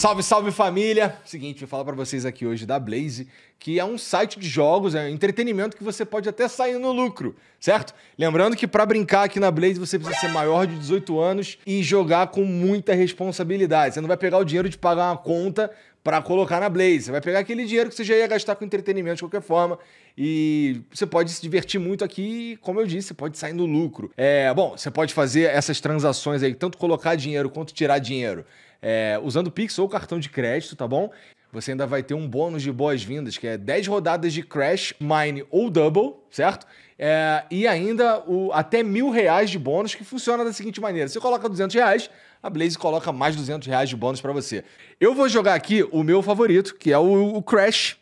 Salve, salve família! Seguinte, vou falar para vocês aqui hoje da Blaze, que é um site de jogos, é um entretenimento que você pode até sair no lucro, certo? Lembrando que para brincar aqui na Blaze você precisa ser maior de 18 anos e jogar com muita responsabilidade. Você não vai pegar o dinheiro de pagar uma conta para colocar na Blaze. Você vai pegar aquele dinheiro que você já ia gastar com entretenimento de qualquer forma e você pode se divertir muito aqui, como eu disse, você pode sair no lucro. É, bom, você pode fazer essas transações aí, tanto colocar dinheiro quanto tirar dinheiro é, usando Pix ou cartão de crédito, tá bom? Você ainda vai ter um bônus de boas-vindas, que é 10 rodadas de Crash, Mine ou Double, certo? É, e ainda o, até mil reais de bônus, que funciona da seguinte maneira. Você coloca 200 reais, a Blaze coloca mais 200 reais de bônus para você. Eu vou jogar aqui o meu favorito, que é o, o Crash.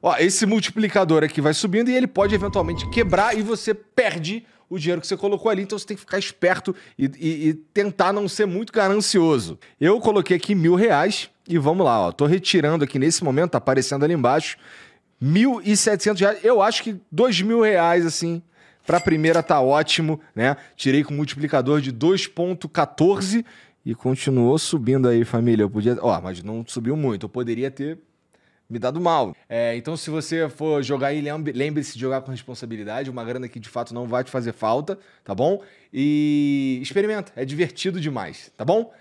Ó, esse multiplicador aqui vai subindo e ele pode eventualmente quebrar e você perde o dinheiro que você colocou ali, então você tem que ficar esperto e, e, e tentar não ser muito ganancioso. Eu coloquei aqui mil reais e vamos lá, ó. Tô retirando aqui nesse momento, tá aparecendo ali embaixo. Mil e setecentos reais, eu acho que dois mil reais, assim, para a primeira tá ótimo, né? Tirei com multiplicador de 2.14 e continuou subindo aí, família. Eu podia, ó, mas não subiu muito. Eu poderia ter me dado mal. É, então, se você for jogar aí, lembre-se de jogar com responsabilidade, uma grana que de fato não vai te fazer falta, tá bom? E experimenta, é divertido demais, tá bom?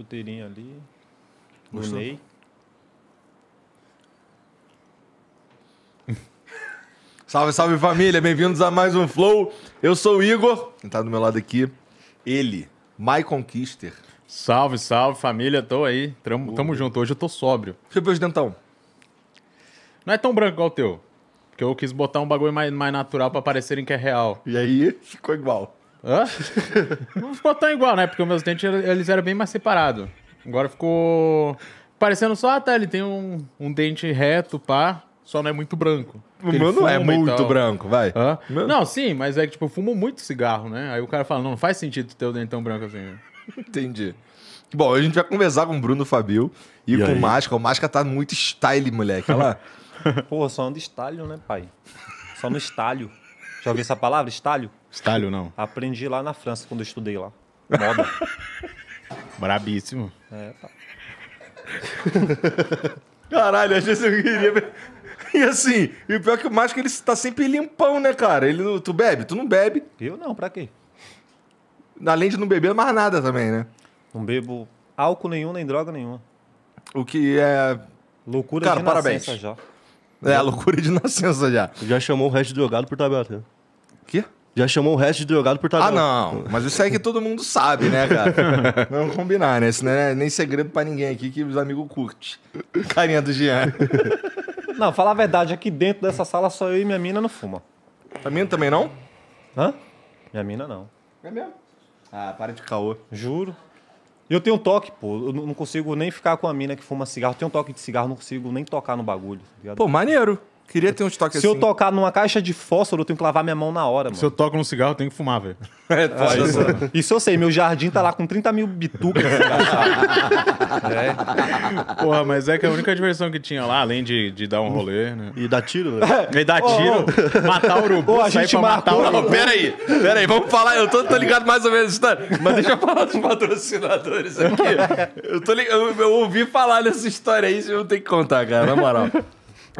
chuteirinho ali. gostei. salve, salve família, bem-vindos a mais um Flow. Eu sou o Igor, quem tá do meu lado aqui, ele, My Conquister. Salve, salve família, tô aí, tamo, tamo junto. Hoje eu tô sóbrio. ver de dentão. Não é tão branco igual o teu, porque eu quis botar um bagulho mais, mais natural pra parecerem que é real. E aí, ficou igual. Hã? não ficou tão igual, né? Porque os meus dentes eles eram bem mais separados. Agora ficou parecendo só, até ah, tá, ele tem um, um dente reto, pá, só não é muito branco. O meu não é muito branco, vai. Hã? Não, sim, mas é que, tipo, eu fumo muito cigarro, né? Aí o cara fala, não, não faz sentido ter o dente tão branco assim. Entendi. Bom, a gente vai conversar com o Bruno Fabio e, e com aí? o Máscara. O Máscara tá muito style, moleque. Olha lá. Pô, só anda estalho, né, pai? Só no estalho. Já ouviu essa palavra, estalho? Estalho não? Aprendi lá na França quando eu estudei lá. Moda. Brabíssimo. É, tá. Caralho, às vezes eu queria. ver. E assim, e o pior é que o Máscara, ele tá sempre limpão, né, cara? Ele, não- tu bebe? Tu não bebe. Eu não, pra quê? Além de não beber mais nada também, né? Não bebo álcool nenhum, nem droga nenhuma. O que é. Loucura Cara, de parabéns. nascença já. É loucura de nascença já. Já chamou o resto de drogado por tabela. Tá? Que? Já chamou o resto de drogado por tabela. Ah, não. Mas isso aí que todo mundo sabe, né, cara? Vamos combinar, né? Isso não é nem segredo para ninguém aqui que os amigos curtem. Carinha do Jean. Não, falar a verdade, aqui dentro dessa sala só eu e minha mina não fuma. A mina também não? Hã? Minha mina não. É mesmo? Ah, para de caô. Juro. Eu tenho um toque, pô. Eu não consigo nem ficar com a mina que fuma cigarro. Eu tenho um toque de cigarro, não consigo nem tocar no bagulho. Tá pô, maneiro. Queria ter um estoque Se eu assim. tocar numa caixa de fósforo, eu tenho que lavar minha mão na hora, mano. Se eu toco num cigarro, eu tenho que fumar, velho. É, faz isso. Isso eu sei, meu jardim tá lá com 30 mil bitucas. é. Porra, mas é que a única diversão que tinha lá, além de, de dar um rolê, né? E dar tiro, velho. Né? E dar tiro, oh, oh. matar o urubu, oh, a gente pra matar o urubu. pera aí, pera aí, vamos falar, eu tô, tô ligado mais ou menos, tá? mas deixa eu falar dos patrocinadores aqui. Eu, tô, eu, eu ouvi falar dessa história aí, eu tenho que contar, cara, na moral.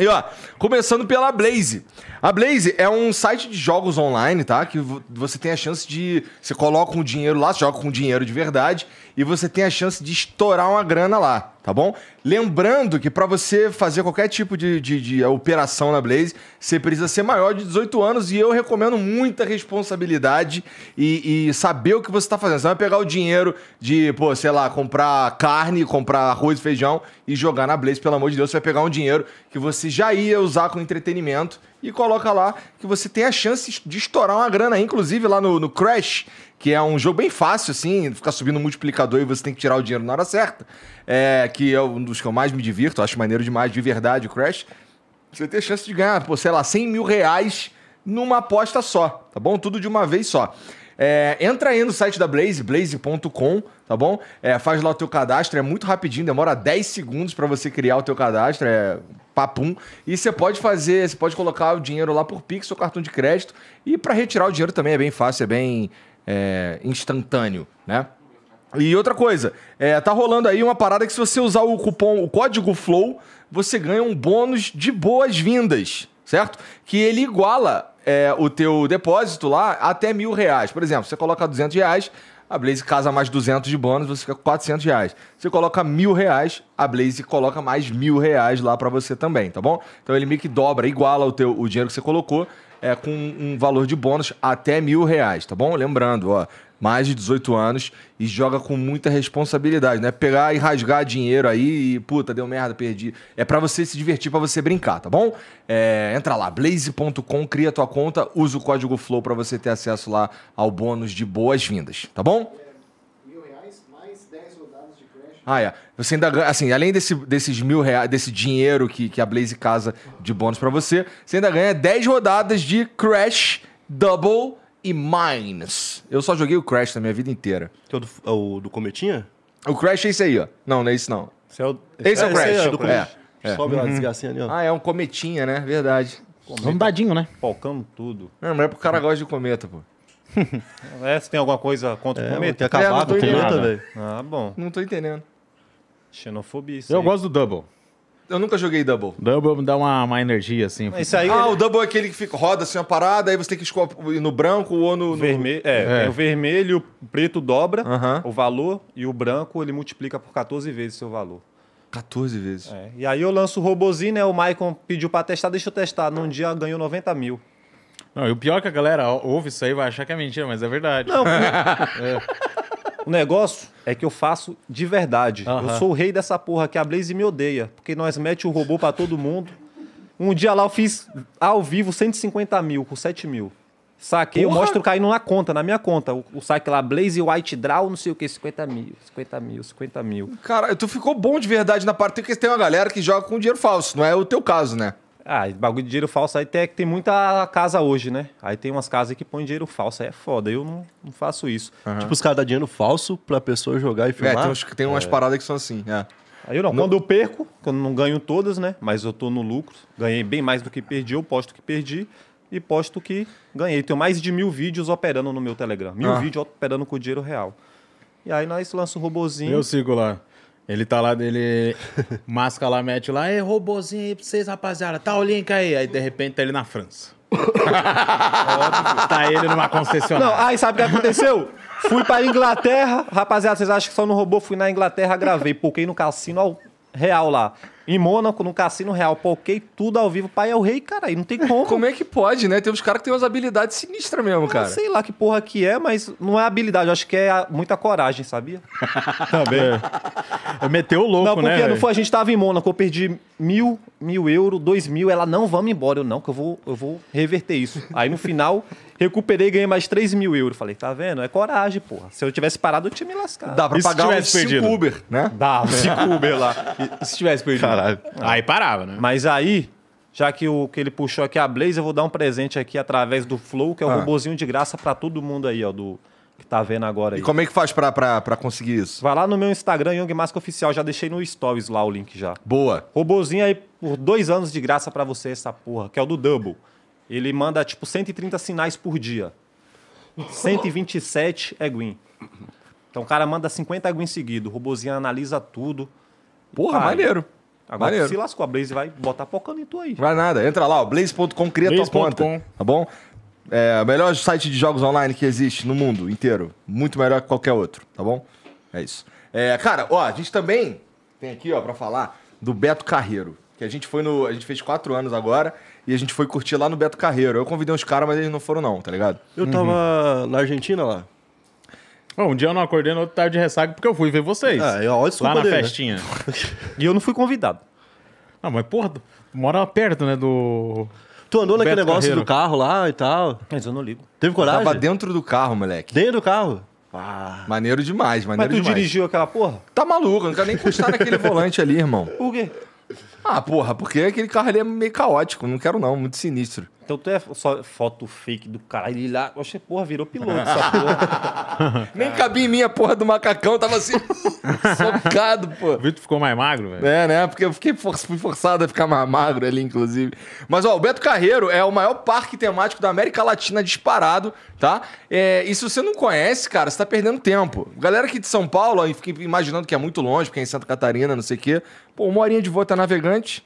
E ó, começando pela Blaze. A Blaze é um site de jogos online, tá? Que você tem a chance de. Você coloca um dinheiro lá, você joga com dinheiro de verdade, e você tem a chance de estourar uma grana lá tá bom? Lembrando que para você fazer qualquer tipo de, de, de, operação na Blaze, você precisa ser maior de 18 anos e eu recomendo muita responsabilidade e, e saber o que você está fazendo. Você vai pegar o dinheiro de, pô, sei lá, comprar carne, comprar arroz e feijão e jogar na Blaze, pelo amor de Deus, você vai pegar um dinheiro que você já ia usar com entretenimento e coloca lá que você tem a chance de estourar uma grana, inclusive lá no, no Crash que é um jogo bem fácil, assim, ficar subindo um multiplicador e você tem que tirar o dinheiro na hora certa. É, que é um dos que eu mais me divirto, acho maneiro demais, de verdade, o Crash. Você tem chance de ganhar, pô, sei lá, 100 mil reais numa aposta só, tá bom? Tudo de uma vez só. É, entra aí no site da Blaze, blaze.com, tá bom? É, faz lá o teu cadastro, é muito rapidinho, demora 10 segundos para você criar o teu cadastro, é papum. E você pode fazer, você pode colocar o dinheiro lá por Pix ou cartão de crédito. E para retirar o dinheiro também é bem fácil, é bem é, instantâneo, né? E outra coisa, é, tá rolando aí uma parada que se você usar o cupom, o código FLOW, você ganha um bônus de boas-vindas, certo? Que ele iguala é, o teu depósito lá até mil reais. Por exemplo, você coloca 200 reais, a Blaze casa mais 200 de bônus, você fica com 400 reais. Você coloca mil reais, a Blaze coloca mais mil reais lá para você também, tá bom? Então ele meio que dobra, iguala o, teu, o dinheiro que você colocou é, com um valor de bônus até mil reais, tá bom? Lembrando, ó, mais de 18 anos e joga com muita responsabilidade, né? Pegar e rasgar dinheiro aí e, puta, deu merda, perdi. É para você se divertir, para você brincar, tá bom? É, entra lá, blaze.com, cria tua conta, usa o código FLOW para você ter acesso lá ao bônus de boas-vindas, tá bom? Ah, é. Você ainda ganha, assim, além desse, desses mil reais, desse dinheiro que, que a Blaze casa de bônus para você, você ainda ganha 10 rodadas de Crash, Double e Mines. Eu só joguei o Crash na minha vida inteira. Que é o do, é o do Cometinha? O Crash é esse aí, ó. Não, não é esse não. Esse é o, esse é o Crash. Esse é, o Crash. É, é, é. Sobe uhum. lá, desgracinha ali, ó. Ah, é um cometinha, né? Verdade. Cometa. É um dadinho, né? Falcando tudo. Não, mas é pro cara gosta de cometa, pô. é, se tem alguma coisa contra o cometa? Tem acabar com o cometa, velho. Ah, bom. Não tô entendendo. Xenofobia isso Eu aí. gosto do Double. Eu nunca joguei Double. Double me dá uma, uma energia, assim. Mas Isso aí ah, ele- o Double é aquele que fica, roda assim uma parada, aí você tem que ir no branco ou no... no... Vermelho, é, é, É. o vermelho, o preto dobra o valor e o branco ele multiplica por 14 vezes o seu valor. 14 vezes. É, E aí eu lanço o robozinho, né? O Maicon pediu pra testar, deixa eu testar. Num dia ganhou 90 mil. Não, e o pior é que a galera ouve isso aí vai achar que é mentira, mas é verdade. Não, O negócio é que eu faço de verdade. Eu sou o rei dessa porra que a Blaze me odeia, porque nós mete o robô para todo mundo. Um dia lá eu fiz ao vivo 150 mil com 7 mil. Saquei, porra? eu mostro caindo na conta, na minha conta. O, o saque lá, Blaze White Draw, não sei o que, 50 mil, 50 mil, 50 mil. Cara, tu ficou bom de verdade na parte, porque tem uma galera que joga com dinheiro falso, não é o teu caso, né? Ah, bagulho de dinheiro falso aí tem, é tem muita casa hoje, né? Aí tem umas casas que põem dinheiro falso, aí é foda. Eu não, não faço isso. Uhum. Tipo, os caras dão dinheiro falso pra pessoa jogar e filmar. É, tem, uns, tem umas é. paradas que são assim, é. Aí eu não, não. Quando eu perco, quando não ganho todas, né? Mas eu tô no lucro. Ganhei bem mais do que perdi, eu posto que perdi e posto que ganhei. Tenho mais de mil vídeos operando no meu Telegram. Mil ah. vídeos operando com dinheiro real. E aí nós lançamos o robozinho. Eu sigo lá. Ele tá lá, ele masca lá, mete lá, ei, robozinho aí pra vocês, rapaziada, tá o link aí. Aí, de repente, tá ele na França. Óbvio. Tá ele numa concessionária. Não, aí sabe o que aconteceu? fui pra Inglaterra, rapaziada, vocês acham que só no robô Fui na Inglaterra, gravei, pouquei no cassino ao real lá. Em Mônaco, no Cassino Real, pokei tudo ao vivo. Pai é o rei, cara, e não tem como. como é que pode, né? Tem uns caras que têm umas habilidades sinistras mesmo, cara. Eu sei lá que porra que é, mas não é habilidade. Eu acho que é muita coragem, sabia? Também. É. Meteu o louco, não, porque né? Não, foi, a gente tava em Mônaco, eu perdi mil, mil euros, dois mil. Ela, não, vamos embora. Eu, não, que eu vou, eu vou reverter isso. Aí, no final, recuperei e ganhei mais três mil euros. Falei, tá vendo? É coragem, porra. Se eu tivesse parado, eu tinha me lascado. Dá pra e pagar se 5 Uber, né? Dá, Uber lá. E, se tivesse perdido? Caralho. Aí parava, né? Mas aí, já que o que ele puxou aqui a Blaze, eu vou dar um presente aqui através do Flow, que é o ah. robozinho de graça para todo mundo aí, ó, do que tá vendo agora aí. E como é que faz pra, conseguir isso? Vai lá no meu Instagram, Young Mask Oficial, já deixei no Stories lá o link já. Boa. Robozinho aí por dois anos de graça para você, essa porra, que é o do Double. Ele manda, tipo, 130 sinais por dia. 127 é Green. Então o cara manda 50 Green seguido, o robozinho analisa tudo. Porra, cara, maneiro. Agora Maneiro. se lascou, a Blaze vai botar pocando em tu aí. Vai nada, entra lá, blaze.com, cria blaze. tua conta. Com. Tá bom? É o melhor site de jogos online que existe no mundo inteiro. Muito melhor que qualquer outro, tá bom? É isso. É, cara, ó, a gente também tem aqui, ó, pra falar do Beto Carreiro. Que a gente foi no. A gente fez quatro anos agora e a gente foi curtir lá no Beto Carreiro. Eu convidei uns caras, mas eles não foram, não, tá ligado? Eu tava uhum. na Argentina lá. Um dia eu não acordei, no outro tarde de ressaca, porque eu fui ver vocês. Ah, eu, é olha, lá na dele, né? festinha. Né? e eu não fui convidado. Não, mas porra, mora perto, né, do... Tu andou naquele negócio Carreiro. do carro lá e tal? Mas eu não ligo. Teve coragem? Eu tava dentro do carro, moleque. Dentro do carro? Ah. Maneiro demais, maneiro demais. Mas tu demais. dirigiu aquela porra? Tá maluco, não quero nem encostar naquele volante ali, irmão. Por quê? Ah, porra, porque aquele carro ali é meio caótico, não quero não, muito sinistro. Então tu é só foto fake do caralho. Ele lá, oxe, porra, virou piloto essa porra. Nem cabia em mim a porra do macacão, tava assim, socado, pô. O Vitor ficou mais magro, velho. É, né? Porque eu fiquei for fui forçado a ficar mais magro ali, inclusive. Mas, ó, o Beto Carreiro é o maior parque temático da América Latina disparado, tá? É, e se você não conhece, cara, você tá perdendo tempo. Galera aqui de São Paulo, ó, fica imaginando que é muito longe, porque é em Santa Catarina, não sei o quê. Pô, uma horinha de voo tá navegante.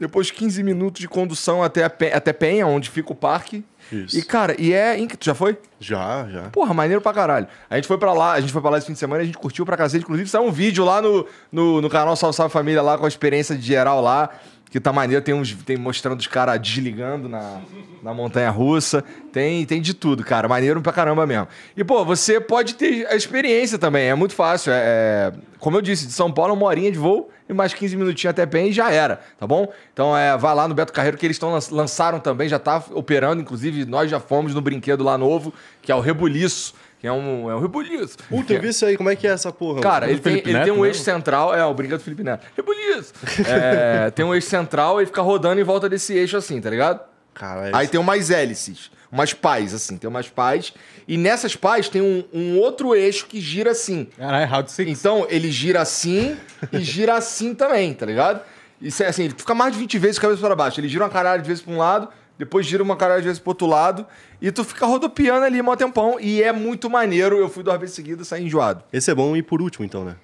Depois 15 minutos de condução até, até Penha, onde fica o parque. Isso. E, cara, e é. Tu já foi? Já, já. Porra, maneiro pra caralho. A gente foi pra lá, a gente foi pra lá esse fim de semana, a gente curtiu pra cacete. Inclusive, saiu um vídeo lá no, no, no canal Salve Salve Família, lá com a experiência de geral lá que tá maneiro, tem uns. Tem mostrando os caras desligando na, na montanha russa. Tem, tem de tudo, cara. Maneiro pra caramba mesmo. E, pô, você pode ter a experiência também, é muito fácil. É, é como eu disse, de São Paulo, uma horinha de voo e mais 15 minutinhos até bem e já era, tá bom? Então é, vai lá no Beto Carreiro que eles estão lançaram também, já tá operando, inclusive nós já fomos no brinquedo lá novo, que é o Rebuliço que é um, é um rebuliço. Puta, eu vi isso aí, como é que é essa porra? Cara, ele tem, ele tem um né? eixo central, é, obrigado Felipe Neto. Rebuliço! É, tem um eixo central e fica rodando em volta desse eixo assim, tá ligado? Cara, Aí tem umas hélices, umas pás, assim, tem umas pás. E nessas pás tem um, um outro eixo que gira assim. Caralho, Round 6. Então, ele gira assim e gira assim também, tá ligado? Isso é assim, ele fica mais de 20 vezes cabeça para baixo. Ele gira uma caralho de vezes para um lado depois gira uma cara às vezes pro outro lado, e tu fica rodopiando ali mó tempão, e é muito maneiro. Eu fui duas vezes seguidas, saí enjoado. Esse é bom e por último, então, né?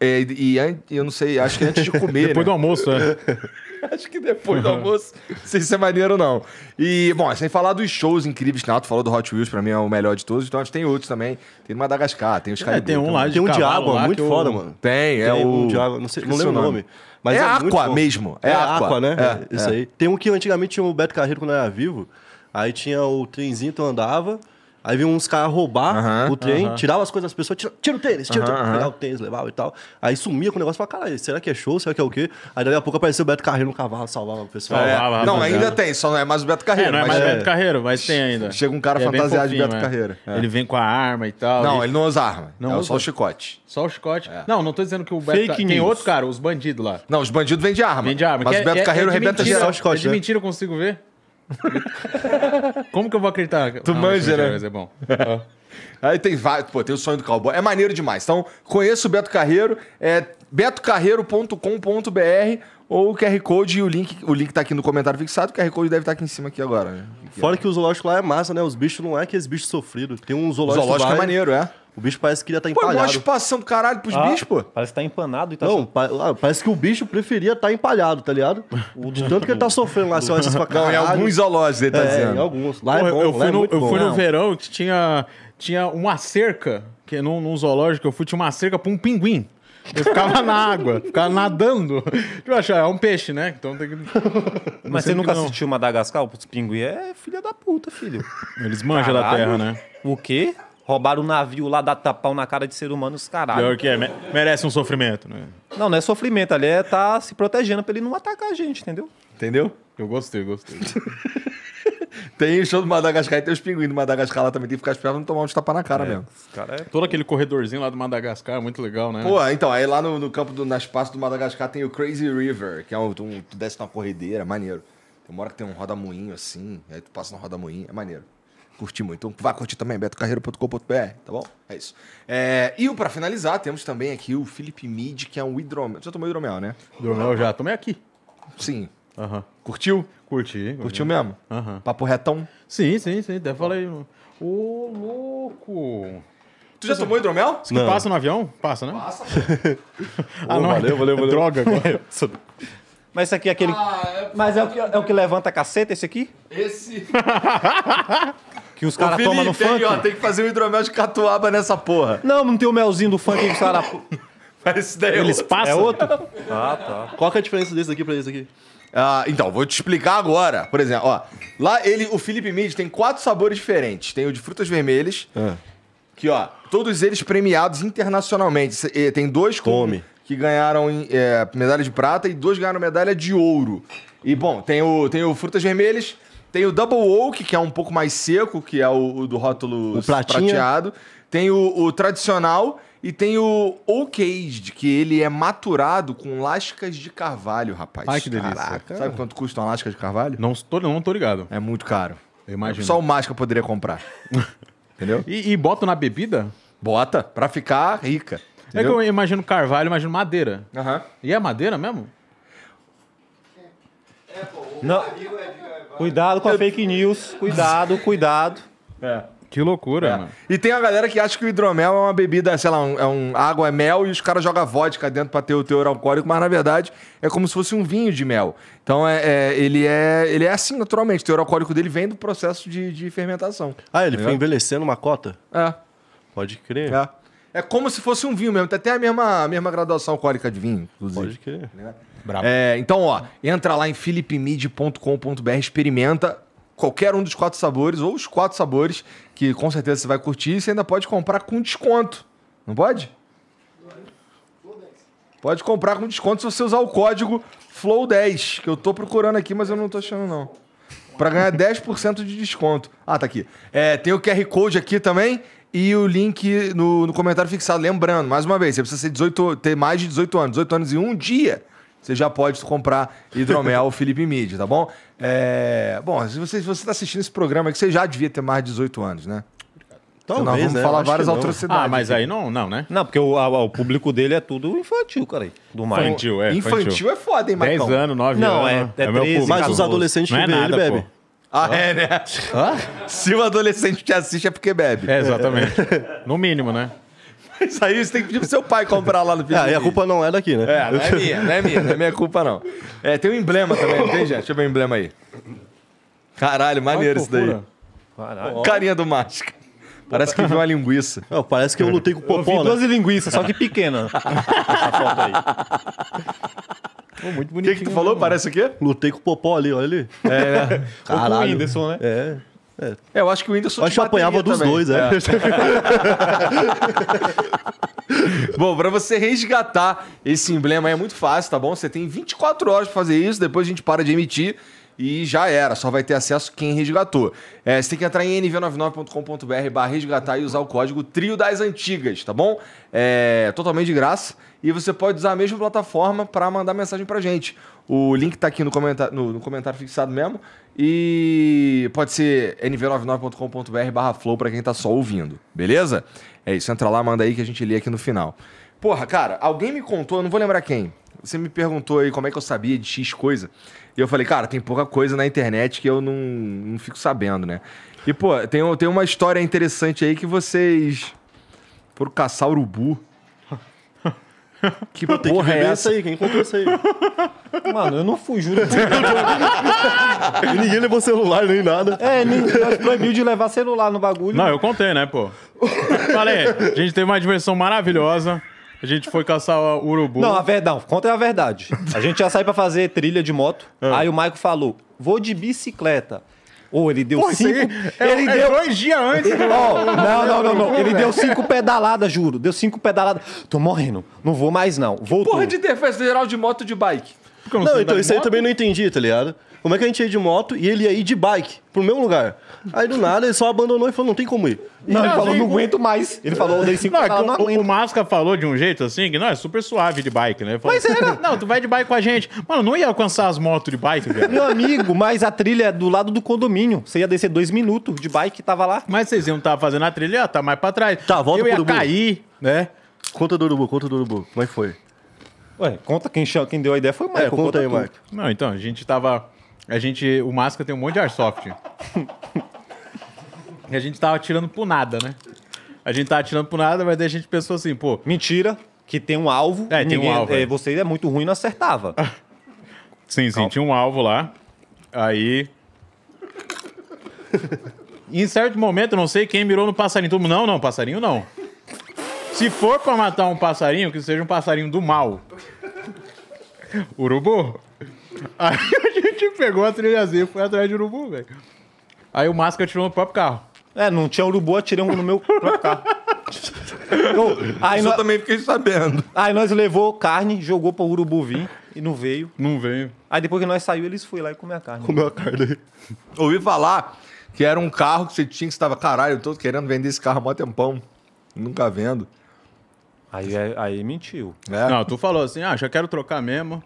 É, e, e eu não sei, acho que antes de comer. Depois né? do almoço, né? Acho que depois do uhum. almoço, sem ser é maneiro, não. E, bom, sem falar dos shows incríveis que Nato falou do Hot Wheels, pra mim é o melhor de todos. Então, tem outros também. Tem no Madagascar, tem os Calibur. É, tem um lá de Tem um Diabo, é água muito foda, mano. Tem, é tem o... Um diabo, não, sei, não lembro o nome. Mas é, é Aqua mesmo. É, é aqua. aqua, né? É, isso é. aí. Tem um que antigamente tinha o Beto Carreiro quando era vivo. Aí tinha o trenzinho que então andava... Aí vinham uns caras roubar o trem, uhum. tiravam as coisas das pessoas, tira, tira o tênis, tira o tênis, o tênis, levava e tal. Aí sumia com o negócio e falava, caralho, será que é show? Será que é o quê? Aí daí a pouco apareceu o Beto Carreiro no cavalo, salvava o pessoal. é, não, ainda tem, só não é mais o Beto é, Carreiro. não é mais o é. Beto Carreiro, mas tem ainda. Chega um cara é fantasiado de Beto Carreiro. Ele vem com a arma e tal. Não, e... ele não usa arma. Não usa. só o chicote. Só o chicote. Não, não tô dizendo que o Beto... Fake Tem outro cara, os bandidos lá. Não, os bandidos vêm de arma. Vêm de arma. Mas o Beto Carreiro arrebenta geral. Só o chicote. De mentira né? eu consigo ver. Como que eu vou acreditar? Tu Não, manja, é né? É bom. Aí tem vários, pô, tem o sonho do cowboy. É maneiro demais. Então, conheça o Beto Carreiro, é betocarreiro.com.br ou o QR Code e o link. O link tá aqui no comentário fixado, o QR Code deve estar tá aqui em cima aqui agora. Né? Fora é? que o zoológico lá é massa, né? Os bichos não é que esses bichos sofridos. Tem um zoológico. O zoológico é maneiro, é. O bicho parece que ia estar tá é empalhado. Pô, mó espação passando caralho pros ah, bichos, pô. Parece que tá empanado e tá... Não, pa ah, parece que o bicho preferia estar tá empalhado, tá ligado? De tanto que ele tá sofrendo lá, se olha pra caralho. Não, em alguns zoológicos ele tá é, dizendo. em alguns. Lá pô, é bom, eu fui, é no, é eu fui no verão que tinha, tinha uma cerca, que é num, num zoológico eu fui, tinha uma cerca pra um pinguim. Eu ficava na água, ficava nadando. Tipo, acho, é um peixe, né? Então tem que. Não Mas você nunca não. assistiu Madagascar? Os pinguim é filha da puta, filho. Eles manjam da terra, né? O quê? Roubaram o um navio lá, dar tapão na cara de ser humano, os caralho. Pior que é, merece um sofrimento, né? Não, não é sofrimento, ali é tá se protegendo pra ele não atacar a gente, entendeu? Entendeu? Eu gostei, gostei. Tem o show do Madagascar e tem os pinguins do Madagascar lá também. Tem que ficar esperando não tomar um tapas na cara é, mesmo. Cara, é... Todo aquele corredorzinho lá do Madagascar é muito legal, né? Pô, então, aí lá no, no campo, do, na espaço do Madagascar tem o Crazy River, que é um, tu, tu desce numa corredeira, maneiro. Tem uma hora que tem um roda-moinho assim, aí tu passa no roda-moinho, é maneiro. Curti muito. Então vai curtir também, betocarreiro.com.br, tá bom? É isso. É, e para finalizar, temos também aqui o Felipe Mid, que é um hidromel. Já tomou hidromel, né? Hidromel já, tomei aqui. Sim, Uhum. Curtiu? Curti. Curtiu mesmo? Uhum. Papo retão? Sim, sim, sim. Até falei. Ô, louco! Tu já tomou hidromel? que não. passa no avião? Passa, né? Passa. ah, não. Valeu, é valeu, valeu. droga agora. Mas esse aqui é aquele. Ah, é Mas é o, que, é o que levanta a caceta, esse aqui? Esse. que os caras tomam no funk. Ó, tem que fazer um hidromel de catuaba nessa porra. Não, não tem o melzinho do funk que os caras. Mas esse daí é Eles outro. passam? É outro? Ah, tá. Qual que é a diferença desse aqui pra esse aqui? Ah, então, vou te explicar agora. Por exemplo, ó. Lá ele, o Felipe Mid tem quatro sabores diferentes. Tem o de frutas vermelhas, ah. que, ó, todos eles premiados internacionalmente. Eh, tem dois com- que ganharam eh, medalha de prata e dois ganharam medalha de ouro. E, bom, tem o, tem o Frutas Vermelhas, tem o Double Oak, que é um pouco mais seco, que é o, o do rótulo O prateado. Tem o, o tradicional e tem o Oakage, que ele é maturado com lascas de carvalho, rapaz. Ai, que delícia. Caraca. Sabe quanto custa uma lasca de carvalho? Não tô, não tô ligado. É muito caro. Eu imagino. Só o Masca poderia comprar. Entendeu? E, e bota na bebida? Bota, pra ficar rica. Entendeu? É que eu imagino carvalho, imagino madeira. Uhum. E é madeira mesmo? É, pô, não. Cuidado com a fake news. Cuidado, cuidado. É. Que loucura, é. mano. E tem a galera que acha que o hidromel é uma bebida, sei lá, um, é um água é mel e os caras jogam vodka dentro pra ter o teor alcoólico, mas na verdade é como se fosse um vinho de mel. Então é, é ele, é, ele é assim naturalmente. O teor alcoólico dele vem do processo de, de fermentação. Ah, ele entendeu? foi envelhecendo uma cota? É. Pode crer. É. É como se fosse um vinho mesmo. Tem até a mesma, a mesma graduação alcoólica de vinho, inclusive. Pode crer. É. Né? Bravo. É, então, ó, entra lá em philipmid.com.br, experimenta qualquer um dos quatro sabores, ou os quatro sabores, que com certeza você vai curtir, e você ainda pode comprar com desconto. Não pode? Pode comprar com desconto se você usar o código FLOW10, que eu tô procurando aqui, mas eu não tô achando não. Para ganhar 10% de desconto. Ah, tá aqui. É, tem o QR Code aqui também e o link no, no comentário fixado. Lembrando, mais uma vez, você precisa 18, ter mais de 18 anos. 18 anos e um dia você já pode comprar hidromel Felipe Mid, tá bom? É... Bom, se você está você tá assistindo esse programa aqui, você já devia ter mais de 18 anos, né? Então, Talvez, vamos né? falar várias atrocidades. Ah, mas aqui. aí não, não, né? Não, porque o, a, o público dele é tudo infantil, cara. Do mais Infantil, é. Infantil, infantil é foda, hein, Marcão? 10 anos, 9 anos. Não, é, né? é, é meu Mas os adolescentes não é que é nada, ele bebe. Pô. Ah, é, né? Se o adolescente te assiste é porque bebe. É, exatamente. no mínimo, né? Isso aí você tem que pedir pro seu pai comprar lá no Piauí. É, ah, e a culpa não é daqui, né? É, não é minha, não é minha, não é minha culpa, não. É, tem um emblema também, não tem, gente? Deixa eu ver o um emblema aí. Caralho, maneiro isso daí. Caralho. Carinha do Máscara. Parece que viu uma linguiça. Não, parece que eu lutei com o Popó. Eu vi 12 né? linguiças, só que pequena. Essa foto aí. muito bonitinho. O que, que tu falou? Né, mano. Parece o quê? Lutei com o Popó ali, olha ali. É, né? Caralho. Ou o Whindersson, né? É. É. é. eu acho que o Whindersson. acho que apanhava também. dos dois, é. é. bom, para você resgatar esse emblema é muito fácil, tá bom? Você tem 24 horas para fazer isso, depois a gente para de emitir e já era. Só vai ter acesso quem resgatou. É, você tem que entrar em nv99.com.br barra resgatar e usar o código Trio das Antigas, tá bom? É totalmente de graça. E você pode usar a mesma plataforma para mandar mensagem para gente. O link tá aqui no comentário, no, no comentário fixado mesmo. E pode ser nv99.com.br barra flow pra quem tá só ouvindo, beleza? É isso, entra lá, manda aí que a gente lê aqui no final. Porra, cara, alguém me contou, eu não vou lembrar quem. Você me perguntou aí como é que eu sabia de X coisa. E eu falei, cara, tem pouca coisa na internet que eu não, não fico sabendo, né? E, pô, tem, tem uma história interessante aí que vocês foram caçar urubu Que eu porra que é essa? aí, quem comprou isso aí? Mano, eu não fui, juro. ninguém levou celular nem nada. É, ninguém proibiu de levar celular no bagulho. Não, eu contei, né, pô? Falei, a gente teve uma diversão maravilhosa. A gente foi caçar o urubu. Não, a verdade, conta a verdade. A gente ia sair pra fazer trilha de moto. É. Aí o Maico falou: vou de bicicleta. Ou ele deu Pô, cinco. É ele é deu dois dias antes. Do... não, não, não, não. Ele deu cinco pedaladas, juro. Deu cinco pedaladas. Tô morrendo. Não vou mais, não. Voltou. Porra de defesa geral de moto de bike. Não, não então isso aí também não entendi, tá ligado? Como é que a gente ia de moto e ele ia ir de bike pro meu lugar? Aí do nada ele só abandonou e falou: não tem como ir. Não, ele falou, não aguento mais. Ele falou, dei cinco é não, o- o, Masca falou de um jeito assim, que não, é super suave de bike, né? falou, Mas era. Não, tu vai de bike com a gente. Mano, não ia alcançar as motos de bike, velho. Meu amigo, mas a trilha é do lado do condomínio. Você ia descer dois minutos de bike, tava lá. Mas vocês iam estar tá fazendo a trilha, ó, ah, tá mais pra trás. Tá, volta Eu ia urubu. cair, né? Conta do urubu, conta do urubu. Como é que foi? Ué, conta quem, quem deu a ideia foi o Michael. É, conta aí, Michael. Não, então, a gente tava a gente. O Máscara tem um monte de airsoft. e a gente tava atirando por nada, né? A gente tava atirando por nada, mas daí a gente pensou assim, pô. Mentira, que tem um alvo. É, tem um alvo. É, é, você é muito ruim, não acertava. sim, Calma. sim, tinha um alvo lá. Aí. em certo momento, não sei quem mirou no passarinho. Todo mundo, não, não, passarinho não. Se for pra matar um passarinho, que seja um passarinho do mal. Urubu. Aí gente tipo, pegou a trilhazinha e foi atrás de urubu, velho. Aí o Máscara tirou no próprio carro. É, não tinha urubu, atirei um no meu próprio carro. aí Isso nós, eu também fiquei sabendo. Aí nós levou carne, jogou pro urubu vir e não veio. Não veio. Aí depois que nós saiu, eles foram lá e comeram a carne. Comeu a carne. Ouvi falar que era um carro que você tinha que você tava, caralho, eu tô querendo vender esse carro há mó tempão. Nunca vendo. Aí, é, aí mentiu. É. Não, tu falou assim, ah, já quero trocar mesmo.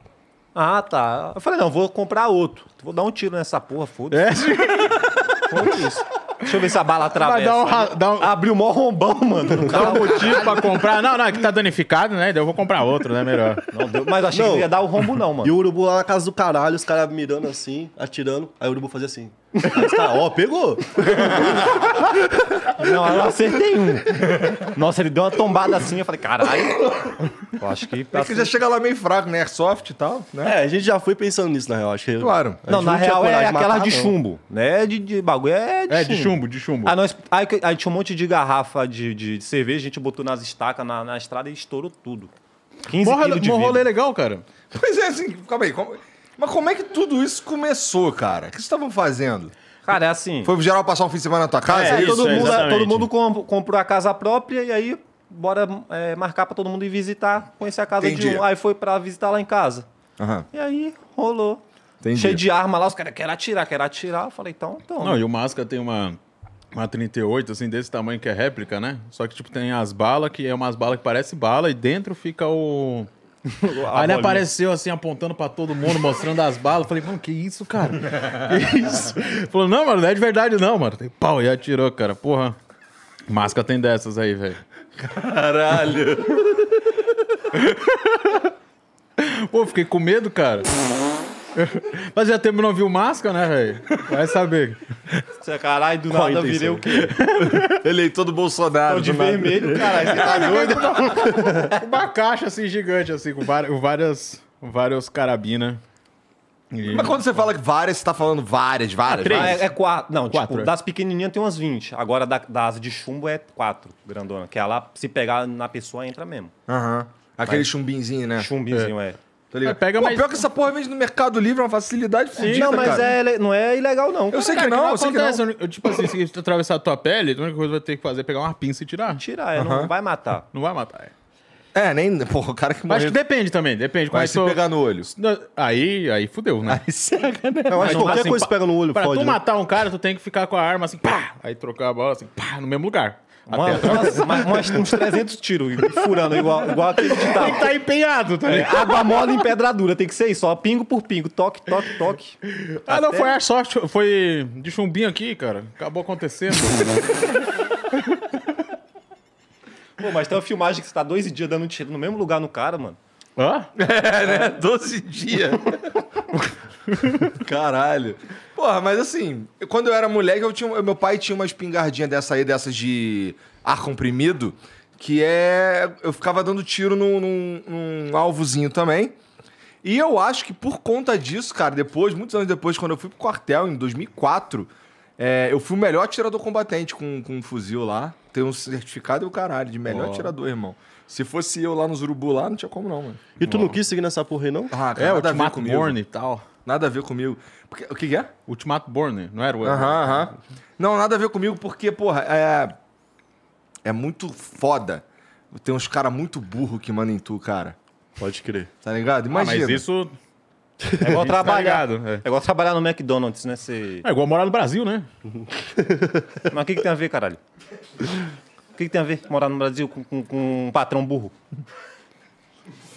Ah, tá. Eu falei, não, vou comprar outro. Vou dar um tiro nessa porra, foda-se. É? foda isso. Deixa eu ver se a bala atravessa. um, um... Abriu mó rombão, mano. Dá um motivo pra comprar. Não, não, é que tá danificado, né? Eu vou comprar outro, né? Melhor. Não, deu... Mas achei não. que ia dar o rombo, não, mano. E o urubu lá na casa do caralho, os caras mirando assim, atirando. Aí o urubu fazia assim. Mas tá, ó, pegou. Não, eu não acertei um. Nossa, ele deu uma tombada assim, eu falei, caralho. Eu acho que. É que já chega lá meio fraco, né? Airsoft e tal, né? É, a gente já foi pensando nisso, na real. Acho que Claro. Não, na real é aquela de chumbo, né? De, de bagulho é de É, de chumbo, de chumbo. Ah, nós, aí, aí tinha um monte de garrafa de, de, de cerveja, a gente botou nas estacas na, na estrada e estourou tudo. 15 Morra, quilos de morro vidro. é legal, cara. Pois é, assim, calma aí. Calma aí. Mas como é que tudo isso começou, cara? O que vocês estavam fazendo? Cara, é assim. Foi o geral passar um fim de semana na tua casa? É, é isso, é, todo, mundo, todo mundo comprou a casa própria e aí bora é, marcar para todo mundo ir visitar, conhecer a casa Entendi. de um. Aí foi para visitar lá em casa. Uhum. E aí rolou. Entendi. Cheio de arma lá, os caras querem atirar, querem atirar. Eu falei, então, então. Não, e o Máscara tem uma, uma 38, assim, desse tamanho que é réplica, né? Só que, tipo, tem as balas, que é umas balas que parece bala, e dentro fica o. Aí ele apareceu assim, apontando pra todo mundo, mostrando as balas. Falei, mano, que isso, cara? Que isso? Falou, não, mano, não é de verdade, não, mano. pau, e atirou, cara. Porra. Máscara tem dessas aí, velho. Caralho. Pô, fiquei com medo, cara. mas já é tempo não viu máscara, né, velho? Vai saber. Caralho, do Qual nada eu virei o quê? Eleitor do Bolsonaro. Tô de vermelho, caralho. Você tá doido? Uma caixa assim gigante, assim, com várias, várias carabinas. E... Mas quando você fala que várias, você tá falando várias, várias, ah, várias. É, é, tipo, quatro. Não, quatro. Tipo, das pequenininhas tem umas 20. Agora, da, asa de chumbo é quatro, grandona. Que ela, se pegar na pessoa, entra mesmo. Aham. Uhum. Aquele Mas, chumbinzinho, né? Chumbinzinho, é. é. Tá ligado? É, pega Pô, mais... pior que essa porra vende no Mercado Livre, é uma facilidade fodida, Não, mas cara. É, não é ilegal, não. Eu sei que não, eu sei que não. acontece. Eu, Tipo assim, se tu atravessar a tua pele, a única coisa que vai ter que fazer é pegar uma pinça e tirar. Tirar, é, não vai matar. Não vai matar. é. É, nem. Porra, o cara que Acho que depende também, depende. Mas se pegar no olho. Aí, aí fudeu, né? Aí cega, né? Eu acho que tipo qualquer assim, coisa pa- pega no olho Pra tu né? matar um cara, tu tem que ficar com a arma assim, pá! Aí trocar a bola assim, pá, no mesmo lugar. Uma, umas, uns 300 tiros, furando, igual, igual aquele tá. Tem que estar tá empenhado, tá é, Água mole em pedradura, tem que ser isso, ó, pingo por pingo, toque, toque, toque. Ah, até... não, foi a sorte, foi de chumbinho aqui, cara. Acabou acontecendo. Pô, mas tem uma filmagem que você tá 12 dias dando um tiro no mesmo lugar no cara, mano. Hã? É, né? 12 dias. Caralho. Porra, mas assim, quando eu era moleque, eu tinha, meu pai tinha uma espingardinha dessa aí, dessas de ar comprimido, que é. Eu ficava dando tiro num, num, num alvozinho também. E eu acho que por conta disso, cara, depois, muitos anos depois, quando eu fui pro quartel, em 2004, é, eu fui o melhor atirador combatente com, com um fuzil lá. Tem um certificado e o caralho, de melhor oh. atirador, irmão. Se fosse eu lá nos Urubu lá, não tinha como não, mano. E tu não, não quis seguir nessa porra aí, não? Ah, cara, é, o Ultimato e tal. Nada a ver comigo. Porque, o que, que é? Ultimato Borne, não era o Aham, aham. Não, nada a ver comigo, porque, porra, é. É muito foda. Tem uns caras muito burro que mandam em tu, cara. Pode crer. Tá ligado? Ah, Imagina. mas isso É igual tá trabalhar. é. é. igual trabalhar no McDonald's, né? é igual morar no Brasil, né? Mas o que, que tem a ver, caralho? O que, que tem a ver morar no Brasil com, com- com um patrão burro?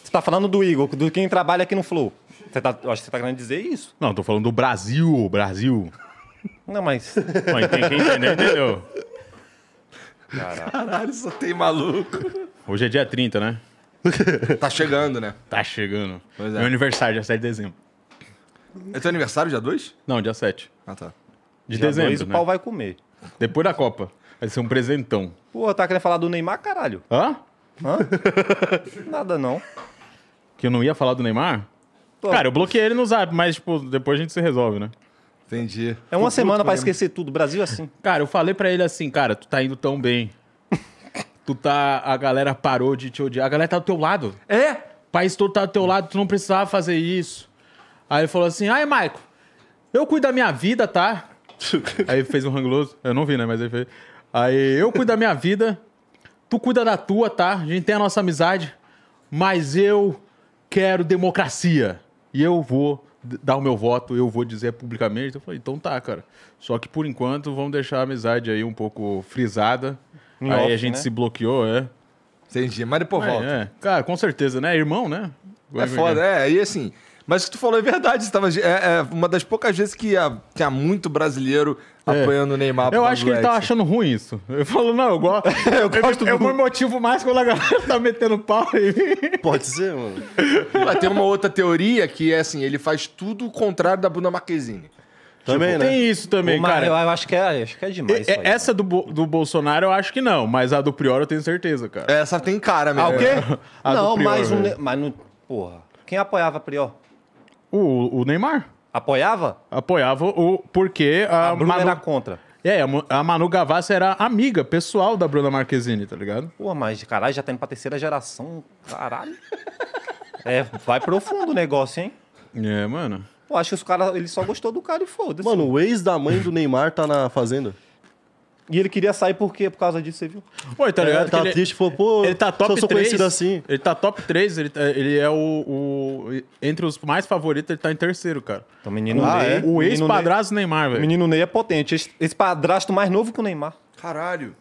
Você tá falando do Igor, do quem trabalha aqui no Flow. Você tá, acho que você tá querendo dizer isso. Não, tô falando do Brasil, Brasil. Não, mas. Mas tem quem entendeu, entendeu? Caralho, só tem maluco. Hoje é dia 30, né? Tá chegando, né? Tá chegando. Pois é. Meu aniversário, dia 7 de dezembro. É teu aniversário dia 2? Não, dia 7. Ah, tá. De dia dezembro. Dois, né? o pau né? vai comer. Depois da Copa. Vai ser um presentão. Pô, tá querendo falar do Neymar, caralho? Hã? Hã? Nada não. Que eu não ia falar do Neymar? Cara, eu bloqueei ele no zap, mas, tipo, depois a gente se resolve, né? Entendi. É uma semana pra esquecer tudo. O Brasil é assim. Cara, eu falei pra ele assim, cara, tu tá indo tão bem. tu tá. A galera parou de te odiar. A galera tá do teu lado. É? O país todo tá do teu lado, tu não precisava fazer isso. Aí ele falou assim: ai, Maico, eu cuido da minha vida, tá? Aí fez um rangloso. Eu não vi, né? Mas ele fez. Aí eu cuido da minha vida, tu cuida da tua, tá? A gente tem a nossa amizade, mas eu quero democracia e eu vou dar o meu voto, eu vou dizer publicamente. Eu falei, então tá, cara. Só que por enquanto vamos deixar a amizade aí um pouco frisada. Em aí off, a gente né? se bloqueou, é. Entendi, mas depois é, volta. É. Cara, com certeza, né? É irmão, né? É, é foda, é. E assim, mas o que tu falou é verdade. Tava, é, é, uma das poucas vezes que há tinha muito brasileiro é. apoiando o Neymar. Eu acho que ele tá achando ruim isso. Eu falo, não, eu gosto. eu gosto eu, do... eu me motivo mais quando a galera tá metendo pau aí. Pode ser, mano. Mas tem uma outra teoria que é assim, ele faz tudo o contrário da Bruna Marquezine. Também, tipo, né? Tem isso também, Uma, cara. Eu, eu, acho que é, acho que é demais. E, aí, essa do, do Bolsonaro eu acho que não, mas a do Prior eu tenho certeza, cara. É, essa tem cara mesmo. Ah, o quê? É. não, Prior, mas, um, mas no. Porra. Quem apoiava a Prior? O, o Neymar. Apoiava? Apoiava o porque a, a Bruna Manu... era contra. É, a Manu Gavassi era amiga pessoal da Bruna Marquezine, tá ligado? Pô, mas caralho, já tá indo pra terceira geração, caralho. é, vai profundo o negócio, hein? É, mano. Pô, acho que os caras, ele só gostou do cara e foda-se. Mano, o ex da mãe do Neymar tá na fazenda. E ele queria sair por quê? Por causa disso, você viu? Pô, tá é, ligado? Tá é, tá ele, triste, falou, pô, ele tá top só sou 3, conhecido assim. Ele tá top 3, ele, tá, ele é o, o, Entre os mais favoritos, ele tá em terceiro, cara. Então, menino ah, Ney. É? O ex-padrasto Neymar, velho. Menino Ney é potente. Esse, padrasto mais novo que o Neymar. Caralho.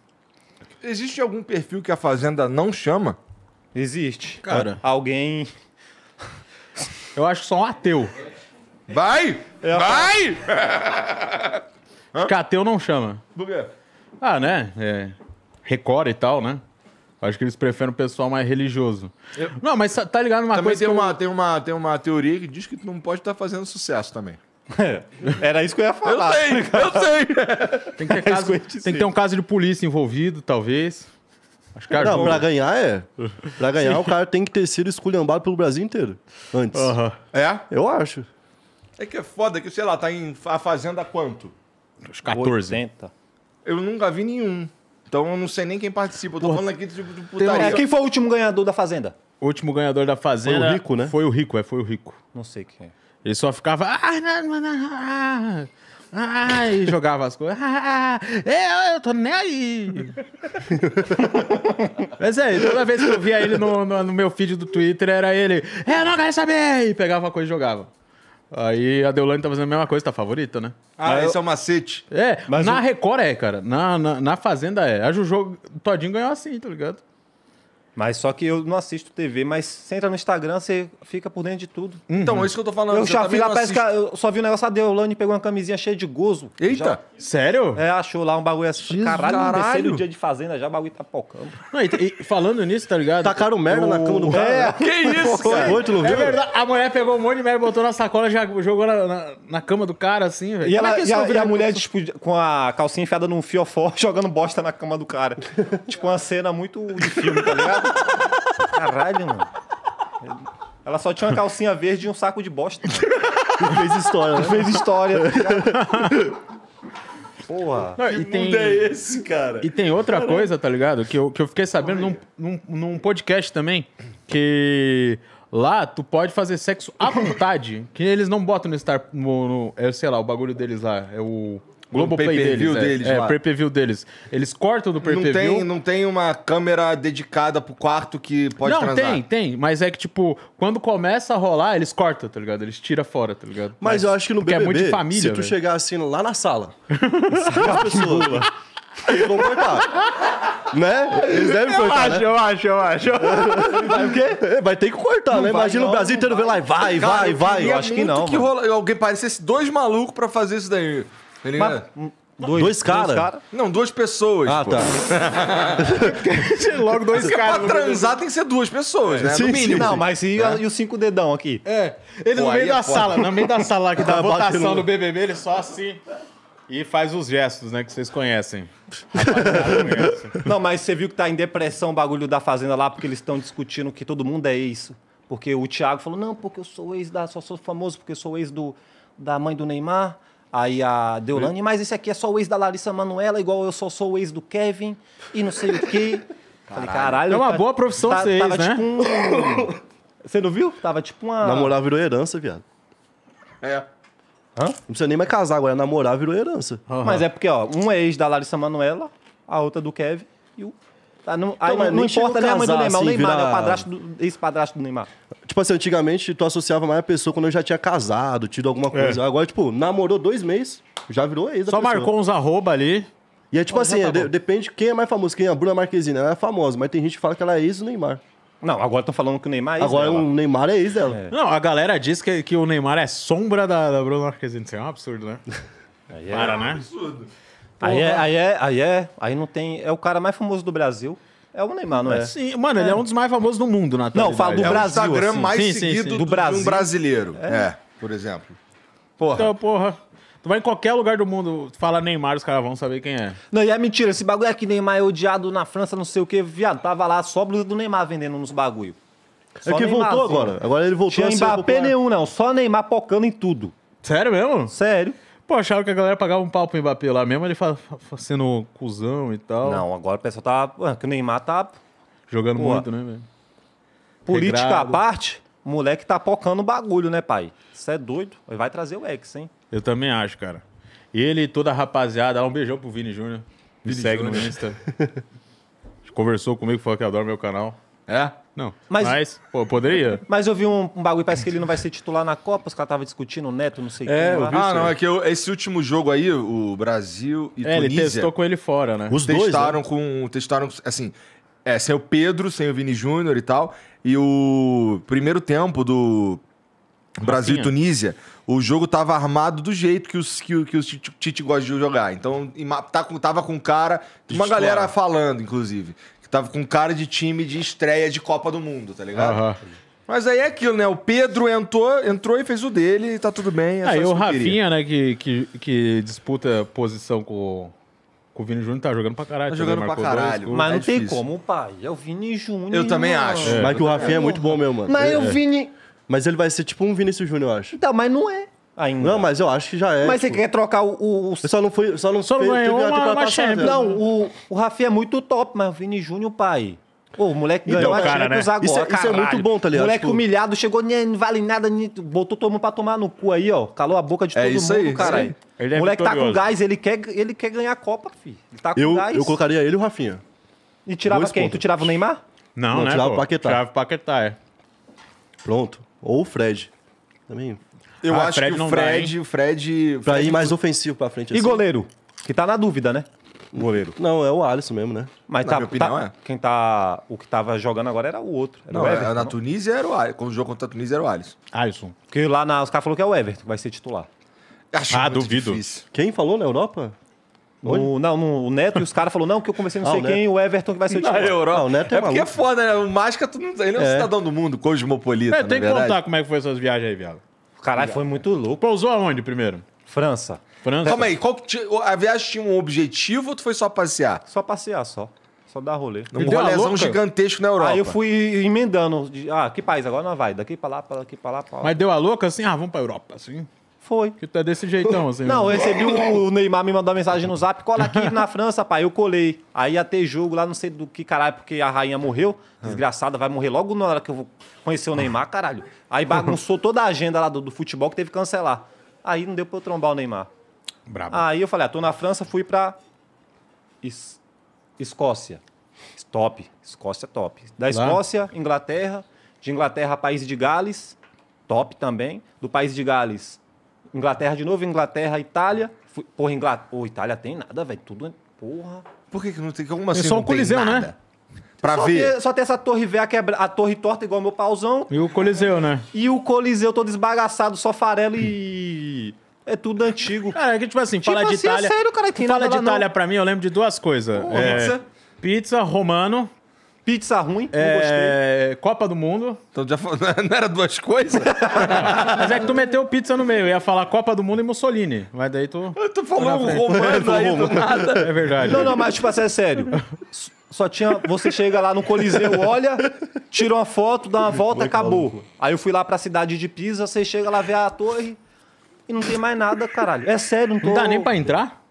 Existe algum perfil que a Fazenda não chama? Existe. Cara. Ah, alguém. Eu acho só um ateu. Vai! É vai! Acho que ateu não chama. Por quê? Ah, né? É, Record e tal, né? Acho que eles preferem o pessoal mais religioso. Eu... Não, mas tá ligado uma também coisa. Tem, uma, eu... tem, uma, tem uma teoria que diz que tu não pode estar tá fazendo sucesso também. É, era isso que eu ia falar. Eu sei, eu sei. Tem que ter, é caso, tem que ter um caso de polícia envolvido, talvez. Acho que ajuda. Não, pra ganhar é. Pra ganhar, o cara tem que ter sido esculhambado pelo Brasil inteiro. Antes. É? Eu acho. É que é foda que, sei lá, tá em a fazenda quanto? Os 14. 80 eu nunca vi nenhum. Então eu não sei nem quem participa. Eu tô Porra. falando aqui tipo, de, de putaria. É, quem foi o último ganhador da Fazenda? O último ganhador da Fazenda. Foi o Rico, né? Foi o Rico, é, foi o Rico. Não sei quem é. Ele só ficava. Ai, ah, ah, ah", jogava as coisas. Ah, é, eu, eu tô nem aí. Mas é, toda vez que eu via ele no, no, no, meu feed do Twitter, era ele. Eu não quero saber! E pegava a coisa e jogava. Aí a Deolane tá fazendo a mesma coisa, tá favorita, né? Ah, esse eu... é o macete. É, Mas na o... Record é, cara. Na, na, na Fazenda é. A jogo todinho ganhou assim, tá ligado? Mas só que eu não assisto TV, mas você entra no Instagram, você fica por dentro de tudo. Uhum. Então, é isso que eu tô falando. Eu já eu fui lá pescar, eu só vi um negócio, a Deolane pegou uma camisinha cheia de gozo. Eita! Já... Sério? É, achou lá um bagulho assim. caralho, caralho. terceiro dia de fazenda, já o bagulho tá pocando. Não, e, e, falando nisso, tá ligado? Tacaram merda o... na cama do cara. É, né? que isso, Pô, Muito, é verdade, a mulher pegou um monte de merda, botou na sacola, já jogou na, na, na cama do cara, assim, velho. E, é ela, é e, a, e a mulher, tipo, com a calcinha enfiada num fiofó, jogando bosta na cama do cara. tipo, uma cena muito de filme, tá ligado? Caralho, mano. Ela só tinha uma calcinha verde e um saco de bosta. E fez história. Né? Fez história. Porra. Não, e tem, é esse, cara? E tem outra Caramba. coisa, tá ligado? Que eu, que eu fiquei sabendo num, num, num, podcast também, que lá tu pode fazer sexo à vontade, que eles não botam no Star... No, no, é, sei lá, o bagulho deles lá, é o... Globoplay um deles, deles. É, é pay-per-view deles. Eles cortam do pay-per-view. Não tem, não tem uma câmera dedicada pro quarto que pode não, transar. Não, tem, tem. Mas é que, tipo, quando começa a rolar, eles cortam, tá ligado? Eles tiram fora, tá ligado? Mas, mas eu acho que no BBB, é muito de família, se tu véio. chegar assim lá na sala, a pessoa. Eles vão cortar. né? Eles devem eu cortar. Acho, né? Eu acho, eu acho, eu acho. Vai o quê? É, vai ter que cortar, não né? Imagina não, o Brasil inteiro ver lá, e vai, vai, vai. Eu, eu acho que não. que rola... alguém parecesse dois malucos pra fazer isso daí. Ele Mas, é Dois, dois caras? Cara? Não, duas pessoas. Ah, pô. tá. Logo dois caras. Pra transar tem que ser duas pessoas, né? Sim, no mínimo. Sim, não, mas e, é. e os cinco dedão aqui? É. Ele pô, no meio é da é sala, no meio da sala que dá votação do BBB, ele só assim. E faz os gestos, né, que vocês conhecem. Não, mas você viu que tá em depressão o bagulho da Fazenda lá, porque eles estão discutindo que todo mundo é ex. Porque o Thiago falou, não, porque eu sou ex da. Só sou famoso porque eu sou ex do, da mãe do Neymar aí a Deolane, hum? mas esse aqui é só o ex da Larissa Manuela, igual eu só sou o ex do Kevin e não sei o quê. Falei, caralho. É uma tá, boa profissão tá, ser tava, ex, né? Tipo um... Você não viu? Tava tipo uma. Namorar virou herança, viado. É. Hã? Não precisa nem mais casar agora, namorar virou herança. Uhum. Mas é porque, ó, um é ex da Larissa Manuela, a outra do Kevin e o Tá, não, então, não, não importa nem a mãe do Neymar, assim, né? o Neymar é o padrasto do, ex-padrasto do Neymar. Tipo assim, antigamente tu associava mais a pessoa quando eu já tinha casado, tido alguma é. coisa. É. Agora, tipo, namorou dois meses, já virou ex. Só marcou uns arroba ali. E é tipo assim, tá é, de, depende quem é mais famoso. Quem é a Bruna Marquezine, ela é famosa, mas tem gente que fala que ela é ex do Neymar. Não, agora estão falando que o Neymar é ex Agora dela. o Neymar é ex dela. É. Não, a galera diz que, que o Neymar é sombra da, da Bruna Marquezine. Isso é um absurdo, né? Aí é Para, um né? Absurdo. Aí é, aí é, aí é, aí não tem. É o cara mais famoso do Brasil. É o Neymar, não é? Sim, mano, ele é. é. um dos mais famosos do mundo, na Não, fala do é Brasil. É o Instagram assim. mais sim, seguido sim, sim. do Brasil. um brasileiro. É. é. por exemplo. Porra. Então, porra. Tu vai em qualquer lugar do mundo, fala Neymar, os caras vão saber quem é. Não, e é mentira, esse bagulho é que Neymar é odiado na França, não sei o que, viado. Tava lá só blusa do Neymar vendendo nos bagulho. É só é que Neymar, voltou agora. Agora ele voltou Tinha a Mbappé nenhum, não. Só Neymar pocando em tudo. Sério mesmo? Sério. Pô, acharam que a galera pagava um pau pro Mbappé lá mesmo, ele fazendo cuzão e tal. Não, agora o pessoal tá. que o Neymar tá. Jogando Pô, muito, né, velho? Política Regrado. à parte, o moleque tá pocando o bagulho, né, pai? Isso é doido. Ele vai trazer o ex, hein? Eu também acho, cara. Ele e toda a rapaziada, um beijão pro Vini Júnior. Me Vini segue no Insta. Conversou comigo, falou que adora meu canal. É? Não. Mas, mas pô, poderia. Mas eu vi um, um bagulho, parece que ele não vai ser titular na Copa, os caras estavam discutindo, o Neto, não sei o é, que. Eu vi ah, não, é que eu, esse último jogo aí, o Brasil e é, Tunísia... ele testou com ele fora, né? Os testaram dois, né? com Testaram, assim, é, sem o Pedro, sem o Vini Júnior e tal. E o primeiro tempo do Brasil e Tunísia, o jogo tava armado do jeito que os que, que os Tite gosta de jogar. Então, tá com, tava com cara, uma galera falando, inclusive, Tava com cara de time de estreia de Copa do Mundo, tá ligado? Mas aí é aquilo, né? O Pedro entrou, entrou e fez o dele e tá tudo bem. É Aí ah, o Rafinha, né, que, que, que disputa posição com, com o Vini Júnior, tá jogando pra caralho. Tá jogando pra dois caralho. Mas é não tem como, pai. É o Vini Júnior. Eu também acho. É. Mas que o Rafinha é muito bom mesmo, mano. Mas é. o Vini. Mas ele vai ser tipo um Vinícius Júnior, eu acho. Então, mas não é ainda. Não, mas eu acho que já é. Mas tipo... você quer trocar o. o, o... só não foi Só não, só não ganhou uma, uma, Champions. Não, o, o Rafinha é muito top, mas o Vini Júnior, pai. Pô, o moleque então, ganhou a cara, né? Champions né? agora. Isso é, isso, é muito bom, tá ligado? Moleque tipo... humilhado, chegou, não vale nada, botou todo mundo pra tomar no cu aí, ó. Calou a boca de é todo é isso mundo, cara. Isso aí. É moleque vitorioso. tá com gás, ele quer, ele quer ganhar a Copa, filho. Ele tá com eu, gás. Eu colocaria ele e o Rafinha. E tirava Dois quem? Pontos. Tu tirava o Neymar? Não, não né, tirava pô, o Paquetá. Tirava o Paquetá, é. Pronto. Ou o Fred. Também. Eu ah, acho Fred que o Fred, dá, o Fred. Pra Fred... ir mais ofensivo pra frente. E assim. goleiro? Que tá na dúvida, né? O goleiro. Não, é o Alisson mesmo, né? Mas na tá, minha tá opinião, tá, é. quem tá. O que tava jogando agora era o outro. Era não, o é, Everton, na não? Tunísia era o Alisson. Quando o jogo contra a Tunísia era o Alisson. Alisson. Porque lá na, os caras falaram que é o Everton que vai ser titular. Acho ah, duvido. Difícil. Quem falou na Europa? O, não, no, o Neto e os caras falaram, não, que eu comecei não ah, sei quem, o Everton que vai ser o titular. Na Europa. Não, o Neto é, é porque é foda, né? O Máscara, ele é um é. cidadão do mundo, cosmopolita, é, é Tem que contar como é que foi essas viagens aí, viado. Caralho, foi muito louco. Pousou aonde primeiro? França. França. Calma aí, qual que ti- a viagem tinha um objetivo ou tu foi só passear? Só passear, só. Só dar rolê. Um Me deu gigantesco na Europa. Aí eu fui emendando. de- Ah, que país? Agora não vai. Daqui pra lá, pra daqui pra lá, pra lá. Mas deu a louca assim? Ah, vamos pra Europa, assim. Foi. Que tá desse jeitão, assim. Não, mesmo. Né? eu recebi o, o, Neymar me mandou uma mensagem no zap, cola aqui na França, pai. Eu colei. Aí ia ter jogo lá, não sei do que caralho, porque a rainha morreu. Desgraçada, vai morrer logo na hora que eu vou conhecer o Neymar, caralho. Aí bagunçou toda a agenda lá do, do futebol que teve que cancelar. Aí não deu pra eu trombar o Neymar. Brabo. Aí eu falei, ah, tô na França, fui pra es... Escócia. Top. Escócia, top. Da Escócia, Inglaterra. De Inglaterra, País de Gales. Top também. Do País de Gales, Inglaterra de novo, Inglaterra, Itália. Fui, porra, Inglaterra. Pô, Itália tem nada, velho. Tudo. É, porra. Por que, que não tem? alguma assim? É só o Coliseu, né? Pra só ver. só tem essa torre velha quebra a torre torta, igual meu pauzão. E o Coliseu, né? E o Coliseu todo esbagaçado, só farelo e. É tudo antigo. Cara, é que tipo assim, tipo assim, de é Itália. É sério, cara, tem fala de Itália não. pra mim, eu lembro de duas coisas. é, pizza. Pizza, romano. Pizza ruim, é... gostei. Copa do Mundo. Então já não era duas coisas? Mas é que tu meteu pizza no meio. Eu ia falar Copa do Mundo e Mussolini. Mas daí tu. Eu tô falando romano é, aí do nada. É verdade. Não, não, mas tipo assim, é sério. Só tinha. Você chega lá no Coliseu, olha, tira uma foto, dá uma volta, Foi acabou. Maluco. Aí eu fui lá pra cidade de Pisa, você chega lá, vê a torre e não tem mais nada, caralho. É sério, não tô. Não dá nem pra entrar?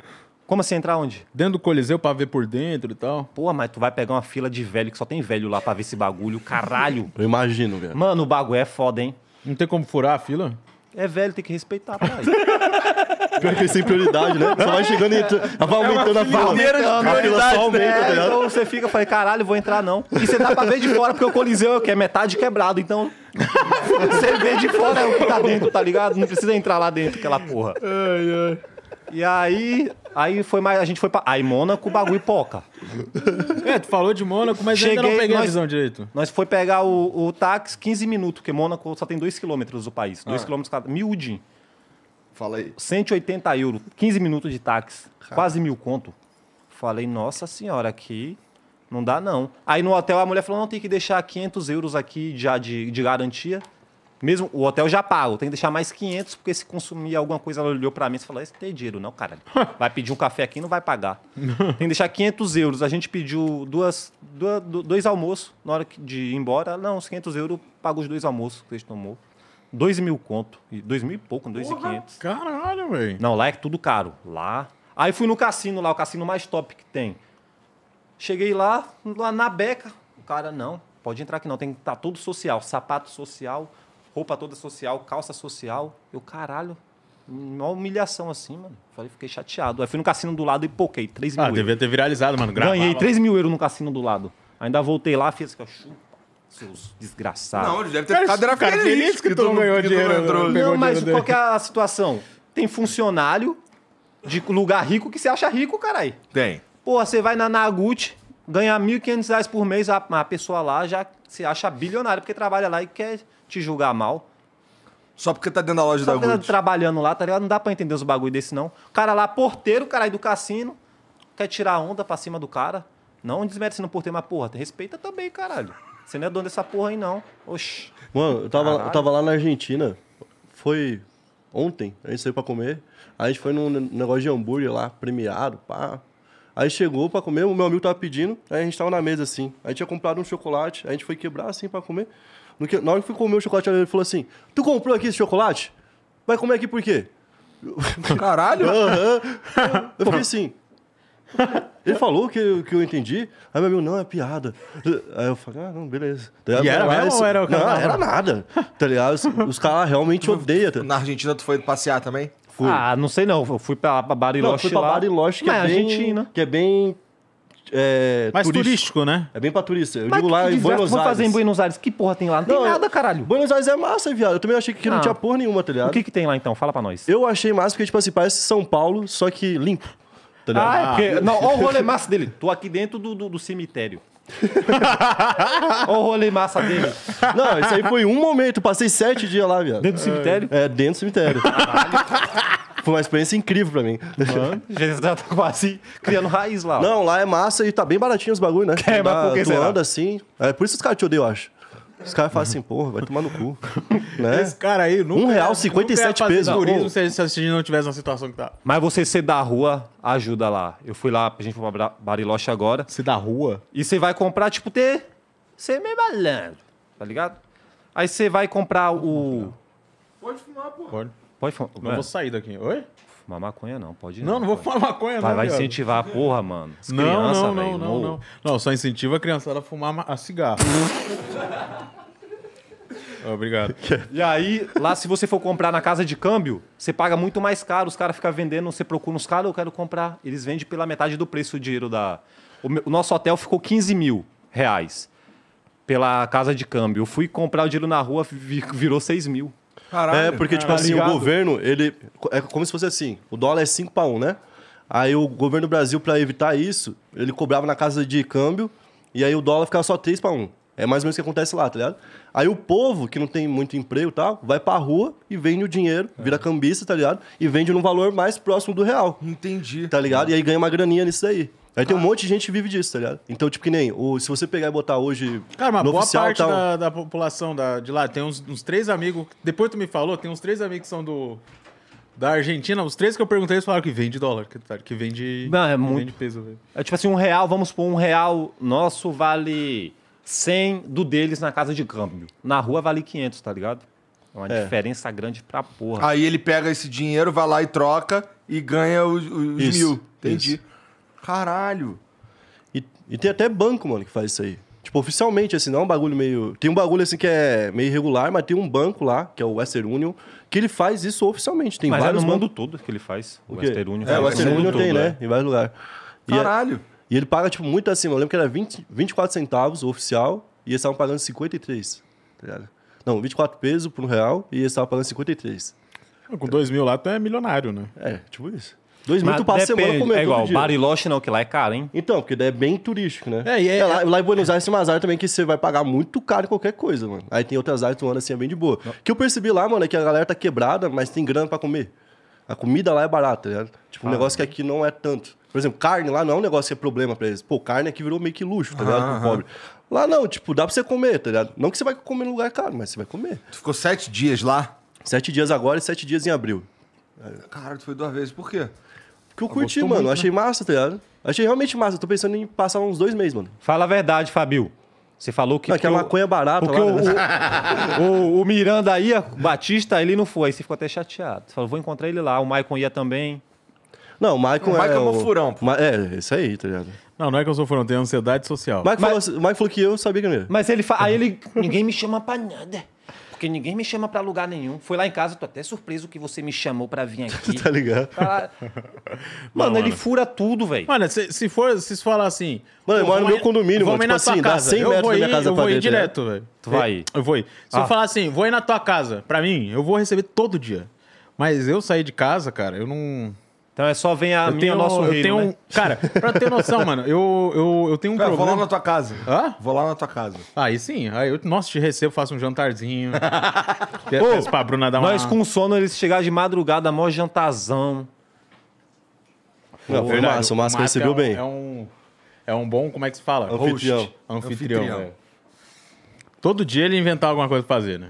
Como assim entrar onde? Dentro do Coliseu pra ver por dentro e tal. Pô, mas tu vai pegar uma fila de velho que só tem velho lá pra ver esse bagulho, caralho. Eu imagino, velho. Mano, o bagulho é foda, hein? Não tem como furar a fila? É velho, tem que respeitar, pai. Pior que sem prioridade, né? Só vai chegando e entra, é vai aumentando é a fila. De a fila só aumenta, né? tá ligado? Então você fica, fala, caralho, vou entrar não. E você dá pra ver de fora, porque o Coliseu é que é metade quebrado, então. você vê de fora é o que tá dentro, tá ligado? Não precisa entrar lá dentro, aquela porra. Ai, ai. E aí, aí foi mais, a gente foi pra. Aí Mônaco, bagulho poca. É, tu falou de Mônaco, mas Cheguei, ainda não peguei nós, a visão direito. Nós foi pegar o, o táxi 15 minutos, porque Mônaco só tem 2 quilômetros do país. 2 ah. quilômetros cada. Miudinho. Fala aí. 180 euros, 15 minutos de táxi. Caramba. Quase mil conto. Falei, nossa senhora, aqui não dá não. Aí no hotel a mulher falou, não, tem que deixar 500 euros aqui já de, de garantia. Mesmo o hotel já pago, tem que deixar mais 500, porque se consumir alguma coisa, ela olhou para mim e falou: Esse tem dinheiro, não, cara. Vai pedir um café aqui e não vai pagar. tem que deixar 500 euros. A gente pediu duas, duas dois almoços na hora de ir embora. Não, os 500 euros, pagou os dois almoços que a gente tomou. Dois mil conto. Dois mil e pouco, dois e quinhentos. Caralho, velho. Não, lá é tudo caro. Lá. Aí fui no cassino lá, o cassino mais top que tem. Cheguei lá, lá na beca. O cara, não, pode entrar aqui não, tem que estar tá tudo social, sapato social roupa toda social, calça social. Eu, caralho, uma humilhação assim, mano. Falei, fiquei chateado. Aí fui no cassino do lado e poquei 3 ah, mil Ah, euros. devia ter viralizado, mano. Ganhei 3 mil euros no cassino do lado. Ainda voltei lá, fiz que chupa, seus desgraçados. Não, deve ter ficado era cara, feliz que tu não ganhou dinheiro. Não, mas dinheiro qual que é a situação? Tem funcionário de lugar rico que você acha rico, caralho. Tem. pô você vai na Nagut, ganha 1.500 reais por mês, a, a pessoa lá já se acha bilionária porque trabalha lá e quer te julgar mal. Só porque tá dentro da loja Só da Gucci. Tá trabalhando lá, tá ligado? Não dá pra entender os bagulho desse, não. O cara lá, porteiro, caralho, do cassino, quer tirar onda pra cima do cara. Não desmerece no porteiro mas porra, respeita também, caralho. Você não é dono dessa porra aí, não. Oxi. Mano, eu tava, eu tava lá na Argentina. Foi ontem, a gente saiu pra comer. a gente foi num negócio de hambúrguer lá, premiado, pá. Aí chegou pra comer, o meu amigo tava pedindo, aí a gente tava na mesa assim. Aí tinha comprado um chocolate, a gente foi quebrar assim pra comer. Que, na hora que eu fui comer o chocolate, ele falou assim: Tu comprou aqui esse chocolate? Vai comer aqui por quê? Caralho! Aham. uhum. Eu fiquei assim. Ele falou que, eu, que eu entendi. Aí meu amigo, não, é piada. Aí eu falei, ah, não, beleza. Daí, e era mesmo ou era o cara? Não, era nada. Tá ligado? Os, os caras realmente odeiam. Na Argentina tu foi passear também? Fui. Ah, não sei não. Eu fui pra Bariloche lá fui pra Bariloche, que é, é bem... Argentina. Que é bem é, mais turístico. turístico. né? É bem pra turista. Eu Mas digo lá em Buenos Aires. fazer em Buenos Aires? Que porra tem lá? Não, não tem nada, caralho. Buenos Aires é massa, viado. Eu também achei que não ah. tinha porra nenhuma, tá ligado? O que, que tem lá então? Fala pra nós. Eu achei massa porque, tipo assim, parece São Paulo, só que limpo. Tá ligado? Ah, é porque... Ah. Não, olha o rolê massa dele. Tô aqui dentro do, do, do cemitério. Olha o rolê massa dele. Não, isso aí foi um momento. Passei sete dias lá, viado. Dentro do cemitério? É, dentro do cemitério. Caralho. Foi uma experiência incrível pra mim. Mano, já tá quase criando raiz lá. Não, lá é massa e tá bem baratinho os bagulho, né? É, mas por tá que tu anda assim. É por isso que os caras te odeiam, eu acho. Os caras falam assim, porra, vai tomar no cu. né? Esse cara aí nunca. Um é- real, 57 nunca é ia pesos. turismo se, se a gente não tivesse uma situação que tá. Mas você ser da rua ajuda lá. Eu fui lá, a gente foi pra Bariloche agora. Você da rua? E você vai comprar, tipo, ter. Você é meio malandro, tá ligado? Aí você vai comprar o. Pode fumar, pô. Pode. Pode fumar. Não vou sair daqui. Oi? Fumar maconha não, pode não. Não, não vou fumar maconha vai, não. Vai incentivar a porra, mano. As não, criança, não, véio, não, não, não, não. só incentiva a criançada a fumar a cigarro. Obrigado. E aí, lá se você for comprar na casa de câmbio, você paga muito mais caro, os caras ficam vendendo, você procura uns caras, eu quero comprar. Eles vendem pela metade do preço o dinheiro da. O, meu, o nosso hotel ficou 15 mil reais pela casa de câmbio. Eu fui comprar o dinheiro na rua, virou 6 mil. Caralho, é, porque, tipo assim, o governo, ele. É como se fosse assim: o dólar é 5 para 1, né? Aí o governo do Brasil, para evitar isso, ele cobrava na casa de câmbio, e aí o dólar ficava só 3 para 1. É mais ou menos o que acontece lá, tá ligado? Aí o povo, que não tem muito emprego e tal, vai pra rua e vende o dinheiro, é. vira cambista, tá ligado? E vende num valor mais próximo do real. Entendi. Tá ligado? E aí ganha uma graninha nisso aí. Aí tem um monte de gente que vive disso, tá ligado? Então, tipo, que nem, o, se você pegar e botar hoje. Cara, uma boa oficial, parte tá um... da, da, população da, de lá, tem uns, uns, três amigos. Depois tu me falou, tem uns três amigos que são do. Da Argentina, os três que eu perguntei, eles falaram que vende dólar, que, tá, que vende. Não, é muito. Vende peso, É tipo assim, um real, vamos supor, um real nosso vale 100 do deles na casa de câmbio. Na rua vale 500, tá ligado? É uma é. diferença grande pra porra. Aí ele pega esse dinheiro, vai lá e troca e ganha os, os mil. Entendi. Isso. Caralho. E, e tem até banco, mano, que faz isso aí. Tipo, oficialmente, assim, não é um bagulho meio. Tem um bagulho assim que é meio irregular, mas tem um banco lá, que é o Western Union, que ele faz isso oficialmente. Tem mas vários. É no mundo todo que ele faz. O, o Western Union. É, o Western Union tem, todo, né? É. Em vários lugares. É- Caralho. E, e, ele paga, tipo, muito acima. Eu lembro que era 20, 24 centavos o oficial, e eles estavam pagando 53. Tá ligado? Não, 24 pesos por um real, e eles estavam pagando 53. Com 2 mil lá, tu é milionário, né? É, tipo isso. Dois mil tu passa depende, semana comendo. É igual, Bariloche não, que lá é caro, hein? Então, porque é bem turístico, né? É, e é, é, lá, lá em Buenos Aires tem umas áreas também que você vai pagar muito caro em qualquer coisa, mano. Aí tem outras áreas que tu anda assim, é bem de boa. O que eu percebi lá, mano, é que a galera tá quebrada, mas tem grana pra comer. A comida lá é barata, né? Tipo, ah, um negócio que né? aqui não é tanto. Por exemplo, carne lá não é um negócio que é problema pra eles. Pô, carne aqui virou meio que luxo, tá ligado? Ah, pobre. Lá não, tipo, dá pra você comer, tá ligado? Não que você vai comer no lugar caro, mas você vai comer. Tu ficou sete dias lá? Sete dias agora e sete dias em abril. Cara, tu foi duas vezes. Por quê? Que eu curti, mano. Muito, né? achei né? massa, tá ligado? Achei realmente massa. Eu tô pensando em passar uns dois meses, mano. Fala a verdade, Fabio. Você falou que. Não, que é maconha barata, Porque lá, né? o, o, o, Miranda aí, Batista, ele não foi. Aí você ficou até chateado. Você falou, vou encontrar ele lá. O Maicon ia também. Não, o Maicon o é. Maicon é, é um furão. Pô. É, é, isso aí, tá ligado? Não, não é que eu sou furão, tenho ansiedade social. Mike Maicon falou, o falou que eu sabia que não era. Mas ele fa... aí ele. Ninguém me chama pra nada porque ninguém me chama para lugar nenhum. Foi lá em casa, tô até surpreso que você me chamou para vir tá aqui. tá ligado? Pra... Mano, ele fura tudo, velho. Mano, se, se for, se falar assim. Mano, eu moro no meu condomínio, mano. Tipo na assim, casa. dá 100 eu metros da minha casa eu pra vou ir tá dentro, direto, né? velho. Tu vai Eu vou ir. Se ah. eu falar assim, vou ir na tua casa, pra mim, eu vou receber todo dia. Mas eu sair de casa, cara, eu não. Então é só vem a eu minha nosso reino, né? Cara, pra ter noção, mano, eu, eu, eu tenho um cara, problema... vou lá na tua casa. Hã? Vou lá na tua casa. Aí sim. Aí eu, nossa, te recebo, faço um jantarzinho. Peço pra Bruna dar uma... Nós com sono, eles chegar de madrugada, mó jantazão. Não, foi massa, o Márcio recebeu é um, bem. É um, é um bom, como é que se fala? Anfitrião. Host. Anfitrião, Anfitrião. Todo dia ele inventava alguma coisa pra fazer, né?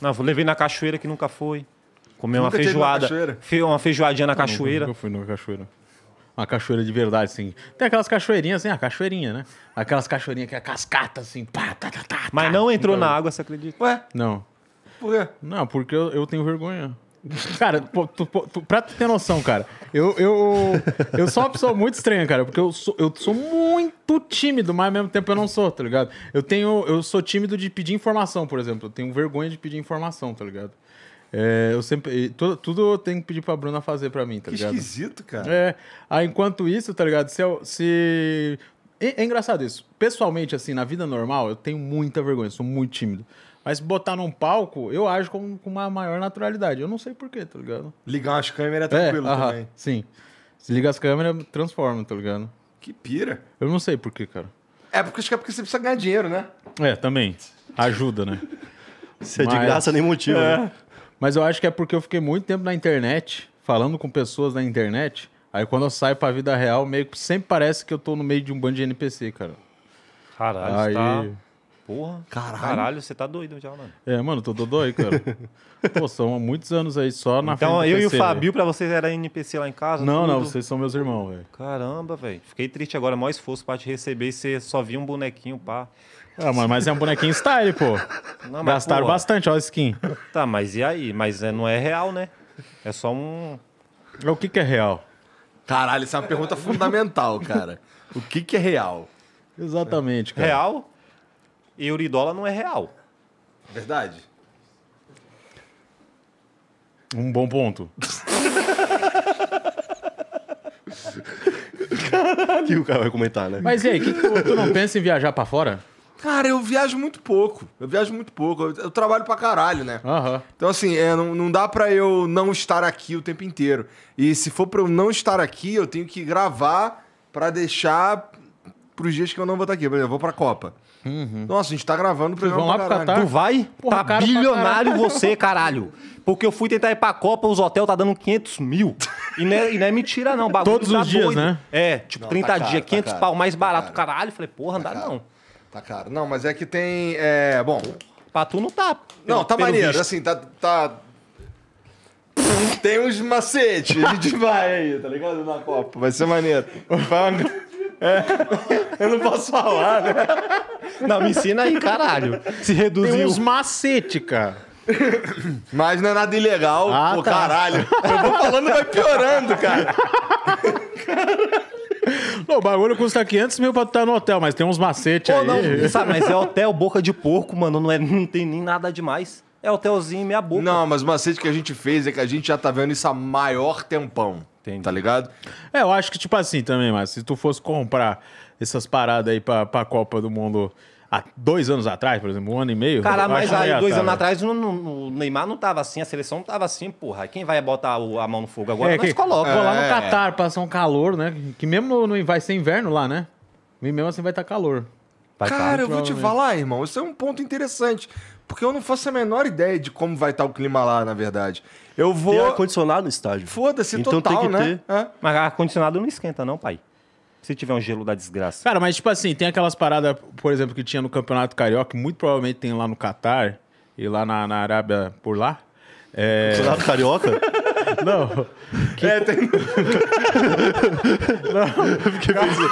Não, levei na cachoeira que nunca foi. Comer uma feijoada. Fe, uma feijoadinha na cachoeira. Nunca fui na cachoeira. Uma cachoeira de verdade, sim. Tem aquelas cachoeirinhas, assim, a cachoeirinha, né? Aquelas cachoeirinhas que é cascata, assim, pá, tá, tá, tá. Mas tá. não entrou então, na água, você acredita? Ué? Não. Por quê? Não, porque eu, eu tenho vergonha. Cara, tu, tu, tu, pra tu ter noção, cara, eu, eu, eu sou uma pessoa muito estranha, cara, porque eu sou, eu sou muito tímido, mas ao mesmo tempo eu não sou, tá ligado? Eu tenho. Eu sou tímido de pedir informação, por exemplo. Eu tenho vergonha de pedir informação, tá ligado? É, eu sempre. Tudo, tudo eu tenho que pedir pra Bruna fazer pra mim, tá que ligado? esquisito, cara. É. Aí, enquanto isso, tá ligado? Se. Eu, se... É, é engraçado isso. Pessoalmente, assim, na vida normal, eu tenho muita vergonha, sou muito tímido. Mas botar num palco, eu acho com, com uma maior naturalidade. Eu não sei porquê, tá ligado? Ligar as câmeras é tranquilo é, também. Sim. Se liga as câmeras, transforma, tá ligado? Que pira. Eu não sei porquê, cara. É porque acho que é porque você precisa ganhar dinheiro, né? É, também. Ajuda, né? Se é de graça, nem motivo. É. né? Mas eu acho que é porque eu fiquei muito tempo na internet, falando com pessoas na internet. Aí quando eu saio pra vida real, meio que sempre parece que eu tô no meio de um bando de NPC, cara. Caralho, tá- aí... tá... Porra. Caralho. caralho. você tá doido já, mano. É, mano, tô doido, cara. Pô, são muitos anos aí só na Então, eu PC, e o Fabio, véio. pra vocês, era NPC lá em casa? Não, tudo. não, vocês são meus irmãos, velho. Caramba, velho. Fiquei triste agora, maior esforço pra te receber e você só via um bonequinho, pá. Pra... Ah, mas é um bonequinho style, pô. Não, Gastaram bastante, ó, a skin. Tá, mas e aí? Mas é, não é real, né? É só um. O que, que é real? Caralho, essa é uma pergunta fundamental, cara. O que, que é real? Exatamente, cara. Real, euro e dólar não é real. Verdade? Um bom ponto. Caralho, o cara vai comentar, né? Mas e aí, que tu, tu não pensa em viajar pra fora? Cara, eu viajo muito pouco. Eu viajo muito pouco. Eu, eu trabalho pra caralho, né? Uhum. Então, assim, é, não, não dá pra eu não estar aqui o tempo inteiro. E se for pra eu não estar aqui, eu tenho que gravar pra deixar pros dias que eu não vou estar aqui. Por exemplo, eu vou pra Copa. Uhum. Nossa, a gente tá gravando pro programa vão lá pra Catar. Tu vai? Porra, tá bilionário você, caralho. Porque eu fui tentar ir pra Copa, os hotéis tá dando 500 mil. E não é, e não é mentira, não. Todos tá os doido. dias, né? É, tipo, não, 30 tá dias, caro, tá 500 caro, pau, mais tá barato. Caro. Caralho, falei, porra, tá não dá não. Tá caro. Não, mas é que tem. É, bom. Patu não tá. Não, tá maneiro. Assim, tá. tá... tem uns macetes. A gente vai aí, tá ligado? Na Copa. Vai ser maneiro. é. Eu não posso falar, né? Não, me ensina aí, caralho. Se reduziu. Tem uns macete, cara. Mas não é nada ilegal. Ah, Pô, tá. caralho. Eu vou falando vai piorando, cara. Não, o bagulho custa 500 mil pra tu estar tá no hotel, mas tem uns macetes aí. Não, sabe, mas é hotel boca de porco, mano. Não, é, não tem nem nada demais. É hotelzinho meia boca. Não, mas o macete que a gente fez é que a gente já tá vendo isso há maior tempão. Entendi. Tá ligado? É, eu acho que, tipo assim também, mas se tu fosse comprar essas paradas aí pra, pra Copa do Mundo há dois anos atrás, por exemplo, um ano e meio. Cara, mas aí dois anos né? atrás o Neymar não tava assim, a seleção não tava assim, porra. Quem vai botar a mão no fogo agora? É, nós que, coloca. vou lá no é. Catar, passar um calor, né? Que mesmo no, vai ser inverno lá, né? E mesmo assim vai estar tá calor. Vai tá Cara, eu vou te falar, irmão, isso é um ponto interessante. Porque eu não faço a menor ideia de como vai estar tá o clima lá, na verdade. Eu vou. Tem ar-condicionado no estádio. Foda-se, então total, tem que né? Ter. É. Mas ar-condicionado não esquenta, não, pai. Se tiver um gelo da desgraça. Cara, mas tipo assim, tem aquelas paradas, por exemplo, que tinha no Campeonato Carioca, muito provavelmente tem lá no Catar e lá na, na Arábia por lá. É... Campeonato Carioca? Não. Que... É, tem... não. Porque pensei,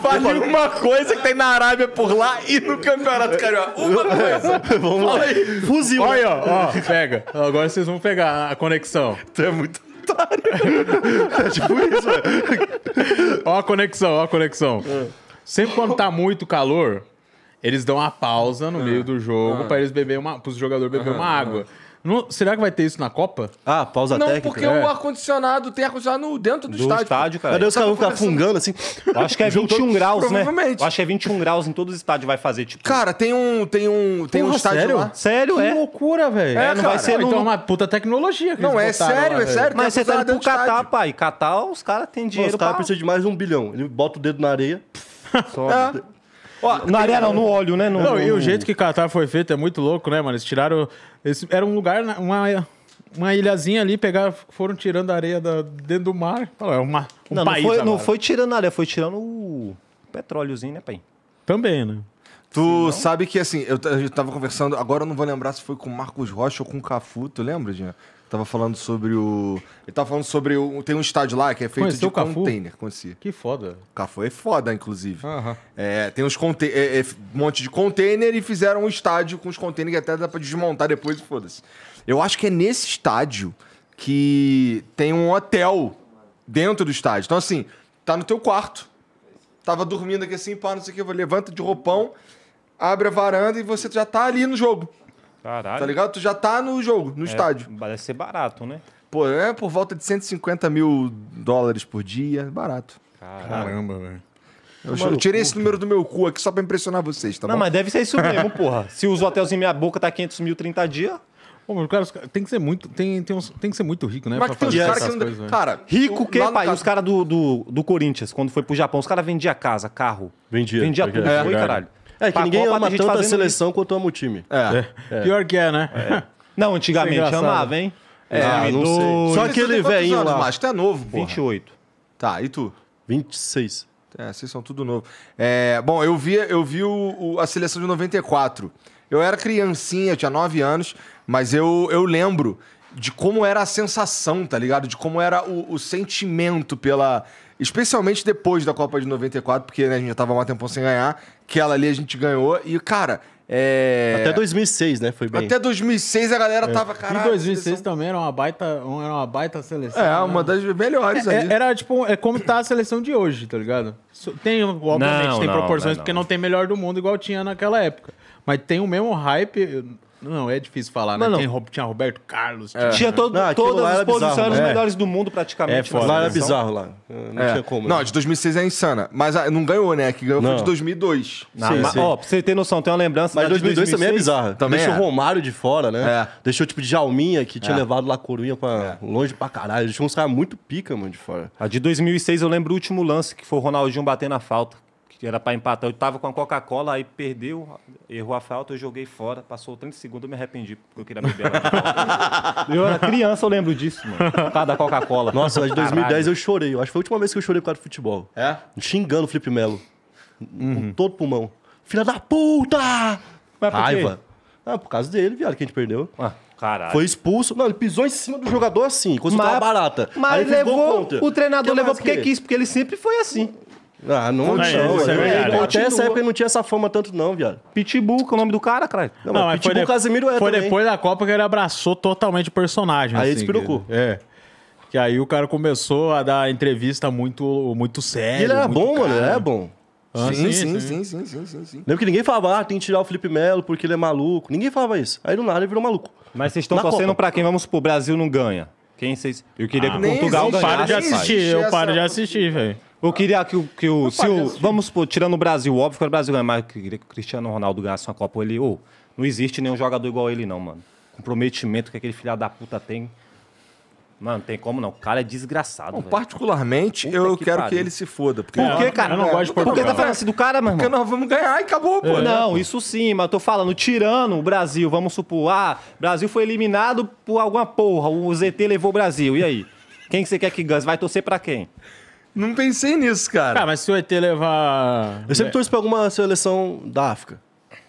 Fale uma coisa que tem na Arábia por lá e no Campeonato Carioca. Uma coisa. Vamos lá. Fuzil. Olha, ó, ó, pega. Agora vocês vão pegar a conexão. Tu é muito é tipo isso, velho. Ó a conexão, ó a conexão. É. Sempre quando tá muito calor, eles dão uma pausa no é. meio do jogo é. para eles beber uma, pros jogadores beber uma água. Não- será que vai ter isso na Copa? Ah, pausa Não, técnica. porque É. o ar-condicionado tem ar-condicionado dentro do, Do estádio. estádio, cara. Cadê os caras vão ficar fungando assim? Eu acho que é 21 graus, né? Provavelmente. Eu acho que é 21 graus em todos os estádios vai fazer, tipo. Cara, tem um, tem um, tem um estádio sério? lá. Sério, que é. loucura, velho. É, é não vai ser Então no- é uma puta tecnologia que Não, é sério, lá, é sério. Mas você tá indo pro Catar, pai. Catar, os caras têm dinheiro os caras precisam de mais um bilhão. Ele bota o dedo na areia. Só. É. Ó, na areia não, no óleo, né? No, não, no... e o jeito que Catar foi feito é muito louco, né, mano? Eles tiraram. Eles, era um lugar, uma, uma ilhazinha ali, pegaram, foram tirando a areia da, dentro do mar. É uma, um não, país. Não foi, não foi tirando a areia, foi tirando o petróleozinho, né, pai? Também, né? Tu sabe que assim, eu, eu tava conversando, agora eu não vou lembrar se foi com o Marcos Rocha ou com o Cafu, tu lembra, Jean? Tava falando sobre o. Ele tava falando sobre. O... Tem um estádio lá que é feito Conheceu de container. Cafu? Que foda. O Cafu é foda, inclusive. Uhum. É, tem uns conte... É, é, um monte de container e fizeram um estádio com os containers que até dá pra desmontar depois e foda-se. Eu acho que é nesse estádio que tem um hotel dentro do estádio. Então, assim, tá no teu quarto. Tava dormindo aqui assim, pá, não sei o que. Levanta de roupão, abre a varanda e você já tá ali no jogo. Caralho. Tá ligado? Tu já tá no jogo, no é, estádio. Parece ser barato, né? Pô, é por volta de 150 mil dólares por dia. É barato. Caralho. Caramba, velho. Eu, tá tirei esse número do meu cu aqui só pra impressionar vocês, tá não, bom? Não, mas deve ser isso mesmo, porra. Se os hotéis em minha boca tá 500 mil 30 dias... Pô, cara, tem que ser muito, tem, tem, uns, tem que ser muito rico, né? Mas pra tem fazer cara que coisas, né? cara, rico que, pai, caso... os caras do, do, do Corinthians, quando foi pro Japão, os caras vendiam casa, carro. Vendia. Vendia tudo, é. foi, caralho. É que ninguém Copa, ama tanto a seleção isso. quanto ama o time. É. é. Pior que é, né? É. Não, antigamente é amava, hein? É, ah, não, não sei. Só que velhinho lá. Mas tu é novo, pô. 28. Tá, e tu? 26. É, vocês são tudo novo. É, bom, eu vi, eu vi o, o, a seleção de 94. Eu era criancinha, eu tinha 9 anos, mas eu, eu lembro de como era a sensação, tá ligado? De como era o, o sentimento pela, especialmente depois da Copa de 94, porque né, a gente já tava há um tempo sem ganhar, que ela ali a gente ganhou e, cara, é... Até 2006, né? Foi bem. Até 2006 a galera é. tava, caralho. E 2006 seleção... também era uma baita, era uma baita seleção. É, né? uma das melhores é, é Era tipo, é como tá a seleção de hoje, tá ligado? Tem, obviamente, não, tem não, proporções, não, porque não tem melhor do mundo igual tinha naquela época. Mas tem o mesmo hype, não, é difícil falar, né? Tem, tinha Roberto Carlos. É. Tinha, é. tinha todo, não, todas as posições né? melhores do mundo, praticamente. É, né? lá era né? bizarro lá. Não é. tinha como. Não, né? de 2006 é insana. Mas ah, não ganhou, né? Que ganhou não. foi de 2002. Não, sim, mas, sim. Ó, pra você ter noção, tem uma lembrança. Mas de 2002 também é bizarro. Também Deixou o é. Romário de fora, né? É. Deixou, tipo, de Jalminha, que tinha levado lá Corunha pra longe pra caralho. Deixou uns caras muito pica, mano, de fora. A de 2006 eu lembro o último lance, que foi o Ronaldinho batendo na falta que era para empatar. Eu estava com a Coca-Cola, aí perdeu, errou a falta, eu joguei fora. Passou 30 segundos, eu me arrependi, porque eu queria beber. eu era criança, eu lembro disso, mano. Por da Coca-Cola. Nossa, mas em 2010 eu chorei. Eu acho que foi a última vez que eu chorei por causa do futebol. É? Xingando o Felipe Melo. Uhum. Com todo pulmão. Filha da puta! Mas por Raiva. Ah, por causa dele, viado, que a gente perdeu. Ah. Caralho. Foi expulso. Não, ele pisou em cima do jogador assim, coisa uma barata. Mas levou. O treinador que levou porque quis, porque ele sempre foi assim. Ah, não, não, não é, é verdade. Até essa época não tinha essa fama tanto, não, viado. Pitbull, que é o nome do cara, cara. Não, não mas Pitbull foi de... Casimiro é Foi também. depois da Copa que ele abraçou totalmente o personagem. Aí assim, ele despirou É. Que aí o cara começou a dar entrevista muito, muito sério. E ele era bom, cara. mano, ele era bom. Ah, sim, sim, sim, sim, sim, sim, sim, Lembro que ninguém falava, ah, tem que tirar o Felipe Melo porque ele é maluco. Ninguém falava isso. Aí do nada ele virou maluco. Mas vocês estão torcendo para quem? Vamos pro Brasil não ganha. Quem vocês. Eu queria ah, que Portugal ganhasse. Eu paro de assistir, eu paro de assistir, velho. Eu queria que, o. Que o se o vamos supor, tirando o Brasil, óbvio que o Brasil ganha, é mais eu queria que o Cristiano Ronaldo ganhasse uma Copa. Ele, ô, não existe nenhum jogador igual ele, não, mano. Comprometimento que aquele filho da puta tem. Mano, tem como não. O cara é desgraçado. Bom, particularmente, Puta eu que quero pariu. que ele se foda. Porque... Por que, cara? Eu não gosto de Por que tá falando assim do cara, mano? Porque nós vamos ganhar e acabou, pô. É. Não, isso sim, mas eu tô falando, tirando o Brasil, vamos supor, ah, Brasil foi eliminado por alguma porra, o ZT levou o Brasil, e aí? Quem que você quer que ganhe? Vai torcer pra quem? Não pensei nisso, cara. Cara, ah, mas se o ET levar. Eu sempre né? torço pra alguma seleção da África.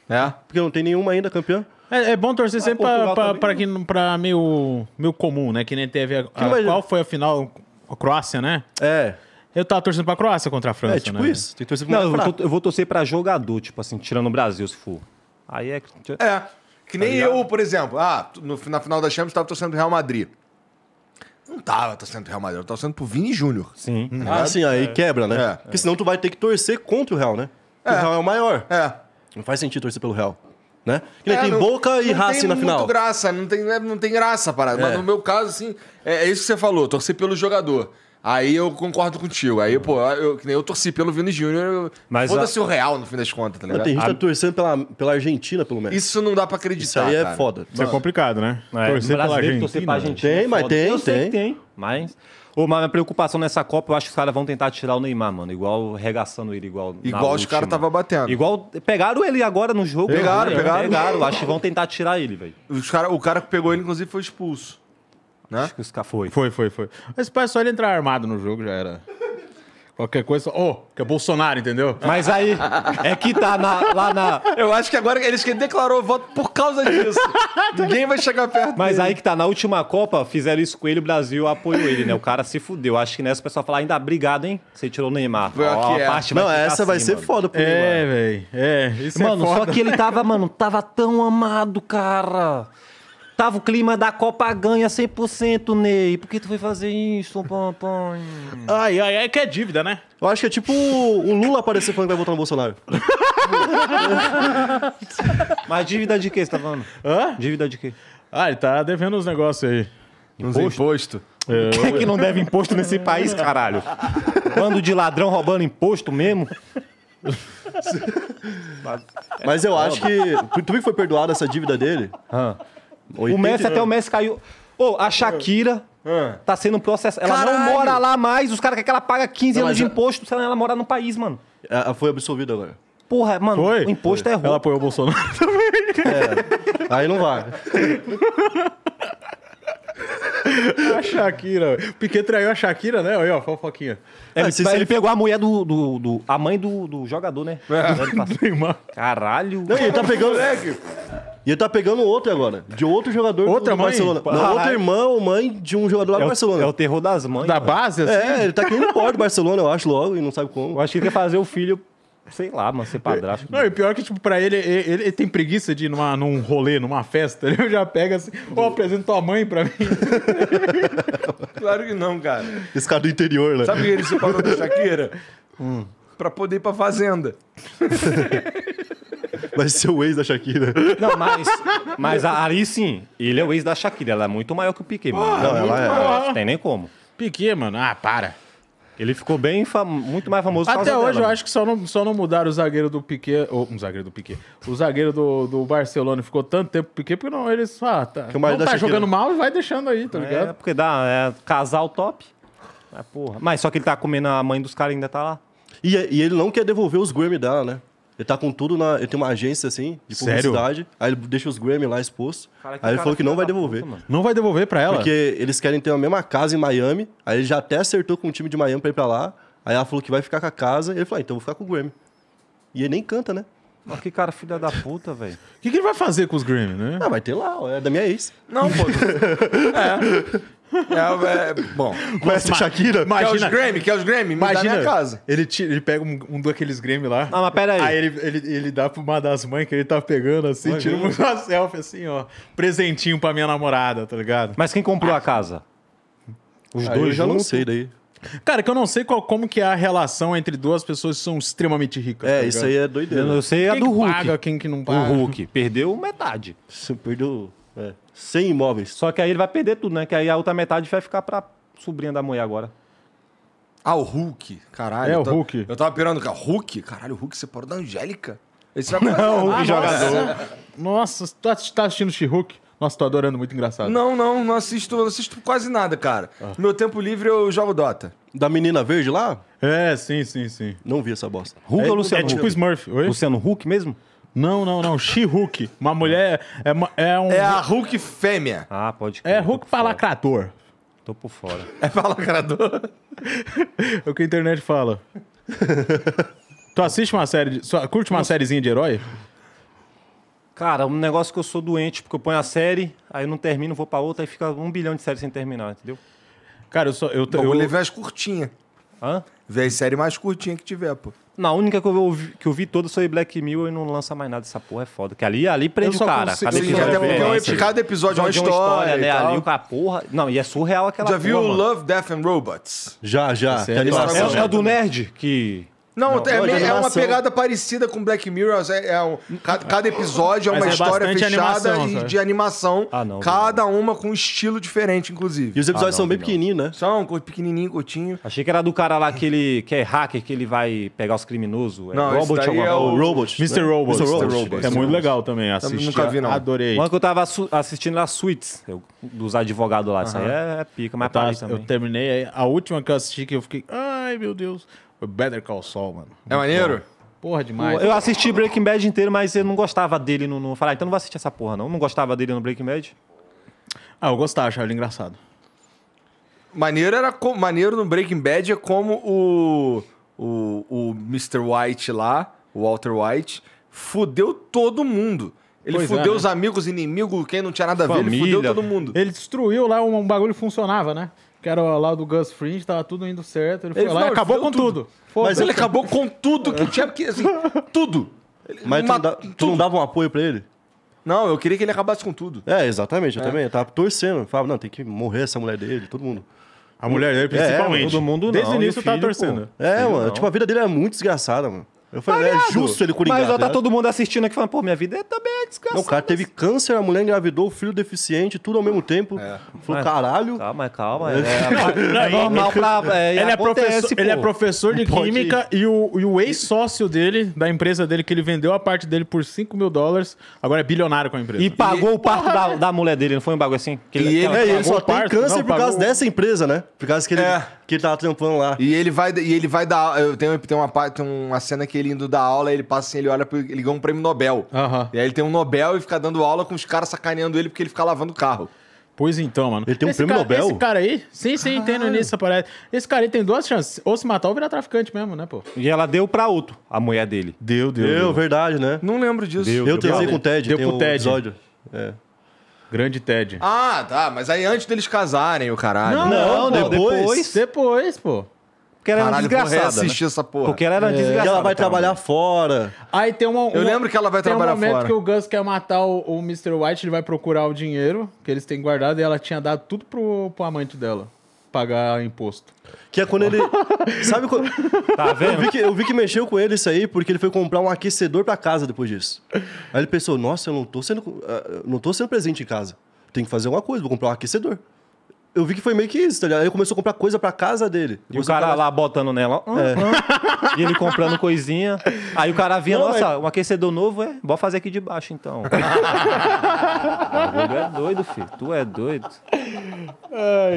É? Porque não tem nenhuma ainda campeã. É, é bom torcer ah, sempre pra, pra, pra, né? que, pra meio, meio comum, né? Que nem teve. A, a qual foi a final? A Croácia, né? É. Eu tava torcendo pra Croácia contra a França, é, tipo né? isso. Tem que torcer pra Não, eu vou, eu vou, torcer pra jogador, tipo assim, tirando o Brasil, se for. Aí é. É. Que nem tá eu, por exemplo. Ah, no, na final da Champions, tava torcendo pro Real Madrid. Não tava torcendo pro Real Madrid, eu tava torcendo pro Vini Júnior. Sim. Tá ah, sim, aí é. quebra, né? É. Porque senão tu vai ter que torcer contra o Real, né? É. O Real é o maior. É. Não faz sentido torcer pelo Real. Né? Que é, tem não, Boca e raça na final. Graça, não tem graça, não tem, não tem graça a parada. Mas é. no meu caso, assim, é, é, isso que você falou, torcer pelo jogador. Aí eu concordo contigo. Aí, pô, eu, eu, eu torci pelo Vini Júnior. Foda-se a... o real, no fim das contas, tá ligado? Não, tem gente tá a... tá torcendo pela, pela Argentina, pelo menos. Isso não dá pra acreditar. Isso aí é cara. foda. Isso é complicado, né? É. Torcer pela Argentina. Torcer pra Argentina tem, é mas tem, eu tem. tem. Mas. Ô, mas a preocupação nessa Copa, eu acho que os caras vão tentar tirar o Neymar, mano. Igual regaçando ele, igual. Igual os caras tava batendo. Igual. Pegaram ele agora no jogo. Pegaram, né? pegaram. Pegaram. Acho que vão tentar tirar ele, velho. Cara, o cara que pegou ele, inclusive, foi expulso. Né? Acho que os caras foi. Foi, foi, foi. Mas parece é só ele entrar armado no jogo, já era. Qualquer coisa, oh, que é Bolsonaro, entendeu? Mas aí, é que tá na, lá na. Eu acho que agora eles que declarou voto por causa disso. Tá Ninguém vai chegar perto. Mas dele. aí que tá, na última Copa, fizeram isso com ele, o Brasil apoiou ele, né? O cara se fudeu. Acho que nessa o pessoal fala, ainda obrigado, hein? Você tirou o Neymar. Ó, a é. Não, essa assim, vai ser foda pro é, Neymar. É, velho. É, isso é mano, é foda. só que ele tava, mano, tava tão amado, cara. Tava o clima da Copa ganha 100%, Ney. Por que tu foi fazer isso? Pão, Ai, ai, ai, é que é dívida, né? Eu acho que é tipo o Lula aparecer falando que vai votar no Bolsonaro. Mas dívida de quê você tá falando? Hã? Dívida de quê? Ah, ele tá devendo uns negócios aí. Uns imposto? É, Quem é que não deve imposto nesse país, caralho? Bando de ladrão roubando imposto mesmo? Mas eu acho que. Tu viu que foi perdoada essa dívida dele? Ah. O Messi, até o Messi caiu. Ô, oh, a Shakira ah. ah. tá sendo processada. Ela Caralho. não mora lá mais. Os caras querem que ela paga 15 não, anos de imposto se ela morar no país, mano. Ela é, é, foi absolvida agora. Porra, mano, foi? o imposto foi. é ruim. Ela apoiou o Bolsonaro também. É, aí não vai. A Shakira. O Piquet traiu a Shakira, né? Olha, ó, fofoquinha. É, ele, ele, pegou a mulher do. do, do a mãe do, do jogador, né? É. Caralho. Não, ele tá pegando. E ele tá pegando outro agora, de outro jogador Outra do mãe? Barcelona. Não, outra irmã ou mãe de um jogador lá do é Barcelona. O, é o terror das mães. Da mano. base, é, assim? É, ele tá querendo embora do Barcelona, eu acho, logo, e não sabe como. Eu acho que ele quer fazer o filho Sei lá, mano, ser padrasto. Não, e pior que, tipo, pra ele, ele, ele tem preguiça de ir numa, num rolê, numa festa. Ele já pega assim, ó, oh, apresenta tua mãe pra mim. claro que não, cara. Esse cara do interior, né? Sabe que ele falou da Shakira? Hum. Pra poder ir pra fazenda. Vai ser o ex da Shakira. Não, mas, mas ali sim, ele é o ex da Shakira. Ela é muito maior que o Piquet, mano. não, ela é. não. Tem nem como. Piquet, mano, ah, para. Ele ficou bem muito mais famoso. Até hoje dela, eu né? acho que só não, só não mudaram o zagueiro do Piquet. Ou, um zagueiro do Piquet. O zagueiro do, do Barcelona ficou tanto tempo Piquet porque não, eles ah, tá, não tá jogando mal e vai deixando aí, tá é, ligado? É, porque dá, é casal top. É, porra. Mas só que ele tá comendo a mãe dos caras ainda tá lá. E, e ele não quer devolver os Grammy dela, né? Ele tá com tudo na. Ele tem uma agência assim, de Sério? publicidade. Aí ele deixa os Grammy lá exposto. É aí ele falou que, não vai devolver. Puta, não vai devolver pra ela? Porque eles querem ter a mesma casa em Miami. Aí ele já até acertou com o time de Miami pra ir pra lá. Aí ela falou que vai ficar com a casa. ele falou, ah, então vou ficar com o Grammy. E ele nem canta, né? Mas que cara filha da puta, velho. O que, que, ele vai fazer com os Grammy, né? Ah, vai ter lá, é da minha ex. Não, pô. é. É, é, bom. Conhece a Shakira? Imagina. Que é os Grammy, que é os Grammy. Me Imagina. a casa. Ele, tira, ele pega um, um daqueles Grammy lá. Ah, mas pera aí. Aí ele, ele, ele dá pra uma das mães que ele tá pegando assim, Ai, tira uma selfie assim, ó. Presentinho pra minha namorada, tá ligado? Mas quem comprou a ah. casa? Os aí dois eu já não sei daí. Cara, que eu não sei qual, como que é a relação entre duas pessoas que são extremamente ricas. É, tá isso aí é doideira. Eu, sei quem a do Hulk. Paga, quem que não paga. O Hulk perdeu metade. Você perdeu é. 100 imóveis. Só que aí ele vai perder tudo, né? Que aí a outra metade vai ficar pra sobrinha da mulher agora. Ah, o Hulk. Caralho. É, o eu Hulk. Eu tava pirando, cara. Hulk? Caralho, o Hulk separou da Angélica? Esse é vai Não, o Hulk ah, jogador. Nossa, tá, tá assistindo She-Hulk? Nossa, tô adorando, muito engraçado. Não, não, não assisto, não assisto quase nada, cara. Ah. Meu tempo livre eu jogo Dota. Da menina verde lá? É, sim, sim, sim. Não vi essa bosta. Hulk é, ou Luciano É tipo Smurf. Oi? Luciano Hulk mesmo? Não, não, não. She-Hulk. Uma mulher. É, é um. É a Hulk fêmea. Ah, pode crer. é Hulk por Tô por fora. É palacrador. É o que a internet fala. tu assiste uma série. De, curte uma sériezinha de herói? Cara, um negócio que eu sou doente, porque eu ponho a série, aí eu não termino, vou pra outra, aí fica um bilhão de séries sem terminar, entendeu? Cara, eu só. Eu, eu, O é as curtinha. Hã? Vê as séries mais curtinhas que tiver, pô. Na única que eu, vi que eu vi toda foi Black Mirror e não lança mais nada essa porra, é foda. Que ali, ali prende o cara. cada, sim, episódio é um cada episódio é uma história. Uma história né? Ali o cara, porra. Não, e é surreal aquela Já porra, viu mano. Love, Death and Robots? Já, já. É, é, é, do Nerd que. Não, não, é, é uma pegada parecida com Black Mirror. É, é um, é cada, episódio é uma história fechada animação, de animação. Ah, não, cada não. uma com um estilo diferente, inclusive. E os episódios ah, são bem pequenininhos, né? São, pequenininho, curtinho. Achei que era do cara lá que, ele, que é hacker, que ele vai pegar os criminosos. É não, Robot esse é o... Robot. Mr. Né? Robot. Mr. Robot. É muito legal também. Assisti, nunca vi, não. Adorei. Uma que eu tava assistindo lá, Suits, dos advogados lá. Isso aí é, é pica, mas eu, tava, é eu terminei. A última que eu assisti que eu fiquei... Ai, meu Deus... Better Call Saul, mano. É maneiro? Porra, demais. Eu assisti Breaking Bad inteiro, mas eu não gostava dele no. no... Falar, ah, então não vou assistir essa porra, não. Eu não gostava dele no Breaking Bad? Ah, eu gostava, achava ele engraçado. Maneiro era Maneiro no Breaking Bad é como o. O, o Mr. White lá, o Walter White, fudeu todo mundo. Ele pois é, fudeu é, né? os amigos, inimigos, quem não tinha nada a ver, ele fudeu todo mundo. Ele destruiu lá um, um bagulho funcionava, né? que era lá do Gus Fringe, tava tudo indo certo. Ele, ele foi lá não, e acabou com tudo. tudo. Mas ele acabou com tudo que tinha, porque assim, tudo. Mas tu, não dá, tu não dava um apoio pra ele? Não, eu queria que ele acabasse com tudo. É, exatamente, eu é. também. Eu tava torcendo. Eu falava, não, tem que morrer essa mulher dele, todo mundo. A mulher dele, é, é, principalmente. É, todo mundo não. Desde o início eu tá torcendo. Pô. É, filho mano. Não. Tipo, a vida dele é muito desgraçada, mano. Eu falei, é justo ele coringar. Mas ó, tá, tá todo mundo assistindo aqui falando, pô, minha vida é também é desgraçada. o cara teve câncer, a mulher engravidou, o filho deficiente, tudo ao mesmo tempo. É. Falou, caralho. Calma, é calma. É, é, é normal pra. É, ele, é professor, ele é professor de química e o, e o ex-sócio dele, da empresa dele, que ele vendeu a parte dele por 5 mil dólares, agora é bilionário com a empresa. E pagou e... o parto da, da, mulher dele, não foi um bagulho assim? Que ele, e ele, ele só tem parto, câncer não, por causa dessa empresa, né? Por causa que ele, que ele tava trampando lá. E ele vai, e ele vai dar. tenho, tem, uma, tem uma cena que ele indo dar aula, ele passa assim, ele olha, pro, ele ganha um prêmio Nobel. Uhum. E aí ele tem um Nobel e fica dando aula com os caras sacaneando ele porque ele fica lavando o carro. Pois então, mano. Ele tem um esse prêmio cara, Nobel? Esse cara aí? Sim, sim, Caralho. entendo nisso, aparece Esse cara aí tem duas chances. Ou se matar ou virar traficante mesmo, né, pô? E ela deu pra outro, a mulher dele. Deu, deu. Deu, deu. verdade, né? Não lembro disso. Deu, eu tentei com o Ted. Deu pro um Ted. Episódio. É. Grande Ted. Ah, tá. Mas aí antes deles casarem, o caralho. Não, não, não pô, depois. Depois, pô porque ela Caralho, era desgraçada. Caralho, assistir né? essa porra. Porque ela era é. desgraçada. E ela vai trabalhar cara. fora. Aí tem uma, uma... Eu lembro que ela vai trabalhar fora. Tem um momento fora. que o Gus quer matar o, o Mr. White, ele vai procurar o dinheiro que eles têm guardado e ela tinha dado tudo pro, pro amante dela pagar imposto. Que é quando ele. sabe quando. Tá vendo? Eu vi, que, eu vi que mexeu com ele isso aí, porque ele foi comprar um aquecedor para casa depois disso. Aí ele pensou: nossa, eu não tô sendo, ah, não tô sendo presente em casa. Tem que fazer alguma coisa, vou comprar um aquecedor eu vi que foi meio que isso, tá ligado? Ele começou a comprar coisa pra casa dele. E o cara lá botando nela. é. e ele comprando coisinha. Aí o cara vinha, Não, nossa, mas... um aquecedor novo, é? Bora fazer aqui de baixo, então. tu é doido, filho. Tu é doido. Ai,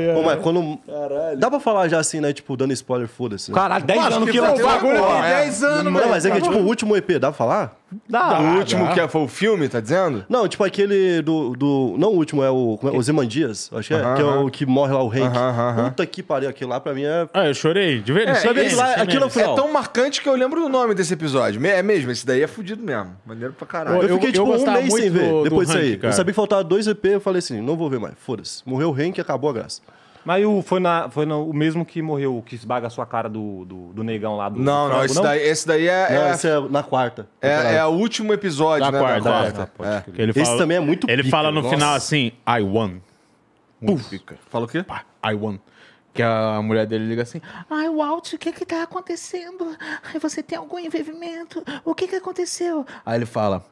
ai. Pô, mas quando... Caralho. Dá pra falar já assim, né? Tipo, dando spoiler, foda-se. Caralho, 10 anos que eu... O bagulho tem 10 anos, mano. Não, mas é que, é tipo, o último EP, dá pra falar? o último que é, foi o filme, tá dizendo? Não, tipo aquele do. do não o último, é o. Como é? O Zemandias, acho que é. Uh -huh. Que é o que morre lá, o rei Uh -huh. Puta que pariu, aquilo lá pra mim é. Ah, eu chorei, de verdade. É, Sabe esse, lá, aquilo é, é tão marcante que eu lembro o nome desse episódio. É mesmo, esse daí é fudido mesmo. Maneiro pra caralho. Eu, eu fiquei tipo eu um mês sem ver do, depois disso aí. Eu sabia que faltava dois EP, eu falei assim, não vou ver mais, foda-se. Morreu o Hank e acabou a graça. Mas o, foi, na, foi o mesmo que morreu, o que esbaga a sua cara do, do, do negão lá do. Não, do não, esse, não? Daí, esse daí é. Não, é, esse é na quarta. É, é o último episódio, na né? Quarta, na quarta. É. É. Ele fala, esse também é muito Ele pica, fala no nossa. final assim: I won. Puf. pica. Fala o quê? I won. Que a mulher dele liga assim: Ai, Walt, o que que tá acontecendo? Ai, você tem algum envolvimento? O que que aconteceu? Aí ele fala: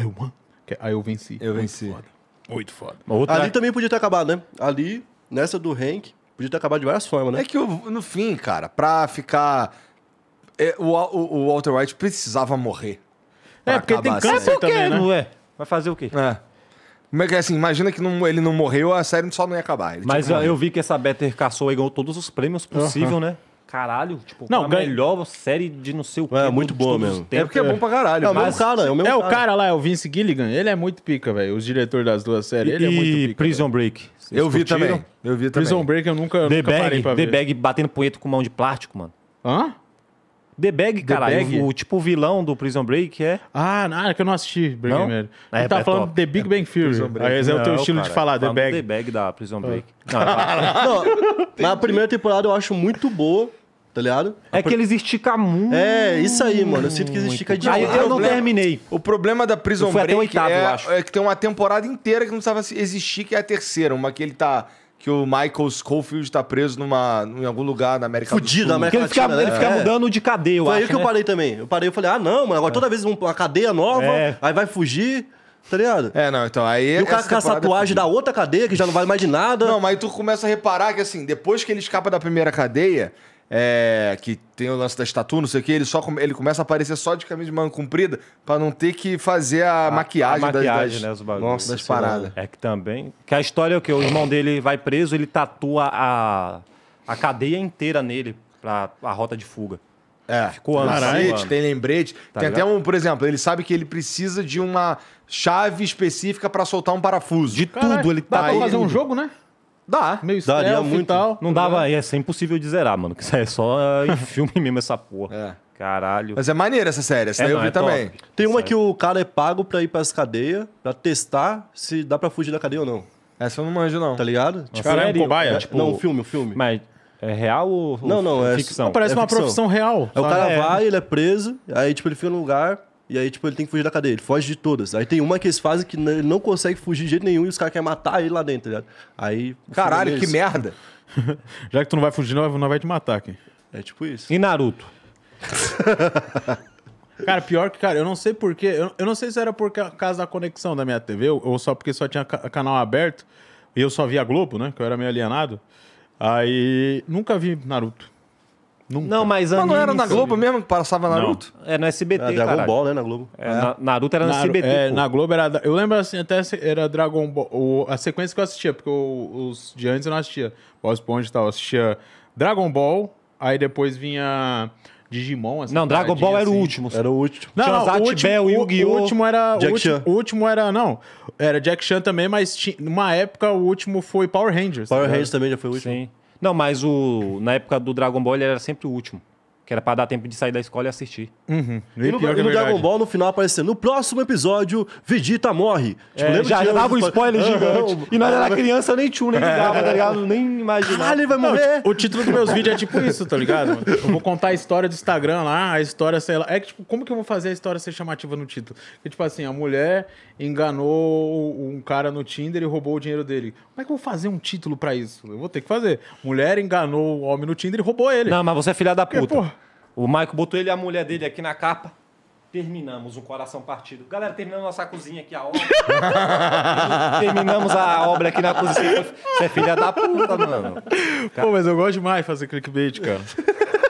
I won. Que, aí eu venci. Eu Muito venci. Foda. Muito foda. Ali também podia ter acabado, né? Ali. Nessa do Hank, podia ter acabado de várias formas, né? É que no fim, cara, pra ficar. É, o, o, o Walter White precisava morrer. É, porque tem câncer também, né? Ué, vai fazer o quê? É. Como é que é assim? Imagina que não, ele não morreu, a série só não ia acabar. Mas eu, eu, vi que essa Better Caçou ganhou todos os prêmios possíveis, né? caralho. Tipo, não, a ganha... melhor série de não sei o que. É, muito boa mesmo. É porque é bom pra caralho. É o mesmo cara, é o mesmo É cara. o cara lá, é o Vince Gilligan. Ele é muito pica, velho. Os diretores das duas séries. Ele é e, é muito pica. E Prison véio. Break. Vocês eu curtiram? vi também. Eu vi também. Prison Break eu nunca, eu The nunca Bag, parei pra The ver. The Bag batendo punheta com mão de plástico, mano. Hã? The Bag, caralho. O, tipo vilão do Prison Break é. Ah, não, é que eu não assisti Breaking não? Bad. É, tá é falando top. The Big Bang Theory. Aí é o teu estilo cara, de falar, The Bag. The Bag da Prison ah. Break. Ah. Não, é não, na a primeira temporada eu acho muito boa tá ligado? É que eles esticam muito. É, isso aí, mano. Eu sinto que eles esticam demais. Aí eu não terminei. O problema da Prison eu fui Break até oitavo, é, eu acho. é que tem uma temporada inteira que não precisava existir, que é a terceira. Uma que ele tá que o Michael Schofield tá preso numa, em algum lugar na América Fudido, do Sul. na América Latina. Ele fica, né? ele fica é. mudando de cadeia, eu Foi acho, aí que né? eu parei também. Eu parei e falei, ah, não, mano agora é. toda vez uma cadeia nova, é. aí vai fugir. Tá ligado? É, não, então aí. E o cara com a é tatuagem da outra cadeia, que já não vale mais de nada. Não, mas aí tu começa a reparar que, assim, depois que ele escapa da primeira cadeia, é, que tem o lance da estatua, não sei o que, ele, só, ele começa a aparecer só de camisa de manga comprida para não ter que fazer a, a maquiagem, a maquiagem das, das, né, nossa, das paradas. É, é que também. Que a história é o que? O irmão dele vai preso, ele tatua a, a cadeia inteira nele pra a rota de fuga. É. Ficou a Lembrete, tem lembrete. Tá tem ligado? até um, por exemplo, ele sabe que ele precisa de uma chave específica para soltar um parafuso. De Caraca, tudo ele tá. Dá pra fazer um jogo, né? Dá. Meio Daria muito. e tal. Não dava, é. é impossível de zerar, mano. Isso é só em filme mesmo essa porra. É. Caralho. Mas é maneira essa série, essa é, daí eu vi é também. Top. Tem uma Sério. que o cara é pago pra ir pras cadeias, pra testar se dá pra fugir da cadeia ou não. Essa eu não manjo, não. Tá ligado? Tipo, cara, é um cobaia? É, tipo... Não, o filme, o filme. Mas é real ou não, não, é ficção? Parece é uma profissão real. Aí o cara é. vai, ele é preso, aí tipo, ele fica no lugar, e aí, tipo, ele tem que fugir da cadeia. Ele foge de todas. Aí tem uma que eles fazem que ele não consegue fugir de jeito nenhum e os caras querem matar ele lá dentro, tá ligado? Aí. Caralho, é que merda! Já que tu não vai fugir, não vai, não vai te matar aqui. É tipo isso. E Naruto? cara, pior que, cara, eu não sei porquê. Eu, eu não sei se era por causa da conexão da minha TV ou, ou só porque só tinha ca canal aberto e eu só via Globo, né? Que eu era meio alienado. Aí nunca vi Naruto. Nunca. Não, mas, mas não era na Globo mesmo que passava Naruto? Não. É no SBT, era Dragon Ball, né, na Globo. É, é. Na, Naruto era na Naru SBT. É, na Globo era... Eu lembro, assim, até era Dragon Ball... O, a sequência que eu assistia, porque os de antes eu não assistia. Boss Pond e tal, eu assistia Dragon Ball, aí depois vinha... Digimon, assim. Não, Dragon Ball era o assim. último. Era o último. Não, não o último, Bell, O último era... Jack o último, Chan. O último era... Não, era Jack Chan também, mas tinha, numa época o último foi Power Rangers. Power né? Rangers também já foi o último. Sim. Não, mas o, na época do Dragon Ball ele era sempre o último. Que era para dar tempo de sair da escola e assistir. Uhum. E, no, e no é Dragon Ball, no final, apareceu no próximo episódio, Vegeta morre. Tipo, é, já que dava um spoiler gigante. E nós era criança, nem tio, nem ligava, tá ligado? Nem imaginava. Caralho, ele vai morrer. Não, o título dos meus vídeos é tipo isso, tá ligado? Eu vou contar a história do Instagram lá, a história, sei lá. É que, tipo, como que eu vou fazer a história ser chamativa no título? Porque, tipo assim, a mulher enganou um cara no Tinder e roubou o dinheiro dele. Como é que eu vou fazer um título pra isso? Eu vou ter que fazer. Mulher enganou o homem no Tinder e roubou ele. Não, mas você é filha da puta. Porque, o Maico botou ele e a mulher dele aqui na capa. Terminamos um coração partido. Galera, terminamos nossa cozinha aqui, a obra. terminamos a obra aqui na cozinha. Você é filha da puta, mano. Cara. Pô, mas eu gosto demais de fazer clickbait, cara.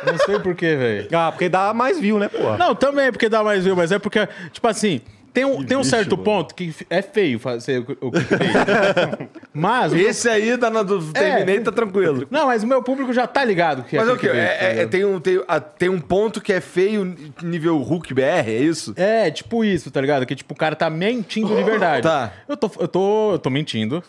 Não sei porquê, velho. Ah, porque dá mais view, né, pô? Não, também é porque dá mais view, mas é porque, tipo assim, tem um, tem um bicho, certo mano. ponto que é feio fazer o, o clickbait. mas. Esse aí da, tá do é. Terminei tá tranquilo. Não, mas o meu público já tá ligado que mas é. Mas o que? É, é, tá tem, um, tem, ah, tem um ponto que é feio nível Hulk BR, é isso? É, tipo isso, tá ligado? Que tipo, o cara tá mentindo de verdade. tá. Eu tô, eu tô, eu tô mentindo.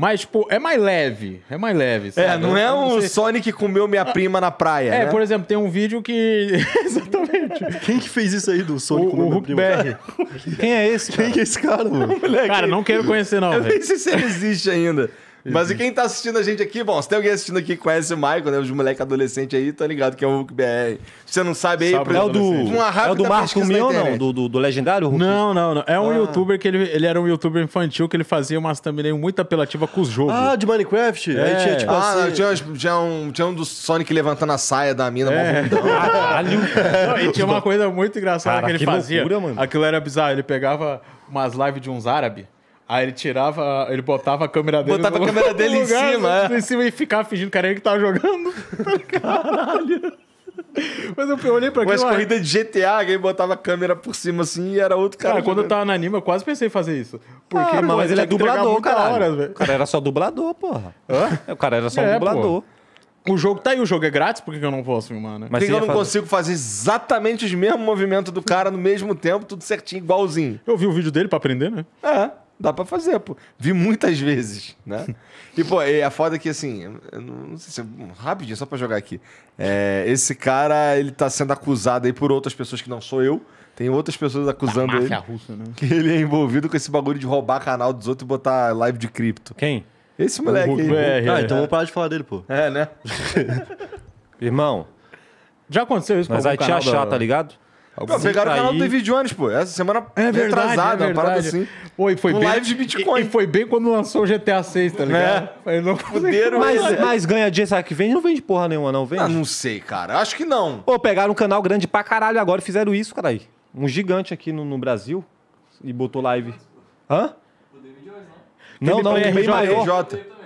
Mas, tipo, é mais leve. É mais leve. É, sabe? É, não é um não Sonic que comeu minha ah. prima na praia. É, né? por exemplo, tem um vídeo que. Exatamente. Quem que fez isso aí do Sonic com comeu o minha prima? BR. Quem é esse? Cara? Quem que é esse cara, mano? Cara, não quero conhecer, não. Eu nem sei se ele existe ainda. Mas e uhum. quem tá assistindo a gente aqui, bom, se tem alguém assistindo aqui que conhece o Michael, né? Os moleque adolescente aí, tá ligado que é o Hulk BR. Se você não sabe aí, Sabe, é o do, assim, uma rápida é o do Marco pesquisa não? Do, do, do legendário Hulk? Não, não, não. É um ah. youtuber que ele, ele era um youtuber infantil que ele fazia umas thumbnail né, muito apelativa com os jogos. Ah, de Minecraft? É. Aí tinha tipo Ah, assim. não, tinha, tinha um, tinha um do Sonic levantando a saia da mina, mó Caralho. É. e tinha uma coisa muito engraçada Cara, que ele que fazia. loucura, mano. Aquilo era bizarro. Ele pegava umas lives de uns árabes. Aí ele tirava, ele botava a câmera dele. Botava a câmera dele em lugar, cima, né? é. Em cima e ficava fingindo que era ele que tava jogando. Caralho. Mas eu olhei pra aquilo... Mas corrida de GTA, alguém botava a câmera por cima assim e era outro cara. Cara, quando jogando. eu tava na Anima, eu quase pensei em fazer isso. Porque, ah, mas ele é dublador, cara. o cara era só dublador, porra. Hã? O cara era só é, um dublador. O jogo tá aí, o jogo é grátis, por que eu não posso filmar, né? Mas que eu não fazer... consigo fazer exatamente os mesmos movimentos do cara no mesmo tempo, tudo certinho, igualzinho? Eu vi o vídeo dele pra aprender, né? É. Dá pra fazer, pô. Vi muitas vezes, né? E, pô, e a foda é que, assim, não sei se... Rapidinho, só pra jogar aqui. É, esse cara, ele tá sendo acusado aí por outras pessoas que não sou eu. Tem outras pessoas acusando ele russa, né? que ele é envolvido com esse bagulho de roubar canal dos outros e botar live de cripto. Quem? Esse moleque aí. É, é, ah, então é. vamos parar de falar dele, pô. É, né? Irmão, já aconteceu isso com Mas aí te achar, da... tá ligado? pegaram o canal do David Jones, pô. Essa semana é verdade, atrasada, é verdade. uma parada assim. Pô, e foi um bem, live de Bitcoin. E, e, foi bem quando lançou o GTA 6, tá ligado? É. Não Fuderam, mas, é. mas ganha dia, sabe que vende? Não vende porra nenhuma, não vende? Ah, não sei, cara. Acho que não. Pô, pegaram um canal grande pra caralho agora e fizeram isso, cara aí. Um gigante aqui no, no Brasil e botou live. Hã? Né? Não, não, é bem maior.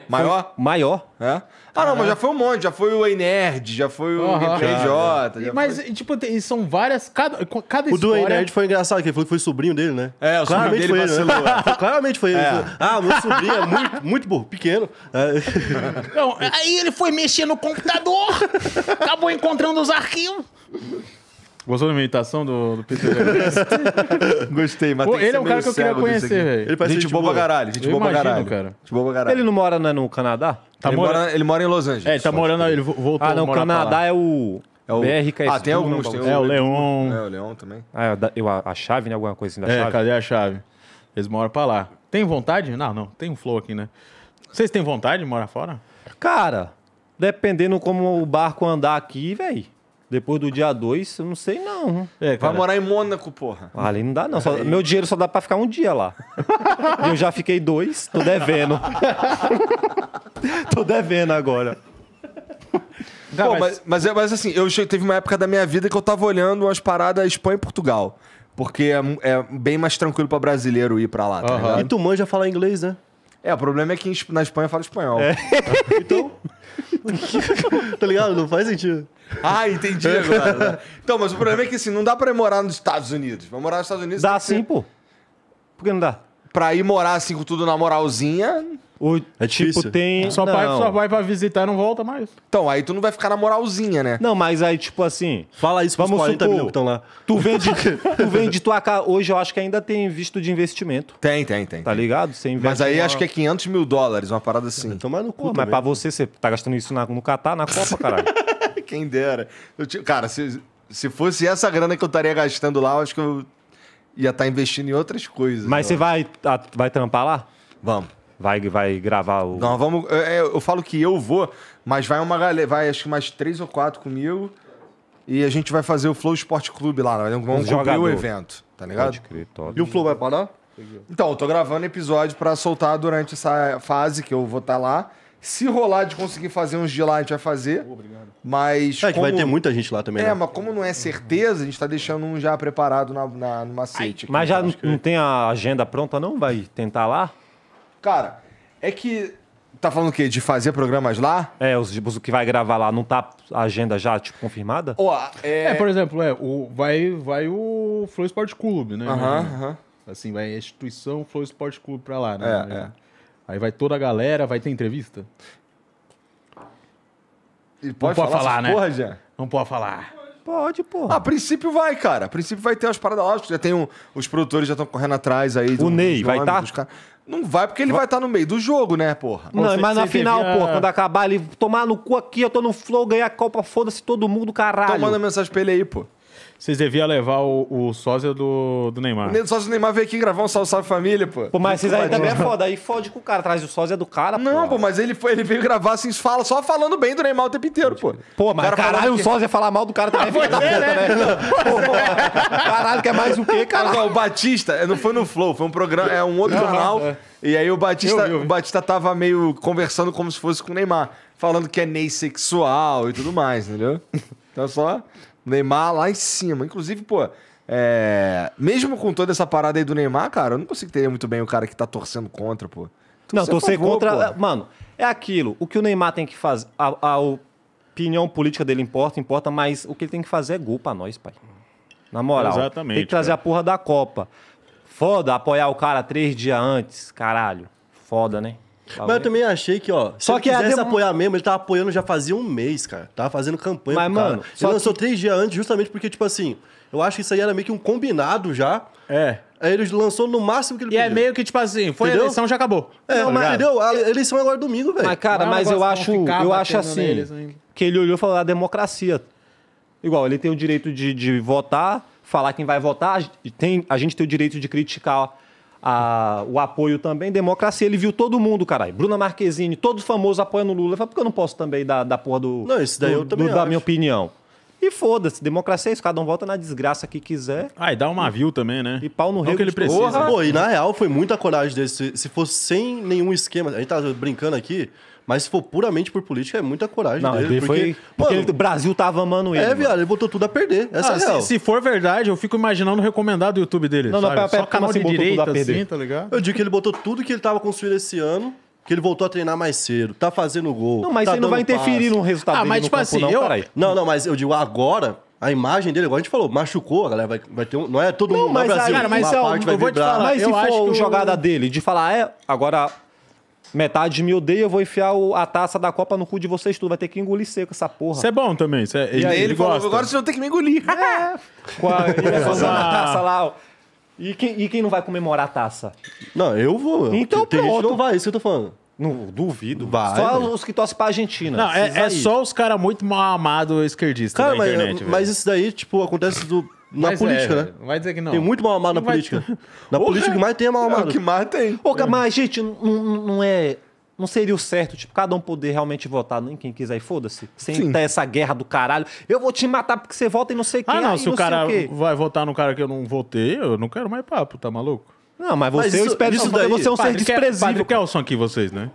Maior? Foi maior. É? Ah, não, mas já foi um monte. Já foi o E-Nerd, já foi o RPJ. Mas, foi- tipo, tem- são várias. Cada, cada O do Ei Nerd foi engraçado, que ele falou que foi sobrinho dele, né? É, o sobrinho dele né? Foi- é. Claramente foi ele. É. ah, meu sobrinho é muito, muito burro, pequeno. É. Não, aí ele foi mexer no computador, acabou encontrando os arquivos. Gostou da imitação do, do Peter Gostei, mas Pô, Ele é um cara que eu queria conhecer, velho. Ele parece gente, gente boa pra caralho. Gente eu boa caralho. cara. Gente boa caralho. Ele não mora né, no Canadá? Tá ele, mora... ele mora em Los Angeles. É, tá ele tá morando... Ele voltou Ah, não, o Canadá é o... É o... BR Ah, tem é alguns. Tem o... É o Leon. É, o Leon também. Ah, é eu, a, a chave, né? Alguma coisa assim da é, chave. É, cadê a chave? Eles moram pra lá. Tem vontade? Não, não. Tem um flow aqui, né? Vocês têm vontade de morar fora? Cara, dependendo como o barco andar aqui, velho. Depois do dia 2, eu não sei não. É, Vai morar em Mônaco, porra. Ah, ali não dá não. Só, meu dinheiro só dá pra ficar um dia lá. E eu já fiquei dois, tô devendo. tô devendo agora. Não, Pô, mas... Mas, mas, é, mas assim, eu teve uma época da minha vida que eu tava olhando umas paradas Espanha e Portugal. Porque é, é bem mais tranquilo pra brasileiro ir pra lá, tá ligado? E tu manja falar inglês, né? É, o problema é que na Espanha fala espanhol. É. Então. tá ligado? Não faz sentido. Ah, entendi agora. Então, mas o problema é que assim, não dá pra morar nos Estados Unidos. Vai morar nos Estados Unidos. Dá sim, ser... pô. Por que não dá? pra ir morar assim com tudo na moralzinha. O é tipo tem. É. Só pai, só pai pra visitar e não volta mais. Então, aí tu não vai ficar na moralzinha, né? Não, mas aí, tipo assim. Fala isso pra vamos que estão lá. Tu vende, tu vende tua casa. Hoje eu acho que ainda tem visto de investimento. Tem, tem, tem. Tá ligado? Você investe. Mas aí uma... acho que é 500 mil dólares, uma parada assim. mas no cu. mas pra você, você tá gastando isso na, no Catar, na Copa, caralho. Quem dera. Eu, cara, se, se fosse essa grana que eu estaria gastando lá, eu acho que eu ia estar tá investindo em outras coisas. Mas você vai, vai trampar lá? Vamos. Vai, vai gravar o. Não, vamos. Eu, é, eu, falo que eu vou, mas vai uma galera. Vai acho que mais três ou quatro comigo. E a gente vai fazer o Flow Esporte Clube lá. Né? Vamos jogar o evento, tá ligado? Crer, e o Flow vai parar? Então, eu tô gravando episódio para soltar durante essa fase que eu vou estar tá lá. Se rolar de conseguir fazer uns de lá, a gente vai fazer. Obrigado. Mas. É, como... vai ter muita gente lá também. É, né? mas como não é certeza, a gente tá deixando um já preparado na, na, no macete. Ai, mas já então, não, não tem a agenda pronta, não? Vai tentar lá? Cara, é que Tá falando o quê? De fazer programas lá? É, os, os que vai gravar lá, não tá a agenda já, tipo, confirmada? é... é... por exemplo, é, o, vai, vai o Flow Esporte Clube, né? Aham, uh aham. -huh, uh -huh. Assim, vai a instituição Flow Esporte Clube pra lá, né? É, é. Aí vai toda a galera, vai ter entrevista? E pode, não pode falar, falar né? Porra, Não pode falar. Pode, porra. Ah, a princípio vai, cara. A princípio vai ter umas paradas. Lógico, já tem um, os produtores já estão correndo atrás aí. O Ney vai estar? Tá? Não vai porque ele vai estar tá no meio do jogo, né, porra? Não, você, mas na final, via... porra, quando acabar ele tomar no cu aqui, eu tô no flow, ganhar a Copa, foda-se todo mundo, caralho. Então manda mensagem pra ele aí, pô. Vocês deviam levar o, o sósia do, do Neymar. O sósia do Neymar veio aqui gravar um Salve Salve Família, pô. Pô, mas vocês aí também é foda. Aí fode com o cara, traz o sósia do cara, pô. Não, pô, mas ele, foi, ele veio gravar assim, fala, só falando bem do Neymar o tempo inteiro, pô. Pô, mas cara caralho, que... o sósia falar mal do cara também ah, é filho é, né? né? Pô, pô, é. caralho, que é mais o quê, cara? o Batista, é, não foi no Flow, foi um programa, é um outro jornal. É. E aí o Batista, eu, eu, o Batista tava meio conversando como se fosse com o Neymar, falando que é ney sexual e tudo mais, entendeu? Então só Neymar lá em cima. Inclusive, pô, é... mesmo com toda essa parada aí do Neymar, cara, eu não consigo entender muito bem o cara que tá torcendo contra, pô. Torcer não, torcer favor, contra. Pô. Mano, é aquilo. O que o Neymar tem que fazer. A, a opinião política dele importa, importa, mas o que ele tem que fazer é gol pra nós, pai. Na moral. Exatamente. Tem que trazer cara. a porra da Copa. Foda apoiar o cara três dias antes, caralho. Foda, né? Tá mas eu também achei que, ó, só que ele quisesse demo... apoiar mesmo, ele tava tá apoiando já fazia um mês, cara. Tava fazendo campanha Mas, pro mano, cara. Ele lançou que... três dias antes, justamente porque, tipo assim, eu acho que isso aí era meio que um combinado já. É. Aí ele lançou no máximo que ele podia. E é meio que, tipo assim, foi entendeu? a eleição, já acabou. É, tá mas mas entendeu? A eleição é agora domingo, velho. Mas, cara, é mas, mas eu acho, eu acho assim, que ele olhou e falou, a democracia. Igual, ele tem o direito de, de votar, falar quem vai votar, tem, a gente tem o direito de criticar a, o apoio também, democracia. Ele viu todo mundo, caralho. Bruna Marquezine, todo famoso apoiando o Lula. Fala, por que eu não posso também dar, da porra do. Não, isso daí do, eu também. Do, da minha opinião. E foda-se, democracia é isso, cada um volta na desgraça que quiser. Ah, e dá uma view também, né? E pau no rei. que ele precisa. Né? Porra. Pô, e na real foi muita coragem desse. Se fosse sem nenhum esquema, a gente tá brincando aqui, mas se for puramente por política, é muita coragem não, dele. Ele porque, foi, porque o Brasil tava amando ele. É, viado, ele botou tudo a perder. Essa ah, é se, real. se for verdade, eu fico imaginando o recomendado do YouTube dele. Não, sabe? não, pera, Só canal assim, de direita, assim, tá ligado? Eu digo que ele botou tudo que ele tava construindo esse ano que ele voltou a treinar mais cedo, tá fazendo gol. Não, mas tá ele não vai interferir passe. no resultado ah, mas tipo campo, assim, não, eu... Não, não, mas eu digo agora. A imagem dele, igual a gente falou, machucou, a galera vai, vai ter um. Não é todo não, mundo é mas, Brasil. Cara, mas, uma é eu, parte eu vai vou vibrar. Te falar, mas se eu for acho jogada dele, de falar, é, agora Metade me odeia, eu vou enfiar a taça da Copa no cu de vocês tudo. Vai ter que engolir seco essa porra. Isso é bom também. Cê, é- ele, e aí ele, ele falou, gosta. agora vocês vão ter que me engolir. É. Com a, é. e a taça lá, ó. E quem, e quem não vai comemorar a taça? Não, eu vou. Então Tem pronto. não vai, isso que eu tô falando. Não, duvido. Vai, só os que torcem pra Argentina. Não, é, é só os caras muito mal amados esquerdistas internet. Mas, mas isso daí, tipo, acontece do na mas política, é, né? Não vai dizer que não. Tem muito mal amado na política. na política que mais tem é mal amado. É o que mais tem. Ô, é. mas, gente, não, não é. Não seria o certo, tipo, cada um poder realmente votar em né? quem quiser e foda-se. Sem Sim. ter tá essa guerra do caralho. Eu vou te matar porque você vota e não sei ah, quem. Ah, não, se não o cara o vai votar no cara que eu não votei, eu não quero mais papo, tá maluco? Não, mas você, mas isso, eu espero isso daí, você é um padre, ser desprezível. o Kelson aqui, vocês, né?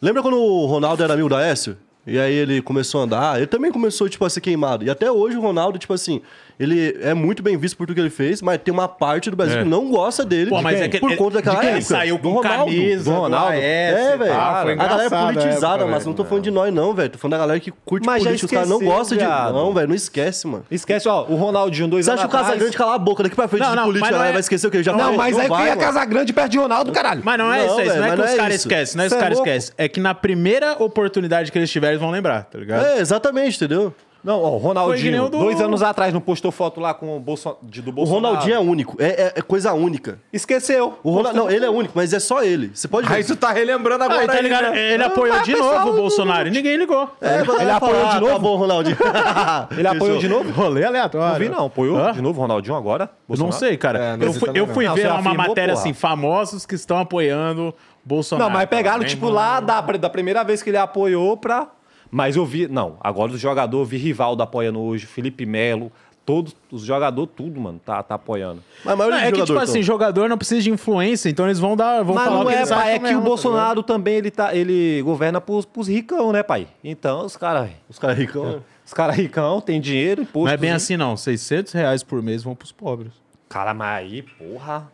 Lembra quando o Ronaldo era amigo da Écio? E aí ele começou a andar. Ele também começou, tipo, a ser queimado. E até hoje o Ronaldo, tipo assim ele é muito bem visto por tudo que ele fez, mas tem uma parte do Brasil é. que não gosta dele Pô, de é que, por conta é daquela de época. Ele saiu com do Ronaldo, camisa, do Ronaldo. Do AS, é, velho. a ah, galera é é, politizada, época, mas não tô falando de nós, não, velho. Tô falando da galera que curte mas política, os caras não gostam de. Não, velho, não esquece, mano. Esquece, ó, o Ronaldinho, dois Você anos. Você acha o Casagrande calar a boca daqui pra frente não, não, de política, ela vai esquecer o então que ele já falou? Não, mas aí vem a Casagrande perto de Ronaldo, caralho. Mas não é isso, não é que os caras esquecem, não é que os caras esquecem. É que na primeira oportunidade que eles tiverem, eles vão lembrar, tá ligado? É, exatamente, entendeu? Não, ó, o Ronaldinho, do... dois anos atrás, não postou foto lá com o de, do Bolsonaro. O Ronaldinho é único, é, é, é coisa única. Esqueceu. O Ronald... Não, ele é único, mas é só ele. Você pode ver. Aí tu tá relembrando agora. Ah, tá ele, né? ele ah, apoiou ah, de novo o Bolsonaro. Ninguém ligou. É, ele, ele apoiou falar, de novo. Tá bom, Ronaldinho. ele apoiou de novo? Rolê aleatório. Não vi, não. Apoiou de novo o Ronaldinho agora? Bolsonaro? Não sei, cara. É, eu fui, eu fui não, ver uma afirmou, matéria porra. assim, famosos que estão apoiando Bolsonaro. Não, mas pegaram, tipo, lá da, da primeira vez que ele apoiou pra mas eu vi, não, agora os jogadores, eu vi Rivaldo apoiando hoje, Felipe Melo, todos os jogadores, tudo, mano, tá, tá apoiando. Mas não, é que, tipo todo. assim, jogador não precisa de influência, então eles vão dar. Vão Mas falar não é, pai, é que mesmo, o né? Bolsonaro tá também ele, tá, ele governa pros, pros ricão, né, pai? Então, os caras. Os caras ricão. Né? Os caras ricão, tem dinheiro, imposto. Não é bem hein? Né? assim, não. 600 reais por mês vão pros pobres. Cara, mas aí, porra.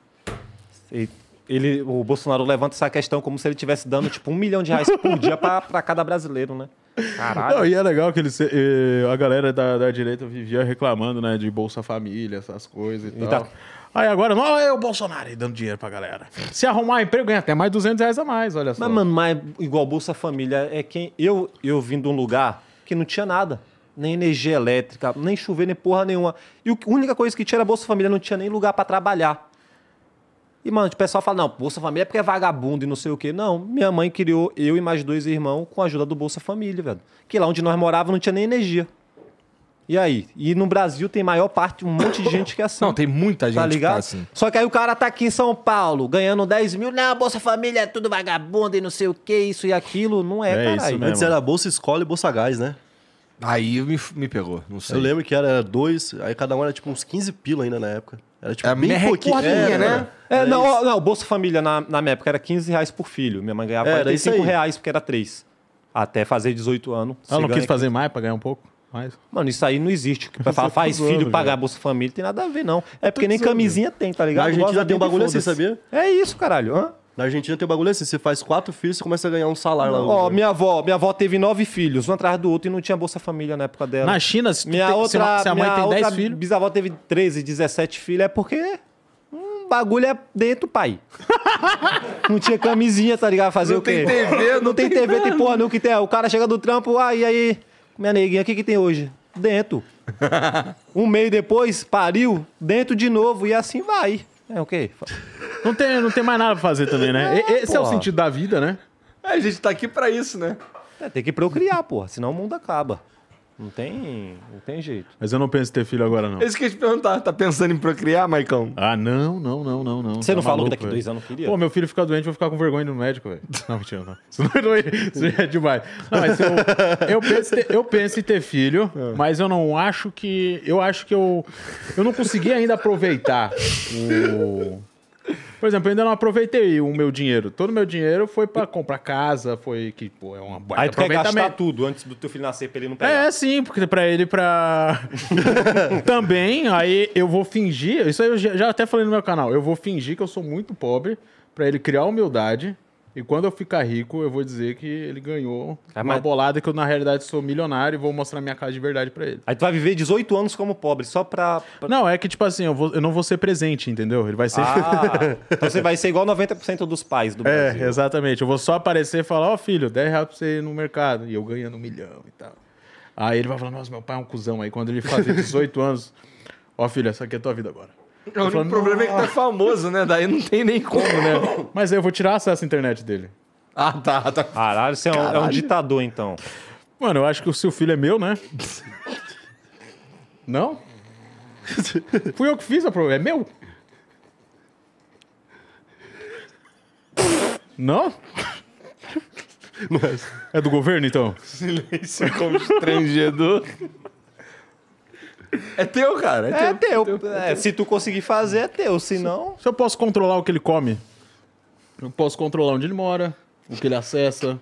Ele, o Bolsonaro levanta essa questão como se ele estivesse dando, tipo, um milhão de reais por dia para cada brasileiro, né? Caralho. Não, e é legal que eles, a galera da, da direita vivia reclamando, né, de Bolsa Família, essas coisas e, e tal. Tá... Aí agora, não, é o Bolsonaro aí dando dinheiro pra galera. Se arrumar emprego, ganha até mais 200 reais a mais, olha só. Mas, mano, mas igual Bolsa Família é quem... Eu, eu vim de um lugar que não tinha nada. Nem energia elétrica, nem chover, nem porra nenhuma. E a única coisa que tinha era Bolsa Família, não tinha nem lugar para trabalhar. E, mano, o pessoal fala, não, Bolsa Família é porque é vagabundo e não sei o quê. Não, minha mãe criou eu e mais dois irmãos com a ajuda do Bolsa Família, velho. Que lá onde nós morávamos não tinha nem energia. E aí? E no Brasil tem maior parte, um monte de gente que é assim. Não, tem muita tá gente tá ligado? que tá assim. Só que aí o cara tá aqui em São Paulo, ganhando 10 mil. Não, Bolsa Família é tudo vagabundo e não sei o que, isso e aquilo. Não é, é caralho. Isso mesmo. Antes era Bolsa Escola e Bolsa Gás, né? Aí me, me pegou, não sei. Eu lembro que era dois, aí cada um era tipo uns 15 pila ainda na época. Era tipo, é bem pouquinho, né? né? É, é não, isso. Bolsa Família na, na minha época era 15 reais por filho. Minha mãe ganhava é, 45 reais porque era três. Até fazer 18 anos. Ela não quis fazer 15. mais para ganhar um pouco? Mais. Mano, isso aí não existe. Pra falar, faz filho pagar né? Bolsa Família, tem nada a ver, não. É porque nem camisinha tem, tá ligado? A gente já tem um bagulho assim, sabia? É isso, caralho. Hã? Na Argentina tem um bagulho assim, você faz quatro filhos, você começa a ganhar um salário lá. Ó, minha avó, minha avó teve nove filhos, um atrás do outro, e não tinha Bolsa Família na época dela. Na China, se, minha tem, outra, se a mãe tem dez filhos... bisavó teve 13, 17 filhos, é porque um bagulho é dentro, pai. não tinha camisinha, tá ligado? Fazer não o quê? Tem TV, não, não tem, tem TV, tem porra não que tem. O cara chega do trampo, ah, e aí, minha neguinha, o que que tem hoje? Dentro. um mês depois, pariu, dentro de novo, e assim vai. É, ok. Não tem, não tem mais nada pra fazer também, né? Esse porra. é o sentido da vida, né? É, a gente tá aqui pra isso, né? É, tem que procriar, porra, senão o mundo acaba. Não tem, não tem jeito. Mas eu não penso em ter filho agora, não. É isso que eu gente te perguntar. Tá pensando em procriar, Maicão? Ah, não, não, não, não, não. Você tá não falou que daqui velho. dois anos queria? Pô, meu filho ficar doente, eu vou ficar com vergonha no médico, velho. Não, mentira, não. Isso, não é, isso é demais. Não, mas eu, eu, penso ter, eu penso em ter filho, é. mas eu não acho que... Eu acho que eu... Eu não consegui ainda aproveitar o... Por exemplo, eu ainda não aproveitei o meu dinheiro. Todo o meu dinheiro foi para comprar casa, foi que, pô, é uma boa Aí tu quer gastar tudo antes do teu filho nascer pra ele não pegar. É, sim, porque para ele, pra... Também, aí eu vou fingir, isso aí eu já até falei no meu canal, eu vou fingir que eu sou muito pobre para ele criar humildade e quando eu ficar rico, eu vou dizer que ele ganhou ah, uma mas... bolada que eu, na realidade, sou milionário e vou mostrar minha casa de verdade para ele. Aí tu vai viver 18 anos como pobre, só pra. pra... Não, é que, tipo assim, eu, vou, eu, não vou ser presente, entendeu? Ele vai ser. Ah, então você vai ser igual 90% dos pais do é, Brasil. É, exatamente. Eu vou só aparecer e falar, ó, oh, filho, 10 reais pra você ir no mercado. E eu ganhando um milhão e tal. Aí ele vai falar, nossa, meu pai é um cuzão. Aí quando ele fazer 18 anos, ó, oh, filho, essa aqui é tua vida agora. É o único problema é que tá famoso, né? Daí não tem nem como, né? Mas aí eu vou tirar acesso à internet dele. Ah, tá, tá. Caralho, você é um, é um ditador, então. Mano, eu acho que o seu filho é meu, né? Não? Fui eu que fiz a prova. É meu? Não? É. é do governo, então? Silêncio constrangedor. É teu, cara. É, é teu. É teu. É, se tu conseguir fazer, é teu. Se não. Se eu posso controlar o que ele come, eu posso controlar onde ele mora, o que ele acessa.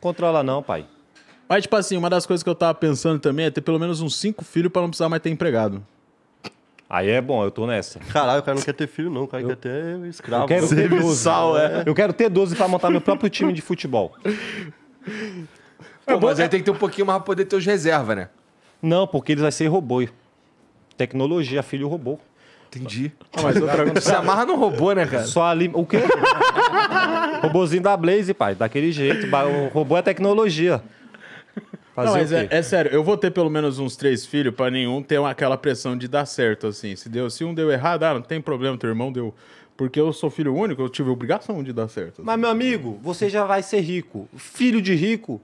Controla não, pai. Mas, tipo assim, uma das coisas que eu tava pensando também é ter pelo menos uns cinco filhos para não precisar mais ter empregado. Aí é bom, eu tô nessa. Caralho, o cara não quer ter filho, não. O cara eu... quer ter escravo. Eu quero ter 12. Sal, é. Eu quero ter 12 pra montar meu próprio time de futebol. Pô, mas aí tem que ter um pouquinho mais pra poder ter os reserva, né? Não, porque eles vão ser robô. Tecnologia, filho robô. Entendi. Ah, mas outra... Você amarra no robô, né, cara? Só ali. O quê? Robozinho da Blaze, pai. Daquele jeito. O robô é tecnologia. Fazer não, mas é, é, sério, eu vou ter pelo menos uns três filhos para nenhum ter uma, aquela pressão de dar certo, assim. Se, deu, se um deu errado, ah, não tem problema, teu irmão deu. Porque eu sou filho único, eu tive obrigação de dar certo. Assim. Mas, meu amigo, você já vai ser rico. Filho de rico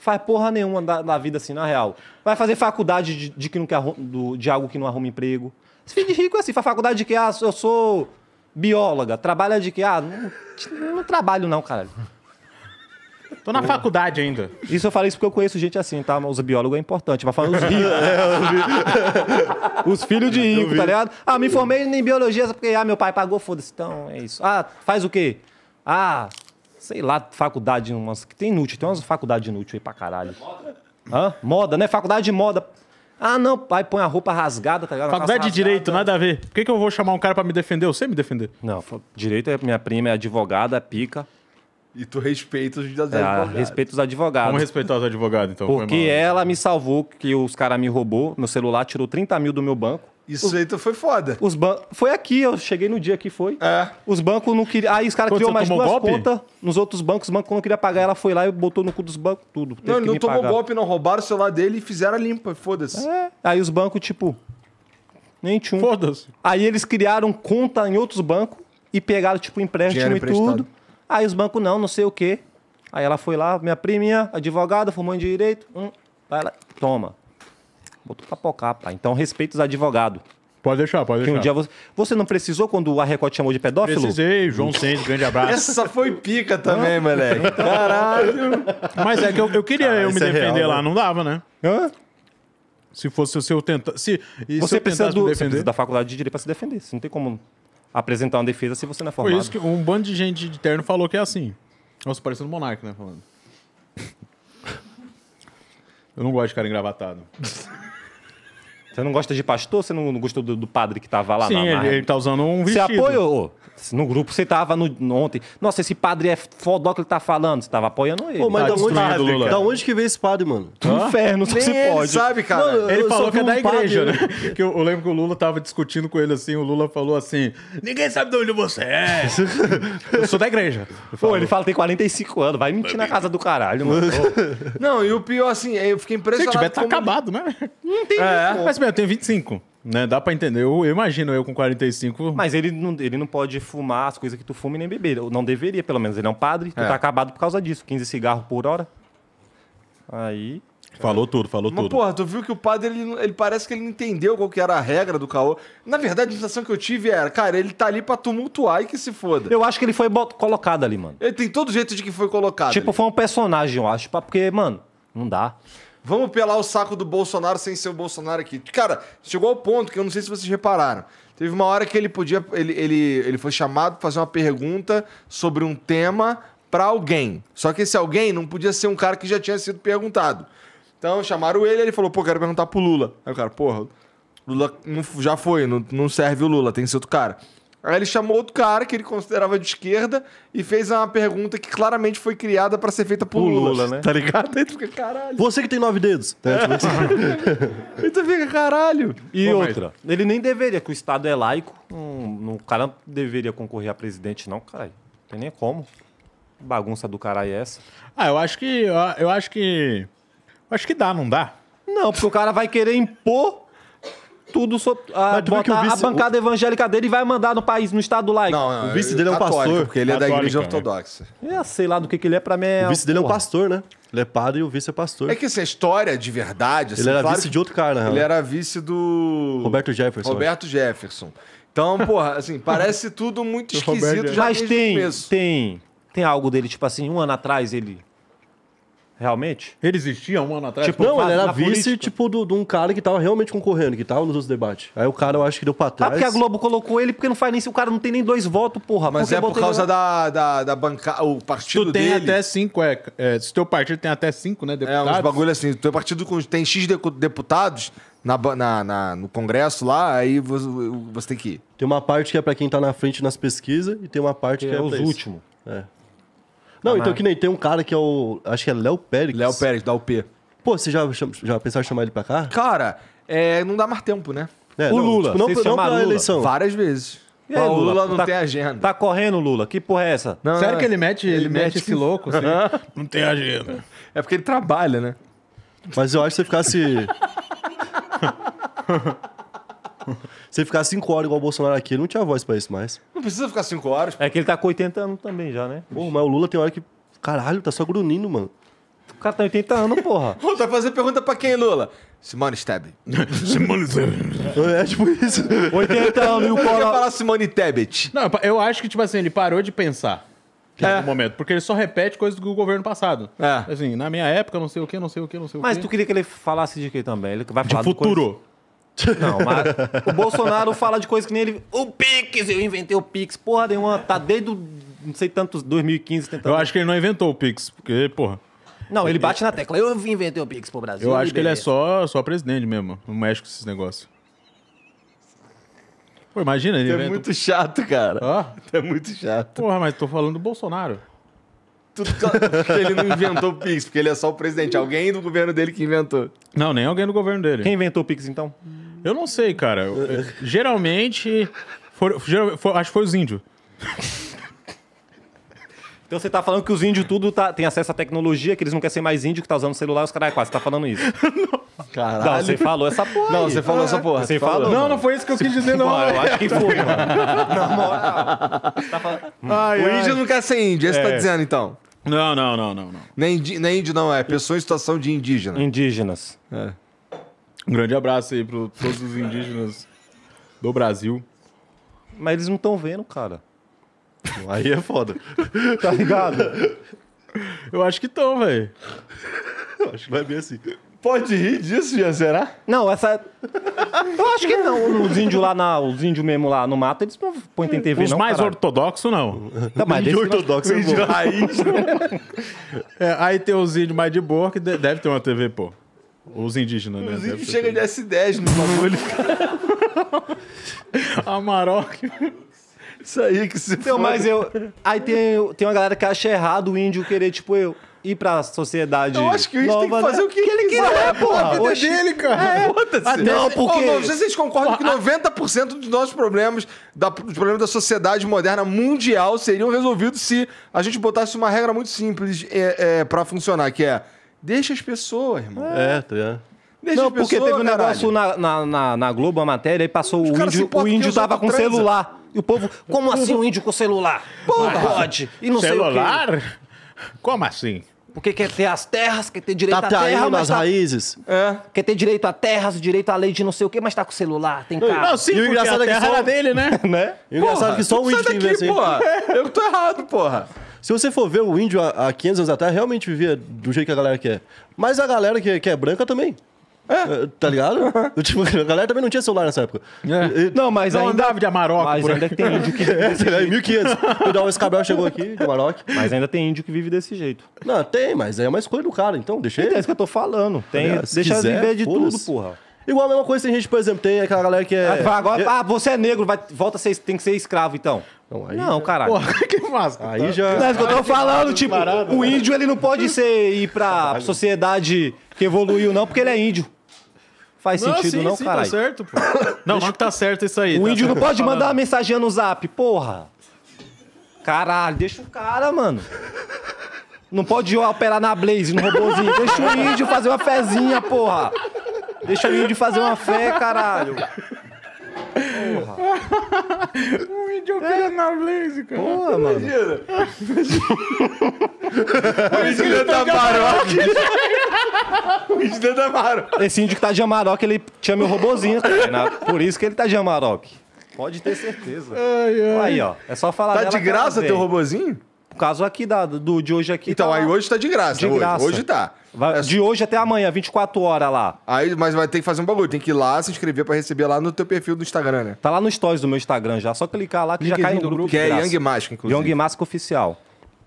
faz porra nenhuma da, da vida assim, na real. Vai fazer faculdade de, de que não quer, do, de algo que não arruma emprego. Esse filho de rico é assim, faz faculdade de que, ah, eu sou bióloga, trabalha de que, ah, não, não trabalho não, caralho. Tô na faculdade ainda. Isso eu falei isso porque eu conheço gente assim, tá? Mas os biólogos é importante. Mas falando os é, os filhos de rico, tá ligado? Ah, me formei em biologia porque ah, meu pai pagou, foda-se. Então, é isso. Ah, faz o quê? Ah, sei lá, faculdade, umas que tem inútil, tem umas faculdades inúteis aí pra caralho. Moda? Hã? Moda, né? Faculdade de moda. Ah, não, pai, põe a roupa rasgada, tá ligado? Faculdade de Direito, nada a ver. Por que, que eu vou chamar um cara pra me defender? Eu sei me defender. Não, Direito é minha prima, é advogada, é pica. E tu respeita os é, advogados. É, respeito os advogados. Vamos respeitar os advogados, então. Porque ela me salvou, que os caras me roubou, meu celular tirou 30 mil do meu banco. Isso aí foi foda. Os ban... Foi aqui, eu cheguei no dia que foi. É. Os bancos não queriam. Aí os caras criou mais duas contas nos outros bancos. Os bancos não queriam pagar, ela foi lá e botou no cu dos bancos tudo. Não, ele não tomou pagar. golpe, não. Roubaram o celular dele e fizeram a limpa. Foda-se. É. Aí os bancos, tipo. Nem tchum. Foda-se. Aí eles criaram conta em outros bancos e pegaram, tipo, empréstimo e tudo. Aí os bancos, não, não sei o quê. Aí ela foi lá, minha priminha, advogada, fumando direito. Hum, vai lá, toma. Botou tá pra pocar, pá. Então respeita os advogados. Pode deixar, pode Que um dia você... você não precisou quando o Arrecord chamou de pedófilo? Precisei, João Sainz, grande abraço. Essa foi pica também, moleque. Então, caralho. Mas é que eu, eu queria Cara, ah, eu me é defender real, lá, né? não dava, né? Hã? Se fosse o seu tentar. Se, se Você eu precisa, do, você precisa defender. da faculdade de direito para se defender. Você não tem como apresentar uma defesa se você não é Foi isso que um bando de gente de terno falou que é assim. Nossa, parecendo um monarca, né? Falando. Eu não gosto de cara engravatado. Você não gosta de pastor? Você não gostou do, do padre que tava lá Sim, na Sim, ele, ele tá usando um vestido. Você apoiou? No grupo você tava no, ontem. Nossa, esse padre é fodó que ele tá falando. Você tava apoiando ele. Pô, mas tá da, onde, padre, Lula. da onde que veio esse padre, mano? Do inferno, Nem se você pode. sabe, cara. Mano, ele falou que é da igreja, padre, né? que eu, eu, lembro que o Lula tava discutindo com ele assim. O Lula falou assim: Ninguém sabe de onde você é. eu sou da igreja. Pô, ele fala tem 45 anos. Vai mentir na casa do caralho, mano. não, e o pior, assim, eu fiquei impressionado. Se tiver, tá como... acabado, né? Não tem. É. Mas bem, eu tenho 25. Né? Dá pra entender. Eu, eu imagino eu com 45. Mas ele não, ele não pode fumar as coisas que tu fuma e nem beber. Ou Não deveria, pelo menos. Ele é um padre, tu É. tá acabado por causa disso. 15 cigarros por hora. Aí. Falou tudo, falou Mas, tudo. porra, tu viu que o padre, ele, ele parece que ele não entendeu qual que era a regra do caô. Na verdade, a sensação que eu tive era, cara, ele tá ali pra tumultuar e que se foda. Eu acho que ele foi colocado ali, mano. Ele tem todo jeito de que foi colocado. Tipo, ali. foi um personagem, eu acho. Porque, mano, não dá. Vamos pelar o saco do Bolsonaro sem ser o Bolsonaro aqui. Cara, chegou ao ponto que eu não sei se vocês repararam. Teve uma hora que ele podia. Ele, ele, ele foi chamado para fazer uma pergunta sobre um tema para alguém. Só que esse alguém não podia ser um cara que já tinha sido perguntado. Então chamaram ele, ele falou, pô, quero perguntar pro Lula. Aí o cara, porra, Lula não, já foi, não, não serve o Lula, tem que ser outro cara. Aí ele chamou outro cara que ele considerava de esquerda e fez uma pergunta que claramente foi criada para ser feita por Lula, Lula, né? Tá ligado? Aí tu fica, caralho. Você que tem nove dedos. É. Aí tu fica, caralho. E Pô, outra, mas... ele nem deveria, que o Estado é laico. O cara não deveria concorrer a presidente, não, caralho. Não tem nem como. Bagunça do caralho é essa. Ah, eu acho que. Eu acho que. Eu acho que dá, não dá? Não, porque o cara vai querer impor tudo sobre a, botar vice, a bancada o... evangélica dele e vai mandar no país, no estado laico. Não, não o vice dele é um católico, pastor. Porque ele é da igreja né? ortodoxa. Né? sei lá do que, que ele é pra mim. É o vice dele é um pastor, né? Ele é padre e o vice é pastor. É que essa história de verdade... Assim, ele era claro vice de outro cara, né? Ele era vice do... Roberto Jefferson. Roberto Jefferson. Então, porra, assim, parece tudo muito esquisito já Mas tem, tem, tem algo dele, tipo assim, um ano atrás ele Realmente? Ele existia um ano atrás? Tipo, não, ele era vice, tipo, do, de um cara que tava realmente concorrendo, que tava nos outros debates. Aí o cara, eu acho que deu pra trás. Ah, porque a Globo colocou ele, porque não faz nem... O cara não tem nem dois votos, porra. Mas é por causa ele... da, da, da banca... O partido tu dele... Tu tem até cinco, é, é... Se teu partido tem até cinco, né, é, deputados... É, uns bagulho assim. Teu partido tem X deputados, na, na, na, no Congresso lá, aí você, você, tem que ir. Tem uma parte que é para quem tá na frente nas pesquisas e tem uma parte que, que é, é os últimos. É. Não, então que nem tem um cara que é o. Acho que é Léo Pérez. Léo Pérez, da UP. Pô, você já, já pensou em chamar ele pra cá? Cara, é, não dá mais tempo, né? É, O não, Lula, tipo, não, vocês não chamar pra Lula. eleição. Várias vezes. o Lula, não tá, tem agenda. Tá correndo, Lula. Que porra é essa? Não, Sério não, que ele mete, ele mete esse louco? Assim? não tem agenda. É porque ele trabalha, né? Mas eu acho que se ficasse. Se ele ficar 5 horas igual o Bolsonaro aqui, ele não tinha voz pra isso mais. Não precisa ficar 5 horas. É que ele tá com 80 anos também já, né? Pô, mas o Lula tem hora que. Caralho, tá só grunindo, mano. O cara tá 80 anos, porra. tá fazendo pergunta pra quem, Lula? Simone Tebet. Simone Tebet. É tipo isso. 80 anos e o Paulo... falar Simone Tebet. Não, eu acho que, tipo assim, ele parou de pensar. É. momento. Porque ele só repete coisas do governo passado. É. Assim, na minha época, não sei o que, não sei o que, não sei o que. Mas tu queria que ele falasse de quê também? Ele vai falar de futuro. Não, mas o Bolsonaro fala de coisa que nem ele. O Pix, eu inventei o Pix. Porra nenhuma, tá desde o, não sei tantos 2015 tentando. Eu acho que ele não inventou o Pix, porque, porra. Não, ele bate na tecla. Eu inventei o Pix pro Brasil. Eu acho que ele é só, só presidente mesmo. Não mexe com esses negócios. Pô, imagina ele. é muito chato, cara. Ah, é muito chato. porra, mas tô falando do Bolsonaro tudo que ele não inventou o Pix, porque ele é só o presidente. Alguém do governo dele que inventou. Não, nem alguém do governo dele. Quem inventou o Pix, então? Eu não sei, cara. Eu, geralmente, for, geral, for, acho que foi os índios. Então você tá falando que os índios tudo tá, tem acesso à tecnologia, que eles não querem ser mais índio que tá usando celular, os caras é quase você tá falando isso. não. Caralho. Não, você falou essa porra. Não, você falou ah, essa porra. Você falou. Não, mano. não foi isso que eu quis dizer, não. eu acho que foi, mano. Na moral. Tá falando... Ai, o ai. índio não quer ser índio, é isso que tá é. dizendo então. Não, não, não, não. não. Nem indi... índio, não, é pessoa em situação de indígena. Indígenas. É. Um grande abraço aí para todos os indígenas do Brasil. Mas eles não estão vendo, cara. Aí é foda. tá ligado? Eu acho que estão, velho. Acho que vai bem assim. Pode rir disso, Jean, será? Não, essa. Eu acho que não. Os índios lá, na, os índios mesmo lá no mato, eles não põem em TV, Os não. mais ortodoxos, não. Tá, mas índio ortodoxo é bom. raiz. Né? É, aí tem os índios mais de boa, que deve ter uma TV, pô. Os indígenas, né? Os índios chegam de S10 no bagulho. Amarok. Isso aí que se Então, mas eu. Aí tem, tem uma galera que acha errado o índio querer, tipo, eu ir pra sociedade. Eu acho que o Ítalo tem que né? fazer o que, ele quiser, pô. A vida é Oxi. dele, cara. É. foda Não, porque... não sei se vocês concordam que 90% dos nossos problemas, da, dos problemas da sociedade moderna mundial, seriam resolvidos se a gente botasse uma regra muito simples é, é, pra funcionar, que é deixa as pessoas, irmão. É, tá Deixa não, porque pessoas, teve um caralho. negócio na, na, na, na, Globo, a matéria, e passou Os o índio, o índio tava com transa. celular. E o povo, como assim o índio com celular? Pô, pode. E não celular? sei o quê. Como assim? Porque quer ter as terras, quer ter direito tá à terra. Mas tá... raízes. É. é. Quer ter direito a terras, direito à lei de não sei o quê, mas tá com celular, tem carro. Não, sim, e o engraçado é que só... dele, né? né? E o engraçado que só o índio tem daqui, assim. porra. Eu tô errado, porra. Se você for ver o índio há 500 anos atrás, realmente vivia do jeito que a galera quer. Mas a galera que é branca também. É. é. Tá ligado? Tipo, a galera também não tinha celular nessa época. É. E, não, mas não ainda... andava de Amarok. Mas ainda aí. tem índio que vive desse é, jeito. 1500. O Dallas Cabral chegou aqui, de Amarok. Mas ainda tem índio que vive desse jeito. Não, tem, mas é uma escolha do cara. Então, deixa então, é ele. É isso que eu tô falando. Tem, é, deixa quiser, viver de tudo, porra. Igual a mesma coisa tem gente, por exemplo, tem aquela galera que é... Ah, agora, é- ah você é negro, vai, volta a ser, tem que ser escravo, então. Não, aí... não caralho. Porra, que máscara. Aí já... Não, é isso que eu tô falando, tipo, o né? índio, ele não pode ser, ir pra sociedade que evoluiu, não, porque ele é índio. Faz não, sentido sim, não, sim, tá caralho. tá certo, pô. Não, Deixa... que tá certo isso aí. O tá índio não pode mandar uma mensagem no zap, porra. Caralho, deixa o cara, mano. Não pode operar na Blaze, no robôzinho. Deixa o índio fazer uma fezinha, porra. Deixa o índio fazer uma fé, caralho. Porra. um videoclipe é. na Blaze, cara. Porra, mano. É Imagina. o índio da Maroc. o índio é da Maroc. Esse índio que tá de Amarok, ele tinha meu robozinho, Tá? Por isso que ele tá de Amarok. Pode ter certeza. Ai, ai. Aí, ó. É só falar Tá de graça teu robozinho? caso aqui da, do, de hoje aqui. Então, tá aí hoje tá de graça. De hoje. graça. Hoje tá. Vai, é... De hoje até amanhã, 24 horas lá. Aí, mas vai ter que fazer um bagulho. Tem que ir lá, se inscrever para receber lá no teu perfil do Instagram, né? Tá lá no stories do meu Instagram já. Só clicar lá que Link já cai no grupo. Que é Young Mask, inclusive. Young Mask Oficial.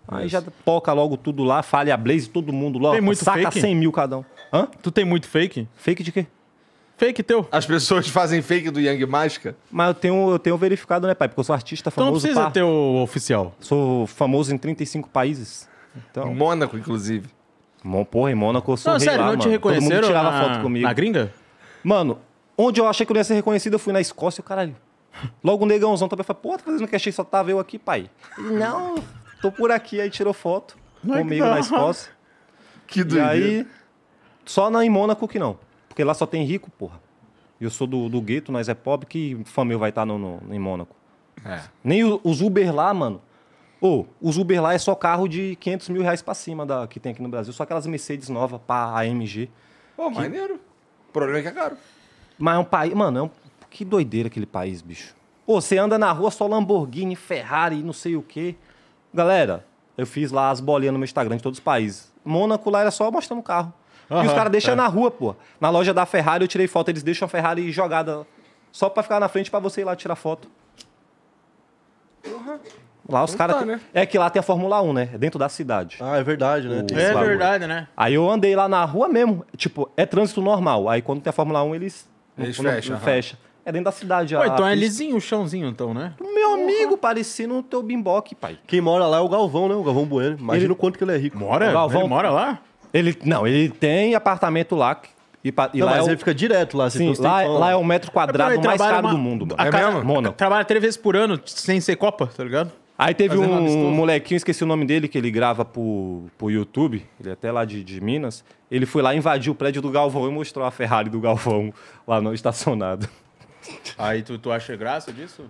Aí Isso. já toca logo tudo lá, falha a Blaze, todo mundo logo. Tem muito saca fake? 100 mil cada um. Hã? Tu tem muito fake? Fake de quê? fake teu. As pessoas fazem fake do Young Masca? Mas eu tenho, eu tenho verificado, né, pai? Porque eu sou artista famoso. Então não precisa pá. ter o oficial. Sou famoso em 35 países. Então... Em Mônaco, inclusive. Bom, porra, em Mônaco eu sou Não, rei sério, lá, não mano. te reconheceram Todo mundo tirava na... foto comigo. Na gringa? Mano, onde eu achei que eu ia ser reconhecido, eu fui na Escócia, o caralho. Logo o negãozão também falou, pô, tá fazendo que achei só tava eu aqui, pai. Ele, não, tô por aqui. Aí tirou foto não é comigo não. na Escócia. Que doido. E aí, só na, em Mônaco que não. Porque lá só tem rico, porra. Eu sou do, do gueto, nós é pobre, que família vai estar tá no, no, em Mônaco? É. Nem os Uber lá, mano. Ô, oh, os Uber lá é só carro de 500 mil reais pra cima da, que tem aqui no Brasil. Só aquelas Mercedes nova pra AMG. Pô, oh, maneiro. O problema é que é caro. Mas é um país... Mano, é um... que doideira aquele país, bicho. Pô, oh, você anda na rua só Lamborghini, Ferrari, não sei o quê. Galera, eu fiz lá as bolinhas no meu Instagram de todos os países. Mônaco lá era só mostrando carro. Uhum, e os caras deixam é. na rua, pô. Na loja da Ferrari eu tirei foto, eles deixam a Ferrari jogada só pra ficar na frente pra você ir lá tirar foto. Uhum. Lá os caras. Tá, né? É que lá tem a Fórmula 1, né? É dentro da cidade. Ah, é verdade, né? É verdade, né? Aí eu andei lá na rua mesmo. Tipo, é trânsito normal. Aí quando tem a Fórmula 1, eles. Eles fecham. Fecha. É dentro da cidade. Pô, a... então é lisinho o chãozinho, então, né? Meu amigo, parecendo o teu bimboque, pai. Quem mora lá é o Galvão, né? O Galvão Bueno. Imagina ele... o quanto que ele é rico. Mora? O Galvão... Ele mora lá? Ele, não, ele tem apartamento lá. E, e Não, lá mas é o- ele fica direto lá. Sim, lá, é- lá é o metro é quadrado Ele mais caro uma- do mundo, mano. É mesmo? Trabalha três vezes por ano sem ser Copa, tá ligado? Aí teve um molequinho, esqueci o nome dele, que ele grava pro, pro YouTube, ele é até lá de, de Minas. Ele foi lá, invadiu o prédio do Galvão e mostrou a Ferrari do Galvão lá no estacionado. Aí tu, tu acha graça disso?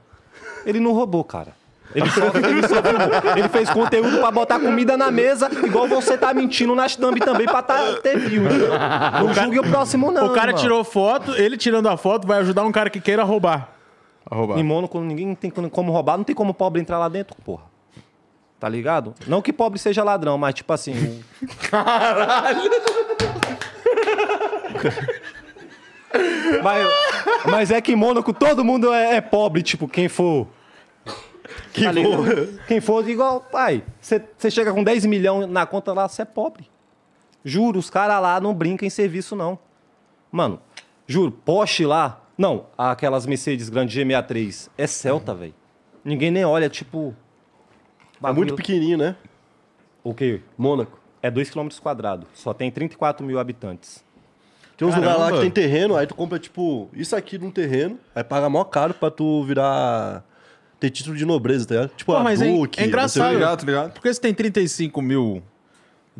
Ele não roubou, cara. Ele, ele, ele fez conteúdo pra botar comida na mesa, igual você tá mentindo na thumb também pra tá, ter view. Não julgue o próximo, não. O cara tirou foto, ele tirando a foto vai ajudar um cara que queira roubar. A roubar. Em Mônaco, ninguém tem como roubar, não tem como pobre entrar lá dentro, porra tá ligado? Não que pobre seja ladrão, mas tipo assim. Caralho! mas, mas é que em Mônaco todo mundo é, é pobre, tipo, quem for que tá Quem for igual, pai, você chega com 10 milhões na conta lá, você é pobre. Juro, os caras lá não brincam em serviço, não. Mano, juro, Porsche lá. Não, aquelas Mercedes Grande G63 é Celta, uhum. velho. Ninguém nem olha, tipo. É muito pequenininho, né? O quê? Mônaco. É 2 km, só tem 34 mil habitantes. Tem uns lugares lá que tem terreno, aí tu compra, tipo, isso aqui de um terreno, aí paga mó caro pra tu virar ter título de nobreza, tá ligado? Tipo, Pô, mas é, é engraçado. Tá ligado, tá ligado? Porque você tem 35 mil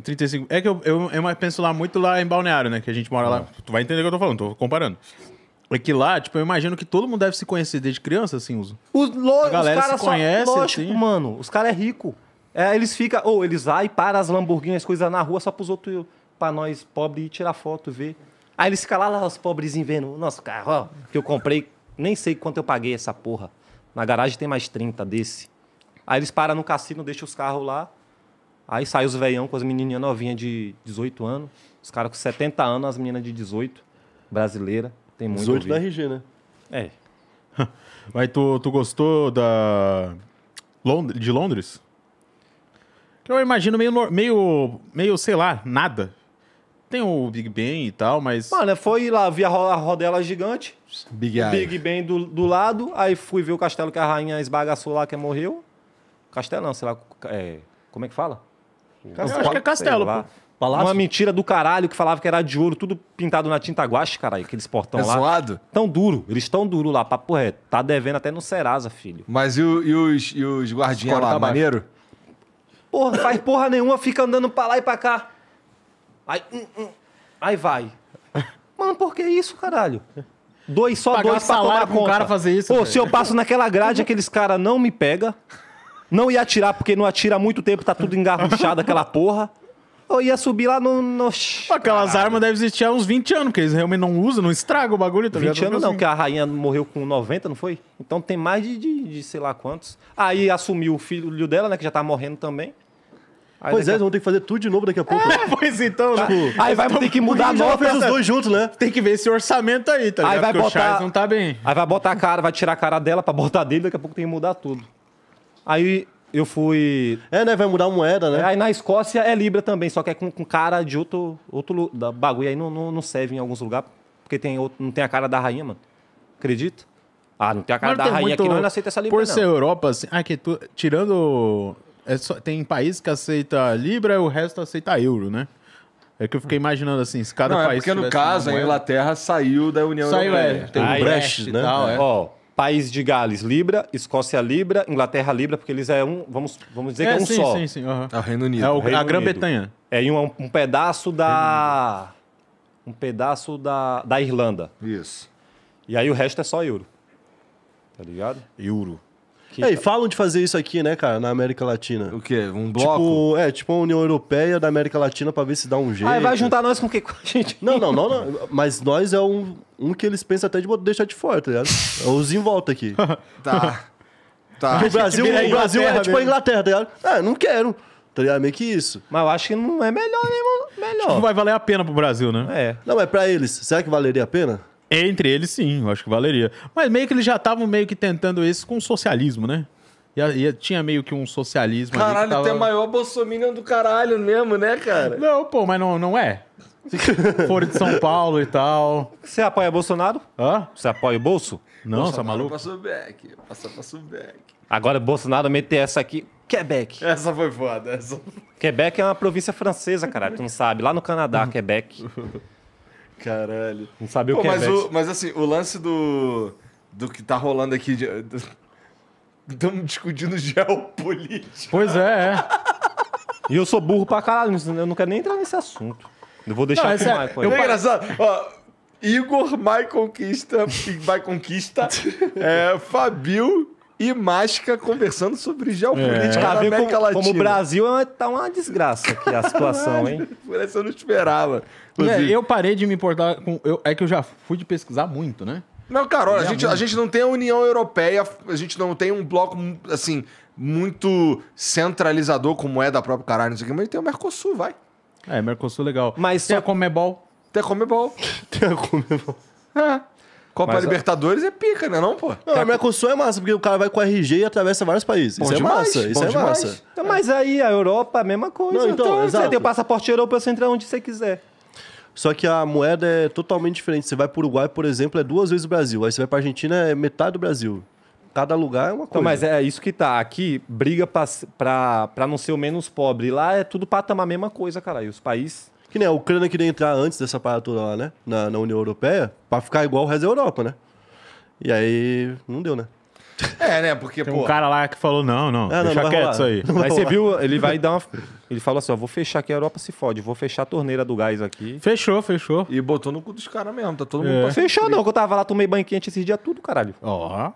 35. É que eu, eu, eu, penso lá muito lá em Balneário, né? Que a gente mora lá. É. Tu vai entender o que eu tô falando, tô comparando. É que lá, tipo, eu imagino que todo mundo deve se conhecer desde criança, assim, uso. Os, lo, a galera os se conhece, só, lógico, assim. mano. Os caras é rico. É, eles ficam... Ou oh, eles vai para as Lamborghini, as coisas na rua, só pros outros... Pra nós, pobre, tirar foto, ver. Aí eles ficam lá, lá os pobrezinhos vendo. Nosso carro, ó, que eu comprei. Nem sei quanto eu paguei essa porra. Na garagem tem mais 30 desse. Aí eles param no cassino, deixam os carros lá. Aí sai os veião com as menininhas novinhas de 18 anos. Os caras com 70 anos, as meninas de 18. Brasileira. Tem muito 18 da RG, né? É. Mas tu, tu gostou da... Lond de Londres? eu imagino meio, meio, meio, sei lá, nada tem o Big Ben e tal, mas. Mano, foi lá, vi a rodela gigante. Big o Big Ben do, do lado. Aí fui ver o castelo que a rainha esbagaçou lá, que morreu. Castelão, sei lá. É, como é que fala? Castelo, acho que é castelo, pô. Palácio? Uma mentira do caralho que falava que era de ouro, tudo pintado na tinta guache, caralho, aqueles portão é lá. Zoado? Tão duro, eles tão duro lá, papo reto. Tá devendo até no Serasa, filho. Mas e, o, e os, e os guardinhas lá, tá maneiro? Porra, faz porra nenhuma, fica andando pra lá e pra cá. Aí, hum, hum. aí vai. Mano, por que isso, caralho? Dois, só Pagar dois pra tomar conta. cara fazer isso. Pô, velho. se eu passo naquela grade, aqueles caras não me pega. Não ia atirar, porque não atira há muito tempo, tá tudo engarruchado, aquela porra. Eu ia subir lá no. no... Aquelas armas devem existir há uns 20 anos, porque eles realmente não usam, não estragam o bagulho. Tá 20 anos não, assim. que a rainha morreu com 90, não foi? Então tem mais de, de, de sei lá quantos. Aí assumiu o filho dela, né, que já tá morrendo também. Aí pois é, vão ter que fazer tudo de novo daqui a pouco. É, pois então, né? Tipo, aí vai ter que mudar a nota. Fez os dois juntos, né? Tem que ver esse orçamento aí, tá aí ligado? Vai Porque botar, o Charles não tá bem. Aí vai botar a cara, vai tirar a cara dela pra botar dele, daqui a pouco tem que mudar tudo. Aí eu fui... É, né? Vai mudar a moeda, né? Aí na Escócia é Libra também, só que é com, com cara de outro, outro da bagulho. Aí não, não, não serve em alguns lugares, porque tem outro, não tem a cara da rainha, mano. Acredita? Ah, não tem a cara Mas da rainha muito... aqui, não, não aceita essa Libra, Por não. ser Europa, assim, arquitetura, ah, tirando é só, tem país que aceita Libra e o resto aceita euro, né? É que eu fiquei imaginando assim, se cada não, é país. É porque no caso, a Inglaterra saiu da União saiu, Europeia. É, tem o Brexit, né? Tal, é. Ó, país de Gales, Libra, Escócia, Libra, Inglaterra, Libra, porque eles é um, vamos, vamos dizer é, que é um sim, só. Sim, sim, uhum. É o Reino Unido. É o, Reino a Grã-Bretanha. É um, um pedaço da. Um pedaço da, da Irlanda. Isso. E aí o resto é só euro. Tá ligado? Euro. Que... É, e falam de fazer isso aqui, né, cara, na América Latina. O quê? Um tipo, bloco? Tipo, é, tipo a União Europeia da América Latina pra ver se dá um jeito. Ah, vai juntar nós com o quê? Com a gente? Não, não, não, não. Mas nós é um, um que eles pensam até de deixar de fora, tá ligado? É os em volta aqui. tá. Tá. O Brasil, o Brasil é tipo a Inglaterra, tá ligado? Ah, não quero. Tá ligado? É meio que isso. Mas eu acho que não é melhor mesmo. Melhor. Acho que não vai valer a pena pro Brasil, né? É. Não, é pra eles. Será que valeria a pena? Entre eles, sim, eu acho que valeria. Mas meio que eles já estavam meio que tentando isso com o socialismo, né? E, tinha meio que um socialismo. Caralho, tava... tem maior bolsominion do caralho mesmo, né, cara? Não, pô, mas não, não é. Foro de São Paulo e tal. Você apoia Bolsonaro? Hã? Você apoia o bolso? Não, você é maluco? Passou back, passou, passou back. Agora Bolsonaro meter essa aqui. Quebec. Essa foi foda. Essa... Quebec é uma província francesa, caralho. Tu não sabe. Lá no Canadá, Quebec. Caralho. Não sabe Pô, o que é mas é. O, mas assim, o lance do. do que tá rolando aqui. Estamos discutindo geopolítica. Pois é, é. E eu sou burro pra caralho, eu não quero nem entrar nesse assunto. Eu vou deixar isso pro é, Michael. É engraçado. Ó, Igor, Mai Conquista, Mai Conquista, é, Fabio e mágica conversando sobre geopolítica é. América como, Latina. Como o Brasil é tá uma desgraça aqui a situação, hein? Por isso eu não esperava. É, eu parei de me importar com. Eu, é que eu já fui de pesquisar muito, né? Não, cara, olha, a gente, a gente não tem a União Europeia, a gente não tem um bloco, assim, muito centralizador como é da própria caralho, não sei o quê, mas tem o Mercosul, vai. É, Mercosul é legal. Mas tem só... a Comebol. Tem a Comebol. tem a Comebol. É. Copa Mas, Libertadores é pica, né, não, pô? Não, a Mercosul é massa, porque o cara vai com RG e atravessa vários países. Bom isso é demais, é massa, isso é massa. mas aí a Europa, a mesma coisa. Não, então, então você tem o passaporte europeu, você entra onde você quiser. Só que a moeda é totalmente diferente. Você vai para o Uruguai, por exemplo, é duas vezes o Brasil. Aí você vai para a Argentina, é metade do Brasil. Cada lugar é uma coisa. Então, mas é isso que tá. Aqui briga para não ser o menos pobre. Lá é tudo patamar a mesma coisa, cara. E os países que nem a Ucrânia queria entrar antes dessa parada lá, né? Na, na União Europeia, pra ficar igual o resto da Europa, né? E aí, não deu, né? É, né? Porque, Tem um cara lá que falou, não, não, É, não, deixa quieto isso aí. Aí você viu, ele vai dar uma. Ele falou assim: ó, vou fechar aqui, a Europa se fode, vou fechar a torneira do gás aqui. Fechou, fechou. E botou no cu dos caras mesmo, tá todo mundo É. Fechou não, que eu tava lá, tomei banho quente esses dias tudo, caralho. Ó.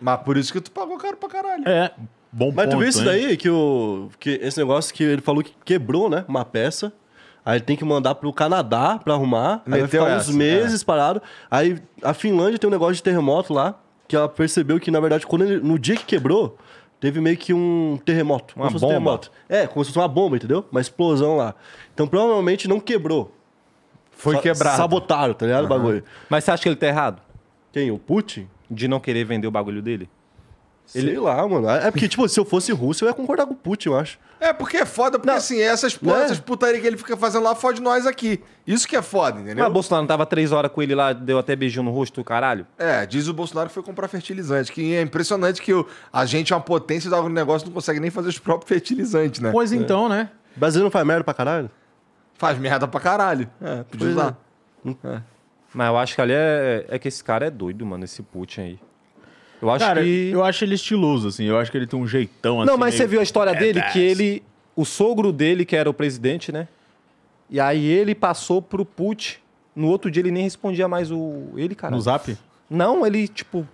Mas por isso que tu pagou caro pra caralho. É, bom Mas ponto, tu viu isso hein? daí? Que, o, que esse negócio que ele falou que quebrou, né? Uma peça. Aí tem que mandar pro Canadá pra arrumar. Aí Meteu vai ficar essa, uns é. meses é. parado. Aí a Finlândia tem um negócio de terremoto lá, que ela percebeu que, na verdade, quando ele, no dia que quebrou, teve meio que um terremoto. Uma bomba. terremoto. É, como se fosse uma bomba, entendeu? Uma explosão lá. Então provavelmente não quebrou. Foi Sa quebrado. Sabotaram, tá ligado? Uhum. O bagulho. Mas você acha que ele tá errado? Quem? O Putin? De não querer vender o bagulho dele? Ele... Sei lá, mano. É, é porque, tipo, se eu fosse russo, eu ia concordar com o Putin, eu acho. É, porque é foda, porque não. assim, essas, é? essas putaria que ele fica fazendo lá fode nós aqui. Isso que é foda, entendeu? Mas o Bolsonaro tava três horas com ele lá, deu até beijinho no rosto, caralho. É, diz o Bolsonaro que foi comprar fertilizante, que é impressionante que o, a gente é uma potência do negócio não consegue nem fazer os próprios fertilizantes, né? Pois é. então, né? O Brasil não faz merda pra caralho? Faz merda pra caralho. É, podia é. usar. Hum. É. Mas eu acho que ali é, é que esse cara é doido, mano, esse Putin aí. Eu acho Cara, que. Eu acho ele estiloso, assim. Eu acho que ele tem um jeitão assim. Não, mas meio... você viu a história é dele? Que ele. O sogro dele, que era o presidente, né? E aí ele passou pro Put. No outro dia ele nem respondia mais o. Ele, cara. No zap? Não, ele, tipo,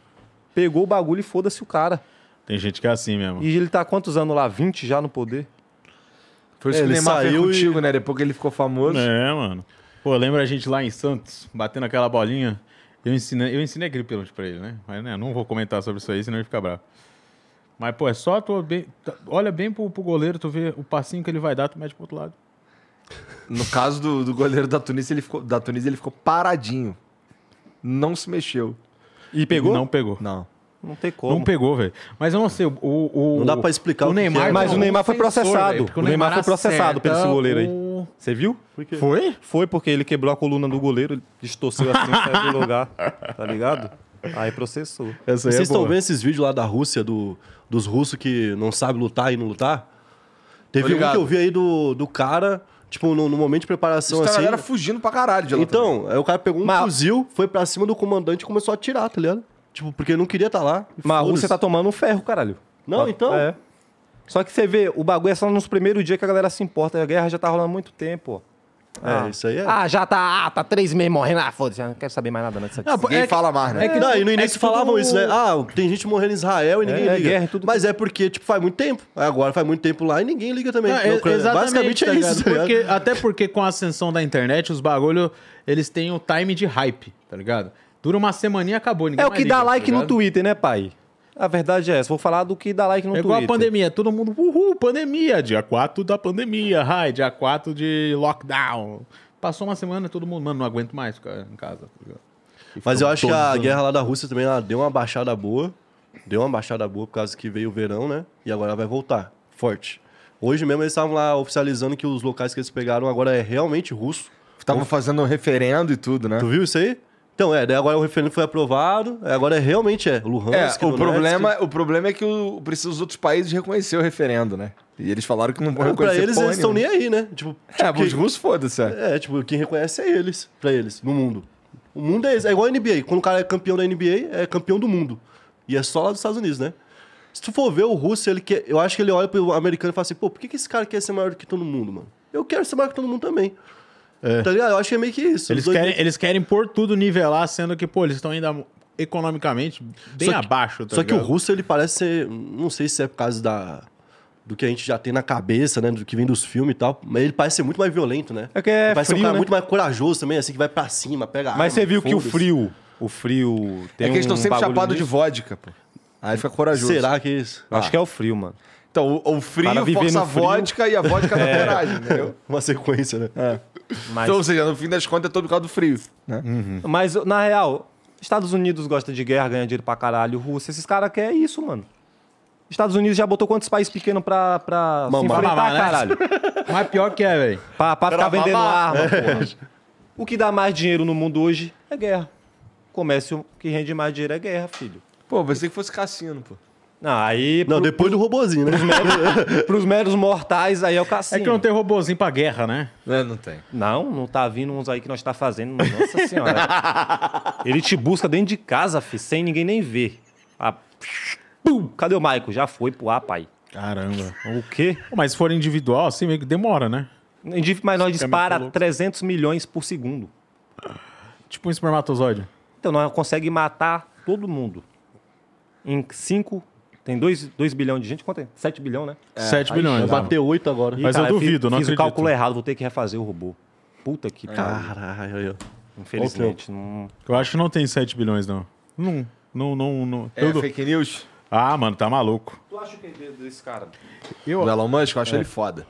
pegou o bagulho e foda-se o cara. Tem gente que é assim mesmo. E ele tá quantos anos lá? 20 já no poder? Foi isso é, que ele saiu contigo, e... né? Depois que ele ficou famoso. É, mano. Pô, lembra a gente lá em Santos, batendo aquela bolinha? Eu ensinei, eu ensinei aquele pênalti pra ele, né? Mas né, não vou comentar sobre isso aí, senão ele fica bravo. Mas, pô, é só tu bem, tá, olha bem pro, pro goleiro, tu vê o passinho que ele vai dar, tu mete pro outro lado. No caso do, do goleiro da Tunísia, ele ficou, da Tunísia, ele ficou paradinho. Não se mexeu. E pegou? Não pegou. Não. Não tem como. Não pegou, velho. Mas eu não sei, o, o Não dá pra explicar o, o Neymar. É. Mas o Neymar foi processado. Sensor, o, o Neymar, foi processado pelo goleiro aí. Você viu? Foi? Foi porque ele quebrou a coluna do goleiro, ele distorceu assim, saiu do lugar. Tá ligado? Aí processou. Aí é Vocês é estão vendo esses vídeos lá da Rússia, do, dos russos que não sabem lutar e não lutar? Teve um que eu vi aí do, do cara, tipo, no, no momento de preparação assim. O era fugindo pra caralho de lá. Então, também. aí o cara pegou um Mas... fuzil, foi pra cima do comandante e começou a atirar, tá ligado? Tipo, porque eu não queria estar tá lá. Mas você tá tomando um ferro, caralho. Não, tá. então. É. Só que você vê, o bagulho é só nos primeiros dias que a galera se importa. A guerra já tá rolando há muito tempo, é, ah. É, isso aí é. Ah, já tá, ah, tá três meses morrendo. Ah, foda-se, não quero saber mais nada disso aqui. Não, ninguém é que, fala mais, né? É que, é. não, e no é início é falavam tudo... isso, né? Ah, tem gente morrendo em Israel e ninguém é, liga. Guerra, tudo... Mas é porque, tipo, faz muito tempo. Agora faz muito tempo lá e ninguém liga também. Ah, é, Basicamente tá é isso. Tá até porque com a ascensão da internet, os bagulho, eles têm o time de hype, tá ligado? Dura uma semana e acabou. é o que dá liga, tá like tá no Twitter, né, pai? A verdade é essa. Vou falar do que dá like no é Twitter. É igual a pandemia. Todo mundo, uhul, pandemia. Dia 4 da pandemia. Ai, dia 4 de lockdown. Passou uma semana todo mundo, mano, não aguento mais ficar em casa. Mas eu acho que a guerra lá da Rússia também deu uma baixada boa. Deu uma baixada boa por causa que veio o verão, né? E agora vai voltar. Forte. Hoje mesmo eles estavam lá oficializando que os locais que eles pegaram agora é realmente russo. Estavam fazendo um referendo e tudo, né? Tu viu isso aí? Então, é, daí agora o referendo foi aprovado, é, agora é realmente é Luhansk, é, o problema O problema é que o, precisa os outros países reconhecer o referendo, né? E eles falaram que não vão é, reconhecer Pra eles, eles estão nem aí, né? Tipo, tipo é, os russos, foda-se. É. é, tipo, quem reconhece é eles, pra eles, no mundo. O mundo é, é igual a NBA. Quando o cara é campeão da NBA, é campeão do mundo. E é só lá dos Estados Unidos, né? Se tu for ver o russo, ele quer, eu acho que ele olha pro americano e fala assim, pô, por que, que esse cara quer ser maior do que todo mundo, mano? Eu quero ser maior que todo mundo também. É. Tá ligado? Eu acho que é meio que isso. Eles querem, eles querem pôr tudo nivelar, sendo que, pô, eles estão ainda economicamente bem só abaixo. tá só ligado? que o russo, ele parece ser. Não sei se é por causa da do que a gente já tem na cabeça, né? Do que vem dos filmes e tal. Mas ele parece ser muito mais violento, né? É que é ele parece frio, ser um cara né? muito mais corajoso também, assim, que vai para cima, pega Mas você viu que o frio. O frio. é que eles estão um sempre chapados de vodka, pô. Aí fica corajoso. Será que é isso? Acho ah. que é o frio, mano. Então, o, o frio força a vodka e a vodka é. coragem, entendeu? Uma sequência, né? É. Mas... Então, ou seja, no fim das contas é todo por causa do frio. Né? Uhum. Mas, na real, Estados Unidos gosta de guerra, ganha dinheiro pra caralho, Rússia, esses caras querem isso, mano. Estados Unidos já botou quantos países pequenos pra, pra se enfrentar, né? caralho? Mas pior que é, velho. Pra, pra ficar é, vendendo arma, porra. O que dá mais dinheiro no mundo hoje é guerra. Comércio que rende mais dinheiro é guerra, filho. Pô, pensei que fosse cassino, pô. Não, aí. Não, depois pro, do robozinho, né? Pros meros, pros meros mortais, aí é o cacete. É que não tem robozinho pra guerra, né? É, não tem. Não, não tá vindo uns aí que nós tá fazendo. Nossa senhora. Ele te busca dentro de casa, fi, sem ninguém nem ver. Ah, pum, cadê o Maico? Já foi pro ar, pai. Caramba. O quê? Mas se for individual, assim, meio que demora, né? Mas nós dispara 300 é milhões por segundo. Tipo um espermatozoide. Então nós consegue matar todo mundo em 5 tem 2 bilhões de gente, quanto é? 7 bilhões, né? É, 7 bilhões. Vai bater 8 agora. Mas cara, eu duvido, eu fiz, não fiz acredito. o cálculo errado, vou ter que refazer o robô. Puta que é. Caralho. Infelizmente. Não... Eu acho que não tem 7 bilhões, não. Não, não, não. não. É fake news? Ah, mano, tá maluco. Tu acha o que é desse cara? Eu... O Elon Musk, eu acho é. ele foda.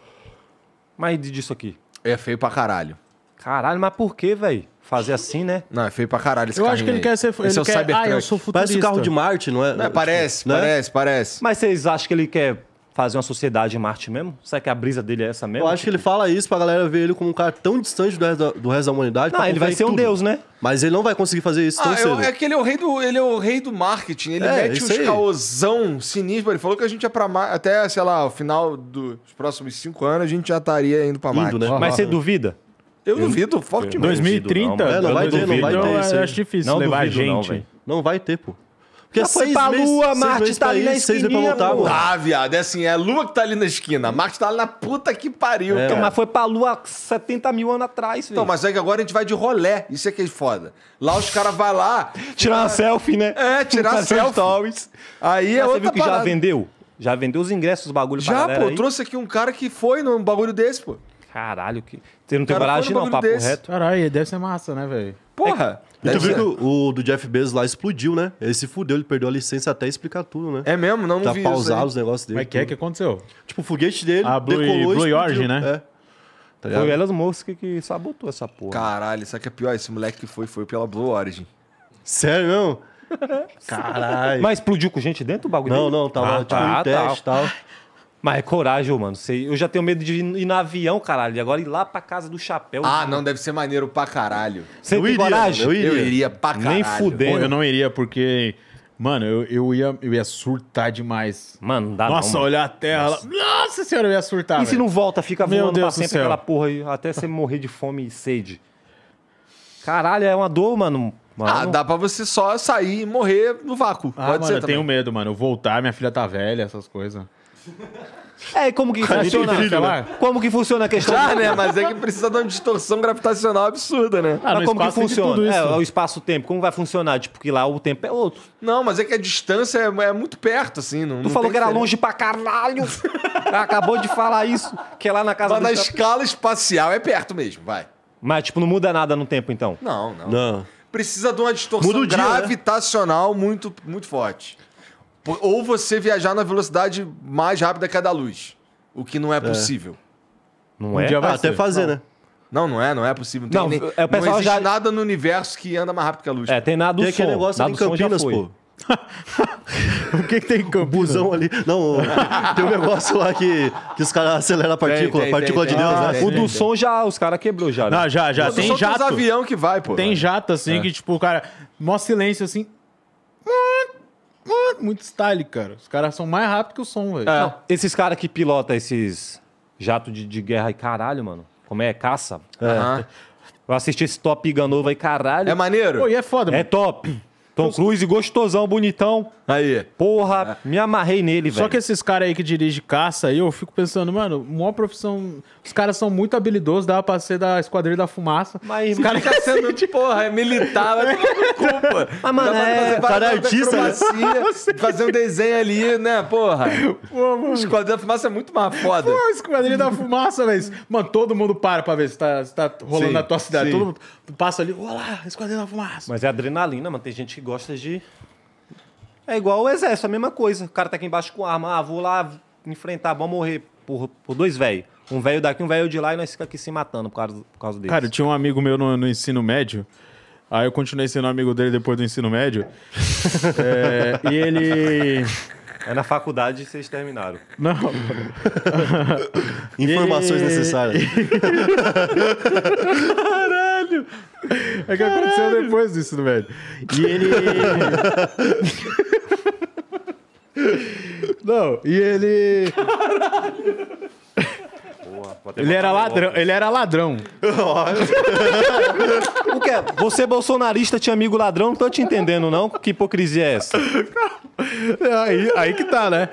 Mas disso aqui? É feio pra caralho. Caralho, mas por que, velho? fazer assim, né? Não, é feio pra caralho esse Eu acho que ele aí. quer ser. Esse ele é o quer... Cybertruck. Ah, eu sou futurista. Parece o carro de Marte, não é? Não, parece, né? parece, parece. Mas vocês acham que ele quer fazer uma sociedade em Marte mesmo? Será que a brisa dele é essa mesmo? Eu acho que ele tipo- fala isso pra galera ver ele como um cara tão distante do resto da, do resto da humanidade. Não, ele vai ser um tudo. deus, né? Mas ele não vai conseguir fazer isso tão ah, cedo. Eu, é que ele é o rei do, ele é o rei do marketing. Ele é, mete um caosão sinistro. Ele falou que a gente ia pra Marte. Até, sei lá, o final dos próximos cinco anos, a gente já estaria indo pra Marte. Né? Mas você duvida? Eu duvido fortemente. 2030? Não, é, não vai ter, não vai então ter. Isso acho é difícil não levar duvido, gente. Não, não vai ter, pô. Porque Já foi pra meses, Lua, Marte tá ali na esquina. Tá, ah, viado. É assim, é a Lua que tá ali na esquina. Marte tá ali na puta que pariu. É, então, mas foi pra Lua 70 mil anos atrás, então, velho. Então, mas é que agora a gente vai de rolé. Isso é que é foda. Lá os caras vão lá. tirar uma é, selfie, né? É, tirar uma selfie. Aí é mas outra você viu que já vendeu? Já vendeu os ingressos os bagulho Já, pô. Aí? Trouxe aqui um cara que foi num bagulho desse, pô. Caralho, que. Você não tem Cara, coragem, não, papo desse. reto. Caralho, deve ser massa, né, velho? Porra! É e tu viu que o, do Jeff Bezos lá explodiu, né? Ele se fudeu, ele perdeu a licença até explicar tudo, né? É mesmo? Não, não Pra vi isso. pausar aí. os negócios dele. Mas que é que aconteceu? Tipo, o foguete dele Ah, Blue- decolou Blue Origin, né? É. Tá Foi o Elon Musk que sabotou essa porra. Caralho, sabe que é pior? Esse moleque que foi, foi pela Blue Origin. Sério, não? Caralho. Mas explodiu com gente dentro o bagulho? Não, dele? não, tava Ah, tipo tá, um teste tá. e tal. Mas é coragem, mano. Eu já tenho medo de ir no avião, caralho. E agora ir lá pra casa do chapéu. Ah, cara. não, deve ser maneiro pra caralho. Você eu tem iria, coragem? Eu iria. eu iria pra caralho. Nem fudendo. eu não iria porque... Mano, eu, eu, ia, eu ia surtar demais. Mano, não dá Nossa, não, olhar a terra. Nossa. Nossa senhora, eu ia surtar. E velho. se não volta, fica Meu voando Deus pra sempre céu. aquela porra aí, até você morrer de fome e sede. Caralho, é uma dor, mano. mano. Ah, é dá pra você só sair e morrer no vácuo. Ah, Pode mano, ser. Eu também. tenho medo, mano. Eu voltar, minha filha tá velha, essas coisas. É, como que funciona? Filho, né? Como que funciona a questão? Já, ah, né? Mas é que precisa de uma distorção gravitacional absurda, né? Ah, mas como que funciona? É, o espaço-tempo, como vai funcionar? Tipo, que lá o tempo é outro. Não, mas é que a distância é, é muito perto, assim. Não, tu não falou que era longe pra caralho. Acabou de falar isso, que é lá na casa... Mas na escala espacial é perto mesmo, vai. Mas, tipo, não muda nada no tempo, então? Não, não. Não. Precisa de uma distorção dia, né? gravitacional né? muito, muito forte. Ou você viajar na velocidade mais rápida que a da luz. O que não é, é. possível. Não um é? Dia vai ah, até fazer, não. né? Não, não é, não é possível. Não, tem, é, o pessoal não já... nada no universo que anda mais rápido que a luz. É, tem nada do tem som. Tem aquele negócio ali em Campinas, pô. o que, que tem em Busão ali. Não, tem um negócio lá que, que os caras aceleram a partícula, tem, tem, partícula tem, de Deus, né? o do som já, os caras quebrou já. Né? Não, já, já. Pô, tem jato. Tem avião que vai, pô. Tem jato, assim, é. que tipo, o cara, mó silêncio, assim muito style, cara. Os caras são mais rápidos que o som, velho. É. Esses caras que pilotam esses jatos de, de guerra e caralho, mano. Como é? Caça. É. Uhum. Eu assisti esse Top Gun novo aí, caralho. É maneiro? Pô, e é foda, é mano. É top. Tom então, Cruise gostosão, bonitão. Aí. Porra, me amarrei nele, velho. Só que esses caras aí que dirigem caça aí, eu fico pensando, mano, uma profissão. Os caras são muito habilidosos, dá pra ser da Esquadrilha da Fumaça. Mas os caras tá sendo, de... porra, é militar, vai tomar culpa. Mas, mano, é, o cara é artista. Né? Fazer um desenho ali, né, porra. Pô, Esquadrilha da Fumaça é muito mais foda. Pô, Esquadrilha da Fumaça, velho. Mano, todo mundo para pra ver se tá, se tá rolando sim, na tua cidade. Sim. Todo mundo passa ali, olá, Esquadrilha da Fumaça. Mas é adrenalina, mano, tem gente gosta de. É igual o exército, a mesma coisa. O cara tá aqui embaixo com arma. Ah, vou lá enfrentar, vamos morrer por, por dois velhos. Um velho daqui, um velho de lá, e nós ficamos aqui se matando por causa, por causa Cara, eu tinha um amigo meu no, no ensino médio. Aí eu continuei sendo amigo dele depois do ensino médio. é, e ele. É na faculdade vocês terminaram. Não. Informações necessárias. Caramba! Caralho! É que aconteceu depois disso, né, velho. E ele. Não, e ele. Caralho! Ele era ladrão. Ele era ladrão. o que? É? Você é bolsonarista tinha amigo ladrão? Não tô te entendendo, não. Que hipocrisia é essa? É, aí, aí que tá, né?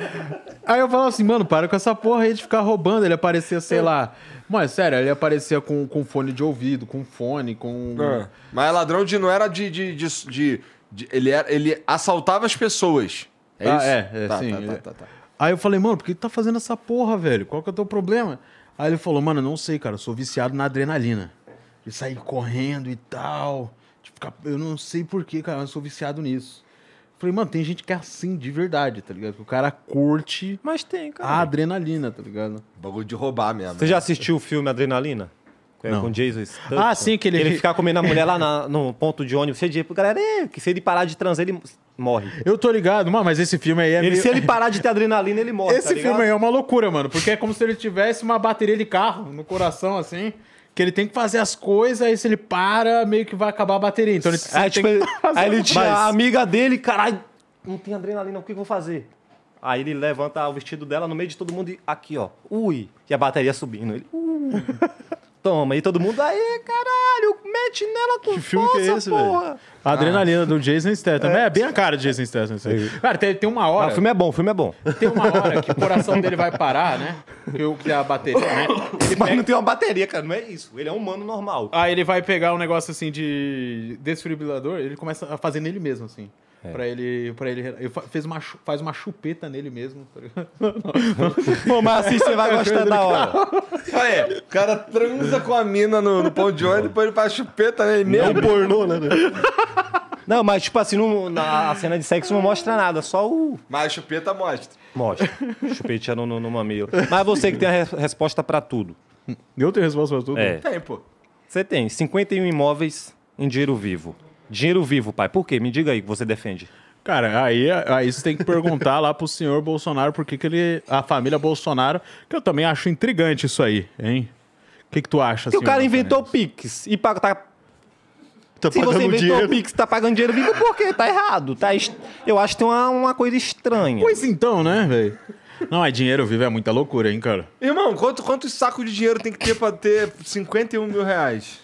Aí eu falo assim, mano, para com essa porra aí de ficar roubando. Ele aparecia, sei lá, mas é sério, ele aparecia com, com fone de ouvido, com fone, com. É. Mas ladrão de não era de. de, de, de, de ele, era, ele assaltava as pessoas. É ah, isso? É, é tá, tá sim. Tá, tá, tá, tá, Aí eu falei, mano, por que tu tá fazendo essa porra, velho? Qual que é o teu problema? Aí ele falou, mano, não sei, cara, eu sou viciado na adrenalina. De sair correndo e tal. Tipo, eu não sei porquê, cara, eu sou viciado nisso. Falei, mano, tem gente que é assim de verdade, tá ligado? Que o cara curte Mas tem, cara. a adrenalina, tá ligado? Bagulho de roubar mesmo. Você né? já assistiu o filme Adrenalina? Com- Não. Com Jason Ah, sim, que ele- Ele ficar comendo a mulher lá na- no ponto de ônibus, cheio de... Galera, que se ele parar de transar, ele morre. Eu tô ligado, mano, mas esse filme aí é Ele, meio- se ele parar de ter adrenalina, ele morre, Esse tá filme aí é uma loucura, mano, porque é como se ele tivesse uma bateria de carro no coração, assim que ele tem que fazer as coisas, aí se ele para, meio que vai acabar a bateria. Então ele é, tipo, ele, Aí ele tinha a amiga dele, caralho, não tem adrenalina, o que eu vou fazer? Aí ele levanta o vestido dela no meio de todo mundo e aqui, ó, ui, e a bateria subindo. Ele, ui. Toma. E todo mundo, aí, caralho, mete nela com que filme força, que é esse, porra. A adrenalina ah. do Jason Statham. É. é bem a cara do Jason Statham. É. Cara, tem, tem uma hora... o filme é bom, o filme é bom. Tem uma hora que o coração dele vai parar, né? Que, o, que a bateria, né? Ele Mas pega... não tem uma bateria, cara. Não é isso. Ele é um humano normal. Aí ele vai pegar um negócio assim de desfibrilador, ele começa a fazer nele mesmo, assim. É. Pra ele. Pra ele eu fez uma, faz uma chupeta nele mesmo. Tá pô, mas assim você vai gostar da hora. é. O cara transa com a mina no, no pão de óleo, depois ele faz chupeta nele mesmo. Não pornô, né? Não, mas tipo assim, na, a cena de sexo não mostra nada, só o. Mas a chupeta mostra. Mostra. Chupeta no, no, no mamilo. Mas você que tem a re resposta pra tudo. Eu tenho resposta pra tudo? É. Tem, pô. Você tem 51 imóveis em dinheiro vivo. Dinheiro vivo, pai. Por quê? Me diga aí que você defende. Cara, aí, aí você tem que perguntar lá pro senhor Bolsonaro por que, que ele. A família Bolsonaro, que eu também acho intrigante isso aí, hein? O que, que tu acha? Que o cara inventou Pix e paga, tá Tá Se você inventou dinheiro. Pix tá pagando dinheiro vivo, por quê? Tá errado. Tá est... Eu acho que tem uma, uma coisa estranha. Pois então, né, velho? Não, é dinheiro vivo, é muita loucura, hein, cara? Irmão, quanto, quantos sacos de dinheiro tem que ter pra ter 51 mil reais?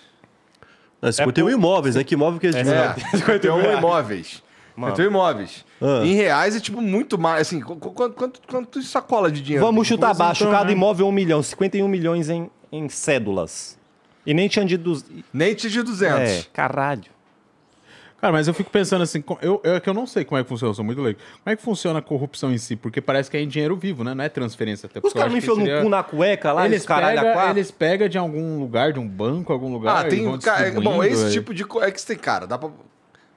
Ah, 51 é imóveis, né? Que imóvel que a gente... É, 51 é. imóveis. Mano. Então, imóveis. Ah. Em reais é tipo muito mais. Assim, quanto, quanto, quanto sacola de dinheiro? Vamos chutar abaixo. Então, cada né? imóvel é 1 milhão. 51 milhões em, em cédulas. E nem tinha de. Du... Nem tinha de 200. É, caralho. Cara, mas eu fico pensando assim, eu, eu, é que eu não sei como é que funciona, eu sou muito leigo. Como é que funciona a corrupção em si? Porque parece que é em dinheiro vivo, né? Não é transferência. Até Os caras me enfiam no cu na cueca lá, eles caralho pega, Eles pegam de algum lugar, de um banco, algum lugar. Ah, tem. Cara, é, bom, esse véio. tipo de. É que tem, cara, dá pra.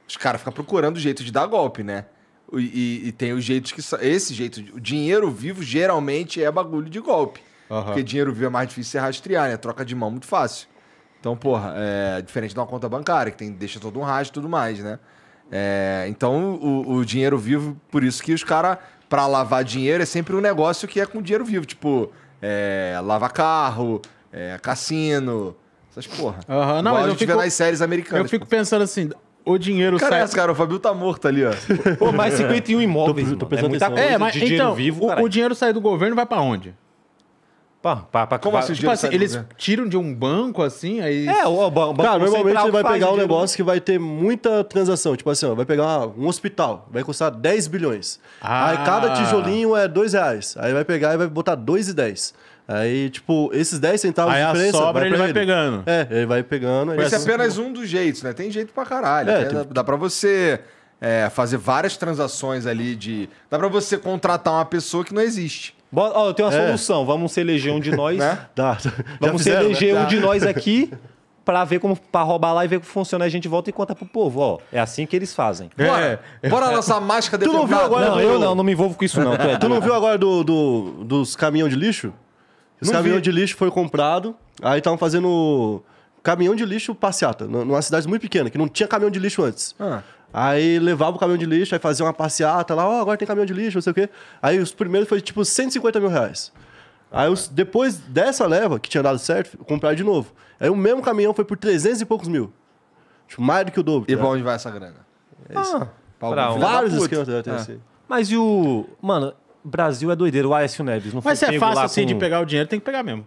Os caras ficam procurando o jeito de dar golpe, né? E, e, tem os jeitos que. Esse jeito. O dinheiro vivo geralmente é bagulho de golpe. Uhum. Porque dinheiro vivo é mais difícil de rastrear, né? Troca de mão muito fácil. Então, porra, é diferente de uma conta bancária, que tem, deixa todo um rastro e tudo mais, né? É, então, o, o, dinheiro vivo, por isso que os caras, para lavar dinheiro, é sempre um negócio que é com dinheiro vivo. Tipo, é, lava carro, é, cassino, essas porra. Uhum, não, Igual a gente fico, vê nas séries americanas. Eu fico pensando assim, o dinheiro cara, sai. Essa, cara, o Fabio tá morto ali, ó. Pô, mais 51 imóveis. tô, tô é pensando é, muita coisa é, mas, de dinheiro então, vivo. O, o, dinheiro sai do governo vai para onde? Pá, pá, pá, Como tipo assim, tipo assim, eles lugar? Né? tiram de um banco assim, aí. É, o, o banco. Cara, normalmente ele vai pegar um negócio que vai ter muita transação. Tipo assim, ó, vai pegar um hospital, vai custar 10 bilhões. Ah. Aí cada tijolinho é 2 reais. Aí vai pegar e vai botar 2,10. Aí, tipo, esses 10 centavos aí de diferença... A sobra vai ele vai ele. pegando. É, ele vai pegando. mas Esse é apenas um dos jeitos, né? Tem jeito pra caralho. É, tem... dá, dá pra você é, fazer várias transações ali de... Dá pra você contratar uma pessoa que não existe. Ó, eu tenho uma é. solução. Vamos se eleger um de nós. né? Vamos fizeram, né? eleger né? um de nós aqui para ver como para roubar lá e ver como funciona a gente volta e conta pro povo, ó. É assim que eles fazem. Bora. É. Bora lançar máscara de Tu não viu agora? Não, do... eu não, não me envolvo com isso não. tu, é, tu não viu agora do, do, dos caminhão de lixo? Os caminhão vi. de lixo foi comprado, aí estavam fazendo caminhão de lixo passeata, numa cidade muito pequena, que não tinha caminhão de lixo antes. Ah. Aí levava o caminhão de lixo, aí fazia uma passeata lá, ó, oh, agora tem caminhão de lixo, não sei o quê. Aí os primeiros foi tipo 150 mil reais. Aí os, depois dessa leva, que tinha dado certo, compraram de novo. Aí o mesmo caminhão foi por 300 e poucos mil. Tipo, mais do que o dobro. E tá? pra onde vai essa grana? É isso. Ah, pra um vários esquemas deve ter é. assim. Mas e o. Mano, Brasil é doideiro, o Aécio Neves não Mas foi Mas é fácil assim com... de pegar o dinheiro, tem que pegar mesmo.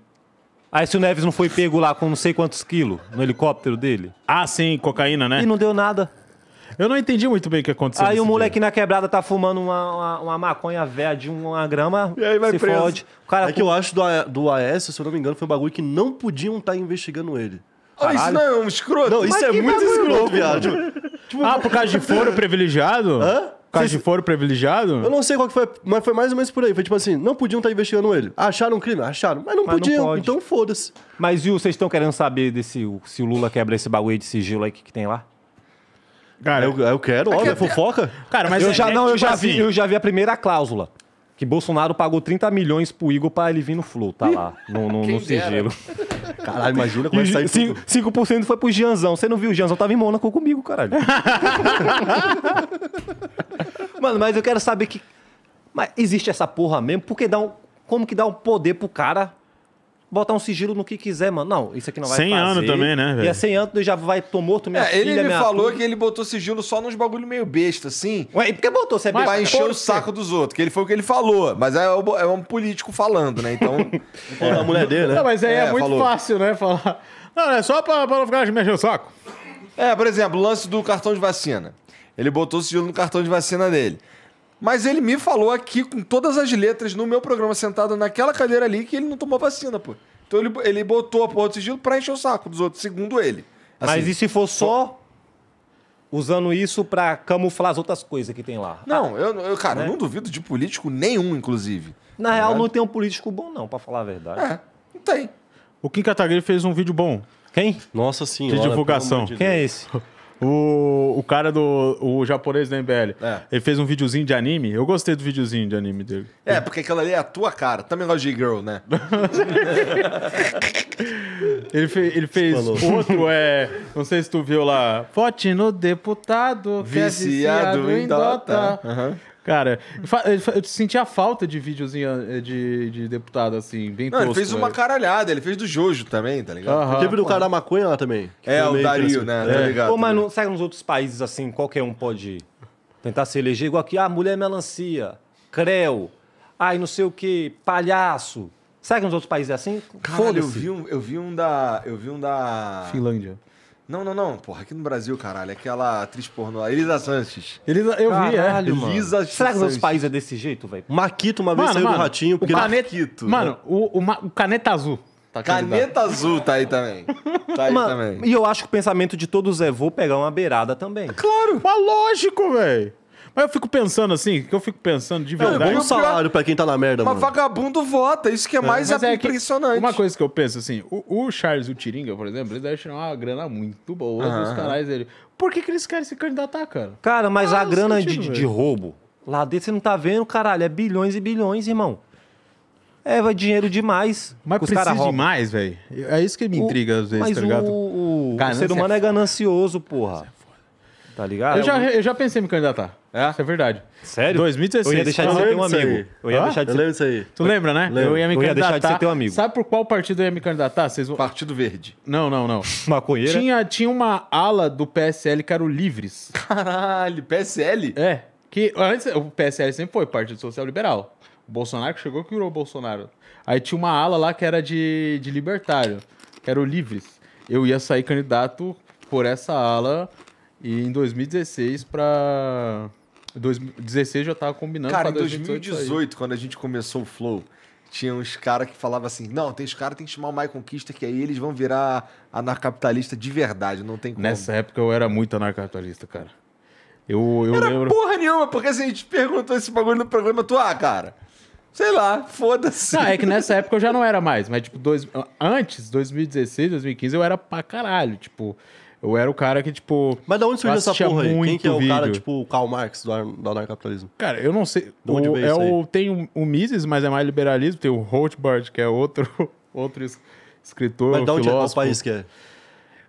Aécio Neves não foi pego lá com não sei quantos quilos no helicóptero dele? Ah, sim, cocaína, né? E não deu nada. Eu não entendi muito bem o que aconteceu. Aí o moleque dia. na quebrada tá fumando uma, uma, uma maconha velha de uma grama. E aí vai se preso. Fode. O cara, é que eu acho do, do AS, se eu não me engano, foi um bagulho que não podiam estar tá investigando ele. Ah, isso não é um escroto? Não, isso Mas é muito escroto, viado. tipo, ah, por causa de foro privilegiado? Hã? Por causa de foro privilegiado? Eu não sei qual que foi, mas foi mais ou menos por aí. Foi tipo assim, não podiam estar tá investigando ele. Ah, acharam um crime? Acharam. Mas não mas podiam, não então foda-se. Mas e vocês estão querendo saber desse, se o Lula quebra esse bagulho de sigilo aí que, que tem lá? Cara, eu, eu quero, é óbvio, é, é fofoca. Cara, mas eu é, já é, não, eu tipo já assim. vi, eu já vi a primeira cláusula. Que Bolsonaro pagou 30 milhões pro Igor pra ele vir no flow, tá lá, no, no, no sigilo. Caralho, imagina como é que sai 5%, 5 foi pro Gianzão. Você não viu o Gianzão? Tava em Mônaco comigo, caralho. Mano, mas eu quero saber que... Mas existe essa porra mesmo? Porque dá um... Como que dá um poder pro cara botar um sigilo no que quiser, mano. Não, isso aqui não vai 100 fazer. 100 anos também, né, E a 100 anos já vai, tô morto, minha é, filha, Ele me falou que ele botou sigilo só nos bagulho meio besta, assim. Ué, e por que botou? Você é besta? Pra encher o saco dos outros, que ele foi o que ele falou. Mas é, é um político falando, né? Então... é. A mulher dele, né? Não, mas aí é, é muito falou. fácil, né, falar... Não, é só pra, pra não ficar mexendo o saco. É, por exemplo, o lance do cartão de vacina. Ele botou o sigilo no cartão de vacina dele. Mas ele me falou aqui com todas as letras no meu programa, sentado naquela cadeira ali, que ele não tomou vacina, pô. Então ele, ele botou a porra do sigilo pra encher o saco dos outros, segundo ele. Assim, Mas e se for só usando isso pra camuflar as outras coisas que tem lá? Não, eu, eu cara, né? eu não duvido de político nenhum, inclusive. Na real, é? não tem um político bom, não, pra falar a verdade. É, não tem. O Kim Kataguiri fez um vídeo bom. Quem? Nossa senhora. De divulgação. De Quem é esse? O, o cara do. O japonês da MBL. É. Ele fez um videozinho de anime. Eu gostei do videozinho de anime dele. É, porque aquela ali é a tua cara. Também gosta de girl, né? ele, fe, ele fez Falou. outro, é. Não sei se tu viu lá. Fote no deputado. É viciado, é viciado em, em Dota. Dota. Uhum. Cara, eh, eu sentia falta de videozinho eh, de, de deputado, assim, bem Não, ele fez uma caralhada, ele fez do Jojo também, tá ligado? Uhum. -huh. Teve do cara da maconha lá também. É, o Dario, né? É. Tá ligado? Pô, mas não, sabe nos outros países, assim, qualquer um pode tentar se eleger igual aqui, ah, mulher é melancia, creu, ai, não sei o que, palhaço. Sabe nos outros países é assim? Caralho, eu vi um, eu vi um da, eu vi um da Finlândia. Não, não, não. Porra, aqui no Brasil, caralho. Aquela atriz pornô, Elisa Sanches. Elisa, eu vi, é. Caralho, mano. Elisa Será que os países é desse jeito, velho? Maquito uma vez Mano, saiu do ratinho porque o é caneta, Maquito, né? mano, o, o o caneta azul. Tá Caneta tá. azul tá aí também. Tá aí Mano, também. E eu acho que o pensamento de todos é: vou pegar uma beirada também. Claro. Mas lógico, velho. Mas eu fico pensando assim, que eu fico pensando de é verdade. É um bom salário pra quem tá na merda, Mas vagabundo vota, isso que é, é. mais impressionante. Que, uma coisa que eu penso assim, o, o, Charles, o Tiringa, por exemplo, eles devem tirar uma grana muito boa dos canais dele. Por que, que eles querem se candidatar, cara? Cara, mas ah, a grana de, de roubo, lá dentro você não tá vendo, caralho, é bilhões e bilhões, irmão. É, vai dinheiro demais. Mas precisa demais, velho. É isso que me intriga às vezes, tá ligado? O, o, o ser humano é, é, ganancioso, porra. Tá ligado? Eu, é já, eu já pensei em me candidatar. É? Isso é verdade. Sério? 2016. Eu ia deixar de ser teu amigo. Eu ia deixar de ser... Eu isso aí. Tu lembra, né? Lembro. Eu ia me eu candidatar. Eu ia deixar de ser teu amigo. Sabe por qual partido eu ia me candidatar? Vocês Partido Verde. Não, não, não. Maconheira? Tinha, tinha uma ala do PSL que era o Livres. Caralho, PSL? É. Que antes, o PSL sempre foi Partido Social Liberal. O Bolsonaro que chegou que virou o Bolsonaro. Aí tinha uma ala lá que era de, de libertário, que era o Livres. Eu ia sair candidato por essa ala e em 2016 para 2016 já tava combinando Cara, em 2018, quando a gente começou o Flow, tinha uns caras que falavam assim: não, tem os caras que tem que chamar o Michael Conquista, que aí eles vão virar anarcapitalista de verdade, não tem como. Nessa época eu era muito anarcapitalista, cara. Eu, eu era lembro... porra nenhuma, porque assim, a gente perguntou esse bagulho no programa, tu, ah, cara, sei lá, foda-se. Não, é que nessa época eu já não era mais, mas tipo, dois... antes, 2016, 2015, eu era pra caralho, tipo. Eu era o cara que, tipo. Mas da onde surgiu essa porra aí? Quem que é o vídeo. cara, tipo, o Karl Marx do, do anarcapitalismo? Cara, eu não sei. De onde o, veio é isso aí? o, Tem o, o Mises, mas é mais liberalismo. Tem o Rothbard, que é outro, outro escritor. Mas da onde é? filósofo. é? o país que é?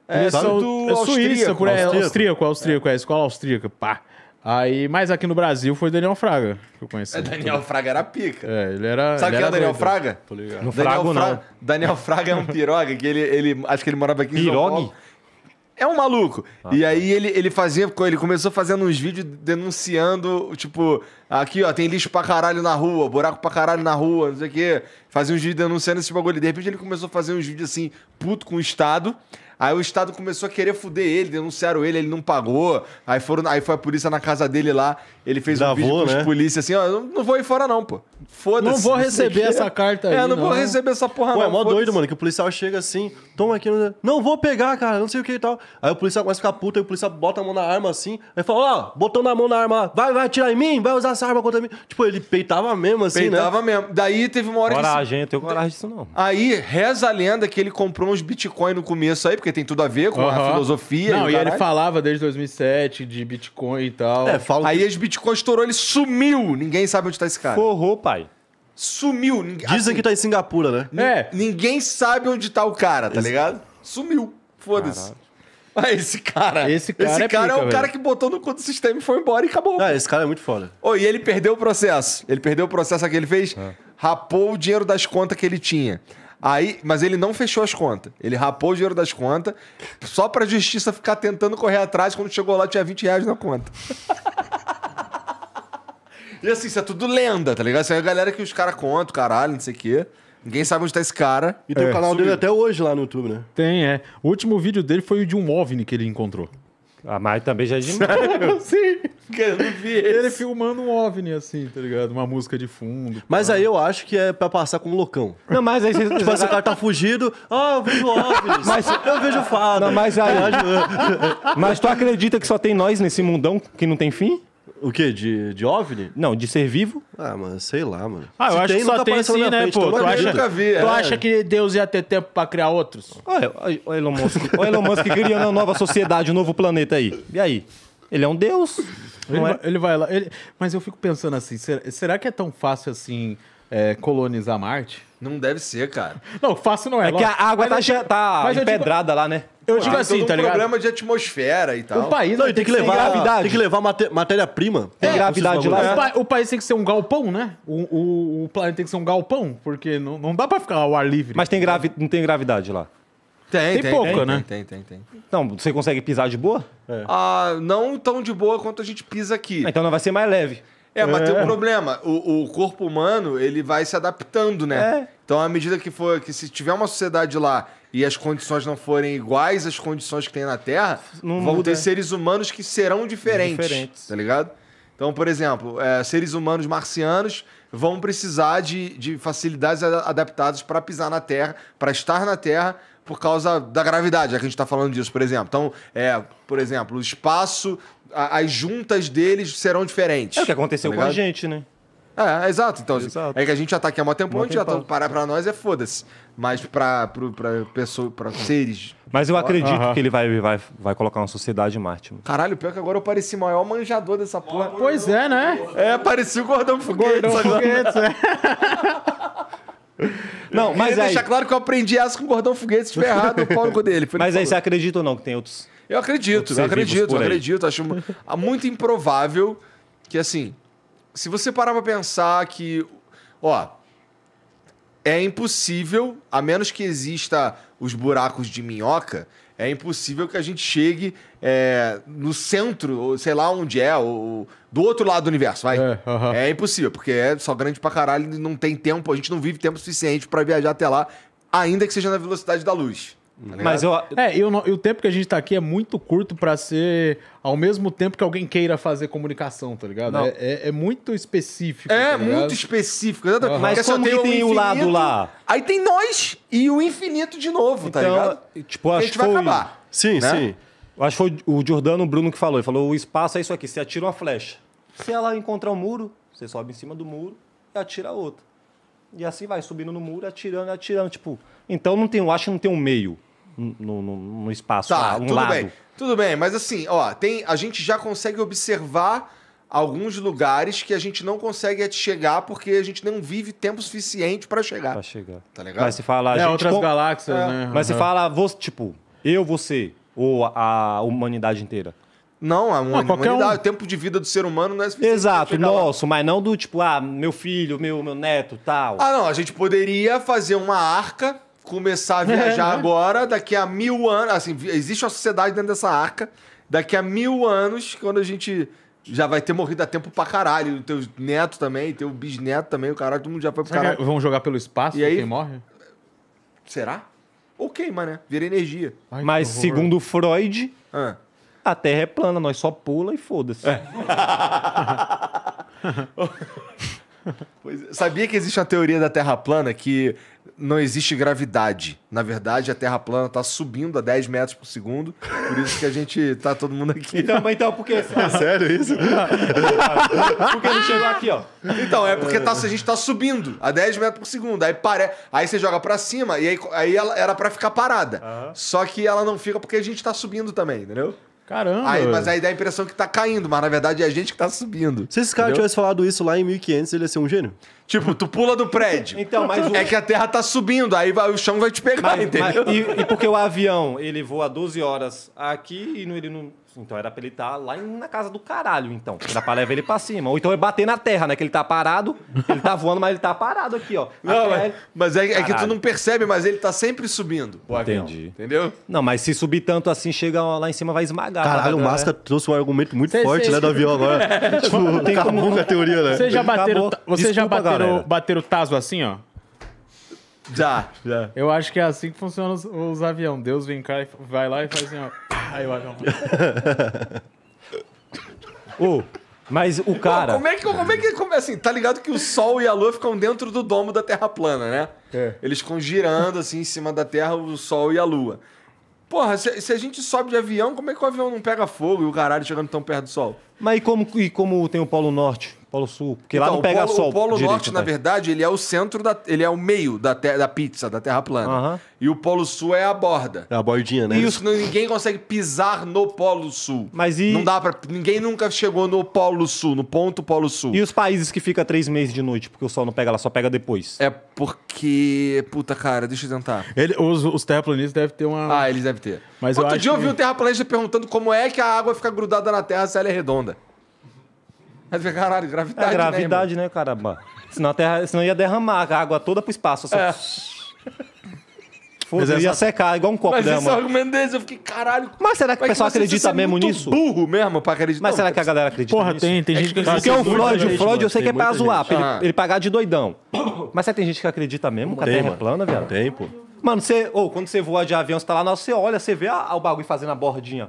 É, é, são, do é Suíça, por aí. É austríaco, é austríaco, é. a escola austríaca. Pá. Aí, mas aqui no Brasil foi Daniel Fraga que eu conheci. É, Daniel Fraga era pica. É, ele era. Sabe quem é o Daniel doido. Fraga? Tô ligado. Não Daniel Fraga, não. Daniel Fraga é um piroga que ele, ele. Acho que ele morava aqui em São Paulo é um maluco. Ah, e aí ele, ele fazia, ele começou fazendo uns vídeos denunciando, tipo, aqui ó, tem lixo pra caralho na rua, buraco pra caralho na rua, não sei o quê. Fazia uns vídeos denunciando esse bagulho. De repente ele começou a fazer uns vídeos assim, puto com o Estado. Aí o Estado começou a querer fuder ele, denunciaram ele, ele não pagou. Aí, foram, aí foi a polícia na casa dele lá, ele fez Davou, um vídeo pros né? polícia assim, ó, não, não vou ir fora não, pô. Foda-se. Não vou receber essa carta é, aí. É, não, não, vou receber essa porra pô, é não. é mó doido, mano, que o policial chega assim, toma aqui, não, vou pegar, cara, não sei o que e tal. Aí o policial começa a ficar puto, aí o policial bota a mão na arma assim, aí fala, ó, oh, botando a mão na arma, vai, vai atirar em mim, vai usar essa arma contra mim. Tipo, ele peitava mesmo assim, peitava né? Peitava mesmo. Daí teve uma hora coragem, que... Coragem, eu tenho coragem disso não. Aí reza a lenda que ele comprou uns bitcoins no começo aí, porque porque tem tudo a ver com a filosofia. Não, e, e ele falava desde 2007 de Bitcoin e tal. É, falo Aí as Bitcoin estourou, ele sumiu. Ninguém sabe onde tá esse cara. Forrou, pai. Sumiu. Dizem assim, que tá em Singapura, né? É. Ninguém sabe onde tá o cara, tá esse... ligado? Sumiu. Foda-se. Ah, esse cara. Esse cara, esse é cara é, pica, é o cara velho. que botou no conta do sistema e foi embora e acabou. Ah, esse cara é muito foda. Oh, e ele perdeu o processo. Ele perdeu o processo que ele fez, ah. rapou o dinheiro das contas que ele tinha. Aí, mas ele não fechou as contas. Ele rapou o dinheiro das contas só pra justiça ficar tentando correr atrás. Quando chegou lá, tinha 20 reais na conta. e assim, isso é tudo lenda, tá ligado? Isso é a galera que os caras contam, caralho, não sei o quê. Ninguém sabe onde tá esse cara. E tem é, o canal subiu. dele até hoje lá no YouTube, né? Tem, é. O último vídeo dele foi o de um OVNI que ele encontrou. A mas também já é demais. Sim. Eu não vi Ele filmando um OVNI, assim, tá ligado? Uma música de fundo. Mas cara. aí eu acho que é pra passar com um loucão. Não, mas aí você... Tipo, esse cara tá fugido. Ah, eu vejo OVNI. Mas... Eu vejo fada. Não, mas aí... mas tu acredita que só tem nós nesse mundão que não tem fim? O quê? De, de OVNI? Não, de ser vivo. Ah, mano, sei lá, mano. Ah, eu Se acho tem, que só tem assim, né, pô? Tu acha, nunca vi, tu é. acha que Deus ia ter tempo pra criar outros? Olha, olha o Elon Musk. olha Elon Musk criando uma nova sociedade, um novo planeta aí. E aí? Ele é um deus. Ele, é? ele, vai lá. Ele... Mas eu fico pensando assim, será que é tão fácil assim... É, colonizar Marte? Não deve ser, cara. Não, fácil não é. É lógico. que a água tá, digo, tá empedrada digo, lá, né? Eu ah, digo então assim, todo um tá ligado? problema de atmosfera e tal. O país não, tem que levar gravidade. Tem que levar matéria-prima. Tem é, gravidade lá. O, pa- o país tem que ser um galpão, né? O, o, o planeta tem que ser um galpão, porque não, não dá pra ficar ao ar livre. Mas tem gravi... não tem gravidade lá. Tem, tem pouco, né? Tem, tem, tem. Então você consegue pisar de boa? É. Ah, não tão de boa quanto a gente pisa aqui. Ah, então não vai ser mais leve. É, mas tem um é. problema. O, o corpo humano, ele vai se adaptando, né? Então, à medida que for que se tiver uma sociedade lá e as condições não forem iguais às condições que tem na Terra, não vão muda. ter é. seres humanos que serão diferentes, diferentes. Tá ligado? Então, por exemplo, é, seres humanos marcianos vão precisar de, de facilidades adaptadas para pisar na Terra, para estar na Terra, por causa da gravidade, já que a gente está falando disso, por exemplo. Então, é, por exemplo, o espaço, a, as juntas deles serão diferentes. É o que aconteceu tá com a gente, né? É, exato. Então, assim, exato. é que a gente já tá aqui há um tempo, a gente já tá parar pra nós é foda-se. Mas pra, pro, pra, pessoa, pra seres. Mas eu acredito uhum. que ele vai, vai, vai colocar uma sociedade em Marte. Mano. Caralho, pior que agora eu pareci maior manjador dessa porra. Pois é, né? É, parecia o gordão foguete. Gordão foguete, é. Não, mas aí... deixar claro que eu aprendi essa com o gordão foguete, se tiver errado, o pau dele. Mas aí, você acredita ou não que tem outros... Eu acredito, outros eu acredito, eu acredito. Acho muito improvável que, assim, se você parar pra pensar que, ó, é impossível, a menos que exista os buracos de minhoca, é impossível que a gente chegue é, no centro, ou sei lá onde é, ou, do outro lado do universo, vai. É, uh -huh. é, impossível, porque é só grande pra caralho, não tem tempo, a gente não vive tempo suficiente para viajar até lá, ainda que seja na velocidade da luz. Tá Mas eu, é, eu o tempo que a gente tá aqui é muito curto para ser ao mesmo tempo que alguém queira fazer comunicação, tá ligado? É, é, é, muito específico. É, tá muito específico. Uhum. Mas Porque assim, tem, tem o, o, lado lá? Aí tem nós e o infinito de novo, tá então, tá ligado? Tipo, acho que vai foi... acabar. Sim, né? sim. Eu acho que foi o Jordano Bruno que falou. Ele falou: o espaço é isso aqui. Você atira uma flecha. Se ela encontrar um muro, você sobe em cima do muro e atira outra. E assim vai, subindo no muro, atirando, atirando. Tipo, então não tem, eu acho que não tem um meio no, no, no espaço, tá, lá, um tudo lado. Bem, tudo bem, mas assim, ó, tem, a gente já consegue observar alguns lugares que a gente não consegue chegar porque a gente não vive tempo suficiente para chegar. para chegar. Tá legal? Mas se fala... É, outras com... galáxias, é. né? Mas se fala, você, tipo, eu, você, ou a humanidade inteira. Não, a humanidade, um... o tempo de vida do ser humano não é suficiente. Exato, nosso, lá. mas não do tipo, ah, meu filho, meu, meu neto, tal. Ah, não, a gente poderia fazer uma arca começar a viajar agora, daqui a mil anos. Assim, existe uma sociedade dentro dessa arca. Daqui a mil anos, quando a gente já vai ter morrido há tempo pra caralho. O teu neto também, teu bisneto também, o caralho, todo mundo já foi pro caralho. Vamos jogar pelo espaço e aí, quem morre? Será? Ou queima, né? Vira energia. Ai, Mas segundo Freud, ah. a Terra é plana, nós só pula e foda-se. É. é. Sabia que existe uma teoria da Terra plana que não existe gravidade. Na verdade, a Terra plana está subindo a 10 metros por segundo, por isso que a gente tá todo mundo aqui. Então, mas então por que? É sério isso? por que não chegou aqui, ó? Então, é porque tá, a gente está subindo a 10 metros por segundo. Aí, pare... aí você joga para cima e aí, aí ela era para ficar parada. Uhum. Só que ela não fica porque a gente está subindo também, entendeu? Caramba! Aí, mas aí dá a impressão que tá caindo, mas na verdade é a gente que tá subindo. Se esse cara tivesse falado isso lá em 1500, ele ia ser um gênio. Tipo, tu pula do prédio. Então, mas o... É que a terra tá subindo, aí vai, o chão vai te pegar, mas, entendeu? Mas, e, e, porque o avião, ele voa 12 horas aqui e ele não então era pra ele estar tá lá na casa do caralho, então. Era pra levar ele pra cima. Ou então é bater na terra, né? Que ele tá parado, ele tá voando, mas ele tá parado aqui, ó. Não, mas, mas é, é, que tu não percebe, mas ele tá sempre subindo. O avião, Entendi. entendeu? Não, mas se subir tanto assim, chega lá em cima, vai esmagar. Caralho, o Masca né? trouxe um argumento muito forte, né, do avião agora. tipo, tem acabou com a teoria, né? Vocês já bateram, vocês já bateram, bateram o taso assim, ó? Já, já. Eu acho que é assim que funcionam os, os aviões. Deus vem cá e vai lá e faz assim, ó. Aí o avião. Ô, mas o cara. Como é que. Como é que como, é assim, tá ligado que o Sol e a Lua ficam dentro do domo da Terra plana, né? É. Eles ficam girando assim em cima da Terra, o Sol e a Lua. Porra, se, se, a gente sobe de avião, como é que o avião não pega fogo e o caralho chegando tão perto do Sol? Mas e como, e como tem o Polo Norte? Polo Sul, porque então, lá não pega o polo, sol. O Polo Norte, na né? verdade, ele é o centro da, ele é o meio da, te, da pizza, da Terra plana. E o Polo Sul é a borda. É a bordinha, né? E isso ninguém consegue pisar no Polo Sul. Mas e não dá para ninguém nunca chegou no Polo Sul, no ponto Polo Sul. E os países que fica três meses de noite porque o sol não pega lá, só pega depois. É porque puta cara, deixa eu tentar. Ele, os, os terraplanistas devem ter uma Ah, eles devem ter. Mas Outro eu dia eu vi que... um terraplanista perguntando como é que a água fica grudada na terra se ela é redonda. Mas, caralho, gravidade. É né, gravidade, né, né caramba? Senão, a terra, senão ia derramar a água toda pro espaço. Só... Assim. É. Foda-se, ia essa... secar igual um copo Mas esse argumento desse, eu fiquei, caralho. Mas será que é o pessoal acredita mesmo nisso? burro mesmo pra acreditar. Mas será que a galera acredita Porra, nisso? tem, tem é gente que acredita. Porque o Freud, o Freud eu sei que é pra zoar, pra ele, pagar de doidão. Ah. Mas será que tem gente que acredita mesmo que a Terra é plana, viado? Tem, pô. Mano, você. Ou quando você voa de avião, você tá lá, nossa, você olha, você vê a, ah, a, o bagulho fazendo a bordinha.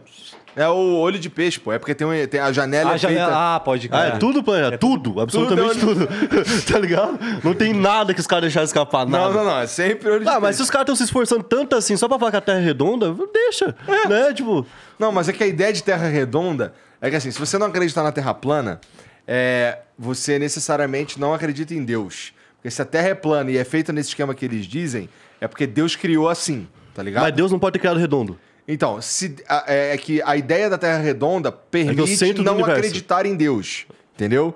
É o olho de peixe, pô. É porque tem, um, tem a janela a é janela, feita... Ah, pode crer. Ah, é tudo planejado. É, é tudo, tudo, absolutamente tudo. tudo. tá ligado? Não tem nada que os caras deixaram escapar, nada. Não, não, não. É sempre olho de ah, peixe. Ah, mas se os caras estão se esforçando tanto assim só pra falar que a Terra é redonda, deixa. É. Né? Tipo... Não, mas é que a ideia de Terra redonda é que assim, se você não acreditar na Terra plana, é... você necessariamente não acredita em Deus. Porque se a Terra é plana e é feita nesse esquema que eles dizem, é porque Deus criou assim, tá ligado? Mas Deus não pode ter criado redondo. Então, se, a, é, é que a ideia da Terra redonda é permite é não acreditar em Deus, entendeu?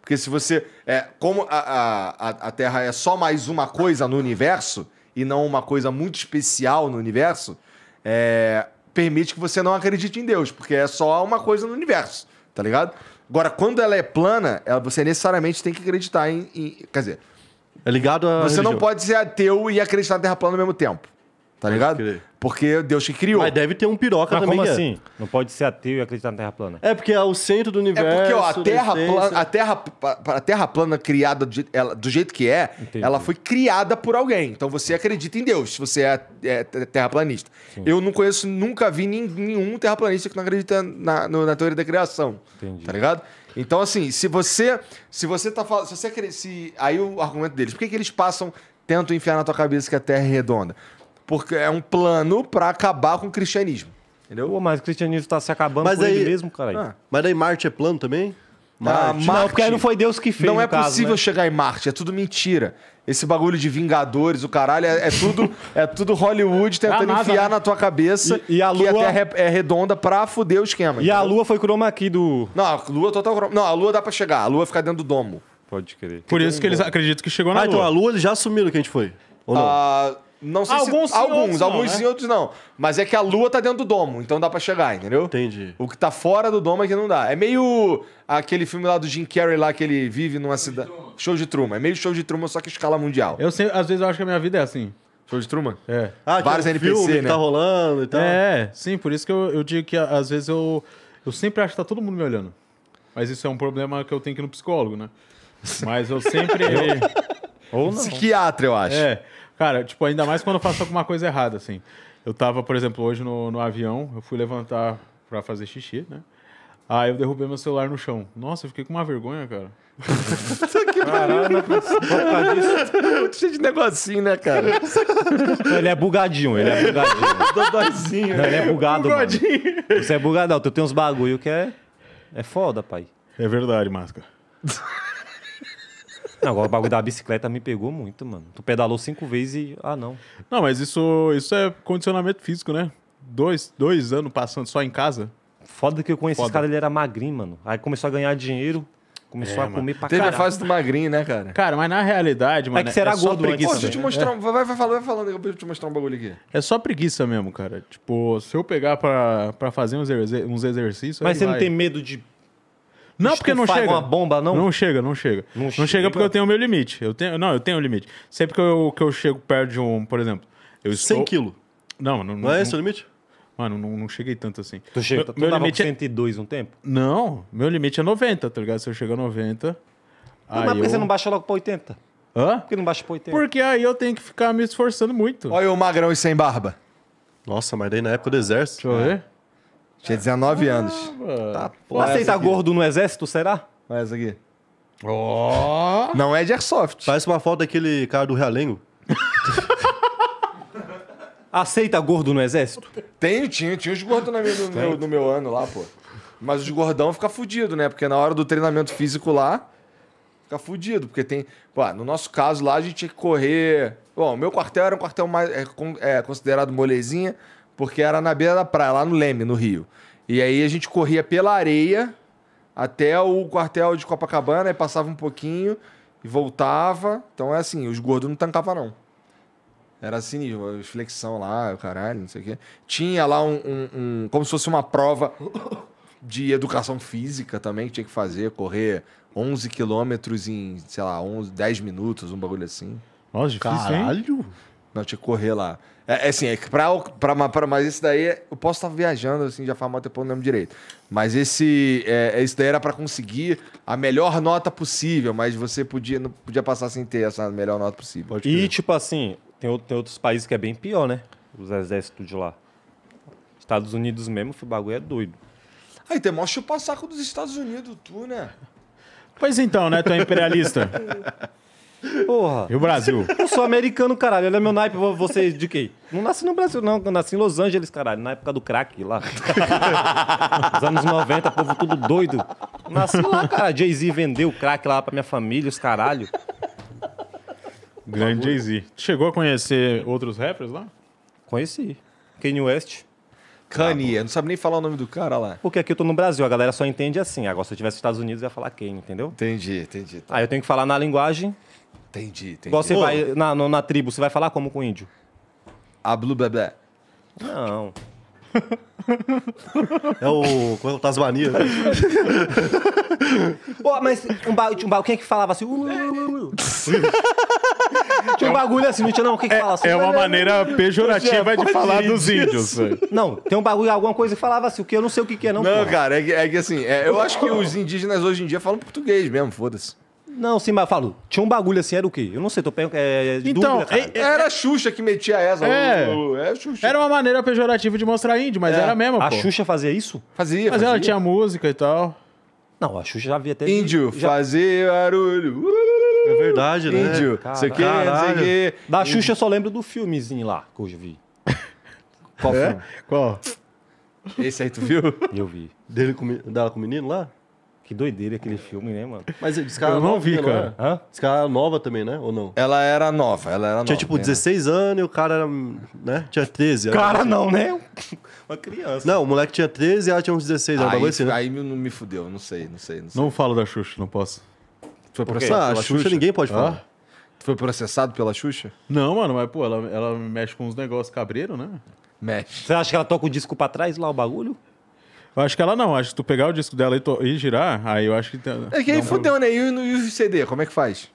Porque se você. É, como a, a, a Terra é só mais uma coisa no universo, e não uma coisa muito especial no universo, é, permite que você não acredite em Deus, porque é só uma coisa no universo, tá ligado? Agora, quando ela é plana, ela, você necessariamente tem que acreditar em, em. Quer dizer, é ligado a. Você religião. não pode ser ateu e acreditar na Terra plana ao mesmo tempo. Tá pode ligado? Crer. Porque é Deus que criou. Mas deve ter um piroca Mas também. Como é. assim? Não pode ser ateu e acreditar na Terra plana. É porque é o centro do universo. É porque ó, a, terra plana, a, terra, a Terra plana criada do, ela, do jeito que é, Entendi. ela foi criada por alguém. Então você acredita em Deus, se você é, é terraplanista. Sim. Eu não conheço, nunca vi nenhum terraplanista que não acredita na, na teoria da criação. Entendi. Tá ligado? Então, assim, se você. Se você tá falando. Se você se, Aí o argumento deles, por que, que eles passam, tentam enfiar na tua cabeça que a Terra é redonda? Porque é um plano para acabar com o cristianismo. Entendeu? Pô, mas o cristianismo tá se acabando mas por aí, ele mesmo, caralho. Ah. Mas daí Marte é plano também? Tá, Marte. Marte. Não, porque aí não foi Deus que fez. Não é caso, possível né? chegar em Marte, é tudo mentira. Esse bagulho de Vingadores, o caralho, é, é tudo, é tudo Hollywood tentando NASA, enfiar né? na tua cabeça e, e a lua... que a Terra é, é redonda pra fuder o esquema. E entendeu? a Lua foi croma aqui do. Não, a Lua total croma. Não, a Lua dá pra chegar, a Lua fica dentro do domo. Pode crer. Por isso que eles acreditam que chegou na ah, então Lua. então a Lua eles já assumiram que a gente foi. Ou não? Ah, não sei alguns se. Sim, alguns, não, alguns né? sim, outros não. Mas é que a lua tá dentro do domo, então dá para chegar, entendeu? Entendi. O que tá fora do domo é que não dá. É meio aquele filme lá do Jim Carrey lá que ele vive numa cidade. Show de Truman. É meio show de Truman, só que escala mundial. Eu sei, às vezes eu acho que a minha vida é assim. Show de Truman? É. Ah, Vários tem um NPC, filme né? que tá rolando e tal. É, sim, por isso que eu, eu digo que às vezes eu, eu sempre acho que tá todo mundo me olhando. Mas isso é um problema que eu tenho que ir no psicólogo, né? Mas eu sempre. Ou não. Psiquiatra, eu acho. É. Cara, tipo, ainda mais quando eu faço alguma coisa errada, assim. Eu tava, por exemplo, hoje no, no avião, eu fui levantar para fazer xixi, né? Aí ah, eu derrubei meu celular no chão. Nossa, eu fiquei com uma vergonha, cara. Tá Caralho, não precisa disso. Muito tá cheio de negocinho, né, cara? ele é bugadinho, ele é bugadinho. Dodóizinho. Não, ele é bugado, bugadinho. mano. Você é bugadão, tu tem uns bagulho que é... É foda, pai. É verdade, Máscara. Não, agora o bagulho da bicicleta me pegou muito, mano. Tu pedalou cinco vezes e... Ah, não. Não, mas isso, isso é condicionamento físico, né? Dois, dois anos passando só em casa... Foda que eu conheci Foda. esse cara, ele era magrinho, mano. Aí começou a ganhar dinheiro, começou é, a comer pra Teve caralho. Teve a fase do magrinho, né, cara? Cara, mas na realidade, mano. É que será é gordo né? preguiça. Pô, deixa eu te né? mostrar. É. Vai, vai, falando, vai falando, eu vou te mostrar um bagulho aqui. É só preguiça mesmo, cara. Tipo, se eu pegar pra, pra fazer uns, uns exercícios. Mas você vai. não tem medo de. Não, porque não chega. uma bomba, não? Não chega, não chega. Não, não chega, chega porque eu tenho o meu limite. Eu tenho, não, eu tenho o limite. Sempre que eu, que eu chego perto de um, por exemplo. Eu estou... 100 quilos. Não, não, não, não é esse o limite? Mano, não, não cheguei tanto assim. Tu, chega, meu, tu meu tava 102 é... um tempo? Não, meu limite é 90, tá ligado? Se eu chegar a 90. Não, mas por que eu... você não baixa logo pra 80? Hã? Por que não baixa pra 80? Porque aí eu tenho que ficar me esforçando muito. Olha o magrão e sem barba. Nossa, mas daí na época do exército. Deixa eu ver. É. Tinha 19 ah, anos. Tá, porra, aceita tá gordo no exército, será? Olha essa aqui. Oh. Não é de airsoft. Parece uma foto daquele cara do Realengo. aceita gordo no exército? Tem, tinha, tinha os gordos no meu, no, meu, no meu ano lá, pô. Mas os gordão fica fudido, né? Porque na hora do treinamento físico lá, fica fudido. Porque tem. Pô, no nosso caso lá, a gente tinha que correr. Bom, o meu quartel era um quartel mais. É, é, considerado molezinha, porque era na beira da praia, lá no Leme, no Rio. E aí a gente corria pela areia até o quartel de Copacabana, e passava um pouquinho e voltava. Então é assim, os gordos não tancavam, não. Era assim, flexão lá, caralho, não sei o quê. Tinha lá um, um, um, como se fosse uma prova de educação física também, que tinha que fazer, correr 11 quilômetros em, sei lá, 11, 10 minutos, um bagulho assim. Nossa, difícil, Caralho! Hein? Não, tinha que correr lá. É, é assim, é que pra, pra, pra, mas esse daí, eu posso estar viajando, assim, já faz até tempo, não lembro direito. Mas esse, é, é esse daí era para conseguir a melhor nota possível, mas você podia, não podia passar sem ter essa melhor nota possível. e, tipo assim, tem, tem outros países que é bem pior, né? Os exércitos de lá. Estados Unidos mesmo, o bagulho é doido. Aí tem mostra o passaco dos Estados Unidos, tu, né? Pois então, né? Tu é imperialista. Porra. E o Brasil? Eu sou americano, caralho. Olha meu naipe, você de quê? Não nasci no Brasil, não. Eu nasci em Los Angeles, caralho. Na época do crack lá. Os anos 90, povo tudo doido. Nasci lá, cara. Jay-Z vendeu crack lá pra minha família, os caralho. Grande Jay-Z. Chegou a conhecer outros rappers lá? Conheci. Kanye West. Kanye, não sabe nem falar o nome do cara lá. Porque aqui eu tô no Brasil, a galera só entende assim. Agora, se eu tivesse nos Estados Unidos, eu ia falar Kanye, entendeu? Entendi, entendi. Tá. Aí eu tenho que falar na linguagem. Entendi, entendi. Igual você Ô. vai na, na tribo, você vai falar como com o índio? A Blue Bebé. Não. É o. Qual é o Tasmania? oh, mas um bagulho. Um ba... Quem é que falava assim? tinha um bagulho assim, não tinha não? Quem é, que falava assim? É uma maneira pejorativa de falar dos índios. Não, tem um bagulho, alguma coisa que falava assim, o que eu não sei o que, que é, não. Não, porra. cara, é que, é assim, é, eu acho que os indígenas hoje em dia falam português mesmo, foda-se. Não, sim, mas eu falo, tinha um bagulho assim, era o quê? Eu não sei, tô perguntando. É, então, dúvida, é, era a Xuxa que metia essa. É, no, é Xuxa. Era uma maneira pejorativa de mostrar índio, mas é. era mesmo. A pô. Xuxa fazia isso? Fazia. Mas fazia. ela tinha música e tal. Não, a Xuxa já havia até. Índio, já... fazer barulho. É verdade, né? Índio, sei que, sei que. Da Xuxa eu só lembro do filmezinho lá que hoje vi. Qual é? filme? Qual? Esse aí tu viu? Eu vi. Dele com, dela com o menino lá? Que doideira aquele filme, né, mano? Mas Escala Eu é não nova, vi, é? ela cara. Era... Hã? Escala nova também, né? Ou não? Ela era nova, ela era Tinha nova, tipo né? 16 anos e o cara era, né? Tinha 13. Era Cara, assim. não, né? Uma criança. Não, o moleque tinha 13 e ela tinha uns 16 anos. Aí, assim, né? aí me, me fudeu, não sei, não sei, não sei. Não falo da Xuxa, não posso. Tu Foi processado ah, a Xuxa, Xuxa ninguém pode falar. Ah? Foi processado pela Xuxa? Não, mano, mas pô, ela, ela mexe com uns negócios cabreiro, né? Mexe. Você acha que ela toca o disco pra trás lá, o bagulho? Eu acho que ela não. Acho que tu pegar o disco dela e, to... e girar, aí eu acho que. É que aí fudeu, né? E o, e o CD, como é que faz?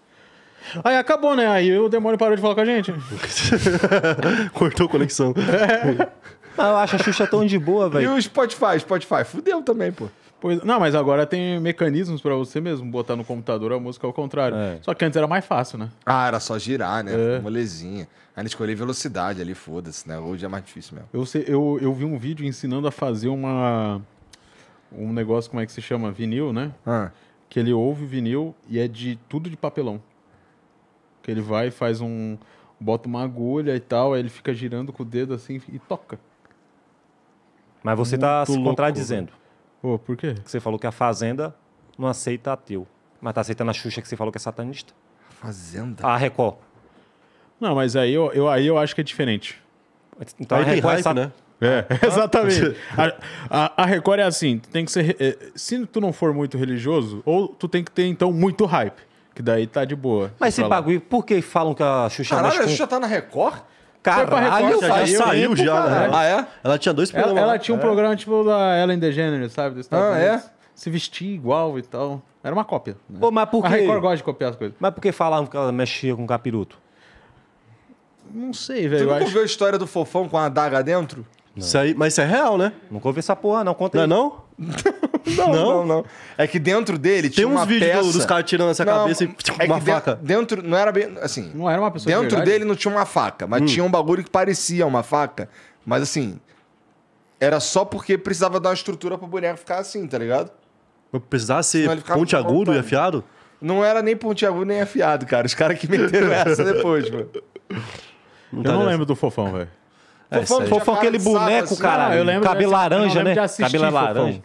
Aí acabou, né? Aí o demônio parou de falar com a gente. Cortou a conexão. É. Ah, eu acho a Xuxa tão de boa, velho. E o Spotify, Spotify, fudeu também, pô. Pois, não, mas agora tem mecanismos para você mesmo botar no computador a música ao contrário. É. Só que antes era mais fácil, né? Ah, era só girar, né? É. Molezinha. Aí escolher velocidade ali, foda-se, né? Hoje é mais difícil mesmo. Eu, sei, eu, eu vi um vídeo ensinando a fazer uma. Um negócio, como é que se chama? Vinil, né? Ah. Que ele ouve o vinil e é de tudo de papelão. Que ele vai, faz um. bota uma agulha e tal, aí ele fica girando com o dedo assim e toca. Mas você tá Muito tá se louco, contradizendo. Pô, por quê? Que você falou que a Fazenda não aceita ateu. Mas tá aceitando a Xuxa que você falou que é satanista? A Fazenda? A Record. Não, mas aí eu, eu, aí eu acho que é diferente. Então aí a Record é hype, é né? É, exatamente. A, a, a, Record é assim, tem que ser. É, se tu não for muito religioso, ou tu tem que ter, então, muito hype. Que daí tá de boa. Mas esse bagulho, por que falam que a Xuxa Caralho, mexe com... a Xuxa tá na Record? Caralho, já saiu, saiu já, né? né? Ah, é? Ela tinha dois programas. Ela, ela tinha um é. programa tipo da Ellen DeGeneres, sabe? Estados ah, é? Unidos. é? Se vestir igual e tal. Era uma cópia. Né? Pô, mas por que... A Record gosta de copiar as coisas. Mas por que falavam que ela mexia com capiruto? Não sei, velho. Tu nunca acho... viu a história do Fofão com a adaga dentro? Isso aí, mas isso é real, né? Nunca ouvi essa porra, não. Conta Não é não? Não, não, não, É que dentro dele Tem tinha uma uma Tem uns peça... dos caras tirando essa Não, cabeça e é que uma faca. Dentro, não era bem. Assim. Não era uma pessoa Dentro dele não tinha uma faca, mas hum. tinha um bagulho que parecia uma faca. Mas assim. Era só porque precisava dar uma estrutura pro boneco ficar assim, tá ligado? Precisava ser pontiagudo e afiado? Não era nem pontiagudo nem afiado, cara. Os caras que meteram essa depois, mano. Eu tá não lembro do fofão, velho. É Fofão, Fofão aquele boneco, assim, cara. Né? Eu lembro cabelo laranja, né? Assistir, cabelo Fofão. laranja.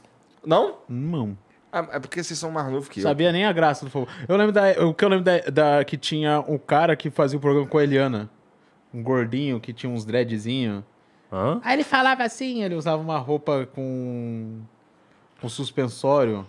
Não? Não. Ah, é porque vocês são mais novos que eu. Sabia nem a graça do Fofão. Eu lembro da, o que eu lembro da, da que tinha um cara que fazia o um programa com a Eliana. Um gordinho que tinha uns dreadzinhos. Aí ele falava assim, ele usava uma roupa com com suspensório.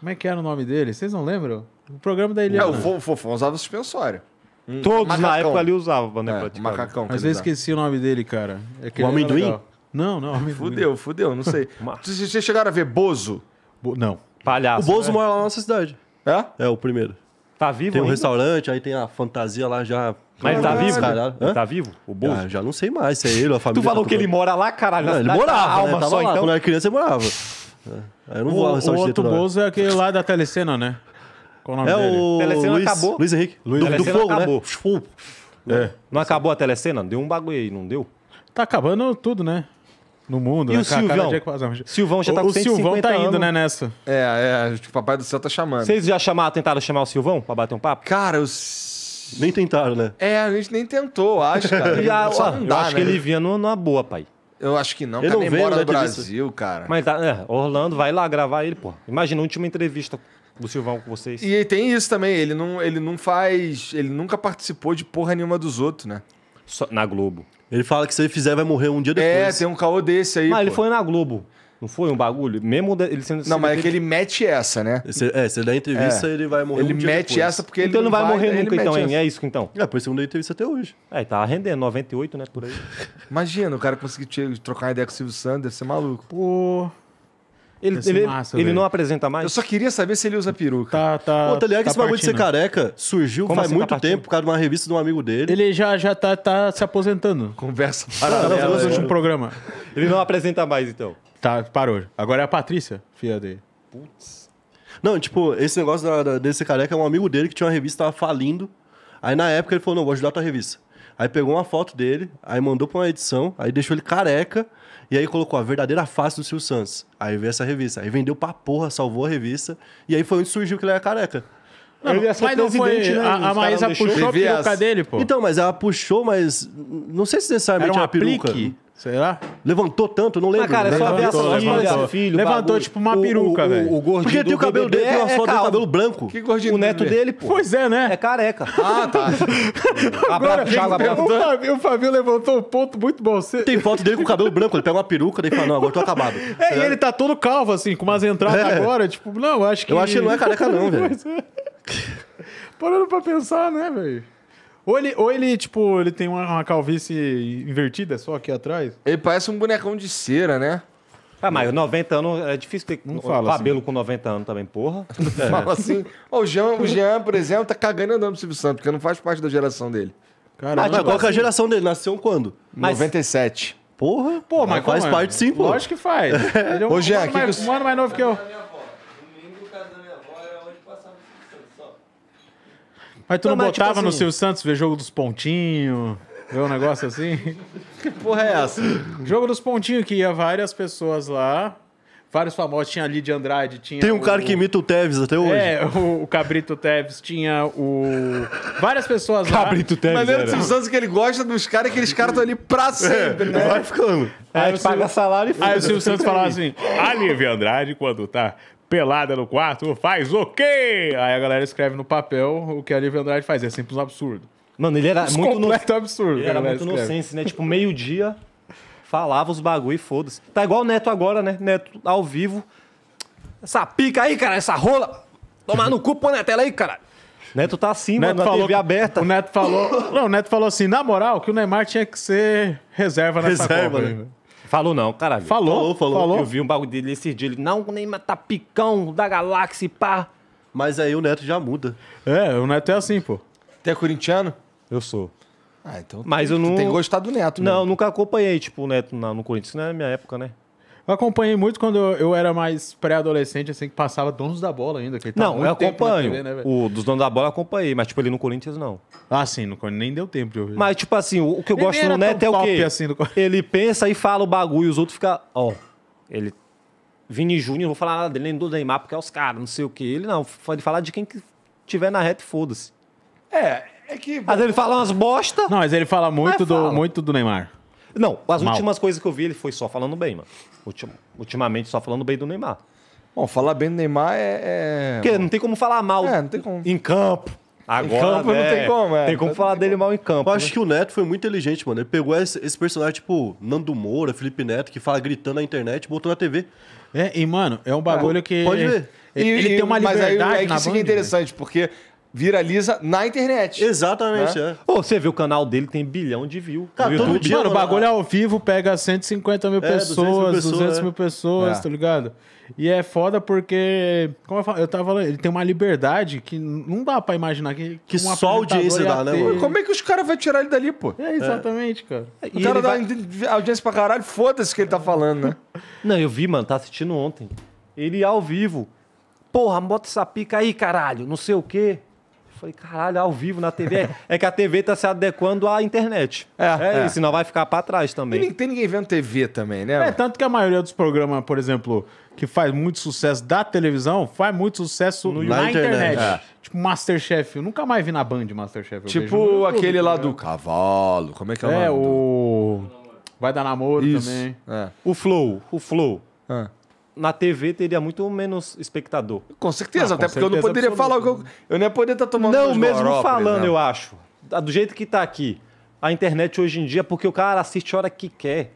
Como é que era o nome dele? Vocês não lembram? O programa da Eliana. É, o Fofão usava suspensório. Hum. Todos macacão. na época ali usavam, é, né? É, macacão. Mas eu esqueci o nome dele, cara. É o amendoim? Não, não, amendoim. Fudeu, fudeu, não sei. Vocês chegaram a ver Bozo? Bo... Não. Palhaço. O Bozo né? mora lá na nossa cidade. É? É, o primeiro. Tá vivo Tem ainda? um restaurante, aí tem a fantasia lá já... Mas tá vivo? Cara, tá vivo? O Bozo? Ah, já não sei mais se é ele ou a família. Tu falou tá que ele mora lá, caralho. Não, ele morava, tá né? Tava só, lá, então. Quando eu era criança, ele morava. É. Eu não o, vou lá no restaurante O outro Bozo é aquele lá da telecena, né? Qual o nome é dele? O Telecena Luiz, acabou. Luiz Henrique. Luiz do, do fogo, né? acabou. né? É. Não acabou a Telecena? Deu um bagulho aí, não deu? Tá acabando tudo, né? No mundo, e né? o Silvão? Silvão já tá o, com 150 O Silvão tá indo, né, nessa. É, é, tipo, o papai do céu tá chamando. Vocês já chamaram, tentaram chamar o Silvão pra bater um papo? Cara, os... Nem tentaram, né? É, a gente nem tentou, acho, cara. já, Só não dá, eu acho né? que ele vinha numa boa, pai. Eu acho que não, ele Não ele veio, mora no né, Brasil, cara. Mas tá, é, Orlando vai lá gravar ele, pô. Imagina, última entrevista do Silvão com vocês. E tem isso também, ele não, ele não faz. Ele nunca participou de porra nenhuma dos outros, né? Só na Globo. Ele fala que se ele fizer, vai morrer um dia é, depois. É, tem um caô desse aí. Mas pô. ele foi na Globo. Não foi um bagulho? Mesmo ele sendo. Não, mas é que ele mete essa, né? Esse, é, se ele der entrevista, é. ele vai morrer Ele um mete depois. essa porque então ele não vai, morrer nunca, então, hein? É isso então. É, por isso não entrevista até hoje. É, tá rendendo 98, né? Por aí. Imagina, o cara conseguir trocar uma ideia com o Silvio Santos, deve ser maluco. Pô. Ele, ele, massa, ele não apresenta mais? Eu só queria saber se ele usa peruca. Tá, tá. Pô, tá ligado que esse bagulho de ser careca surgiu Como faz assim, muito tá tempo por causa de uma revista de um amigo dele. Ele já, já tá, tá se aposentando. Conversa paralela. Não, é, um programa. Ele não apresenta mais, então. Tá, parou. Agora é a Patrícia, filha dele. Putz. Não, tipo, esse negócio da, da, desse careca é um amigo dele que tinha uma revista tava falindo. Aí na época ele falou: não, vou ajudar a tua revista. Aí pegou uma foto dele, aí mandou pra uma edição, aí deixou ele careca. E aí colocou a verdadeira face do Silvio Santos. Aí veio essa revista. Aí vendeu pra porra, salvou a revista. E aí foi onde surgiu que ele era careca. Não, mas não foi. Né? A, a Maísa puxou a peruca as... dele, pô. Então, mas ela puxou, mas não sei se necessariamente era uma peruca. Aplique. Será? Levantou tanto, não lembro. Mas, cara, é só ver as filhas, levantou, filho, levantou bagulho. tipo uma peruca, velho. O, o, o gordinho Porque tem o cabelo dele, tem uma é foto do cabelo branco. Que gordinho O neto dele, pô. Pois é, né? É careca. Ah, tá. Agora, o, o Fabinho levantou um ponto muito bom. Você... Tem foto dele com o cabelo branco, ele pega uma peruca, daí fala, não, agora eu tô acabado. É, é, e ele tá todo calvo, assim, com umas entradas é. agora, tipo, não, acho que... Eu acho que ele não é careca não, velho. É. Parando pra pensar, né, velho? Ou ele, ou ele tipo, ele tem uma, uma calvície invertida só aqui atrás. Ele parece um bonecão de cera, né? Ah, mas 90 anos é difícil ter não fala cabelo assim. com 90 anos também, porra. Não fala assim. o, Jean, o Jean, por exemplo, tá cagando andando pro Silvio Santos, porque não faz parte da geração dele. Caramba, mas, qual que é a assim? geração dele? Nasceu quando? Mas... 97. Porra. Pô, mas, mas faz é? parte sim, pô. Lógico que faz. Ele é um, Ô, Jean, um, ano, mais, que... um ano mais novo que eu. Mas tu não, não mas, tipo botava tipo assim, no Silvio Santos ver jogo dos pontinhos, ver um negócio assim? que porra é essa? Jogo dos pontinhos que ia várias pessoas lá. Vários famosos, tinha ali de Andrade, tinha. Tem um o, cara que imita o Tevez até hoje. É, o, o Cabrito Tevez, tinha o. Várias pessoas lá. Cabrito Tevez. Mas é era. Silvio Santos que ele gosta dos caras, aqueles caras estão ali pra é, sempre, é, né? Vai ficando. Aí, aí paga salário e Aí o Silvio Santos falava assim: a Lívia Andrade, quando tá pelada no quarto, faz o quê? Aí a galera escreve no papel o que a Lívia Andrade faz. É simples um absurdo. Mano, ele era Os muito. Completo no... absurdo. Ele era né, muito escreve. né? tipo, meio-dia, falava os bagulho e foda-se. Tá igual o Neto agora, né? Neto ao vivo. Essa pica aí, cara, essa rola. Tomar no cu, põe na tela aí, cara. Neto tá assim, Neto mano, falou, TV aberta. O Neto falou. não, o Neto falou assim, na moral, que o Neymar tinha que ser reserva nessa reserva, Copa. Né? Falou não, caralho. Falou, falou, falou. falou. Eu vi um bagulho dele esses dias. Ele, não, nem Neymar tá picão da galáxia, pá. Mas aí o Neto já muda. É, o Neto é assim, pô. Tu é corintiano? Eu sou. Ah, então Mas tu, eu não... tem gostado do Neto. Não, nunca acompanhei, tipo, o Neto no Corinthians. Não é minha época, né? Eu acompanhei muito quando eu era mais pré-adolescente, assim, que passava donos da bola ainda. Que não, eu acompanho. TV, né, o dos donos da bola eu acompanhei, mas, tipo, ele no Corinthians, não. Ah, sim, no Corinthians nem deu tempo de ouvir. Mas, tipo assim, o, que eu gosto no Neto é o quê? Assim, Ele pensa e fala o bagulho, os outros ficam, ó, ele... Vini Júnior, não vou falar nada dele, nem do Neymar, porque é os caras, não sei o quê. Ele não, pode falar de quem que tiver na reta e foda-se. É, é que... Mas ele fala umas bosta... Não, mas ele fala muito, do, fala. muito do Neymar. Não, as Mal. últimas coisas que eu vi, ele foi só falando bem, mano. Ultim, ultimamente só falando bem do Neymar. Bom, falar bem do Neymar é. é... Porque não tem como falar mal é, não tem como. em campo. Agora, em campo né? não tem é, como, é. Tem como falar tem dele como. mal em campo. Eu acho né? que o Neto foi muito inteligente, mano. Ele pegou esse, esse, personagem, tipo, Nando Moura, Felipe Neto, que fala gritando na internet, botou na TV. É, e, mano, é um bagulho que. Pode ver. Ele, e, ele e, tem uma liberdade. Mas aí, é que isso que é interessante, né? porque viraliza na internet. Né? Exatamente, né? é. Pô, você vê o canal dele tem bilhão de views. Cara, todo dia, mano, o bagulho ao vivo pega 150 mil é, pessoas, 200 mil pessoas, 200 é. mil pessoas é. tá ligado? E é foda porque, como eu, falo, eu tava falando, ele tem uma liberdade que não dá pra imaginar que, que, que um só audiência dá, né? Mano? Como é que os caras vão tirar ele dali, pô? É, exatamente, cara. O e cara dá vai... audiência pra caralho, foda-se o que ele tá falando, né? não, eu vi, mano, tá assistindo ontem. Ele ao vivo. Porra, bota essa pica aí, caralho, não sei o quê. Falei, caralho, ao vivo na TV. é que a TV tá se adequando à internet. É, é, é. senão vai ficar para trás também. E tem ninguém vendo TV também, né? É, tanto que a maioria dos programas, por exemplo, que faz muito sucesso da televisão, faz muito sucesso no, na, internet. internet. É. Tipo Masterchef. Eu nunca mais vi na Band Masterchef. tipo aquele lá tá do cavalo. Como é que é o é, nome? É, o... Vai dar namoro Isso. também. É. O Flow. O Flow. É na TV teria muito menos espectador. Com certeza, ah, até porque certeza eu não poderia absoluta. falar o que eu, eu nem poderia estar tá tomando Não, mesmo Europa, né? falando, eu acho. Ah, do jeito que está aqui. A internet hoje em dia, porque o cara assiste a hora que quer.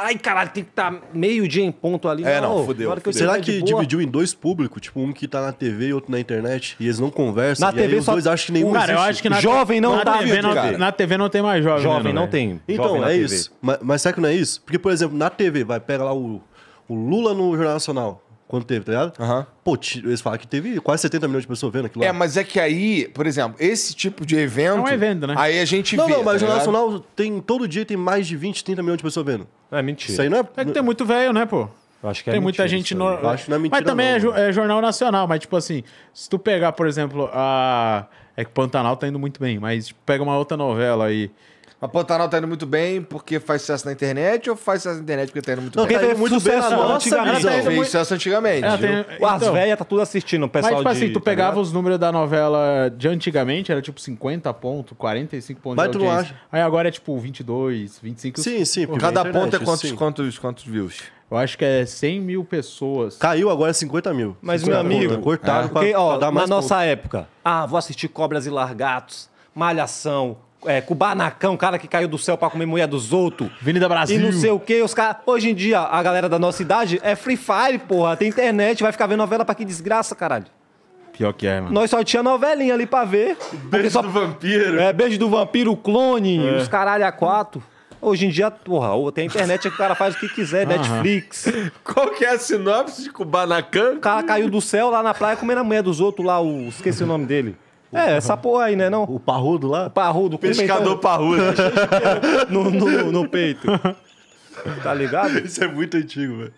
Ai, caralho, tem que estar tá meio dia em ponto ali. É, não, não fudeu. Que Será que dividiu em dois públicos? Tipo, um que tá na TV e outro na internet? E eles não conversam? Na TV os só... dois acham que nenhum Cara, existe. eu acho que na Jovem não na tá TV não, Na TV não tem mais jovem. Jovem né, não, não tem. Então, jovem é isso. Mas, mas será que não é isso? Porque, por exemplo, na TV, vai, pega lá o o Lula no Jornal Nacional, quando teve, tá ligado? Uhum. Pô, eles falam que teve quase 70 milhões de pessoas vendo aquilo lá. É, mas é que aí, por exemplo, esse tipo de evento. não É evento, né? Aí a gente não, vê. Não, mas tá o Jornal Nacional tem, todo dia tem mais de 20, 30 milhões de pessoas vendo. É mentira. Isso aí não é. É que tem muito velho, né, pô? Eu acho que é Tem mentira, muita gente. No... Eu acho que não é mentira. Mas também não, é, é, jornal nacional, mas tipo assim, se tu pegar, por exemplo, a. É que Pantanal tá indo muito bem, mas tipo, pega uma outra novela aí. E mas Pantanal tá indo muito bem porque faz sucesso na internet ou faz sucesso na internet porque tá indo muito não, bem? Não, tá indo muito é sucesso bem na antigamente. Não, tá fez sucesso antigamente. É, tem... O As então. velhas tá tudo assistindo, o pessoal mas, tipo de... assim, tu tá pegava tá os números da novela de antigamente, era tipo 50 pontos, 45 pontos mas de Tu não acha? Aí agora é tipo 22, 25... Sim, sim. Por cada internet, ponto é quantos, quantos, quantos views? Eu acho que é 100 mil pessoas. Caiu agora 50 mil. Mas, 50 meu amigo, cortaram é. pra, Porque, ó, pra dar mais Na ponto. nossa época, ah, vou assistir Cobras e Largatos, Malhação, é, Cubanacão, cara que caiu do céu pra comer mulher dos outros. Avenida Brasil. E não sei o quê. Os caras. Hoje em dia, a galera da nossa idade é Free Fire, porra. Tem internet, vai ficar vendo novela pra que desgraça, caralho. Pior que é, mano. Nós só tinha novelinha ali pra ver. Beijo só... do vampiro. É, beijo do vampiro, clone, é. os caralho a quatro. Hoje em dia, porra, tem internet que o cara faz o que quiser, uhum. Netflix. Qual que é a sinopse de Kubanacan? O cara caiu do céu lá na praia comendo a mulher dos outros lá, o... esqueci o nome dele. É, essa porra aí, né? Não? O parrudo lá? Parrudo, o pescador parrudo. no, no, no peito. Tá ligado? Isso é muito antigo, velho.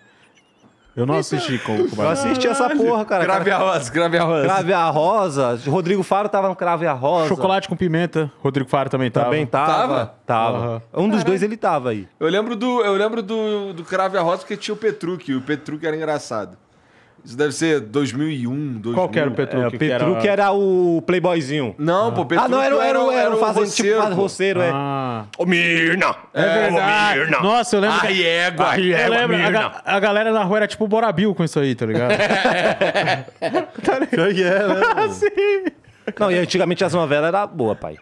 Eu não assisti como. Eu assisti essa porra, cara. Crave a rosa, crave a rosa. Crave a rosa. Rodrigo Faro tava no crave a rosa. Chocolate com pimenta. Rodrigo Faro também tava. Também tava? Tava. Uhum. Um dos Caraca. dois ele tava aí. Eu lembro do, eu lembro do, do crave a rosa porque tinha o Petruc. O Petruc era engraçado. Isso deve ser 2001, 2000. Qual que era o Petruc? É, o que era... era... o playboyzinho. Não, ah. pô, Petruc ah, não, era, era, era, era o fazendeiro, tipo roceiro é. ah. é. Ô, Mirna! É, é verdade. Mirna. Nossa, eu lembro... Aí é a Riegua, eu lembro, a, galera na rua era tipo Borabil com isso aí, tá ligado? tá ligado? É, né, Sim. Não, e antigamente as novelas eram boa, pai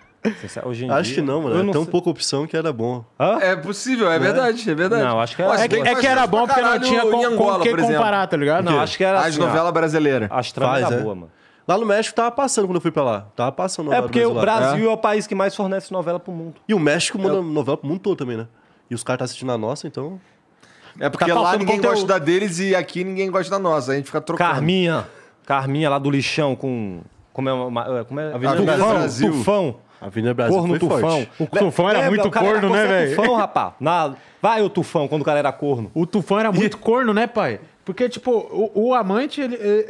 hoje em acho dia, que não, mano. É tão sei. pouca opção que era bom. Hã? É possível, é, é, verdade, é verdade. Não, acho que era. É, é que é era bom porque não tinha com, Angola, com que comparar, tá ligado? Não, acho que era. As assim, novelas brasileiras. As tramas era é. boa, mano. Lá no México tava passando quando eu fui pra lá. Tava passando novela É porque o Brasil é. é. o país que mais fornece novela pro mundo. E o México manda é. novela pro mundo todo também, né? E os caras tá assistindo a nossa, então. É porque tá lá ninguém conteúdo. gosta da deles e aqui ninguém gosta da nossa. A gente fica trocando. Carminha. Carminha lá do lixão com. Como é, uma, é, como é? Avenida Tufão, Brasil. Tufão. Avenida Brasil corno, foi tufão. Forte. O tufão era muito corno, né, velho? Tufão, rapaz. Na... Vai o tufão quando o cara era corno. O tufão era muito e... corno, né, pai? Porque, tipo, o, o amante, ele, é,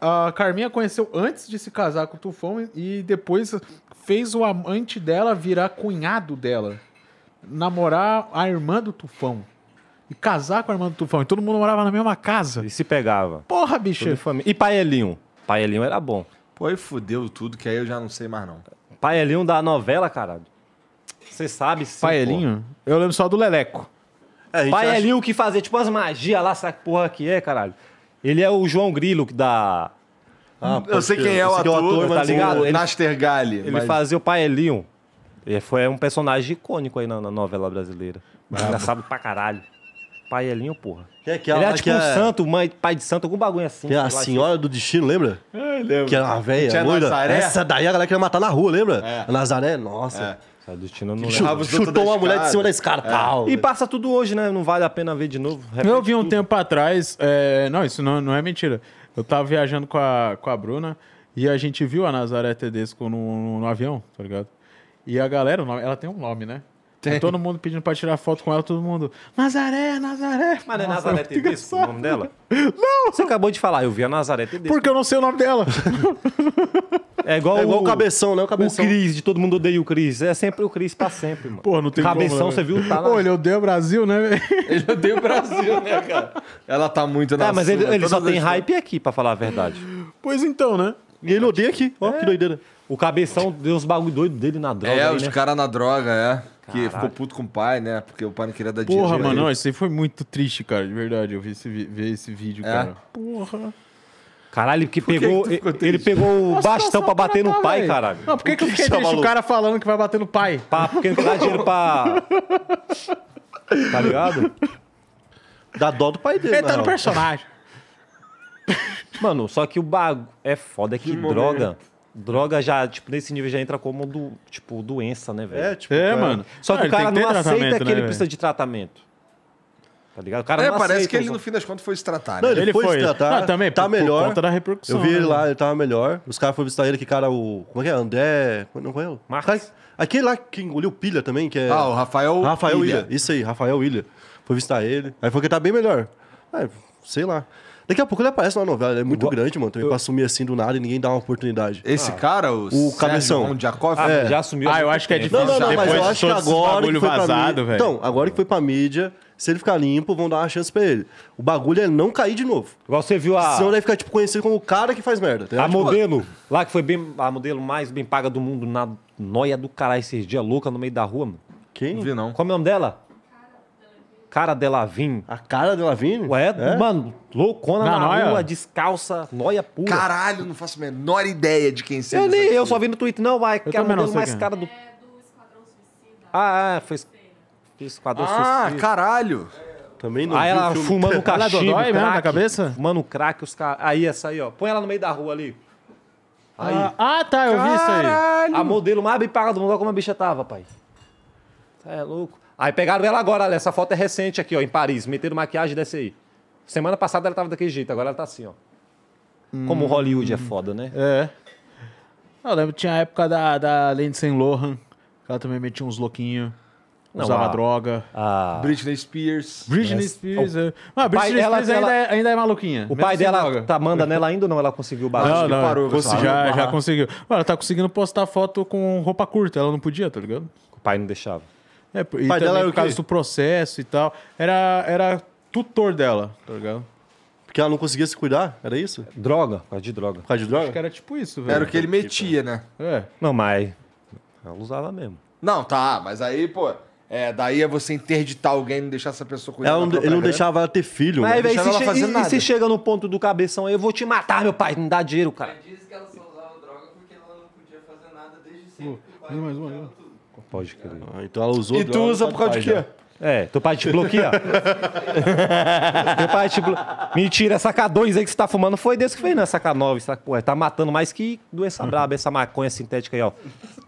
a, a, Carminha conheceu antes de se casar com o Tufão e, depois fez o amante dela virar cunhado dela. Namorar a irmã do Tufão. E casar com a irmã do Tufão. E todo mundo morava na mesma casa. E se pegava. Porra, bicho. E Paelinho. Paelinho era bom. Pô, e fudeu tudo, que aí eu já não sei mais não. Paelinho da novela, caralho. Você sabe sim. Paelinho? Eu lembro só do Leleco. É, Paelinho acha... que fazia tipo as magias lá, sabe que porra que é, caralho. Ele é o João Grilo que dá. Ah, eu sei quem é, é o ator, ator tá ligado? O ele, Gale. Ele fazia o Paelinho. Ele foi um personagem icônico aí na, na novela brasileira. Engraçado pra caralho. Pai Elinho, porra. Que é, que ele era tipo um é... santo, mãe, pai de santo, algum bagulho assim. Que é a senhora assim. do destino, lembra? É, lembro. Que era é uma velha, loira. Nazaré. Essa daí a galera queria matar na rua, lembra? É. Nazaré, nossa. É. Destino não chutou uma mulher de cima da escada. É. e passa tudo hoje, né? Não vale a pena ver de novo. eu vi um tudo. tempo atrás. É, não, isso não, não é mentira. Eu tava viajando com a, com a Bruna e a gente viu a Nazaré Tedesco no, no, no avião, tá ligado? E a galera, ela tem um nome, né? Tem. Tá todo mundo pedindo pra tirar foto com ela, todo mundo. Nazaré, Nazaré. Mas não é Nazaré Tedesco o nome dela? Não! Você acabou de falar, eu vi a Nazaré Tedesco. Porque eu não sei o nome dela. é igual, é igual o, o, Cabeção, né? O Cabeção. O Cris, de todo mundo odeia o Cris. É sempre o Cris pra sempre, mano. Pô, não tem Cabeção, como, né? você viu? Tá na... Pô, ele odeia o Brasil, né, Ele odeia o Brasil, né, cara? Ela tá muito na. É, mas ele, ele só tem hype aqui, pra falar a verdade. Pois então, né? E ele odeia aqui. Ó, é. que doideira. O Cabeção deu uns bagulho doido dele na droga. É, aí, os né? caras na droga, é. Que ficou puto com o pai, né? Porque o pai não queria dar dinheiro. Porra, mano, isso aí foi muito triste, cara, de verdade. Eu vi esse, vi esse vídeo, é? cara. Porra. Caralho, porque que pegou. Que ele, pegou o bastão pra bater pra tá no pai, véio. caralho. Não, por que, por que, que eu fiquei tá triste? O cara falando que vai bater no pai. Pra, porque não dá dinheiro pra. tá ligado? Dá dó do pai dele, Ele tá no personagem. Mano, só que o bagulho. É foda, é que, que droga. Momento droga já, tipo, nesse nível já entra como, do, tipo, doença, né, velho? É, tipo, é, cara... É. mano. Só que o cara não aceita que né, ele precisa de tratamento. Tá ligado? O cara é, parece aceita, que ele, no fim das contas, foi se tratar. Né? Não, ele, ele, foi, foi se tratar. também, tá por, melhor. Por conta da repercussão. Eu vi né, ele lá, ele tava melhor. Os caras foram visitar ele, que cara, o. Como é que é? André. Não foi ele? Marcos. Aquele lá que engoliu pilha também, que é. Ah, o Rafael. Rafael Ilha. Ilha. Isso aí, Rafael Ilha. Foi visitar ele. Aí foi que tá bem melhor. É, sei lá. Daqui a pouco ele aparece na novela, ele é muito Igual- grande, mano. Também pra assumir assim do nada e ninguém dá uma oportunidade. Esse ah. cara, o, Sérgio Cabeção. Mondjakov, Ah, é. Já assumiu. Ah, eu acho que é difícil. Não, não, não, Depois mas eu acho que agora que bagulho foi pra vazado, mídia. velho. Então, agora que foi pra mídia, se ele ficar limpo, vão dar uma chance pra ele. O bagulho é não cair de novo. Igual você viu a, Senão ele vai ficar, tipo, conhecido como o cara que faz merda. Tá a modelo. Lá que foi bem, a modelo mais bem paga do mundo, na noia do caralho esses dias, louca no meio da rua, mano. Quem? não vi não. Qual é o nome dela? cara Delavin. A cara Delavin? Ué, é? mano, loucona na, na rua, descalça, noia pura. Caralho, não faço a menor ideia de quem seja. Eu nem, eu só vi no Twitter, não, vai, que é o modelo mais quem. É. cara do... É do Esquadrão Suicida. Ah, é, foi... Esquadrão ah, Suicida. Ah, caralho! Também não. Aí ah, ela filme. fumando é cachimbo, ela mesmo na cabeça? Fumando crack, os caras. Aí essa aí, ó. Põe ela no meio da rua ali. Aí. Ah, ah tá, eu Caralho. vi isso aí. A modelo mais bem paga do mundo, olha como a bicha tava, pai. Tá é louco. Aí pegaram ela agora, essa foto é recente aqui, ó, em Paris, meteram maquiagem dessa aí. Semana passada ela tava daquele jeito, agora ela tá assim, ó. Hum, Como Hollywood é foda, né? É. Ah, eu lembro que tinha a época da, da Lindsay Lohan, que ela também metia uns louquinhos. Não, usava a, droga. A... Britney Spears. Britney Spears. O... Ah, Britney Spears dela, ainda, ela... é, ainda, é, maluquinha. O pai dela tá manda nela ainda ou não? Ela conseguiu o Não, não, parou, consegui, já, já conseguiu. ela tá conseguindo postar foto com roupa curta. Ela não podia, tá ligado? O pai não deixava. É, e pai dela era o caso do processo e tal. Era, era tutor dela, tá ligado? Porque ela não conseguia se cuidar? Era isso? Droga, por causa de droga. Por causa de droga? Acho que era tipo isso, velho. Era o que ele metia, né? É. Não, mas ela usava mesmo. Não, tá, mas aí, pô. É, daí é você interditar alguém e não deixar essa pessoa cuidar. Ela não, ele não deixava ela ter filho. Mas, né? velho, deixava se ela che- fazer e, nada. e se chega no ponto do cabeção aí, eu vou te matar, meu pai, não dá dinheiro, cara. Ela disse que ela só usava droga porque ela não podia fazer nada desde sempre. que Mais uma, dela- Pode crer. Ah, então ela usou. E tu usa por causa tá de quê? É, teu pai te bloqueia. teu pai te blo... Mentira, essa K2 aí que você tá fumando foi desse que veio, não. Né? Essa K9, essa... Pô, tá matando mais que doença uhum. braba, essa maconha sintética aí, ó.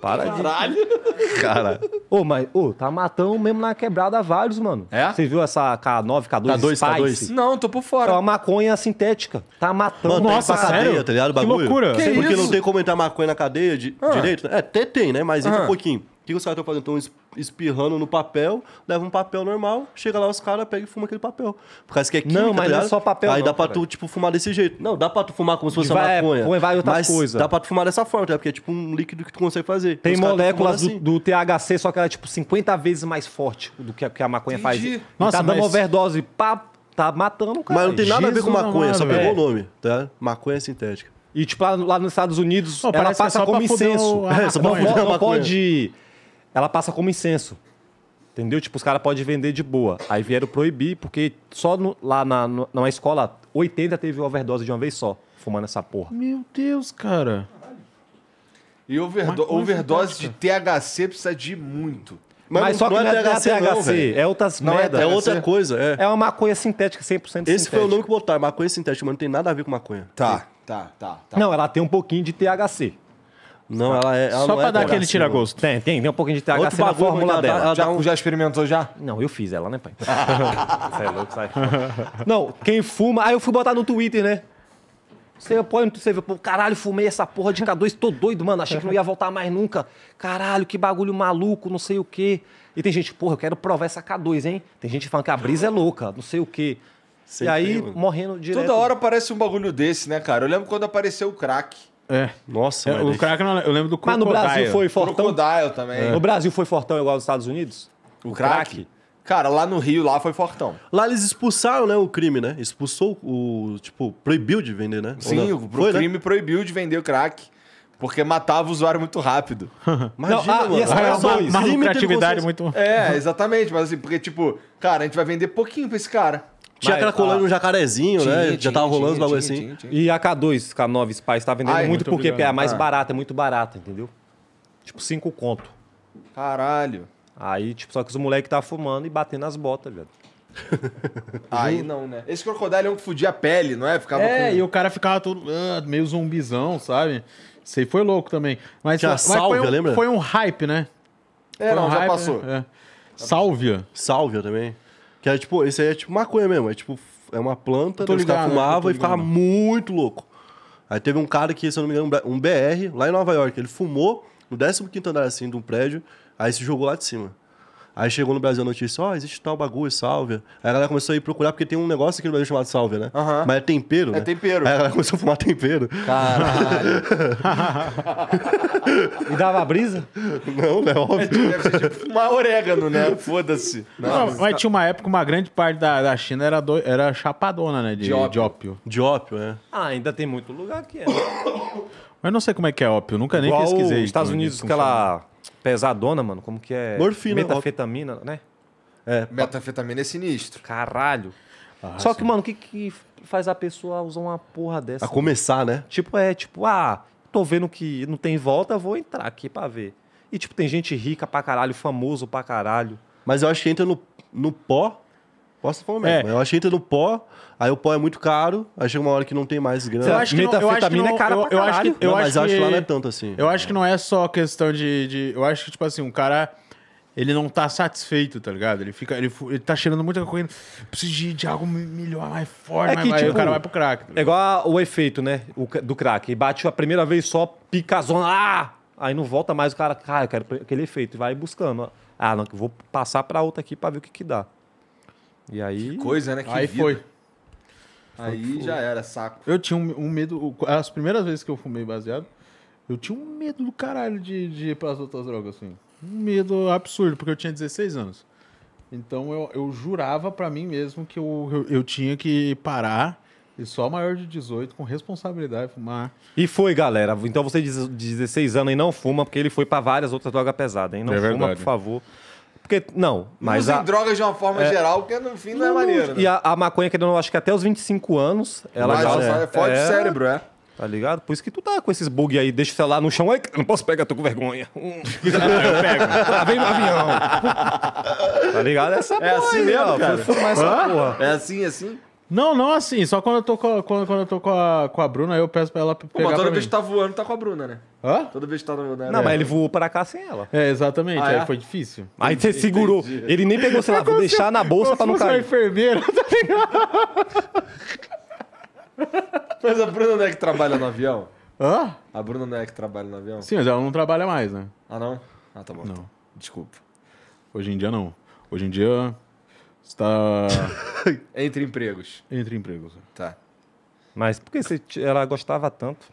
Para Caralho. de. Cara. Ô, mas, ô, tá matando mesmo na quebrada vários, mano. É? Você viu essa K9, K2, K2, Spice? K2. Não, tô por fora. É uma maconha sintética. Tá matando. Mano, Nossa, tem cadeia, sério? tá ligado? O bagulho. Que loucura. Que Porque isso? não tem como entrar maconha na cadeia de... ah. direito. Né? É, até tem, né? Mas entra ah. um pouquinho que, que os caras estão fazendo? Estão espirrando no papel, leva um papel normal, chega lá os caras, pega e fuma aquele papel. Por causa que é química, Não, mas tá é só papel Aí não, dá pra cara. tu, tipo, fumar desse jeito. Não, dá pra tu fumar como se fosse vai, é, maconha. vai outra mas coisa. dá pra tu fumar dessa forma, tá? porque é tipo um líquido que tu consegue fazer. Tem então, moléculas do, assim. do, THC, só que ela é tipo 50 vezes mais forte do que a, que a maconha Entendi. faz. Tá Nossa, tá mas... dando overdose, pá, tá matando o cara. Mas não tem nada Jesus a ver com maconha, mano, só pegou o nome, tá? Maconha é sintética. E, tipo, lá, lá nos Estados Unidos, oh, ela passa é como incenso. O... É, não, pode, não pode ela passa como incenso. Entendeu? Tipo, os caras podem vender de boa. Aí vieram proibir, porque só no, lá na, na escola 80 teve overdose de uma vez só, fumando essa porra. Meu Deus, cara. E overdo overdose de THC precisa de muito. Mas, Mas só que é não é THC, é THC não, é outras não é merda. É outra coisa. É. é uma maconha sintética, 100% Esse sintética. Esse foi o nome que botaram, maconha sintética, mas não tem nada a ver com maconha. Tá, tá, tá, tá. Não, ela tem um pouquinho de THC. Não, ela, é, ela Só não pra é dar aquele tira-gosto. Tem, tem, tem um pouquinho de THC na fórmula dela. ela Já, um- já experimentou já? Não, eu fiz ela, né, pai? Você é louco, sai. Não, quem fuma. Aí eu fui botar no Twitter, né? Você põe no Twitter, vê, pô, caralho, fumei essa porra de K2, tô doido, mano. Achei que não ia voltar mais nunca. Caralho, que bagulho maluco, não sei o quê. E tem gente, porra, eu quero provar essa K2, hein? Tem gente falando que a brisa é louca, não sei o quê. Sempre, e aí, morrendo direto. Toda hora aparece um bagulho desse, né, cara? Eu lembro quando apareceu o crack. É. Nossa, é, o crack eu lembro do Crocodile. Mas no Brasil foi fortão. Crocodile também. É. No Brasil foi fortão igual aos Estados Unidos? O, o crack? Cara, lá no Rio, lá foi fortão. Lá eles expulsaram, né, o crime, né? Expulsou o, tipo, proibiu de vender, né? Sim, o, foi, né? crime né? proibiu de vender o crack. Porque matava o usuário muito rápido. Imagina, não, ah, E essa ah, razões, uma, uma lucratividade muito... É, exatamente. Mas assim, porque tipo... Cara, a gente vai vender pouquinho pra esse cara. Tinha aquela colando um jacarezinho, tinha, né? Tinha, Já tava rolando os bagulho assim. E a K2, K9 Spice, tá vendendo Ai, muito, muito porque obrigado. é a mais ah. barata, é muito barata, entendeu? Tipo, cinco conto. Caralho. Aí, tipo, só que os moleques tava tá fumando e batendo as botas, velho. Aí não, né? Esse crocodilo é um que fudia a pele, não é? Ficava é, com... e o cara ficava todo ah, meio zumbizão, sabe? Isso aí foi louco também. Mas, Tinha mas sálvia, foi, um, lembra? foi um hype, né? É, foi não, um já hype, passou. Né? É. Sálvia. Sálvia também. Que é tipo, esse aí é tipo maconha mesmo. É tipo, é uma planta, os caras fumavam e ficava muito louco. Aí teve um cara que, se eu não me engano, um BR, lá em Nova York, ele fumou no 15 andar assim de um prédio, aí se jogou lá de cima. Aí chegou no Brasil a notícia, ó, oh, existe tal bagulho, sálvia. Aí a galera começou a ir procurar, porque tem um negócio aqui no Brasil chamado sálvia, né? Mas é tempero, é né? É tempero. Aí a galera começou a fumar tempero. Caralho. e dava brisa? Não, né? Óbvio. É, tipo, deve ser tipo fumar orégano, né? Foda-se. mas tinha uma época, uma grande parte da, da China era, do, era chapadona, né? De, de ópio. De ópio, de ópio é. Ah, ainda tem muito lugar que é. mas não sei como é que é ópio, nunca nem Igual pesquisei. Estados Unidos, aquela... Funciona pesadona, mano, como que é? Morfina. Metafetamina, ó. né? É. Metafetamina é sinistro. Caralho. Ah, Só sim. que, mano, o que, que faz a pessoa usar uma porra dessa? A começar, né? Tipo, é, tipo, ah, tô vendo que não tem volta, vou entrar aqui pra ver. E, tipo, tem gente rica pra caralho, famoso pra caralho. Mas eu acho que entra no, no pó Posso falar mesmo. É. Eu acho que entra no pó, aí o pó é muito caro, aí chega uma hora que não tem mais grana. Eu acho que metafetamina é cara eu, pra caralho. Eu acho que, eu não, acho mas que, acho que lá não é tanto assim. Eu acho que não é só questão de, de... Eu acho que, tipo assim, um cara ele não tá satisfeito, tá ligado? Ele fica, ele, ele tá cheirando muita coisa, precisa de, de algo melhor, mais forte, é que, mais, tipo, o cara vai pro crack. Tá é igual o efeito, né, o, do crack. Ele bate a primeira vez só, pica a zona, ah! Aí não volta mais, o cara, cara, eu quero aquele efeito, e vai buscando. Ah, não, vou passar pra outra aqui pra ver o que que dá. E aí. Que coisa, né? Que aí vida. foi. Aí foi. já era, saco. Eu tinha um, um, medo. As primeiras vezes que eu fumei baseado, eu tinha um medo do caralho de, de ir pras outras drogas, assim. Um medo absurdo, porque eu tinha 16 anos. Então eu, eu jurava para mim mesmo que eu, eu, eu tinha que parar. E só maior de 18, com responsabilidade, fumar. E foi, galera. Então você de 16 anos e não fuma, porque ele foi para várias outras drogas pesadas, hein? Não é fuma, verdade. por favor. Porque, não, mas. Usem a... drogas de uma forma é... geral, porque no fim não, não é maneiro. Né? E a, a maconha, que eu acho que até os 25 anos, ela mas, já. é, é fode é... o cérebro, é. Tá ligado? Por isso que tu tá com esses bug aí, deixa o celular no chão. Ai, não posso pegar, tô com vergonha. Hum, eu pego. Lá vem no avião. tá ligado? Essa é porra assim aí, mesmo, ó, cara. essa porra. É assim, é assim? Não, não assim, só quando eu tô com a, quando, quando eu tô com a, com a Bruna, eu peço pra ela pegar Pô, mas toda pra vez que tá voando, tá com a Bruna, né? Hã? Toda vez que tá no... Na né? Não, mas é. ele voou pra cá sem ela. É, exatamente, Ah, aí é? foi difícil. Aí você segurou. Ele nem pegou, sei lá, vou deixar na bolsa pra não Você cair. enfermeira, tá ligado? Mas a Bruna não é que trabalha no avião? Hã? A Bruna não é que trabalha no avião? Sim, mas ela não trabalha mais, né? Ah, não? Ah, tá bom. Não. Desculpa. Hoje em dia, não. Hoje em dia, Está. Entre empregos. Entre empregos. É. Tá. Mas por que você, ela gostava tanto?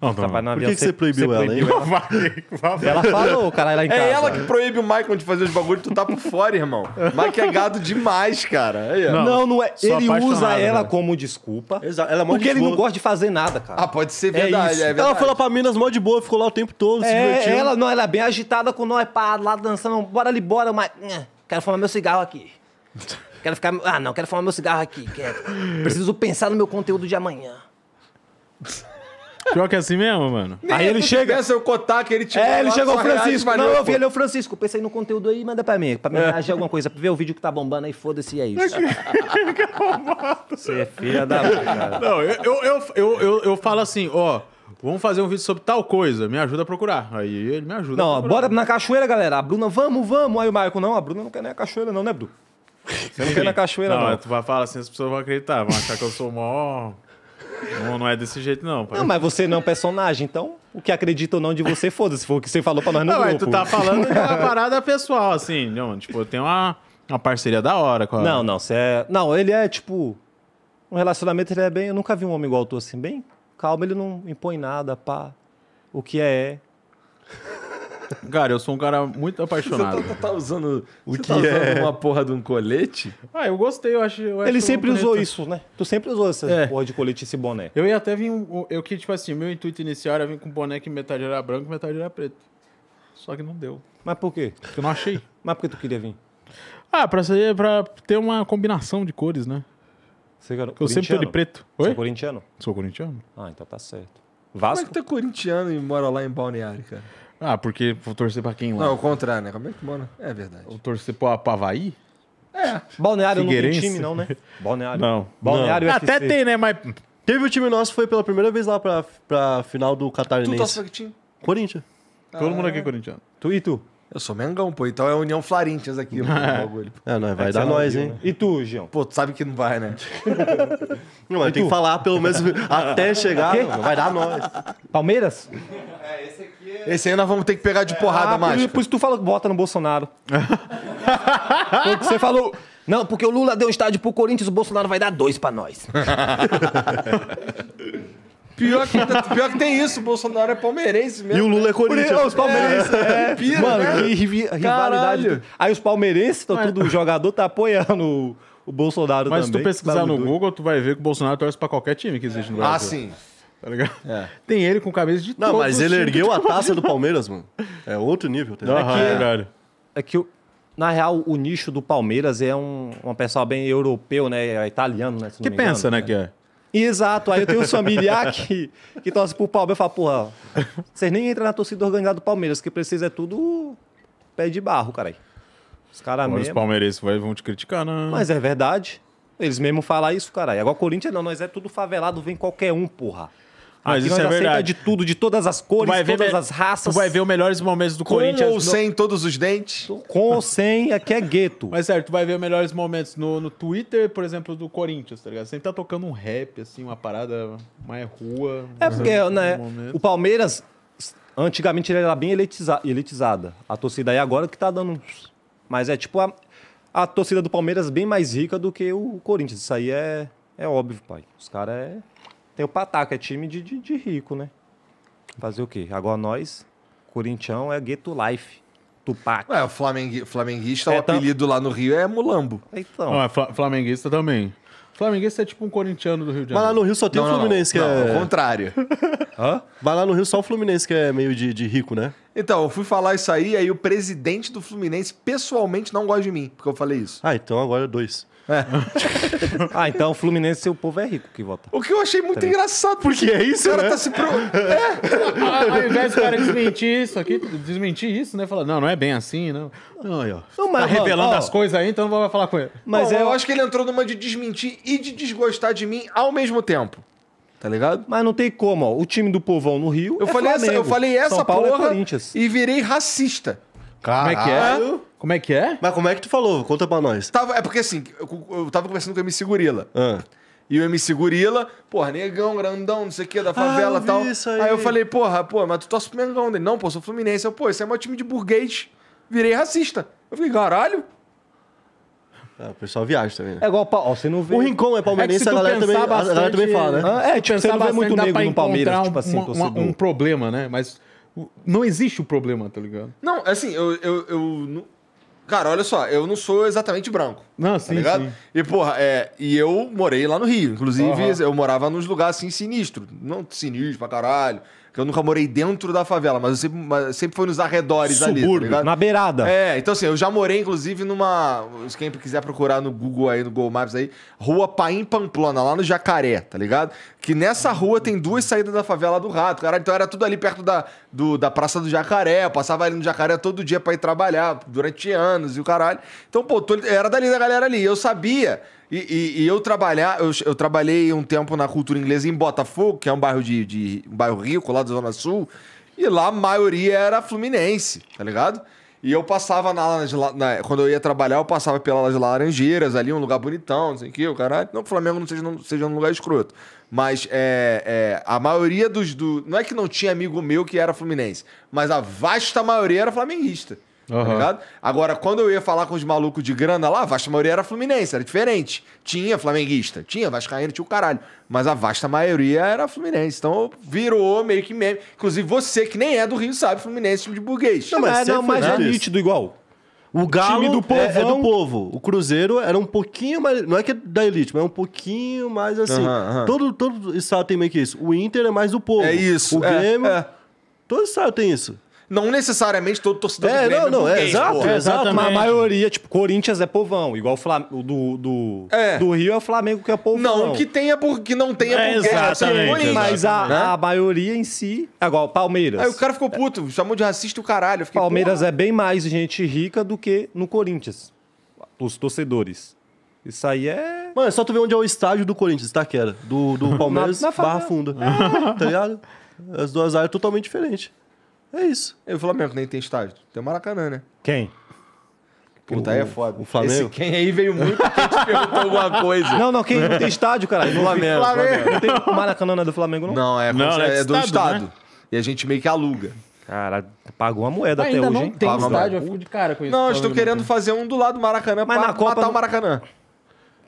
Não, não. não. Por que, que você, proibiu você proibiu ela, proibiu ela? ela falou, cara, lá em é casa. É ela que proíbe o Michael de fazer os bagulhos, tu tá por fora, irmão. Mike é gado demais, cara. não, não, é. Ele usa ela né? como desculpa. Exato. Ela é porque de ele boa. não gosta de fazer nada, cara. Ah, pode ser é verdade, é, isso. é verdade. Ela pra Minas mó de boa, ficou lá o tempo todo, é, divertindo. Ela, não, ela é bem agitada com nós, pá, lá dançando. Bora ali, bora, mas... Né, quero fumar meu cigarro aqui. Quero ficar. Ah, não, quero fumar meu cigarro aqui. Quero. Preciso pensar no meu conteúdo de amanhã. Pior que é assim mesmo, mano. Nem aí é ele chega. Se o cotar que ele tinha. É, ele chegou ao Francisco. Reais, não, eu vi ele, o Francisco. Pensei no conteúdo aí, manda pra mim. Pra me é. alguma coisa. Pra ver o vídeo que tá bombando aí, foda-se, é isso. Você é filha da. Cara. Não, eu, eu, eu, eu, eu, eu falo assim, ó. Vamos fazer um vídeo sobre tal coisa, me ajuda a procurar. Aí ele me ajuda. Não, bora na cachoeira, galera. A Bruna, vamos, vamos. Aí o Maicon, não, a Bruna não quer nem a cachoeira, não, né, Bruno? Você não quer na cachoeira, não. não. Tu vai falar assim, as pessoas vão acreditar, vão achar que eu sou mó. Não, não é desse jeito, não, pai. Não, mas você não é um personagem, então o que acredita ou não de você, foda-se, foi o que você falou pra nós no não, grupo. Não, tu tá falando de uma parada pessoal, assim, não, tipo, eu tenho uma, uma parceria da hora com a... Não, não, você é... Não, ele é, tipo, um relacionamento, ele é bem... Eu nunca vi um homem igual tu, assim, bem calmo, ele não impõe nada, pá, o que é, é. Cara, eu sou um cara muito apaixonado. Você tá, tá usando o que tá é usando é uma porra de um colete? Ah, eu gostei, eu acho. Eu Ele acho sempre usou isso, né? Tu sempre usou essa é. porra de colete, esse boné. Eu ia até vir. Eu que, tipo assim, meu intuito inicial era vir com um boné que metade era branco e metade era preto. Só que não deu. Mas por quê? Porque eu não achei. Mas por que tu queria vir? Ah, pra, ser, pra ter uma combinação de cores, né? Você, cara, eu sempre tô de preto. É Oi? Sou corintiano? Sou corintiano. Ah, então tá certo. Vasco? Como é que tu é corintiano e mora lá em Balneário, cara? Ah, porque vou torcer pra quem lá? Não, é o contrário, né? Como é né? É verdade. Vou torcer pra Pavaí? É. Balneário não tem time, não, né? Balneário. Não. Balneário não. É Até tem, né? Mas. Teve o time nosso, foi pela primeira vez lá pra, pra final do Catarinense. Tu torce pra que time? Corinthians. Ah. Todo mundo aqui é corintiano. Tu e tu? Eu sou Mengão, pô. Então é União Florentias aqui, bagulho. É, não, vai dar nós, hein? Né? E tu, Gião? Pô, tu sabe que não vai, né? não, mas tem que falar pelo menos até chegar, vai dar nós. Palmeiras? É, esse aqui é... Esse aí nós vamos ter que pegar de é, porrada ah, mágica. Por isso tu fala que bota no Bolsonaro. porque você falou... Não, porque o Lula deu um estádio pro Corinthians, o Bolsonaro vai dar dois pra nós. Pior que, tá- pior que tem isso, o Bolsonaro é palmeirense mesmo. E o Lula né? é corinthiano. Os palmeirenses. É, né? é. Pira, Mano, né? que rivalidade. Caralho. Aí os palmeirenses, tá tudo, o jogador tá apoiando o Bolsonaro Mas também. Mas se tu pesquisar no Google, tu vai ver que o Bolsonaro torce pra qualquer time que existe no ah, Brasil. Ah, sim. Tá ligado? É. Tem ele com camisa de Não, mas ele ergueu a taça do Palmeiras, mano. É outro nível, tá é ligado? É que, é, é que na real, o nicho do Palmeiras é um, um pessoal bem europeu, né? É italiano, né? Se que pensa, engano, né, né? Que é. Exato, aí eu tenho um familiar que, que torce pro Palmeiras eu falo porra, vocês nem entram na torcida organizada do Palmeiras, que precisa é tudo pé de barro, cara. Os caras mesmo. Os palmeirenses vão te criticar, né? Mas é verdade. Eles mesmo falam isso, cara. Agora Corinthians não, nós é tudo favelado, vem qualquer um, porra. Mas ah, Aqui isso nós é verdade. de tudo, de todas as cores, vai todas ver, as raças. Tu vai ver os melhores momentos do com Corinthians. Com ou sem no... todos os dentes? Com ou sem, aqui é gueto. Mas certo, tu vai ver os melhores momentos no, no Twitter, por exemplo, do Corinthians, tá ligado? Sempre tá tocando um rap, assim, uma parada mais rua. É porque, exemplo, é né, o Palmeiras, antigamente ele era bem elitiza elitizada. A torcida aí agora que tá dando... Mas é tipo a, a torcida do Palmeiras bem mais rica do que o Corinthians. Isso aí é, é óbvio, pai. Os caras é... Tem o Pataca, é time de, de, de rico, né? Fazer o quê? Agora nós, Corintião, é Gueto Life. Tupac. Ué, o Flamengui, flamenguista, é, o tá- apelido tam... lá no Rio é Mulambo. Então. Não, é flamenguista também. Flamenguista é tipo um corintiano do Rio de Janeiro. Mas lá no Rio só tem não, o Fluminense não, não, que é. o contrário. Hã? Vai lá no Rio só o Fluminense que é meio de, de, rico, né? Então, eu fui falar isso aí, aí o presidente do Fluminense pessoalmente não gosta de mim, porque eu falei isso. Ah, então agora é dois. ah, então o Fluminense, o povo é rico que vota. O que eu achei muito tá engraçado, porque é isso, o cara né? tá se... Pro... É. ao invés do cara desmentir isso aqui, desmentir isso, né? Falar, não, não é bem assim, não. Não, aí, ó. Não, mas, tá revelando ó, as coisas aí, então não vai falar com ele. Mas Bom, é... eu acho que ele entrou numa de desmentir e de desgostar de mim ao mesmo tempo. Tá ligado? Mas não tem como, ó. O time do povão no Rio. Eu é falei Flamengo. essa, eu falei essa São Paulo é porra é Corinthians. e virei racista. Caralho. Como é que é? Como é que é? Mas como é que tu falou? Conta pra nós. Tava, é porque assim, eu, eu tava conversando com o MC Gorila. Ah. E o MC Gorila, porra, negão, grandão, não sei o que, da favela e ah, tal. Isso aí. aí eu falei, porra, pô, mas tu tá pro onde? Né? dele. Não, pô, sou Fluminense. Eu, pô, esse é meu time de burguês. Virei racista. Eu fiquei, caralho. Ah, o pessoal viaja também, né? É igual ó, você não vê. O rincão é palmeirense, é a, galera também, bastante... a galera também fala, né? é, tipo, você não vê muito negro no Palmeiras, um, tipo assim, um, um, um problema, né? Mas não existe o problema, tá ligado? Não, assim, eu, eu, eu Cara, olha só, eu não sou exatamente branco. Não, tá sim, tá sim. E, porra, é, e eu morei lá no Rio. Inclusive, uhum. eu morava nos lugares assim sinistro. Não sinistro pra caralho. Eu nunca morei dentro da favela, mas eu sempre, sempre foi nos arredores ali. tá na beirada. É, então assim, eu já morei, inclusive, numa. Quem quiser procurar no Google aí, no Google Maps aí, Rua Paim Pamplona, lá no Jacaré, tá ligado? Que nessa rua tem duas saídas da favela do rato, cara. Então era tudo ali perto da, do, da Praça do Jacaré. Eu passava ali no Jacaré todo dia para ir trabalhar durante anos e o caralho. Então, pô, tô, era dali da galera ali. Eu sabia e, e, e, eu trabalhar, eu, eu, trabalhei um tempo na cultura inglesa em Botafogo, que é um bairro de, de um bairro rico lá da Zona Sul, e lá a maioria era fluminense, tá ligado? E eu passava na, na, na quando eu ia trabalhar, eu passava pelas Laranjeiras ali, um lugar bonitão, não sei o que, o caralho. Não que o Flamengo não seja, não seja um lugar escroto, mas é, é, a maioria dos. Do, não é que não tinha amigo meu que era fluminense, mas a vasta maioria era flamenguista. Uhum. Tá ligado? Agora, quando eu ia falar com os malucos de grana lá, a vasta maioria era fluminense, era diferente. Tinha flamenguista, tinha vascaíno, tinha o caralho. Mas a vasta maioria era fluminense. Então virou meio que meme. Inclusive você, que nem é do Rio, sabe fluminense, time de burguês. Não, mas, é, não, mas é nítido igual. O Galo time do povo é, é, do povo. O Cruzeiro era um pouquinho mais. Não é que é da elite, mas é um pouquinho mais assim. Uhum, uhum. Todo, todo estado tem meio que isso. O Inter é mais do povo. É isso. O é, Grêmio. É, é. Todo estado tem isso não necessariamente todo torcedor é, do Grêmio. Não, não, é, é exato, é, exato. A maioria, tipo, Corinthians é povão, igual o Flamengo, do, do, é. do Rio é o Flamengo que é povão. Não, que tenha porque não tenha é, porque exatamente, Mas a, né? a maioria em si, é igual Palmeiras. Aí o cara ficou puto, chamou de racista o caralho. Fiquei, Palmeiras porra. é bem mais gente rica do que no Corinthians, os torcedores. Isso aí é. Mano, é só tu ver onde é o estádio do Corinthians, tá? Que era. Do, do Palmeiras, na, na Barra Funda. É. Tá ligado? As duas áreas totalmente diferentes. É isso. E o Flamengo nem tem estádio. Tem Maracanã, né? Quem? Puta, o, aí é foda. O Flamengo. Esse quem aí veio muito quem te perguntou alguma coisa. Não, não, quem não tem estádio, caralho? Do Flamengo. Flamengo. Não tem Maracanã não é do Flamengo, não? Não, é, não, é, é, do estado. Né? estado. Né? E a gente meio que aluga. Cara, pagou uma moeda até hoje, não Tem estádio, eu é fico de cara com isso. Não, estou querendo fazer um do lado do Maracanã Mas pra na Copa matar não... o Maracanã.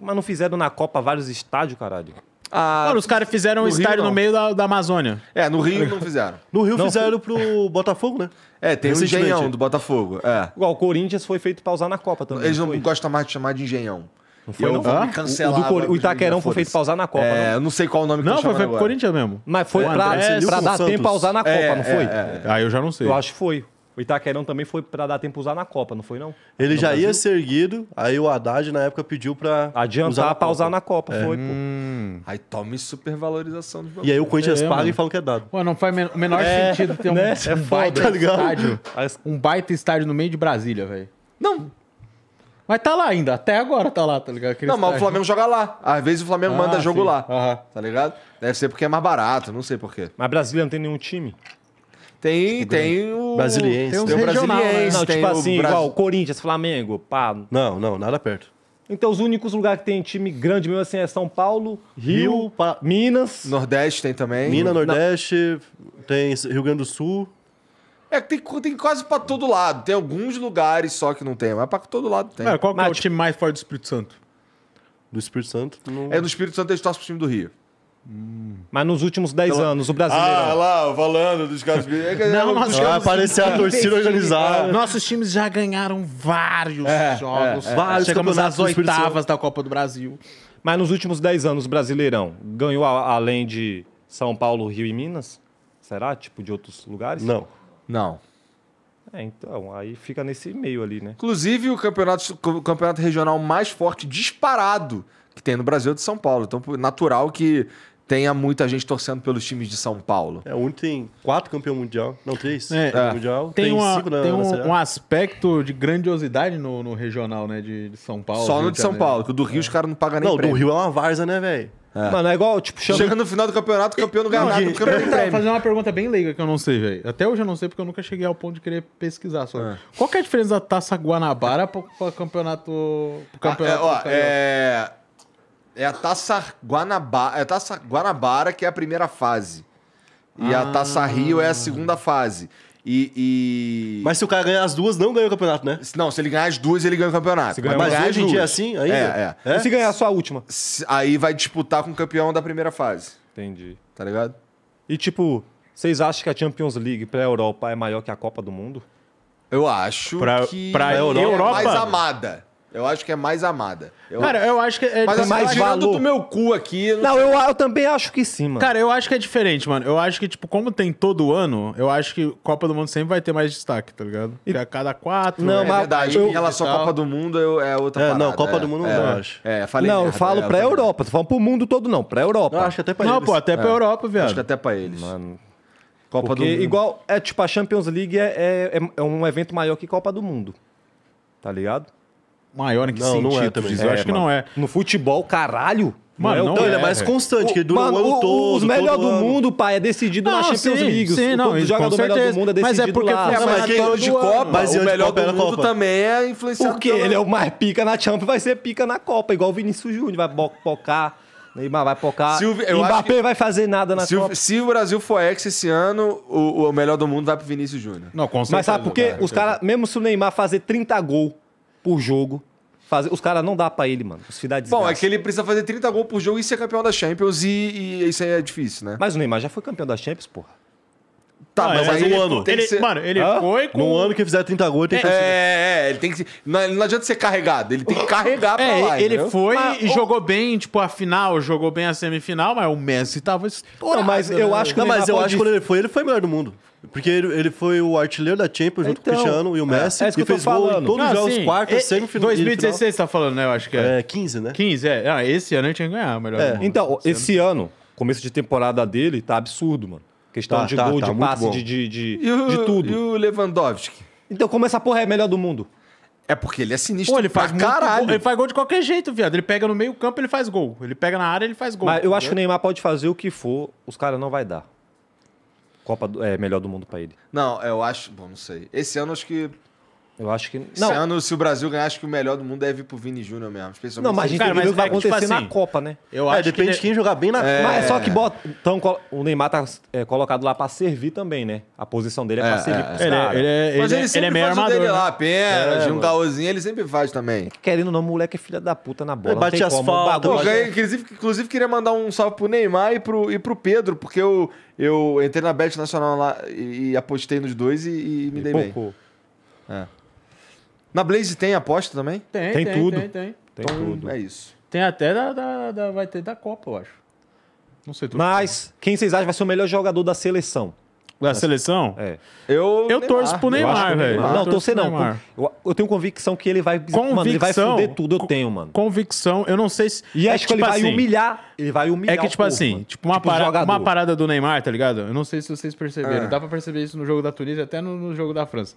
Mas não fizeram na Copa vários estádios, caralho? Mano, os caras fizeram um estádio no meio da, da, Amazônia. É, no Rio não fizeram. No Rio não. fizeram pro Botafogo, né? É, tem um engenhão do Botafogo. É. Igual, o Corinthians foi feito pra usar na Copa também. Eles não foi. gostam mais de chamar de engenhão. Não foi, eu não. Vou me O, o, o Itaquerão foi feito usar na Copa. É, não. não sei qual o nome que Não, tá foi, pro Corinthians mesmo. Mas foi o pra, é, pra dar Santos. tempo usar na é, Copa, é, não foi? É, é, é. Aí ah, eu já não sei. Eu acho que foi. O Itaquerão também foi para dar tempo usar na Copa, não foi não? Ele no já Brasil? ia ser erguido, aí o Haddad na época pediu para adiantar para usar na Copa, é. foi, pô. Hum. Aí tome supervalorização do jogo. E aí o Corinthians é, paga mano. e fala que é dado. Pô, não faz o menor é, sentido ter um, um né? baita é tá estádio, um baita estádio no meio de Brasília, velho. Não, mas tá lá ainda, até agora tá lá, tá ligado? Aquele não, mas o Flamengo joga lá. Às vezes o Flamengo ah, manda jogo sim. lá. Uhum. Tá ligado? Deve ser porque é mais barato, não sei porquê. Mas Brasília não tem nenhum time. Tem, tipo, tem o. Brasiliense. Tem, tipo tem o Brasiliense. Não, tem tipo assim, Bras... igual Corinthians, Flamengo, pá. Não, não, nada perto. Então, os únicos lugares que tem time grande mesmo assim é São Paulo, Rio, Rio pa... Minas. Nordeste tem também. Minas, Nordeste, Na... tem Rio Grande do Sul. É que tem, tem quase pra todo lado. Tem alguns lugares só que não tem, mas pra todo lado tem. Cara, é, qual que mas, é o tipo- time mais forte do Espírito Santo? Do Espírito Santo? Não... É, no Espírito Santo eles torcem pro time do Rio. Mas nos últimos 10 então, anos, o brasileiro. Ah, lá, falando dos caras. É não, nós vai aparecer a torcida é. organizada. É. Nossos times já ganharam vários é, jogos. É, é. Vários Chegamos às oitavas da Copa do Brasil. Mas nos últimos 10 anos, Brasileirão ganhou a, além de São Paulo, Rio e Minas? Será? Tipo, de outros lugares? Não. Não. É, então, aí fica nesse meio ali, né? Inclusive, o campeonato, campeonato regional mais forte disparado que tem no Brasil é de São Paulo. Então, natural que tenha muita gente torcendo pelos times de São Paulo. É, o único tem quatro campeão mundial, não, três. É, é. Mundial, tem, tem uma, cinco na, Tem um, na um, aspecto de grandiosidade no, no regional, né, de, de, São Paulo. Só no de São Paulo, que do Rio é. os caras não pagam nem Não, prêmio. do Rio é uma varza, né, velho? É. Mano, é igual, tipo, chama... Chega no final do campeonato, o campeão não ganha nada. Gente, eu fazer uma pergunta bem leiga que eu não sei, velho. Até hoje eu não sei, porque eu nunca cheguei ao ponto de querer pesquisar sobre. É. Qual que é a diferença da taça Guanabara para o campeonato. Pro campeonato ah, é, ó, é. É a Taça Guanabara, é a Taça Guanabara que é a primeira fase. E ah. a Taça Rio é a segunda fase. E, e, Mas se o cara ganhar as duas, não ganha o campeonato, né? Não, se ele ganhar as duas, ele ganha o campeonato. Se ganhar mas ganhar hoje em dia assim, ainda? É, é. é? E se ganhar só a última? Aí vai disputar com o campeão da primeira fase. Entendi. Tá ligado? E tipo, vocês acham que a Champions League pra Europa é maior que a Copa do Mundo? Eu acho pra, que pra é Europa é mais amada. Eu acho que é mais amada. Eu... Cara, eu acho que é Mas assim, tá mais valor. do meu cu aqui. Não, não eu, eu, também acho que sim, mano. Cara, eu acho que é diferente, mano. Eu acho que, tipo, como tem todo ano, eu acho que Copa do Mundo sempre vai ter mais destaque, tá ligado? E... A cada quatro. Não, é mas verdade. Eu... Em relação à Copa do Mundo, eu, é outra é, parada, Não, Copa é, do Mundo é, não, eu acho. É, falei. Não, eu falo é, pra Europa. Tô falando pro mundo todo, não. Pra Europa. Eu acho que até pra não, eles. Não, pô, até pra é. Europa, viado. Acho que até pra eles. Mano. Copa Porque do Mundo. Igual, é tipo, a Champions League é é, é, é um evento maior que Copa do Mundo. Tá ligado? maior em que não, sentido? Não é também. Eu é, acho que não é. No futebol, caralho. Mano, é não, é, não ele é, é mais constante, que ele dura mano, um ano o, todo. Os melhores do ano. mundo, pai, é decidido ah, na Champions sim, League. Sim, o não, o jogador melhor do mundo é decidido Mas é porque lá. Não, mas quem, de Copa, mas o melhor do mundo Copa. também é influenciado. Porque né? ele é o mais pica na Champions, vai ser pica na Copa, igual o Vinícius Júnior, vai pocar. Neymar vai focar. o, Mbappé vai fazer nada na se Copa. O, se o Brasil for ex esse ano, o, o melhor do mundo vai pro Vinícius Júnior. Não, com certeza. Mas sabe por quê? Os caras, mesmo se o Neymar fazer 30 gols, por jogo. Fazer, os caras não dá para ele, mano. Os Bom, é que ele precisa fazer 30 gols por jogo e ser campeão da Champions e, e isso aí é difícil, né? Mas o Neymar já foi campeão da Champions, porra. Tá, é mas, mas aí um é- ano. Ele, ser... Mano, ele foi com. ano que fizer 30 gols, tem que é, é, é, ele tem que. Não, não adianta ser carregado, ele tem que carregar pra é, lá. Ele entendeu? foi mas, e jogou bem, tipo, a final, jogou bem a semifinal, mas o Messi tava estourado. Não, mas eu né? acho que. Não, mas eu acho que quando ele foi, ele foi melhor do mundo. Porque ele, ele, foi o artilheiro da Champions junto com o então, Cristiano e o Messi. É, é que fez gol em todos os jogos, assim, semifinal. 2016 você tá falando, né? Eu acho que é. É, 15, né? 15, é. Ah, esse ano ele tinha que ganhar, melhor. É. Então, esse ano, começo de temporada dele tá absurdo, mano. Questão tá, de tá, gol, tá, de passe, de, de, de, o, de, tudo. E o Lewandowski? Então, como essa porra é a melhor do mundo? É porque ele é sinistro. Pô, ele faz caralho. Gol. Ele faz gol de qualquer jeito, viado. Ele pega no meio campo, ele faz gol. Ele pega na área, ele faz gol. Mas eu acho que o Neymar pode fazer o que for, os caras não vai dar. Copa do, é melhor do mundo para ele. Não, eu acho. Bom, não sei. Esse ano acho que eu acho que. Não. Esse ano, ah, se o Brasil ganhar, acho que o melhor do mundo deve ir pro Vini Júnior mesmo. Especialmente não, mas a gente cara, tem que ver o que vai é acontecer tipo assim, na Copa, né? Eu é, acho depende que... de quem jogar bem na é... Mas é só é. que bota... então, o Neymar tá é, colocado lá pra servir também, né? A posição dele é pra é, servir pros ele, caras. Ele, é mas ele, sempre ele é faz armador, dele né? lá, pênalti, é, um caôzinho, ele sempre faz também. querendo ou não, o moleque é filha da puta na bola. Ele bate as faltas. Inclusive, inclusive, queria mandar um salve pro Neymar e pro, e pro Pedro, porque eu, eu entrei na Bet Nacional lá e, apostei nos dois e, me dei bem. É. Na Blaze tem aposta também? Tem, tem, tem tudo. Tem, tem. Tem então, tudo. É isso. Tem até da, da, da, Vai ter da Copa, eu acho. Não sei tudo. Mas quem vocês acham vai ser o melhor jogador da seleção? Da seleção? É. Eu, eu Neymar, torço pro Neymar, velho. Não, torcer não. Neymar. Eu, eu tenho convicção que ele vai. Convicção, mano, ele vai fuder tudo, eu tenho, mano. Convicção, eu não sei se. E é acho que, tipo ele assim, vai humilhar. Ele vai humilhar. É que, tipo assim, tipo, uma, tipo parada, uma parada do Neymar, tá ligado? Eu não sei se vocês perceberam. É. Dá pra perceber isso no jogo da Tunísia, até no, no jogo da França.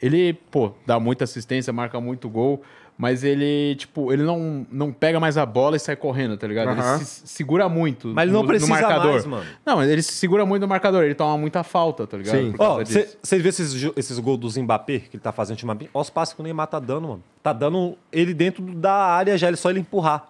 Ele, pô, dá muita assistência, marca muito gol, mas ele, tipo, ele não, não pega mais a bola e sai correndo, tá ligado? Ele se segura muito mas ele não precisa no marcador. Mais, mano. Não, ele se segura muito no marcador, ele toma muita falta, tá ligado? Sim. Ó, oh, vocês vê esses, esses gols do Mbappé que ele tá fazendo ultimamente? Olha os passes que o Neymar tá dando, mano. Tá dando ele dentro da área já, ele só ele empurrar.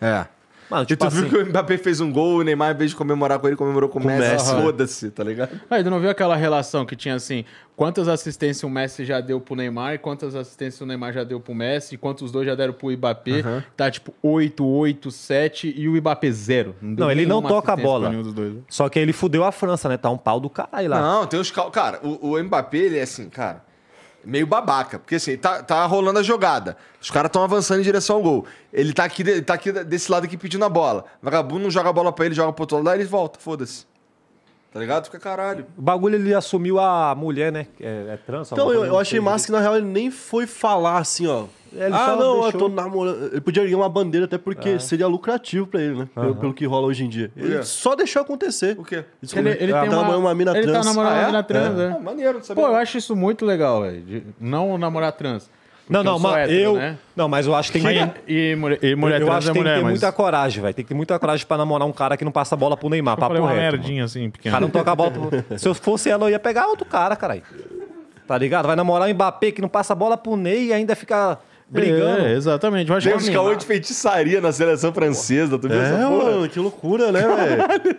É. Mano, tipo e tu tipo assim... viu que o Mbappé fez um gol, o Neymar, ao vez de comemorar com ele, comemorou com o Messi. Messi. É. Foda-se, tá ligado? Aí tu não viu aquela relação que tinha assim, quantas assistências o Messi já deu pro Neymar, quantas assistências o Neymar já deu pro Messi, quantos os dois já deram pro Mbappé. Tá tipo 8, 8, 7 e o Mbappé zero. Não, não ele não toca a bola. Né? Só que ele fudeu a França, né? Tá um pau do caralho lá. Não, tem os... Cara, o, o Mbappé, ele é assim, cara meio babaca. Porque assim, tá, tá rolando a jogada. Os caras estão avançando em direção ao gol. Ele tá aqui, ele tá aqui desse lado aqui pedindo a bola. Vagabundo não joga a bola pra ele, joga pro outro lado, ele volta, foda-se. Tá ligado? Fica caralho. O bagulho ele assumiu a mulher, né? É, é trans. Então, eu, eu achei massa que na real ele nem foi falar assim, ó. É, ele ah, não, deixou... eu tô namorando. Ele podia erguer uma bandeira até porque é. seria lucrativo pra ele, né? Uhum. Pelo, pelo, que rola hoje em dia. Ele só deixou acontecer. O quê? Ele, ele ah, tá namorando uma, uma mina ele tá trans. Ele tá namorando ah, uma é? mina trans, é. né? Ah, maneiro, sabe Pô, eu acho isso muito legal, velho. Não namorar trans. Não, não, mas eu. Né? Não, mas eu acho que tem que. E, e mulher, e mulher eu acho é que tem mulher, que ter mas... muita coragem, velho. Tem que ter muita coragem pra namorar um cara que não passa a bola pro Neymar. Eu papo falei uma reto, merdinha mano. assim, pequena. O cara não toca a bola pro... Se eu fosse ela, eu ia pegar outro cara, caralho. Tá ligado? Vai namorar um Mbappé que não passa a bola pro Ney e ainda fica brigando. É, exatamente. Vai chegar Deus caô de feitiçaria na seleção francesa. Tu viu é, essa porra? mano, que loucura, né, velho?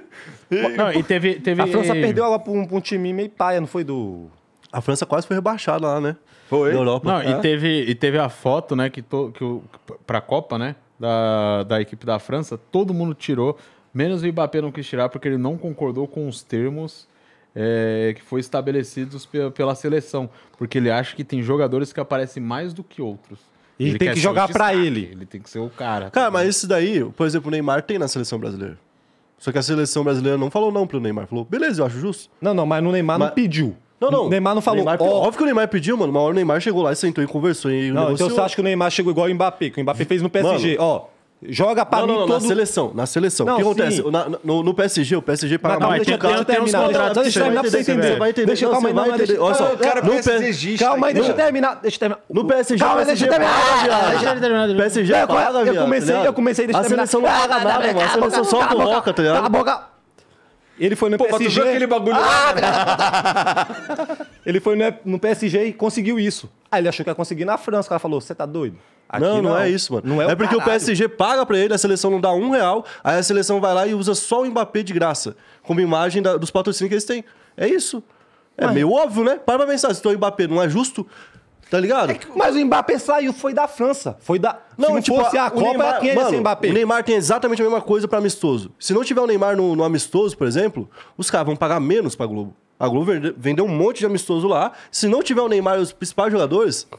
Não, e teve, teve... A França perdeu ela pra um, pra um time meio paia, não foi do... A França quase foi rebaixada lá, né? Foi. Europa. Não, é. e, teve, e teve a foto, né, que, to, que o, pra Copa, né, da, da equipe da França, todo mundo tirou, menos o Mbappé não quis tirar porque ele não concordou com os termos é, que foi estabelecidos pela seleção, porque ele acha que tem jogadores que aparecem mais do que outros. E ele tem que jogar para ele. Ele tem que ser o cara. Cara, também. Tá mas isso daí, por exemplo, o Neymar tem na seleção brasileira. Só que a seleção brasileira não falou não pro Neymar, falou: "Beleza, eu acho justo". Não, não, mas no Neymar mas... não pediu. Não, não. Neymar não falou. Neymar, ó, Óbvio que o Neymar pediu, mano. Uma hora o Neymar chegou lá e sentou e conversou. E não, negociou. então você acha que o Neymar chegou igual o Mbappé? Que o Mbappé fez no PSG. ó, Joga para não, mim não, todo... na seleção, na seleção. Não, o que acontece? Na, no, no, PSG, o PSG paga não, mais. Deixa, cara, deixa eu terminar, contratos, deixa, deixa, terminar deixa, você vai entender. Deixa, calma aí, vai entender. Olha só, cara no PSG. Calma aí, deixa eu terminar, deixa terminar. No PSG, calma, deixa eu terminar. Deixa eu terminar. PSG paga, viado. Eu comecei, eu comecei, deixa eu terminar. A seleção não paga nada, mano. A seleção só coloca, tá ligado? Cala a boca. Ele foi no Pô, PSG. Pô, aquele bagulho ah! lá? Tá. ele foi no PSG e conseguiu isso. Aí ah, ele achou que ia conseguir na França. O cara falou: Você tá doido? Aqui não, não, é isso, mano. Não é, é porque caralho. o PSG paga para ele, a seleção não dá um real, aí a seleção vai lá e usa só o Mbappé de graça, como imagem da, dos patrocínios que eles têm. É isso. É Mas... meio óbvio, né? Para pra pensar, se é o Mbappé não é justo, Tá ligado? É que, mas o Mbappé saiu, foi da França. Foi da. Não, se não tipo, fosse a Copa, Neymar, quem mano, Mbappé? O Neymar tem exatamente a mesma coisa para amistoso. Se não tiver o Neymar no, no amistoso, por exemplo, os caras vão pagar menos pra Globo. A Globo vendeu um monte de amistoso lá. Se não tiver o Neymar e os principais jogadores,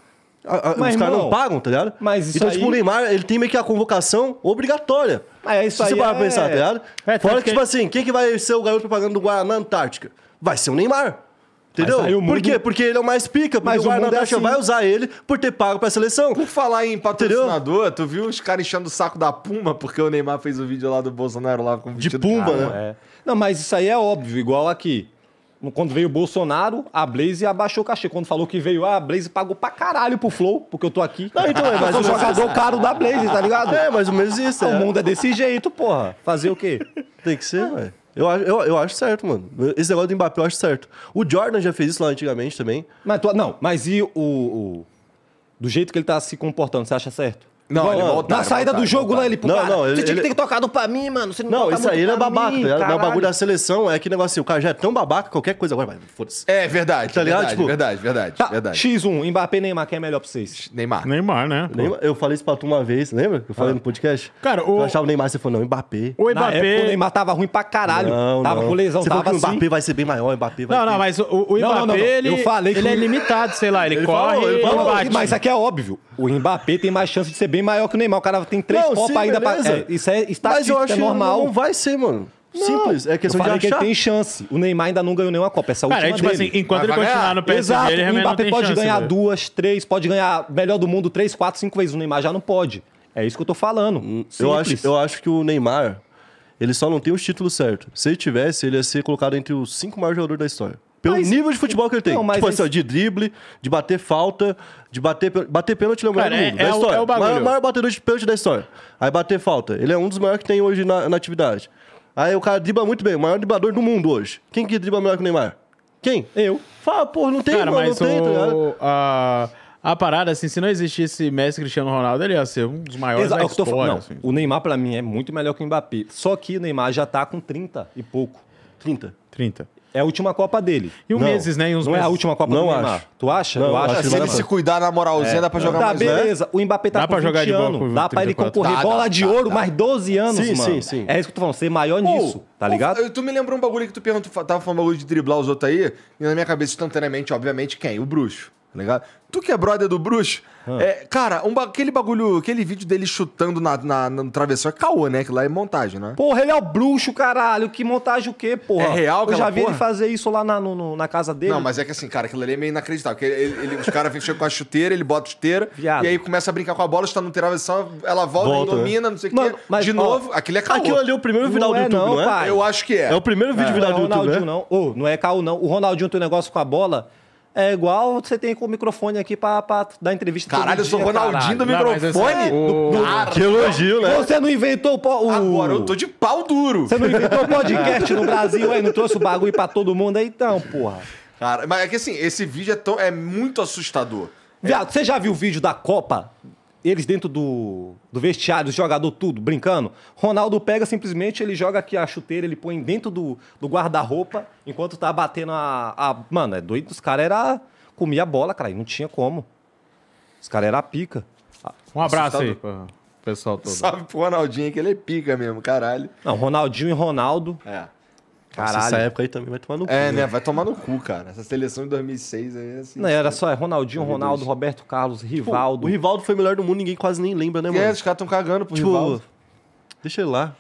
a, a, mas, os caras não pagam, tá ligado? Mas então, aí... tipo, o Neymar, ele tem meio que a convocação obrigatória. Mas ah, é isso se aí. Se você é... pensar, tá ligado? É, Fora que, que, tipo assim, quem que vai ser o garoto propaganda do Guaraná Antártica? Vai ser o Neymar. Entendeu? Mundo... Por quê? Porque ele é o mais pica, porque Mas o, o Natasha é assim. vai usar ele por ter pago pra seleção. Por falar em patrocinador, Entendeu? tu viu os caras enchendo o saco da Puma porque o Neymar fez o um vídeo lá do Bolsonaro lá com o De Pumba, né? né? É. Não, mas isso aí é óbvio, igual aqui. Quando veio o Bolsonaro, a Blaze abaixou o cachê. Quando falou que veio, ah, a Blaze pagou pra caralho pro Flow, porque eu tô aqui. Não, então é, mas o jogador caro da Blaze, tá ligado? É, mais ou menos isso. É. O mundo é desse jeito, porra. Fazer o quê? Tem que ser, velho. Eu acho, eu, eu acho certo, mano. Esse negócio do Mbappé eu acho certo. O Jordan já fez isso lá antigamente também. Mas tu, não, mas e o, o. Do jeito que ele tá se comportando, você acha certo? Não, Bom, ele voltaram, Na saída voltaram, do jogo voltaram. lá, ele pô, não, cara, não, ele, você tinha ele... que ter tocado pra mim, mano. Você não, não isso aí é babaca. Mim, é o bagulho da seleção é que negócio assim, o cara já é tão babaca, qualquer coisa agora vai, foda-se. É verdade, tá ligado? Verdade, tipo, verdade, verdade, tá, verdade. X1, Mbappé Neymar, quem é melhor pra vocês? Neymar. Neymar, né? Neymar, eu falei isso pra tu uma vez, lembra? Que eu falei ah. no podcast? Cara, o... Eu achava o Neymar, você falou, não, Mbappé. O Mbappé... Época, o Neymar tava ruim pra caralho. Não, tava não. com lesão, você tava assim. o Mbappé assim. vai ser bem maior, o Mbappé vai Não, não, mas o Mbappé, ele é limitado, sei lá, ele corre, ele bate. Mas isso aqui é óbvio, o Mbappé tem mais chance de ser bem bem maior é que o Neymar. O cara tem três Copas ainda pra. É, isso é Mas eu acho é normal. Não, vai ser, mano. Simples, não. é questão eu falei de achar. que ele tem chance. O Neymar ainda não ganhou nenhuma Copa, essa Cara, é última é, tipo dele. Assim, enquanto ah, ele continuar no PSG, Exato. ele o Mbappé pode chance, ganhar duas, três, pode ganhar melhor do mundo três, quatro, cinco vezes. O Neymar já não pode. É isso que eu tô falando. Hum, eu acho, eu acho que o Neymar, ele só não tem os títulos certos. Se ele tivesse, ele ia ser colocado entre os cinco maiores jogadores da história. Pelo mas, nível de futebol que ele tem. Não, mas tipo assim, esse... de drible, de bater falta, de bater, bater pênalti, ele é o maior é, da é história. O, é o maior, maior batedor de pênalti da história. Aí bater falta. Ele é um dos maiores que tem hoje na, na atividade. Aí o cara dribla muito bem, o maior driblador do mundo hoje. Quem que dribla melhor que o Neymar? Quem? Eu. Fala, pô, não tem, cara, mano, mas não tem, tá a parada, assim, se não existisse Messi Cristiano Ronaldo, ele ia ser um dos maiores Exato, é da história. Não, assim. O Neymar, para mim, é muito melhor que o Mbappé. Só que o Neymar já tá com 30 e pouco. 30. 30. É a última Copa dele. E um não, meses, né? E uns não meses. é a última Copa não do Neymar. Acho. Tu acha? Não, eu acho. se ele se cuidar na moralzinha, é. dá pra jogar tá, mais. Tá, beleza. Né? O Mbappé tá dá com pra jogar de bola, anos. Dá pra ele concorrer. Tá, bola dá, tá, de tá, ouro, dá, tá. mais 12 anos, sim, mano. Sim, sim, É isso que eu tô falando. Ser maior pô, nisso, tá pô, ligado? tu me lembrou um bagulho que tu perguntou, tava falando um bagulho de driblar os outros aí. E na minha cabeça, instantaneamente, obviamente, quem? O Bruxo. Tá ligado? Tu que é brother do bruxo. Ah. É, cara, um, aquele bagulho, aquele vídeo dele chutando na, na, no travessão é caô, né? Que lá é montagem, né? Porra, ele é o bruxo, caralho. Que montagem o quê, porra? É real, cara. Eu já vi porra? ele fazer isso lá na, no, na casa dele. Não, mas é que assim, cara, aquilo ali é meio inacreditável. Porque ele, ele, os caras chegam com a chuteira, ele bota a chuteira. Viado. E aí começa a brincar com a bola, está no travessão, ela volta, volta domina, não sei o quê. Mas, de ó, novo, aquilo é caô. Aquilo ali é o primeiro final do é, YouTube, não, não é? Pai. Eu acho que é. É o primeiro vídeo é, viral do é YouTube, né? Não, oh, não é caô, não. O Ronaldinho tem um negócio com a bola é igual você tem com o microfone aqui pra, pra dar entrevista. Caralho, eu sou o Ronaldinho do Não, microfone? esse- é Cara, ah, Que elogio, né? Você não inventou o. Agora eu tô de pau duro. Você não inventou o podcast no Brasil aí, não trouxe o bagulho pra todo mundo aí, então, porra. Cara, mas é que assim, esse vídeo é, tão, é muito assustador. Viado, você já viu o vídeo da Copa? eles dentro do, do vestiário, o jogador tudo, brincando. Ronaldo pega simplesmente, ele joga aqui a chuteira, ele põe dentro do, do guarda-roupa, enquanto tá batendo a, a... Mano, é doido, os caras era... Comia a bola, cara, e não tinha como. Os caras era pica. Um abraço Assustador. aí pro pessoal todo. Salve pro Ronaldinho, que ele é pica mesmo, caralho. Não, Ronaldinho e Ronaldo. É. Caralho. essa época aí também vai tomar no cu. É, né? né? Vai tomar no cu, cara. Essa seleção de 2006 aí, assim. Não, era tipo, só é Ronaldinho, Ronaldo, Roberto Carlos, tipo, Rivaldo. Tipo, o Rivaldo foi o melhor do mundo, ninguém quase nem lembra, né, é, mano? É, os caras tão cagando pro tipo, Rivaldo. Deixa ele lá.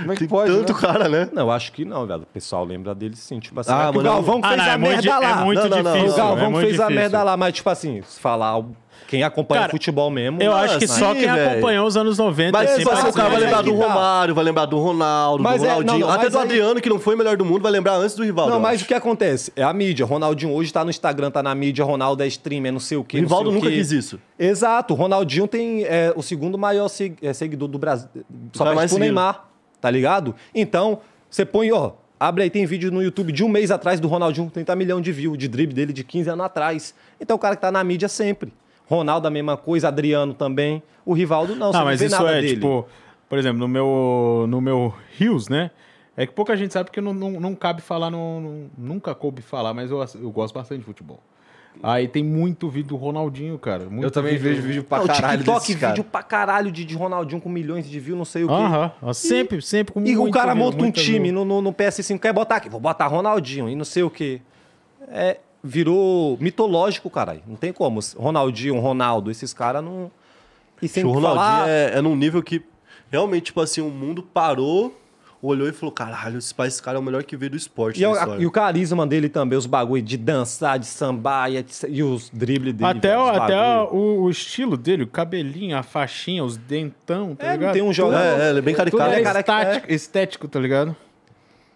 Como é que Tem pode, tanto né? cara, né? Não, acho que não, velho. O pessoal lembra dele sim. Tipo assim, ah, é mano, o Galvão ah, fez ah, não, a é merda lá. É muito não, não, difícil. O Galvão é fez difícil. a merda lá, mas tipo assim, falar quem acompanha Cara, futebol mesmo. Eu é acho que né? só quem acompanhou os anos 90. Mas assim, o cara vai lembrar do Romário, vai lembrar do Ronaldo, mas do é, Ronaldinho. não, não, até do aí... É- Adriano, que não foi o melhor do mundo, vai lembrar antes do Rivaldo. Não, mas o que acontece? É a mídia. Ronaldinho hoje tá no Instagram, tá na mídia, Ronaldo é streamer, não sei o quê. Rivaldo nunca quis isso. Exato. Ronaldinho tem é, o segundo maior se... é, seguidor do Brasil. Só vai mais pro Neymar, tá ligado? Então, você põe, ó. Abre aí, tem vídeo no YouTube de um mês atrás do Ronaldinho, 30 milhões de views, de drible dele de 15 anos atrás. Então o cara que tá na mídia sempre. Ronaldo a mesma coisa, Adriano também. O Rivaldo não, ah, não mas não isso é, dele. tipo, por exemplo, no meu no meu Rios, né? É que pouca gente sabe porque não, não, não cabe falar, não, nunca coube falar, mas eu, eu gosto bastante de futebol. Aí tem muito vídeo do Ronaldinho, cara. eu também vídeo. vejo vídeo pra não, caralho. TikTok, desse, cara. vídeo pra caralho de, de Ronaldinho com milhões de views, não sei o quê. Aham, uh -huh. sempre, sempre com E o cara monta um time no, no, no PS5, quer botar aqui, vou botar Ronaldinho e não sei o quê. É, virou mitológico, caralho. Não tem como. Ronaldinho, Ronaldo, esses caras não. E sem o Ronaldinho falar... é, é num nível que realmente, tipo assim, o mundo parou olhou e falou: caralho, esse, cara é o melhor que veio do esporte. E, é a, e o carisma dele também, os bagulho de dançar, de sambar e, e os dribles dele. Até, velho, o, até o, o, estilo dele, o cabelinho, a faixinha, os dentão, tá é, ligado? Tem um é, jogo. É, é, ele é bem caricado. Ele é, é, é estético, tá ligado?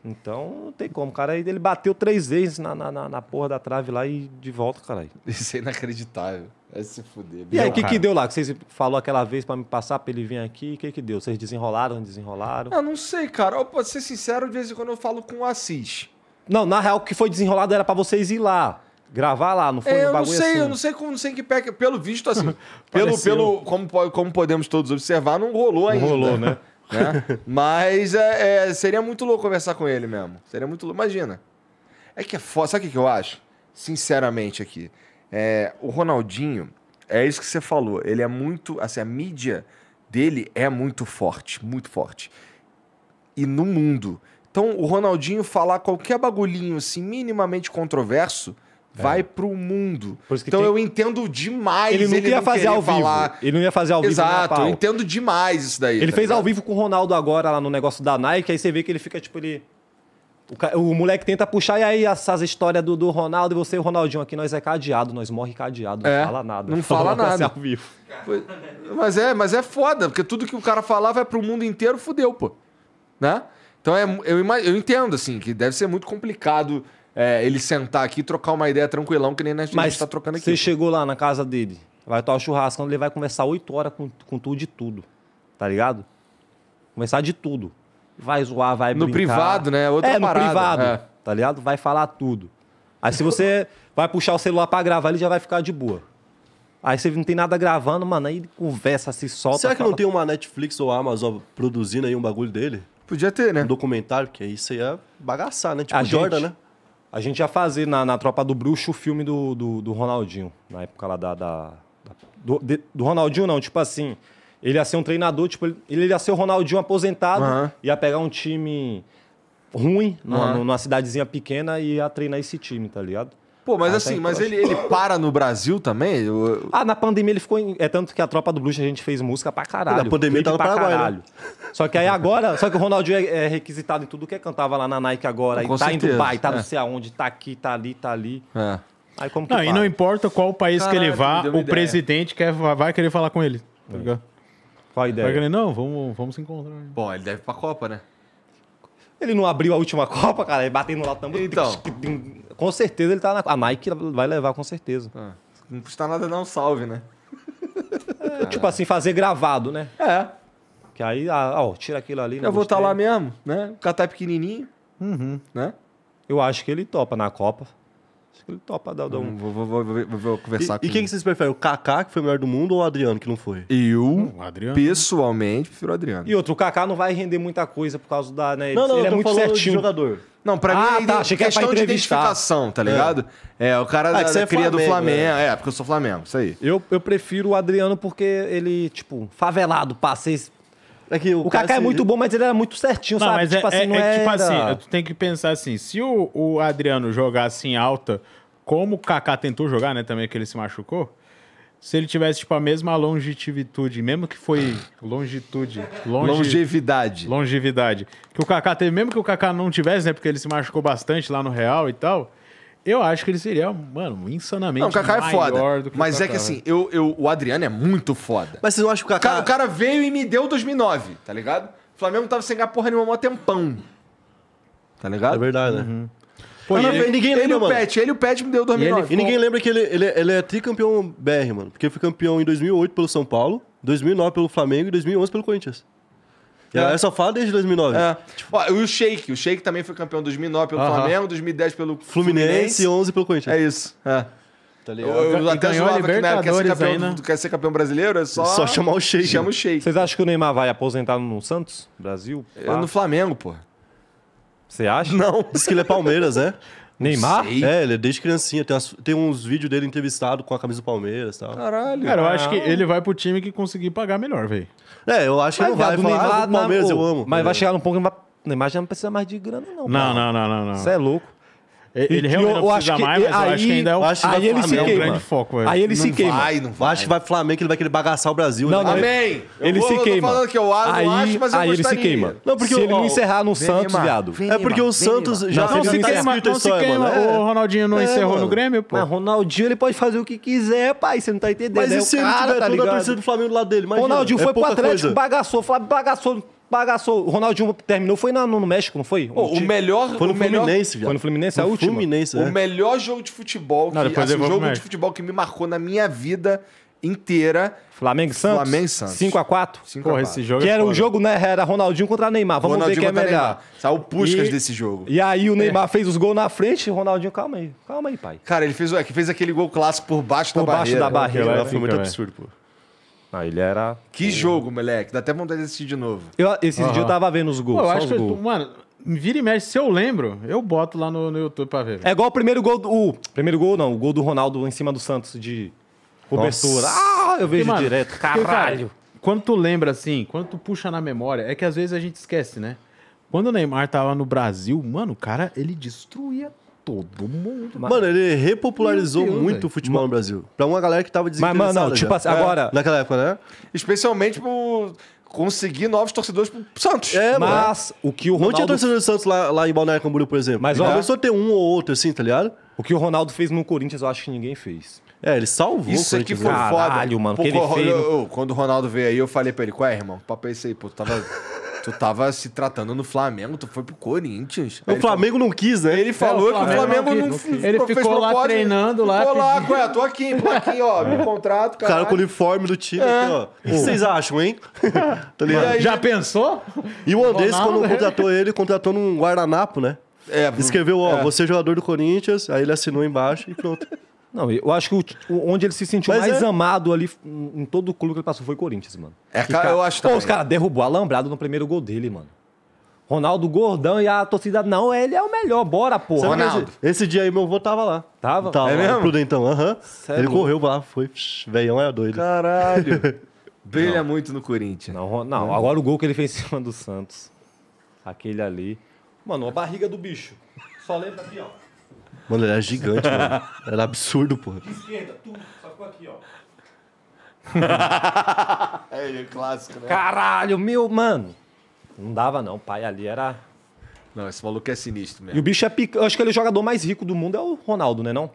Então, não tem como. O cara ele bateu três vezes na, na, na, na porra da trave lá e de volta, caralho. Isso é inacreditável. É se fuder. E aí, o que, que deu lá? Que vocês falou aquela vez para me passar pra ele vir aqui. O que, que deu? Vocês desenrolaram, não desenrolaram? Eu não sei, cara. Eu, pra ser sincero, de vez em quando eu falo com o Assis. Não, na real, o que foi desenrolado era para vocês ir lá. Gravar lá, não foi é, um bagulho sei, assim. Eu não sei, eu não sei como, não sei que pé. Pelo visto, assim, pelo, pelo como, como podemos todos observar, não rolou ainda. Não rolou, né? Né? Mas é, é, seria muito louco conversar com ele mesmo. Seria muito louco. Imagina. É que é foda. Sabe o que eu acho? Sinceramente aqui. É, o Ronaldinho, é isso que você falou. Ele é muito. Assim, a mídia dele é muito forte, muito forte. E no mundo. Então, o Ronaldinho falar qualquer bagulhinho assim, minimamente controverso, vai pro mundo. Então tem... eu entendo demais. Ele não ele ia não fazer ao falar... vivo. Ele não ia fazer ao Exato, vivo. Exato, eu entendo demais isso daí. Ele tá fez ligado? ao vivo com o Ronaldo agora lá no negócio da Nike, aí você vê que ele fica tipo ele. O, o moleque tenta puxar, e aí essas histórias do, do Ronaldo e você e o Ronaldinho aqui, nós é cadeado, nós morre cadeado, não é, fala nada. Não fala nada. Ao vivo. Pois, mas é, mas é foda, porque tudo que o cara falar vai pro mundo inteiro, fudeu, pô. Né? Então é, eu, eu entendo, assim, que deve ser muito complicado é, ele sentar aqui e trocar uma ideia tranquilão, que nem a gente está trocando aqui. Você chegou lá na casa dele, vai tomar o churrasco, ele vai conversar oito horas com, com tu de tudo, tá ligado? Conversar de tudo. Vai zoar, vai no brincar. No privado, né? Outra é, parada. no privado, é. tá ligado? Vai falar tudo. Aí se você vai puxar o celular para gravar, ele já vai ficar de boa. Aí você não tem nada gravando, mano, aí conversa, se solta. Será que fala... não tem uma Netflix ou Amazon produzindo aí um bagulho dele? Podia ter, né? Um documentário, porque aí você ia é bagaçar, né? Tipo a Jordan, gente, né? A gente ia fazer na, na Tropa do Bruxo o filme do, do, do Ronaldinho, na época lá da. da, da do, de, do Ronaldinho, não, tipo assim. Ele ia ser um treinador, tipo, ele, ele ia ser o Ronaldinho aposentado, uhum. ia pegar um time ruim, uhum. numa, numa cidadezinha pequena, e ia treinar esse time, tá ligado? Pô, mas ah, tá assim, mas ele, ele para no Brasil também? Eu... Ah, na pandemia ele ficou. Em... É tanto que a Tropa do Blues a gente fez música pra caralho. Na pandemia tava pra né? caralho. Só que aí agora. Só que o Ronaldinho é, é requisitado em tudo que é, cantava lá na Nike agora. Com e tá certeza. em Dubai, tá é. não sei aonde, tá aqui, tá ali, tá ali. É. Aí como que não, e não importa qual país caralho, que ele vá, o presidente quer, vai querer falar com ele. Tá é. ligado? Qual a ideia? Vai querer, não, vamos, vamos se encontrar. Bom, ele deve pra Copa, né? Ele não abriu a última Copa, cara, batendo lá também. Então. Com certeza ele tá na. A Nike vai levar, com certeza. Ah, não custa nada dar um salve, né? É, tipo assim, fazer gravado, né? É. Que aí, ah, ó, tira aquilo ali. Eu vou estar tá lá mesmo, né? O catar pequenininho. Uhum. Né? Eu acho que ele topa na Copa. Ele topa dar, um. Vou, vou, vou, vou, vou conversar e, com E quem que vocês preferem? O Kaká, que foi o melhor do mundo, ou o Adriano, que não foi? Eu, Adriano. pessoalmente, prefiro o Adriano. E outro, o Kaká não vai render muita coisa por causa da. Né, não, não, ele é muito certinho. jogador. Não, pra ah, mim tá, achei que questão que é de identificação, tá é. ligado? É, é o cara ah, da, é da é cria Flamengo, do Flamengo. É. é. porque eu sou Flamengo, isso aí. Eu, eu prefiro o Adriano porque ele, tipo, favelado, passei é que o, o Kaká é muito bom, mas ele era muito certinho, não, sabe? Mas tipo é, assim, é, não é, tipo assim, tu tem que pensar assim, se o, o Adriano jogasse assim em alta, como o Kaká tentou jogar, né, também que ele se machucou, se ele tivesse tipo a mesma longevidade, mesmo que foi longitude, longe... longevidade. Longevidade. Que o Kaká teve, mesmo que o Kaká não tivesse, né, porque ele se machucou bastante lá no Real e tal, eu acho que ele seria, mano, insanamente. Não, o Kaká é foda. mas é que assim, eu, eu, o Adriano é muito foda. Mas vocês não acham que o Kaká. O cara, veio e me deu 2009, tá ligado? O Flamengo tava sem ganhar porra nenhuma mó tempão. Tá ligado? É verdade, né? Uhum. Pô, ele, ele, ninguém lembra, ele, é mano. O Pet, ele o Pet me deu 2009. E, ele, e ninguém lembra que ele, ele, é, ele é tricampeão BR, mano. Porque ele foi campeão em 2008 pelo São Paulo, 2009 pelo Flamengo e 2011 pelo Corinthians. É. Eu só falo desde 2009. É. Tipo... Ó, o Shake, O Shake também foi campeão 2009 pelo uh -huh. Flamengo, 2010 pelo Fluminense, Fluminense e 11 pelo Corinthians. É isso. É. Tá ligado? Eu, eu até ganhou que né, quer, ser campeão, aí, né? quer ser campeão brasileiro, é só, só chamar o Shake. Chama o Shake. Vocês acham que o Neymar vai aposentar no Santos? Brasil? É no Flamengo, pô. Você acha? Não. Diz que ele é Palmeiras, né? Neymar? Sei. É, ele é desde criancinha. Tem, tem uns vídeos dele entrevistado com a camisa do Palmeiras e tal. Caralho. Cara, eu acho que ele vai pro time que conseguir pagar melhor, velho. É, eu acho que ah, não vai. do Neymar, ah, do Palmeiras, eu amo. Mas vai chegar num ponto que o Neymar já não precisa mais de grana, não. Não, cara. não, não, não, não. Você é louco. É, é ele realmente eu, não precisa mais, mas aí, eu acho que ainda é o, aí ele É um grande foco. Velho. Aí ele não se queima. Vai, não vai. Acho que vai Flamengo, que ele vai querer bagaçar o Brasil. Não, não, Amém! Ele, se queima. Eu tô falando que eu acho, aí, mas eu Aí ele se queima. Não, porque se ele não encerrar no Santos, viado. é porque o Santos já não, se tá queima. Não se queima. O Ronaldinho não é, encerrou no Grêmio, pô. Mas Ronaldinho, ele pode fazer o que quiser, pai. Você não tá entendendo. Mas e se ele tiver tá toda a torcida do Flamengo do lado dele? Ronaldinho foi pro Atlético, bagaçou. Flamengo bagaçou bagaçou. O Ronaldinho terminou, foi no, no México, não foi? o melhor. Foi no o Fluminense, melhor... Foi no Fluminense, no a última. Fluminense, é. O melhor jogo de futebol. Não, que, assim, o jogo de futebol que me marcou na minha vida inteira. Flamengo Santos? Flamengo Santos. 5x4. Porra, esse jogo. Que é era o um jogo, né? Era Ronaldinho contra Neymar. Vamos Ronaldinho ver quem é melhor. Saiu Puscas e, desse jogo. E aí o é. Neymar é. fez os gols na frente. Ronaldinho, calma aí. Calma aí, pai. Cara, ele fez, é fez aquele gol clássico por baixo por da baixo barreira. Por baixo da barreira. Foi muito absurdo, pô. Ah, ele era. Que jogo, moleque. Dá até vontade de assistir de novo. Eu, esses dias eu tava vendo os gols. Pô, eu só acho os que. gols. Mano, vira e mexe, se eu lembro, eu boto lá no, no YouTube pra ver. É igual o primeiro gol do. O primeiro gol, não, o gol do Ronaldo em cima do Santos de cobertura. Ah, eu vejo mano, direto. cara, Caralho. quando tu lembra assim, quando tu puxa na memória, é que às vezes a gente esquece, né? Quando o Neymar tava no Brasil, mano, o cara, ele destruía todo mundo. Mano, mano ele repopularizou Deus, muito véio. o futebol mano. no Brasil. Pra uma galera que tava desinteressada. Mas, mano, não, tipo assim, é, agora... Naquela época, né? Especialmente pro conseguir novos torcedores pro Santos. É, mas mano. o que o Ronaldo... Não tinha torcedor do Santos lá, lá em Balneário Camboriú, por exemplo. Mas, ó, começou a ter um ou outro, assim, tá ligado? O que o Ronaldo fez no Corinthians, eu acho que ninguém fez. É, ele salvou Isso aqui foi Caralho, né? foda. Caralho, mano, Pô, que ele eu, fez... Eu, eu, quando o Ronaldo veio aí, eu falei pra ele, qual é, irmão? Papo é esse aí, pô. Tava... Tu tava se tratando no Flamengo, tu foi pro Corinthians. O Flamengo falou... não quis, né? Ele falou é, o que o Flamengo não, não, não Ele ficou lá pode, treinando lá. Ficou lá, ué, tô aqui, tô aqui, ó, me é. contrato, cara. cara com o uniforme do time é. aqui, ó. O que vocês acham, hein? tá ligado? Já pensou? E o Andrés, quando né? contratou ele, contratou num Guardanapo, né? É, Escreveu, ó, é. você é jogador do Corinthians, aí ele assinou embaixo e pronto. Não, eu acho que o, onde ele se sentiu Mas mais é. amado ali em todo o clube que ele passou foi o Corinthians, mano. É, cara, eu acho Pô, os caras derrubou alambrado no primeiro gol dele, mano. Ronaldo gordão e a torcida, não, ele é o melhor, bora, porra. Ronaldo. Esse, esse, dia aí meu avô tava lá. Tava? Tava. É mesmo? Prudentão, então, aham. Uhum. Ele correu lá, foi, velhão é doido. Caralho. Brilha não. muito no Corinthians. Não, não, agora o gol que ele fez em cima do Santos. Aquele ali. Mano, a barriga do bicho. Só lembra aqui, ó. Mano, ele era gigante, mano. Era absurdo, porra. De esquerda, tu, só ficou aqui, ó. é, é clássico, né? Caralho, meu, mano. Não dava, não. O pai ali era. Não, esse maluco é sinistro mesmo. E o bicho é pica. Eu acho que ele é o jogador mais rico do mundo, é o Ronaldo, né? Não?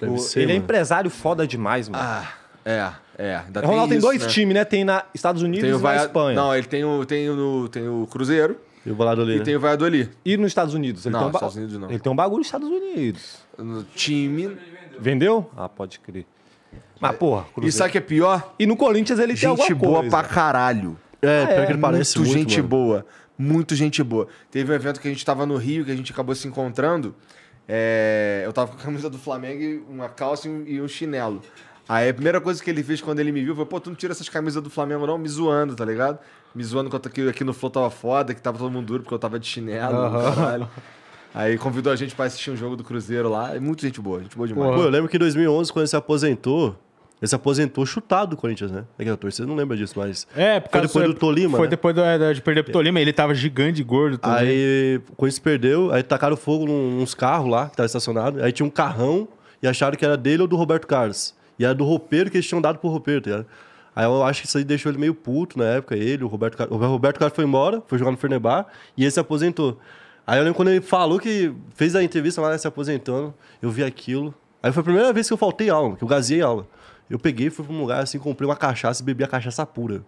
Deve o... ser, ele é mano. é empresário foda demais, mano. Ah, é. É, ainda o é, Ronaldo tem, tem dois né? times, né? Tem na Estados Unidos tem e na Vai... Espanha. Não, ele tem o, tem o, tem o Cruzeiro. E o Valladolid. E né? tem o Valladolid. E nos Estados Unidos? Ele não, nos um ba... Estados Unidos não. Ele tem um bagulho nos Estados Unidos. No time. Vendeu? Ah, pode crer. Mas, porra. Cruzeiro. E sabe o que é pior? E no Corinthians ele gente tem alguma Gente boa pra caralho. É, ah, é, que ele parece muito. gente mano. boa. Muito gente boa. Teve um evento que a gente tava no Rio, que a gente acabou se encontrando. É... eu tava com a camisa do Flamengo, uma calça e um chinelo. Aí a primeira coisa que ele fez quando ele me viu foi, pô, tu não tira essas camisas do Flamengo não, me zoando, tá ligado? Me zoando quanto aqui, aqui no Flow tava foda, que tava todo mundo duro porque eu tava de chinelo, uhum. Aí convidou a gente para assistir um jogo do Cruzeiro lá. É muito gente boa, gente boa demais. Pô, eu lembro que em 2011, quando ele se aposentou, ele se aposentou chutado do Corinthians, né? É que a torcida não lembra disso, mas. É, porque foi depois do, do Tolima. Foi né? depois do, é, de perder pro Tolima, ele tava gigante e gordo também. Aí o Corinthians perdeu, aí tacaram fogo nos carros lá que tava estacionado. Aí tinha um carrão e acharam que era dele ou do Roberto Carlos. E era do roupeiro que eles tinham dado pro roupeiro, tá Aí eu acho que isso aí deixou ele meio puto na época, ele, o Roberto Carlos. O Roberto Carlos foi embora, foi jogar no Fernebar e ele se aposentou. Aí eu lembro quando ele falou que fez a entrevista lá, né, se aposentando, eu vi aquilo. Aí foi a primeira vez que eu faltei aula, que eu gazei aula. Eu peguei, fui pra um lugar assim, comprei uma cachaça e bebi a cachaça pura.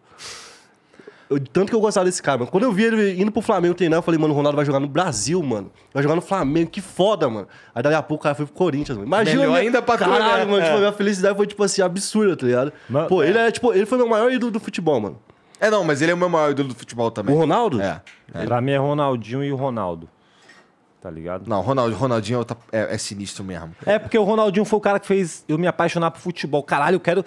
Eu, tanto que eu gostava desse cara, mano. Quando eu vi ele indo pro Flamengo treinar, eu falei, mano, o Ronaldo vai jogar no Brasil, mano. Vai jogar no Flamengo, que foda, mano. Aí dali a pouco o cara foi pro Corinthians, mano. Imagina. Melhor minha... ainda pra Caralho, cara, mano. Tipo, é. Tipo, a minha felicidade foi, tipo assim, absurda, tá ligado? Pô, é. ele é tipo, ele foi meu maior ídolo do futebol, mano. É, não, mas ele é o meu maior ídolo do futebol também. O Ronaldo? É. é. Pra mim é Ronaldinho e o Ronaldo tá ligado? Não, Ronald, Ronaldinho é, é, é, sinistro mesmo. É porque o Ronaldinho foi o cara que fez eu me apaixonar por futebol. Caralho, eu quero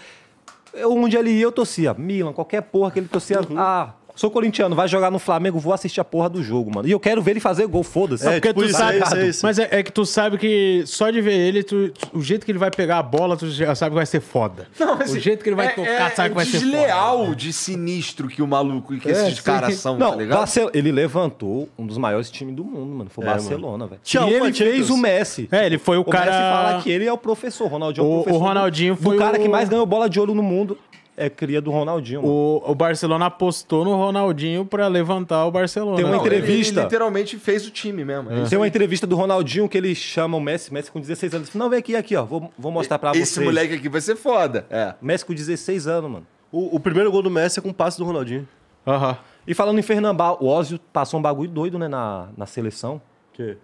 onde ele ia, eu torcia. Milan, qualquer porra que ele torcia. Uhum. Ah, Sou corintiano, vai jogar no Flamengo, vou assistir a porra do jogo, mano. E eu quero ver ele fazer gol, foda-se. É, é porque tipo tu isso, sabe, é isso, é isso. Mas é, é, que tu sabe que só de ver ele, tu, o jeito que ele vai pegar a bola, tu já sabe que vai ser foda. Não, mas o assim, jeito que ele vai é, é, tocar, sabe que vai ser foda. desleal de sinistro que o maluco e que esses caras são, Não, tá ligado? Não, ele levantou um dos maiores times do mundo, mano. Foi o Barcelona, velho. E ele fez o Messi. É, ele foi o, o cara... O Messi fala que ele é o professor, Ronaldinho o professor. O Ronaldinho foi o... cara que mais ganhou bola de ouro no mundo é cria do Ronaldinho. O, o, Barcelona apostou no Ronaldinho para levantar o Barcelona. Tem uma Não, entrevista. Ele, literalmente fez o time mesmo. É. Tem uma entrevista do Ronaldinho que ele chama o Messi, Messi com 16 anos. Não, vem aqui, aqui, ó. Vou, vou mostrar pra vocês. Esse moleque aqui vai ser foda. É. Messi com 16 anos, mano. O, o primeiro gol do Messi é com o passe do Ronaldinho. Aham. E falando em Fernandão o Ozio passou um bagulho doido, né, na, na seleção. Que?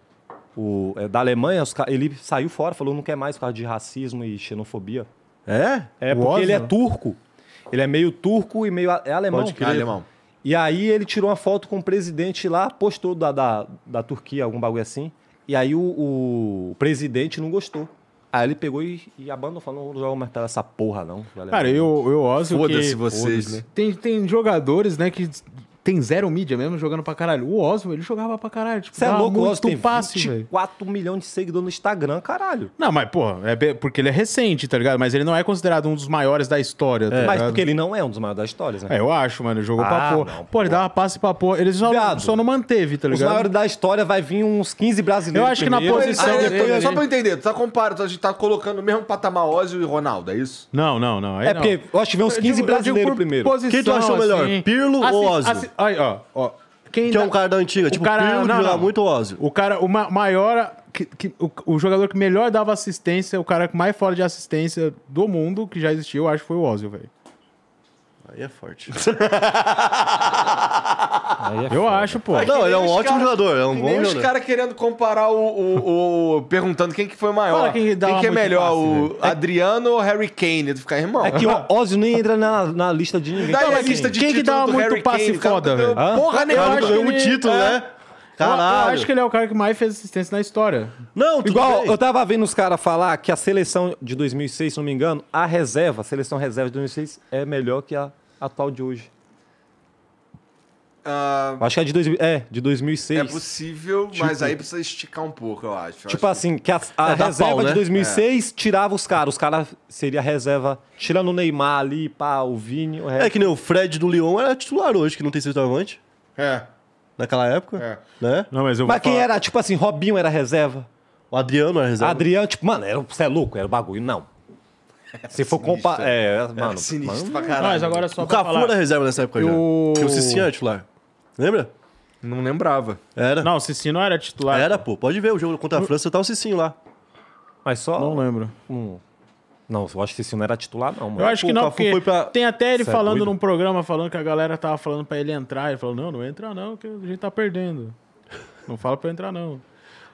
O, é, da Alemanha, os, ele saiu fora, falou não quer mais por causa de racismo e xenofobia. É? É, o porque Ozio? ele é turco. Ele é meio turco e meio é alemão. Pode crer, é alemão. E aí ele tirou uma foto com o presidente lá, postou da, da, da Turquia, algum bagulho assim. E aí o, o presidente não gostou. Aí ele pegou e, e abandonou, falou, não jogo mais pela essa porra, não. Cara, eu, eu acho que... Foda-se vocês, né? Tem, tem jogadores, né, que tem zero mídia mesmo jogando pra caralho. O Osmo, ele jogava pra caralho. Tipo, Você é louco, muito o Oswald tem passe, milhões de seguidores no Instagram, caralho. Não, mas, pô, é porque ele é recente, tá ligado? Mas ele não é considerado um dos maiores da história. Tá é, mas porque ele não é um dos maiores da história, né? É, eu acho, mano. Ele jogou ah, pra pô. Não, pô, ele dava passe pra pô. Ele só, só não manteve, tá ligado? Os maiores da história vai vir uns 15 brasileiros. Eu acho que na posição. depois, só pra entender, tu tá comparando, a gente tá colocando no mesmo patamar Oswald e Ronaldo, é isso? Não, não, não. Aí é não. porque eu acho que vem uns 15 brasileiros primeiro. Posição, Quem tu achou melhor? Assim, Pirlo ou assim, Oswald? Aí, ó, ó. Quem que é um cara da antiga, o tipo, cara, Pirlo, não, Jogava muito ósio. O cara, o ma maior, que, que, o, o, jogador que melhor dava assistência, o cara mais fora de assistência do mundo que já existiu, acho que foi o ósio velho. Aí é forte. Aí é Eu foda. acho, pô. Não, é ele é um ótimo cara, jogador, é um bom nem jogador. os caras querendo comparar o, o, o- Perguntando quem que foi maior. Fala quem dá que é melhor, o é Adriano ou Harry Kane? De ficar irmão. É que o Ozzy nem entra na, na lista de ninguém. Daí Então, a assim, lista de quem que dá do muito Harry passe Kane, foda, tá velho? Porra, nem acho que ele- título, é. né? Eu- Eu, acho que ele é o cara que mais fez assistência na história. Não, tudo Igual, bem. eu tava vendo os caras falar que a seleção de 2006, se não me engano, a reserva, a seleção reserva de 2006 é melhor que a atual de hoje. Uh, acho que é de, dois, é de 2006. É possível, tipo, mas aí precisa esticar um pouco, eu acho. Eu tipo acho assim, que a, a é reserva pau, né? de 2006 é. tirava os caras. Os caras seria a reserva, tirando o Neymar ali, pá, o Vini. O É que nem o Fred do Lyon era titular hoje, que não tem centroavante. É. Naquela época. É. Né? Não, mas eu mas quem falar... era, tipo assim, Robinho era reserva. O Adriano era reserva. Adriano, tipo, mano, era, você é louco, era bagulho. Não. Se for comparar. É, é, mano. É sinistro mano. pra caralho. Mas agora é só o pra Cafu falar. era reserva nessa época Eu... já. Porque o Cici era titular. Lembra? Não lembrava. Era. Não, o Cici não era titular. Era, pô. Pode ver, o jogo contra a França tá o Cicinho lá. Mas só. Não lembro. Um... Não, eu acho que esse não era titular, não, mano. Eu acho que Pô, não, porque pra... tem até ele Cê falando é num programa, falando que a galera tava falando pra ele entrar. Ele falou, não, não entra não, que a gente tá perdendo. Não fala pra eu entrar não.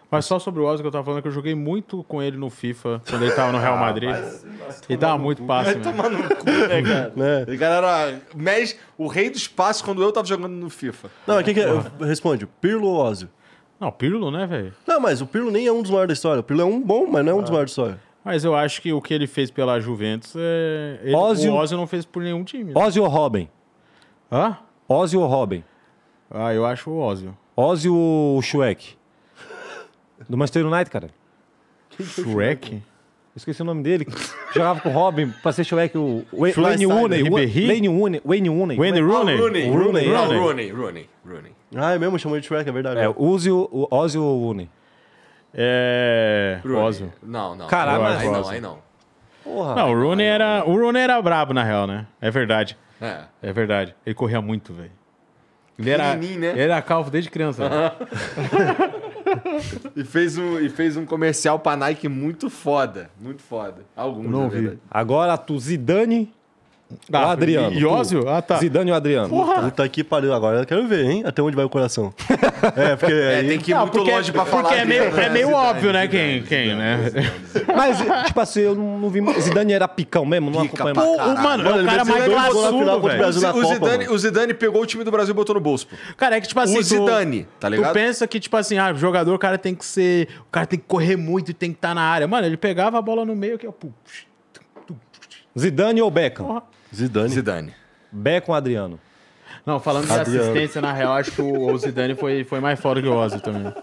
Mas só sobre o Ozzy que eu tava falando, que eu joguei muito com ele no FIFA, quando ele tava no Real ah, Madrid. Ah, mas, mas e dava muito passe, Tomar no cu, né, cara? né? cara, era o rei dos passes quando eu tava jogando no FIFA. Não, quem que é? Responde, Pirlo ou Ozzy? Não, Pirlo, né, velho? Não, mas o Pirlo nem é um dos maiores da história. O Pirlo é um bom, mas não é um dos ah. maiores da história. Mas eu acho que o que ele fez pela Juventus é... Ele, Ozzy... O Ozzy não fez por nenhum time. Né? ou Robin? Hã? Ozzy ou Robin? Ah, eu acho o Ozzy. Ozzy ou o do Manchester United, cara. Shrek? Esqueci o nome dele. Jogava com o Robin, pra ser Shrek, o Wayne Rooney. Wayne Rooney. Wayne Rooney. Wayne Rooney? Rooney. Rooney. Rooney. Ah, é mesmo? Chamou de Shrek, é verdade. É, use o, Ozzy ou o Rooney. É. Ozzy. Não, não. Caralho, aí não, aí não. Porra. Não, o Rooney era. O Rooney era brabo, na real, né? É verdade. É. É verdade. Ele corria muito, velho. Ele era, né? ele era calvo desde criança. e, fez um, e fez um comercial pra Nike muito foda. Muito foda. Alguns, Não é vi. Agora, tu Zidane ah, o Adriano. Iósio? Ah, tá. Zidane e o Adriano. Porra. Puta que pariu. Agora eu quero ver, hein? Até onde vai o coração. é, porque. É, tem que ir não, muito longe pra falar. Porque é meio, é meio Zidane, óbvio, né? Zidane, quem, quem né? Mas, tipo assim, eu não, vi. Zidane era picão mesmo, não acompanha mais. Pô, mano, mano, o cara mais classudo, velho. O, Zidane, Copa, o Zidane pegou o time do Brasil e botou no bolso. Cara, é que, tipo assim. O Zidane, tá tu, tá ligado? Tu pensa que, tipo assim, ah, jogador, o cara tem que ser. O cara tem que correr muito e tem que estar tá na área. Mano, ele pegava a bola no meio que ó. Zidane ou Beckham? Porra. Zidane. Zidane. Bé Adriano. Não, falando Adriano. de assistência, na real, acho que o Zidane foi, foi mais fora que o Ozzy também.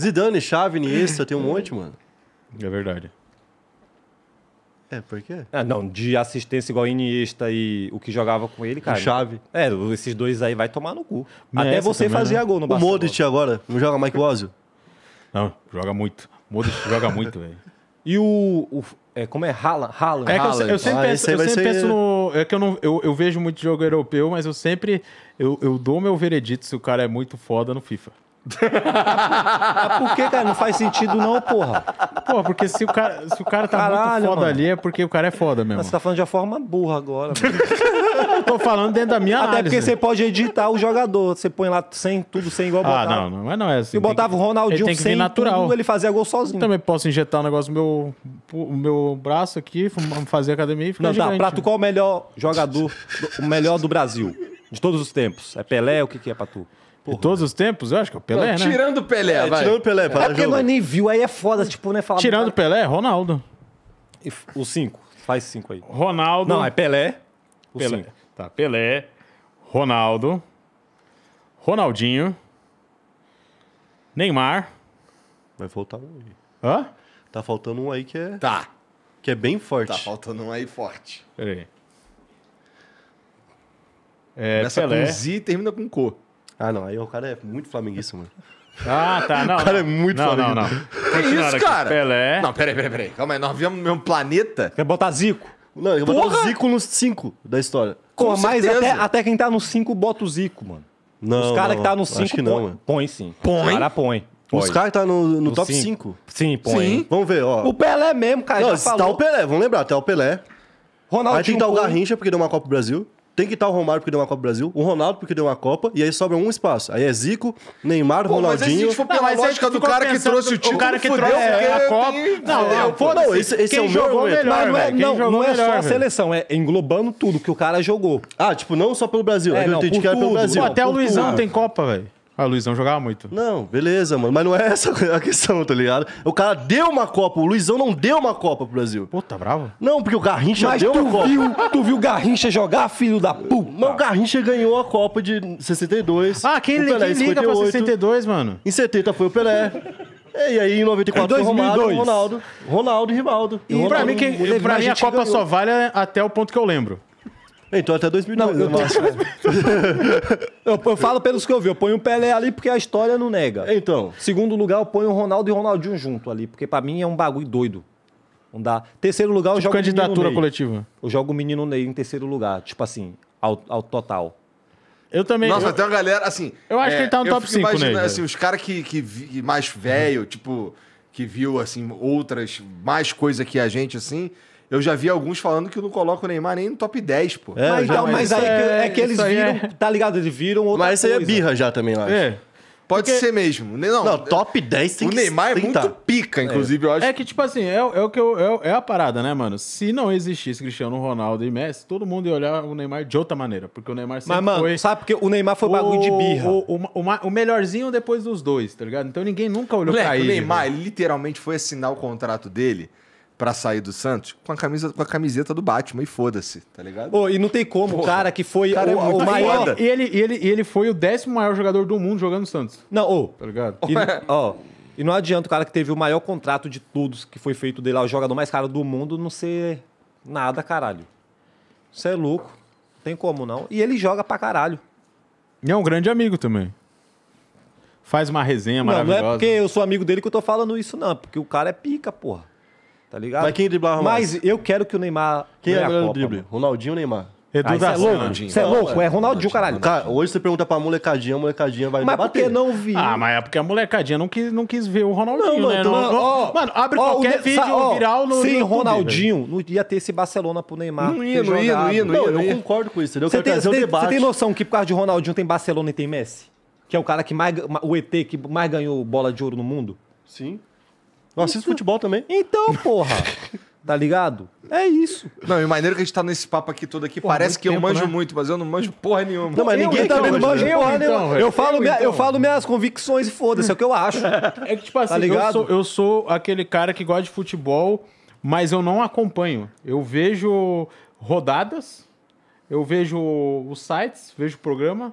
Zidane, Chave, Iniesta, tem um monte, mano. É verdade. É, por quê? É, não, de assistência igual Iniesta e o que jogava com ele, cara. É, o Chave. É, esses dois aí vai tomar no cu. Mas Até você também, fazia né? gol no Barcelona. O Modric agora, não joga mais que o Ozzy? Não, joga muito. O Modric joga muito, velho. E o, o, é, como é? Haaland? Haaland. É que eu, eu sempre, ah, penso, eu sempre ser... penso no... É que eu, não, eu, eu vejo muito jogo europeu, mas eu sempre... Eu, eu dou meu veredito se o cara é muito foda no FIFA. Mas por que, cara? Não faz sentido, não, porra. Pô, porque se o cara, se o cara tá Caralho, muito foda mano. ali, é porque o cara é foda mesmo. Mas você tá falando de uma forma burra agora, mano. Tô falando dentro da minha Até análise. porque você pode editar o jogador. Você põe lá sem tudo, sem igual ah, botar. Ah, não, não é, não é assim. Eu botava o Ronaldinho sem natural. Tudo, ele fazia gol sozinho. Eu também posso injetar um negócio no meu, no meu braço aqui, fazer academia e ficar Não, tá, Prato, qual é o melhor jogador, o melhor do Brasil? De todos os tempos. É Pelé, o que, que é pra tu? Porra, todos né? os tempos, eu acho que é o Pelé, não, né? Tirando o Pelé, é, vai. Tirando o Pelé, para é, é porque, jogo. É nem viu, aí é foda, tipo, né? Falar tirando o Pelé, é Ronaldo. E o 5, faz 5 aí. Ronaldo. Não, é Pelé. Pelé. Cinco. Tá, Pelé, Ronaldo, Ronaldinho, Neymar. Vai faltar um aí. Hã? Tá faltando um aí que é. Tá. Que é bem forte. Tá faltando um aí forte. Peraí. É, Começa Pelé. com Z e termina com cor ah, não. Aí o cara é muito flamenguista, mano. Ah, tá. Não, o cara é muito não, flamenguista. Não, não, não. Que isso, cara? Pelé. Não, peraí, peraí, peraí. Calma aí. Nós viemos no mesmo planeta. Quer botar Zico? Não, eu vou botar o Zico nos 5 da história. Com Pô, mas até, até quem tá no 5 bota o Zico, mano. Não, Os caras que tá no 5 põe, mano. põe sim. Põe? O cara põe. Os caras tá no, no, no top 5. Sim, põe. Sim. Vamos ver, ó. O Pelé mesmo, cara. Não, já falou. tá o Pelé, vamos lembrar, tá o Pelé. Ronaldinho. Aí tem que tá o Garrincha, porque deu uma Copa do Brasil. Tem que estar o Romário porque deu uma Copa do Brasil, o Ronaldo porque deu uma Copa, e aí sobra um espaço. Aí é Zico, Neymar, Pô, é Ronaldinho. Mas se a gente for pela não, lógica do cara que trouxe o título, o cara que fudeu, trouxe é, a Copa. Não, não, esse, é o meu argumento. Melhor, não é, não, não é melhor, só a seleção, é englobando tudo que o cara jogou. Ah, tipo, não só pelo Brasil. É, é não, eu entendi que era pelo Brasil. Pô, até o Luizão ah. tem Copa, velho. Ah, o Luizão jogava muito. Não, beleza, mano. Mas não é essa a questão, tá ligado? O cara deu uma Copa. O Luizão não deu uma Copa pro Brasil. Pô, tá bravo? Não, porque o Garrincha Mas deu tu uma Copa. Viu, tu viu o Garrincha jogar, filho da puta? Mas o Garrincha ganhou a Copa de 62. Ah, quem, Pelé, quem liga 58. pra 62, mano? Em 70 foi o Pelé. E aí, em 94, em 2002. Ronaldo, Ronaldo e Rivaldo. E, e Ronaldo, pra mim, quem, pra mim a, a Copa ganhou. só vale até o ponto que eu lembro. É, então até 2009 não, eu, né? eu, eu, falo pelos que eu vi. Eu ponho o Pelé ali porque a história não nega. É, então. Segundo lugar, eu ponho o Ronaldo e o Ronaldinho junto ali. Porque para mim é um bagulho doido. Não dá. Terceiro lugar, eu tipo jogo candidatura coletiva. Eu jogo o menino Ney em terceiro lugar. Tipo assim, ao, ao total. Eu também. Nossa, eu, tem uma galera, assim. Eu acho é, que ele tá no é, top 5, né? Assim, os caras que, que, mais velho, tipo, que viu, assim, outras, mais coisa que a gente, assim eu já vi alguns falando que não coloca o Neymar nem no top 10, pô. É, mas, não, mas, aí é, é que eles viram, é- tá ligado? Eles viram outra Mas isso aí é birra já também, eu acho. É. Pode Porque... ser mesmo. Não, não, top 10 tem O Neymar que... é muito pica, é. inclusive, é. eu acho. É que, tipo assim, é, é o que eu, é, é, a parada, né, mano? Se não existisse Cristiano Ronaldo e Messi, todo mundo ia olhar o Neymar de outra maneira. Porque o Neymar sempre Mas, mano, sabe porque o Neymar foi o, bagulho de birra. O, o, o, o, melhorzinho depois dos dois, tá ligado? Então ninguém nunca olhou Moleque, pra ele. O Neymar, né? literalmente foi assinar o contrato dele para sair do Santos com a, camisa, com a camiseta do Batman e foda-se, tá ligado? Oh, e não tem como, Porra. o cara que foi cara o, é o maior. E ele, ele, ele foi o décimo maior jogador do mundo jogando no Santos. Não, ô. Oh, tá ligado? e, oh, e não adianta o cara que teve o maior contrato de todos que foi feito dele, lá, o jogador mais caro do mundo, não ser nada, caralho. Isso é louco. Não tem como não. E ele joga pra caralho. E é um grande amigo também faz uma resenha não, maravilhosa. Não é porque eu sou amigo dele que eu tô falando isso, não. É porque o cara é pica, porra. Tá ligado? Mas quem driblava mais? Mas eu quero que o Neymar. Quem é o drible? Mano. Ronaldinho ou Neymar? Edu ah, da tá é louco. Você é louco? É Ronaldinho, caralho. Cara, hoje você pergunta pra molecadinha, a molecadinha vai mas bater. Mas por que não vi? Ah, mas é porque a molecadinha não quis, não quis ver o Ronaldinho, não, né? Mano, não, então, ó, mano abre ó, qualquer vídeo ó, viral no Sem YouTube, Ronaldinho, não ia ter esse Barcelona pro Neymar. Não ia, não ia, não ia, não ia. Não, eu concordo com isso, entendeu? Você tem, tem, um tem noção que por causa de Ronaldinho tem Barcelona e tem Messi? Que é o cara que mais... O ET que mais ganhou bola de ouro no mundo? Sim. Eu assisto então, futebol também. Então, porra. tá ligado? É isso. Não, e o maneiro é que a gente tá nesse papo aqui todo aqui, porra, parece que tempo, eu manjo né? muito, mas eu não manjo porra nenhuma. Não, mas eu, ninguém também tá não manja eu, porra então, nenhuma. Eu, eu, falo eu, minha, então. eu falo minhas convicções e foda-se, é o que eu acho. É que, tipo tá assim, tá ligado? Eu, sou, eu sou aquele cara que gosta de futebol, mas eu não acompanho. Eu vejo rodadas, eu vejo os sites, vejo o programa,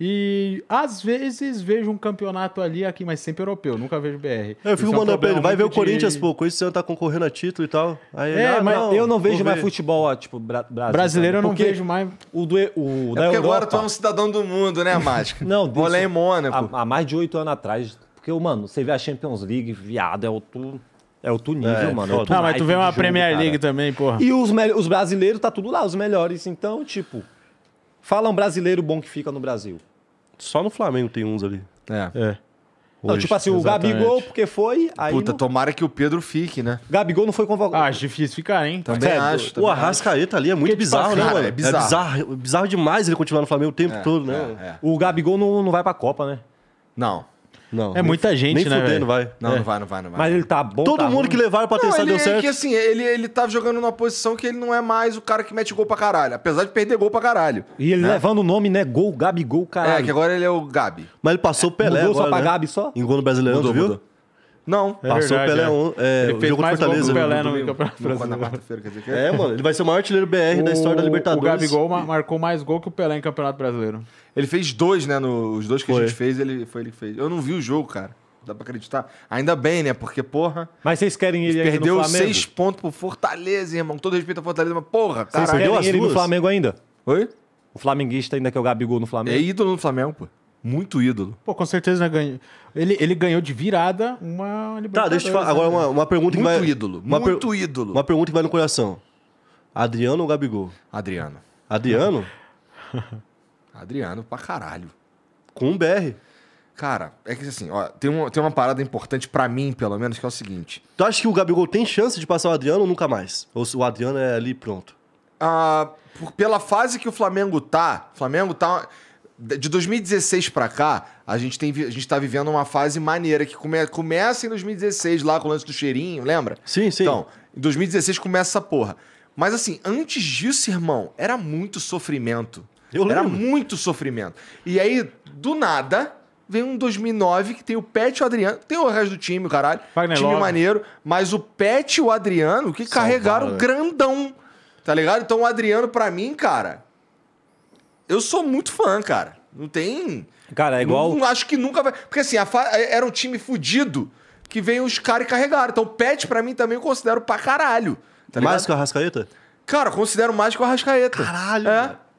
e às vezes vejo um campeonato ali aqui, mas sempre europeu, nunca vejo BR. É, eu fico mandando é um pra ele, vai ver o Corinthians, de... pô, isso você tá concorrendo a título e tal. Aí, é, ah, mas não, eu não vejo mais futebol, ó, tipo, bra brasileiro. eu não vejo mais. O do, o, é porque Europa. agora tu é um cidadão do mundo, né, Mágica? não, olha em Mônaco. Há, há mais de oito anos atrás, porque, mano, você vê a Champions League, viado, é o tu. É o tu é, nível, é, mano. É não, mas tu vê uma jogo, Premier League também, porra. E os, os brasileiros tá tudo lá, os melhores. Então, tipo, Fala um brasileiro bom que fica no Brasil. Só no Flamengo tem uns ali. É. é. Não, tipo assim, exatamente. o Gabigol, porque foi. Aí Puta, não... tomara que o Pedro fique, né? Gabigol não foi convocado. Ah, acho difícil ficar, hein? Também é, acho. Também o Arrascaeta acho. ali é muito porque tipo, bizarro, né, cara, mano? É bizarro. É bizarro. É bizarro demais ele continuar no Flamengo o tempo é, todo, né? É, é. O Gabigol não, não vai pra Copa, né? Não. Não. É muita gente, nem né? Nem fudendo, vai. Não, é. não vai, não vai, não vai. Mas ele tá bom. Todo tá mundo ruim. que levaram pra testar deu certo. É que assim, ele, ele tá jogando numa posição que ele não é mais o cara que mete gol pra caralho. Apesar de perder gol pra caralho. E ele né? levando o nome, né? Gol, Gabi, gol, é, caralho. É, que agora ele é o Gabi. Mas ele passou o Pelé. Mudou agora, só pra né? Gabi só? Em gol no Brasileirão, mudou, viu? Mudou. Não. É Passou verdade, o Pelé. É. Um, é, ele fez mais Fortaleza, gol Pelé né? no, no Campeonato é Brasileiro. É? é, mano. Ele vai ser o maior artilheiro BR o, da história da Libertadores. O Gabigol marcou mais gol que o Pelé em Campeonato Brasileiro. Ele fez dois, né? No, os dois que foi. a gente fez, ele foi ele que fez. Eu não vi o jogo, cara. Dá pra acreditar. Ainda bem, né? Porque, porra. Mas vocês querem ele aqui no Flamengo? Perdeu seis pontos pro Fortaleza, irmão. Todo respeito ao Fortaleza, mas porra, cara. Vocês querem ele no Flamengo ainda? Oi? O flamenguista ainda que é o Gabigol no Flamengo. É ídolo no Flamengo, pô. Muito ídolo. Pô, com certeza né, ganhou. Ele, ele ganhou de virada uma Libertadores. Tá, deixa eu te falar. Agora uma, uma pergunta muito que vai. Muito ídolo. Uma muito per... ídolo. Uma pergunta que vai no coração: Adriano ou Gabigol? Adriano. Adriano? Adriano pra caralho. Com um BR. Cara, é que assim, ó, tem, uma tem uma parada importante para mim, pelo menos, que é o seguinte. Tu acha que o Gabigol tem chance de passar o Adriano ou nunca mais? Ou o Adriano é ali pronto? Ah, por, pela fase que o Flamengo tá, o Flamengo tá de 2016 para cá, a gente, tem, a gente tá vivendo uma fase maneira que come, começa em 2016 lá com o lance do cheirinho, lembra? Sim, sim. Então, em 2016 começa essa porra. Mas assim, antes disso, irmão, era muito sofrimento. Eu Era muito sofrimento. E aí, do nada, vem um 2009 que tem o Pet e o Adriano. Tem o resto do time, caralho. Wagner time maneiro. Mas o Pet e o Adriano que carregaram grandão. Tá ligado? Então o Adriano, pra mim, cara. Eu sou muito fã, cara. Não tem. Cara, é igual. Não, acho que nunca vai. Porque assim, fa... era um time fudido que veio os caras e carregaram. Então o Pet, pra mim, também eu considero pra caralho. Tá mais que o Arrascaeta? Cara, eu considero mais que o Arrascaeta. Caralho. É. Cara.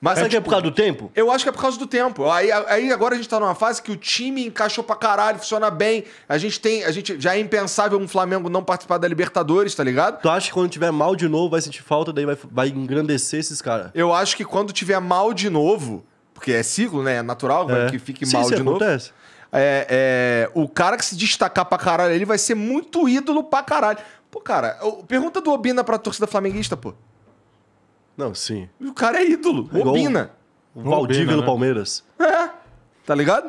Mas é, que tipo, é por causa do tempo? Eu acho que é por causa do tempo. Aí, aí agora a gente tá numa fase que o time encaixou pra caralho, funciona bem. A gente tem. A gente já é impensável um Flamengo não participar da Libertadores, tá ligado? Tu acha que quando tiver mal de novo vai sentir falta, daí vai, vai engrandecer esses caras? Eu acho que quando tiver mal de novo, porque é ciclo, né? É natural é. que fique Sim, mal de acontece. novo. Acontece. É, é, o cara que se destacar pra caralho, ele vai ser muito ídolo pra caralho. Pô, cara, pergunta do Obina pra torcida flamenguista, pô. Não, sim. o cara é ídolo. É Robina. O Valdívia do né? Palmeiras. É. Tá ligado?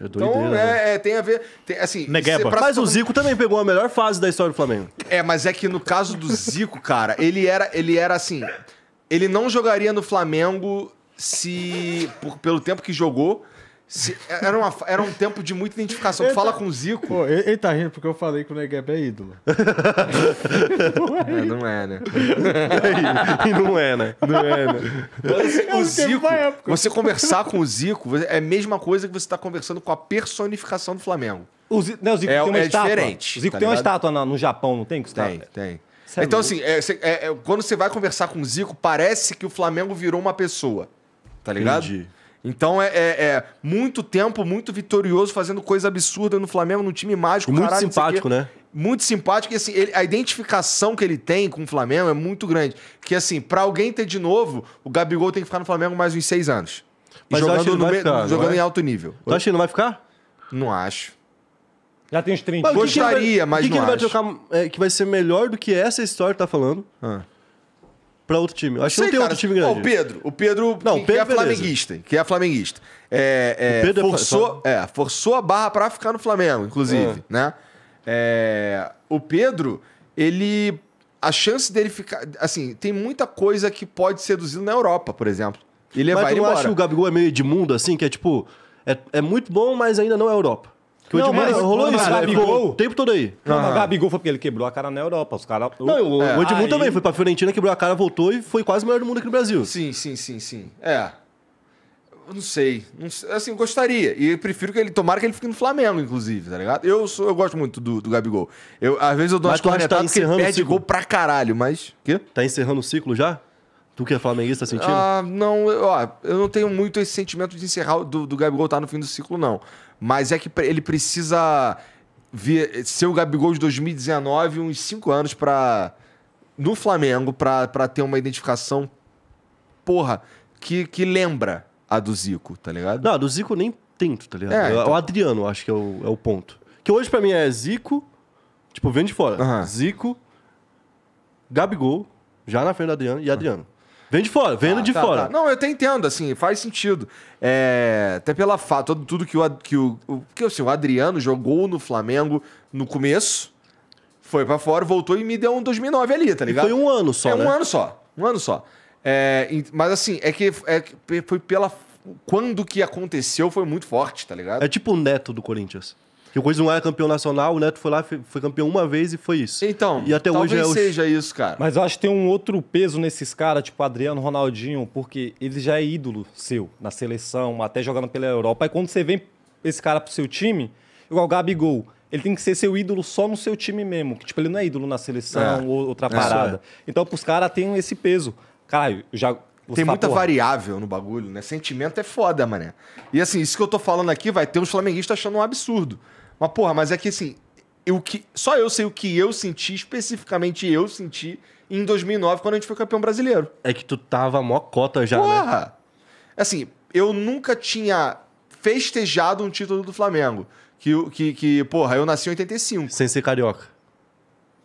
É então, doideira, né? é, né? é, tem a ver. Tem, assim, é Negueba. Pra... Mas o Zico também pegou a melhor fase da história do Flamengo. É, mas é que no caso do Zico, cara, ele era, ele era assim. Ele não jogaria no Flamengo se. Por, pelo tempo que jogou se, era, uma, era um tempo de muita identificação. Tu fala tá- com o Zico. Pô, ele, ele, tá rindo porque eu falei que o Negueb é ídolo. não, é, não é, né? e não é, né? Não é, né? o Zico, é você conversar com o Zico é a mesma coisa que você tá conversando com a personificação do Flamengo. O Zico, né, o Zico é, tem uma é estátua. Diferente, o Zico tá tem ligado? uma estátua no, no Japão, não tem? Que tem, tem. É então, assim, é assim, é, quando você vai conversar com o Zico, parece que o Flamengo virou uma pessoa. Tá ligado? Entendi. Então é, é, é, muito tempo, muito vitorioso, fazendo coisa absurda no Flamengo, num time mágico. Muito caralho, simpático, né? Muito simpático. E assim, ele, a identificação que ele tem com o Flamengo é muito grande. Que assim, para alguém ter de novo, o Gabigol tem que ficar no Flamengo mais uns seis anos. Mas jogando, que no, ficar, jogando é? em alto nível. Tu acha que não vai ficar? Não acho. Já tem uns 30. Mas Gostaria, que que vai, mas que que ele vai trocar é, que vai ser melhor do que essa história que tá falando? Ah para outro time. Eu acho sei, que não tem cara. outro time grande. Não, o Pedro, o Pedro, não, que, é Pedro é flamenguista, que é flamenguista, é, é, é forçou, é, é, forçou a barra para ficar no Flamengo, inclusive, é. né? o Pedro, ele a chance dele ficar, assim, tem muita coisa que pode seduzir na Europa, por exemplo. Ele mas vai tu não embora. acha que o Gabigol é meio de mundo, assim, que é tipo é, é muito bom, mas ainda não é Europa? Que não, mas rolou isso. Né? Gabigol. O tempo todo aí. Não, o Gabigol foi porque ele quebrou a cara na Europa. Os caras. Não, o, é, o Edmundo aí... também foi pra Fiorentina, quebrou a cara, voltou e foi quase o melhor do mundo aqui no Brasil. Sim, sim, sim, sim. É. Eu não sei. Não, assim, gostaria. E prefiro que ele. Tomara que ele fique no Flamengo, inclusive, tá ligado? Eu, sou, eu gosto muito do, do Gabigol. Eu, às vezes eu dou mas umas tá cornetadas tá porque ele perde gol pra caralho, mas. Quê? Tá encerrando o ciclo já? Tu que é flamenguista, tá sentindo? Ah, não, eu, ó, eu não tenho muito esse sentimento de encerrar do, do Gabigol estar tá no fim do ciclo, não. Mas é que ele precisa ver, ser o Gabigol de 2019, uns 5 anos para no Flamengo, para ter uma identificação, porra, que, que lembra a do Zico, tá ligado? Não, a do Zico nem tento, tá ligado? É, então... O Adriano, acho que é o, é o ponto. Que hoje para mim é Zico, tipo, vendo de fora. Uhum. Zico, Gabigol, já na frente do Adriano e Adriano. Uhum. Vem de fora, vendo ah, de tá, fora. Tá. Não, eu até entendo, assim, faz sentido. É, até pela fato, tudo que o, que, o, que assim, o Adriano jogou no Flamengo no começo, foi para fora, voltou e me deu um 2009 ali, tá ligado? E foi um ano só, É né? um ano só, um ano só. É, mas assim, é que, é que foi pela... Quando que aconteceu foi muito forte, tá ligado? É tipo o Neto do Corinthians que o não era campeão nacional, o Neto foi lá, foi campeão uma vez e foi isso. Então, e até talvez hoje é seja isso, cara. Mas eu acho que tem um outro peso nesses caras, tipo Adriano, Ronaldinho, porque ele já é ídolo seu na seleção, até jogando pela Europa. Aí quando você vem esse cara pro seu time, igual o Gabigol, ele tem que ser seu ídolo só no seu time mesmo. Que, tipo, ele não é ídolo na seleção é, ou outra é. parada. É. Então, pros caras tem esse peso. Caralho, já. Tem muita porra. variável no bagulho, né? Sentimento é foda, mané. E assim, isso que eu tô falando aqui vai ter uns flamenguistas achando um absurdo. Mas, porra, mas é que assim, eu que, só eu sei o que eu senti, especificamente eu senti, em 2009, quando a gente foi campeão brasileiro. É que tu tava mó cota já, né? porra! Né? Assim, eu nunca tinha festejado um título do Flamengo. Que, que, que, porra, eu nasci em 85. Sem ser carioca.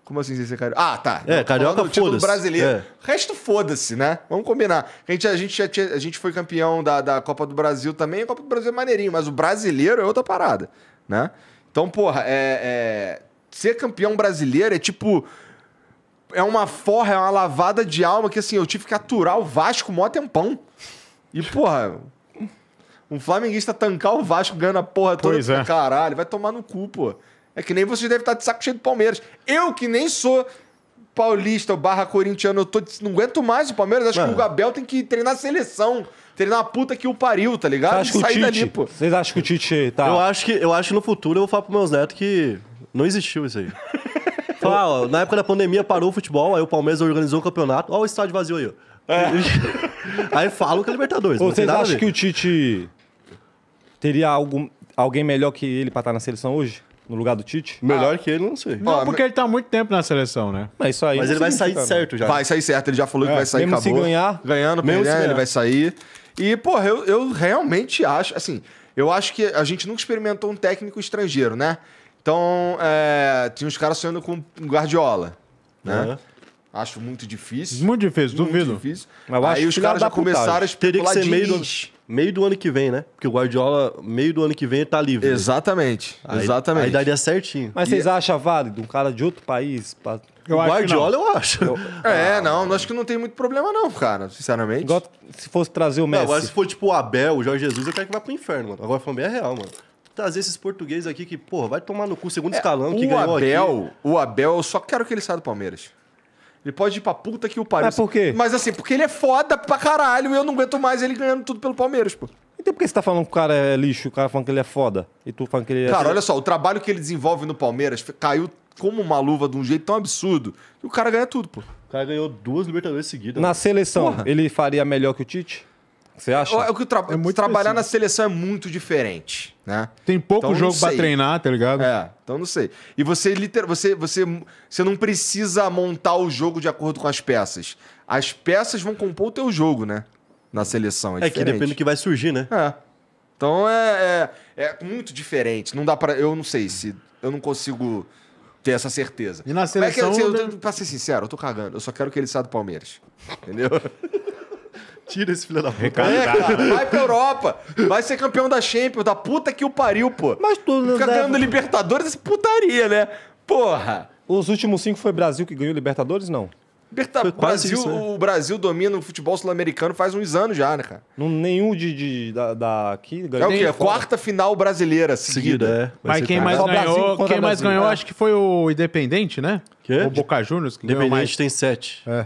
Como assim sem ser carioca? Ah, tá. É, carioca foda-se. brasileiro. É. O resto foda-se, né? Vamos combinar. A gente, a gente, já tinha, a gente foi campeão da, da Copa do Brasil também. A Copa do Brasil é maneirinho, mas o brasileiro é outra parada, né? Então, porra, é, é, ser campeão brasileiro é tipo. É uma forra, é uma lavada de alma que, assim, eu tive que aturar o Vasco mó tempão. E, porra, um flamenguista tancar o Vasco ganhando a porra toda. é. Caralho, vai tomar no cu, pô. É que nem vocês devem estar de saco cheio do Palmeiras. Eu que nem sou paulista ou barra corintiano, eu tô, não aguento mais o Palmeiras. Acho Mano. que o Gabriel tem que treinar a seleção ele na puta que o pariu, tá ligado? Acho que Sair dali, pô. Vocês acham que o Tite tá. Eu acho que, eu acho que no futuro eu vou falar pros meus netos que não existiu isso aí. Fala, ó, na época da pandemia parou o futebol, aí o Palmeiras organizou o campeonato. Ó, o estádio vazio aí, ó. É. aí falo que é Libertadores. Pô, vocês acham que o Tite teria algo, alguém melhor que ele pra estar tá na seleção hoje? No lugar do Tite? Melhor que ele, não sei. Não, porque ele tá há muito tempo na seleção, né? Mas isso aí. Mas ele vai sair certo já. Vai sair certo, ele já falou que é, vai sair, Mesmo se ganhar, Ganhando, Mesmo se ganhar. ele vai sair. E, porra, eu, eu realmente acho, assim, eu acho que a gente nunca experimentou um técnico estrangeiro, né? Então, é, tinha uns caras sonhando com Guardiola, né? É. Acho muito difícil. Muito difícil, muito duvido. Difícil. Mas Aí os caras já começaram a especular Teria que ser meio do meio do ano que vem, né? Porque o Guardiola, meio do ano que vem, tá livre. Né? Exatamente. Aí, exatamente. Aí daria certinho. Mas vocês acham válido um cara de outro país? Pra... Eu o Guardiola, eu acho. Eu... É, ah, não, acho que não tem muito problema, não, cara, sinceramente. Igual se fosse trazer o Messi. Não, agora se for tipo o Abel, o Jorge Jesus, eu quero que vá pro inferno, mano. Agora falando bem é real, mano trazer esses portugueses aqui que, porra, vai tomar no cu, segundo é, escalão que o ganhou Abel, aqui. O Abel, eu só quero que ele saia do Palmeiras. Ele pode ir pra puta que o pariu. Mas por quê? Mas assim, porque ele é foda pra caralho e eu não aguento mais ele ganhando tudo pelo Palmeiras, pô. Então por que você tá falando que o cara é lixo, o cara falando que ele é foda? E tu falando que ele é. Cara, olha só, o trabalho que ele desenvolve no Palmeiras caiu como uma luva de um jeito tão absurdo que o cara ganha tudo, pô. O cara ganhou duas Libertadores seguidas. Na mano. seleção, Porra. ele faria melhor que o Tite? Você acha? É, o que tra é muito trabalhar na seleção é muito diferente, né? Tem pouco então, jogo para treinar, tá ligado? É, então não sei. E você você você você não precisa montar o jogo de acordo com as peças. As peças vão compor o teu jogo, né? Na seleção é, é que depende do que vai surgir, né? É. Então é, é, é muito diferente. Não dá para eu não sei se eu não consigo ter essa certeza. E na seleção. É que, assim, eu, pra ser sincero, eu tô cagando. Eu só quero que ele saia do Palmeiras. Entendeu? Tira esse filho da puta. É, cara, vai pra Europa. Vai ser campeão da Champions, da puta que o pariu, pô. Mas tudo Fica ganhando Libertadores, essa putaria, né? Porra. Os últimos cinco foi Brasil que ganhou Libertadores, não? Berta, Brasil, isso, né? O Brasil domina o futebol sul-americano faz uns anos já, né, cara? Não, nenhum de, de da, da aqui. É o quê? quarta final brasileira seguida. seguida é. Mas quem mais, ganhou, quem mais Brasil. ganhou, é. acho que foi o Independente, né? O Boca Juniors. Que Independente tem sete. É.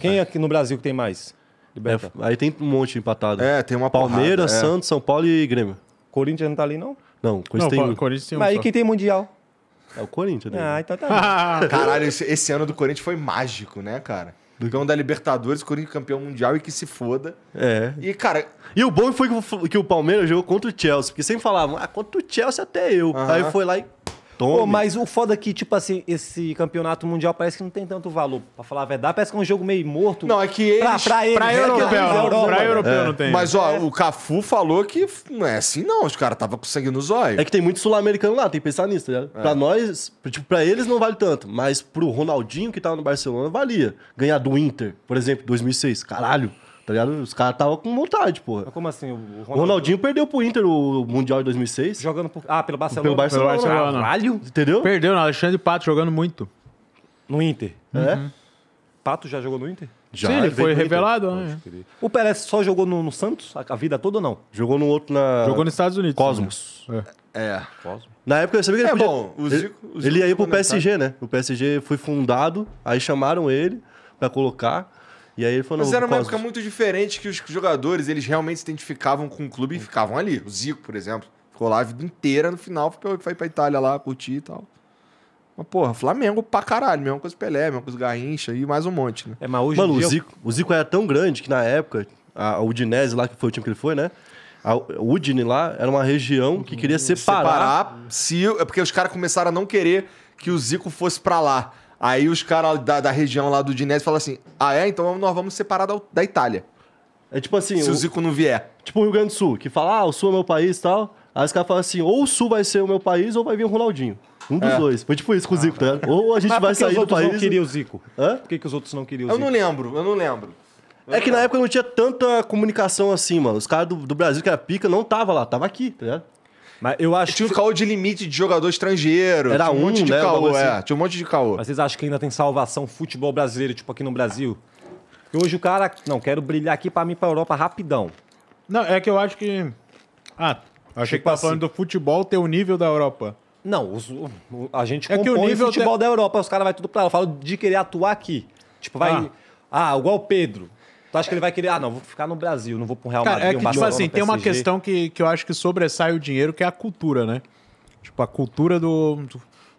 Quem é. aqui no Brasil que tem mais? É, aí tem um monte empatado. É, tem uma Palmeiras, porrada, é. Santos, São Paulo e Grêmio. Corinthians não tá ali, não? Não, Corinthians não, tem um. Corinthians tem um Mas aí quem tem Mundial? É o Corinthians. Né? Ah, então tá. Caralho, esse, esse, ano do Corinthians foi mágico, né, cara? do Campeão da Libertadores, Corinthians campeão mundial e que se foda. É. E, cara. E o bom foi que o, que o Palmeiras jogou contra o Chelsea, porque sempre falavam, ah, contra o Chelsea até eu. Aí foi lá e Pô, mas o foda é que, tipo assim, esse campeonato mundial parece que não tem tanto valor. Pra falar a verdade, parece que é um jogo meio morto. Não, é que eles... Pra, pra eles, pra né, é europeu, Europa, pra europeu não tem. É. Né? Mas, ó, é. o Cafu falou que não é assim não, os caras tava conseguindo os olhos. É que tem muito sul-americano lá, tem que pensar nisso, tá é. Pra nós, tipo, pra eles não vale tanto, mas pro Ronaldinho que tava no Barcelona, valia. Ganhar do Inter, por exemplo, 2006, caralho. Tá ligado? Os caras estavam com vontade, porra. Mas como assim? O Ronaldinho... o Ronaldinho... perdeu pro Inter o Mundial de 2006. Jogando por... Ah, pelo Barcelona. Pelo Barcelona. Pelo Barcelona. Caralho. Entendeu? Perdeu, não. Alexandre Pato jogando muito. No Inter. É. Uhum. Pato já jogou no Inter? Já, Sim, ele foi revelado. Né? O Pelé só jogou no, no Santos a, a, vida toda ou não? Jogou no outro na. Jogou nos Estados Unidos. Cosmos. Né? É. é. Cosmos. Na época, eu sabia que ele é, podia... bom, os, ele, os ele ia ir pro PSG, né? O PSG foi fundado, aí chamaram ele pra colocar. E aí ele falou... Mas era uma época muito diferente que os jogadores, eles realmente se identificavam com o clube e ficavam ali. O Zico, por exemplo, ficou lá a vida inteira, no final foi pra, pra Itália lá, curtir e tal. Mas, porra, Flamengo pra caralho. Mesma coisa Pelé, mesma coisa Garrincha e mais um monte, né? É, mas hoje Mano, o, Zico, o Zico era tão grande que na época, a, Udinese lá, que foi o time que ele foi, né? A Udine lá era uma região que queria uhum. separar. Separar, se, é porque os caras começaram a não querer que o Zico fosse para lá. Aí os caras da, da região lá do Dinésio falam assim: ah, é? Então nós vamos separar da, da Itália. É tipo assim. Se o, o Zico não vier. Tipo o Rio Grande do Sul, que fala: ah, o Sul é meu país e tal. Aí os caras falam assim: ou o Sul vai ser o meu país ou vai vir o Ronaldinho. Um dos é. dois. Foi tipo isso com o Zico, tá? Ou a gente vai sair do país. Por que os outros não queriam o Zico? Hã? Por que, que os outros não queriam o eu Zico? Eu não lembro, eu é não lembro. é que na época não tinha tanta comunicação assim, mano. Os caras do, do Brasil que era pica não tava lá, tava aqui, tá ligado? Mas eu acho tinha um caô de limite de jogador estrangeiro. Era tinha um, um monte de né, caô, é, assim. é. Tinha um monte de caô. Mas vocês acham que ainda tem salvação futebol brasileiro, tipo aqui no Brasil? Porque hoje o cara. Não, quero brilhar aqui para mim para Europa rapidão. Não, é que eu acho que. Ah, achei tipo que tá assim. falando do futebol ter o nível da Europa. Não, os, a gente é compõe que o nível futebol da Europa, os caras vai tudo pra lá. Eu falo de querer atuar aqui. Tipo, vai. Ah, ah igual o Pedro. Tu acha que ele vai querer, ah, não, vou ficar no Brasil, não vou pro Real Cara, Madrid, é que, tipo assim, um Tipo assim, tem uma questão que, que eu acho que sobressai o dinheiro, que é a cultura, né? Tipo, a cultura do, do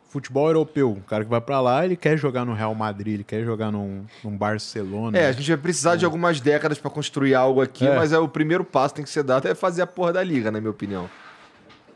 futebol europeu. O cara que vai para lá, ele quer jogar no Real Madrid, ele quer jogar num, num Barcelona. É, a gente vai precisar um... de algumas décadas para construir algo aqui, é. mas é o primeiro passo que tem que ser dado é fazer a porra da liga, na minha opinião.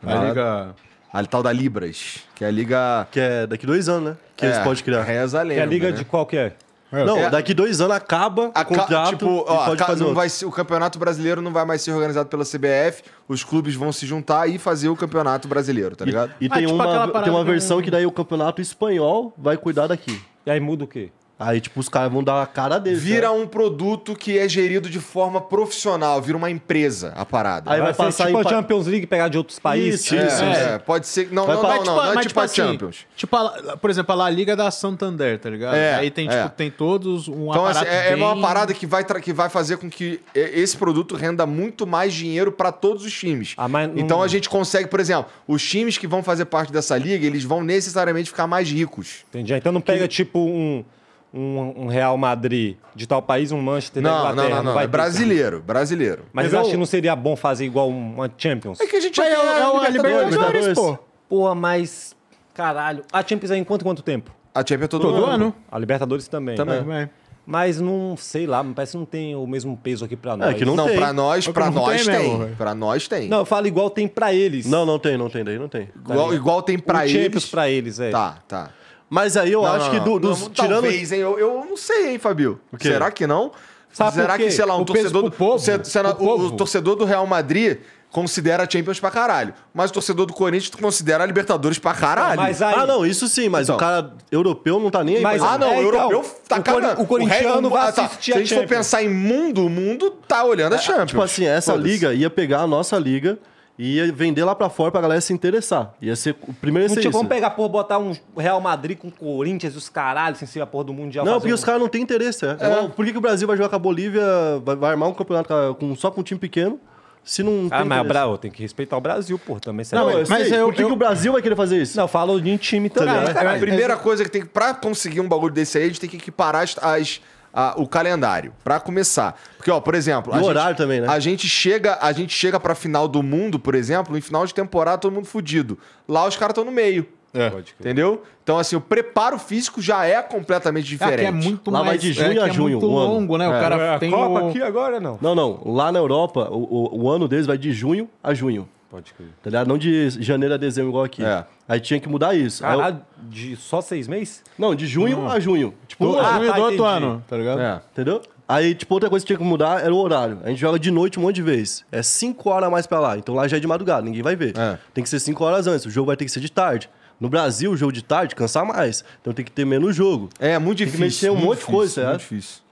A, tá? liga... A tal da Libras, que é a liga... Que é daqui dois anos, né? Que é, eles podem criar. Reza a lenda, Que é a liga né? de qual que é? É, não, é. daqui dois anos acaba o contrato tipo, ó, pode fazer não vai ser, O Campeonato Brasileiro não vai mais ser organizado pela CBF, os clubes vão se juntar e fazer o Campeonato Brasileiro, tá ligado? E, e ah, tem, tipo uma, tem uma versão né? que daí o Campeonato Espanhol vai cuidar daqui. E aí muda o quê? Aí, tipo, os caras vão dar a cara dele Vira né? um produto que é gerido de forma profissional, vira uma empresa a parada. Aí vai, vai passar tipo a Champions League pegar de outros países. Isso, é, isso, é. É. Pode ser. Não, vai não, não, tipo, não, não, é tipo, a tipo assim, Champions. Tipo, a, por exemplo, a La Liga da Santander, tá ligado? É, Aí tem, é. tipo, tem todos um então, assim, aparato. Assim, é, é bem... uma parada que vai, que vai fazer com que esse produto renda muito mais dinheiro para todos os times. Ah, mas, então um... a gente consegue, por exemplo, os times que vão fazer parte dessa liga, eles vão necessariamente ficar mais ricos. Entendi. Então não pega, que... tipo, um um, um, Real Madrid de tal país, um Manchester não, da Inglaterra. Não, não, não. não é brasileiro, brasileiro. Mas, Mas eu é acho que não seria bom fazer igual uma Champions. É que a gente é, é, é Libertadores, pô. Pô, mas. Caralho. A Champions é em quanto, quanto tempo? A Champions é todo, todo ano. ano. A Libertadores também. Também. Né? Mas não sei lá, parece que não tem o mesmo peso aqui pra é, nós. É que não, não tem. pra nós, é nós tem. tem. pra nós tem. Não, eu falo igual tem pra eles. Não, não tem, não tem, daí não tem. Igual, igual tem pra eles. Champions pra eles, é. Tá, tá. Mas aí eu não, acho que do, dos. Não, tirando... Talvez, hein? Eu, eu não sei, hein, Fabio. Será que não? Sabe Será que, sei lá, um o torcedor. Do, povo, se, é, se, é o, o torcedor do Real Madrid considera a Champions pra caralho. Mas o torcedor do Corinthians considera a Libertadores pra ah, caralho. Aí... Ah, não, isso sim, mas então. o cara europeu não tá nem aí. Mas, ah, não, é, o então. europeu tá cara. O corintiano vai ah, tá. assistir tá, a Se a gente for pensar em mundo, o mundo tá olhando a é, tipo Champions. Tipo assim, essa liga ia pegar a nossa liga e ia vender lá pra fora pra galera se interessar. Ia ser o primeiro ia ser não tinha como pegar, por botar um Real Madrid com Corinthians e os caralhos sem ser a porra do Mundial. Não, porque um... os caras não têm interesse. Né? É. É. Por que, que o Brasil vai jogar com a Bolívia, vai, vai armar um campeonato com, só com um time pequeno? Se não. Ah, mas tem que respeitar o Brasil, pô, também. Não, não, eu mas sei, por que, eu... que, o Brasil vai querer fazer isso? Não, falo de time tá também. Tá é, a primeira coisa que tem que. Pra conseguir um bagulho desse aí, a gente tem que equiparar as a, o calendário, para começar. Porque, ó, por exemplo. o horário gente, também, né? A gente chega, a gente chega pra final do mundo, por exemplo, em final de temporada, todo mundo fudido. Lá os caras estão no meio. É. Entendeu? Então, assim, o preparo físico já é completamente é é diferente. É, é muito lá mais, vai de junho é, a é junho. É muito longo, ano. né? O cara tem. Copa o... aqui agora, não. Não, não. Lá na Europa, o, o, o ano deles vai de junho a junho. Pode crer. Tá ligado? Não de janeiro a dezembro igual aqui. É. Aí tinha que mudar isso. Aí eu- de só seis meses? Não, de junho a junho. Tipo, um Do, ano, junho tá, do outro entendi. ano, tá ligado? É. entendeu? Aí, tipo, outra coisa que tinha que mudar era o horário. A gente joga de noite um monte de vezes É cinco horas a mais pra lá. Então lá já é de madrugada, ninguém vai ver. É. Tem que ser cinco horas antes. O jogo vai ter que ser de tarde. No Brasil, o jogo de tarde cansa mais. Então tem que ter menos jogo. É, é muito Tem que difícil. mexer um muito monte de coisa, tá muito é? difícil.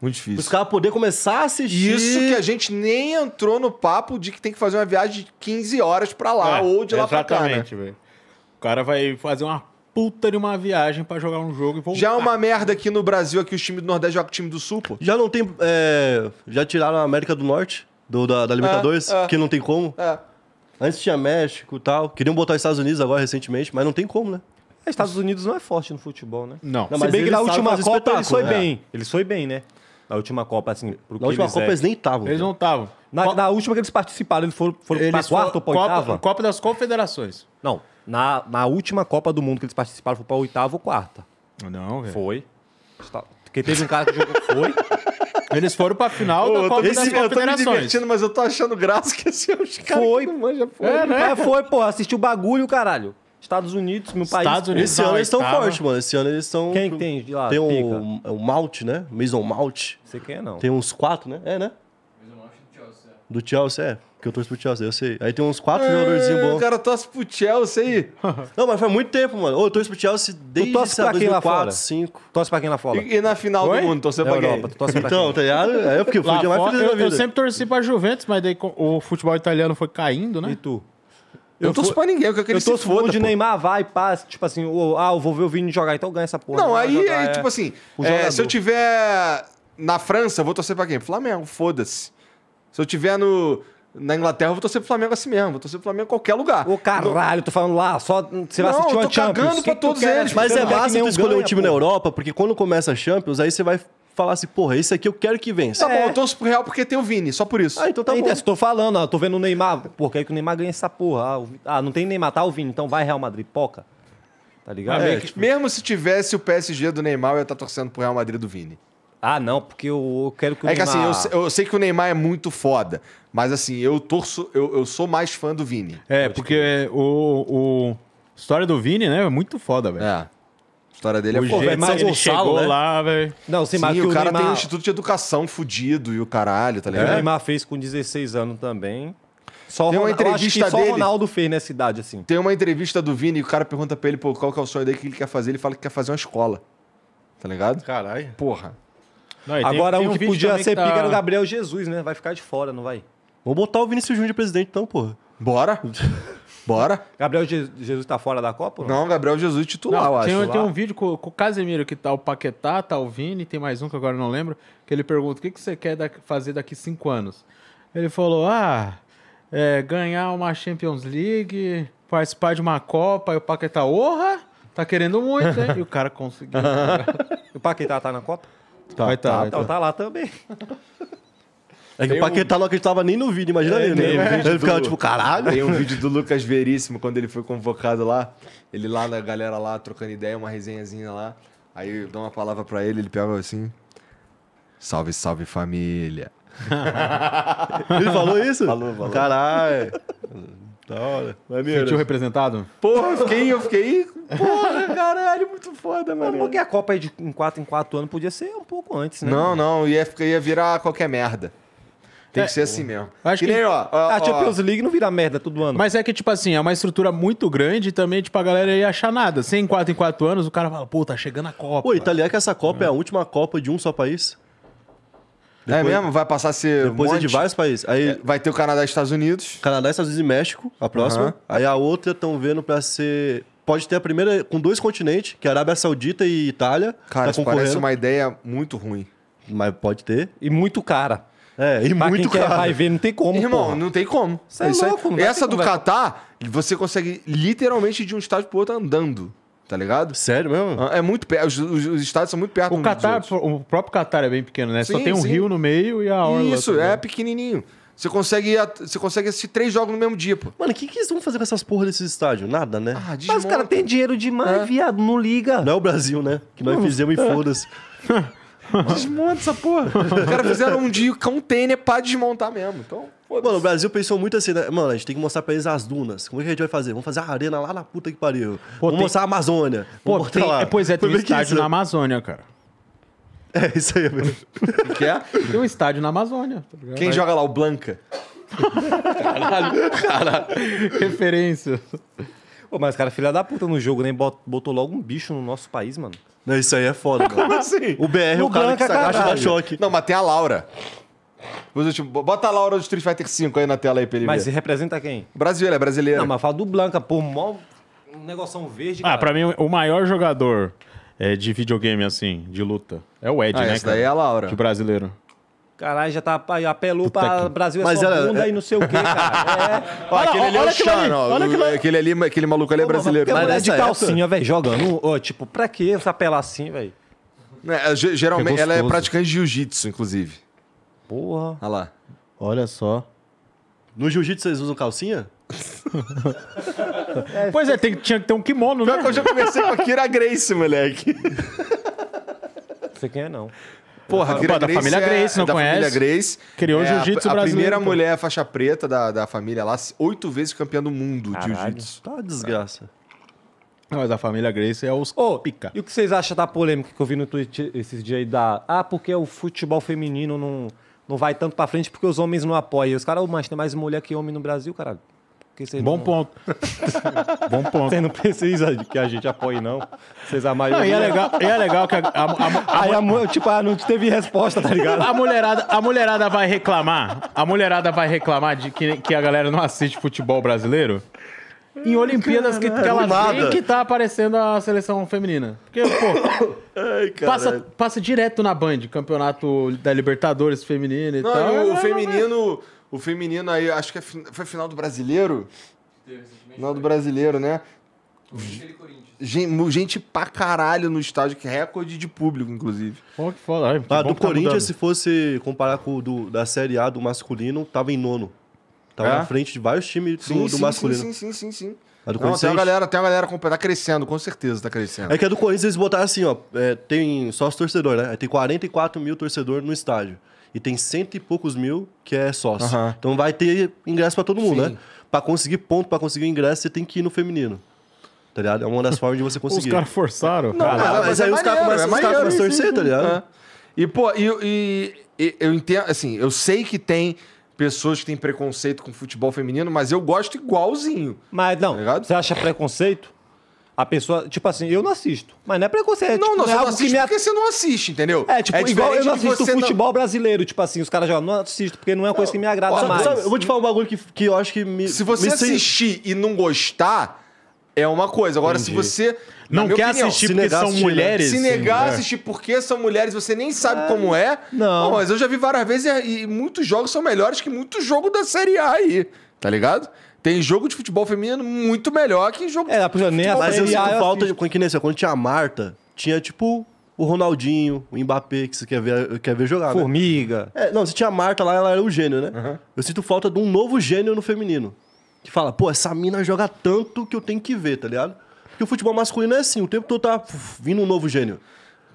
Muito difícil. Os caras poder começar a assistir. Isso que a gente nem entrou no papo de que tem que fazer uma viagem de 15 horas para lá é, ou de lá para cá. Né? Exatamente, né? velho. O cara vai fazer uma puta de uma viagem para jogar um jogo e voltar. Já é uma merda aqui no Brasil, aqui os times do Nordeste jogam com o time do Sul, pô. Já não tem. É... já tiraram a América do Norte, do, da, da Libertadores, é, é. que não tem como. É. Antes tinha México e tal. Queriam botar os Estados Unidos agora recentemente, mas não tem como, né? É, Estados Unidos não é forte no futebol, né? Não. não Se bem que na última Copa ele foi né? bem. Ele foi bem, né? Na última Copa, assim, pro Na última eles Copa é. eles nem estavam. Eles né? não estavam. Na, na, última que eles participaram, eles foram, foram eles pra quarta ou pra Copa, oitava? Copa das Confederações. Não. Na, na última Copa do Mundo que eles participaram, foi pra oitava ou quarta? Não, velho. Foi. Tá, porque teve um cara que jogou. Foi. Eles foram pra final Ô, da Copa das Confederações. Eu tô me divertindo, mas eu tô achando graça que esse assim, os caras foi. não manja foi. É, né? É, foi, pô. Assistiu o bagulho, caralho. Estados Unidos, meu país. Estados Unidos. Esse ano eles estão fortes, mano. Esse ano eles estão. Quem que tem de lá? Tem um, um é Malt, né? Mason Malt. Você quem é, não? Tem uns quatro, né? É, né? Mason Malt do Chelsea. É. Do Chelsea, é. Porque eu torço pro Chelsea, eu sei. Aí tem uns quatro é, jogadorzinhos bons. O cara torce pro Chelsea aí. não, mas faz muito tempo, mano. Eu torço pro Chelsea desde tu torce pra 2004, quem lá fora? 5. Torce pra quem lá fora? E, e na final Oi? do mundo, torce pra Europa, quem? Torce pra então, quem? tá ligado? É porque o fui é fora, feliz eu, eu sempre torci pra Juventus, mas daí o futebol italiano foi caindo, né? E tu? Eu não torço pra ninguém, eu quero que ele Eu torço foda, de pô. Neymar, vai, passa, tipo assim, ah, eu vou ver o Vini jogar, então ganha essa porra. Não, aí, aí, é é tipo assim, é, se eu tiver na França, eu vou torcer pra quem? Flamengo, foda-se. Se eu tiver no, na Inglaterra, eu vou torcer pro Flamengo assim mesmo. Vou torcer pro Flamengo em qualquer lugar. Ô, caralho, tô falando lá, só você vai assistir uma Champions. Não, eu tô cagando pra todos eles. Mas é básico escolher o time na Europa, porque quando começa a Champions, aí você vai falasse, assim, porra, esse aqui eu quero que vença. Tá é. bom, eu torço pro Real porque tem o Vini, só por isso. Ah, então tá é, bom. Então, tô falando, ó, tô vendo o Neymar, por quero que o Neymar ganha essa porra. Ah, ah, não tem Neymar, tá o Vini, então vai Real Madrid, poca. Tá ligado? É, é, é tipo... Mesmo se tivesse o PSG do Neymar, eu ia estar tá torcendo pro Real Madrid do Vini. Ah, não, porque eu, quero que o é Neymar... É que assim, eu, eu, sei que o Neymar é muito foda, mas assim, eu torço, eu, eu sou mais fã do Vini. É, porque o, o... História do Vini, né? É muito foda, velho. É história dele é o pô, jeito, mas ele chegou né? lá, velho. Não, sim, mas o, o cara Neymar... tem um instituto de educação fudido e o caralho, tá é. ligado? O Neymar fez com 16 anos também. Só tem uma Ronaldo, entrevista dele. Só o Ronaldo fez nessa idade assim. Tem uma entrevista do Vini e o cara pergunta para ele, pô, qual que é o sonho dele, o que ele quer fazer, ele fala que quer fazer uma escola. Tá ligado? Caralho. Porra. Não, Agora tem, um, tem que podia ser que tá... pica Gabriel Jesus, né? Vai ficar de fora, não vai? Vou botar o Vinícius Júnior de presidente então, porra. Bora. Bora. Gabriel Jesus tá fora da Copa? Não, não Gabriel Jesus titular, não, eu acho. Tem um vídeo com, com, o Casemiro, que tá o Paquetá, tá o Vini, tem mais um que agora não lembro, que ele pergunta, o que, que você quer da fazer daqui cinco anos? Ele falou, ah, é, ganhar uma Champions League, participar de uma Copa, e o Paquetá, orra, tá querendo muito, hein? e o cara conseguiu. Tá o Paquetá tá na Copa? Tá, vai tá, tá, vai então tá. tá lá também. É que o Paquetá um... não acreditava nem no vídeo, imagina é, ele, né? Um ele ficava do... tipo, caralho. Tem um vídeo do Lucas Veríssimo, quando ele foi convocado lá. Ele lá, na galera lá, trocando ideia, uma resenhazinha lá. Aí eu dou uma palavra pra ele, ele pega assim... Salve, salve família. ele falou isso? Falou, falou. Caralho. Da hora. Maneiro. Sentiu representado? Porra, eu fiquei, eu fiquei. Porra, caralho, muito foda, mano. Porque a Copa aí de 4 em 4 anos podia ser um pouco antes, né? Não, não, ia, ia virar qualquer merda. Tem que é. ser assim mesmo. Acho que, que nem, ó, ó, a ah, Champions ó. League não vira merda todo ano. Mas é que, tipo assim, é uma estrutura muito grande e também, tipo, a galera ia achar nada. Sem quatro em quatro anos, o cara fala, pô, tá chegando a Copa. Pô, italiano tá que essa Copa é. é a última Copa de um só país? É depois, é mesmo? Vai passar a ser. Depois um é de vários países. Aí, é, vai ter o Canadá e Estados Unidos. Canadá, Estados Unidos e México, a próxima. Uhum. Aí a outra estão vendo para ser. Pode ter a primeira com dois continentes, que é Arábia Saudita e Itália. Cara, tá isso parece uma ideia muito ruim. Mas pode ter. E muito cara. É, e pra muito quem caro. Quer, vai ver, não tem como. Irmão, porra. não tem como. É Isso é, é louco, não é Essa do Qatar Catar, você consegue literalmente de um estádio pro outro andando. Tá ligado? Sério mesmo? Ah, é muito perto. Os, os, estádios são muito perto. O Catar, o próprio Catar é bem pequeno, né? Sim, Só tem um sim. rio no meio e a orla. Isso, também. Tá é pequenininho. Você consegue, você consegue assistir três jogos no mesmo dia, pô. Mano, o que, que eles vão fazer com essas porra desses estádios? Nada, né? Ah, Mas, cara, tem dinheiro demais, é. viado. Não liga. Não é o Brasil, né? Que nós fizemos e foda-se. Desmonta essa porra. Os caras fizeram um dia um tênis pra desmontar mesmo. Então, Mano, o Brasil pensou muito assim, né? Mano, a gente tem que mostrar pra eles as dunas. Como é que a gente vai fazer? Vamos fazer a arena lá na puta que pariu. Pô, Vamos tem... mostrar a Amazônia. Pô, tem... lá. É, pois é, tem um estádio na Amazônia, cara. É, isso aí mesmo. O que é? Tem um estádio na Amazônia. Tá Quem vai... joga lá? O Blanca. caralho, caralho. Referência. Pô, mas, cara, filha da puta no jogo, né? Botou logo um bicho no nosso país, mano. Não, isso aí é foda, mano. Como assim? O BR é o cara que se agacha da choque. Não, mas tem a Laura. Tipo, bota a Laura do Street Fighter V aí na tela aí pra ele Mas ver. representa quem? Brasil, é brasileiro. Não, mas fala do Blanca, pô, mó um verde, Ah, cara. pra mim, o maior jogador é, de videogame, assim, de luta, é o Ed, ah, né, essa cara? daí é a Laura. Que brasileiro. Caralho, já tá, apelou para pra Brasil é Mas é só ela... bunda e não sei o quê, cara. É... Ó, aquele ali é o Xan, ó. Aquele, ali, aquele maluco ali é brasileiro. Mas, mas de calcinha, velho, jogando. Ó, tipo, pra que você apelar assim, velho? É, é geralmente, é ela é praticante de jiu-jitsu, inclusive. Porra. Olha lá. Olha só. No jiu-jitsu vocês usam calcinha? é. Pois é, tem, tinha que ter um kimono, Pior né? Que eu já comecei com a Kira Grace, moleque. Não sei quem é, não. Porra, Pô, da Grace família Grace, é, não da conhece? família Grace. Criou é, jiu-jitsu brasileiro. A primeira pô. mulher faixa preta da, da família lá, oito vezes campeã do mundo Caralho, de jiu-jitsu. Tá uma desgraça. Não, mas a família Grace é os oh, pica. E o que vocês acham da polêmica que eu vi no Twitter esses dias aí da... Ah, porque o futebol feminino não, não vai tanto pra frente porque os homens não apoiam. Os caras, oh, mas tem mais mulher que homem no Brasil, caralho. Porque vocês Bom não... ponto. Bom ponto. Você não precisa de que a gente apoie, não. Vocês a maioria. Não, e é legal, e é legal que a, a, a, aí a, tipo, ah, não teve resposta, tá ligado? A mulherada, a mulherada vai reclamar. A mulherada vai reclamar de que, que a galera não assiste futebol brasileiro em hum, Olimpíadas que, que ela vê que tá aparecendo a seleção feminina. Porque, pô, Ai, passa, passa direto na Band, campeonato da Libertadores feminina e não, tal. O, o feminino. O feminino aí, acho que é foi final do brasileiro? Final do né? brasileiro, né? Gente, gente pra caralho no estádio, que é recorde de público, inclusive. Pô, que foda. Ah, que ah, do tá Corinthians, se fosse comparar com o do, da Série A do masculino, tava em nono. Tava é? na frente de vários times sim, do, sim, masculino. Sim, sim, sim, sim. A do Não, Corinthians... tem, uma galera, tem uma galera tá crescendo, com certeza tá crescendo. É que a do Corinthians eles botaram assim, ó, é, tem só os torcedores, né? Tem 44 mil torcedores no estádio e tem cento e poucos mil que é sócio. Uhum. Então vai ter ingresso para todo mundo, Sim. né? Para conseguir ponto, para conseguir ingresso, você tem que ir no feminino. Tá ligado? É uma das formas de você conseguir. os caras forçaram. Não, cara. mas, mas, aí é os caras começam é cara a torcer, tá ligado? É. E, pô, e, e, e, eu entendo, assim, eu sei que tem pessoas que têm preconceito com futebol feminino, mas eu gosto igualzinho. Mas não, tá você acha preconceito? A pessoa, tipo assim, eu não assisto. Mas não é preconceito. Não, tipo, não, não, é não assiste me... porque você não assiste, entendeu? É, tipo, é igual eu não assisto futebol não... brasileiro, tipo assim, os caras já não assisto porque não é uma coisa que me agrada mais. Sabe, eu vou te falar um bagulho que, que eu acho que me. Se você me assistir e não gostar, é uma coisa. Agora, Entendi. se você. Não quer opinião, assistir porque são assistir, né? mulheres? Se negar a é. assistir porque são mulheres, você nem sabe é, como é. Não. Bom, mas eu já vi várias vezes e, e muitos jogos são melhores que muito jogo da Série A aí. Tá ligado? Tem jogo de futebol feminino muito melhor que jogo é, de futebol nem futebol Mas eu sinto falta de... Quando, que nem, assim, quando tinha a Marta, tinha, tipo, o Ronaldinho, o Mbappé, que você quer ver, quer ver jogar, né? Formiga. Né? É, não, se tinha a Marta lá, ela era o gênio, né? Uhum. Eu sinto falta de um novo gênio no feminino. Que fala, pô, essa mina joga tanto que eu tenho que ver, tá ligado? Porque o futebol masculino é assim, o tempo todo tá uf, vindo um novo gênio.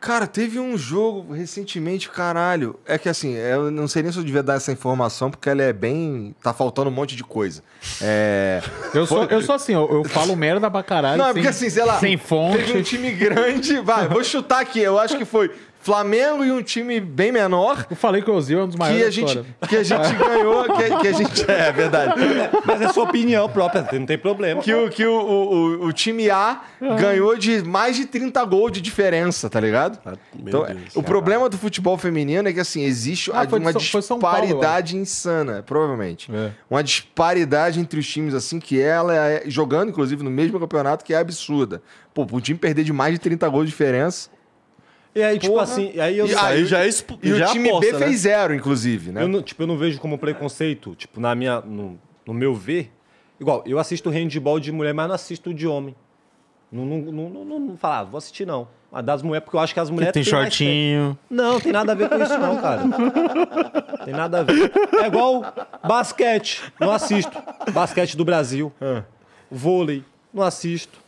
Cara, teve um jogo recentemente, caralho. É que assim, eu não sei nem se eu devia dar essa informação, porque ela é bem. Tá faltando um monte de coisa. É. Eu, Foi... sou, eu sou assim, eu, eu falo merda pra caralho. Não, é sem, porque assim, sei lá. Sem fonte. Teve um time grande. Vai, vou chutar aqui. Eu acho que foi Flamengo e um time bem menor. Eu falei que o Ozil é um dos maiores. Que a gente, que a gente ganhou, que, que, a gente. É, é, verdade. Mas é sua opinião própria, não tem problema. Que, o, que o, o, o time A ganhou de mais de 30 gols de diferença, tá ligado? Ah, então, Deus, o problema do futebol feminino é que assim, existe ah, uma disparidade Paulo, insana, provavelmente. É. Uma disparidade entre os times, assim, que ela é jogando, inclusive, no mesmo campeonato, que é absurda. Pô, pro time perder de mais de 30 gols de diferença. E aí, tipo Porra. tipo assim, aí eu e aí já é expo... E já o time aposta, B né? fez zero, inclusive, né? Eu não, tipo, eu não vejo como preconceito. Tipo, na minha, no, no meu ver, igual, eu assisto handball de mulher, mas não assisto de homem. Não, não, não, não, não, não ah, vou assistir não. A das mulheres, porque eu acho que as mulheres. Tem, tem shortinho. Não, tem nada a ver com isso, não, cara. tem nada a ver. É igual basquete, não assisto. Basquete do Brasil. Ah. Vôlei, não assisto.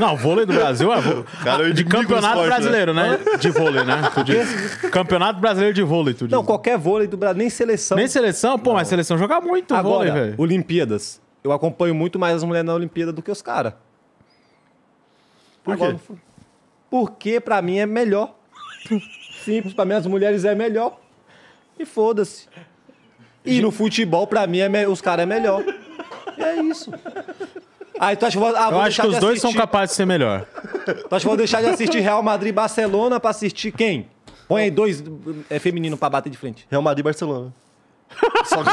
Não, vôlei do Brasil é Cara, é de campeonato esporte, né? brasileiro, né? né? De vôlei, né? Tu diz. campeonato brasileiro de vôlei, tu diz. Não, qualquer vôlei do Brasil, nem seleção. Nem seleção? Pô, Não. mas seleção joga muito Agora, vôlei, velho. Olimpíadas. Eu acompanho muito mais as mulheres na Olimpíada do que os caras. Por Agora, quê? Porque pra mim é melhor. Simples, pra mim as mulheres é melhor. E foda-se. E no futebol, pra mim, é me... os caras é melhor. E é isso. Ah, então que vou, ah, vou Eu acho que os dois são capazes de ser melhor. Tu então acha que vou deixar de assistir Real Madrid Barcelona pra assistir quem? Põe aí dois é, feminino pra bater de frente. Real Madrid Barcelona. Só que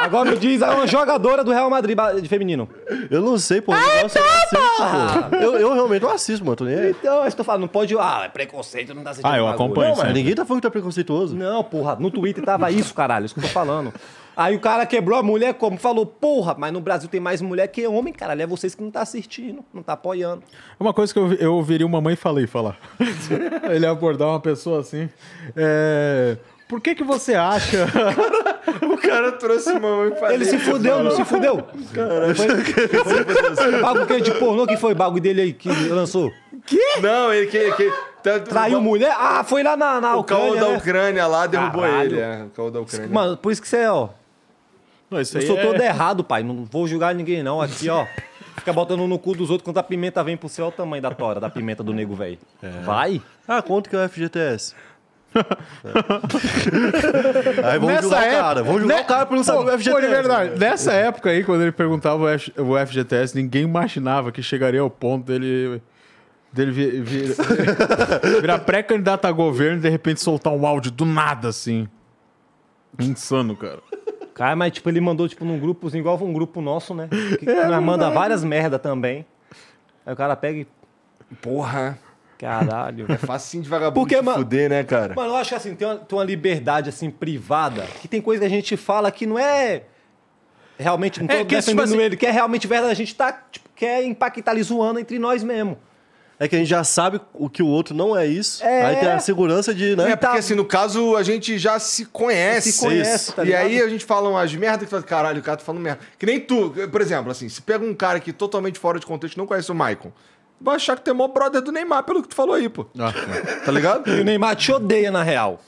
Agora me diz, é uma jogadora do Real Madrid de feminino. Eu não sei, pô. Eu, ah, então, assisto, pô. Eu, eu realmente não assisto, mano. nem Então, é eu tô falando, não pode. Ah, é preconceito, não dá. sentido. Ah, eu acompanho. Não, mas ninguém tá falando que tá preconceituoso. Não, porra, no Twitter tava isso, caralho. Isso que eu tô falando. Aí o cara quebrou a mulher como? Falou, porra, mas no Brasil tem mais mulher que homem, cara, É vocês que não tá assistindo, não tá apoiando. É Uma coisa que eu, eu ouviria uma mãe falei falar. Ele abordar uma pessoa assim. É... Por que que você acha... O cara trouxe mamãe pra Ele se fudeu, não se fudeu? Caralho. Foi... Bagulho que de pornô que foi bagulho dele aí que lançou? Que? Não, ele que. que tá, Traiu mulher? Ah, foi lá na, na o Ucrânia. O caô da né? Ucrânia lá derrubou Caralho. ele. É, o caô da Ucrânia. Mano, por isso que você, é, ó. Não, eu sou é... todo errado, pai. Não vou julgar ninguém, não. Aqui, ó. Fica botando no cu dos outros quando a pimenta vem pro céu, o tamanho da tora, da pimenta do nego, velho. É. Vai? Ah, quanto que é o FGTS? aí vamos Nessa julgar época, o cara. Vamos julgar né? o cara por não saber o FGTS. Pô, de verdade. Né? Nessa época aí, quando ele perguntava o, o FGTS, ninguém imaginava que chegaria ao ponto dele dele vir, vir, virar pré-candidato a governo e de repente soltar um áudio do nada, assim. Insano, cara. Cara, mas tipo, ele mandou tipo num grupo igual um grupo nosso, né? Que é, manda várias merda também. Aí o cara pega e. Porra! Caralho. É fácil de vagabundo Porque, fuder, né, cara? Mano, eu acho que assim, tem uma, tem uma liberdade assim, privada, que tem coisa que a gente fala que não é realmente não tô é, que, tipo assim, ele, que é realmente verdade, a gente tá, tipo, quer impactar ali zoando entre nós mesmo é que a gente já sabe o que o outro não é isso. É. Aí tem a segurança de, né? É porque tá. assim, no caso, a gente já se conhece. Se conhece, tá E aí a gente fala umas merda que fala, caralho, o cara tá falando merda. Que nem tu, por exemplo, assim, se pega um cara que totalmente fora de contexto, não conhece o Maicon. Vai achar que tem o é maior brother do Neymar, pelo que tu falou aí, pô. Ah, tá ligado? E o Neymar te odeia, na real.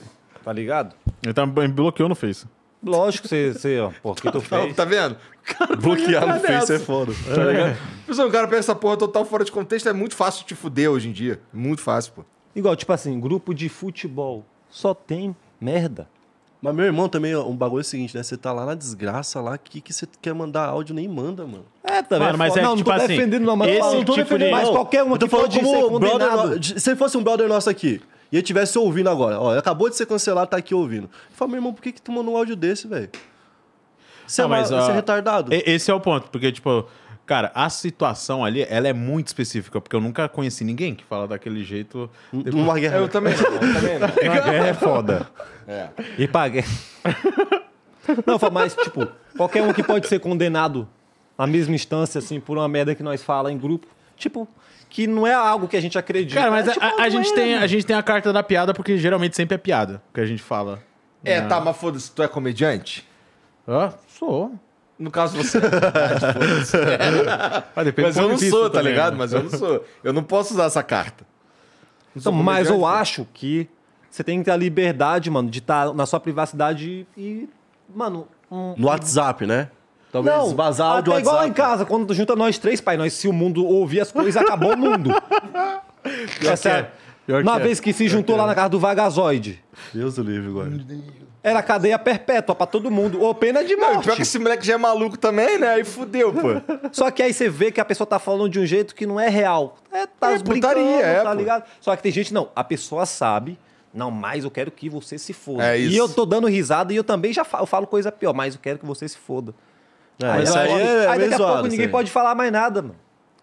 Tá ligado? Ele tá, me bloqueou no Face. Lógico, você, você ó, porque que tu tá fez. Tá vendo? Tá Bloquear no Face é foda. Tá é. ligado? Pessoal, o cara pensa essa porra total fora de contexto, é muito fácil te fuder hoje em dia. Muito fácil, pô. Igual, tipo assim, grupo de futebol. Só tem merda. Mas meu irmão também, um bagulho é o seguinte, né? Você tá lá na desgraça lá, que que você quer mandar áudio nem manda, mano. É, tá vendo é mas é, não, tipo não tô assim, defendendo, não, mas esse não tô tipo defendendo, de... mas qualquer um eu tô falando como brother Se fosse um brother nosso aqui, e eu estivesse ouvindo agora. Ó, acabou de ser cancelado, tá aqui ouvindo. Eu falo, meu irmão, por que, que tu mandou um áudio desse, velho? Você, ah, é mais uh, você é ah, retardado. Esse é o ponto, porque, tipo, cara, a situação ali, ela é muito específica, porque eu nunca conheci ninguém que fala daquele jeito. Depois... Numa guerra. Eu também, também não. Na guerra é foda. É. E pra guerra. Não, mas, tipo, qualquer um que pode ser condenado à mesma instância, assim, por uma merda que nós fala em grupo. Tipo, que não é algo que a gente acredita. Cara, mas é, tipo, a, a gente tem, a gente tem a carta da piada porque geralmente sempre é piada que a gente fala. É, né? tá, mas foda-se, tu é comediante? Ah, sou. No caso você. É. mas, ah, eu não sou, tá né? ligado? Né? Mas eu não sou. Eu não posso usar essa carta. Então, mas eu acho que você tem que ter a liberdade, mano, de estar tá na sua privacidade e, mano. Um, no WhatsApp, né? Talvez não, vazar o até WhatsApp. igual lá em casa, quando junta nós três, pai, nós se o mundo ouvir as coisas, acabou o mundo. É, é sério. Uma é. vez que se juntou lá é. na casa do Vagazoide. Deus do livre agora. Era cadeia perpétua pra todo mundo. Ou pena de morte. Não, pior que esse moleque já é maluco também, né? Aí fudeu, pô. Só que aí você vê que a pessoa tá falando de um jeito que não é real. É, tá é, brincando, é, tá ligado? Pô. Só que tem gente, não. A pessoa sabe... Não, mas eu quero que você se foda. É isso. E eu tô dando risada e eu também já falo, eu falo coisa pior, mas eu quero que você se foda. É, ah, mas isso aí, é, aí daqui a pouco ninguém aí. pode falar mais nada, mano.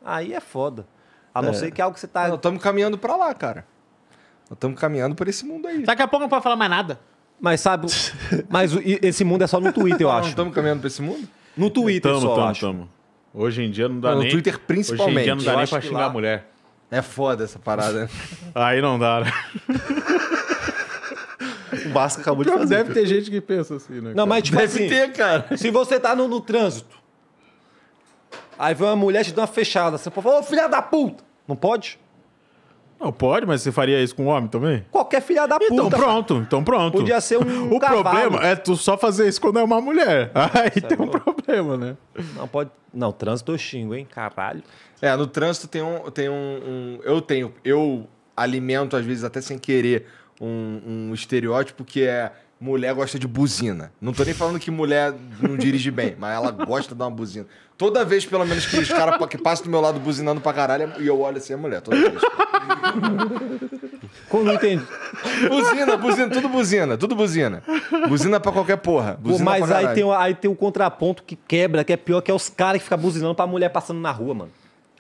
Aí é foda. A não é. ser que é algo que você tá. Nós estamos caminhando pra lá, cara. Nós estamos caminhando por esse mundo aí. Daqui a pouco não pode falar mais nada. Mas sabe, mas esse mundo é só no Twitter, eu acho. Nós estamos caminhando pra esse mundo? No Twitter, tamo, só, tamo, acho. Tamo. Hoje em dia não dá não, nem. No Twitter, principalmente. Hoje em dia não dá eu nem pra xingar lá... a mulher. É foda essa parada. aí não dá, né? o Vasco acabou de fazer. Deve ter gente que pensa assim, né? Não, mas tipo deve assim, ter, cara. Se você tá no, no trânsito, aí vem uma mulher te dá uma fechada, você pode falar, ô filha da puta! Não pode? Não, pode, mas você faria isso com um homem também? Qualquer filha da puta. Então pronto, então pronto. Podia ser um. o cavalo. problema é tu só fazer isso quando é uma mulher. Aí é tem é um problema, né? Não, pode. Não, trânsito eu xingo, hein? Caralho. É, no trânsito tem um. Tem um, um... Eu tenho. Eu alimento, às vezes, até sem querer, um, um estereótipo que é mulher gosta de buzina. Não tô nem falando que mulher não dirige bem, mas ela gosta de uma buzina. Toda vez, pelo menos, que os caras que passam do meu lado buzinando pra caralho, é- e eu olho assim, é mulher, toda vez. Como não entendi? Buzina, buzina, tudo buzina, tudo buzina. Buzina pra qualquer porra. Buzina Pô, mas pra aí tem, aí tem um contraponto que quebra, que é pior, que é os caras que ficam buzinando pra mulher passando na rua, mano.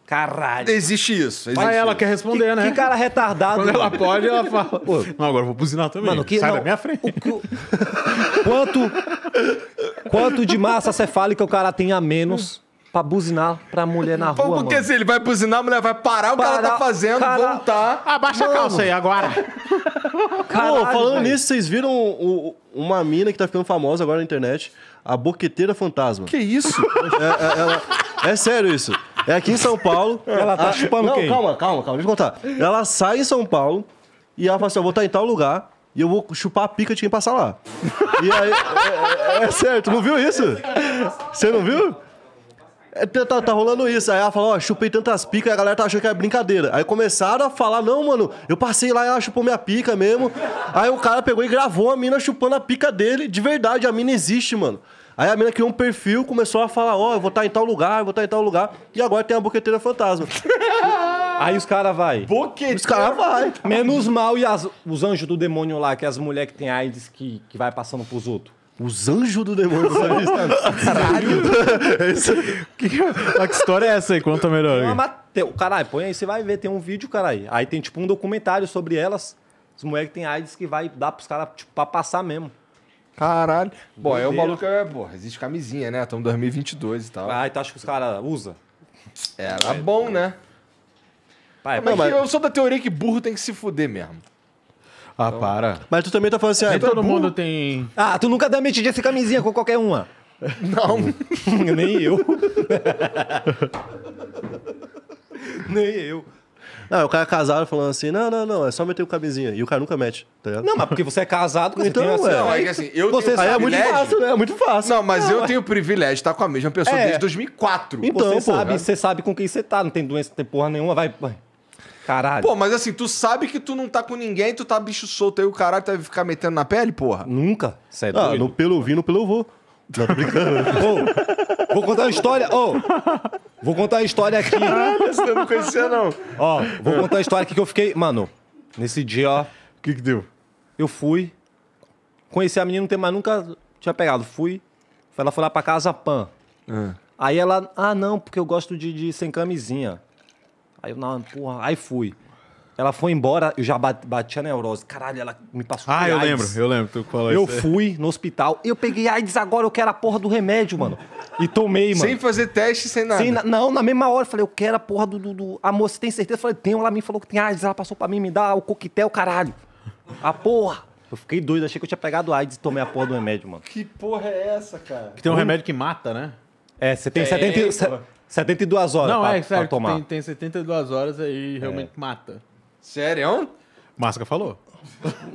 Caralho. Existe isso. Existe Mas ela isso. quer responder, que, né? Que cara retardado. Quando ela pode, ela fala. Pô, não, agora vou buzinar também. Mano, que, Sai não, da minha frente. O, quanto, quanto de massa cefálica o cara tem a menos pra buzinar pra mulher na rua? Porque mano. se ele vai buzinar, a mulher vai parar o que ela tá fazendo, cara... voltar. Abaixa mano. a calça aí agora. Caralho, Pô, falando véio. nisso, vocês viram o, uma mina que tá ficando famosa agora na internet? A boqueteira fantasma. Que isso? é, é, ela, é sério isso. É aqui em São Paulo. Ela tá ah, chupando não, quem? calma, calma, calma. Deixa eu contar. Ela sai em São Paulo e ela fala assim, eu vou estar em tal lugar e eu vou chupar a pica de quem passar lá. e aí... É, é, é, certo, não viu isso? Você não viu? É, tá, tá, tá, rolando isso. Aí ela falou, ó, chupei tantas picas, a galera tá achando que era é brincadeira. Aí começaram a falar, não, mano, eu passei lá e ela chupou minha pica mesmo. Aí o cara pegou e gravou a mina chupando a pica dele. De verdade, a mina existe, mano. Aí a menina criou um perfil, começou a falar, ó, oh, eu vou estar em tal lugar, vou estar em tal lugar. E agora tem a boqueteira fantasma. Aí os caras vai. Boqueteira. Os caras vai. Menos mal e as, os anjos do demônio lá, que é as mulheres que tem AIDS que, que vai passando pros outros. Os anjos do demônio. Caralho. que, que história é essa aí? Conta melhor. Aí. Mateu. Caralho, põe aí, você vai ver. Tem um vídeo, caralho. Aí tem tipo um documentário sobre elas. As mulheres que tem AIDS que vai dar pros caras, tipo, pra passar mesmo. Caralho. Bom, é o maluco, é, pô, existe camisinha, né? Estamos em 2022 e tal. Ah, então acho que os caras usam? Era é, tá bom, é. né? Pai, mas, mas, eu sou da teoria que burro tem que se fuder mesmo. Ah, então... para. Mas tu também tá falando assim, ah, então todo, todo mundo tem. Ah, tu nunca dá metidinha sem camisinha com qualquer uma. Não. Nem eu. Nem eu. Não, o cara é casado falando assim, não, não, não, é só meter o camisinha. E o cara nunca mete, tá ligado? Não, mas porque você é casado, com então, tem Não, é, é assim, eu você tenho aí é muito fácil, né? É muito fácil. Não, mas eu é. tenho o privilégio de estar com a mesma pessoa é. desde 2004. Então, você pô, sabe, você sabe com quem você tá, não tem doença, não tem porra nenhuma, vai... vai. Caralho. Pô, mas assim, tu sabe que tu não tá com ninguém, tu tá bicho solto aí, o caralho, tu vai ficar metendo na pele, porra? Nunca. Sério? ah, no pelo vi, no pelo vou tô brincando. Né? Ô, vou contar uma história. Ô, vou contar uma história aqui. Caralho, você não conhecia, não. Ó, vou contar uma história aqui que eu fiquei. Mano, nesse dia, ó. O que que deu? Eu fui. Conheci a menina, não tem mais nunca tinha pegado. Fui. Ela foi lá pra casa Pan. Ah. É. Aí ela, ah, não, porque eu gosto de, de sem camisinha. Aí eu, não, porra, aí fui. Ela foi embora, eu já bati a neurose. Caralho, ela me passou Ah, eu lembro, eu lembro. Tu falou eu isso. fui no hospital, eu peguei AIDS agora, eu quero a porra do remédio, mano. E tomei, mano. Sem fazer teste, sem nada. Sem Não, na mesma hora, eu falei, eu quero a porra do, do, do... A moça tem certeza? Eu falei, tem Ela me falou que tem AIDS, ela passou pra mim, me dá o coquetel, caralho. A porra. Eu fiquei doido, achei que eu tinha pegado AIDS e tomei a porra do remédio, mano. Que porra é essa, cara? Que tem um remédio que mata, né? É, você tem é, 70, 72 horas Não, pra, é, certo, pra tomar. Tem, tem 72 horas aí realmente é. mata. Sério? É Máscara falou.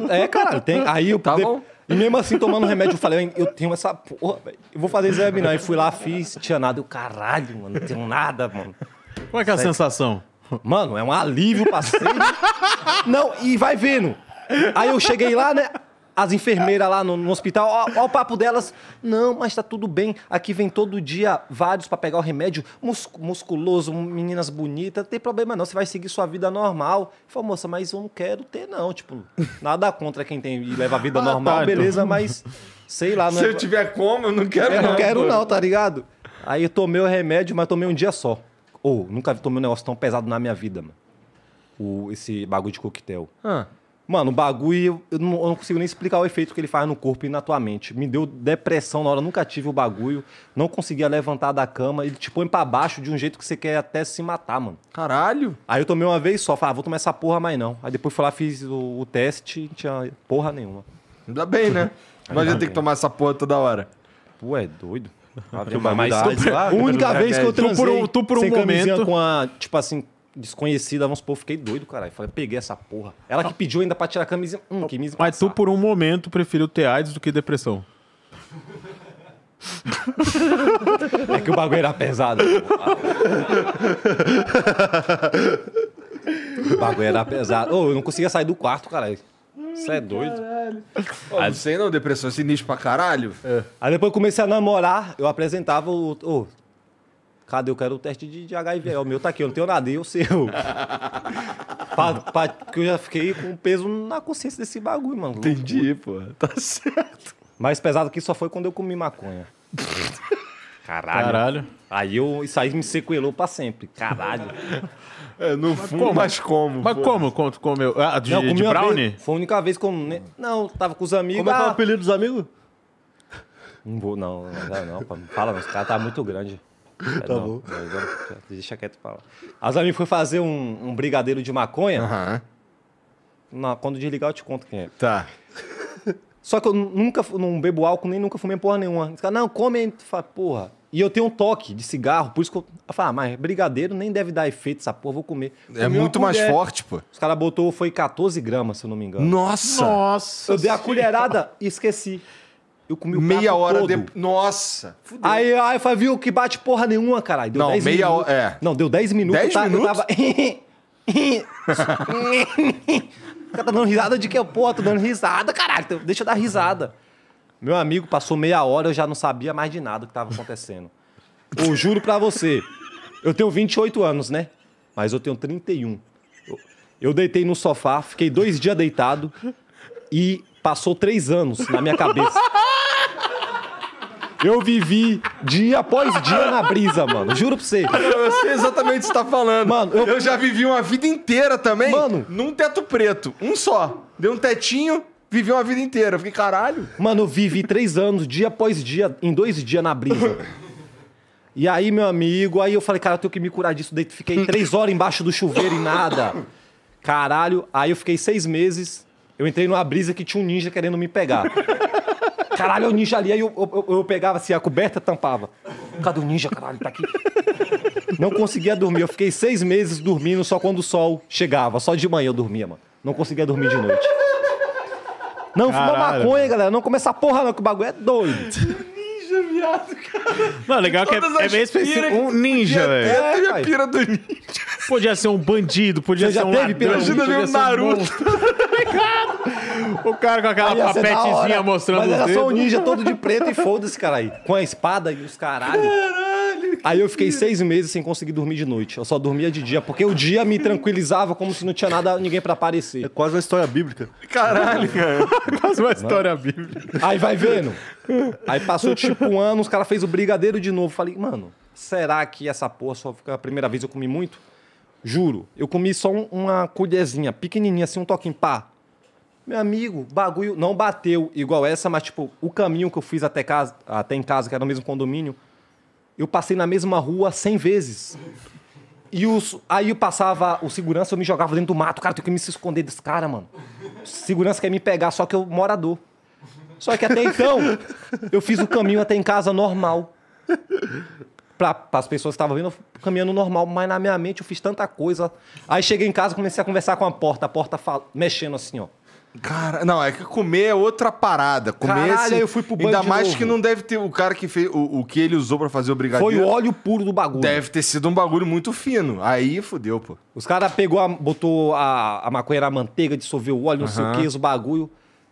É, cara. tem. Aí eu. Tá de... bom. E mesmo assim, tomando remédio, eu falei, eu tenho essa porra, velho. Eu vou fazer exame, não. Aí fui lá, fiz, tinha nada. Eu, caralho, mano, não tenho nada, mano. Qual é que é a sensação? Mano, é um alívio, parceiro. não, e vai vendo. Aí eu cheguei lá, né? as enfermeiras lá no, no hospital, ó, ó, o papo delas. Não, mas tá tudo bem. Aqui vem todo dia vários para pegar o remédio, mus musculoso, meninas bonitas, não tem problema não, você vai seguir sua vida normal. Falei, moça, mas eu não quero ter não, tipo, nada contra quem tem e leva a vida ah, normal, tá, beleza, então. mas sei lá. Não Se né? eu tiver como, eu não quero eu não. não quero não, tá ligado? Aí eu tomei o remédio, mas tomei um dia só. Ou, oh, nunca tomei um negócio tão pesado na minha vida, mano. O, esse bagulho de coquetel. Ah. Mano, o bagulho, eu não, eu não, consigo nem explicar o efeito que ele faz no corpo e na tua mente. Me deu depressão na hora, nunca tive o bagulho, não conseguia levantar da cama. Ele te põe pra baixo de um jeito que você quer até se matar, mano. Caralho! Aí eu tomei uma vez só, falei, ah, vou tomar essa porra mais não. Aí depois fui lá, fiz o, o teste, não tinha porra nenhuma. Ainda bem, né? Imagina ter que tomar essa porra toda hora. pô é doido. Ah, mas, mas, tu, a única vez que eu transei tu por um, tu por um momento com a, tipo assim, desconhecida, vamos supor, fiquei doido, caralho. Falei, peguei essa porra. Ela que pediu ainda pra tirar a camisa. Hum, que me Mas tu, por um momento, preferiu ter AIDS do que depressão. é que o bagulho era pesado. o bagulho era pesado. Ô, oh, eu não conseguia sair do quarto, caralho. Você é doido? Oh, não sei não, depressão é sinistro pra caralho. É. Aí depois comecei a namorar, eu apresentava o. Oh, Cadê? Eu quero o teste de, de HIV. O meu tá aqui, eu não tenho nada. E o seu? pra, pra, que eu já fiquei com peso na consciência desse bagulho, mano. Entendi, pô. Tá certo. Mais pesado que só foi quando eu comi maconha. Caralho. Caralho. Aí eu, isso aí me sequelou pra sempre. Caralho. É, não mas fumo, como? mas como? Mas pô? como? Quanto comeu? Ah, de, não, de brownie? Vez, foi a única vez que eu. Não, tava com os amigos. Como é que é o ah. apelido dos amigos? Não vou, não. Não, não, não fala, não. Esse cara tá muito grande. tá não, bom. Vamos, deixa quieto pra lá. As amigas foi fazer um, um, brigadeiro de maconha. Uhum. quando desligar, eu te conto quem é. Tá. Só que eu nunca não bebo álcool, nem nunca fumei porra nenhuma. Os caras, não, come fala, porra. E eu tenho um toque de cigarro, por isso que eu. eu falo, ah, mas brigadeiro nem deve dar efeito essa porra, vou comer. é muito mais forte, pô. Os caras botou, foi 14 gramas, se eu não me engano. Nossa! Nossa! Eu dei a colherada e esqueci. Eu comi o Meia hora depois. Nossa! Fudeu. Aí, aí eu viu que bate porra nenhuma, caralho. Deu não, meia hora. É. Não, deu 10 minutos. 10 tá, minutos? Eu tava. cara tá dando risada de que, porra, tô dando risada, caralho. Deixa eu dar risada. Meu amigo passou meia hora, eu já não sabia mais de nada que tava acontecendo. Eu juro pra você. Eu tenho 28 anos, né? Mas eu tenho 31. Eu deitei no sofá, fiquei dois dias deitado e Passou três anos na minha cabeça. Eu vivi dia após dia na brisa, mano. Juro pra você. Eu sei exatamente o que você tá falando. Mano, eu... eu já vivi uma vida inteira também mano, num teto preto. Um só. Deu um tetinho, vivi uma vida inteira. fiquei, caralho. Mano, eu vivi três anos, dia após dia, em dois dias na brisa. E aí, meu amigo, aí eu falei, cara, eu tenho que me curar disso. Daí fiquei três horas embaixo do chuveiro e nada. Caralho. Aí eu fiquei seis meses eu entrei numa brisa que tinha um ninja querendo me pegar. Caralho, é o ninja ali. Aí eu, eu, eu, pegava assim, a coberta tampava. Cadê o ninja, caralho? Tá aqui. Não conseguia dormir. Eu fiquei seis meses dormindo só quando o sol chegava. Só de manhã eu dormia, mano. Não conseguia dormir de noite. Não, Caralho. fuma maconha, galera. Não começa a porra, não, que o bagulho é doido viado, cara. Não, legal que é, é as bem específico. Um ninja, podia velho. ter, é teve a pira do ninja. Podia ser um bandido, podia ser um ladrão. Imagina ver o Podia um Naruto. Tá o cara com aquela papetezinha mostrando Mas o era só um ninja todo de preto e foda-se, aí Com a espada e os caralho. Aí eu fiquei seis meses sem conseguir dormir de noite. Eu só dormia de dia, porque o dia me tranquilizava como se não tinha nada, ninguém pra aparecer. é Quase uma história bíblica. Caralho, cara. Quase uma história bíblica. Aí vai vendo. Aí passou tipo um ano, os caras fez o brigadeiro de novo. Falei, mano, será que essa porra só fica a primeira vez eu comi muito? Juro, eu comi só um, uma colherzinha pequenininha, assim, um toquinho, pá. Meu amigo, bagulho não bateu igual essa, mas tipo, o caminho que eu fiz até, casa, até em casa, que era no mesmo condomínio, eu passei na mesma rua cem vezes. E os, aí eu passava o segurança, eu me jogava dentro do mato. Cara, eu tenho que me esconder desse cara, mano. O segurança quer me pegar, só que eu morador. Só que até então, eu fiz o caminho até em casa normal. Para as pessoas que estavam vindo, caminhando normal. Mas na minha mente eu fiz tanta coisa. Aí cheguei em casa, comecei a conversar com a porta. A porta fala, mexendo assim, ó. Cara, não, é que comer é outra parada. Comer Caralho, esse... É assim, eu fui pro banho Ainda mais novo. que não deve ter o cara que fez o, o que ele usou para fazer o brigadeiro. Foi o óleo puro do bagulho. Deve ter sido um bagulho muito fino. Aí fudeu, pô. Os caras pegou, a, botou a, a maconha na manteiga, dissolveu o óleo, não sei o que, o bagulho.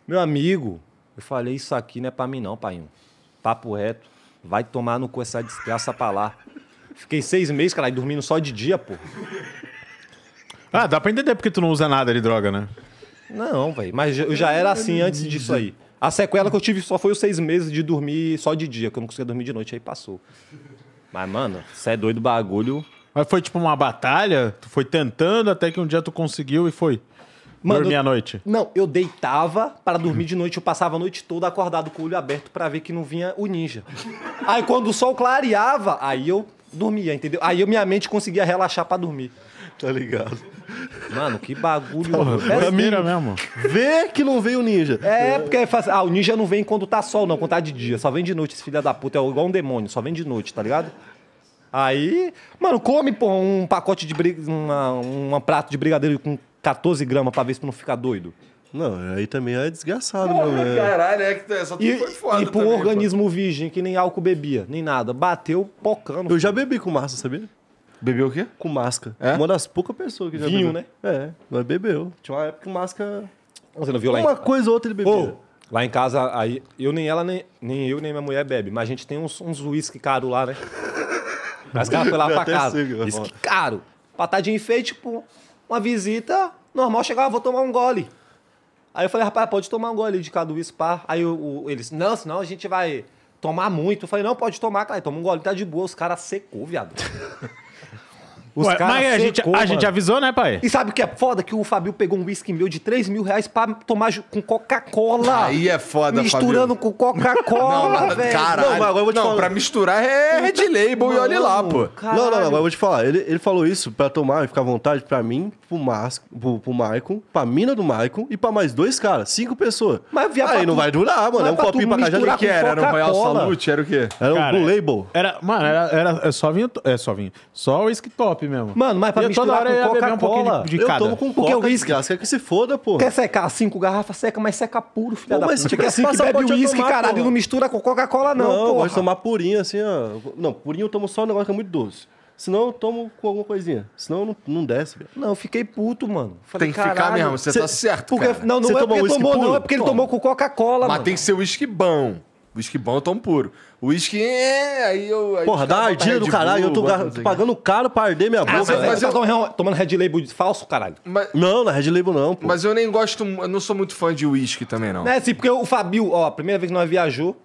Meu amigo, eu falei, isso aqui não é pra mim não, pai. Papo reto. Vai tomar no cu essa desgraça pra lá. Fiquei seis meses, caralho, dormindo só de dia, pô. Ah, dá pra entender porque tu não usa nada de droga, né? Não, velho. Mas eu já era assim antes disso aí. A sequela que eu tive só foi os seis meses de dormir só de dia, que eu não conseguia dormir de noite, aí passou. Mas, mano, você é doido, bagulho. Mas foi tipo uma batalha? Tu foi tentando até que um dia tu conseguiu e foi. Mano, Dormia à noite? Não, eu deitava para dormir de noite. Eu passava a noite toda acordado com o olho aberto para ver que não vinha o ninja. Aí quando o sol clareava, aí eu dormia, entendeu? Aí eu, minha mente conseguia relaxar para dormir. Tá ligado? Mano, que bagulho. Tá é é mira assim. mesmo. Vê que não veio o ninja. É, porque é ah, o ninja não vem quando tá sol, não, quando tá de dia. Só vem de noite, esse filho da puta. É igual um demônio, só vem de noite, tá ligado? Aí, mano, come pô, um pacote de brig... uma, um prato de brigadeiro com 14 gramas pra ver se tu não fica doido? Não, aí também é desgraçado, mano. É, caralho, é que é essa e, foi foda. E pra um organismo pô. virgem que nem álcool bebia, nem nada. Bateu pocando. Eu pô. já bebi com massa, sabia? Bebeu o quê? Com máscara. É? Uma das poucas pessoas que já Vinho, bebeu. né? É, mas bebeu. Tinha uma época que máscara. Você não viu lá Uma em... coisa ou outra ele bebeu. lá em casa, aí, eu nem ela, nem, nem eu, nem minha mulher bebe. Mas a gente tem uns, uns uísque caro lá, né? Mas cara foi lá pra casa. Uísque caro. patada tá de enfeite, pô. Tipo, uma visita normal, chegava, ah, vou tomar um gole. Aí eu falei, rapaz, pode tomar um gole de cada spa. Aí eu, o, eles, não, senão a gente vai tomar muito. Eu falei, não, pode tomar, cara. Toma um gole, tá de boa. Os caras secou, viado. Os Ué, mas secou, a, gente, a gente, avisou, né, pai? E sabe o que é foda? Que o Fabio pegou um whisky meu de 3 mil reais pra tomar com Coca-Cola. Aí é foda, Misturando Fabio. com Coca-Cola, velho. Caralho. Não, mas agora eu vou te não falar. pra misturar é Red Label e olha lá, pô. Caralho. Não, não, não, mas eu vou te falar. Ele, ele falou isso pra tomar e ficar à vontade pra mim, pro, Mas, pro, pro Maicon, pra mina do Maicon e pra mais dois caras. Cinco pessoas. Mas via Aí não tu, vai durar, mano. É um copinho pra cajá O que era? Era um Royal Salute? Era o quê? Era um Blue Label. Era, mano, era, era é só vinho... É só vinho. Só whisky top mesmo. Mano, mas pra e misturar toda hora com Coca-Cola. Um de, de eu cada. tomo com Porque coca, o uísque, quer que se foda, pô. Quer secar cinco garrafas seca, mas seca puro, filha da puta. Quer assim que bebe uísque, caralho, não mistura com Coca-Cola, não, Não, eu gosto de tomar purinho, assim, ó. Não, purinho eu tomo só um negócio que é muito doce. Senão eu tomo com alguma coisinha. Senão não, não desce, velho. Não, eu fiquei puto, mano. Falei, tem que ficar mesmo, você tá certo. Porque, cara. Não, não você é porque tomou, não, é porque ele tomou com Coca-Cola, mano. Mas tem que ser whisky bom. Whisky bom eu tomo puro. Whisky, é, aí eu. Aí Porra, dá uma ardida do caralho. eu tô, tô assim. pagando caro pra arder minha ah, boca. Ah, mas, mas, eu... tomando Red Label de falso, caralho. Mas, Não, na é Red Label não, pô. mas eu nem gosto, eu não sou muito fã de whisky também, não. É sim, porque o Fabio, ó, a primeira vez que nós viajou,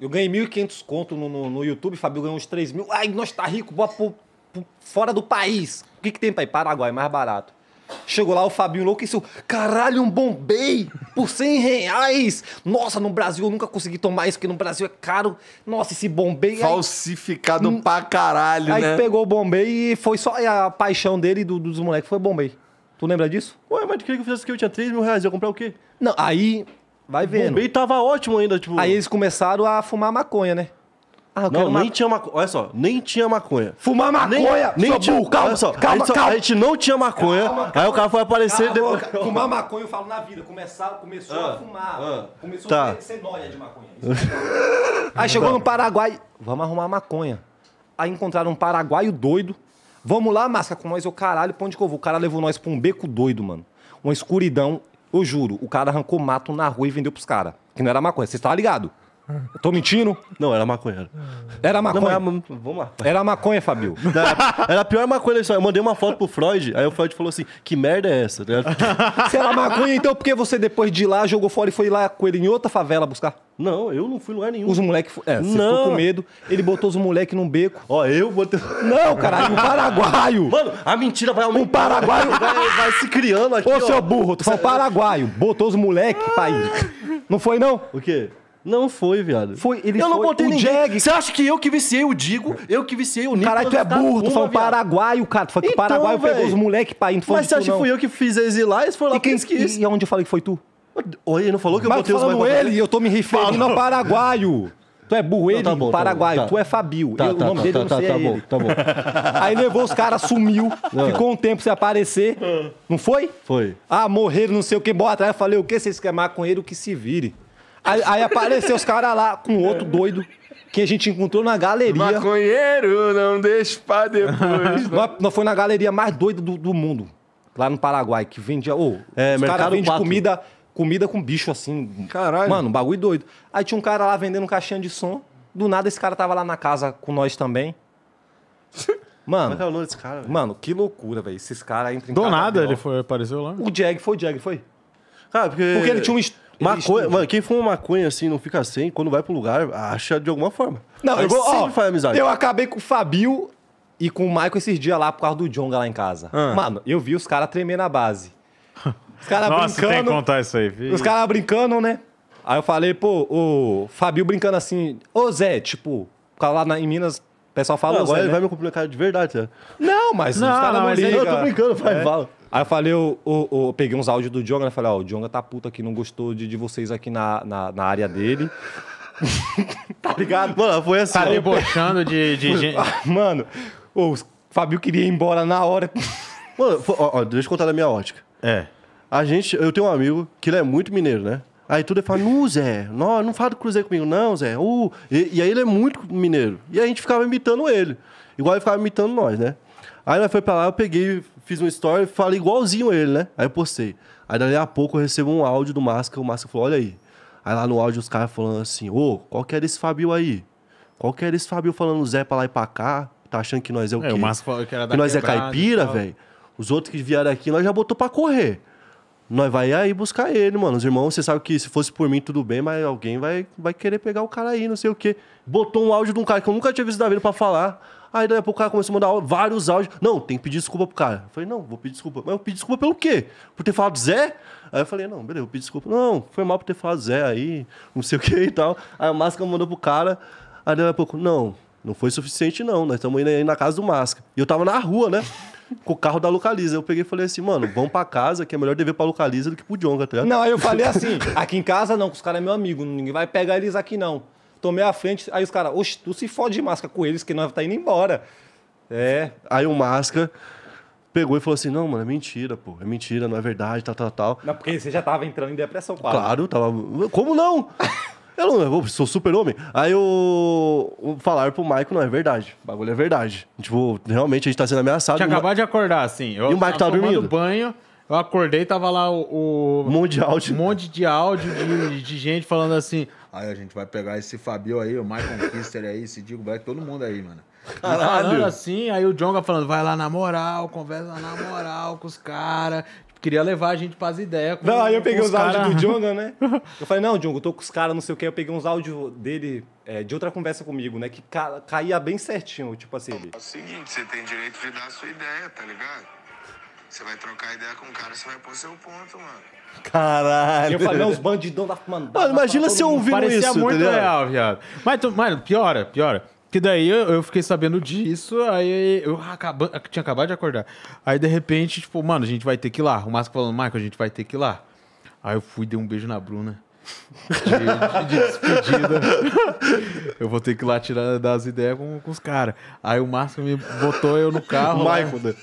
eu ganhei 1.500 conto no, no, no YouTube, Fabio ganhou uns 3 mil. Ai, nós tá rico, bora pro, pro- fora do país. O que, que tem pra ir? Paraguai, mais barato. Chegou lá, o Fabinho disse: Caralho, um Bombay por 100 reais. Nossa, no Brasil eu nunca consegui tomar isso, porque no Brasil é caro. Nossa, esse Bombay... Falsificado aí, hum. pra caralho, aí né? Aí pegou o Bombay e foi só a paixão dele e do, dos moleques foi Bombay. Tu lembra disso? Ué, mas de que eu fizesse que eu tinha 3 mil reais? Eu ia comprar o quê? Não, aí... Vai vendo. O Bombay tava ótimo ainda, tipo... Aí eles começaram a fumar maconha, né? Ah, não, nem ma... tinha maconha. Olha só, nem tinha maconha. Fumar maconha! Nem, nem tinha... calma, só, calma, a gente só, calma. A gente não tinha maconha, calma, calma, aí o cara foi aparecer... Depois... Fumar maconha eu falo na vida. Começar, começou ah, a fumar, ah, começou tá. a ser nóia de maconha. É aí chegou tá. no Paraguai, vamos arrumar maconha. Aí encontraram um paraguaio doido. Vamos lá, masca com nós, eu caralho, pra onde que eu vou? O cara levou nós pra um beco doido, mano. Uma escuridão, eu juro, o cara arrancou mato na rua e vendeu pros caras. Que não era maconha, você estavam tá ligado Tô mentindo? Não, era maconha. Era maconha. Não, vamos lá. Era maconha, Fabio. Não, era a pior maconha da Eu mandei uma foto pro Freud, aí o Freud falou assim: que merda é essa? Tá se era maconha, então por que você depois de ir lá jogou fora e foi lá com ele em outra favela buscar? Não, eu não fui lugar nenhum. Os moleques. É, você não. ficou com medo. Ele botou os moleques num beco. Ó, eu botei. Não, caralho, um paraguaio. Mano, a mentira vai aumentar. Um paraguaio. Vai, vai se criando aqui. Ô, ó. seu burro, tu foi um paraguaio. Botou os moleques pra ir. Não foi, não? O quê? Não foi, viado. Foi, ele eu foi. não botei o Jag... Você acha que eu que viciei o Digo, eu que viciei o Nico? Caralho, tu é tá burro, tu foi um paraguaio, cara. Tu foi que o então, paraguaio véio. pegou os moleque, pai. Tu Mas você acha que fui eu que fiz exilar? Eles foram lá e quem, que isso. E onde eu falei que foi tu? Oi, não falou que eu botei os Mas ele, eu tô me referindo paraguaio. Tu é burro, ele, tá, tá bom, paraguaio. Tá. Tu é Fabio. Tá, eu, tá, o nome tá, dele tá, não sei tá, é bom, tá bom. Aí levou os caras, sumiu. É. Ficou um tempo sem aparecer. É. Não foi? Foi. Ah, morreram, não sei o que. Bora atrás. falei, o que? Vocês querem com ele, o que se vire. Aí, aí apareceu os caras lá com outro doido que a gente encontrou na galeria. Maconheiro, não deixa pra depois. nós, nós foi na galeria mais doida do, do mundo, lá no Paraguai, que vendia. Oh, é, os caras vendem comida, comida com bicho assim. Caralho. Mano, um bagulho doido. Aí tinha um cara lá vendendo um caixinha de som. Do nada esse cara tava lá na casa com nós também. Mano, Como é, é o desse cara, mano, que loucura, velho. Esses caras entram em Do nada ele foi, apareceu lá? O Jag foi o Jag, foi? Ah, porque... porque ele tinha um Maconha, mano, quem fuma maconha assim, não fica sem, quando vai pro lugar, acha de alguma forma. Não, Aí eu vou, sempre ó, faz amizade. Eu acabei com o Fabio e com o Michael esses dias lá por causa do Jonga lá em casa. Ah. Mano, eu vi os caras tremer na base. Os caras brincando. tem que contar isso aí, filho. Os caras brincando, né? Aí eu falei, pô, o Fabio brincando assim, ô Zé, tipo, o cara lá na, em Minas, o pessoal fala. Não, agora Zé, ele né? vai me cumprimentar de verdade, né? Não, mas não, os caras não, não é- Eu tô brincando, vai é. Aí eu falei, eu, eu, eu peguei uns áudios do Djonga, né? Falei, ó, oh, o Djonga tá puto aqui, não gostou de, de vocês aqui na, na, na área dele. tá ligado? Mano, foi assim. Tá debochando eu... de, de gente. Mano, o Fabio queria ir embora na hora. Mano, foi, ó, ó, deixa eu contar da minha ótica. É. A gente, eu tenho um amigo que ele é muito mineiro, né? Aí tudo ele fala, não, Zé, não, não fala do Cruzeiro comigo, não, Zé. Uh. E, e, aí ele é muito mineiro. E a gente ficava imitando ele. Igual ele ficava imitando nós, né? Aí nós foi pra lá, eu peguei, fiz um story, falei igualzinho ele, né? Aí eu postei. Aí dali a pouco eu recebo um áudio do Máscara, o Máscara falou, olha aí. Aí lá no áudio os caras falando assim, ô, qual que era esse Fabio aí? Qual que era esse Fabio falando Zé pra lá e pra cá? Tá achando que nós é o quê? É, o Máscara falou que era da Que nós é caipira, velho. Os outros que vieram aqui, nós já botou pra correr. Nós vai aí buscar ele, mano. Os irmãos, você sabe que se fosse por mim, tudo bem, mas alguém vai, vai querer pegar o cara aí, não sei o quê. Botou um áudio de um cara que eu nunca tinha visto da vida pra falar. Aí daí a pouco o cara começou a mandar vários áudios. Não, tem que pedir desculpa pro cara. Eu falei, não, vou pedir desculpa. Mas eu pedi desculpa pelo quê? Por ter falado Zé? Aí eu falei, não, beleza, eu pedi desculpa. Não, foi mal por ter falado Zé aí, não sei o que e tal. Aí o Máscara mandou pro cara. Aí daí a pouco, não, não foi suficiente não. Nós estamos indo aí na casa do Máscara. E eu tava na rua, né? com o carro da Localiza. Eu peguei e falei assim, mano, vamos pra casa, que é melhor dever pra Localiza do que pro Jonga, tá ligado? Não, aí eu falei assim, aqui em casa não, que os caras é meu amigo, ninguém vai pegar eles aqui não tomei a frente. Aí os caras, oxe, tu se fode de máscara com eles, que nós tá indo embora. É. Aí o Máscara pegou e falou assim: não, mano, é mentira, pô. É mentira, não é verdade, tal, tal, tal. Não, porque você já tava entrando em depressão, quase. Claro, tava. Como não? eu não sou super-homem. Aí eu. Falaram pro Maico, não, é verdade. O bagulho é verdade. Tipo, realmente a gente tá sendo ameaçado. Tinha acabado Ma... de acordar, assim. Eu, e o tá Maico tava dormindo. banho. Eu acordei, tava lá o. o... Um monte de áudio. Um monte de áudio de, de gente falando assim: Aí a gente vai pegar esse Fabio aí, o Michael Kister aí, esse Digo Black, todo mundo aí, mano. Caralho. assim, aí o Jonga falando, vai lá na moral, conversa na moral com os caras. Tipo, queria levar a gente pras ideias. não, aí eu peguei os, os áudios do Jonga, né? Eu falei, não, Jonga, eu tô com os caras, não sei o quê. Eu peguei uns áudios dele, é, de outra conversa comigo, né? Que ca... caía bem certinho, tipo assim. Ele... É o seguinte, você tem direito de dar a sua ideia, tá ligado? Você vai trocar ideia com o cara, você vai pôr seu ponto, mano. Caralho. E eu falei, os bandidão da. Mano, mano imagina se eu ouvindo Parecia isso. Parecia muito entendeu? real, viado. Mas, tu, mano, piora, piora. Que daí eu, eu, fiquei sabendo disso, aí eu acaba, tinha acabado de acordar. Aí de repente, tipo, mano, a gente vai ter que ir lá. O Márcio falando, Marco, a gente vai ter que ir lá. Aí eu fui, dei um beijo na Bruna. De, de, despedida. eu vou ter que ir lá tirar das ideias com, com os caras. Aí o Márcio me botou eu no carro. Michael. Né? Né?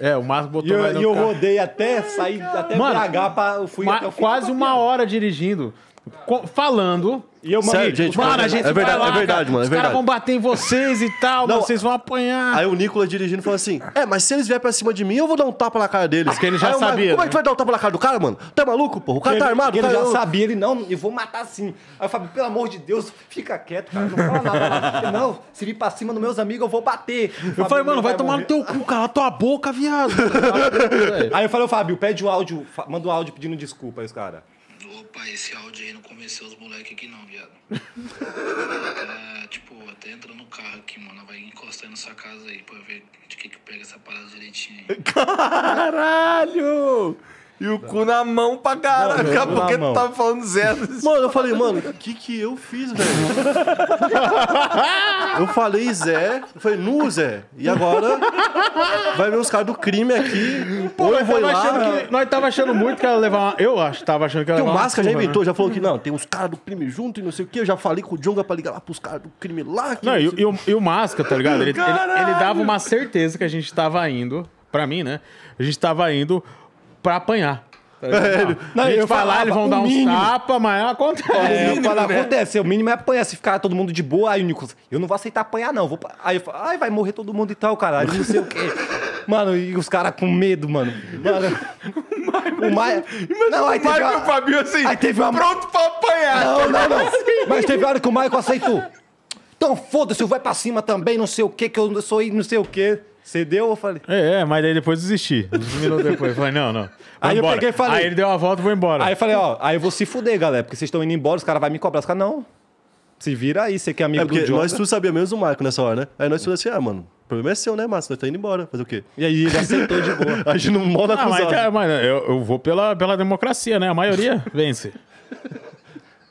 É, o Marcos botou E eu, no e eu rodei até sair, até Mano, BH Fui Ma- até o fim quase uma hora dirigindo falando. E eu, mandei gente, mano, a gente é verdade, lá, é verdade, cara, mano. É os caras vão bater em vocês e tal, não, vocês vão apanhar. Aí o Nicolas dirigindo falou assim: É, mas se eles vier pra cima de mim, eu vou dar um tapa na cara deles. Porque ele já aí, sabia. como é né? que tu vai dar um tapa na cara do cara, mano? Tá maluco, pô? O cara ele, tá armado, Ele já eu... É sabia, ele não, eu vou matar sim. Aí eu falei, pelo amor de Deus, fica quieto, cara. Não fala nada. Falei, não, se vir pra cima dos meus amigos, eu vou bater. Eu, eu falei, mano, vai, vai tomar morrer. no teu cu, cara, tua boca, viado. aí eu falei, Fábio, pede o áudio, manda um áudio pedindo desculpa aí, os caras. Rapaz, esse áudio aí não convenceu os moleques aqui não, viado. É, tipo, até entra no carro aqui, mano. Vai encostar nessa casa aí pra ver de que que pega essa parada direitinho aí. Caralho! E o cu na mão pra caraca, não, porque tu tava falando zero. Mano, eu falei, mano, o que que eu fiz, velho? eu falei Zé, eu falei, nu, Zé, e agora vai ver os caras do crime aqui, Pô, eu vou lá... Que, nós tava achando muito que ela levar uma... Eu acho, tava achando que ela levar uma... o Máscara já inventou, né? já falou que não, tem os caras do crime junto e não sei o que, eu já falei com o Jonga pra ligar lá pros caras do crime lá... Não, não e, o, e o Máscara, tá ligado? Ele, ele, ele dava uma certeza que a gente tava indo, pra mim, né? A gente tava indo pra apanhar. Tá não, a gente eu falar, falava, eles vão dar um tapa, mas acontece. É, eu é, falava, é- acontece, o mínimo é apanhar. Se ficar todo mundo de boa, aí o Nicolas, eu não vou aceitar apanhar, não. Vou... Aí eu falo, ai, vai morrer todo mundo e tal, caralho, não sei o quê. Mano, e os caras com medo, mano. mano o Maia. Não, aí o Maia e o Fabinho assim. Aí teve uma... Pronto pra apanhar. Não, não, não. Assim. Mas teve hora que o Maicon aceitou. Então foda-se, vai pra cima também, não sei o quê, que eu sou e não sei o quê. Cedeu, eu falei. É, é, mas daí depois desisti. Uns minutos depois. Eu falei, não, não. Aí embora. eu peguei e falei. Aí ele deu uma volta e foi embora. Aí eu falei, ó, aí eu vou se fuder, galera, porque vocês estão indo embora, os caras vão me cobrar. Os caras, não. Se vira aí, você que é amigo é porque do Nós tudo sabia menos o Marco nessa hora, né? Aí nós tudo assim, ah, mano, o problema é seu, né, Márcio? Nós tá indo embora. Fazer o quê? E aí ele aceitou de boa. a gente não manda com ah, acusado. Mas, é, mas eu, eu vou pela, pela democracia, né? A maioria vence.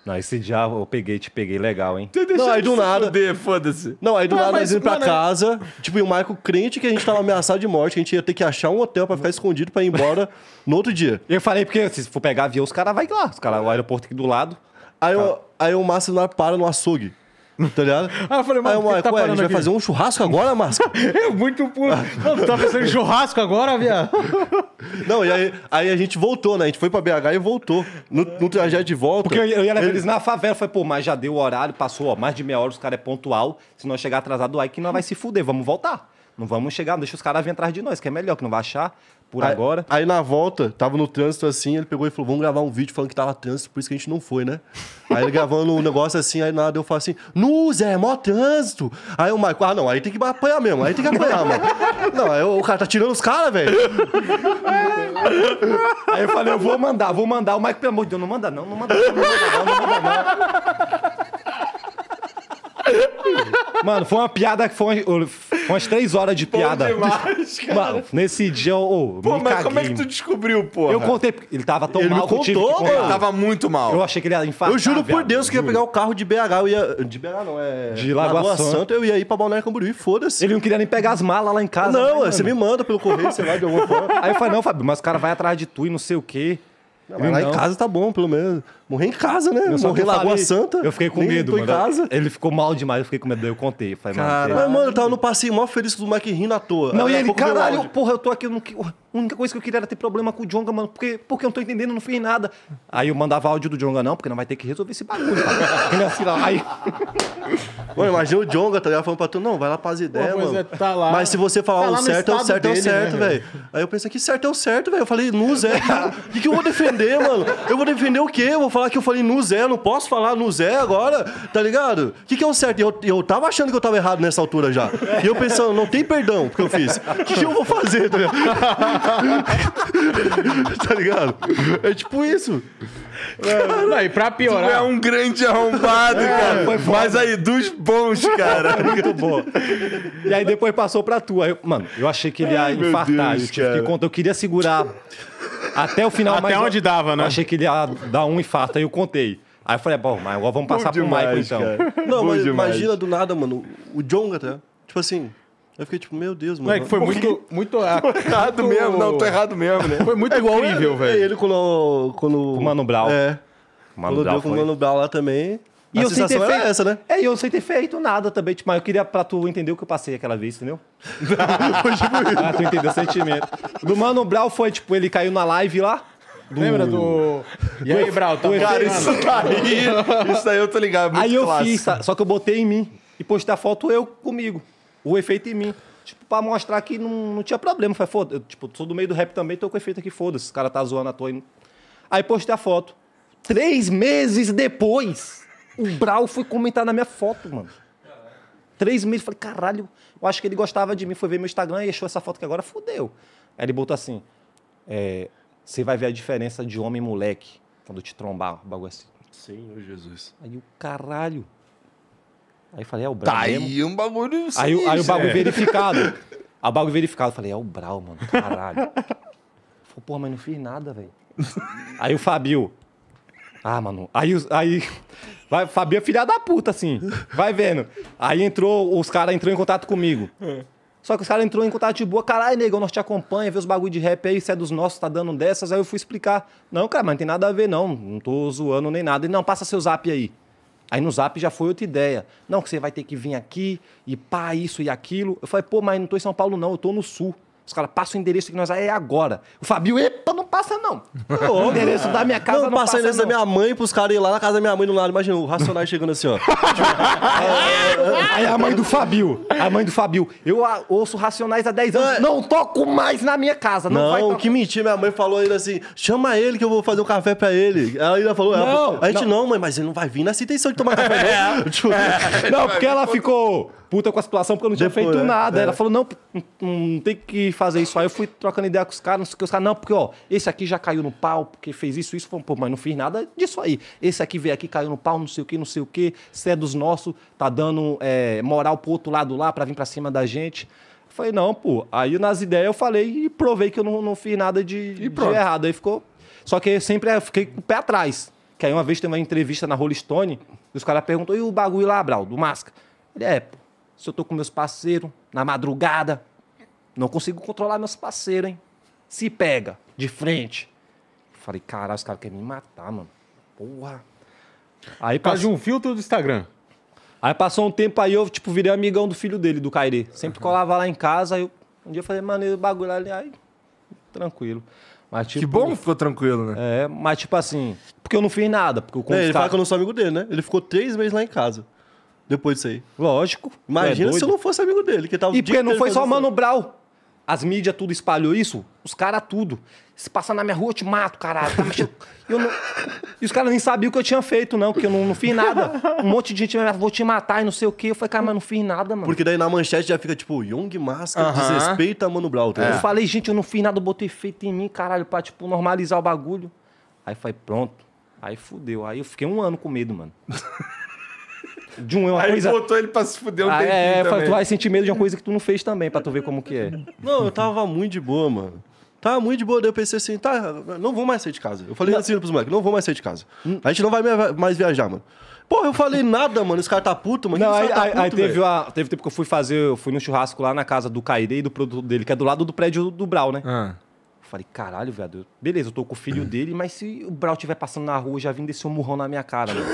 Não, esse dia eu peguei, te peguei legal, hein? Não, aí do nada. Foda-se. Não, aí do nada nós indo pra é- casa. Tipo, e o Michael crente que a gente tava ameaçado de morte, que a gente ia ter que achar um hotel pra ficar escondido pra ir embora no outro dia. Eu falei, porque se for pegar avião, os caras vai lá. Os caras, o aeroporto aqui do lado. Aí, eu, tá. aí o Márcio lá para no açougue. Tá ligado? Ah, eu falei, mas. aí tá ué, a gente vai fazer um churrasco agora, mas é muito puro Mano, tá fazendo churrasco agora, viado? Não, e aí, aí, a gente voltou, né? A gente foi pra BH e voltou. No, no trajeto de volta. Porque eu, eu ia levar eles na favela. falei, pô, mas já deu o horário, passou ó, mais de meia hora, os caras é pontual. Se nós chegar atrasado, aí que nós vai se fuder, vamos voltar. Não vamos chegar, não deixa os caras vir atrás de nós, que é melhor, que não vai achar por aí, agora. Aí na volta, tava no trânsito assim, ele pegou e falou: vamos gravar um vídeo falando que tava trânsito, por isso que a gente não foi, né? Aí ele gravando um negócio assim, aí nada eu falo assim: Nu, Zé, é mó trânsito. Aí o Maicon, ah, não, aí tem que apanhar mesmo, aí tem que apanhar, mano. Não, aí o cara tá tirando os caras, velho. aí eu falei: eu vou mandar, vou mandar. O Maicon, pelo amor de Deus, não manda não, não manda não, não manda não, não manda não. Mano, foi uma piada que foi, umas, foi umas três horas de piada. Bom demais, cara. Mano, nesse dia eu. Oh, pô, mas caguei. como é que tu descobriu, pô? Eu contei. Ele tava tão ele mal contou, que eu Ele tava muito mal. Eu achei que ele ia infartar. Eu juro por Deus que ia pegar o carro de BH. Eu ia. De BH não, é. De Lagoa, Lagoa Santa. Santa. Eu ia ir pra Balneário Camboriú e foda-se. Ele não queria nem pegar as malas lá em casa. Não, né, é, você me manda pelo correio, sei lá, de alguma forma. Aí eu falei, não, Fábio, mas o cara vai atrás de tu e não sei o quê. Não, lá não. em casa tá bom, pelo menos morrer em casa, né? Eu morrer em Lagoa Santa. Eu fiquei com medo, mano. Em casa. Ele ficou mal demais, eu fiquei com medo. Daí eu contei. falei, Caralho. Mas, mano, eu tava no passeio mó feliz do Mike rindo à toa. Não, Aí, e ele, caralho, porra, eu tô aqui. Eu não... A única coisa que eu queria era ter problema com o Jonga, mano, porque, porque eu não tô entendendo, não fiz nada. Aí eu mandava áudio do Jonga, não, porque não vai ter que resolver esse bagulho. Assim, aí... Mano, imagina o Jonga, tá ligado? Falando pra tu, não, vai lá pras ideias, Pô, mano. É, tá lá, Mas se você falar tá o certo, é o certo, dele, é o né, certo, né, velho. Aí eu pensei, que certo é o certo, velho. Eu falei, no Zé, o que, que eu vou defender, mano? Eu vou defender o quê? Eu vou falar que eu falei no Zé, não posso falar no Zé agora, tá ligado? O que, que é o certo? Eu, eu tava achando que eu tava errado nessa altura já. E eu pensando, não tem perdão porque eu fiz. O que, que eu vou fazer, tá ligado? tá ligado? É tipo isso. Cara, não, e pra piorar. Tu é um grande arrombado, é, cara. Foi Mas aí, dos bons, cara. Muito bom. E aí depois passou pra tua. mano, eu achei que ele ia Ai, infartar. Deus, eu, tive que conta, eu queria segurar até o final. Até onde eu, dava, né? Eu achei que ele ia dar um infarto, aí eu contei. Aí eu falei, bom, mas agora vamos passar demais, pro Michael então. Cara. Não, Bom mas demais. imagina do nada, mano, o John até. Tá? Tipo assim. Eu fiquei tipo, meu Deus, mano. É que foi muito. muito errado mesmo, não, tô errado mesmo, né? Foi muito é, igual velho. ele quando. quando o Mano Brown. É. Mano quando Brown deu com o Mano Brown lá também. E a eu sensação feito... essa, né? É, e eu ter feito nada também. Tipo, mas eu queria pra tu entender o que eu passei aquela vez, entendeu? Tipo ah, tu entendeu o sentimento. Do Mano Brown foi, tipo, ele caiu na live lá. Do... Lembra do. E aí, Brau, tá Cara, isso aí isso eu tô ligado. Muito aí eu clássico. fiz, tá? só que eu botei em mim. E postei a foto eu comigo. O efeito em mim. Tipo, pra mostrar que não, não tinha problema. Foi foda. Eu, tipo, sou do meio do rap também, tô com efeito aqui, foda-se. o cara tá zoando à toa. aí postei a foto. Três meses depois. O Brau foi comentar na minha foto, mano. Três meses, falei, caralho, eu acho que ele gostava de mim, foi ver meu Instagram e achou essa foto que agora fudeu. Aí ele botou assim, é, você é, vai ver a diferença de homem e moleque quando te trombar, um bagulho assim. Senhor Jesus. Aí o caralho. Aí falei, é o Brau Tá mesmo? aí um bagulho sim, aí, aí o bagulho verificado. Aí o bagulho verificado, falei, é o Brau, mano, caralho. Falei, pô, mas não fiz nada, velho. aí o Fabio, ah, mano. Aí, aí vai, Fabinho é filha da puta, assim. Vai vendo. Aí entrou, os caras entrou em contato comigo. Só que os caras entrou em contato de boa. Caralho, negão, nós te acompanha, vê os bagulho de rap aí, se é dos nossos, tá dando dessas. Aí eu fui explicar. Não, cara, mas não tem nada a ver, não. Não tô zoando nem nada. E não, passa seu zap aí. Aí no zap já foi outra ideia. Não, que você vai ter que vir aqui e pá, isso e aquilo. Eu falei, pô, mas não tô em São Paulo, não, eu tô no sul. Os caras passam o endereço que nós é agora. O Fabio, epa, não passa não. O endereço da minha casa não, não passa. o endereço da minha mãe pros caras ir lá na casa da minha mãe do lado. Imagina o Racionais chegando assim, ó. Aí a mãe do Fabio. A mãe do Fabio. Eu ouço Racionais há 10 anos. É. Não, toco mais na minha casa. Não, não vai que mentira. Minha mãe falou ainda assim, chama ele que eu vou fazer um café pra ele. Ela ainda falou, não, a gente não. não, mãe, mas ele não vai vir. nessa intenção de tomar café não. É. Tipo, é. não, porque ela ficou puta com a situação porque eu não tinha Depois, feito né? nada. É. Ela falou, não, não tem que fazer isso. Aí eu fui trocando ideia com os caras, não sei o que, os caras, não, porque, ó, esse aqui já caiu no pau, porque fez isso, isso. Pô, mas não fiz nada disso aí. Esse aqui veio aqui, caiu no pau, não sei o que, não sei o que. Você é dos nossos, tá dando é, moral pro outro lado lá pra vir pra cima da gente. Eu falei, não, pô. Aí nas ideias eu falei e provei que eu não, não fiz nada de, de errado. Aí ficou. Só que sempre eu fiquei com o pé atrás. Que aí uma vez tem uma entrevista na Rolling Stone, e os caras perguntou e o bagulho lá, Brau, do Máscara? Ele é, pô, se eu tô com meus parceiros na madrugada, não consigo controlar meus parceiros, hein? Se pega, de frente. Falei, caralho, os caras querem me matar, mano. Porra. Aí passou... de um filtro do Instagram. Aí passou um tempo aí, eu, tipo, virei amigão do filho dele, do Caire. Sempre uhum. colava lá em casa, aí eu... um dia eu falei, mano, o bagulho ali, aí, tranquilo. Mas, tipo, que bom que ficou tranquilo, né? É, mas tipo assim, porque eu não fiz nada. Porque o é, ele fala que eu não sou amigo dele, né? Ele ficou três meses lá em casa depois disso aí. Lógico. Imagina é se eu não fosse amigo dele, que tava E porque não foi só o Mano Brau. As mídias tudo espalhou isso, os caras tudo. Se passar na minha rua, eu te mato, caralho. Tá eu não... E os caras nem sabiam o que eu tinha feito, não, porque eu não, não fiz nada. Um monte de gente me vou te matar e não sei o quê. Eu falei, cara, mas não fiz nada, mano. Porque daí na manchete já fica tipo, Young Máscara uh -huh. desrespeita Mano Brown. Tá? É. Eu falei, gente, eu não fiz nada, eu botei feito em mim, caralho, pra, tipo, normalizar o bagulho. Aí foi pronto. Aí fudeu. Aí eu fiquei um ano com medo, mano de uma Aí coisa... botou ele pra se fuder um ah, é, tempinho É, também. tu vai sentir medo de uma coisa que tu não fez também, pra tu ver como que é. Não, eu tava muito de boa, mano. Tava muito de boa, daí eu pensei assim, tá, não vou mais sair de casa. Eu falei não. assim pros moleques, não vou mais sair de casa. Hum. A gente não vai mais viajar, mano. Pô, eu falei nada, mano. Esse cara tá puto, mano. Não, aí, tá aí, puto, aí teve, uma, teve tempo que eu fui fazer, eu fui no churrasco lá na casa do Cairei e do produto dele, que é do lado do prédio do Brau, né? Ah. Eu falei, caralho, velho. Beleza, eu tô com o filho dele, mas se o Brau estiver passando na rua, já vim descer um murrão na minha cara, mano.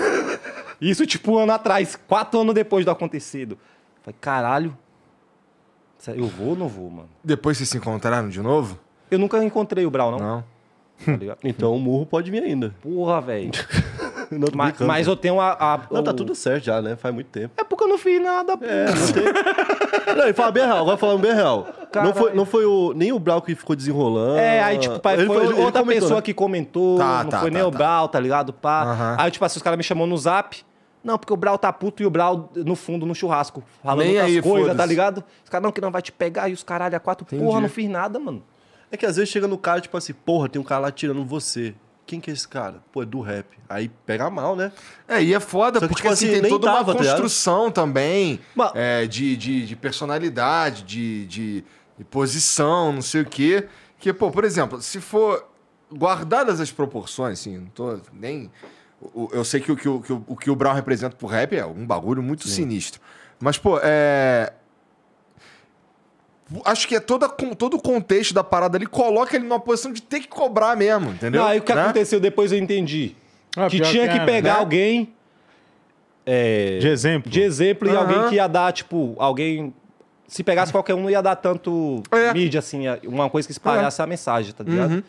Isso, tipo, um ano atrás, quatro anos depois do acontecido. falei, caralho, eu vou ou não vou, mano? Depois vocês se encontraram de novo? Eu nunca encontrei o Brau, não. Não. Tá então o murro pode vir ainda. Porra, velho. mas, mas, eu tenho a. a não, tá o... tá tudo certo já, né? Faz muito tempo. É porque eu não fiz nada, É, não tem. não, e fala bem real, agora falando bem real. Não foi, não foi o, nem o Brau que ficou desenrolando. É, aí, tipo, pai, foi, outra comentou, pessoa né? que comentou. Tá, não tá, foi tá, nem o tá. Brau, tá ligado? Pá. Aí, tipo assim, os caras me chamou no zap. Não, porque o Brau tá puto e o Brau no fundo, no churrasco, falando Nem outras coisas, tá ligado? Os caras, não, que não vai te pegar, e os caralho, a é quatro, Entendi. porra, não fiz nada, mano. É que às vezes chega no cara, tipo assim, porra, tem um cara lá tirando você. Quem que é esse cara? Pô, é do rap. Aí pega mal, né? É, e é foda, que, porque tipo, assim, assim tem toda tava, uma tá construção tá também Mas... é, de, de, de, personalidade, de, de, de posição, não sei o quê. Que, pô, por exemplo, se for guardadas as proporções, assim, não tô nem eu sei que o que o, que o, que o Brown representa pro rap é um bagulho muito Sim. sinistro. Mas, pô, é. Acho que é toda, todo o contexto da parada ali, coloca ele numa posição de ter que cobrar mesmo, entendeu? Ah, aí o que né? aconteceu depois eu entendi. Ah, que tinha que, que é, pegar né? alguém. É, de exemplo. De exemplo, uhum. e alguém que ia dar, tipo, alguém. Se pegasse qualquer um, não ia dar tanto é. mídia, assim, é uma coisa que espalhasse uhum. a mensagem, tá ligado? Uhum.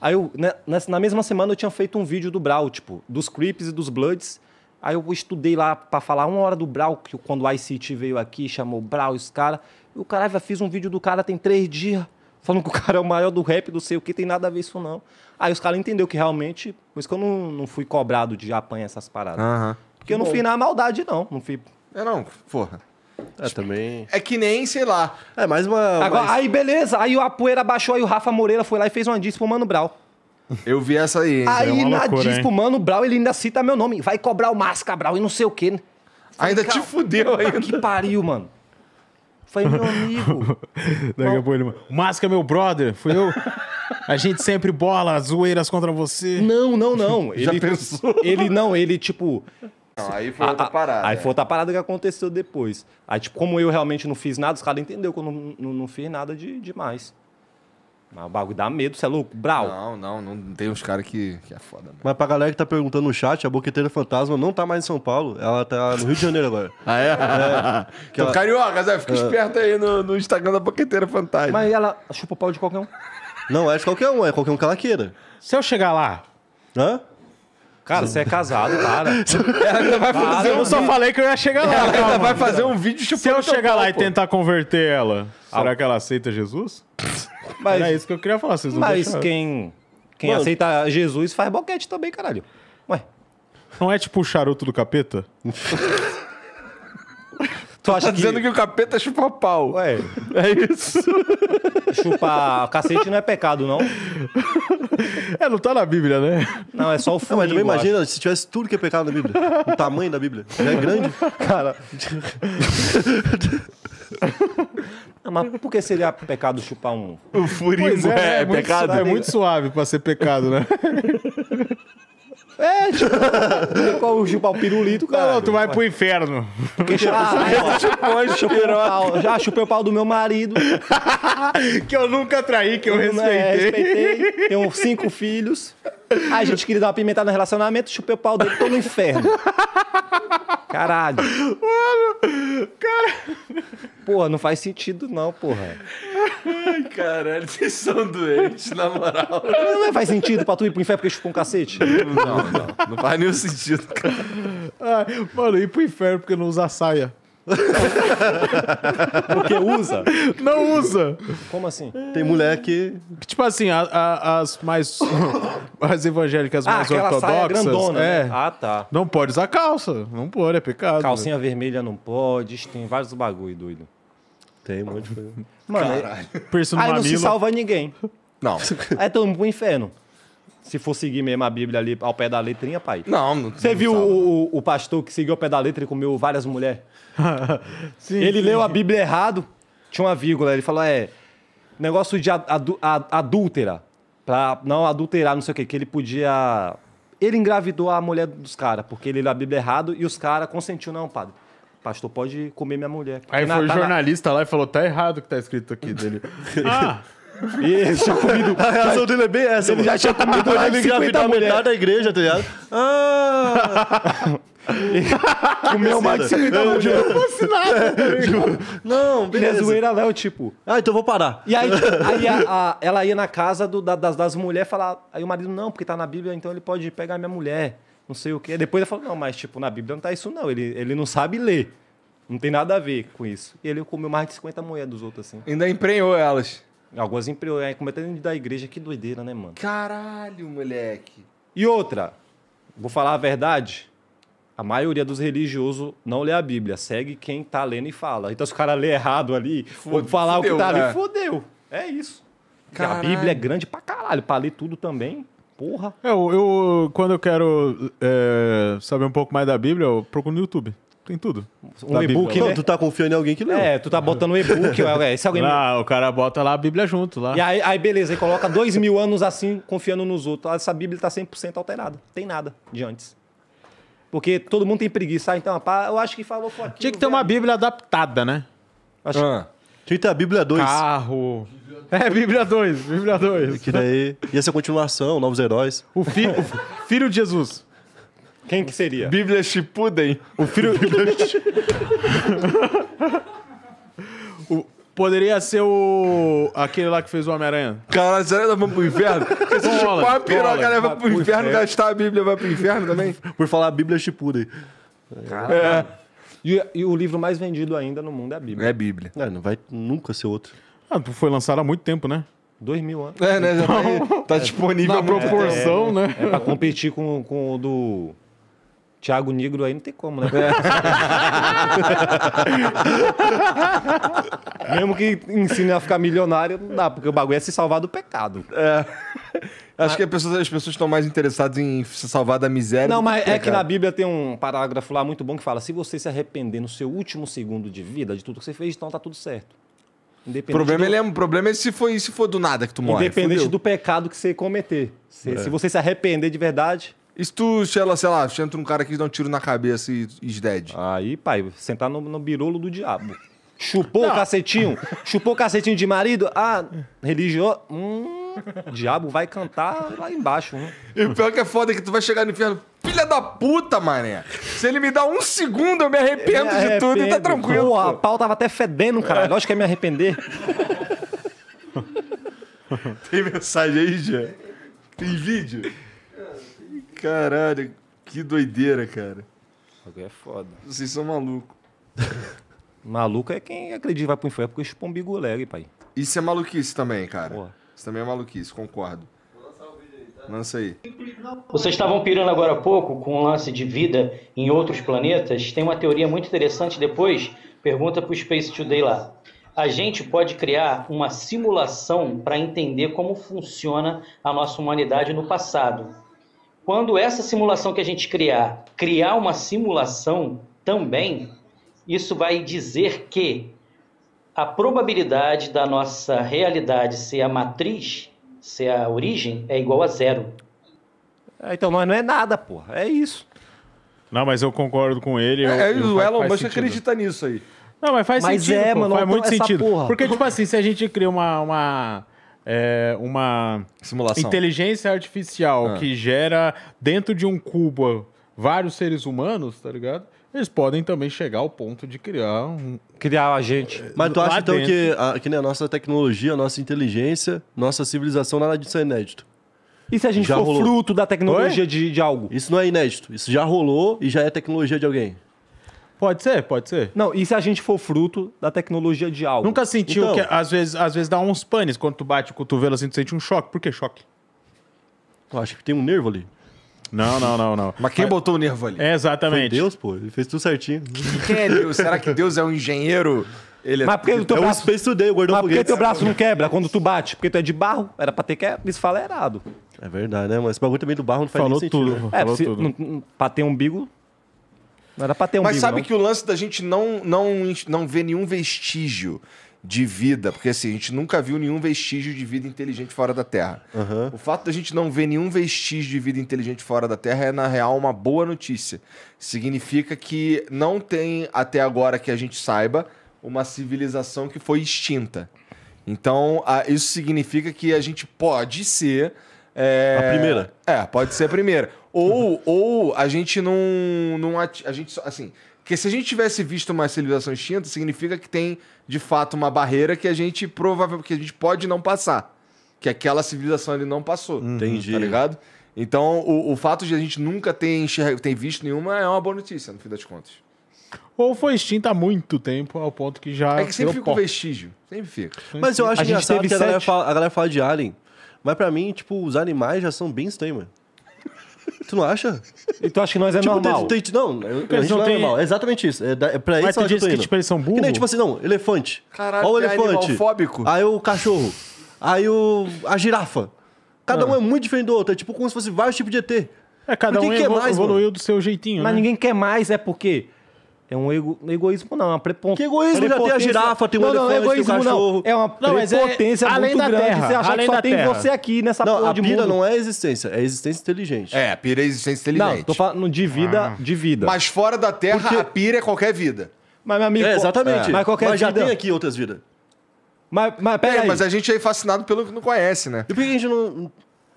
Aí eu, né, na mesma semana eu tinha feito um vídeo do Brawl, tipo, dos Creeps e dos Bloods. Aí eu estudei lá para falar uma hora do Brawl, que quando o ICT veio aqui, chamou Brawl, os cara. E o cara ah, já fiz um vídeo do cara tem três dias, falando que o cara é o maior do rap, não sei o que, tem nada a ver isso não. Aí os caras entenderam que realmente, por isso que eu não, não fui cobrado de apanhar essas paradas. Porque que eu não bom. fui na maldade, não. Não fui. É não, porra. É, tipo, também. É que nem, sei lá. É mais uma. Agora, mais... Aí beleza, aí a poeira baixou, aí o Rafa Moreira foi lá e fez uma diz pro Mano Brau. Eu vi essa aí, Aí é na loucura, diz Mano Brau, ele ainda cita meu nome. Vai cobrar o Máscara Brau e não sei o quê. ainda te fudeu ainda. Que pariu, mano. Foi meu amigo. Daqui a pouco ele. Masca, é meu brother, fui eu. A gente sempre bola, zoeiras contra você. Não, não, não. Ele, Já pensou? Ele não, ele tipo. Então, aí foi outra parada. Aí foi outra é. parada que aconteceu depois. Aí, tipo, como eu realmente não fiz nada, os caras entenderam que eu não, não, não fiz nada de, demais. Mas o bagulho dá medo, você é louco? Brau. Não, não, não tem uns caras que, que é foda. Mas pra galera que tá perguntando no chat, a Boqueteira Fantasma não tá mais em São Paulo, ela tá no Rio de Janeiro agora. ah, é? é então, ela... carioca, Zé, fica é. esperto aí no, no Instagram da Boqueteira Fantasma. Mas ela chupa o pau de qualquer um? Não, é de qualquer um, é qualquer um que ela queira. Se eu chegar lá... Hã? Cara, você é casado, cara. Ela vai fazer eu um... só falei que eu ia chegar lá. Ela calma, vai fazer um vídeo chupando Se eu chegar lá e tentar converter ela, ah. será que ela aceita Jesus? Mas, Era isso que eu queria falar, vocês não Mas deixaram. quem, quem Mano. aceita Jesus faz boquete também, caralho. Ué. Não é tipo o charuto do capeta? Tu acha tá que... dizendo que o capeta chupa pau. Ué. É isso. Chupar cacete não é pecado, não. É, não tá na Bíblia, né? Não, é só o fundo. Mas imagina se tivesse tudo que é pecado na Bíblia. O tamanho da Bíblia. Já é grande. Cara. Não, mas por que seria pecado chupar um? O é, furinho é, é, é, pecado. é muito suave pra ser pecado, né? É, tipo, com o chupar o pirulito, cara. Não, tu vai pro inferno. Porque ah, é, tipo, chupou, o pau. Já chupei o pau do meu marido. que eu nunca traí, que eu, eu é, respeitei. É, respeitei. Tenho cinco filhos. Ai, gente, queria dar uma pimentada no relacionamento, chupei o pau dele, tô no inferno. Caralho. Mano, cara. Porra, não faz sentido, não, porra. Ai, caralho, vocês são doentes, na moral. Não, não faz sentido pra tu ir pro inferno porque chupou um cacete? Não, não. Não faz nenhum sentido, cara. Ah, mano, ir pro inferno porque não usar saia. Porque usa. Não usa. Como assim? Tem mulher que. Tipo assim, a, a, as mais. as evangélicas ah, mais ortodoxas. Grandona, né? é, né? Ah, tá. Não pode usar calça. Não pode, é pecado. Calcinha vermelha não pode, tem vários bagulho doido. Tem um monte de coisa. Mano, Caralho. Aí, aí não se salva ninguém. Não. Aí todo mundo pro inferno se for seguir mesmo a Bíblia ali ao pé da letrinha, pai. Não, não Você viu o, o, o, pastor que seguiu ao pé da letra e comeu várias mulheres? sim, ele sim. leu a Bíblia errado, tinha uma vírgula. Ele falou: é. Negócio de adu, ad, adúltera. Pra não adulterar, não sei o quê, que ele podia. Ele engravidou a mulher dos caras, porque ele leu a Bíblia errado e os caras consentiu, não, padre pastor, pode comer minha mulher. Aí na, foi o tá jornalista na... lá e falou, tá errado o que tá escrito aqui dele. ah, e ele tinha comido. A reação dele é bem essa. Ele já tinha comido Ele mais de 50 mulheres. da igreja, tá ligado? Ah! Comeu mais de 50 mulheres. Eu não fosse nada. Tipo, não, beleza. E a zoeira, Léo, tipo... Ah, então vou parar. E aí, aí a, a, ela ia na casa do, da, das, das mulheres falar... Aí o marido, não, porque tá na Bíblia, então ele pode pegar minha mulher. Não sei o quê. Depois ela falou, não, mas tipo, na Bíblia não tá isso não. Ele, ele não sabe ler. Não tem nada a ver com isso. E ele comeu mais de 50 moedas dos outros, assim. Ainda emprenhou elas. Algumas empresas. É completamente é da igreja, que doideira, né, mano? Caralho, moleque. E outra, vou falar a verdade. A maioria dos religiosos não lê a Bíblia, segue quem tá lendo e fala. Então, se o cara lê errado ali, ou falar fudeu, o que tá ali, né? fodeu. É isso. A Bíblia é grande pra caralho, pra ler tudo também. Porra. É, eu, eu quando eu quero é, saber um pouco mais da Bíblia, eu procuro no YouTube. Tem tudo. Um e-book. Né? Tu tá confiando em alguém que leu. É, tu tá botando um e-book. é, esse alguém... Ah, o cara bota lá a Bíblia junto lá. E aí, aí beleza, e coloca dois mil anos assim, confiando nos outros. Essa Bíblia tá 100% alterada. Tem nada de antes. Porque todo mundo tem preguiça. Ah, então, pá, eu acho que falou foi Tinha que ter velho. uma Bíblia adaptada, né? Acho ah. Tinha que ter a Bíblia 2. Carro. É, Bíblia 2, Bíblia 2. Que daí ia ser continuação, Novos Heróis. O, fi o filho de Jesus. Quem que seria? Bíblia Chipuden. O filho... o... Poderia ser o... Aquele lá que fez o Homem-Aranha. Caralho, será que levamos pro inferno? Porque se chupar a piroca, leva né, pro inferno, gastar a Bíblia, vai pro inferno também? Por falar Bíblia Chipuden. Caralho. É. E, e, o livro mais vendido ainda no mundo é a Bíblia. É a Bíblia. É, não vai nunca ser outro. Ah, foi lançado há muito tempo, né? Dois mil anos. É, né? Então, tá, é, disponível na proporção, né? é, é, né? É pra competir com, com o do Tiago Negro aí não tem como, né? É. Mesmo que ensine a ficar milionário, não dá, porque o bagulho é se salvar do pecado. É. Acho mas... que pessoa, as pessoas estão mais interessadas em se salvar da miséria. Não, mas é que na Bíblia tem um parágrafo lá muito bom que fala: se você se arrepender no seu último segundo de vida de tudo que você fez, então tá tudo certo. problema do... é, o problema é se foi se foi do nada que tu morre. Independente fudeu. do pecado que você cometer. Se, é. se você se arrepender de verdade, e se tu, sei lá, sei lá, entra um cara que dá um tiro na cabeça e is dead? Aí, pai, sentar no, no birolo do diabo. Chupou o cacetinho? Chupou o cacetinho de marido? Ah, religioso. Hum, diabo vai cantar lá embaixo. né? E o pior que é foda é que tu vai chegar no inferno. Filha da puta, mané. Se ele me dá um segundo, eu me arrependo, me arrependo de tudo e tá tranquilo. Pô, a pau tava até fedendo, cara. É. Lógico que ia é me arrepender. Tem mensagem aí, Jean? Tem vídeo? Caralho, que doideira, cara. Agora é foda. Vocês são malucos. Maluco é quem acredita que vai pro inferno é porque chupa um bigolegue, pai. Isso é maluquice também, cara. Porra. Isso também é maluquice, concordo. Vou lançar o vídeo aí, tá? Lança aí. Vocês estavam pirando agora há pouco com o lance de vida em outros planetas. Tem uma teoria muito interessante depois. Pergunta pro Space Today lá. A gente pode criar uma simulação para entender como funciona a nossa humanidade no passado. Quando essa simulação que a gente criar, criar uma simulação também, isso vai dizer que a probabilidade da nossa realidade ser a matriz, ser a origem, é igual a zero. É, então, não é nada, porra. É isso. Não, mas eu concordo com ele. Eu, é, eu, o Elon Musk acredita nisso aí. Não, mas faz mas sentido. É, pô, mano, faz então muito sentido. Porra. Porque, tipo assim, se a gente cria uma, uma, é, uma Simulação. inteligência artificial ah. que gera dentro de um cubo vários seres humanos, tá ligado? Eles podem também chegar ao ponto de criar um. Criar a gente. Mas tu acha então que, a, ah, que a nossa tecnologia, a nossa inteligência, nossa civilização, nada disso é inédito? E se a gente já for rolou. fruto da tecnologia de, de algo? Isso não é inédito. Isso já rolou e já é tecnologia de alguém. Pode ser, pode ser. Não, e se a gente for fruto da tecnologia de algo? Nunca sentiu então, que às vezes, às vezes dá uns panes quando tu bate o cotovelo assim, tu sente um choque. Por que choque? Eu acho que tem um nervo ali. Não, não, não, não. Mas quem Mas... botou o nervo ali? É, exatamente. Foi Deus, pô. Ele fez tudo certinho. Quem é Deus? Será que Deus é um engenheiro? Ele é... Mas porque o teu é braço... um Space o gordão Mas porque teu braço não quebra quando tu bate? Porque tu é de barro, era pra ter que isso fala errado. É verdade, né? Mas esse bagulho também do barro não faz Falou tudo. Sentido, né? É, Falou tudo. pra ter umbigo, era ter um Mas sabe não. que o lance da gente não, não, não ver nenhum vestígio de vida, porque assim, a gente nunca viu nenhum vestígio de vida inteligente fora da Terra. Uhum. O fato da gente não ver nenhum vestígio de vida inteligente fora da Terra é, na real, uma boa notícia. Significa que não tem, até agora que a gente saiba, uma civilização que foi extinta. Então, isso significa que a gente pode ser. É... A primeira? É, pode ser a primeira. Ou, ou a gente não. não a, a gente só, assim. Porque se a gente tivesse visto uma civilização extinta, significa que tem, de fato, uma barreira que a gente provavelmente. que a gente pode não passar. Que aquela civilização ali não passou. Uhum. Entendi. Tá ligado? Então, o, o fato de a gente nunca ter, enxerga, ter visto nenhuma é uma boa notícia, no fim das contas. Ou foi extinta há muito tempo, ao ponto que já. É que sempre fica o um vestígio. Sempre fica. Mas eu acho a que a galera, fala, a galera fala de Alien. Mas pra mim, tipo, os animais já são bem estranhos, mano. Tu não acha? E tu acha que nós é tipo, normal? Tem, tem, não, eu, a gente não, não tem... é normal. É exatamente isso. É, é pra Mas isso tu diz que, que tipo, eles são burros? Que nem, tipo assim, não, elefante. Caralho, Olha o elefante. É aí o cachorro. Aí o, a girafa. Cada ah. um é muito diferente do outro. É tipo como se fosse vários tipos de ET. É, cada um que é mais, evoluiu mano? do seu jeitinho, Mas né? ninguém quer mais, é porque... quê? É um ego, egoísmo, não, é uma prepotência. Que egoísmo? Já tem a girafa, tem um não, elefante, não, egoísmo, tem um cachorro. Não. É uma não, é prepotência é muito grande. Terra, você achar que só tem você aqui nessa não, porra de mundo. A pira não é existência, é existência inteligente. É, a pira é existência inteligente. Não, tô falando de vida, ah. de vida. Mas fora da terra, Porque... a pira é qualquer vida. Mas, meu amigo... É, exatamente. É. Mas, qualquer mas já vida... tem aqui outras vidas. Mas, mas pera é, aí. mas a gente é fascinado pelo que não conhece, né? E por que a gente não...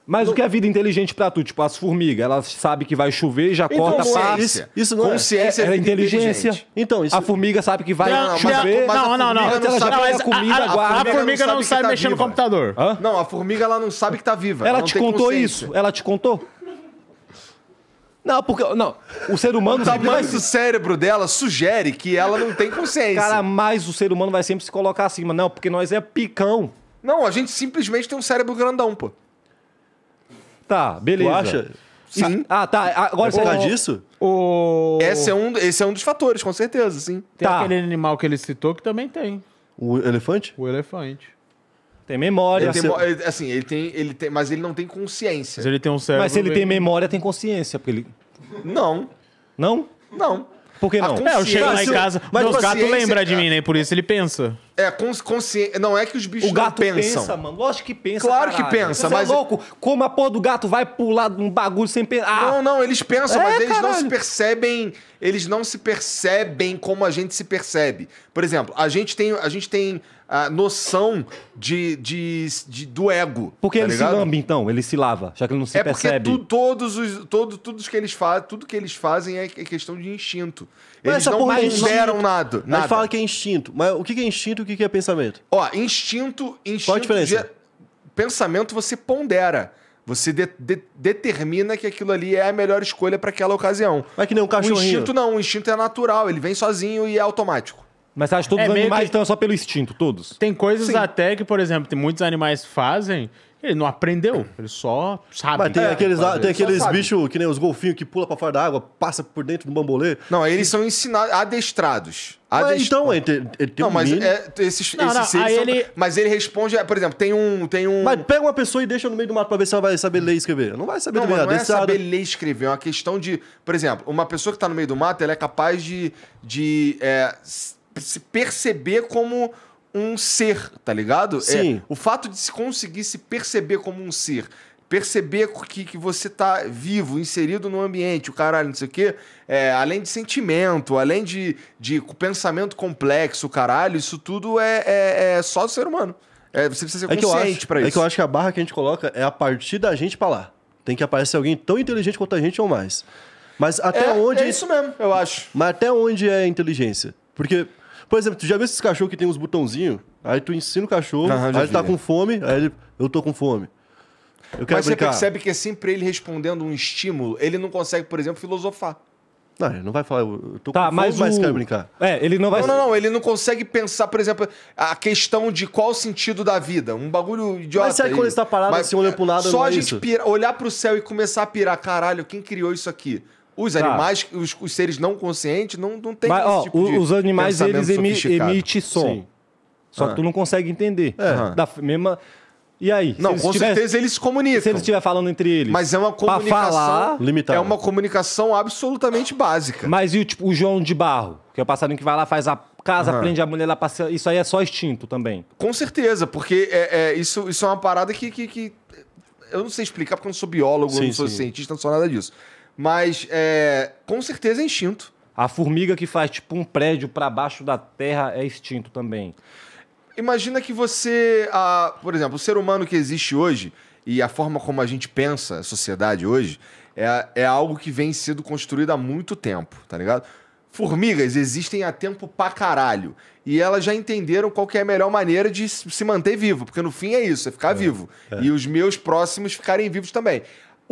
Mas não. o que é vida inteligente pra tu? Tipo, as formigas, elas sabem que vai chover e já então, corta a é isso, isso não é. É Consciência é, é, é inteligência. Então, isso... A formiga sabe que vai não, chover. Mas a, mas não, não, não. Ela já pega a comida, a, a, guarda. A formiga não, sabe, tá, tá mexer no computador. Hã? Não, a formiga ela não sabe que tá viva. Ela, ela te contou isso? Ela te contou? Não, porque. Não, o ser humano. O tamanho o cérebro dela sugere que ela não tem consciência. Cara, mas o ser humano vai sempre se colocar acima. Não, porque nós é picão. Não, a gente simplesmente tem um cérebro grandão, pô. Tá, beleza. Tu acha? Sim. Ah, tá. Agora é por causa disso? O... Esse, é um, esse é um dos fatores, com certeza, sim. Tem tá. aquele animal que ele citou que também tem. O elefante? O elefante. Tem memória. Ele tem, ser... assim, ele tem, ele tem, mas ele não tem consciência. Mas ele tem um cérebro. Mas se ele bem... tem memória, tem consciência, porque ele. Não. Não? Não. Por que não? É, eu chego lá em casa, mas os gatos lembram de mim, né? Por isso ele pensa. É, consciência. Não é que os bichos o gato pensam. pensa, mano. Lógico que pensa. Claro caralho. que pensa, Você é mas. é louco? Como a porra do gato vai pular num um bagulho sem pensar. Ah. Não, não, eles pensam, é, mas eles não se percebem. Eles não se percebem como a gente se percebe. Por exemplo, a gente tem. A gente tem a noção de, de, de do ego. Porque tá ele ligado? se lambe, então, ele se lava, já que ele não se é percebe. Porque tu, todos os, todo, tudo, que eles fazem, tudo que eles fazem é, é questão de instinto. Mas eles não ponderam é nada. nada. Mas fala que é instinto. Mas o que é instinto e o que é pensamento? Ó, instinto, instinto. Qual a diferença? De... Pensamento você pondera. Você de, de, determina que aquilo ali é a melhor escolha para aquela ocasião. Mas que nem um cachorrinho. O instinto não, o instinto é natural, ele vem sozinho e é automático. Mas você acha todos é os animais, que... só pelo instinto, todos? Tem coisas Sim. até que, por exemplo, tem muitos animais fazem, ele não aprendeu, ele só sabe. Mas tem aqueles, tem aqueles bichos que nem os golfinhos que pula para fora da água, passa por dentro do bambolê. Não, eles são ensinados, adestrados. Ah, então, é, mas então, ele tem, ele não, um mas é, esses, não, esses não, seres são, ele... Mas ele responde, é, por exemplo, tem um, tem um... Mas pega uma pessoa e deixa no meio do mato pra ver se ela vai saber ler e escrever. Não vai saber não, não é saber ler e escrever, é uma questão de... Por exemplo, uma pessoa que tá no meio do mato, ela é capaz de, de é, se perceber como um ser, tá ligado? É, Sim. É, o fato de se conseguir se perceber como um ser, perceber que, que você tá vivo, inserido no ambiente, o caralho, não sei o quê, é, além de sentimento, além de, de pensamento complexo, caralho, isso tudo é, é, é só do ser humano. É, você precisa ser é consciente para é isso. É que eu acho que a barra que a gente coloca é a partir da gente para lá. Tem que aparecer alguém tão inteligente quanto a gente ou mais. Mas até é, onde. É isso mesmo, eu acho. Mas até onde é inteligência? Porque por exemplo, tu já viu esses cachorros que tem uns botãozinhos? Aí tu ensina o cachorro, aí ele tá com fome, aí ele, eu tô com fome. Eu quero Mas você percebe que é sempre ele respondendo um estímulo, ele não consegue, por exemplo, filosofar. Não, ele não vai falar, eu tô Tá, com mas fome, mas o... quero brincar. É, ele não vai... Não, não, não. Ele não consegue pensar, por exemplo, a questão de qual o sentido da vida. Um bagulho idiota. Mas será que quando ele tá parado, assim, olhando pro nada, Só não a é gente isso? pira- olhar pro céu e começar a pirar. Caralho, quem criou isso aqui? Os animais, os, os, seres não conscientes, não, não tem Mas, esse ó, tipo de Os animais, eles emitem som. Sim. Só ah. que tu ah. não consegue entender. É. Da ah. mesma... E aí? Não, com tiver... certeza eles se comunicam. Se eles estiver falando entre eles. Mas é uma comunicação falar, limitada. É uma comunicação absolutamente básica. Mas e o, tipo, o João de Barro, que é o passarinho que vai lá, faz a casa, uhum. prende a mulher lá, passa... isso aí é só extinto também. Com certeza, porque é, é isso, isso é uma parada que, que, que, Eu não sei explicar porque eu não sou biólogo, sim, não sou sim. cientista, não sou nada disso. Mas é, com certeza é extinto. A formiga que faz tipo um prédio para baixo da terra é extinto também. Imagina que você, ah, por exemplo, o ser humano que existe hoje e a forma como a gente pensa a sociedade hoje é, é algo que vem sendo construído há muito tempo, tá ligado? Formigas existem há tempo pra caralho. E elas já entenderam qual é a melhor maneira de se manter vivo. Porque no fim é isso, é ficar é, vivo. É. E os meus próximos ficarem vivos também.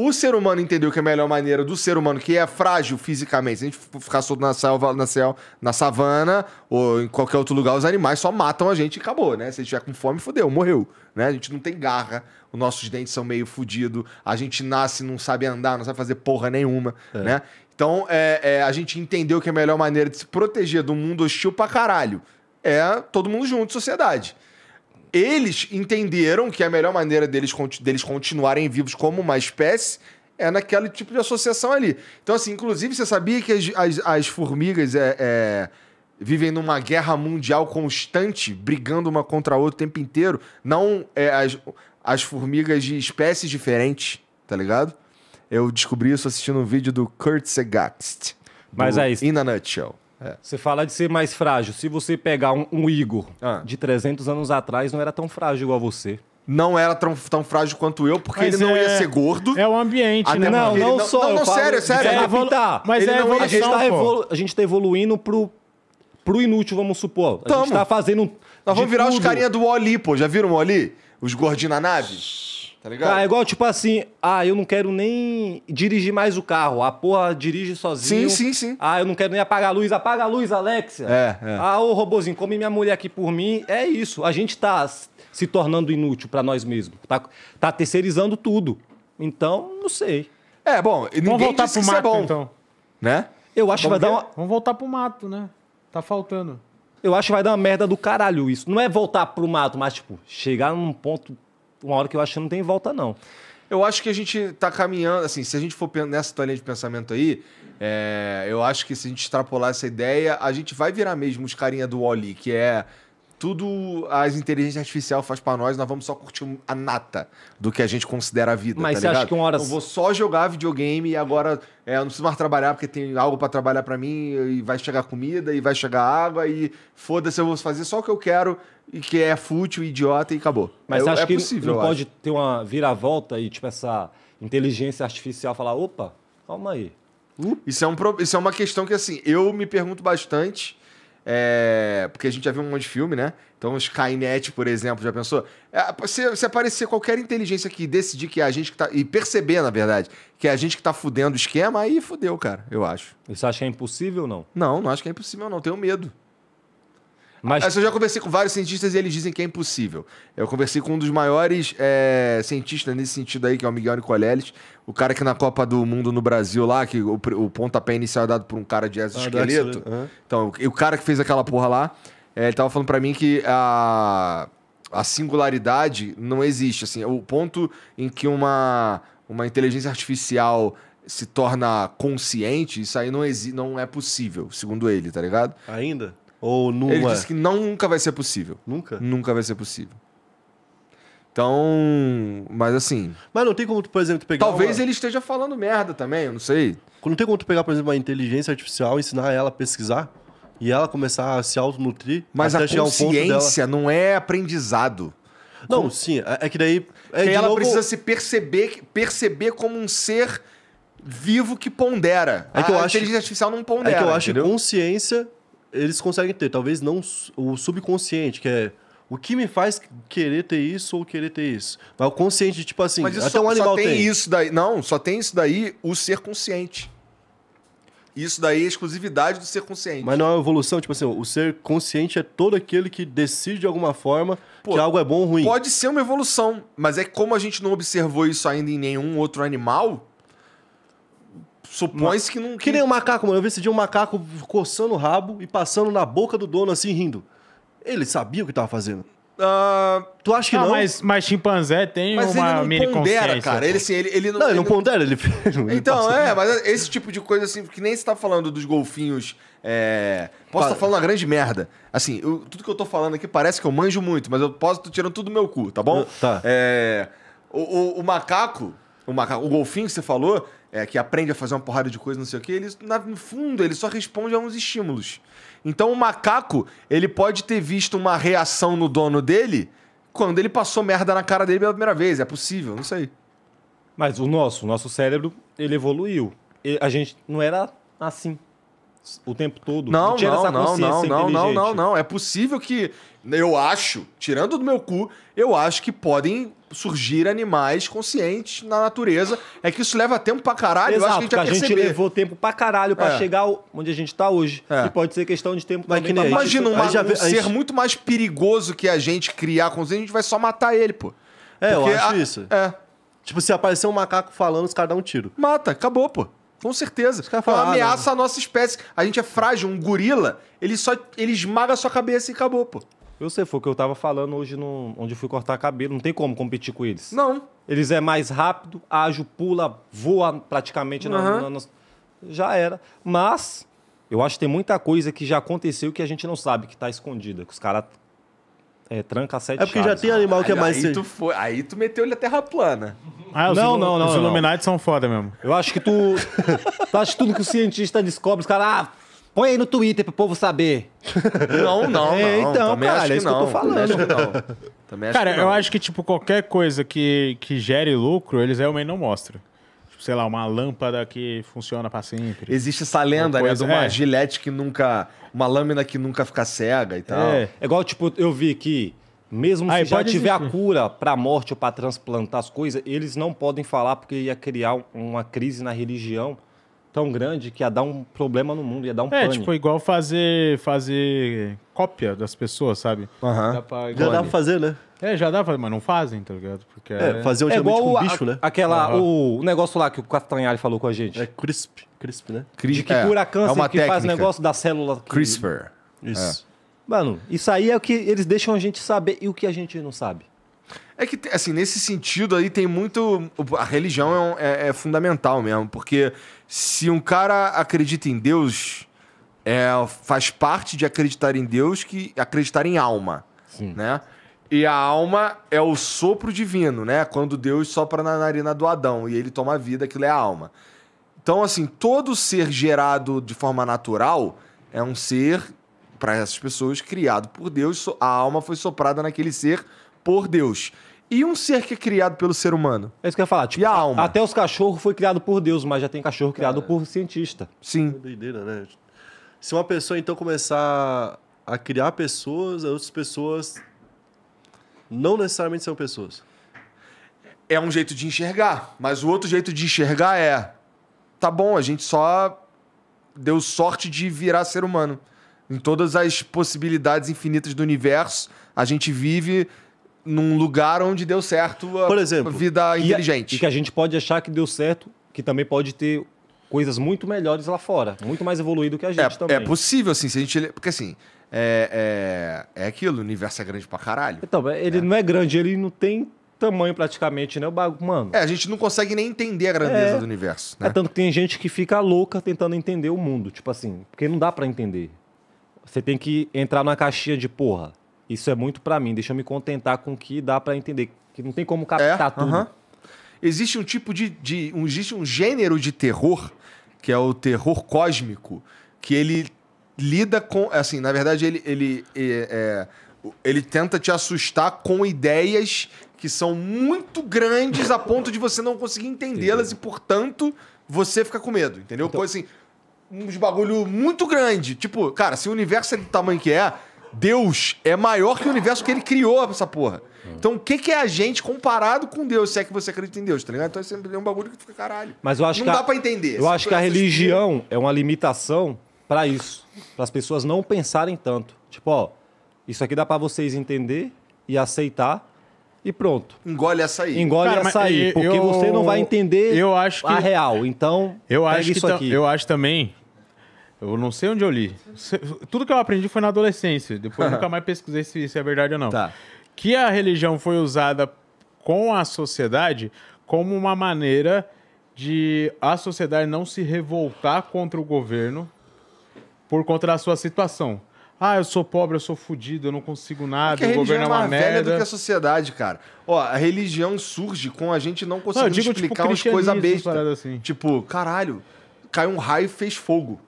O ser humano entendeu que a melhor maneira do ser humano, que é frágil fisicamente, se a gente ficar solto na selva, na, selva, na savana ou em qualquer outro lugar, os animais só matam a gente e acabou, né? Se a gente tiver com fome, fodeu, morreu. Né? A gente não tem garra, os nossos dentes são meio fodidos, a gente nasce, não sabe andar, não sabe fazer porra nenhuma, é. né? Então, é, é, a gente entendeu que a melhor maneira de se proteger do mundo hostil pra caralho é todo mundo junto, sociedade. Eles entenderam que a melhor maneira deles, deles continuarem vivos como uma espécie é naquele tipo de associação ali. Então, assim, inclusive, você sabia que as, as, as formigas é, é, vivem numa guerra mundial constante, brigando uma contra a outra o tempo inteiro? Não é, as, as formigas de espécies diferentes, tá ligado? Eu descobri isso assistindo um vídeo do Kurt Segaxt. Mas é isso. In a Nutshell. É. Você fala de ser mais frágil. Se você pegar um, um Igor ah. de 300 anos atrás, não era tão frágil igual você não era tão, tão, frágil quanto eu, porque mas ele não é, ia ser gordo. É o ambiente, né? Não, não, não só. Não, não sério, falo, sério. É evolu... Mas ele é evolução, a gente, tá evolu... a gente tá evoluindo pro, pro inútil, vamos supor. A Tamo. gente tá fazendo. Nós vamos virar tudo. os carinha do Oli, pô. Já viram o Oli? Os gordinhos na nave? Tá ligado? é igual tipo assim, ah, eu não quero nem dirigir mais o carro. A porra dirige sozinho. Sim, sim, sim. Ah, eu não quero nem apagar a luz. Apaga a luz, Alexia. É, é. Ah, ô robozinho, come minha mulher aqui por mim. É isso. A gente tá se tornando inútil para nós mesmos. Tá, tá terceirizando tudo. Então, não sei. É, bom, ninguém Vamos voltar pro é mato, é bom, então. Né? Eu acho Vamos que vai ver? dar uma... Vamos voltar pro mato, né? Tá faltando. Eu acho que vai dar uma merda do caralho isso. Não é voltar pro mato, mas, tipo, chegar num ponto uma hora que eu acho que não tem volta, não. Eu acho que a gente está caminhando, assim, se a gente for nessa tua linha de pensamento aí, é, eu acho que se a gente extrapolar essa ideia, a gente vai virar mesmo os carinha do Oli, que é tudo as inteligências artificiais faz para nós, nós vamos só curtir a nata do que a gente considera a vida. Mas tá você ligado? acha que uma hora. Eu vou só jogar videogame e agora é, eu não preciso mais trabalhar porque tem algo para trabalhar para mim e vai chegar comida e vai chegar água e foda-se, eu vou fazer só o que eu quero e que é fútil, idiota e acabou. Mas é, acho é que possível, não pode acho. ter uma viravolta e tipo essa inteligência artificial falar, opa, calma aí. Uh. Isso, é um, isso é uma questão que assim, eu me pergunto bastante, é, porque a gente já viu um monte de filme, né? Então, Skynet, por exemplo, já pensou? É, se, se, aparecer qualquer inteligência que decidir que é a gente que tá. E perceber, na verdade, que é a gente que tá fudendo o esquema, aí fudeu, cara, eu acho. você acha que é impossível ou não? Não, não acho que é impossível, não. Tenho medo. Mas... eu já conversei com vários cientistas e eles dizem que é impossível. Eu conversei com um dos maiores é, cientistas nesse sentido aí, que é o Miguel Nicoleles, o cara que na Copa do Mundo no Brasil lá, que o, o pontapé inicial é dado por um cara de exoesqueleto. Ah, uhum. Então, o, o cara que fez aquela porra lá, é, ele tava falando para mim que a, a singularidade não existe. Assim, o ponto em que uma, uma inteligência artificial se torna consciente, isso aí não, não é possível, segundo ele, tá ligado? Ainda? Ou numa... Ele disse que não, nunca vai ser possível. Nunca? Nunca vai ser possível. Então, mas assim. Mas não tem como, por exemplo, pegar. Talvez uma... ele esteja falando merda também, eu não sei. Não tem como tu pegar, por exemplo, uma inteligência artificial, ensinar ela a pesquisar e ela começar a se autonutrir. Mas até a consciência dela... não é aprendizado. Não, como... sim, é, é que daí. É que ela novo... precisa se perceber, perceber como um ser vivo que pondera. É que eu a acho... inteligência artificial não pondera. É que eu acho entendeu? consciência eles conseguem ter, talvez não o subconsciente, que é o que me faz querer ter isso ou querer ter isso. Mas o consciente, tipo assim, Mas até só, um animal só tem, tem. isso daí. Não, só tem isso daí o ser consciente. Isso daí é exclusividade do ser consciente. Mas não é uma evolução, tipo assim, o ser consciente é todo aquele que decide de alguma forma Pô, que algo é bom ou ruim. Pode ser uma evolução, mas é que como a gente não observou isso ainda em nenhum outro animal, supõe-se que não. Que nem um macaco, mano. Eu vi esse dia um macaco coçando o rabo e passando na boca do dono assim, rindo. Ele sabia o que tava fazendo. Ah, tu acha que ah, não? Mas, mas chimpanzé tem mas uma ele mini pondera, consciência. cara. Ele, assim, ele, ele não, não, ele não pondera, ele. ele Então, é, mas esse tipo de coisa, assim, que nem você tá falando dos golfinhos. é, Posso estar tá falando uma grande merda. Assim, eu- tudo que eu tô falando aqui parece que eu manjo muito, mas eu posso estar tirando tudo do meu cu, tá bom? Tá. É, o, o- o macaco, o macaco, o golfinho que você falou, é, que aprende a fazer uma porrada de coisa, não sei o que, ele, no fundo, ele só responde a uns estímulos. Então o macaco, ele pode ter visto uma reação no dono dele quando ele passou merda na cara dele pela primeira vez. É possível, não sei. Mas o nosso, o nosso cérebro, ele evoluiu. A gente não era assim o tempo todo. Não, não, não, não, não, não, não, não. É possível que eu acho, tirando do meu cu, eu acho que podem surgir animais conscientes na natureza. É que isso leva tempo pra caralho. Exato, eu acho que a gente, vai a gente levou tempo pra caralho pra é. chegar onde a gente tá hoje. É. E pode ser questão de tempo também. imagina já, um ser muito mais perigoso que a gente criar consciência, a gente vai só matar ele, pô. É, Porque eu acho a... isso. É. Tipo, se aparecer um macaco falando, os caras dão um tiro. Mata, acabou, pô. Com certeza. Ela falar, é ah, ameaça a nossa espécie. A gente é frágil. Um gorila, ele só ele esmaga a sua cabeça e acabou, pô. Eu sei, foi o que eu tava falando hoje no, onde eu fui cortar cabelo. Não tem como competir com eles. Não. Eles é mais rápido, ágil, pula, voa praticamente uhum. na, na, na, Já era. Mas eu acho que tem muita coisa que já aconteceu que a gente não sabe, que tá escondida. Que os caras é, tranca sete É porque chaves, já tem animal que é mais... Aí, aí tu, foi, aí tu meteu ele a terra plana. Ah, os não, não, não. Os Illuminati são foda mesmo. Eu acho que tu... tu acha que tudo que o cientista descobre, os caras... Ah, Põe aí no Twitter pro povo saber. Não, não, é, não. Então, Também cara, é isso que, eu tô falando. Também acho que não. Também acho cara, que não. eu acho que, tipo, qualquer coisa que, que gere lucro, eles realmente não mostram tipo, sei lá, uma lâmpada que funciona para sempre. Existe essa lenda, né, coisa, né? De uma é. gilete que nunca. Uma lâmina que nunca fica cega e tal. É, é igual, tipo, eu vi que. Mesmo Aí, ah, se já tiver existir. a cura para a morte ou para transplantar as coisas, eles não podem falar porque ia criar uma crise na religião tão grande que ia dar um problema no mundo, ia dar um É, tipo, igual fazer, fazer cópia das pessoas, sabe? Aham. Dá pra- Já dá pra fazer, né? É, já dá pra fazer, mas não fazem, tá ligado? Porque É, fazer É igual com bicho, né? aquela, o negócio lá que o Castanhari falou com a gente. É crisp, crisp, né? De que é, cura é câncer, é uma que técnica. faz negócio da célula. que- CRISPR. Isso. É. Mano, isso aí é o que eles deixam a gente saber e o que a gente não sabe. É que, assim, nesse sentido aí tem muito. A religião é, é, é fundamental mesmo, porque se um cara acredita em Deus, é, faz parte de acreditar em Deus que acreditar em alma, Sim. né? E a alma é o sopro divino, né? Quando Deus sopra na narina do Adão e ele toma vida, aquilo é a alma. Então, assim, todo ser gerado de forma natural é um ser, para essas pessoas, criado por Deus. A alma foi soprada naquele ser por Deus. E um ser que é criado pelo ser humano? É isso que eu ia falar. Tipo, e a alma? Até os cachorros foi criado por Deus, mas já tem cachorro criado por cientista. Sim. É doideira, né? Se uma pessoa, então, começar a criar pessoas, outras pessoas não necessariamente são pessoas. É um jeito de enxergar, mas o outro jeito de enxergar é: tá bom, a gente só deu sorte de virar ser humano. Em todas as possibilidades infinitas do universo, a gente vive num lugar onde deu certo a Por exemplo, vida inteligente. E, a, e que a gente pode achar que deu certo, que também pode ter coisas muito melhores lá fora, muito mais evoluído que a gente é, também. É possível, assim, se a gente. Porque assim. É, é, é aquilo, o universo é grande pra caralho. Então, ele né? não é grande, ele não tem tamanho praticamente, né? O bagulho, mano. É, a gente não consegue nem entender a grandeza é, do universo. Né? É tanto que tem gente que fica louca tentando entender o mundo, tipo assim, porque não dá para entender. Você tem que entrar na caixinha de porra. Isso é muito para mim. Deixa eu me contentar com o que dá para entender. Que não tem como é, captar é, tudo. Uh -huh. Existe um tipo de, de um, existe um gênero de terror que é o terror cósmico, que ele lida com, assim, na verdade ele ele é, é ele tenta te assustar com ideias que são muito grandes a ponto de você não conseguir entendê-las e, portanto, você fica com medo, entendeu? Então... assim, uns bagulho muito grande. Tipo, cara, se o universo é do tamanho que é, Deus é maior que o universo que ele criou essa porra. Então, o que, que é a gente comparado com Deus, se é que você acredita em Deus, tá ligado? Então, é sempre é um bagulho que fica caralho. Mas eu acho não que. dá a... pra entender. Eu acho que a religião que... é uma limitação para isso. para as pessoas não pensarem tanto. Tipo, ó, isso aqui dá para vocês entender e aceitar e pronto. Engole essa aí. Engole Cara, essa aí, porque eu... você não vai entender eu acho que... a real. Então, eu acho isso aqui. Eu acho também eu não sei onde eu li. Tudo que eu aprendi foi na adolescência. Depois eu nunca mais pesquisei se, se é verdade ou não. Tá. Que a religião foi usada com a sociedade como uma maneira de a sociedade não se revoltar contra o governo por conta da sua situação. Ah, eu sou pobre, eu sou fodido, eu não consigo é nada, o governo é, é uma, é mais velha do que a sociedade, cara. Ó, a religião surge com a gente não conseguindo não, digo, tipo, explicar tipo, umas coisas bestas. Assim. Tipo, caralho, caiu um raio e fez fogo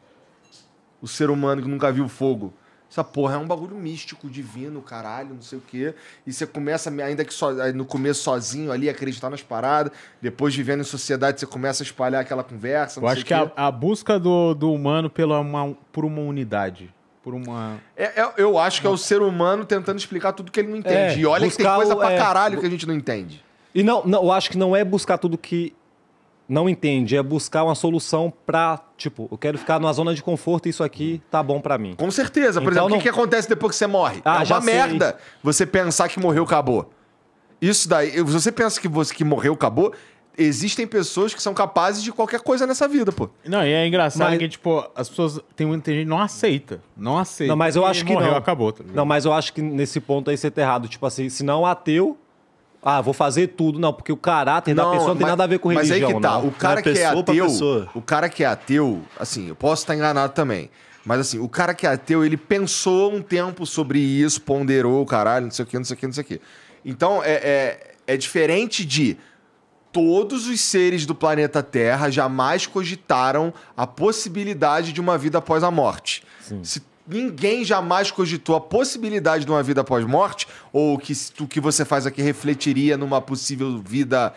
o ser humano que nunca viu fogo. Essa porra é um bagulho místico, divino, caralho, não sei o quê. E você começa, ainda que so, no começo sozinho ali, acreditar nas paradas. Depois, vivendo em sociedade, você começa a espalhar aquela conversa. Eu acho que a, a, busca do, do humano pela uma, por uma unidade. Por uma. É, é, eu acho que é o ser humano tentando explicar tudo que ele não entende. É, e olha que tem coisa o, pra é, caralho que a gente não entende. E não, não, eu acho que não é buscar tudo que não entende, é buscar uma solução para, tipo, eu quero ficar numa zona de conforto e isso aqui tá bom para mim. Com certeza. Por então, exemplo, o não... que, que, acontece depois que você morre? Ah, é uma merda sei. você pensar que morreu, acabou. Isso daí, se você pensa que você que morreu, acabou, existem pessoas que são capazes de qualquer coisa nessa vida, pô. Não, e é engraçado mas... que, tipo, as pessoas. Tem muita gente não aceita. Não aceita. Não, mas eu acho que morreu, não. acabou. Tá não, mas eu acho que nesse ponto aí você tá errado. Tipo assim, se não ateu, ah, vou fazer tudo. Não, porque o caráter não, da pessoa não tem mas, nada a ver com religião. Mas aí que tá. Não. O cara que é ateu. O cara que é ateu, assim, eu posso estar enganado também. Mas assim, o cara que é ateu, ele pensou um tempo sobre isso, ponderou, caralho, não sei o que, não sei o que, não sei o que. Então, é, é, é diferente de todos os seres do planeta Terra jamais cogitaram a possibilidade de uma vida após a morte. Sim. Se ninguém jamais cogitou a possibilidade de uma vida pós-morte, ou que o que você faz aqui refletiria numa possível vida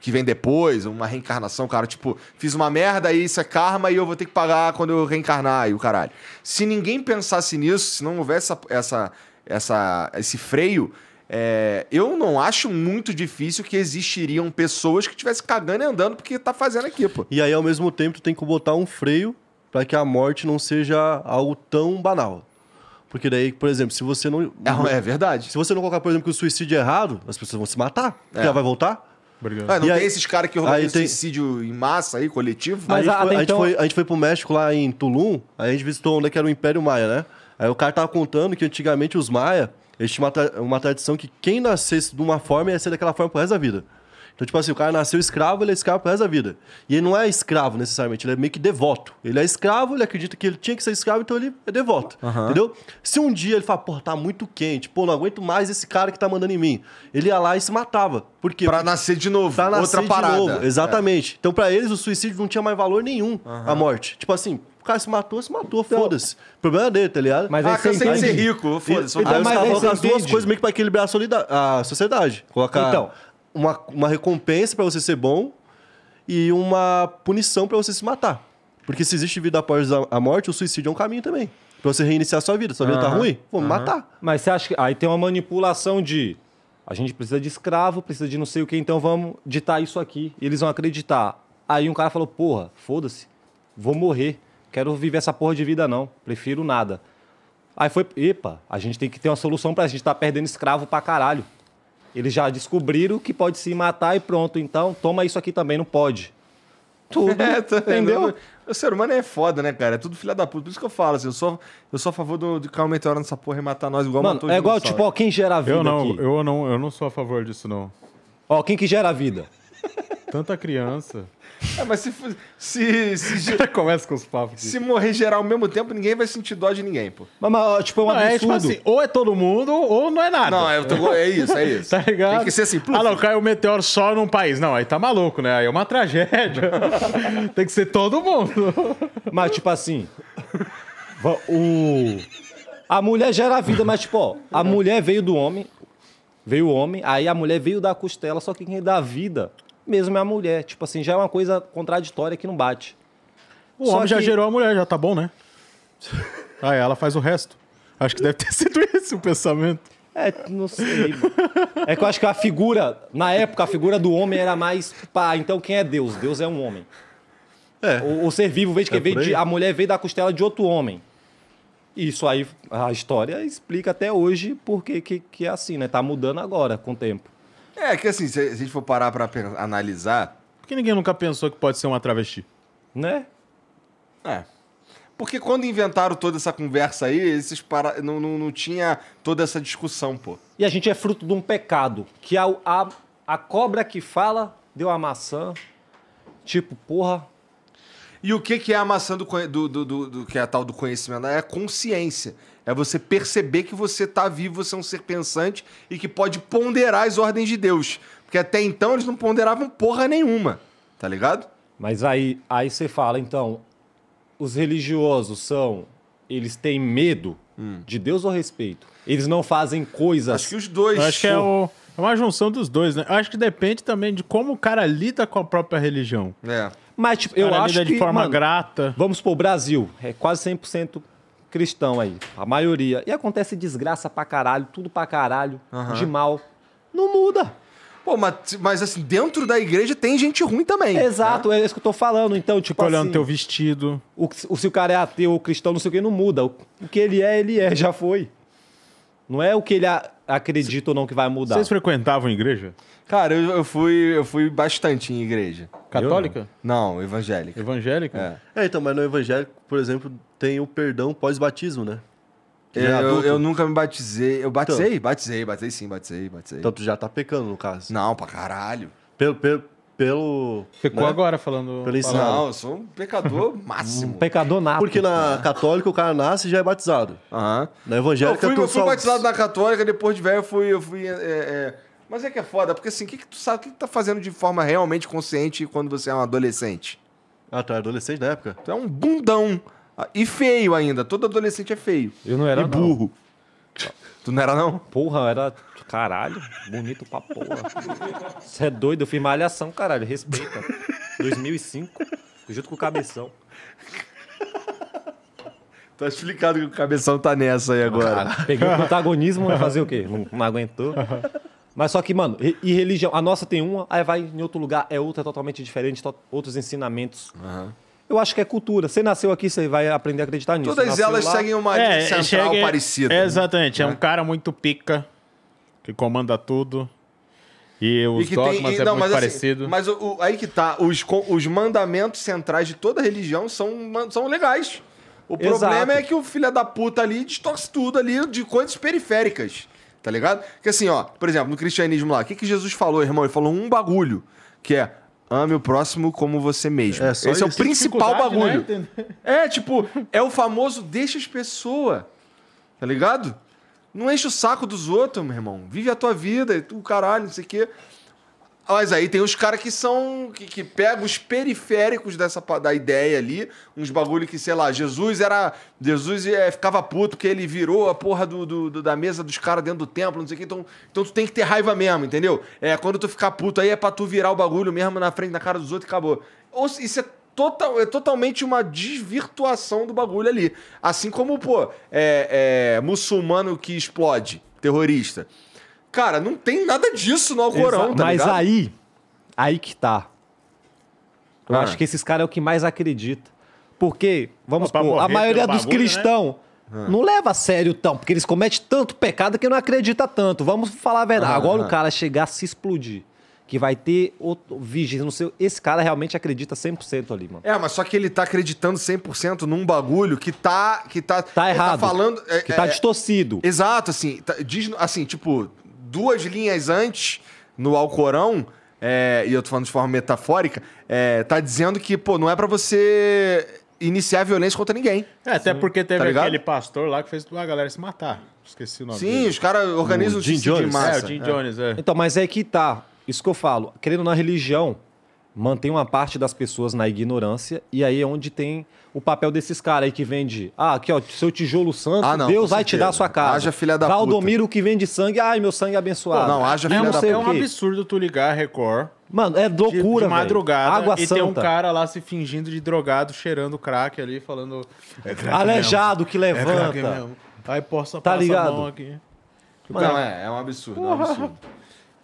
que vem depois, uma reencarnação, cara, tipo, fiz uma merda aí, isso é karma e eu vou ter que pagar quando eu reencarnar e o caralho. Se ninguém pensasse nisso, se não houvesse essa, essa, essa esse freio, é, eu não acho muito difícil que existiriam pessoas que estivessem cagando e andando porque tá fazendo aqui, pô. E aí, ao mesmo tempo, tu tem que botar um freio para que a morte não seja algo tão banal. Porque daí, por exemplo, se você não. É, é verdade. Se você não colocar, por exemplo, que o suicídio é errado, as pessoas vão se matar. É. ela vai voltar? Ah, não e tem aí, esses caras que organizam tem... suicídio em massa aí, coletivo? Mas a, gente, foi, então... a, gente então- foi, a gente foi pro México lá em Tulum, aí a gente visitou onde é era o Império Maia, né? Aí o cara tava contando que antigamente os Maia, eles tinham uma, uma tradição que quem nascesse de uma forma ia ser daquela forma pro resto da vida. Então, tipo assim, o cara nasceu escravo, ele é escravo pro resto da vida. E ele não é escravo necessariamente, ele é meio que devoto. Ele é escravo, ele acredita que ele tinha que ser escravo, então ele é devoto. Uhum. Entendeu? Se um dia ele fala, pô, tá muito quente, pô, não aguento mais esse cara que tá mandando em mim, ele ia lá e se matava. Por quê? Pra nascer de novo, pra nascer outra de parada. Novo. É. Exatamente. É. Então, para eles, o suicídio não tinha mais valor nenhum, uhum. a morte. Tipo assim, o cara se matou, se matou, então, foda-se. O problema é dele, tá ligado? Mas ah, cansei de ser rico, foda-se. Então, mas as duas coisas meio que pra equilibrar a, solida- a sociedade. Colocar então, uma, uma recompensa para você ser bom e uma punição para você se matar. Porque se existe vida após a morte, o suicídio é um caminho também. Pra você reiniciar sua vida. Sua vida tá ruim? Vou uhum. matar. Mas você acha que. Aí tem uma manipulação de. A gente precisa de escravo, precisa de não sei o que, então vamos ditar isso aqui. E eles vão acreditar. Aí um cara falou: porra, foda-se, vou morrer. Quero viver essa porra de vida, não. Prefiro nada. Aí foi, epa, a gente tem que ter uma solução pra a gente tá perdendo escravo pra caralho. Eles já descobriram que pode se matar e pronto. Então, toma isso aqui também, não pode. Tudo. É, tá entendeu? O ser humano é foda, né, cara? É tudo filha da puta. Por isso que eu falo, assim, eu sou, eu sou a favor do, de ficar um meteoro nessa porra e matar nós igual Mano, matou É igual, tipo, ó, quem gera a vida eu não, aqui? Eu não, eu não sou a favor disso, não. Ó, quem que gera a vida? Tanta criança. É, mas se, se, se começa com os papos. Aqui. Se morrer geral ao mesmo tempo, ninguém vai sentir dó de ninguém, pô. Mas, mas tipo, é um não, absurdo. É, tipo assim, ou é todo mundo, ou não é nada. Não, é, tô, é isso, é isso. tá ligado? Tem que ser assim. Pluf. Ah, não, caiu um meteoro só num país. Não, aí tá maluco, né? Aí é uma tragédia. Tem que ser todo mundo. Mas, tipo assim. O... A mulher gera a vida, mas, tipo, ó, a mulher veio do homem. Veio o homem, aí a mulher veio da costela, só que quem dá vida mesmo é a mulher. Tipo assim, já é uma coisa contraditória que não bate. O homem já que... gerou a mulher, já tá bom, né? Aí ela faz o resto. Acho que deve ter sido esse o pensamento. É, não sei. É que eu acho que a figura, na época, a figura do homem era mais pá. Então quem é Deus? Deus é um homem. É. O, o ser vivo veio de é que? veio de, a mulher veio da costela de outro homem. Isso aí, a história explica até hoje por que, que, que é assim, né? Tá mudando agora com o tempo. É, que assim, se a gente for parar pra analisar. Por que ninguém nunca pensou que pode ser uma travesti? Né? É. Porque quando inventaram toda essa conversa aí, esses para... não, não, não tinha toda essa discussão, pô. E a gente é fruto de um pecado. Que a, a, a cobra que fala deu a maçã. Tipo, porra. E o que, que é a maçã do, do, do, do- do- que é a tal do conhecimento? É a consciência. É você perceber que você está vivo, você é um ser pensante e que pode ponderar as ordens de Deus. Porque até então eles não ponderavam porra nenhuma, tá ligado? Mas aí, aí você fala, então, os religiosos são. Eles têm medo hum. de Deus ou respeito? Eles não fazem coisas. Acho que os dois. Acho que é, o, é uma junção dos dois, né? Acho que depende também de como o cara lida com a própria religião. É. Mas, tipo, eu acho que. de forma mano, grata. Vamos pro Brasil. É quase 100% cristão aí, a maioria. E acontece desgraça pra caralho, tudo pra caralho, uhum. de mal. Não muda. Pô, mas, mas assim, dentro da igreja tem gente ruim também. Né? Exato, né? é isso que eu tô falando. Então, tipo. Fica olhando assim, teu vestido. O, o, se o cara é ateu ou cristão, não sei o que, não muda. O, o que ele é, ele é, já foi. Não é o que ele. A, acredito ou não que vai mudar. Vocês frequentavam igreja? Cara, eu, eu fui, eu fui bastante em igreja. Católica? Não, evangélica. Evangélica? É. é, então, mas no evangélico, por exemplo, tem o perdão pós-batismo, né? Eu, é eu, eu, nunca me batizei. Eu batizei? Então, batizei, batizei sim, batizei, batizei. Então tu já tá pecando, no caso. Não, pra caralho. Pelo, pelo, pelo. Ficou né? agora falando. Pelo Não, eu sou um pecador máximo. Um pecador nato. Porque na é. católica o cara nasce e já é batizado. Aham. Na evangélica. eu fui, eu fui só... batizado na católica, depois de velho eu fui. Eu fui é, é, é... Mas é que é foda, porque assim, o que, que tu sabe, o que, que tu tá fazendo de forma realmente consciente quando você é um adolescente? Ah, tá, adolescente da época. Tu é um bundão. Ah, e feio ainda. Todo adolescente é feio. Eu não era. E burro. Não. Tu não era, não? Porra, era. Caralho, bonito pra porra. Você é doido, eu fiz malhação, caralho, respeita. 2005, junto com o Cabeção. Tá explicado que o Cabeção tá nessa aí agora. Cara, peguei o protagonismo, vai fazer o quê? Não, não aguentou. Mas só que, mano, e, religião? A nossa tem uma, aí vai em outro lugar, é outra é totalmente diferente, to outros ensinamentos. Uhum. Eu acho que é cultura. Você nasceu aqui, você vai aprender a acreditar nisso. Todas elas lá... seguem uma é, central parecida. É, né? exatamente. Né? É um é. cara muito pica, que comanda tudo. E os e dogmas tem, e, é muito mas, assim, parecido. Assim, mas o, aí que tá, os, os mandamentos centrais de toda religião são, são legais. O problema Exato. é que o filho da puta ali distorce tudo ali de coisas periféricas, tá ligado? Que assim, ó, por exemplo, no cristianismo lá, o que, que Jesus falou, irmão? Ele falou um bagulho, que é Ame o próximo como você mesmo. É, Esse isso. é o principal né, bagulho. Né? É, tipo, é o famoso deixa as pessoas. Tá ligado? Não enche o saco dos outros, meu irmão. Vive a tua vida, o caralho, não sei o quê. Mas aí tem os caras que são. Que, que pegam os periféricos dessa da ideia ali. Uns bagulho que, sei lá, Jesus era. Jesus é, ficava puto que ele virou a porra do, do, do da mesa dos caras dentro do templo, não sei o que. Então, então tu tem que ter raiva mesmo, entendeu? É, quando tu ficar puto aí é pra tu virar o bagulho mesmo na frente da cara dos outros e acabou. Ou, isso é total, é totalmente uma desvirtuação do bagulho ali. Assim como, pô, é, é, muçulmano que explode, terrorista. Cara, não tem nada disso no Alcorão, Exa tá Mas ligado? aí, aí que tá. Eu ah. acho que esses caras é o que mais acredita. Porque, vamos Pô, a maioria dos cristãos né? Ah. não leva a sério tão, porque eles cometem tanto pecado que não acredita tanto. Vamos falar a verdade. Ah, Agora ah. o cara chegar a se explodir que vai ter outro, vigília, não sei. Esse cara realmente acredita 100% ali, mano. É, mas só que ele tá acreditando 100% num bagulho que tá que tá tá, tá errado. Tá falando é, que tá é, distorcido. Exato, assim, tá, diz assim, tipo, duas linhas antes, no Alcorão, é, e eu tô falando de forma metafórica, é, tá dizendo que, pô, não é para você iniciar violência contra ninguém. É, até Sim. porque teve tá aquele pastor lá que fez a galera se matar. Esqueci o nome. Sim, dele. os caras organizam o Jim Jones. De massa. É, o Jim é. Jones, é. Então, mas é que tá. Isso que eu falo. Querendo na religião, mantém uma parte das pessoas na ignorância e aí é onde tem o papel desses caras aí que vende. Ah, aqui ó, seu tijolo santo, ah, não, Deus vai te dar a sua casa. Haja filha da Valdomiro puta. que vende sangue, ai meu sangue é abençoado. Pô, não, haja filha não da puta. É um absurdo tu ligar a Record. Mano, é loucura, de, de madrugada Água e santa. tem um cara lá se fingindo de drogado, cheirando crack ali, falando é crack aleijado mesmo. que levanta. É crack mesmo. Aí possa tá ligado? a mão aqui. Mano, não, é, é um absurdo, é um absurdo.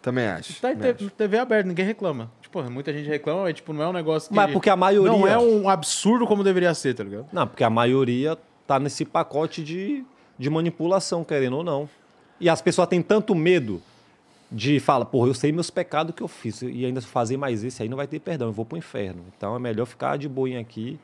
Também acho. Tá em TV aberta, ninguém reclama. Tipo, muita gente reclama, mas tipo, não é um negócio que... Mas porque a maioria. Não é um absurdo como deveria ser, tá ligado? Não, porque a maioria tá nesse pacote de, de manipulação, querendo ou não. E as pessoas têm tanto medo de fala, porra, eu sei meus pecados que eu fiz e ainda fazer mais esse aí não vai ter perdão, eu vou pro inferno. Então é melhor ficar de boinha aqui.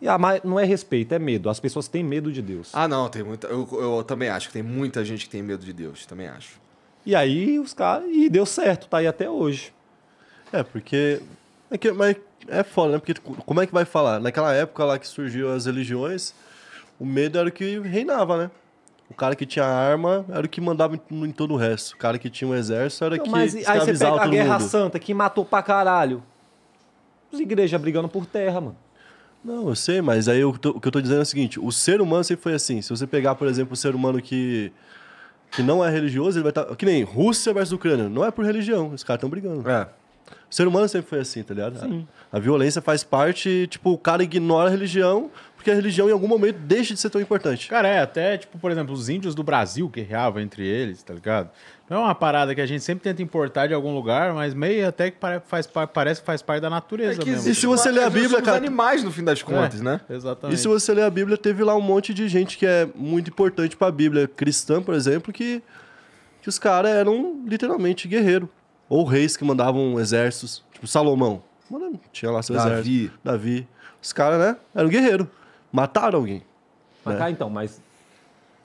E a, ma- não é respeito, é medo. As pessoas têm medo de Deus. Ah, não, tem muita. Eu, eu também acho que tem muita gente que tem medo de Deus, também acho. E aí os caras. E deu certo, tá aí até hoje. É, porque. É que, mas é foda, né? Porque tipo, como é que vai falar? Naquela época lá que surgiu as religiões, o medo era o que reinava, né? O cara que tinha arma era o que mandava em, todo o resto. O cara que tinha um exército era o que mas aí você pega a Guerra mundo. Santa, que matou pra caralho. As igrejas brigando por terra, mano. Não, eu sei, mas aí eu tô, o que eu tô dizendo é o seguinte: o ser humano sempre foi assim. Se você pegar, por exemplo, o ser humano que que não é religioso, ele vai estar. Tá, que nem Rússia versus Ucrânia. Não é por religião, os caras estão brigando. É. O ser humano sempre foi assim, tá ligado? Sim. A, a violência faz parte, tipo, o cara ignora a religião porque a religião em algum momento deixa de ser tão importante. Cara, é, até, tipo, por exemplo, os índios do Brasil guerreavam entre eles, tá ligado? Não é uma parada que a gente sempre tenta importar de algum lugar, mas meio até que faz, parece que faz parte da natureza é que mesmo. E se você ler a é Bíblia, cara... animais, no fim das é, contas, é, né? Exatamente. E se você ler a Bíblia, teve lá um monte de gente que é muito importante para a Bíblia cristã, por exemplo, que, que os caras eram literalmente guerreiro. Ou reis que mandavam exércitos, tipo Salomão. Mano, tinha lá seu Davi. exército. Davi. Os caras, né? Eram guerreiro mataram alguém. Né? matar né? então, mas.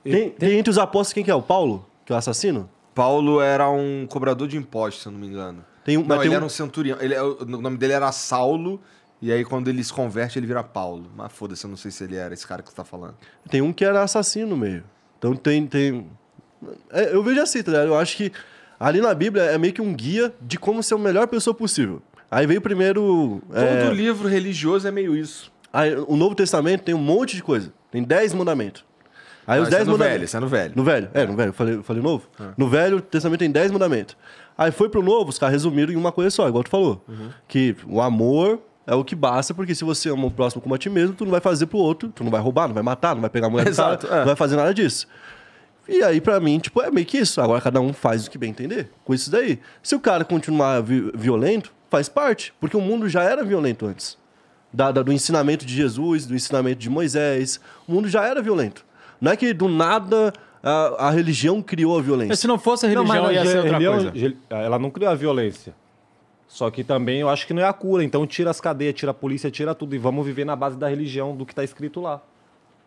Tem, tem... tem, entre os apóstolos quem que é? O Paulo, que é o assassino? Paulo era um cobrador de impostos, se eu não me engano. Tem um, não, ele tem era um, um centurião. Ele, é, o nome dele era Saulo, e aí quando ele se converte, ele vira Paulo. Mas foda-se, eu não sei se ele era esse cara que você tá falando. Tem um que era assassino meio. Então tem. tem... É, eu vejo assim, tá ligado? Eu acho que ali na Bíblia é meio que um guia de como ser a melhor pessoa possível. Aí veio primeiro. Todo é... livro religioso é meio isso. Aí, o Novo Testamento tem um monte de coisa. Tem 10 mandamentos. Aí ah, os dez é no Velho, isso é no velho. No velho, é, no velho. Eu falei, eu falei novo? Ah. No velho, o testamento tem 10 mandamentos. Aí foi pro novo, os caras resumiram em uma coisa só, igual tu falou. Uhum. Que o amor é o que basta, porque se você ama o próximo como a ti mesmo, tu não vai fazer pro outro, tu não vai roubar, não vai matar, não vai pegar a mulher Exato, cara, é. não vai fazer nada disso. E aí, pra mim, tipo, é meio que isso. Agora cada um faz o que bem entender com isso daí. Se o cara continuar vi violento, faz parte, porque o mundo já era violento antes da, da, do ensinamento de Jesus, do ensinamento de Moisés. O mundo já era violento. Não é que do nada a, a religião criou a violência. Mas se não fosse a religião, não, ia ser outra religião, coisa. Ela não criou a violência. Só que também eu acho que não é a cura. Então tira as cadeias, tira a polícia, tira tudo e vamos viver na base da religião, do que está escrito lá.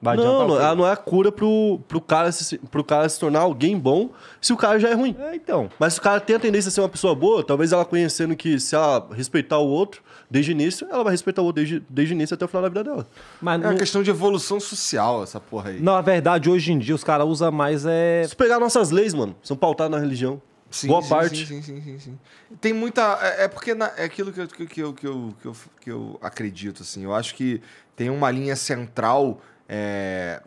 Vai não, não ela não é a cura pro, pro, cara se, pro cara se tornar alguém bom se o cara já é ruim. É, então. Mas se o cara tem a tendência a ser uma pessoa boa, talvez ela conhecendo que se ela respeitar o outro desde o início, ela vai respeitar o outro desde, desde o início até o final da vida dela. Mas é uma no... questão de evolução social, essa porra aí. Não, a verdade, hoje em dia os caras usam mais é. Se pegar nossas leis, mano, são pautadas na religião. Sim, Boa sim, parte. Sim, sim, sim, sim, Tem muita. É, é, porque na... é aquilo que eu, que, eu, que, eu, que, eu, que eu acredito, assim. Eu acho que tem uma linha central é,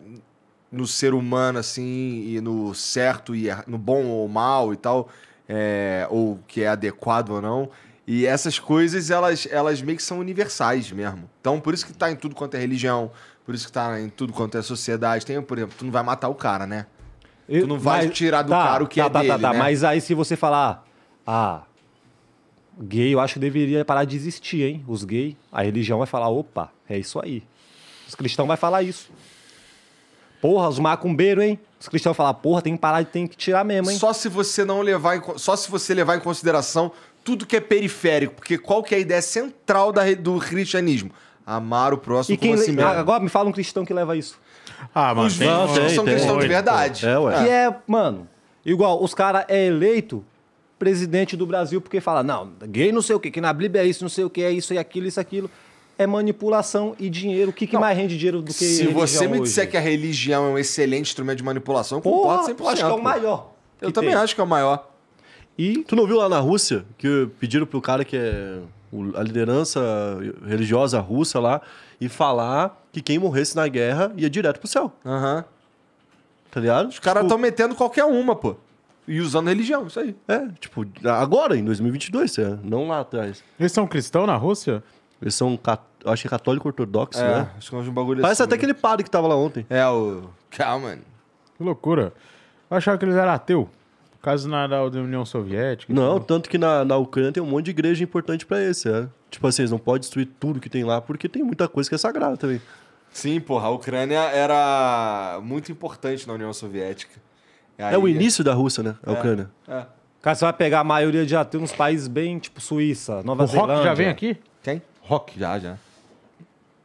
no ser humano, assim, e no certo e no bom ou mal e tal, é, ou que é adequado ou não. E essas coisas, elas, elas meio que são universais mesmo. Então, por isso que tá em tudo quanto é religião, por isso que tá em tudo quanto é sociedade. Tem, por exemplo, tu não vai matar o cara, né? Eu, tu não vai mas, tirar do tá, cara o que tá, é tá, tá dele, tá, tá. Né? Mas aí se você falar, ah, gay eu acho que deveria parar de existir, hein? Os gays, a religião vai falar, opa, é isso aí. Os cristãos vão falar isso. Porra, os macumbeiros, hein? Os cristãos falar, porra, tem que parar, e tem que tirar mesmo, hein? Só se você não levar, em, só se você levar em consideração tudo que é periférico, porque qual que é a ideia central da, do cristianismo? Amar o próximo e quem, como a si mesmo. Ah, agora me fala um cristão que leva isso. Ah, mano, os não, tem, são tem, cristãos de verdade. É, ué. Que é, mano, igual, os caras é eleito presidente do Brasil porque fala, não, gay não sei o que, que na Bíblia é isso, não sei o que, é isso e aquilo, isso aquilo é manipulação e dinheiro. O que, que mais rende dinheiro do que Se você me disser que a religião é um excelente instrumento de manipulação, concordo 100%. Acho que é o maior. Eu também acho que é o maior. E tu não viu lá na Rússia que pediram pro cara que é a liderança religiosa russa lá e falar que quem morresse na guerra ia direto pro céu. Aham. Uhum. Tá ligado? Os caras estão tipo... metendo qualquer uma, pô. E usando religião, isso aí. É, tipo, agora, em 2022, é, não lá atrás. Eles são cristãos na Rússia? Eles são, acho que é católico ortodoxo, é, né? Acho que é um bagulho Parece assim, até aquele padre que tava lá ontem. É, o Kalman. Que loucura. Eu achava que eles eram ateu. Caso na da União Soviética. Não, tipo... tanto que na, na Ucrânia tem um monte de igreja importante para esse. É. Tipo assim, eles não podem destruir tudo que tem lá, porque tem muita coisa que é sagrada também. Sim, porra, a Ucrânia era muito importante na União Soviética. Aí... É o início da Rússia, né? A é, Ucrânia. É. Cara, você vai pegar a maioria de ateus nos países bem, tipo Suíça, Nova o Zelândia. O Rock já vem aqui? Quem? rock já, já.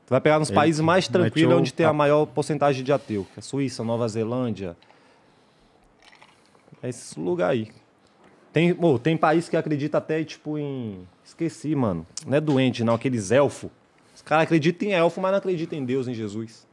Tu vai pegar nos é, países mais tranquilos é onde tem a maior porcentagem de ateu, que é Suíça, Nova Zelândia. É esse lugar aí. Tem, oh, tem país que acredita até, tipo, em. Esqueci, mano. Não é doente, não, aqueles elfo. Os caras acreditam em elfo, mas não acreditam em Deus, em Jesus.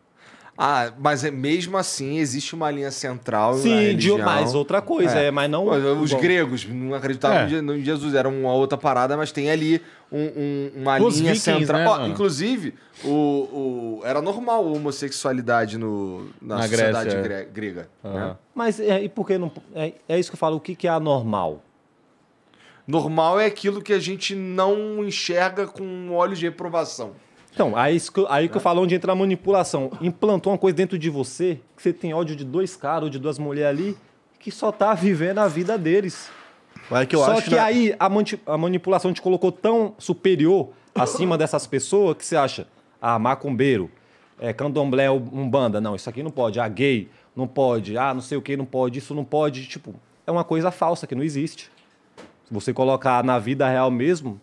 Ah, mas é, mesmo assim existe uma linha central. Sim, de mais outra coisa, é. é mas não. Os bom. gregos não acreditavam é. em Jesus, era uma outra parada, mas tem ali um, um, uma Os linha vikings, central. Né, oh, inclusive, o, o, era normal a homossexualidade no, na, na sociedade Grécia. grega. Uhum. Né? Mas é, e por que não. É, é isso que eu falo, o que, que é anormal? Normal é aquilo que a gente não enxerga com olhos de reprovação. Então, aí, aí que eu né? falo onde entra a manipulação. Implantou uma coisa dentro de você, que você tem ódio de dois caras ou de duas mulheres ali, que só tá vivendo a vida deles. É que Só que né? aí a, man a, manipulação te colocou tão superior acima dessas pessoas que você acha, ah, macumbeiro, é, candomblé, umbanda, não, isso aqui não pode, ah, gay, não pode, ah, não sei o que, não pode, isso não pode, tipo, é uma coisa falsa que não existe. Se você colocar na vida real mesmo,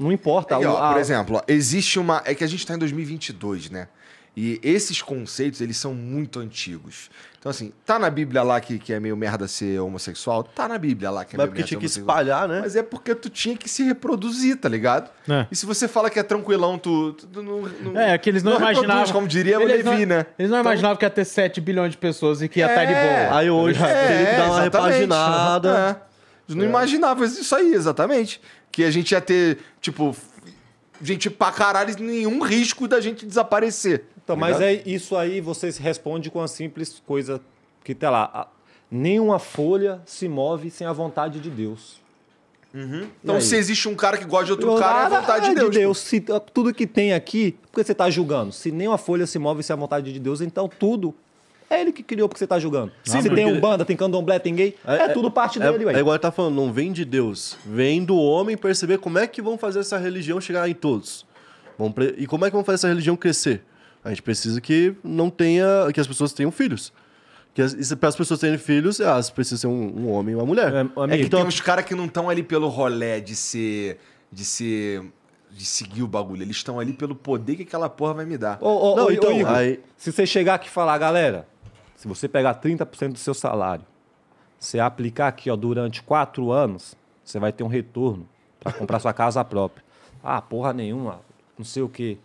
não importa. É, ó, a... Por exemplo, ó, existe uma. É que a gente está em 2022, né? E esses conceitos, eles são muito antigos. Então, assim, tá na Bíblia lá que, que é meio merda ser homossexual? Tá na Bíblia lá que é Mas é meio porque tinha que espalhar, né? Mas é porque tu tinha que se reproduzir, tá ligado? É. E se você fala que é tranquilão, tu, tu, tu não, não, É, que eles não, não imaginavam... como diria eles Levi, não, né? Eles não então... imaginavam que ia ter 7 bilhões de pessoas e que ia tá é, estar de boa. Aí hoje é, que dar uma repaginada. É. Eu não é. imaginava isso aí, exatamente. Que a gente ia ter, tipo, gente pra caralho, nenhum risco da gente desaparecer. Então, tá mas é isso aí você responde com a simples coisa que tá lá. Nenhuma folha se move sem a vontade de Deus. Uhum. Então, se existe um cara que gosta de outro Eu, cara, é a vontade é de Deus. De Deus. Se, tudo que tem aqui, por que você está julgando? Se nenhuma folha se move sem a vontade de Deus, então tudo é ele que criou porque você está julgando. Sim, Se tem banda, tem candomblé, tem gay, é, é tudo é, parte é, dele, Agora É igual ele tá falando, não vem de Deus. Vem do homem perceber como é que vão fazer essa religião chegar em todos. Vão pre... E como é que vão fazer essa religião crescer? A gente precisa que não tenha. que as pessoas tenham filhos. Que para as pessoas terem filhos, elas precisam ser um, um homem e uma mulher. É, amigo, é que então... tem uns caras que não estão ali pelo rolé de ser. de ser de seguir o bagulho. Eles estão ali pelo poder que aquela porra vai me dar. Ô, ô, não, ô, então, ô, Igor, aí... se você chegar aqui e falar, galera, se você pegar 30% do seu salário, você aplicar aqui ó, durante quatro anos, você vai ter um retorno para comprar sua casa própria. Ah, porra nenhuma, não sei o quê.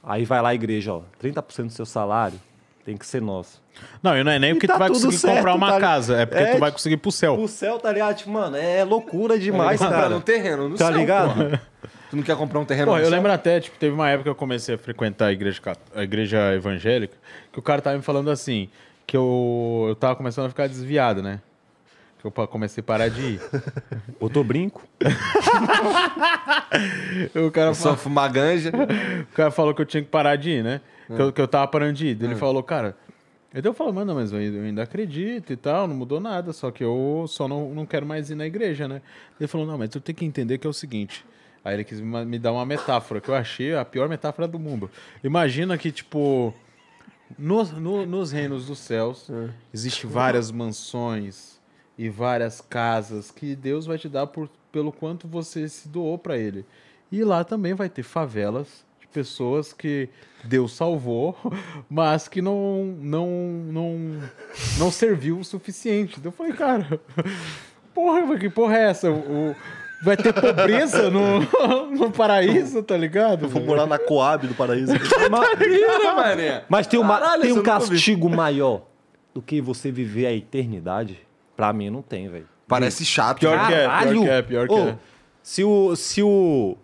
Aí vai lá a igreja, ó, 30% do seu salário tem que ser nosso. Não, e não é nem porque tá tu vai conseguir certo, comprar uma tá casa, é porque é, tu vai conseguir pro céu. Pro céu, tá ligado? Tipo, mano, é loucura demais, é, cara. no terreno, no tá céu. Tá ligado? Porra. Tu não quer comprar um terreno? Pô, eu lembro até, tipo, teve uma época que eu comecei a frequentar a igreja, a igreja evangélica, que o cara tava me falando assim, que eu, eu tava começando a ficar desviado, né? Que eu comecei a parar de ir. Botou brinco? o cara falou, fumar ganja. O cara falou que eu tinha que parar de ir, né? É. Que, eu, que eu tava parando de ir. Ele é. falou, cara, eu falo, mano, mas eu ainda acredito e tal, não mudou nada, só que eu só não, não quero mais ir na igreja, né? Ele falou, não, mas tu tem que entender que é o seguinte, Aí ele quis me dar uma metáfora, que eu achei a pior metáfora do mundo. Imagina que, tipo, nos, no, nos reinos dos céus, é. existem várias mansões e várias casas que Deus vai te dar por, pelo quanto você se doou para Ele. E lá também vai ter favelas de pessoas que Deus salvou, mas que não, não, não, não serviu o suficiente. Então eu falei, cara, porra, que porra é essa? O, o Vai ter pobreza no, no paraíso, tá ligado? Eu vou morar na Coab do paraíso. Tá Mas tem, uma, Caralho, tem um castigo maior do que você viver a eternidade? Pra mim não tem, velho. Parece chato. Pior né? que é, pior que é, pior que oh, é. Se o, se o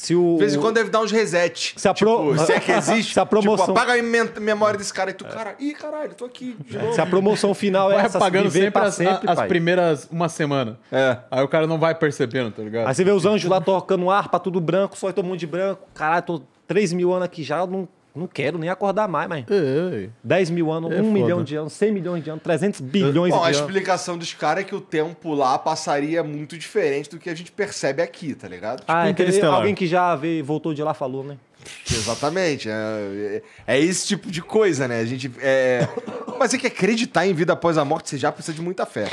se o... De vez em quando deve dar uns reset. Se a, pro... tipo, se é que existe. se a tipo, promoção... Tipo, apaga a memória desse cara. E tu, é. cara, ih, caralho, tô aqui de é, novo. Se a promoção final é vai essa, pagando se sempre, as, sempre as, as, primeiras uma semana. É. Aí o cara não vai percebendo, tá ligado? Aí você vê os anjos lá tocando harpa, tudo branco, só todo mundo de branco. Caralho, tô 3 mil anos aqui já, não não quero nem acordar mais, mas. Ei, ei. 10 mil anos, é 1 foda. milhão de anos, 100 milhões de anos, 300 bilhões Bom, de anos. Bom, a explicação dos caras é que o tempo lá passaria muito diferente do que a gente percebe aqui, tá ligado? Ah, tipo, é alguém que já veio, voltou de lá falou, né? Exatamente. É, é, é esse tipo de coisa, né? A gente. É, é... Mas é que acreditar em vida após a morte, você já precisa de muita fé.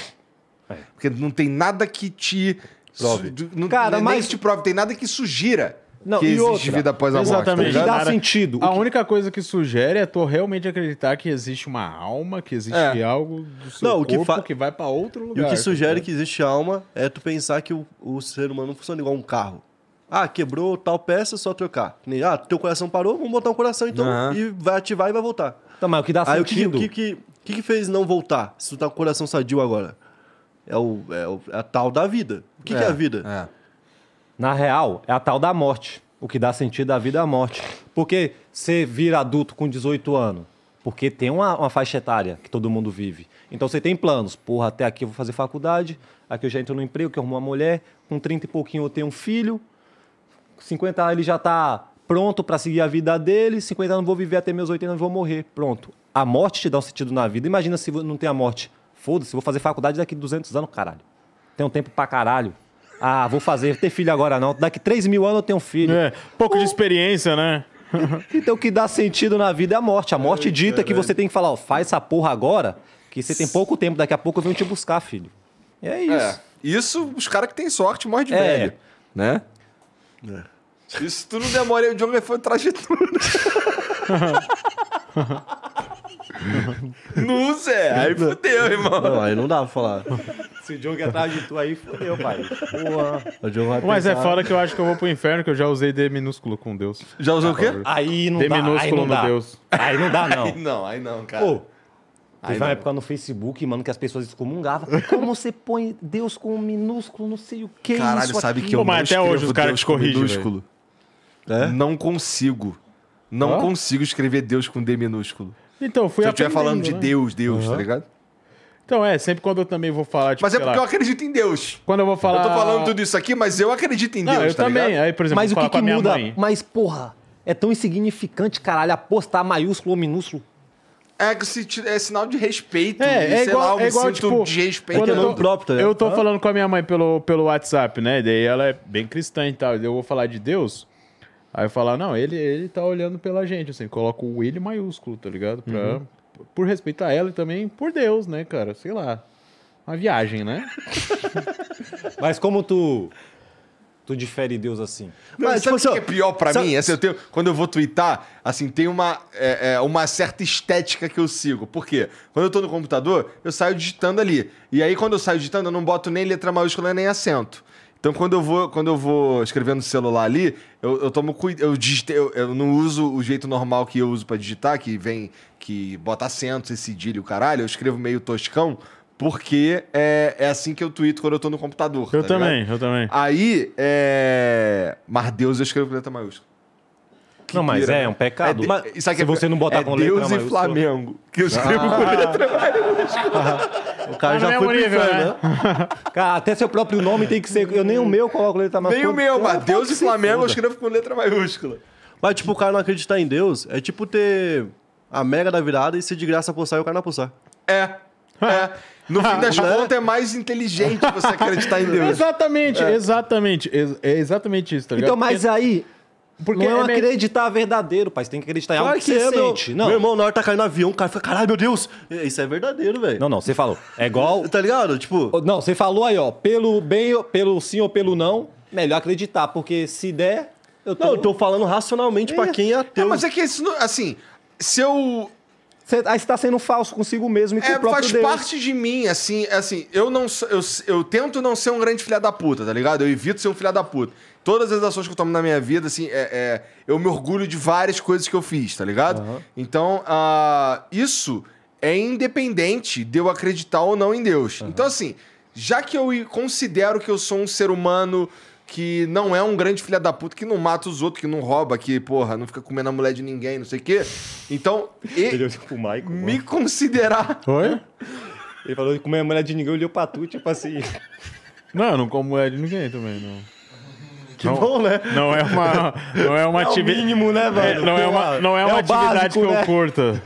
É. Porque não tem nada que te. Prove. Su... Não, cara, não né, mas... te prove, tem nada que sugira não, que e existe outra, vida após a morte. Tá exatamente. Tá dá sentido. A que... única coisa que sugere é tu realmente acreditar que existe uma alma, que existe é. algo do seu não, corpo que, fa... que vai para outro lugar. E o que sugere tá que existe alma é tu pensar que o, o ser humano não funciona igual um carro. Ah, quebrou tal peça, só trocar. Ah, teu coração parou, vamos botar um coração então uhum. e vai ativar e vai voltar. Tá, mas o que dá Aí, sentido... O que, que, que, que fez não voltar se tu tá com o coração sadio agora? É, o, é, o, é a tal da vida. O que é, que é a vida? É. Na real, é a tal da morte. O que dá sentido à vida é a morte. Porque você vira adulto com 18 anos, porque tem uma, uma, faixa etária que todo mundo vive. Então você tem planos. Porra, até aqui eu vou fazer faculdade, aqui eu já entro no emprego, que eu arrumo uma mulher, com 30 e pouquinho eu tenho um filho, 50 anos ele já está pronto para seguir a vida dele, 50 anos eu vou viver até meus 80 anos vou morrer. Pronto. A morte te dá um sentido na vida. Imagina se não tem a morte. Foda-se, vou fazer faculdade daqui 200 anos, caralho. Tem um tempo pra caralho. Ah, vou fazer, ter filho agora não. Daqui 3 mil anos eu tenho um filho. É, pouco de experiência, né? então o que dá sentido na vida é a morte. A morte Ai, dita que você tem que falar, ó, faz essa porra agora, que você tem pouco tempo, daqui a pouco eu venho te buscar, filho. E é isso. É. Isso, os caras que têm sorte morrem de é. velho, né? É. Isso tudo demora, o John foi atrás de tudo. Não, Zé. Aí fudeu, irmão. Não, aí não dá pra falar. Se o Diogo atrás de tu aí, fudeu, pai. Porra. O Diogo vai Mas é fora que eu acho que eu vou pro inferno, que eu já usei D minúsculo com Deus. Já usou o quê? Aí não D dá. aí minúsculo não no dá. Deus. Aí não dá, não. Não, aí não, cara. Pô, Teve uma época no Facebook, mano, que as pessoas excomungavam. Como você põe Deus com um minúsculo, não sei o que. Caralho, isso sabe que eu Pô, mas não até hoje os caras Deus com minúsculo. É? Não consigo. Não consigo escrever Deus com D minúsculo. Então, fui Se eu estiver falando de né? Deus, Deus, uhum. tá ligado? Então, é, sempre quando eu também vou falar, tipo, Mas é porque lá, eu acredito em Deus. Quando eu vou falar... Eu tô falando tudo isso aqui, mas eu acredito em Deus, Não, eu tá também. Ligado? Aí, por exemplo, mas o que, que muda? Mas, porra, é tão insignificante, caralho, apostar maiúsculo ou minúsculo. É, é sinal de respeito. É, é sei igual, lá, é igual, tipo, de respeito. Quando é é né? eu, tô, próprio, eu tô ah. falando com a minha mãe pelo, pelo WhatsApp, né? Daí ela é bem cristã e tal. Eu vou falar de Deus. Aí falar, não, ele, ele tá olhando pela gente, assim, coloca o ele maiúsculo, tá ligado? Pra, uhum. Por respeitar ela e também por Deus, né, cara? Sei lá. Uma viagem, né? Mas como tu tu difere Deus assim. Não, mas sabe tipo, o que é pior para sabe... mim? Assim, eu tenho, quando eu vou twittar, assim, tem uma, é, é, uma certa estética que eu sigo. Por quê? Quando eu tô no computador, eu saio digitando ali. E aí, quando eu saio digitando, eu não boto nem letra maiúscula nem acento. Então, quando eu vou, quando eu vou escrever no celular ali, eu, eu tomo cuidado. Eu, eu, eu, não uso o jeito normal que eu uso para digitar, que vem, que bota acento e cedilha o caralho. Eu escrevo meio toscão, porque é, é assim que eu tweeto quando eu tô no computador. Eu tá também, ligado? eu também. Aí, é. Mas Deus eu escrevo com letra maiúscula não, mas é, é um pecado. É, isso é, aqui se é, você não botar é com Deus letra Deus e Flamengo, que eu escrevo ah. com letra maiúscula. O cara já é foi nível, né? né? Cara, até seu próprio nome tem que ser... Eu nem o meu coloco letra maiúscula. Nem o meu, mas Deus e Flamengo eu escrevo com letra maiúscula. Mas, tipo, o cara não acreditar em Deus é tipo ter a mega da virada e ser de graça poçar e o cara não poçar. É. É. No fim das né? contas, é mais inteligente você acreditar em Deus. Exatamente, é. exatamente. É exatamente isso, tá ligado? Então, mas aí, porque não é, é acreditar verdadeiro, pai. Você tem que acreditar em claro algo que, que você é, sente. Meu, não. meu irmão, na hora tá caindo no avião, o cara fica, caralho, meu Deus, é, isso é verdadeiro, velho. Não, não, você falou. É igual. tá ligado? Tipo. Não, você falou aí, ó, pelo bem, pelo sim ou pelo não, melhor acreditar, porque se der. Eu tô... Não, eu tô falando racionalmente é. para quem é, é ateu. É, mas é que isso, assim, se eu Cê, aí você tá sendo falso consigo mesmo e com é, o próprio faz Deus. parte de mim, assim, é assim, eu não eu, eu tento não ser um grande filha da puta, tá ligado? Eu evito ser um filha da puta. Todas as ações que eu tomo na minha vida, assim, é, é eu me orgulho de várias coisas que eu fiz, tá ligado? Uhum. Então, uh, isso é independente de eu acreditar ou não em Deus. Uhum. Então, assim, já que eu considero que eu sou um ser humano que não é um grande filha da puta, que não mata os outros, que não rouba, que, porra, não fica comendo a mulher de ninguém, não sei o quê. Então, e pro Michael, me mano. considerar. Oi? Ele falou que comer a mulher de ninguém, olhou pra tu, tipo assim. Não, eu não como mulher de ninguém também, não. Que não, bom, né? Não é uma, não é uma é atividade. mínimo, né, é, velho? É, não, é uma, não é, é atividade básico, que eu né? curta.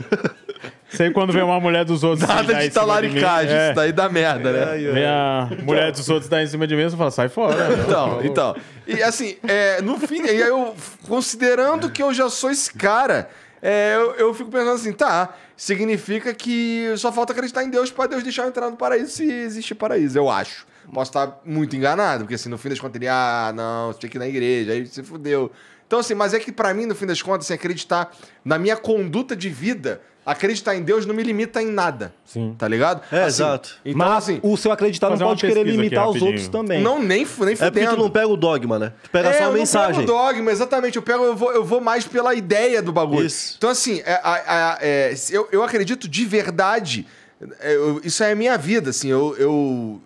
Sei quando vem uma mulher dos outros. Nada de talaricagem, é. isso daí dá merda, né? Vem a então. mulher dos outros dar em cima de mim, você fala, sai fora. Então, então. E assim, é, no fim, e aí eu, considerando que eu já sou esse cara, é, eu, eu fico pensando assim, tá, significa que só falta acreditar em Deus para Deus deixar eu entrar no paraíso se existe paraíso, eu acho. Posso estar muito enganado, porque assim, no fim das contas ele, ah, não, você tinha que ir na igreja, aí se fudeu. Então, assim, mas é que para mim, no fim das contas, assim, acreditar na minha conduta de vida Acreditar em Deus não me limita em nada. Sim. Tá ligado? É, assim, exato. Então, Mas assim, o seu acreditar não pode querer limitar os outros também. Não, nem, nem É porque tu não pega o dogma, né? Tu pega é, só a mensagem. Eu não pego o dogma, exatamente. Eu, pego, eu, vou, eu vou mais pela ideia do bagulho. Isso. Então, assim, é, é, eu, eu acredito de verdade. É, isso é a minha vida, assim. Eu, eu,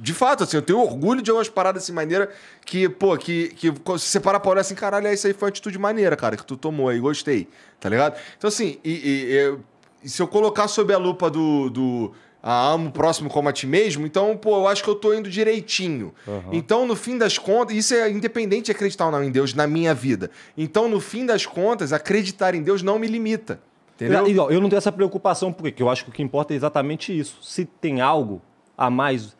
de fato, assim, eu tenho orgulho de umas paradas assim, maneira que, pô, que, que se você parar pra olhar assim, caralho, é isso aí foi uma atitude maneira, cara, que tu tomou aí, gostei, tá ligado? Então, assim, e, e, e se eu colocar sob a lupa do, do a ah, amo o próximo como a ti mesmo, então, pô, eu acho que eu tô indo direitinho. Uhum. Então, no fim das contas, isso é independente de acreditar ou não em Deus na minha vida. Então, no fim das contas, acreditar em Deus não me limita. Entendeu? Eu não tenho essa preocupação, porque eu acho que o que importa é exatamente isso. Se tem algo a mais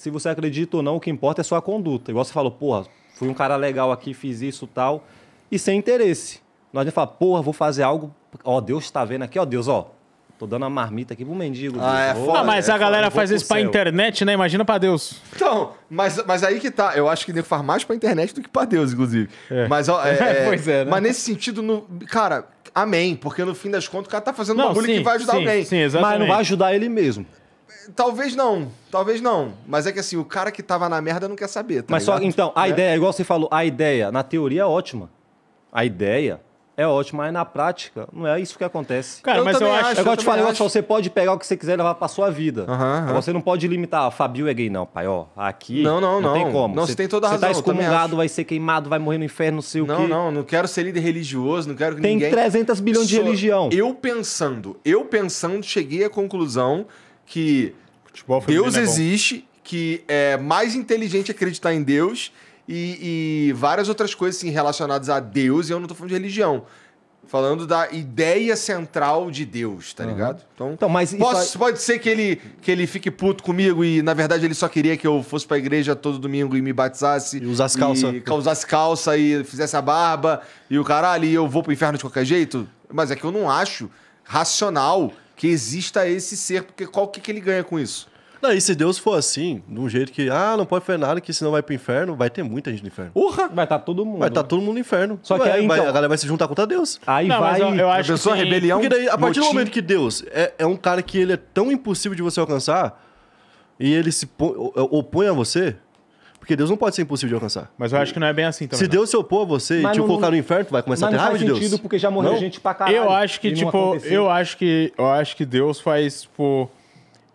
se você acredita ou não, o que importa é sua conduta. Igual você falou, porra, fui um cara legal aqui, fiz isso tal, e sem interesse. Não adianta falar, porra, vou fazer algo, ó, Deus está vendo aqui, ó, Deus, ó, Tô dando uma marmita aqui pro mendigo. Ah, Deus. é foda, ah, mas é a foda, galera faz isso pra internet, né? Imagina pra Deus. Então, mas, mas aí que tá. Eu acho que nego faz mais pra internet do que pra Deus, inclusive. É. Mas, ó, é, é, pois é, né? Mas nesse sentido, no, cara, amém. Porque no fim das contas, o cara tá fazendo não, um bagulho sim, que vai ajudar sim, alguém. Sim, exatamente. Mas não vai ajudar ele mesmo. Talvez não, talvez não. Mas é que assim, o cara que tava na merda não quer saber. Tá Mas ligado? só, então, a né? ideia, igual você falou, a ideia, na teoria é ótima. A ideia é ótima, mas na prática não é isso que acontece. Cara, eu mas eu acho. acho é eu te falei, acho. você pode pegar o que você quiser e levar pra sua vida. Você não pode limitar, ah, Fabio é gay, não, pai, ó. Aqui. Não, não, não. Não tem como. Não, você, tem toda a razão. Você tá excomungado, vai ser queimado, vai morrer no inferno, não sei o quê. Não, não, não quero ser líder religioso, não quero que tem ninguém. Tem 300 bilhões de religião. Eu pensando, eu pensando, cheguei à conclusão que Deus é existe, que é mais inteligente acreditar em Deus e, e, várias outras coisas assim, relacionadas a Deus, e eu não tô falando de religião. Falando da ideia central de Deus, tá uhum. ligado? Então, então mas posso, pode ser que ele, que ele fique puto comigo e, na verdade, ele só queria que eu fosse pra igreja todo domingo e me batizasse. E usasse calça. E usasse calça e fizesse a barba e o caralho, e eu vou pro inferno de qualquer jeito. Mas é que eu não acho racional que exista esse ser, porque qual que, que ele ganha com isso? Não, e se Deus for assim, de um jeito que, ah, não pode fazer nada, que senão vai pro inferno, vai ter muita gente no inferno. Urra! Vai estar tá todo mundo. Vai estar tá todo mundo no inferno. Só que vai, aí, vai, então... a galera vai se juntar contra Deus. Aí não, vai. eu, eu acho a pessoa que... rebelião. Porque daí, a partir motim... do momento que Deus é, é um cara que ele é tão impossível de você alcançar e ele se opõe a você, porque Deus não pode ser impossível de alcançar. Mas eu acho que não é bem assim também. Se não. Deus se opor a você Mas e te não- colocar no inferno, tu vai começar a ter raiva de Deus. sentido, porque já morreu Não. gente pra caralho. Eu acho que, tipo, eu acho que, eu acho que Deus faz, tipo,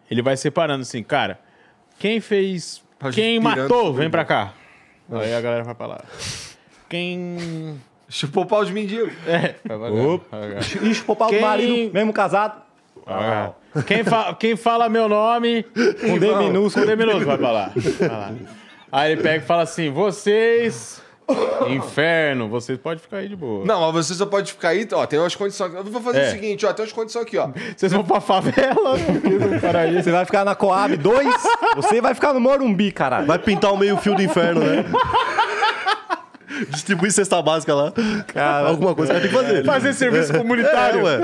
ele vai separando assim, cara, quem fez, Tá quem matou, vem pra cá. Aí a galera vai pra lá. Quem... Chupou o pau de mendigo. É, vai chupou cá. pau do marido, mesmo casado, Ah. Quem, fa- quem fala meu nome com D minúsculo, com D minúsculo vai pra lá. Vai lá. Aí ele pega e fala assim: vocês. Inferno, vocês podem ficar aí de boa. Não, mas você só pode ficar aí, ó, tem umas condições. Eu vou fazer é. o seguinte, ó, tem umas condições aqui, ó. Vocês vão pra favela? Você vai ficar na Coab 2? Você vai ficar no Morumbi, caralho. Vai pintar o meio-fio do inferno, né? Distribuir cesta básica lá. Cara, Alguma coisa vai ter que fazer. Fazer serviço é. comunitário. É, ué.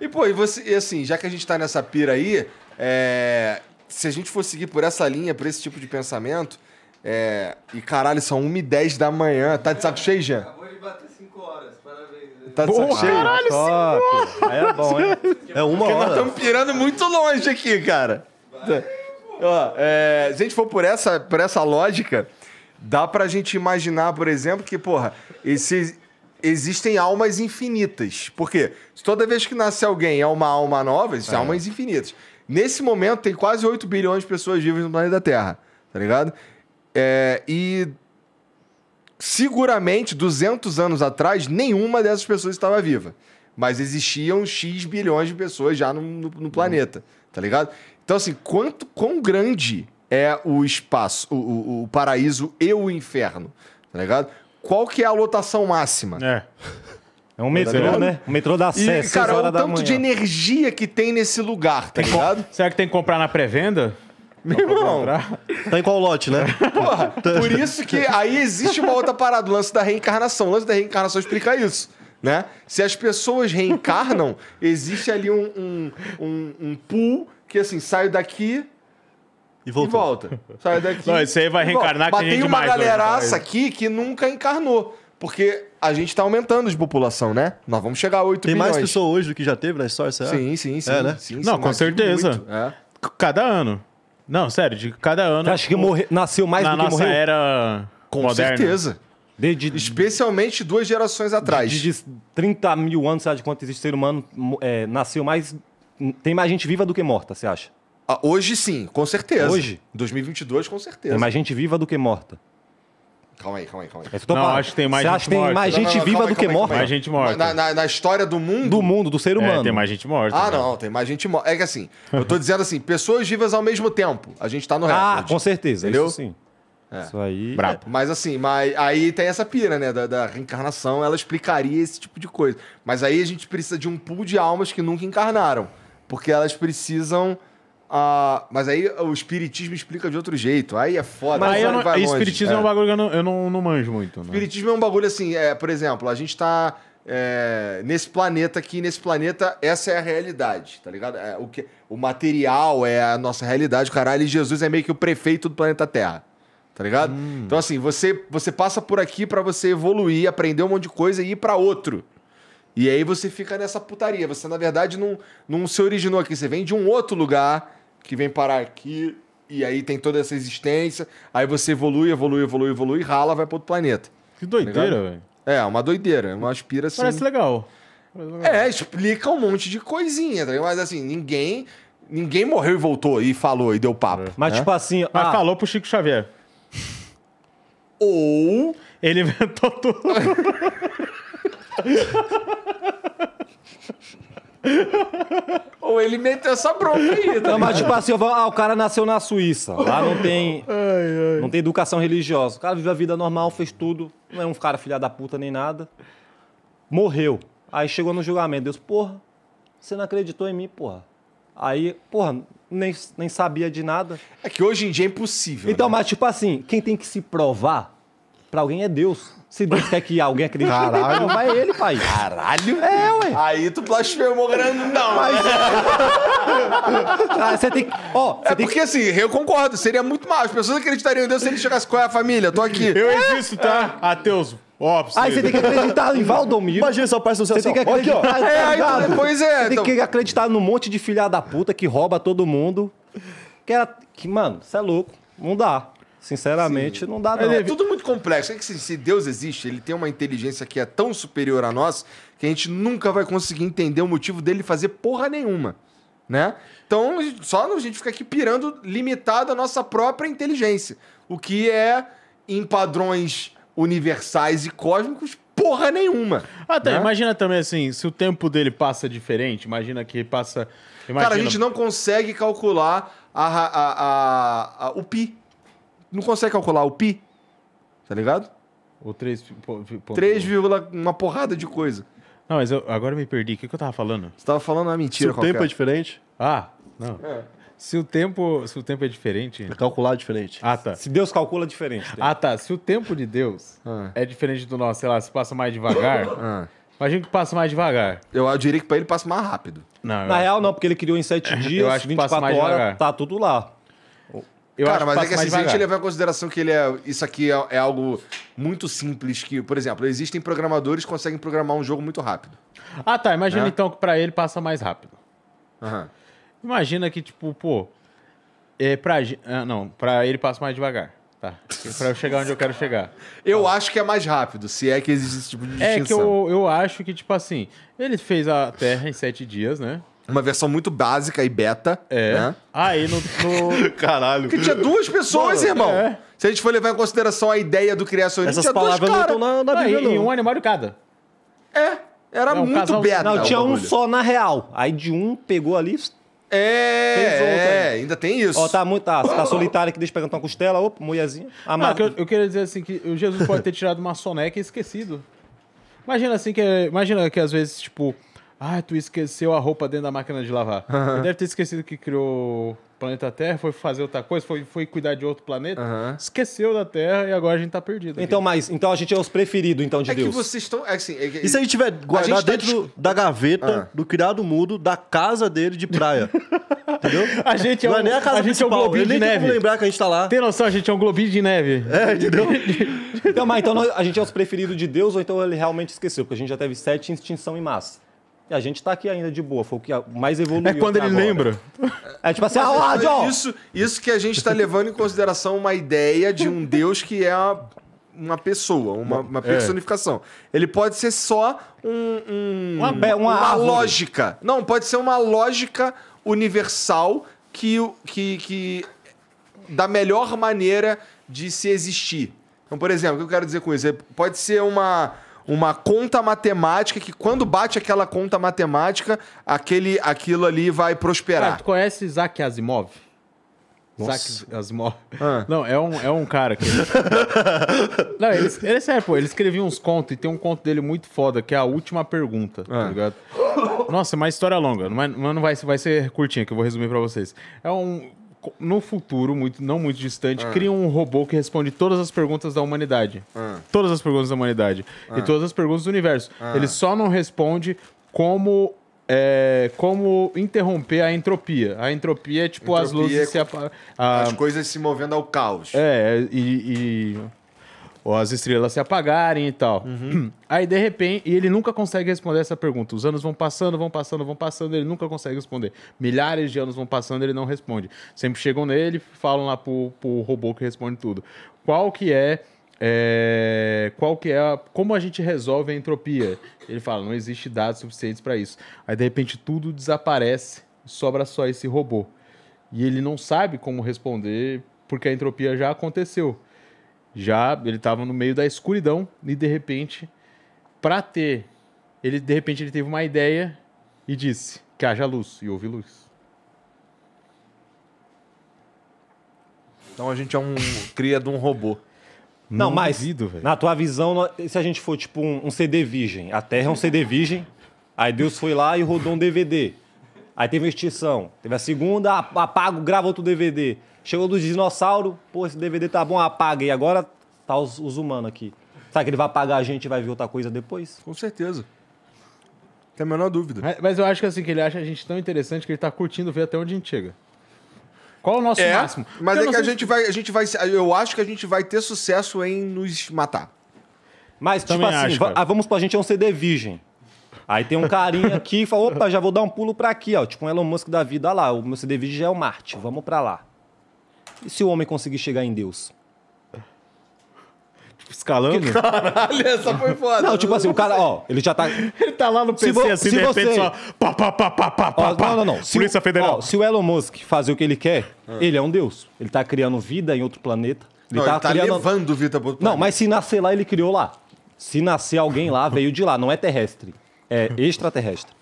e, pô, e, você, e assim, já que a gente tá nessa pira aí, é, se a gente for seguir por essa linha, por esse tipo de pensamento, é... e caralho, são 1h10 da manhã. Tá de saco cheio, Jean? Acabou de bater 5 horas, parabéns. Né? Tá de saco cheio? Caralho, 5 horas! Aí é bom, hein? É uma Porque hora. nós estamos pirando muito longe aqui, cara. Ó, é... se a gente for por essa, por essa lógica, dá pra gente imaginar, por exemplo, que, porra, esses, existem almas infinitas. Por quê? Se toda vez que nasce alguém é uma alma nova, existem é, é. almas infinitas. Nesse momento, tem quase 8 bilhões de pessoas vivas no planeta Terra, tá ligado? É, e seguramente, 200 anos atrás, nenhuma dessas pessoas estava viva. Mas existiam X bilhões de pessoas já no, no, no planeta, tá ligado? Então, assim, quanto, quão grande é o espaço, o, o, o paraíso e o inferno, tá ligado? Qual que é a lotação máxima? É. É um metrô, né? Um metrô dá acesso. E, cara, olha o tanto de energia que tem nesse lugar, tá ligado? Será que tem que comprar na pré-venda? Meu irmão. Tá em qual lote, né? Porra, por isso que aí existe uma outra parada, o lance da reencarnação. O lance da reencarnação explica isso. Né? Se as pessoas reencarnam, existe ali um, um, um, um pool que assim, sai daqui, e, e volta. Sai daqui. Não, isso aí vai reencarnar que tem Mas tem uma galeraça hoje. aqui que nunca encarnou. Porque a gente tá aumentando de população, né? Nós vamos chegar a 8 Tem mais pessoas hoje do que já teve na história, será? Sim, sim, é, sim. É, né? sim Não, sim, com certeza. É. Cada ano. Não, sério, de cada ano. Acho que morre... nasceu mais na do que nossa morreu? era com moderna. certeza. De, de, Especialmente duas gerações atrás. De, de 30 mil anos, sabe de quanto existe ser humano, é, nasceu mais. Tem mais gente viva do que morta, você acha? Ah, hoje sim, com certeza. Hoje? 2022, com certeza. Tem mais gente viva do que morta. Calma aí, calma aí, calma aí. É, não, acho que tem mais Você acha que tem mais gente viva do que morta? Mais gente morta. Na, na, na, história do mundo? Do mundo, do ser é, humano. É, tem mais gente morta. Ah, né? não, tem mais gente morta. É que assim, eu tô dizendo assim, pessoas vivas ao mesmo tempo. A gente tá no ah, recorde. Ah, com certeza, entendeu? isso sim. É. Isso aí. Brabo. Mas assim, mas aí tem essa pira, né? Da, da, reencarnação, ela explicaria esse tipo de coisa. Mas aí a gente precisa de um pool de almas que nunca encarnaram. Porque elas precisam ah, mas aí o espiritismo explica de outro jeito. Aí é foda. Mas aí não, vai longe. espiritismo é. é. um bagulho que eu não, eu não, não manjo muito. Né? Espiritismo é um bagulho assim, é, por exemplo, a gente tá é, nesse planeta aqui, nesse planeta, essa é a realidade, tá ligado? É, o, que, o material é a nossa realidade, caralho, e Jesus é meio que o prefeito do planeta Terra. Tá ligado? Hum. Então, assim, você, você passa por aqui para você evoluir, aprender um monte de coisa e ir para outro. E aí você fica nessa putaria. Você, na verdade, não, não se originou aqui. Você vem de um outro lugar que vem parar aqui, e aí tem toda essa existência, aí você evolui, evolui, evolui, evolui, rala, vai para outro planeta. Que doideira, tá velho. É, uma doideira, é uma aspira assim. Parece legal. Parece legal. É, explica um monte de coisinha, tá mas assim, ninguém ninguém morreu e voltou e falou e deu papo. É. Mas né? tipo assim, mas ah, falou pro Chico Xavier. Ou ele inventou tudo. Ou ele meteu essa bronca aí. Tá não, mas tipo assim, ah, o cara nasceu na Suíça. Lá não tem, ai, ai. não tem educação religiosa. O cara vive a vida normal, fez tudo. Não é um cara filha da puta nem nada. Morreu. Aí chegou no julgamento. Deus, porra, você não acreditou em mim, porra. Aí, porra, nem, nem sabia de nada. É que hoje em dia é impossível. Então, né? mas tipo assim, quem tem que se provar para alguém é Deus. Se Deus quer que alguém acredite, Caralho. não vai ele, pai. Caralho! É, ué. Aí tu blasfemou grandão. Mas... Né? ah, você tem que. Ó, é você é tem porque que... assim, eu concordo, seria muito mal. As pessoas acreditariam em Deus se ele chegasse com é a família, tô aqui. Eu existo, tá? Ateus. Ó, aí você tem que acreditar em Valdomiro. Imagina só parece Você tem que acreditar. Aqui, é, aí, então, depois é. Você então... tem que acreditar num monte de filha da puta que rouba todo mundo. Que, era... que mano, você é louco. Não dá. Sinceramente, Sim. não dá, é, não. É, é tudo muito complexo. É que assim, se Deus existe, ele tem uma inteligência que é tão superior a nós que a gente nunca vai conseguir entender o motivo dele fazer porra nenhuma. Né? Então, só a gente fica aqui pirando limitado à nossa própria inteligência. O que é, em padrões universais e cósmicos, porra nenhuma. Até, né? imagina também assim, se o tempo dele passa diferente, imagina que passa. Imagina... Cara, a gente não consegue calcular a, a, a, o pi não consegue calcular o pi, tá ligado? Ou 3... 3, uma porrada de coisa. Não, mas eu, agora eu me perdi. O que, que eu tava falando? Você tava falando uma mentira Se o tempo é qualquer. é diferente... Ah, não. É. Se o tempo, se o tempo é diferente, é calcular diferente. Ah, tá. Se Deus calcula diferente. Né? Ah, tá. Se o tempo de Deus ah. é diferente do nosso, sei lá, se passa mais devagar. ah. Imagina que passa mais devagar. Eu diria que para ele passa mais rápido. Não, Na real, que... não, porque ele criou em 7 dias, eu acho que 24 passa mais horas, devagar. tá tudo lá. Eu Cara, mas é que é que assim, se a gente levar em consideração que ele é, isso aqui é, é, algo muito simples, que, por exemplo, existem programadores que conseguem programar um jogo muito rápido. Ah, tá. Imagina né? então que para ele passa mais rápido. Uhum. Imagina que, tipo, pô. É pra, ah, não, para ele passa mais devagar. Tá. Pra eu chegar onde eu quero chegar. Eu acho que é mais rápido, se é que existe esse tipo de distinção. É que eu, eu acho que, tipo assim, ele fez a Terra em sete dias, né? Uma versão muito básica e beta. É. Né? Aí ah, no. no... Caralho. Porque tinha duas pessoas, irmão. É. Se a gente for levar em consideração a ideia do criação Essas tinha duas palavras não estão na, na Bíblia, não. E um animal de cada. É. Era Não, é, muito casal- beta. Não, tinha um só na real. Aí de um pegou ali. É, é, ainda tem isso. Ó, tá muito. Tá, tá solitário aqui, deixa eu pegar uma costela. Opa, mulherzinha. Ah, que eu, eu queria dizer assim, que o Jesus pode ter tirado uma soneca e esquecido. Imagina assim que. Imagina que às vezes, tipo, ah, tu esqueceu a roupa dentro da máquina de lavar. Uhum. Ele deve ter esquecido que criou o planeta Terra, foi fazer outra coisa, foi, foi cuidar de outro planeta, uhum. esqueceu da Terra e agora a gente tá perdido. Então, mas então a gente é os preferidos então de é Deus. É que vocês estão, é assim, é, é, e se a gente tiver guardado tá dentro da gaveta ah. do criado mudo da casa dele de praia. entendeu? A gente é o Não é nem a casa a gente é um globinho de neve. lembrar que a gente tá lá. Tem noção, a gente é um globinho de neve. É, entendeu? então, mas então a gente é os preferidos de Deus ou então ele realmente esqueceu, porque a gente já teve sete extinção em massa. E a gente tá aqui ainda de boa, foi o que mais evoluiu. É quando ele agora. lembra. É, é tipo assim, ah, John! Isso, isso que a gente está levando em consideração uma ideia de um Deus que é a uma pessoa, uma, uma é. personificação. É. Ele pode ser só um, um uma, uma, uma lógica. Não, pode ser uma lógica universal que, que, que da melhor maneira de se existir. Então, por exemplo, o que eu quero dizer com isso? É, pode ser uma uma conta matemática que quando bate aquela conta matemática, aquele, aquilo ali vai prosperar. Cara, ah, tu conhece Isaac Asimov? Nossa. Isaac Asimov. Ah. Não, é um, é um cara que... Não, ele, ele pô. Ele escreveu uns contos e tem um conto dele muito foda, que é a última pergunta, tá ah. tá ligado? Nossa, é uma história longa, mas não vai, vai ser curtinha, que eu vou resumir para vocês. É um no futuro, muito, não muito distante, ah. cria um robô que responde todas as perguntas da humanidade. Ah. Todas as perguntas da humanidade. Ah. E todas as perguntas do universo. Ah. Ele só não responde como. É, como interromper a entropia. A entropia é tipo entropia é as luzes é se apagam. As coisas se movendo ao caos. É, e, e ou as estrelas se apagarem e tal. Uhum. Aí, de repente, e ele nunca consegue responder essa pergunta. Os anos vão passando, vão passando, vão passando, ele nunca consegue responder. Milhares de anos vão passando, ele não responde. Sempre chegam nele, falam lá pro, pro robô que responde tudo. Qual que é, é qual que é a, como a gente resolve a entropia? Ele fala, não existe dados suficientes para isso. Aí de repente tudo desaparece, sobra só esse robô. E ele não sabe como responder porque a entropia já aconteceu. Já ele estava no meio da escuridão e de repente, para ter, ele de repente ele teve uma ideia e disse: "Que haja luz", e houve luz. Então a gente é um cria de um robô. Não, não mas duvido, na tua visão, se a gente for tipo um, um CD virgem, a Terra é um CD virgem, aí Deus foi lá e rodou um DVD. Aí teve uma extinção. Teve a segunda, apago, grava outro DVD. Chegou do dinossauro, pô, esse DVD tá bom, apaga. E agora tá os, os humanos aqui. Será que ele vai apagar a gente e vai ver outra coisa depois? Com certeza. Tem a menor dúvida. Mas, mas eu acho que assim, que ele acha a gente tão interessante que ele tá curtindo ver até onde a gente chega. Qual o nosso É, máximo? Mas Porque é que a gente vai, a gente vai, eu acho que a gente vai ter sucesso em nos matar. Mas, tipo Também assim, acho, ah, vamos pra gente é um CD virgem. Aí tem um carinha aqui e fala, opa, já vou dar um pulo para aqui, ó. Tipo um Elon Musk da vida, Olha lá, o meu CDV já é o Marte, vamos para lá. E se o homem conseguir chegar em Deus? Tipo, escalando. Que caralho, essa foi foda. Não, tipo assim, o cara, ó, ele já tá. Ele tá lá no PC, vo... assim, se de você... repente só. Pá, pá, pá, pá, pá, ó, pá, Não, não, não. Se Polícia o... Federal. Ó, se o Elon Musk fazer o que ele quer, ah. ele é um deus. Ele tá criando vida em outro planeta. Ele, não, tá, ele tá criando... levando vida pro outro planeta. Não, mas se nascer lá, ele criou lá. Se nascer alguém lá, veio de lá, não é terrestre é extraterrestre.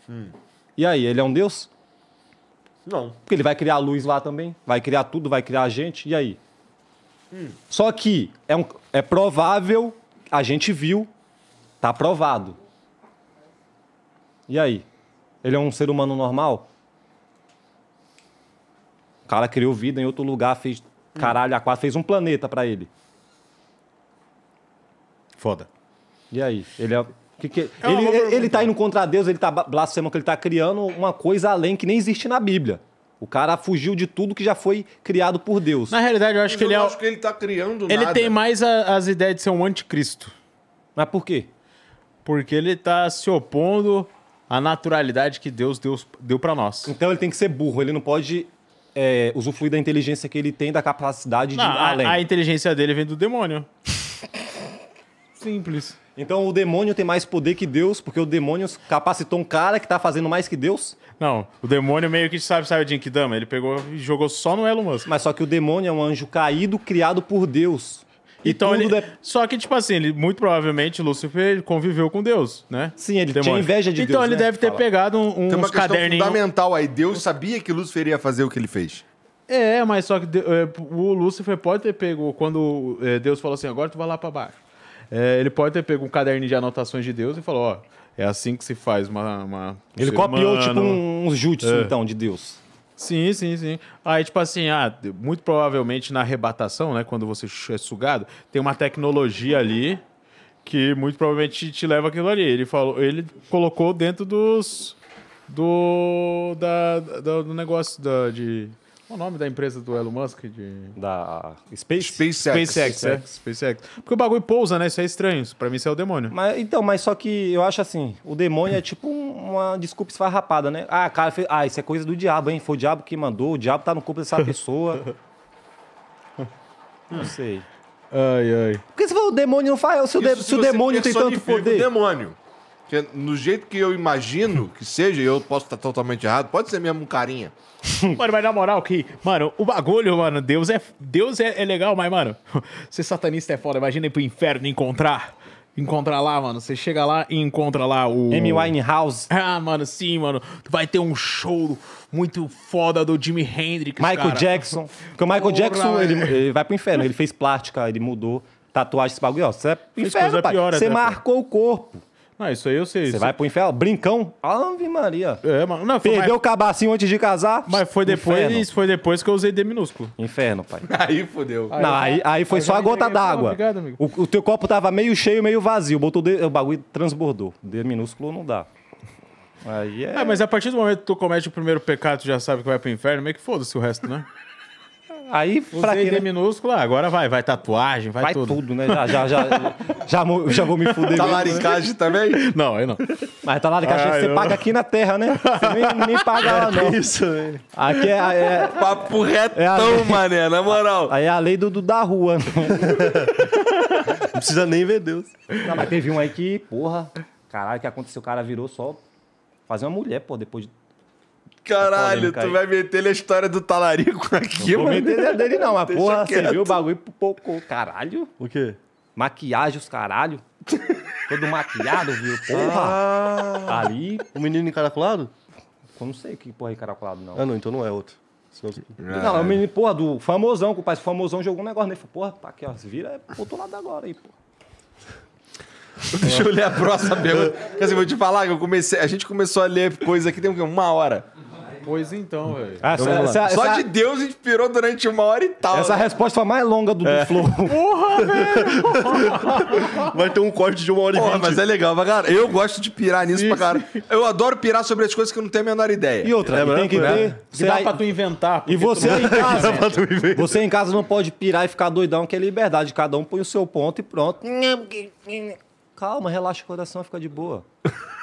E aí, ele é um deus? Não. Porque ele vai criar a luz lá também, vai criar tudo, vai criar a gente, e aí? Hum. Só que é, um, é provável, a gente viu, tá provado. E aí? Ele é um ser humano normal? O cara criou vida em outro lugar, fez caralho a quatro, fez um planeta para ele. Foda. E aí? Ele é que, que é ele, ele, ele tá indo contra Deus, ele tá blasfemando, que ele tá criando uma coisa além que nem existe na Bíblia. O cara fugiu de tudo que já foi criado por Deus. Na realidade, eu acho Mas que eu ele é. acho que ele tá criando Ele nada. tem mais a, as ideias de ser um anticristo. Mas por quê? Porque ele tá se opondo à naturalidade que Deus deu, deu para nós. Então ele tem que ser burro, ele não pode é, usufruir da inteligência que ele tem, da capacidade não, de. além. a inteligência dele vem do demônio. Simples. Então o demônio tem mais poder que Deus, porque o demônio capacitou um cara que tá fazendo mais que Deus? Não, o demônio meio que sabe, sabe o Jinkidama? Ele pegou e jogou só no Elon Musk. Mas só que o demônio é um anjo caído criado por Deus. então ele... De... Só que, tipo assim, ele muito provavelmente, Lúcifer, conviveu com Deus, né? Sim, ele tinha inveja de então, Deus. Então ele né? deve ter Fala. pegado um, um Tem uma caderninho. fundamental aí. Deus sabia que Lúcifer ia fazer o que ele fez. É, mas só que é, o Lúcifer pode ter pego quando é, Deus falou assim: agora tu vai lá pra baixo. É, ele pode ter pego um caderno de anotações de Deus e falou: ó, é assim que se faz uma. uma um ele copiou, humano. tipo, uns um jutsu, é. então, de Deus. Sim, sim, sim. Aí, tipo assim, ah, muito provavelmente na arrebatação, né? Quando você é sugado, tem uma tecnologia ali que muito provavelmente te leva aquilo ali. Ele falou, ele colocou dentro dos. Do. da do negócio da, de o nome da empresa do Elon Musk? De... Da Space? SpaceX. SpaceX, é. SpaceX. Porque o bagulho pousa, né? Isso é estranho. para pra mim, isso é o demônio. Mas, então, mas só que eu acho assim: o demônio é tipo uma desculpa esfarrapada, né? Ah, cara, fez... ah, isso é coisa do diabo, hein? Foi o diabo que mandou, o diabo tá no corpo dessa pessoa. não sei. Ai, ai. Por que você falou o demônio não faz? Se o, de... se o demônio tem tanto poder. O demônio. Porque no jeito que eu imagino que seja, eu posso estar totalmente errado, pode ser mesmo um carinha. Mano, mas na moral que, mano, o bagulho, mano, Deus é, Deus é, é legal, mas, mano, ser satanista é foda. Imagina ir pro inferno encontrar. Encontrar lá, mano. Você chega lá e encontra lá o. M. Winehouse. Ah, mano, sim, mano. Vai ter um show muito foda do Jimi Hendrix. Michael cara. Jackson. Porque o Michael Porra, Jackson, ele, ele vai pro inferno. Ele fez plástica, ele mudou tatuagem, esse bagulho, ó. Você é inferno, pai. Pior, né, você até, marcou o corpo. Ah, isso aí eu sei. Você isso. vai pro inferno? Brincão? Ave Maria. É, mas, não, foi, Perdeu mas... o cabacinho antes de casar? Mas foi depois, isso foi depois que eu usei D minúsculo. Inferno, pai. Aí fodeu. Aí, não, aí, aí foi aí só a gota d'água. Obrigado, amigo. O, o, teu copo tava meio cheio, meio vazio. Botou o bagulho transbordou. D minúsculo não dá. Aí é... é... Mas a partir do momento que tu comete o primeiro pecado, tu já sabe que vai pro inferno, meio que foda-se o resto, né? Aí, Usei pra quê, né? minúscula, ah, agora vai, vai tatuagem, vai, vai tudo. tudo. né? Já, já, já, já, já vou me fuder. Talaricagem tá né? também? Não, aí não. Mas talaricagem tá você não. paga aqui na terra, né? Você nem, nem paga lá, é não. Isso, velho. Aqui é, é... é Papo retão, é mané, na moral. Aí é a lei do, do da rua. não precisa nem ver Deus. Não, mas teve um aí que, porra, caralho, o que aconteceu? O cara virou só fazer uma mulher, pô, depois de Caralho, tu vai meter a história do talarico aqui, não mano. Não vou meter dele, não, mas Deixa porra, quieto. você viu o bagulho pouco. Caralho. O quê? Maquiagem, os caralho. Todo maquiado, viu? Ah. Porra. Ah. Ali. O menino encaracolado? Eu não sei que porra é encaracolado, não. Ah, não, então não é outro. não, é. Não, o menino, porra, do famosão, que o pai famosão jogou um negócio nele. Né? Porra, tá aqui, ó, se vira é pro outro lado agora aí, porra. Deixa eu ler a próxima pergunta. Quer dizer, vou te falar que eu comecei, a gente começou a ler coisa aqui tem uma hora. Pois então, hum. velho. Ah, então, Só essa... de Deus inspirou durante uma hora e tal. Essa né? resposta foi a mais longa do, do é. Flow. Porra, velho! Vai ter um corte de uma hora Porra, e vinte. Mas é legal, mas, cara, eu gosto de pirar nisso Isso. pra caralho. Eu adoro pirar sobre as coisas que eu não tenho a menor ideia. E outra, é, e tem que ver né? se dá aí... pra tu inventar. E você tu... em casa... você em casa não pode pirar e ficar doidão, que é liberdade. Cada um põe o seu ponto e pronto. Calma, relaxa o coração, fica de boa.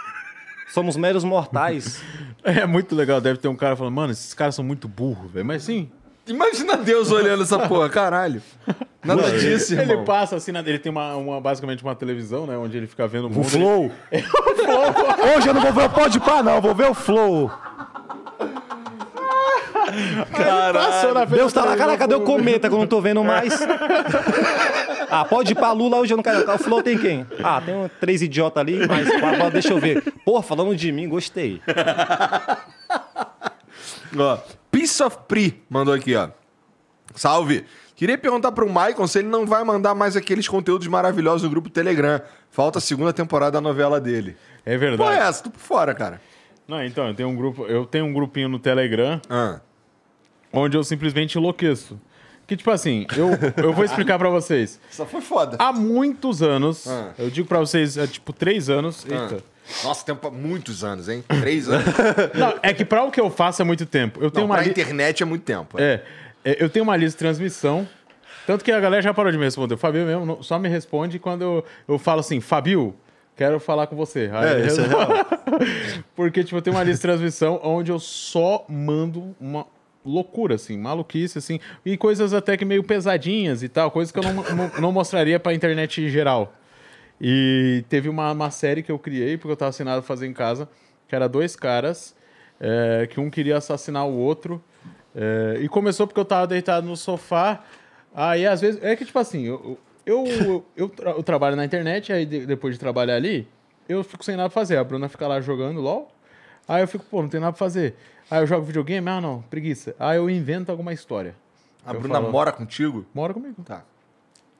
Somos meros mortais. É muito legal, deve ter um cara falando, mano, esses caras são muito burros, velho. Mas sim. Imagina Deus olhando essa porra, caralho. Nada disso, irmão. Ele passa assim, ele tem uma, uma, basicamente uma televisão, né? Onde ele fica vendo o mundo. O Flow. Ele... É o Flow. Hoje eu não vou ver o Pode Pá, não. Vou ver o Flow. Caralho. Deus tá lá, caraca, cadê o cometa que eu não tô vendo mais? ah, pode ir pra Lula hoje, eu não quero. O Flow tem quem? Ah, tem um, três idiotas ali, mas deixa eu ver. Pô, falando de mim, gostei. ó, Piece of Pri mandou aqui, ó. Salve! Queria perguntar pro Michael se ele não vai mandar mais aqueles conteúdos maravilhosos no grupo Telegram. Falta a segunda temporada da novela dele. É verdade. Pô, é essa, tu por fora, cara. Não, então, eu tenho um grupo, eu tenho um grupinho no Telegram. Ah onde eu simplesmente enlouqueço. Que, tipo assim, eu, eu vou explicar para vocês. Só foi foda. Há muitos anos, ah. eu digo para vocês, é, tipo, três anos. Ah. Eita. Nossa, tempo muitos anos, hein? Três anos. Não, é que para o que eu faço é muito tempo. Eu tenho Não, uma li... internet é muito tempo. É. é. é. Eu tenho uma lista de transmissão. Tanto que a galera já parou de me responder. O Fabio mesmo só me responde quando eu, eu falo assim, Fabio, quero falar com você. Aí é, isso é real. Porque, tipo, eu tenho uma lista de transmissão onde eu só mando uma loucura, assim, maluquice, assim, e coisas até que meio pesadinhas e tal, coisas que eu não, não, mostraria pra internet em geral. E teve uma, uma série que eu criei, porque eu tava assinado a fazer em casa, que era dois caras, é, que um queria assassinar o outro. É, e começou porque eu tava deitado no sofá. Aí às vezes. É que tipo assim, eu, eu, eu, eu, tra eu trabalho na internet, aí de, depois de trabalhar ali, eu fico sem nada pra fazer. A Bruna fica lá jogando LOL. Aí eu fico, pô, não tem nada pra fazer. Ah, eu jogo videogame? Ah, não, preguiça. Ah, eu invento alguma história. A eu Bruna falo, mora contigo? Mora comigo. Tá.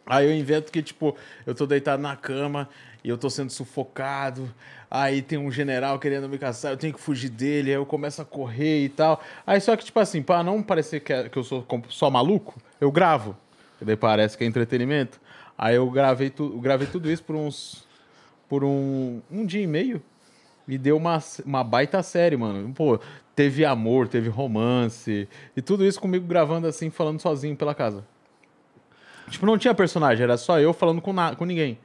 Aí ah, eu invento que, tipo, eu tô deitado na cama e eu tô sendo sufocado. Aí tem um general querendo me caçar, eu tenho que fugir dele. Aí eu começo a correr e tal. Aí só que, tipo assim, pra não parecer que, é, eu sou só maluco, eu gravo. E daí parece que é entretenimento. Aí eu gravei, tu, gravei tudo isso por uns. por um, um dia e meio. E deu uma, uma baita série, mano. Pô, teve amor, teve romance. E tudo isso comigo gravando assim, falando sozinho pela casa. Tipo, não tinha personagem, era só eu falando com, na, com ninguém.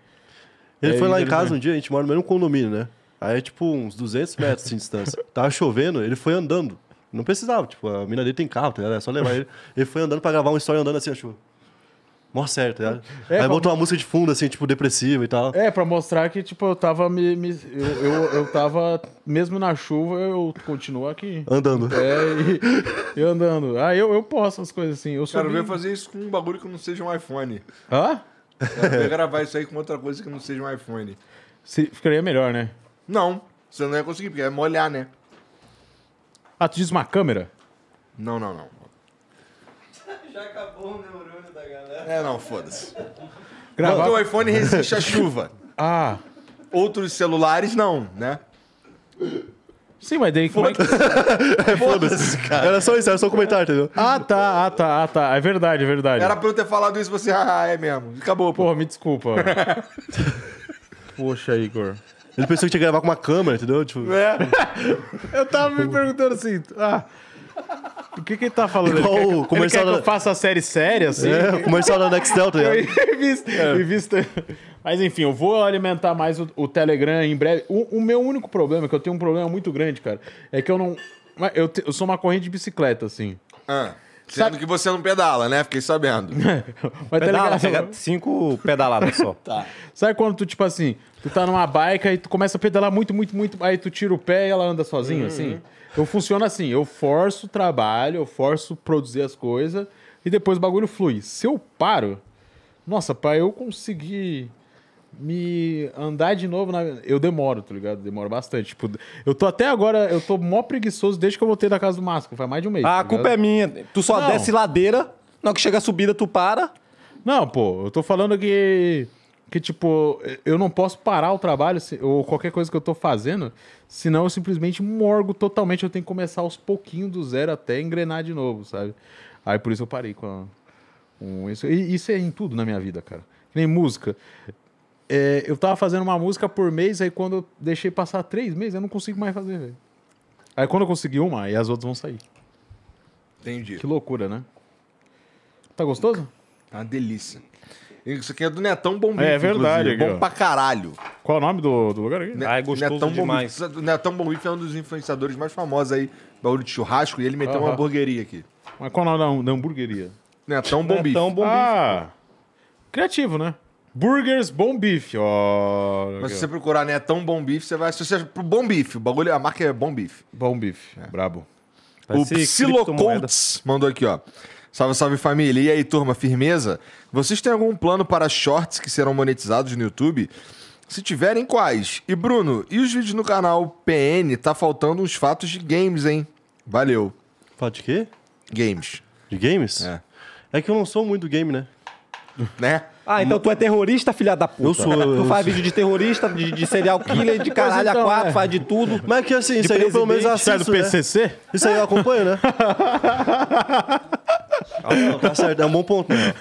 Ele é, foi lá em casa um dia, a gente mora no mesmo condomínio, né? Aí é tipo uns 200 metros de distância. Tava chovendo, ele foi andando. Não precisava, tipo, a mina dele tem carro, tá? é só levar ele. Ele foi andando pra gravar uma história andando assim a chuva. Tipo, Mó certo, tá é, Aí pra... botou uma música de fundo, assim, tipo, depressiva e tal. É, pra mostrar que, tipo, eu tava me. me eu, eu, eu tava. Mesmo na chuva, eu continuo aqui. Andando. É, e, e andando. Ah, eu, eu posso as coisas assim. Eu quero subi... fazer isso com um bagulho que não seja um iPhone. Hã? ver gravar isso aí com outra coisa que não seja um iPhone. Se, ficaria melhor, né? Não, você não ia conseguir, porque ia molhar, né? Ah, tu diz uma câmera? Não, não, não. Já acabou o neurônio galera. É, não, foda-se. Gravar... O iPhone resiste à chuva. Ah. Outros celulares não, né? Sim, mas daí como é que... Foda-se, cara. Era só isso, era só um comentário, entendeu? Ah, tá, ah, tá, ah, tá. É verdade, é verdade. Era pra eu ter falado isso, você, ah, ah é mesmo. Acabou, pô. Porra, me desculpa. Poxa, Igor. Ele pensou que tinha que gravar com uma câmera, entendeu? Tipo... É. eu tava me perguntando assim, ah... O que, que ele tá falando? Igual ele o comercial ele da... que eu faça a série séria, assim? É, o comercial da Nextel, tá ligado? visto, é. Mas enfim, eu vou alimentar mais o, o Telegram em breve. O, o, meu único problema, que eu tenho um problema muito grande, cara, é que eu não... Eu, te, eu sou uma corrente de bicicleta, assim. Ah. Sendo Sabe... que você não pedala, né? Fiquei sabendo. Mas tá pedala, tá cinco pedaladas só. tá. Sabe quando tu, tipo assim, Tu tá numa bike e tu começa a pedalar muito, muito, muito, aí tu tira o pé e ela anda sozinha, uhum. assim. Eu funciona assim, eu forço o trabalho, eu forço produzir as coisas e depois o bagulho flui. Se eu paro, nossa, pra eu conseguir me andar de novo, na... eu demoro, tá ligado? Demoro bastante. Tipo, eu tô até agora, eu tô mó preguiçoso desde que eu voltei da casa do Máscara, faz mais de um mês. Ah, tá a culpa é minha. Tu só Não. desce ladeira, na hora que chega a subida, tu para. Não, pô, eu tô falando que que, tipo, eu não posso parar o trabalho ou qualquer coisa que eu tô fazendo, senão eu simplesmente morgo totalmente. Eu tenho que começar aos pouquinhos do zero até engrenar de novo, sabe? Aí por isso eu parei com, a, com isso. E isso é em tudo na minha vida, cara. Que nem música. É, eu tava fazendo uma música por mês, aí quando eu deixei passar três meses, eu não consigo mais fazer, velho. Aí quando eu consegui uma, aí as outras vão sair. Entendi. Que loucura, né? Tá gostoso? Tá uma delícia. Isso aqui é do Netão Bombife. É, é verdade. Aqui, Bom ó. pra caralho. Qual é o nome do, do lugar aqui? Ne ah, é gostoso Netão demais. Bombife. Netão Bombife é um dos influenciadores mais famosos aí, baú de churrasco, e ele meteu uh -huh. uma hamburgueria aqui. Mas qual é o nome da hamburgueria? Netão Bombife. Netão Bombife. Ah, criativo, né? Burgers Bom Bife, ó. Oh, Mas se você procurar Netão Bom Bife, você vai. Se você pro Bom Bife, o bagulho, a marca é Bom Bife. Bom Bife, é. brabo. Vai o Psilocontes mandou aqui, ó. Salve, salve família. E aí, turma, firmeza? Vocês têm algum plano para shorts que serão monetizados no YouTube? Se tiverem, quais? E Bruno, e os vídeos no canal PN? Tá faltando uns fatos de games, hein? Valeu. Fato de quê? Games. De games? É. É que eu não sou muito game, né? Né? Ah, então tu é terrorista, filha da puta. Eu sou. Tu faz vídeo de terrorista, de, de serial killer, de caralho então, a quatro, é. faz de tudo. Mas que assim, isso aí eu pelo menos assisto, do PCC? Né? Isso aí eu acompanho, né? ah, tá certo, é um bom ponto, né?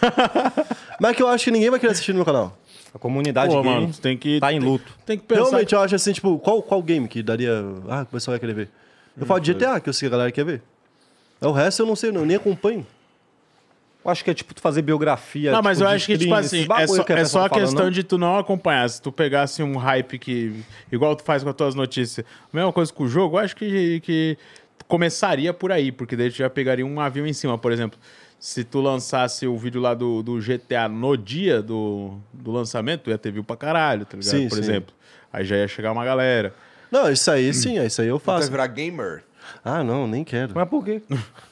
Mas que eu acho que ninguém vai querer assistir no meu canal. A comunidade Pô, mano, tem que tá em luto. Tem que pensar. Realmente, eu acho assim, tipo, qual, qual game que daria. Ah, o pessoal vai querer ver? Eu hum, falo de hum, GTA, que eu sei que a galera quer ver. É o resto eu não sei, eu nem acompanho. Eu acho que é tipo tu fazer biografia. Não, tipo, mas eu acho que, tipo assim, é só, que a é só a questão falando. de tu não acompanhar. Se tu pegasse um hype que. Igual tu faz com as tuas notícias, mesma coisa com o jogo, eu acho que, que começaria por aí, porque daí tu já pegaria um avião em cima, por exemplo. Se tu lançasse o vídeo lá do, do GTA no dia do, do lançamento, tu ia ter viu pra caralho, tá ligado? Sim, por sim. exemplo. Aí já ia chegar uma galera. Não, isso aí sim, isso aí eu então faço. Vai virar gamer. Ah, não, nem quero. Mas por quê?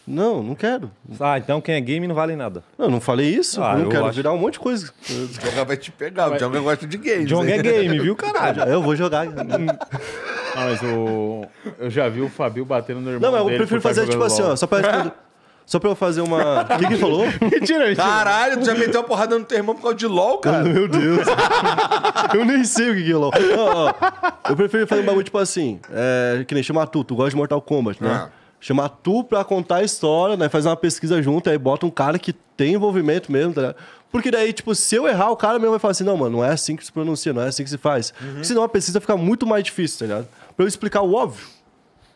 Não, não quero. Ah, então quem é game não vale nada. Não, não falei isso. Ah, não eu quero acho. virar um monte de coisa. Jogar vai te pegar, o John gosta de game. John é game, viu, caralho? Eu vou jogar. Ah, mas o... eu já vi o Fabio batendo no irmão Não, mas eu dele prefiro fazer tipo assim, ó, só pra responder... Só pra eu fazer uma. O que, que falou? mentira, mentira. Caralho, tu já meteu uma porrada no teu irmão por causa de LOL, cara? Oh, meu Deus. eu nem sei o que, que é LOL. eu prefiro fazer um bagulho tipo assim. É, que nem chamar tu, tu gosta de Mortal Kombat, né? Ah. Chamar tu pra contar a história, né? Fazer uma pesquisa junto, aí bota um cara que tem envolvimento mesmo, tá ligado? Porque daí, tipo, se eu errar, o cara mesmo vai falar assim: não, mano, não é assim que se pronuncia, não é assim que se faz. Uhum. Senão a pesquisa fica muito mais difícil, tá ligado? Pra eu explicar o óbvio.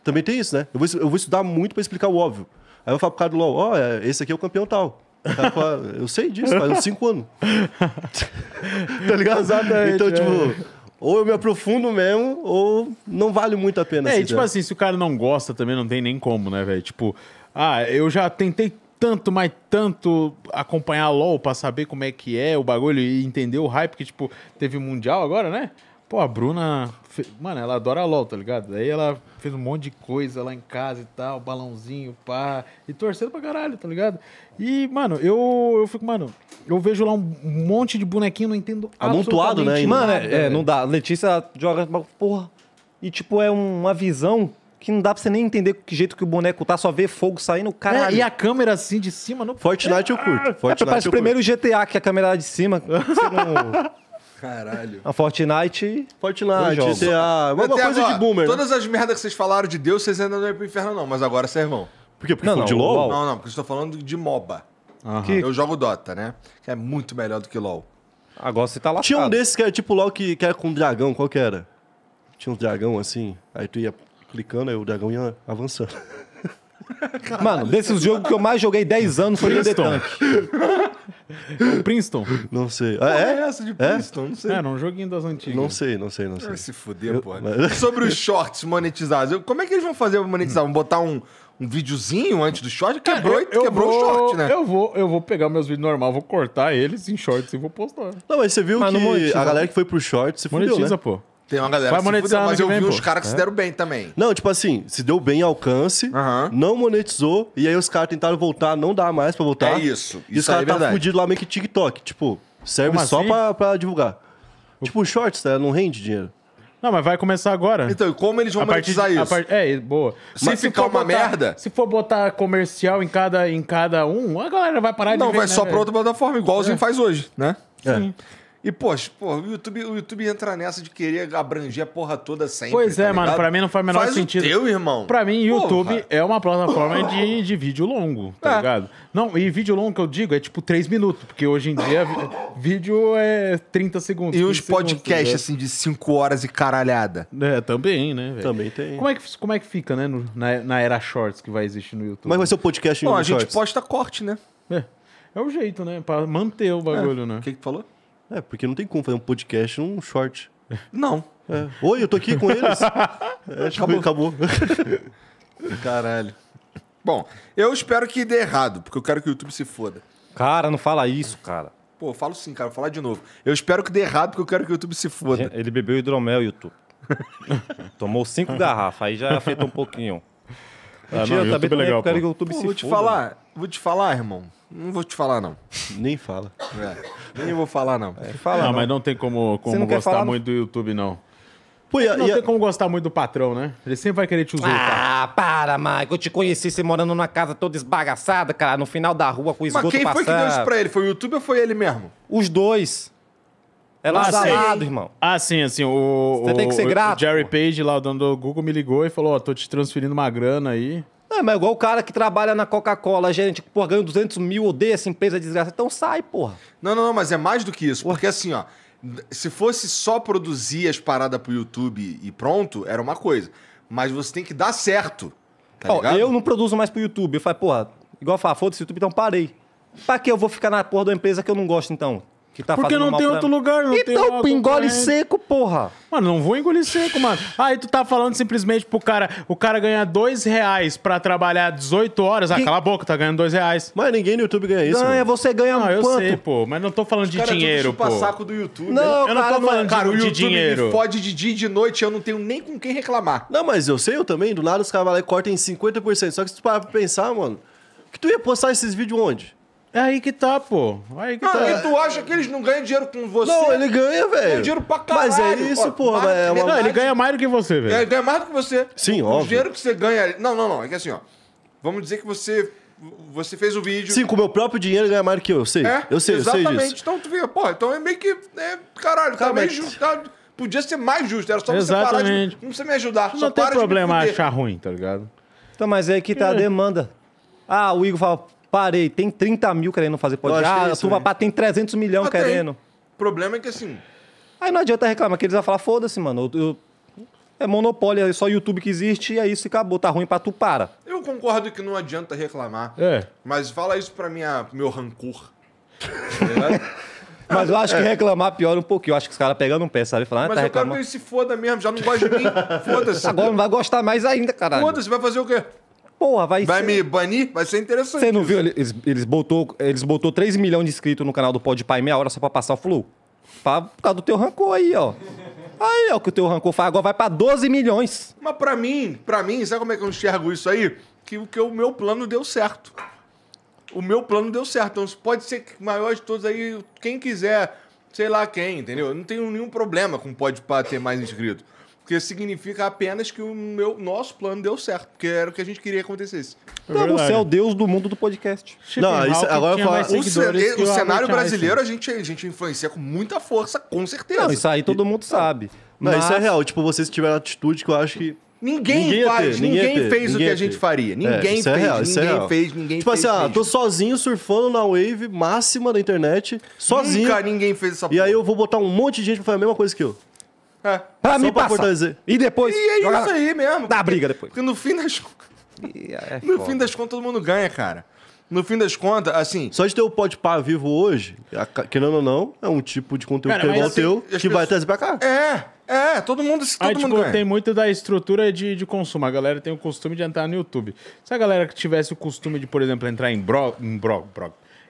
Também tem isso, né? Eu vou, eu vou estudar muito pra explicar o óbvio. Aí eu falo pro cara do LOL, ó, oh, esse aqui é o campeão tal. eu sei disso, faz uns 5 anos. tá ligado? Exatamente, então, é. tipo, ou eu me aprofundo mesmo, ou não vale muito a pena. É, e, assim, tipo assim, se o cara não gosta também, não tem nem como, né, velho? Tipo, ah, eu já tentei tanto, mas tanto acompanhar a LOL pra saber como é que é o bagulho e entender o hype, que, tipo, teve Mundial agora, né? Pô, a Bruna, mano, ela adora LOL, tá ligado? Daí ela fez um monte de coisa lá em casa e tal, balãozinho, pá, e torcendo pra caralho, tá ligado? E, mano, eu, eu fico, mano, eu vejo lá um monte de bonequinho, não entendo Amontoado, né? Mano, é, é, não dá. Letícia joga, porra. E, tipo, é uma visão que não dá pra você nem entender que jeito que o boneco tá, só vê fogo saindo, é, caralho. É, e a câmera assim de cima no. Fortnite eu curto. É, Fortnite é, parece eu primeiro GTA que é a câmera lá de cima. Você não... Caralho. A Fortnite. Fortnite, você Só... É uma, coisa agora, de boomer. Né? Todas né? as merdas que vocês falaram de Deus, vocês ainda não iam pro inferno, não. Mas agora vão. Por quê? Porque não, não, de LOL? Não, não, porque eu estou falando de MOBA. Que... Eu jogo Dota, né? Que é muito melhor do que LOL. Agora você tá lá. Tinha um desses que era tipo LOL que, que era com dragão, qual que era? Tinha um dragão assim, aí tu ia clicando, aí o dragão ia avançando. Caralho. Mano, desses jogos que eu mais joguei 10 anos foi Dead Tank. O Princeton. Não sei. Ah, é? é essa de é? Princeton? É? Não sei. Era um joguinho das antigas. Não sei, não sei, não sei. Vai se fuder, eu... Mas... Sobre os shorts monetizados. Como é que eles vão fazer pra monetizar? Vão botar um, um videozinho antes do short? Quebrou, é, eu, eu quebrou vou, o short, né? Eu vou, eu vou pegar meus vídeos normal, vou cortar eles em shorts e vou postar. Não, mas você viu mas que a galera que foi pro short se fudeu, Monetiza, né? pô. Tem uma galera Vai que se monetizar fudeu, mas eu vi pô. os caras que se é. deram bem também. Não, tipo assim, se deu bem alcance, não monetizou, e aí os caras tentaram voltar, não dá mais pra voltar. É isso, E os isso é caras tá verdade. fudido lá meio que TikTok. Tipo, serve só assim? pra, pra divulgar. Tipo, shorts, tá? Não rende dinheiro. Não, mas vai começar agora. Então, e como eles vão monetizar isso? É, boa. Se ficar uma merda- Se for botar comercial em cada, em cada um, a galera vai parar de Não, ver, vai né, só pra outra plataforma, igualzinho é. faz hoje, né? É. E, poxa, o YouTube, o YouTube entra nessa de querer abranger a porra toda sempre. Pois é, tá mano, pra mim não faz o menor faz sentido. O teu, irmão. Pra mim, YouTube é uma plataforma de, de vídeo longo, tá é. ligado? Não, e vídeo longo que eu digo é tipo 3 minutos, porque hoje em dia vídeo é 30 segundos. E os tá podcasts, né? assim, de 5 horas e caralhada. É, também, né? Também tem. Como é que, como é que fica, né, no, na, na era shorts que vai existir no YouTube? Mas vai ser o podcast Bom, a gente posta corte, né? É. É o jeito, né? Pra manter o é. bagulho, é. né? O que, que tu falou? É, porque não tem como fazer um podcast num short. Não. É. Oi, eu tô aqui com eles. é, acabou. acabou. Caralho. Bom, eu espero que dê errado, porque eu quero que o YouTube se foda. Cara, não fala isso, cara. Pô, eu falo sim, cara, vou falar de novo. Eu espero que dê errado, porque eu quero que o YouTube se foda. Ele bebeu hidromel, YouTube. Tomou cinco garrafas, aí já afetou um pouquinho. Ah, não, eu também é legal, quero que o YouTube pô, se vou foda. Vou te falar, vou te falar, irmão. Não vou te falar, não. Nem fala. É, nem vou falar, não. É, fala, não, não, mas não tem como, como gostar muito não? do YouTube, não. Pô, e, não e, tem como gostar muito do patrão, né? Ele sempre vai querer te usar. Ah, para, Mike. Eu te conheci você morando numa casa toda esbagaçada, cara, no final da rua com o esgoto Mas quem passando. foi que deu isso pra ele? Foi o YouTube ou foi ele mesmo? Os dois. É lá ah, irmão. Ah, sim, assim, o... Você o, tem que ser grato. O Jerry Page, lá, o dono do Google, me ligou e falou, ó, oh, tô te transferindo uma grana aí. É, mas igual o cara que trabalha na Coca-Cola, gente, porra, ganha 200 mil, odeia essa empresa desgraça. Então sai, porra. Não, não, não, mas é mais do que isso. Porque assim, ó, se fosse só produzir as paradas pro YouTube e pronto, era uma coisa. Mas você tem que dar certo. Tá ó, eu não produzo mais pro YouTube. Eu falei, porra, igual eu falo, foda-se YouTube, então parei. Pra que eu vou ficar na porra da empresa que eu não gosto, então? Que tá Porque não tem então, outro lugar, não então, tem Então, engole seco, porra. Mano, não vou engolir seco, mano. Aí ah, tu tá falando simplesmente pro cara, o cara ganha dois reais pra trabalhar 18 horas. Ah, cala a boca, tá ganhando dois reais. Mas ninguém no YouTube ganha isso. Ganha, mano. você ganha não, um eu sei, pô. Mas não tô falando Os de cara dinheiro, pô. saco do YouTube. Não, né? eu cara, não tô falando é. cara, de, o YouTube de dinheiro. Me fode de dia e de noite, eu não tenho nem com quem reclamar. Não, mas eu sei, eu também. Do lado os caras vão lá e cortam em 50%. Só que se tu parar pra pensar, mano, que tu ia postar esses vídeos onde? É aí que tá, pô. É aí que ah, tá. E tu acha que eles não ganham dinheiro com você? Não, ele ganha, velho. Ganha dinheiro pra caralho. Mas é isso, pô. Porra, é, é uma... Não, ele ganha mais do que você, velho. Ele ganha mais do que você. Sim, o óbvio. O dinheiro que você ganha... Não, não, não. É que assim, ó. Vamos dizer que você... Você fez o vídeo... Sim, com o meu próprio dinheiro ganha mais do que eu. Sei, é, eu sei, exatamente. eu sei disso. Então, tu vê, Pô, então é meio que... É, caralho, tá meio justo. Tá, podia ser mais justo. Era só exatamente. você parar de... Não me ajudar. Não tem problema achar ruim, tá ligado? Então, mas é que tá a é. demanda. Ah, o Igor fala, Parei, tem 30 mil querendo fazer podcast. É ah, é a né? tem 300 milhões ah, querendo. O problema é que assim. Aí não adianta reclamar, que eles vão falar, foda-se, mano. Eu, eu, é monopólio, é só YouTube que existe e aí é se acabou. Tá ruim pra tu, para. Eu concordo que não adianta reclamar. É. Mas fala isso pra minha, meu rancor. Mas eu acho que reclamar piora um pouquinho. Eu acho que os caras pegando um pé, sabe? Falando, ah, Mas tá eu quero que ele se foda mesmo, já não gosta de mim. Foda-se. Agora não vai gostar mais ainda, caralho. Foda-se, vai fazer o quê? Porra, vai Vai ser... me banir? Vai ser interessante. Você não viu? Eles, eles, botou, eles botou 3 milhões de inscritos no canal do Pod Pai meia hora só pra passar o flu. Pra, por causa do teu rancor aí, ó. Aí, ó, que o teu rancor faz. Agora vai pra 12 milhões. Mas pra mim, pra mim, sabe como é que eu enxergo isso aí? Que, que o meu plano deu certo. O meu plano deu certo. Então, pode ser que maior de todos aí, quem quiser, sei lá quem, entendeu? Eu não tenho nenhum problema com pode ter mais inscrito. Porque significa apenas que o meu, nosso plano deu certo, porque era o que a gente queria que acontecesse. É então, você é o deus do mundo do podcast. não, isso, agora eu falo. O, o cenário brasileiro a gente, a gente influencia com muita força, com certeza. Não, isso aí todo mundo sabe. Não, mas... isso é real. Tipo, vocês tiveram atitude que eu acho que. Ninguém, ninguém faz, ter, ninguém, ter, fez ninguém o que a gente faria. É, ninguém é, fez, é real, ninguém é fez, ninguém tipo fez. Tipo assim, ah, tô sozinho surfando na wave máxima da internet, sozinho. Nunca ninguém fez essa E aí eu vou botar um monte de gente pra fazer a mesma coisa que eu. É. Pra me pra passar. E depois. E é joga... isso aí mesmo. Dá briga depois. Porque no fim das é No fim das contas, todo mundo ganha, cara. No fim das contas, assim. Só de ter o pode par vivo hoje, querendo ou não, é um tipo de conteúdo cara, que é igual assim, teu, que pessoas... vai trazer pra cá. É, é, todo mundo se todo Aí, tipo, ganha. tem muito da estrutura de, de consumo. A galera tem o costume de entrar no YouTube. Se a galera que tivesse o costume de, por exemplo, entrar em blog, em blog,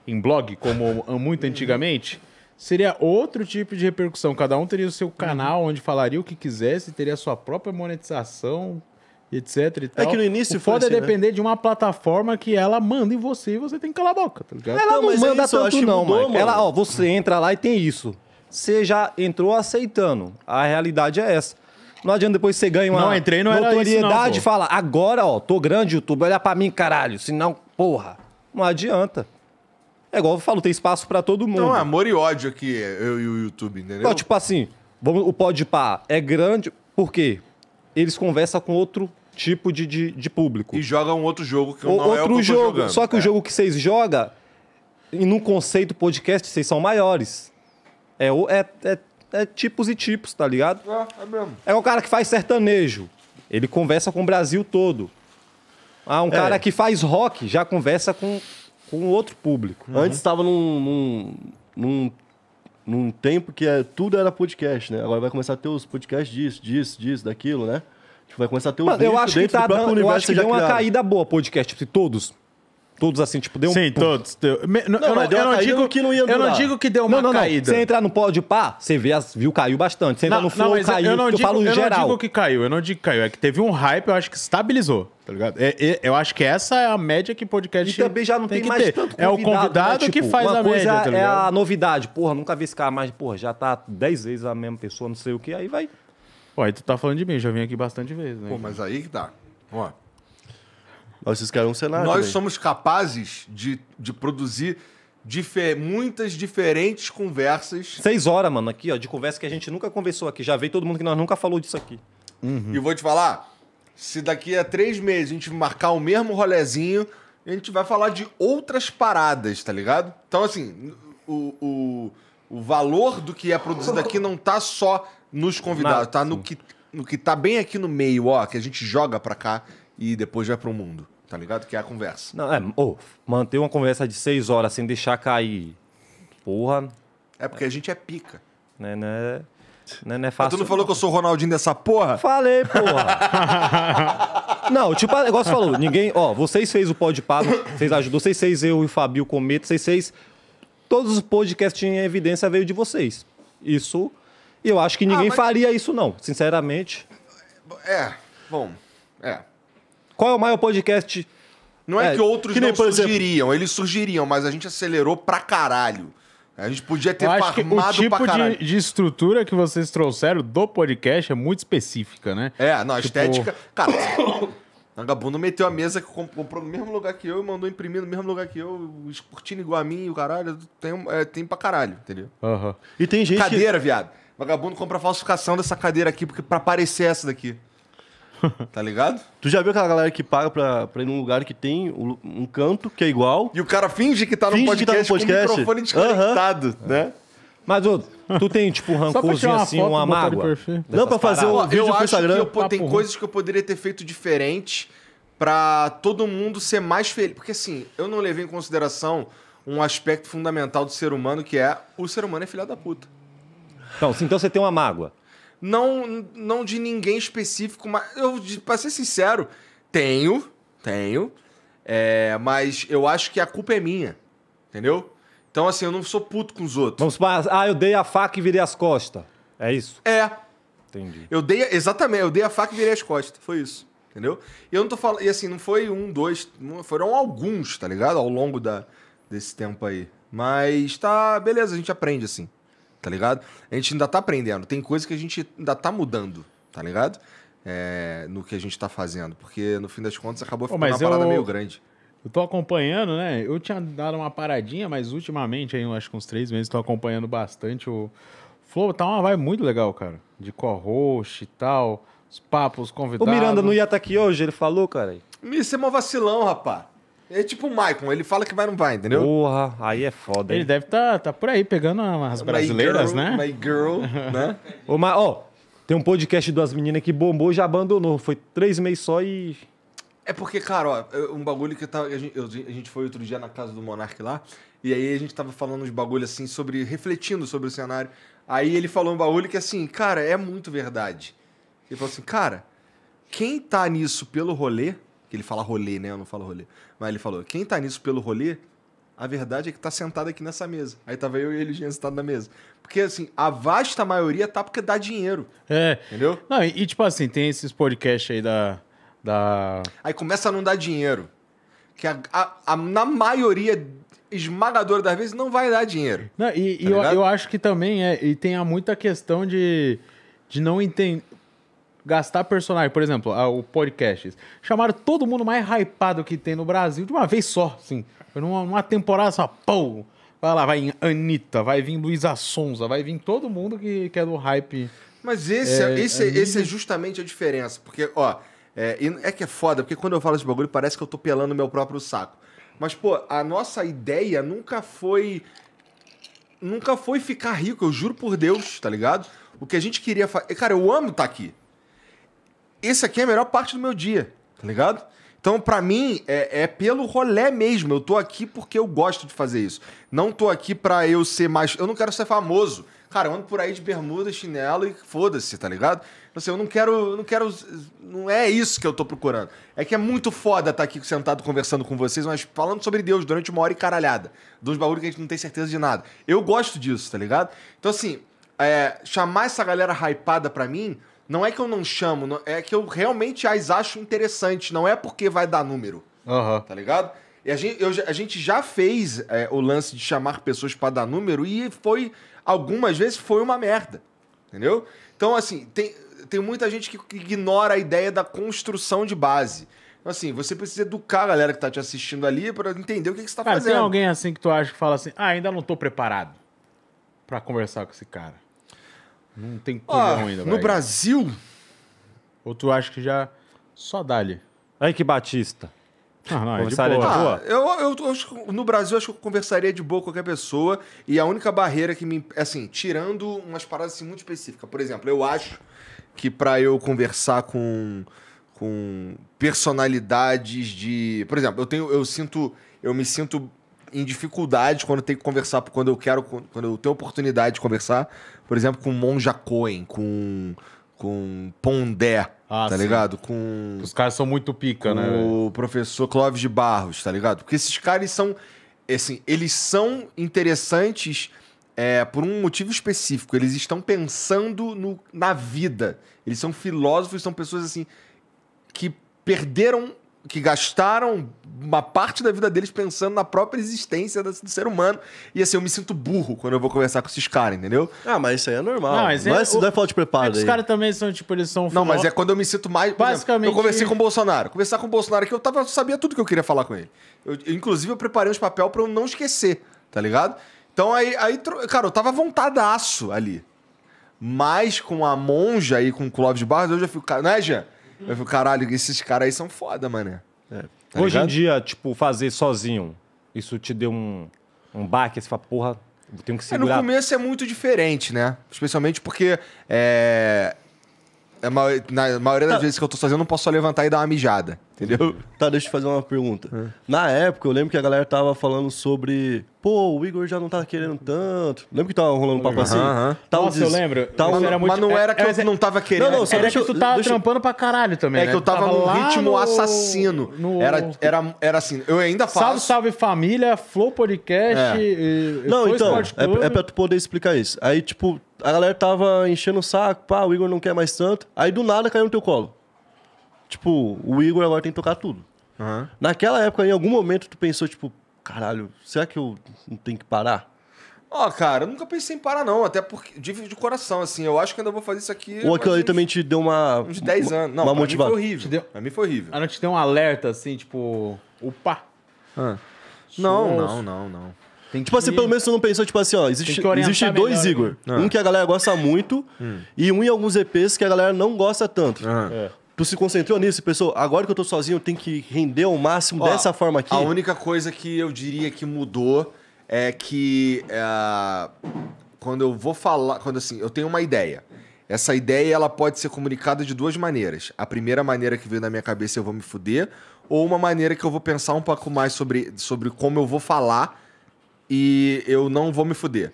em blog como muito antigamente seria outro tipo de repercussão. Cada um teria o seu canal onde falaria o que quisesse, teria a sua própria monetização, etc. É que no início o foda é assim, é depender né? de uma plataforma que ela manda em você e você tem que calar a boca, tá ligado? Ela não, não é manda é isso, tanto não, mudou, mano. Ela, ó, você entra lá e tem isso. Você já entrou aceitando. A realidade é essa. Não adianta depois você ganhar uma não, entrei, não notoriedade e Fala, agora, ó, tô grande, YouTube, olha pra mim, caralho. Senão, porra, não adianta. É igual eu falo, tem espaço para todo então, mundo. Então, amor e ódio aqui, eu e o YouTube, entendeu? Então, tipo assim, vamos, o pode é grande porque eles conversam com outro tipo de, de, de público. E joga um outro jogo que o, não outro é o que jogo, jogando. Só que é. o jogo que vocês jogam, em um conceito podcast, vocês são maiores. É, é, é, é tipos e tipos, tá ligado? É, é mesmo. É um cara que faz sertanejo. Ele conversa com o Brasil todo. Ah, um é. cara que faz rock já conversa com com outro público. Uhum. Antes estava num, num, num, num, tempo que é, tudo era podcast, né? Agora vai começar a ter os podcasts disso, disso, disso, daquilo, né? vai começar a ter os Mano, eu acho que tá dando, eu acho que deu uma criado. caída boa podcast, tipo, todos. Todos assim, tipo, deu Sim, um... todos. Deu... Me- não, eu não, eu não digo que não ia durar. Eu não digo que deu uma não, não, caída. Você entrar no pódio pá, você vê, viu, caiu bastante. Você entra no flow, caiu. Eu, não eu digo, falo eu geral. não digo que caiu, eu não digo que caiu. É que teve um hype, eu acho que estabilizou, tá ligado? É, é, eu acho que essa é a média que podcast E também já não tem, tem mais ter. tanto É o convidado né? que tipo, faz a média, tá é a novidade. Porra, nunca vi esse cara, mas, porra, já tá dez vezes a mesma pessoa, não sei o que, aí vai... Pô, aí tu tá falando de mim, já vim aqui bastante vezes, né? Pô, mas aí que tá. Nós querem um cenário. Nós também. Né? somos capazes de, de produzir difer muitas diferentes conversas. Seis horas, mano, aqui, ó, de conversa que a gente nunca conversou aqui. Já veio todo mundo que nós nunca falou disso aqui. Uhum. E vou te falar, se daqui a três meses a gente marcar o mesmo rolezinho, a gente vai falar de outras paradas, tá ligado? Então, assim, o, o, o valor do que é produzido aqui não tá só nos convidados, tá no que, no que tá bem aqui no meio, ó, que a gente joga pra cá e depois vai pro mundo tá ligado? Que é a conversa. Não, é, oh, manter uma conversa de seis horas sem deixar cair. Porra. É porque a gente é pica. Né, né? Não né, né, é, não é fácil. Mas tu não falou que eu sou o Ronaldinho dessa porra? Falei, porra. não, tipo, o negócio falou, ninguém. Ó, vocês fez o pod pago, vocês ajudou, vocês fez eu e o Fabio Cometa, vocês fez. Todos os podcasts em evidência veio de vocês. Isso. Eu acho que ah, ninguém ah, mas... faria isso, não, sinceramente. É, bom. É. Qual é o maior podcast? Não é, é que outros que nem, não surgiriam, eles surgiriam, mas a gente acelerou pra caralho. A gente podia ter farmado caralho. o tipo de, de, estrutura que vocês trouxeram do podcast é muito específica, né? É, não, a tipo, estética. Cara, vagabundo meteu a mesa que comprou no mesmo lugar que eu e mandou imprimir no mesmo lugar que eu, curtindo igual a mim, o caralho. Tem, é, tem pra caralho, entendeu? Uhum. E tem gente. Cadeira, que... viado. Vagabundo compra falsificação dessa cadeira aqui porque pra parecer essa daqui. Tá ligado? Tu já viu aquela galera que paga pra, pra ir num lugar que tem um, um canto que é igual? E o cara finge que tá no podcast, que tá no podcast. com o microfone desconectado, né? Mas ô, tu tem, tipo, um rancorzinho assim, foto, uma mágoa? Não, pra fazer paradas. um vídeo eu pro Instagram. Eu, pô, tem Papo coisas que eu poderia ter feito diferente para todo mundo ser mais feliz. Porque assim, eu não levei em consideração um aspecto fundamental do ser humano que é o ser humano é filha da puta. Então, então você tem uma mágoa não, não de ninguém específico, mas eu, pra ser sincero, tenho, tenho, é, mas eu acho que a culpa é minha, entendeu? Então, assim, eu não sou puto com os outros. Vamos para. Ah, eu dei a faca e virei as costas. É isso? É. Entendi. Eu dei. Exatamente, eu dei a faca e virei as costas. Foi isso. Entendeu? E eu não tô falando. E assim, não foi um, dois. Foram alguns, tá ligado? Ao longo da, desse tempo aí. Mas tá. Beleza, a gente aprende assim tá ligado? A gente ainda tá aprendendo. Tem coisa que a gente ainda tá mudando, tá ligado? É, no que a gente tá fazendo. Porque no fim das contas acabou ficando uma eu, parada meio grande. Eu tô acompanhando, né? Eu tinha dado uma paradinha, mas ultimamente, aí, acho que uns três meses, tô acompanhando bastante o. Flow, tá uma vibe muito legal, cara. De co-host e tal. Os papos, os convidados. O Miranda não ia estar aqui hoje, ele falou, cara. Isso é mó vacilão, rapaz. É tipo o Maicon, ele fala que vai não vai, entendeu? Porra, aí é foda. Hein? Ele deve estar tá, tá por aí pegando as brasileiras, girl, né? My girl, né? Ô, ma ó, tem um podcast duas meninas que bombou e já abandonou. Foi três meses só e. É porque, cara, ó, é um bagulho que eu tava. A gente, a gente foi outro dia na casa do Monark lá, e aí a gente tava falando uns bagulho assim sobre. refletindo sobre o cenário. Aí ele falou um bagulho que assim, cara, é muito verdade. Ele falou assim, cara, quem tá nisso pelo rolê, que ele fala rolê, né? Eu não falo rolê. Mas ele falou: quem tá nisso pelo rolê, a verdade é que tá sentado aqui nessa mesa. Aí tava eu e ele já sentado na mesa. Porque, assim, a vasta maioria tá porque dá dinheiro. É. Entendeu? Não, e, tipo assim, tem esses podcasts aí da. da... Aí começa a não dar dinheiro. Que a, a, a na maioria esmagadora das vezes não vai dar dinheiro. Não, e, tá e eu, eu, acho que também é. E tem a muita questão de, de não entender gastar personagem, por exemplo, o podcast. Chamaram todo mundo mais hypado que tem no Brasil de uma vez só, assim. Numa, numa temporada só, pô! Vai lá, vai Anitta, vai vir Luísa Sonza, vai vir todo mundo que, quer é do hype. Mas esse é, esse, é, esse é justamente a diferença, porque, ó, é, é que é foda, porque quando eu falo esse bagulho parece que eu tô pelando meu próprio saco. Mas, pô, a nossa ideia nunca foi. Nunca foi ficar rico, eu juro por Deus, tá ligado? O que a gente queria fazer. Cara, eu amo estar tá aqui esse aqui é a melhor parte do meu dia, tá ligado? Então, para mim, é, é, pelo rolê mesmo. Eu tô aqui porque eu gosto de fazer isso. Não tô aqui pra eu ser mais. Eu não quero ser famoso. Cara, eu ando por aí de bermuda, chinelo e foda-se, tá ligado? Então, assim, eu não quero. Eu não quero. Não é isso que eu tô procurando. É que é muito foda estar tá aqui sentado conversando com vocês, mas falando sobre Deus durante uma hora e caralhada. De uns que a gente não tem certeza de nada. Eu gosto disso, tá ligado? Então, assim, é, chamar essa galera hypada pra mim não é que eu não chamo, é que eu realmente as acho interessante. Não é porque vai dar número. Uhum. Tá ligado? E a gente, eu, a gente já fez é, o lance de chamar pessoas para dar número e foi. Algumas vezes foi uma merda. Entendeu? Então, assim, tem, tem muita gente que ignora a ideia da construção de base. Então, assim, você precisa educar a galera que tá te assistindo ali para entender o que, que você tá cara, fazendo. Tem alguém assim que tu acha que fala assim, ah, ainda não tô preparado para conversar com esse cara. Não tem como ah, ainda, No vai. Brasil. Ou tu acha que já. Só dá-lhe. Aí que Batista. Ah, não, é de boa. De boa. Ah, eu, eu, eu, no Brasil, acho que eu conversaria de boa com qualquer pessoa. E a única barreira que me. Assim, tirando umas paradas assim, muito específicas. Por exemplo, eu acho que para eu conversar com, com personalidades de. Por exemplo, eu tenho. Eu sinto. Eu me sinto em dificuldade quando tem que conversar, quando eu quero, quando eu tenho oportunidade de conversar, por exemplo, com Monja Cohen, com, com Pondé, ah, tá sim. ligado? Com. Os caras são muito pica, com né? O professor Clóvis de Barros, tá ligado? Porque esses caras são. Assim, eles são interessantes é, por um motivo específico. Eles estão pensando no, na vida. Eles são filósofos, são pessoas assim que perderam que gastaram uma parte da vida deles pensando na própria existência do ser humano. E assim, eu me sinto burro quando eu vou conversar com esses caras, entendeu? Ah, mas isso aí é normal. Não, é mas, mas é, não é falta de preparo. É os caras também são, tipo, eles são. Não, mas é quando eu me sinto mais. Basicamente. Exemplo, eu conversei com o Bolsonaro. Conversar com o Bolsonaro que eu tava, sabia tudo que eu queria falar com ele. Eu, inclusive, eu preparei uns papel para eu não esquecer, tá ligado? Então aí, aí, cara, eu tava vontadaço ali. Mas com a Monja e com o Clóvis Barros, eu já fico. Né, Jean? Eu falei, caralho, esses caras aí são foda, mané. É. Tá Hoje ligado? em dia, tipo, fazer sozinho, isso te deu um, um baque, você fala, porra, tenho que segurar. É, no começo é muito diferente, né? Especialmente porque é, é a maioria, na maioria das tá. vezes que eu tô sozinho, eu não posso só levantar e dar uma mijada, entendeu? Tá, deixa eu te fazer uma pergunta. É. Na época, eu lembro que a galera tava falando sobre. Pô, o Igor já não tá querendo tanto. Lembra que tava rolando um papo assim? Uhum. Tava Nossa, des... eu lembro. Tava... Mas, muito... mas, não é- era que é, eu é... não tava querendo. Não, não, só era deixa, que tu tava tá deixa... trampando pra caralho também. É né? que eu tava, tava num ritmo no... assassino. No... Era, era, era assim, eu ainda faço. Salve, salve família, Flow Podcast. É. E... Não, então, é, é pra tu poder explicar isso. Aí, tipo, a galera tava enchendo o saco, pá, o Igor não quer mais tanto. Aí do nada caiu no teu colo. Tipo, o Igor agora tem que tocar tudo. Uhum. Naquela época, em algum momento, tu pensou, tipo, caralho, será que eu não tenho que parar? Ó, oh, cara, eu nunca pensei em parar, não. Até porque, de, de coração, assim, eu acho que ainda vou fazer isso aqui. Ou aquilo ali também te deu uma. Uns 10 anos. Não, uma pra motivada. mim foi horrível. Deu... Pra mim foi horrível. te deu um alerta, assim, tipo. Opa! Ah. Não, não, não, não. Tem tipo assim, que... assim, pelo menos você não pensou, tipo assim, ó, existe, existe dois né? Igor. Ah. Um que a galera gosta muito hum. e um em alguns EPs que a galera não gosta tanto. Ah. É. Tu se concentrou nisso e pensou, agora que eu tô sozinho, eu tenho que render ao máximo ó, dessa forma aqui. A única coisa que eu diria que mudou é que é, quando eu vou falar, quando assim, eu tenho uma ideia. Essa ideia ela pode ser comunicada de duas maneiras. A primeira maneira que veio na minha cabeça eu vou me fuder, ou uma maneira que eu vou pensar um pouco mais sobre, sobre como eu vou falar e eu não vou me fuder.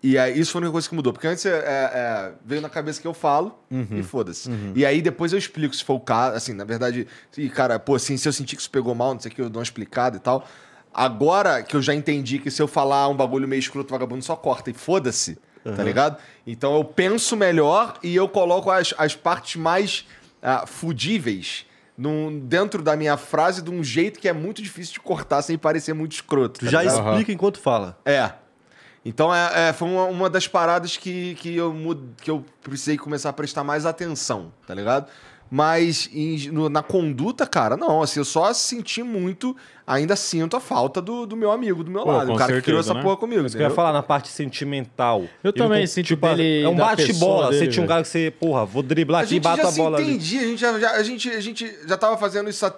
E aí, isso foi a única coisa que mudou. Porque antes é, é, é, veio na cabeça que eu falo uhum. e foda-se. Uhum. E aí depois eu explico se for o caso. Assim, na verdade, e cara, pô, assim, se eu sentir que isso pegou mal, não sei o que, eu dou uma explicada e tal. Agora que eu já entendi que se eu falar um bagulho meio escroto, vagabundo só corta e foda-se, tá uhum. tá ligado? Então eu penso melhor e eu coloco as, as partes mais ah, fudíveis num, dentro da minha frase de um jeito que é muito difícil de cortar sem parecer muito escroto. Tá Já ligado? explica uhum. enquanto fala. É. Então é, é foi uma, uma, das paradas que, que, eu, que eu precisei começar a prestar mais atenção, tá ligado? Mas em, no, na conduta, cara, não. Assim, eu só senti muito, ainda sinto a falta do, do meu amigo, do meu Pô, lado. O cara certeza, que criou né? essa porra comigo. Você quer falar na parte sentimental. Eu também também senti. tipo, dele, É um tá bate-bola. Você tinha um cara que você, porra, vou driblar a aqui e bato a bola entendi, ali. A gente já se entendia. A gente já tava fazendo isso há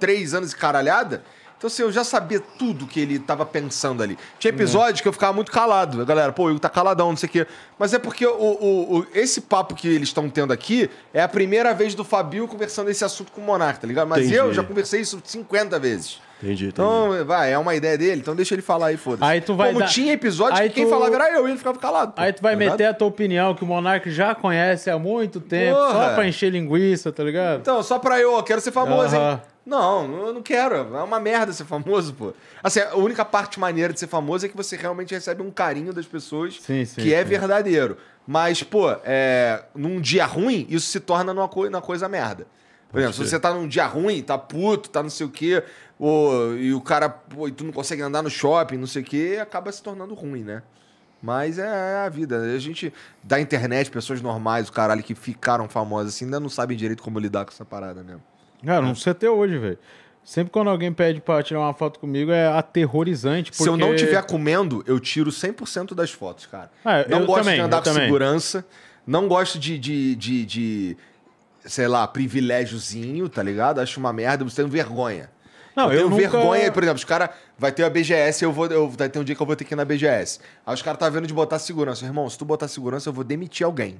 três anos de caralhada. Então, assim, eu já sabia tudo que ele tava pensando ali. Tinha hum. episódios que eu ficava muito calado. A galera, pô, o Igor tá caladão, não sei o quê. Mas é porque o, o, o esse papo que eles estão tendo aqui é a primeira vez do Fabio conversando esse assunto com o Monarca, tá ligado? Mas entendi. eu já conversei isso 50 vezes. Entendi, entendi. Então, vai, é uma ideia dele, então deixa ele falar aí, foda-se. Aí tu vai Como dar... tinha episódio que quem falava era eu e ele ficava calado. Pô, aí tu vai tá meter a tua opinião, que o Monarca já conhece há muito tempo, Porra. só pra encher linguiça, tá ligado? Então, só pra eu, ó, quero ser famoso, uh -huh. hein? Não, eu não quero. É uma merda ser famoso, pô. Assim, a única parte maneira de ser famoso é que você realmente recebe um carinho das pessoas sim, sim, que é verdadeiro. Mas, pô, é, num dia ruim, isso se torna numa, co coisa merda. Por exemplo, se você tá num dia ruim, tá puto, tá não sei o quê, ou, e o cara, pô, e tu não consegue andar no shopping, não sei o quê, acaba se tornando ruim, né? Mas é, é a vida. A gente, da internet, pessoas normais, o caralho, que ficaram famosas assim, ainda não sabem direito como lidar com essa parada mesmo. Cara, não sei até hoje, velho. Sempre quando alguém pede pra tirar uma foto comigo, é aterrorizante. Porque... Se eu não estiver comendo, eu tiro 100% das fotos, cara. Ah, não gosto também, de andar com também. segurança. Não gosto de, de, de, de, sei lá, privilégiozinho, tá ligado? Acho uma merda, você tem vergonha. Não, eu, eu tenho nunca... vergonha, por exemplo, os caras vai ter a BGS, eu vou. Eu, vai ter um dia que eu vou ter que ir na BGS. Aí os caras tá vendo de botar segurança. Irmão, se tu botar segurança, eu vou demitir alguém.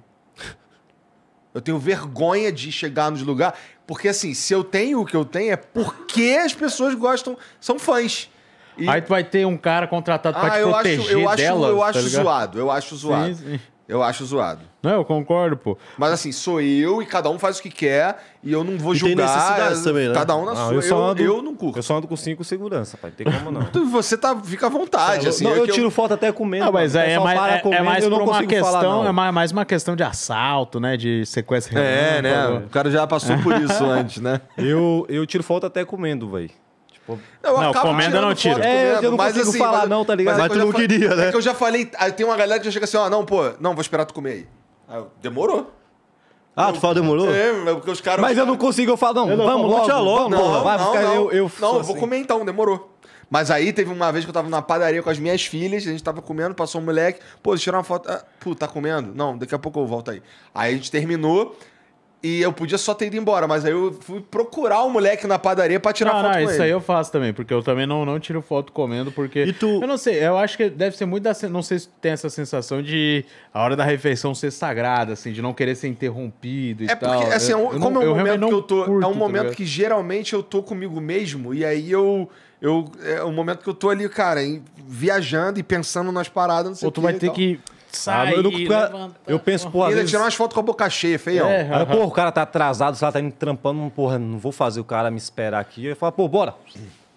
Eu tenho vergonha de chegar nos lugares. Porque, assim, se eu tenho o que eu tenho, é porque as pessoas gostam, são fãs. E... Aí tu vai ter um cara contratado ah, pra te proteger acho, eu dela. Acho, eu tá acho ligado? zoado, eu acho zoado. Sim, sim. Eu acho zoado. Não, eu concordo, pô. Mas assim, sou eu e cada um faz o que quer e eu não vou e julgar. Tem necessidades também, né? Cada um na sua. Eu, só ando, eu, não curto. Eu só ando com cinco segurança, pai. Não tem como não. Você tá, fica à vontade, é, assim. Não, é eu, tiro foto até comendo. Não, mas é, é, mais, é, comendo, é mais por uma questão, falar, é mais, mais uma questão de assalto, né? De sequestro. É, né? O cara já passou por isso antes, né? Eu, eu tiro foto até comendo, velho. Não, não comenda não tira. é, eu não mas, consigo assim, falar mas, não, tá ligado? Mas, mas tu não queria, né? É que eu já falei, aí tem uma galera que já chega assim, ó, não, pô, não, vou esperar tu comer aí. aí eu, demorou. Ah, eu, tu fala demorou? É, é, porque os caras... Mas eu não consigo, eu falo, não, eu não vamos logo, logo, vamos, não, vai, não, não, eu, eu Não, vou assim. comer então, demorou. Mas aí teve uma vez que eu tava na padaria com as minhas filhas, a gente tava comendo, passou um moleque, pô, deixa eu tirar uma foto. Ah, pô, tá comendo? Não, daqui a pouco eu volto aí. Aí a gente terminou, e eu podia só ter ido embora, mas aí eu fui procurar o moleque na padaria pra tirar não, foto não, com isso aí eu faço também, porque eu também não, não tiro foto comendo, porque... Tu... Eu não sei, eu acho que deve ser muito da... Não sei se tem essa sensação de a hora da refeição ser sagrada, assim, de não querer ser interrompido e é tal. É porque, assim, eu, eu como não, é um é momento que eu tô... Curto, é um tá momento tá que geralmente eu tô comigo mesmo, e aí eu... eu é um momento que eu tô ali, cara, viajando e pensando nas paradas, não sei Ou tu vai ter tal. que Sabe? Eu, nunca, levanta, eu penso, porra. Ele vezes... tirar umas fotos com a boca cheia, feio É, Aí, porra, o cara tá atrasado, o lá, tá indo trampando, porra, não vou fazer o cara me esperar aqui. Eu falo, pô, bora.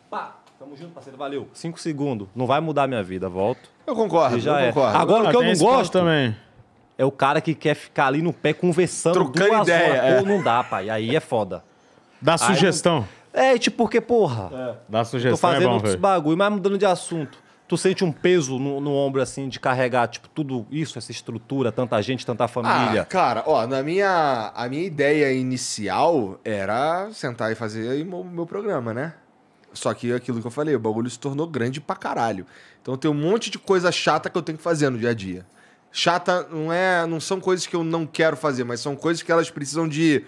Pá, tamo junto, parceiro, valeu. Cinco segundos, não vai mudar minha vida, volto. Eu concordo, já eu é. concordo. Agora, o ah, que eu não gosto também. é o cara que quer ficar ali no pé conversando Trocando duas ideia, horas. É. Pô, não dá, pai. Aí é foda. Dá Aí sugestão. É, tipo, porque, porra. É. Dá sugestão. Tô é fazendo é bom, uns véio. bagulho, mas mudando de assunto. Tu sente um peso no, no, ombro, assim, de carregar, tipo, tudo isso, essa estrutura, tanta gente, tanta ah, família? Ah, cara, ó, na minha, a minha ideia inicial era sentar e fazer o meu programa, né? Só que aquilo que eu falei, o bagulho se tornou grande pra caralho. Então tem um monte de coisa chata que eu tenho que fazer no dia a dia. Chata não é, não são coisas que eu não quero fazer, mas são coisas que elas precisam de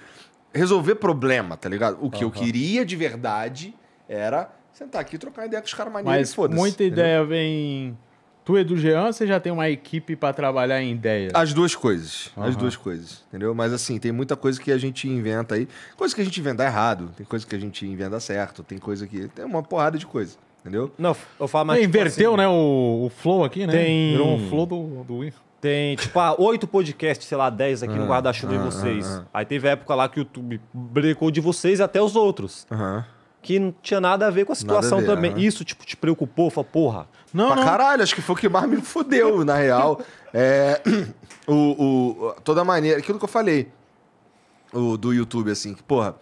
resolver problema, tá ligado? O que uhum. eu queria de verdade era sentar aqui e trocar ideia com os caras maneiros Mas foda-se. Muita ideia entendeu? vem. Tu é do Jean, você já tem uma equipe para trabalhar em ideias? As duas coisas. Uhum. As duas coisas, entendeu? Mas assim, tem muita coisa que a gente inventa aí. Coisa que a gente inventa errado, tem coisa que a gente inventa certo, tem coisa que. Tem uma porrada de coisa, entendeu? Não, eu falo mais. tipo inverteu, assim, né, o, o, flow aqui, né? Tem. Virou um flow do, do Tem, tipo, ah, oito podcasts, sei lá, dez aqui no ah, guarda-chuva de ah, vocês. Aí teve época lá que o YouTube brecou de vocês até os outros. Aham que não tinha nada a ver com a situação ver, também. Isso, tipo, te preocupou? Fala, porra. Não, pra não. caralho, acho que foi o que mais me fudeu, na real. É, o, o, toda a maneira. Aquilo que eu falei o, do YouTube, assim, que, porra,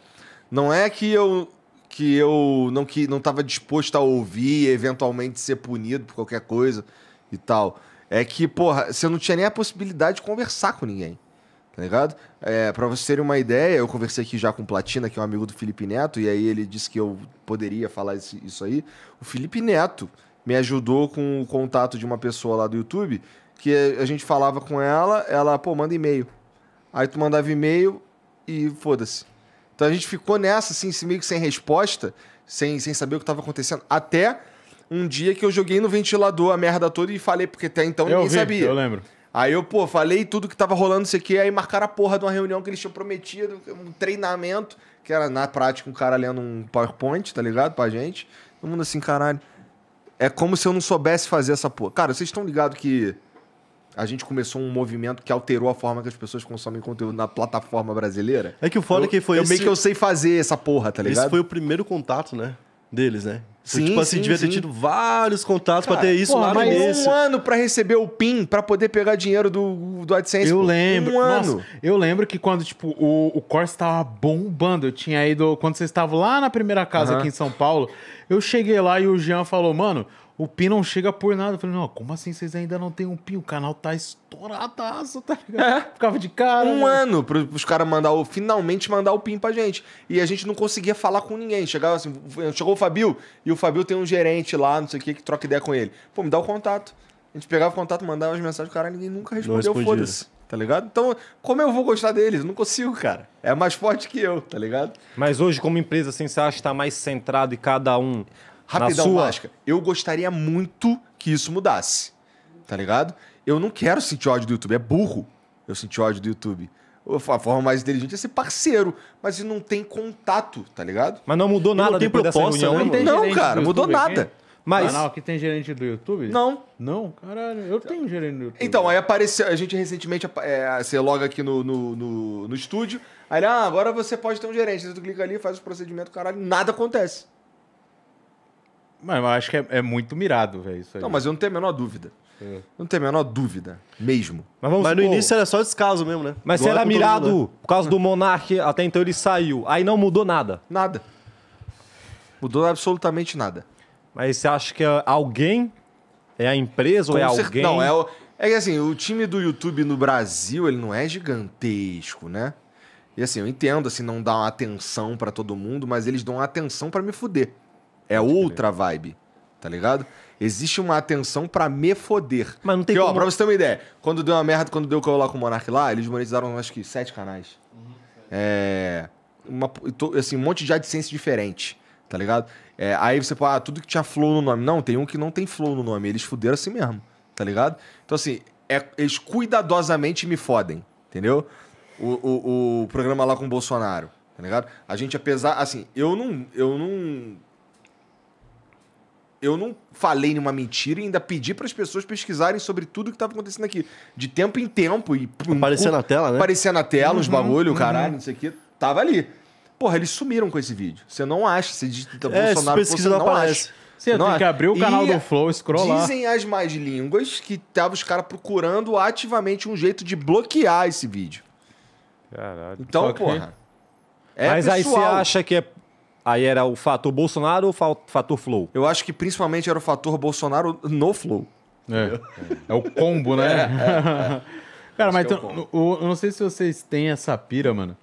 não é que eu que eu não que não estava disposto a ouvir e eventualmente ser punido por qualquer coisa e tal. É que, porra, você não tinha nem a possibilidade de conversar com ninguém. Tá ligado? É, pra vocês terem uma ideia, eu conversei aqui já com o Platina, que é um amigo do Felipe Neto, e aí ele disse que eu poderia falar isso aí. O Felipe Neto me ajudou com o contato de uma pessoa lá do YouTube, que a gente falava com ela, ela, pô, manda e-mail. Aí tu mandava e-mail e foda-se. Então a gente ficou nessa, assim, meio que sem resposta, sem, sem saber o que estava acontecendo, até um dia que eu joguei no ventilador a merda toda e falei, porque até então eu ninguém vi, sabia. Eu lembro. Aí eu, pô, falei tudo que tava rolando isso aqui, aí marcaram a porra de uma reunião que eles tinham prometido, um treinamento, que era na prática um cara lendo um PowerPoint, tá ligado? Pra gente. Todo mundo assim, caralho. É como se eu não soubesse fazer essa porra. Cara, vocês estão ligados que a gente começou um movimento que alterou a forma que as pessoas consomem conteúdo na plataforma brasileira? É que o foda é eu, é que foi eu, esse... Eu meio que eu sei fazer essa porra, tá ligado? Esse foi o primeiro contato, né? Deles, né? Sim, tipo assim, sim, devia sim. ter tido vários contatos para ter isso porra, lá no mas um ano para receber o PIN, para poder pegar dinheiro do, do AdSense. Eu pô. lembro. Um ano. Nossa, eu lembro que quando, tipo, o, o Corsa tava bombando, eu tinha ido... Quando vocês estavam lá na primeira casa uhum. aqui em São Paulo, eu cheguei lá e o Jean falou, mano, o Pin não chega por nada. Eu falei, não, como assim vocês ainda não tem um Pin? O canal tá estouradaço, tá ligado? É. Ficava de cara. Um mano. Né? ano pros caras mandar o, finalmente mandar o Pin pra gente. E a gente não conseguia falar com ninguém. Chegava assim, chegou o Fabio e o Fabio tem um gerente lá, não sei o que, que troca ideia com ele. Pô, me dá o contato. A gente pegava o contato, mandava as mensagens, cara, ninguém nunca respondeu, foda-se tá ligado? Então, como eu vou gostar deles? Eu não consigo, cara. É mais forte que eu, tá ligado? Mas hoje, como empresa, assim, você acha que tá mais centrado e cada um Rapidão, sua... eu gostaria muito que isso mudasse. Tá ligado? Eu não quero sentir ódio do YouTube. É burro eu sentir ódio do YouTube. A forma mais inteligente é ser parceiro, mas não tem contato, tá ligado? Mas não mudou nada não tem depois proposta, dessa reunião, né? Não, não cara, mudou nada. Mas... Canal aqui tem gerente do YouTube? Não. Não? Caralho, eu tenho gerente do YouTube. Então, aí apareceu, a gente recentemente, é, você loga aqui no, no, no, no estúdio, aí ah, agora você pode ter um gerente. você clica ali, faz o procedimento, caralho, nada acontece mas eu acho que é, é muito mirado, velho, isso aí. Não, mas eu não tenho a menor dúvida. É. Não tenho a menor dúvida, mesmo. Mas, vamos Mas no início era só descaso mesmo, né? Mas se era mirado né? por causa do Monark, até então ele saiu. Aí não mudou nada. Nada. Mudou absolutamente nada. Mas você acha que é alguém? É a empresa ou é cer- alguém? Não, é, o- é que assim, o time do YouTube no Brasil, ele não é gigantesco, né? E assim, eu entendo, assim, não dá uma atenção pra todo mundo, mas eles dão uma atenção pra me fuder. É outra vibe, tá ligado? Existe uma atenção pra me foder. Mas não tem que, como... ó, pra você ter uma ideia, quando deu uma merda, quando deu o lá com o Monark lá, eles monetizaram acho que sete canais. Uhum. É. Uma, assim, um monte de adicência diferente, tá ligado? É, aí você põe ah, tudo que tinha flow no nome. Não, tem um que não tem flow no nome. Eles fuderam assim mesmo, tá ligado? Então, assim, é, eles cuidadosamente me fodem, entendeu? O, o, o programa lá com o Bolsonaro, tá ligado? A gente, apesar. Assim, eu não. Eu não eu não falei nenhuma mentira e ainda pedi para as pessoas pesquisarem sobre tudo que estava acontecendo aqui. De tempo em tempo. e Aparecia um, na tela, né? Aparecia na tela uhum, os bagulho, uhum. caralho, não sei o quê. Tava ali. Porra, eles sumiram com esse vídeo. Você não acha. Você digita é, Bolsonaro, você não aparece. acha. Você não, tem que abrir o canal do Flow, scrollar. Dizem as mais línguas que tava os caras procurando ativamente um jeito de bloquear esse vídeo. Caralho. Então, porra. Que... É Mas pessoal. aí você acha que é Aí era o fator Bolsonaro ou o fator Flow? Eu acho que principalmente era o fator Bolsonaro no Flow. É, é o combo, né? É, é, é. Cara, mas é então, eu, eu não sei se vocês têm essa pira, mano.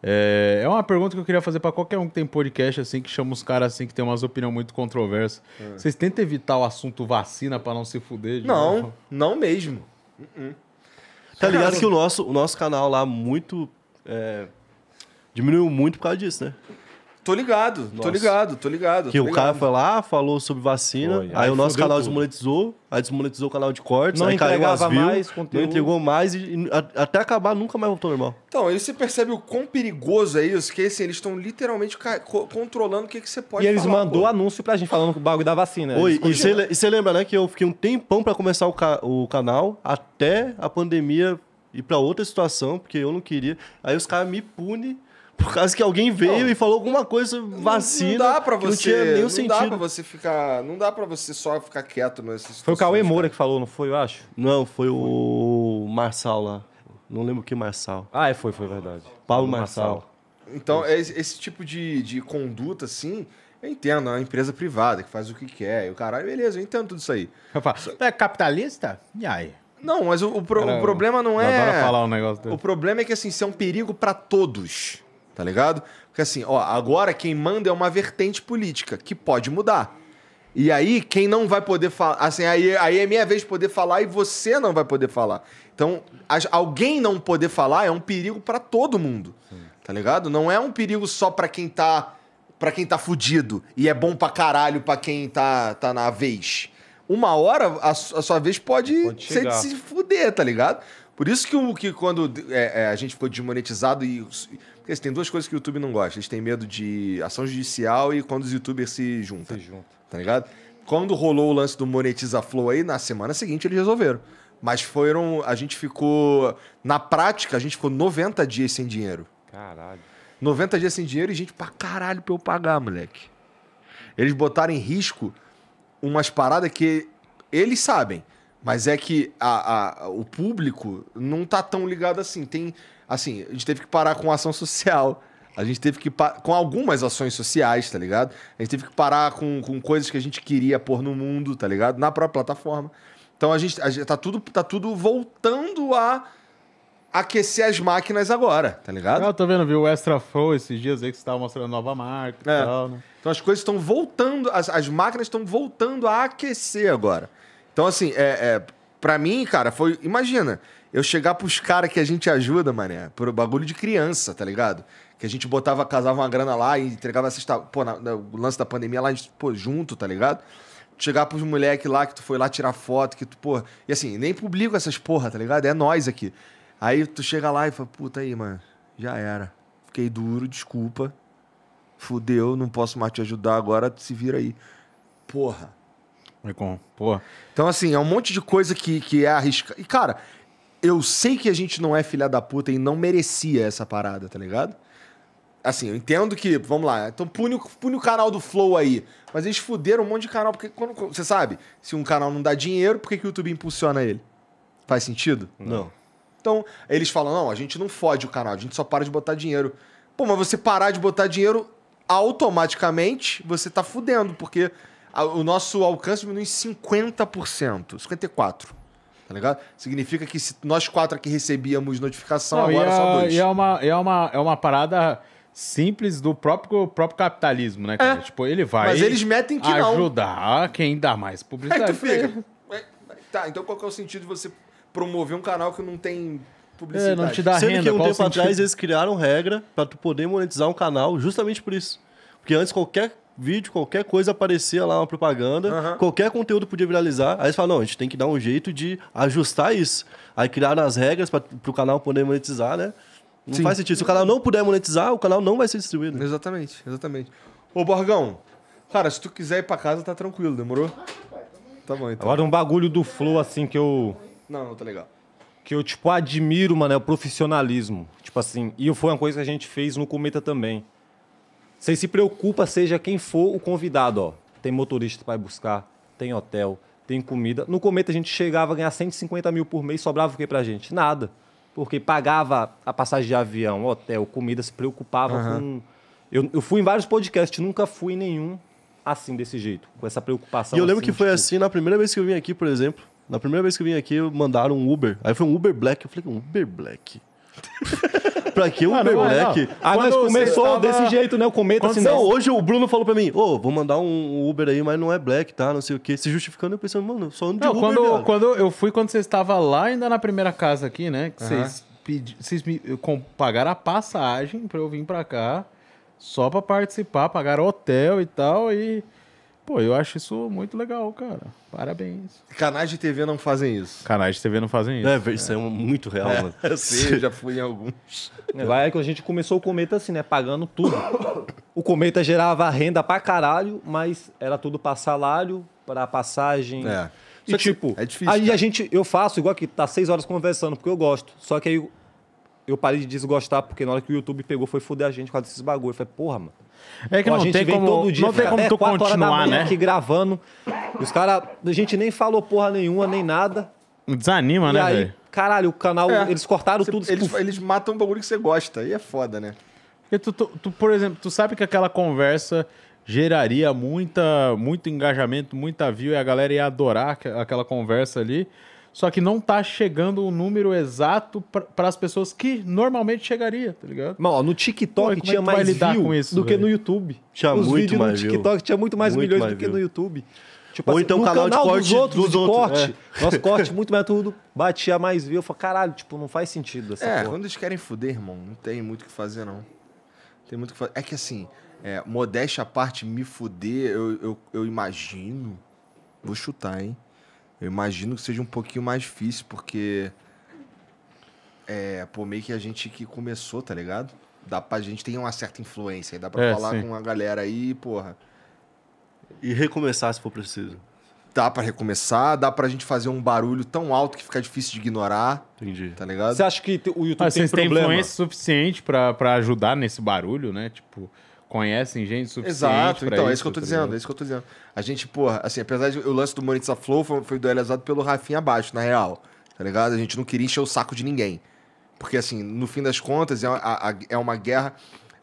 É, é uma pergunta que eu queria fazer para qualquer um que tem podcast assim, que chama os caras assim, que tem umas opiniões muito controversas. É. Vocês tentam evitar o assunto vacina para não se fuder? Não, não mesmo. Uh -uh. Tá ligado cara, que o nosso, o nosso canal lá muito. É, diminuiu muito por causa disso, né? Tô ligado, Nossa. tô ligado, tô ligado. Que tô ligado. o cara foi lá, falou sobre vacina, foi, aí, aí, o nosso canal tudo. desmonetizou, aí desmonetizou o canal de cortes, não aí caiu as views, mais conteúdo. não entregou mais, e, até acabar nunca mais voltou normal. Então, aí você percebe o quão perigoso é isso, que assim, eles estão literalmente controlando o que, que você pode E eles falar, mandou pô. anúncio pra gente falando o bagulho da vacina. Né? Oi, e você lembra, né, que eu fiquei um tempão pra começar o, ca o canal, até a pandemia ir pra outra situação, porque eu não queria. Aí os caras me punem por causa que alguém veio não, e falou alguma coisa vacina. Não dá pra você. Não tinha nenhum não sentido. Não dá pra você ficar. Não dá pra você só ficar quieto nessa situação. Foi o Cauê Moura cara. que falou, não foi, eu acho? Não, foi, foi. o Marçal lá. Não lembro que Marçal. Ah, é, foi, foi verdade. Paulo Marçal. Então, é esse tipo de, de conduta, assim, eu entendo, é uma empresa privada que faz o que quer. E o caralho, beleza, eu entendo tudo isso aí. Falo, é capitalista? E aí? Não, mas o, o, pro, o problema não é. Agora falar um negócio dele. O problema é que assim, isso é um perigo para todos tá ligado? Porque assim, ó, agora quem manda é uma vertente política que pode mudar. E aí, quem não vai poder falar. Assim, aí, aí é minha vez de poder falar e você não vai poder falar. Então, alguém não poder falar é um perigo para todo mundo. Sim. Tá ligado? Não é um perigo só para quem tá. para quem tá fudido. E é bom pra caralho pra quem tá, tá na vez. Uma hora, a, a sua vez pode, pode ser de se fuder, tá ligado? Por isso que, o, que quando é, é, a gente ficou desmonetizado e porque assim, tem duas coisas que o YouTube não gosta. Eles têm medo de ação judicial e quando os youtubers se juntam. Se juntam. Tá ligado? Quando rolou o lance do Monetiza Flow aí, na semana seguinte eles resolveram. Mas foram. A gente ficou. Na prática, a gente ficou 90 dias sem dinheiro. Caralho. 90 dias sem dinheiro e gente pra caralho pra eu pagar, moleque. Eles botaram em risco umas paradas que eles sabem. Mas é que a, a, o público não tá tão ligado assim. Tem assim, a gente teve que parar com ação social. A gente teve que com algumas ações sociais, tá ligado? A gente teve que parar com, com coisas que a gente queria pôr no mundo, tá ligado? Na própria plataforma. Então a gente, a gente tá tudo tá tudo voltando a aquecer as máquinas agora, tá ligado? Ah, eu tô vendo, viu o Extra Flow esses dias aí que você tava mostrando nova marca é. e tal, né? Então as coisas estão voltando, as, as máquinas estão voltando a aquecer agora. Então assim, é, é para mim, cara, foi, imagina, eu chegar pros caras que a gente ajuda, mané, pro bagulho de criança, tá ligado? Que a gente botava, casava uma grana lá e entregava essas cesta, pô, na, na, o lance da pandemia lá, a gente, pô, junto, tá ligado? Chegar pros moleque lá que tu foi lá tirar foto, que tu, pô, e assim, nem publico essas porra, tá ligado? É nós aqui. Aí tu chega lá e fala, puta aí, mano, já era. Fiquei duro, desculpa. Fudeu, não posso mais te ajudar agora, tu se vira aí. Porra. É com, porra. Então, assim, é um monte de coisa que, que é arriscado. E, cara, eu sei que a gente não é filha da puta e não merecia essa parada, tá ligado? Assim, eu entendo que, vamos lá, então pune, pune o canal do Flow aí. Mas eles fuderam um monte de canal, porque quando, você sabe, se um canal não dá dinheiro, por que, que o YouTube impulsiona ele? Faz sentido? Não. Então, eles falam, não, a gente não fode o canal, a gente só para de botar dinheiro. Pô, mas você parar de botar dinheiro, automaticamente você tá fudendo, porque o nosso alcance diminui 50%, 54%. Tá ligado? Significa que se nós quatro aqui recebíamos notificação, Não, agora é, só é- dois. E é uma, é uma, é uma parada simples do próprio, próprio capitalismo, né, cara? É. Tipo, ele vai. Mas eles metem que ajudar não. quem dá mais publicidade. Aí tu fica. É, tá, então qual que é o sentido de você promover um canal que não tem publicidade? É, não te dá Sendo renda. Sendo que um tempo sentido? atrás eles criaram regra para tu poder monetizar um canal justamente por isso. Porque antes qualquer vídeo, qualquer coisa aparecia lá uma propaganda, uhum. qualquer conteúdo podia viralizar. Aí eles falaram, não, a gente tem que dar um jeito de ajustar isso. Aí criaram as regras para o canal poder monetizar, né? Não Sim. faz sentido. Se o canal não puder monetizar, o canal não vai ser distribuído. Exatamente, exatamente. Ô, Borgão, cara, se tu quiser ir para casa, tá tranquilo, demorou? Tá bom, então. Agora um bagulho do Flow, assim, que eu... Não, não tá legal. Que eu, tipo, admiro, mano, é o profissionalismo. Tipo assim, e foi uma coisa que a gente fez no Cometa também você se preocupa, seja quem for o convidado, ó. Tem motorista para buscar, tem hotel, tem comida. No Cometa a gente chegava a ganhar 150 mil por mês, sobrava o que pra gente? Nada. Porque pagava a passagem de avião, hotel, comida, se preocupava uhum. com. Eu, eu, fui em vários podcasts, nunca fui em nenhum assim, desse jeito, com essa preocupação. E eu lembro assim, que foi tipo... assim na primeira vez que eu vim aqui, por exemplo. Na primeira vez que eu vim aqui, mandaram um Uber. Aí foi um Uber Black. Eu falei, um Uber Black? pra que um Uberback? Ah, ah mas começou tava... desse jeito, né? O cometa assim, não. Hoje o Bruno falou pra mim, ô, oh, vou mandar um Uber aí, mas não é black, tá? Não sei o quê. Se justificando, eu pensei, mano, só ando de não, Uber, quando, quando eu fui, quando você estava lá, ainda na primeira casa aqui, né? Que vocês vocês me pagaram a passagem pra eu vir pra cá só pra participar, pagaram hotel e tal, e Pô, eu acho isso muito legal, cara. Parabéns. Canais de TV não fazem isso. Canais de TV não fazem isso. É, isso é, é muito real, é, mano. Eu sei, eu já fui em alguns. É, lá é que a gente começou o Cometa assim, né? Pagando tudo. O Cometa gerava renda pra caralho, mas era tudo pra salário, pra passagem. É. E, tipo, tipo, é difícil, aí cara. a gente, eu faço igual que tá seis horas conversando, porque eu gosto. Só que aí eu parei de desgostar, porque na hora que o YouTube pegou, foi foder a gente com esses bagulho. Eu falei, porra, mano. É que Pô, não a gente tem vem como, todo dia, não tem como tu continuar, né? aqui gravando. os caras, a gente nem falou porra nenhuma, nem nada. Desanima, e né, velho? Caralho, o canal, é. eles cortaram tudo. Eles, eles matam um bagulho que você gosta, e é foda, né? tu, tu, tu, por exemplo, tu sabe que aquela conversa geraria muita, muito engajamento, muita view, e a galera ia adorar aquela conversa ali só que não tá chegando o número exato para as pessoas que normalmente chegaria, tá ligado? Mano, no TikTok Pô, é tinha é mais view isso, do que no YouTube. Tinha Os muito mais no TikTok view. tinha muito mais muito milhões mais do que view. no YouTube. Tipo, Ou assim, então o canal, canal de corte dos outros, dos de outros, corte. É. Nosso corte, muito mais tudo, batia mais views, Eu falei, caralho, tipo, não faz sentido essa É, porra. quando eles querem fuder, irmão, não tem muito o que fazer, não. Tem muito que fazer. É que assim, é, modéstia à parte, me fuder, eu, eu, eu imagino. Vou chutar, hein? Eu imagino que seja um pouquinho mais difícil, porque. É, pô, meio que a gente que começou, tá ligado? Dá pra a gente ter uma certa influência. Dá pra é, falar sim. com a galera aí, porra. E recomeçar se for preciso. Dá pra recomeçar, dá pra gente fazer um barulho tão alto que fica difícil de ignorar. Entendi. Tá ligado? Você acha que o YouTube ah, tem, tem influência suficiente pra, pra ajudar nesse barulho, né? Tipo conhecem gente suficiente. Exato, então, é isso, é isso que eu tô tá dizendo, ligado? é isso que eu tô dizendo. A gente, porra, assim, apesar de o lance do a Flow foi, foi duelizado pelo Rafinha abaixo, na real. Tá ligado? A gente não queria encher o saco de ninguém. Porque, assim, no fim das contas, é, a, a, é uma guerra.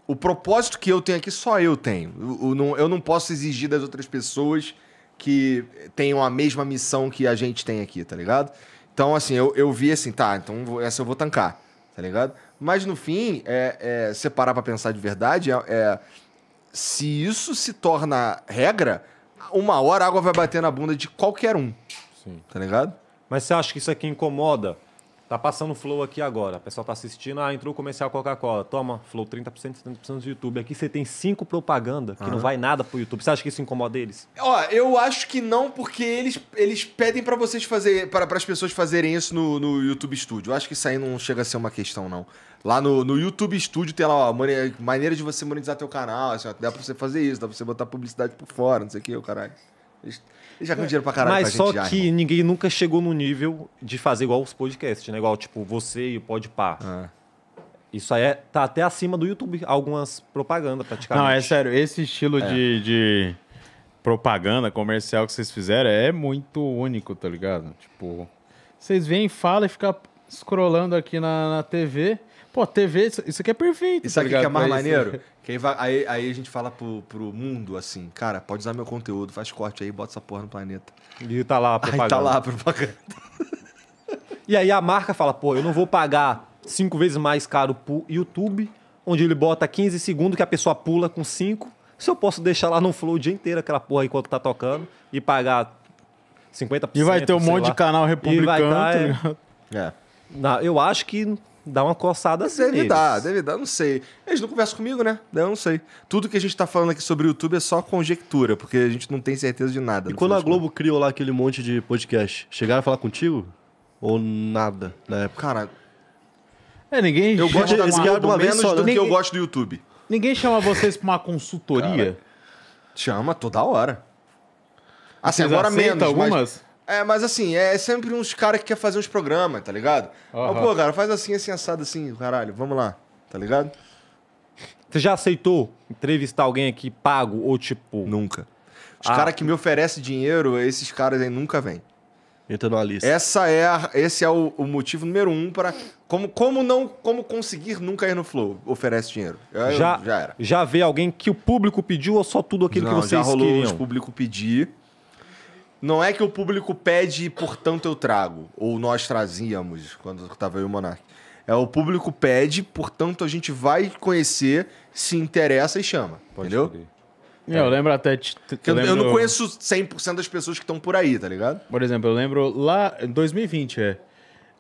O propósito que eu tenho aqui, só eu tenho. Eu, eu, não, eu não posso exigir das outras pessoas que tenham a mesma missão que a gente tem aqui, tá ligado? Então, assim, eu, eu vi assim, tá, então essa eu vou tancar, tá ligado? Mas no fim, é, é, se parar pra pensar de verdade, é, é, se isso se torna regra, uma hora a água vai bater na bunda de qualquer um. Sim. Tá ligado? Mas você acha que isso aqui incomoda? Tá passando Flow aqui agora. O pessoal tá assistindo. Ah, entrou o comercial Coca-Cola. Toma, Flow 30%, 70% do YouTube. Aqui você tem cinco propaganda que uhum. não vai nada pro YouTube. Você acha que isso incomoda eles? Ó, eu acho que não, porque eles, eles pedem para vocês fazer para as pessoas fazerem isso no, no YouTube Studio. Eu acho que isso aí não chega a ser uma questão, não. Lá no, no YouTube Studio tem lá, ó, maneira de você monetizar teu canal. Assim, ó, dá pra você fazer isso, dá pra você botar publicidade por fora, não sei o que, o caralho. Eles ele já ganhou dinheiro pra caralho. Mas pra só já, que irmão. ninguém nunca chegou no nível de fazer igual os podcasts, né? Igual, tipo, você e o pode Ah. Isso aí é, tá até acima do YouTube, algumas propagandas praticamente. Não, é sério, esse estilo é. de, de, propaganda comercial que vocês fizeram é muito único, tá ligado? Tipo, vocês vêm, falam e ficam scrollando aqui na, na TV. Pô, TV, isso, aqui é perfeito. Isso tá aqui que é mais maneiro? Que aí, vai, aí, aí, a gente fala pro, pro mundo assim, cara, pode usar meu conteúdo, faz corte aí, bota essa porra no planeta. E tá lá a propaganda. Aí tá lá a propaganda. e aí a marca fala, pô, eu não vou pagar cinco vezes mais caro pro YouTube, onde ele bota 15 segundos que a pessoa pula com cinco. Se eu posso deixar lá no flow o dia inteiro aquela porra enquanto tá tocando e pagar 50%. E vai ter um monte lá, de canal republicano. Tá, é, né? é. Não, eu acho que dá uma coçada assim. Deve neles. dar, deve dar, não sei. Eles não conversam comigo, né? Eu não sei. Tudo que a gente tá falando aqui sobre o YouTube é só conjectura, porque a gente não tem certeza de nada. E quando a Globo criou lá aquele monte de podcast, chegaram a falar contigo? Ou nada na época? Cara. É, ninguém. Eu gosto da Globo menos só, do ninguém... que eu gosto do YouTube. Ninguém chama vocês pra uma consultoria? Cara, chama toda hora. Assim, vocês agora menos. Algumas? Mas... É, mas assim, é sempre uns caras que quer fazer uns programas, tá ligado? Uhum. Mas, pô, cara, faz assim, assim, assado, assim, caralho, vamos lá, tá ligado? Você já aceitou entrevistar alguém aqui pago ou tipo. Nunca. Ah. Os ah. caras que me oferecem dinheiro, esses caras aí nunca vêm. Entra na lista. Essa é a, esse é o, o, motivo número um para. Como, como não como conseguir nunca ir no flow? Oferece dinheiro. Eu, já, já era. Já vê alguém que o público pediu ou só tudo aquilo não, que vocês já rolou queriam? O público pedir. Não é que o público pede, portanto eu trago. Ou nós trazíamos, quando estava aí o Monark. É, o público pede, portanto a gente vai conhecer, se interessa e chama. Pode entendeu? É, eu lembro até. Te, te, eu, lembro... eu, não conheço 100% das pessoas que estão por aí, tá ligado? Por exemplo, eu lembro lá em 2020, é.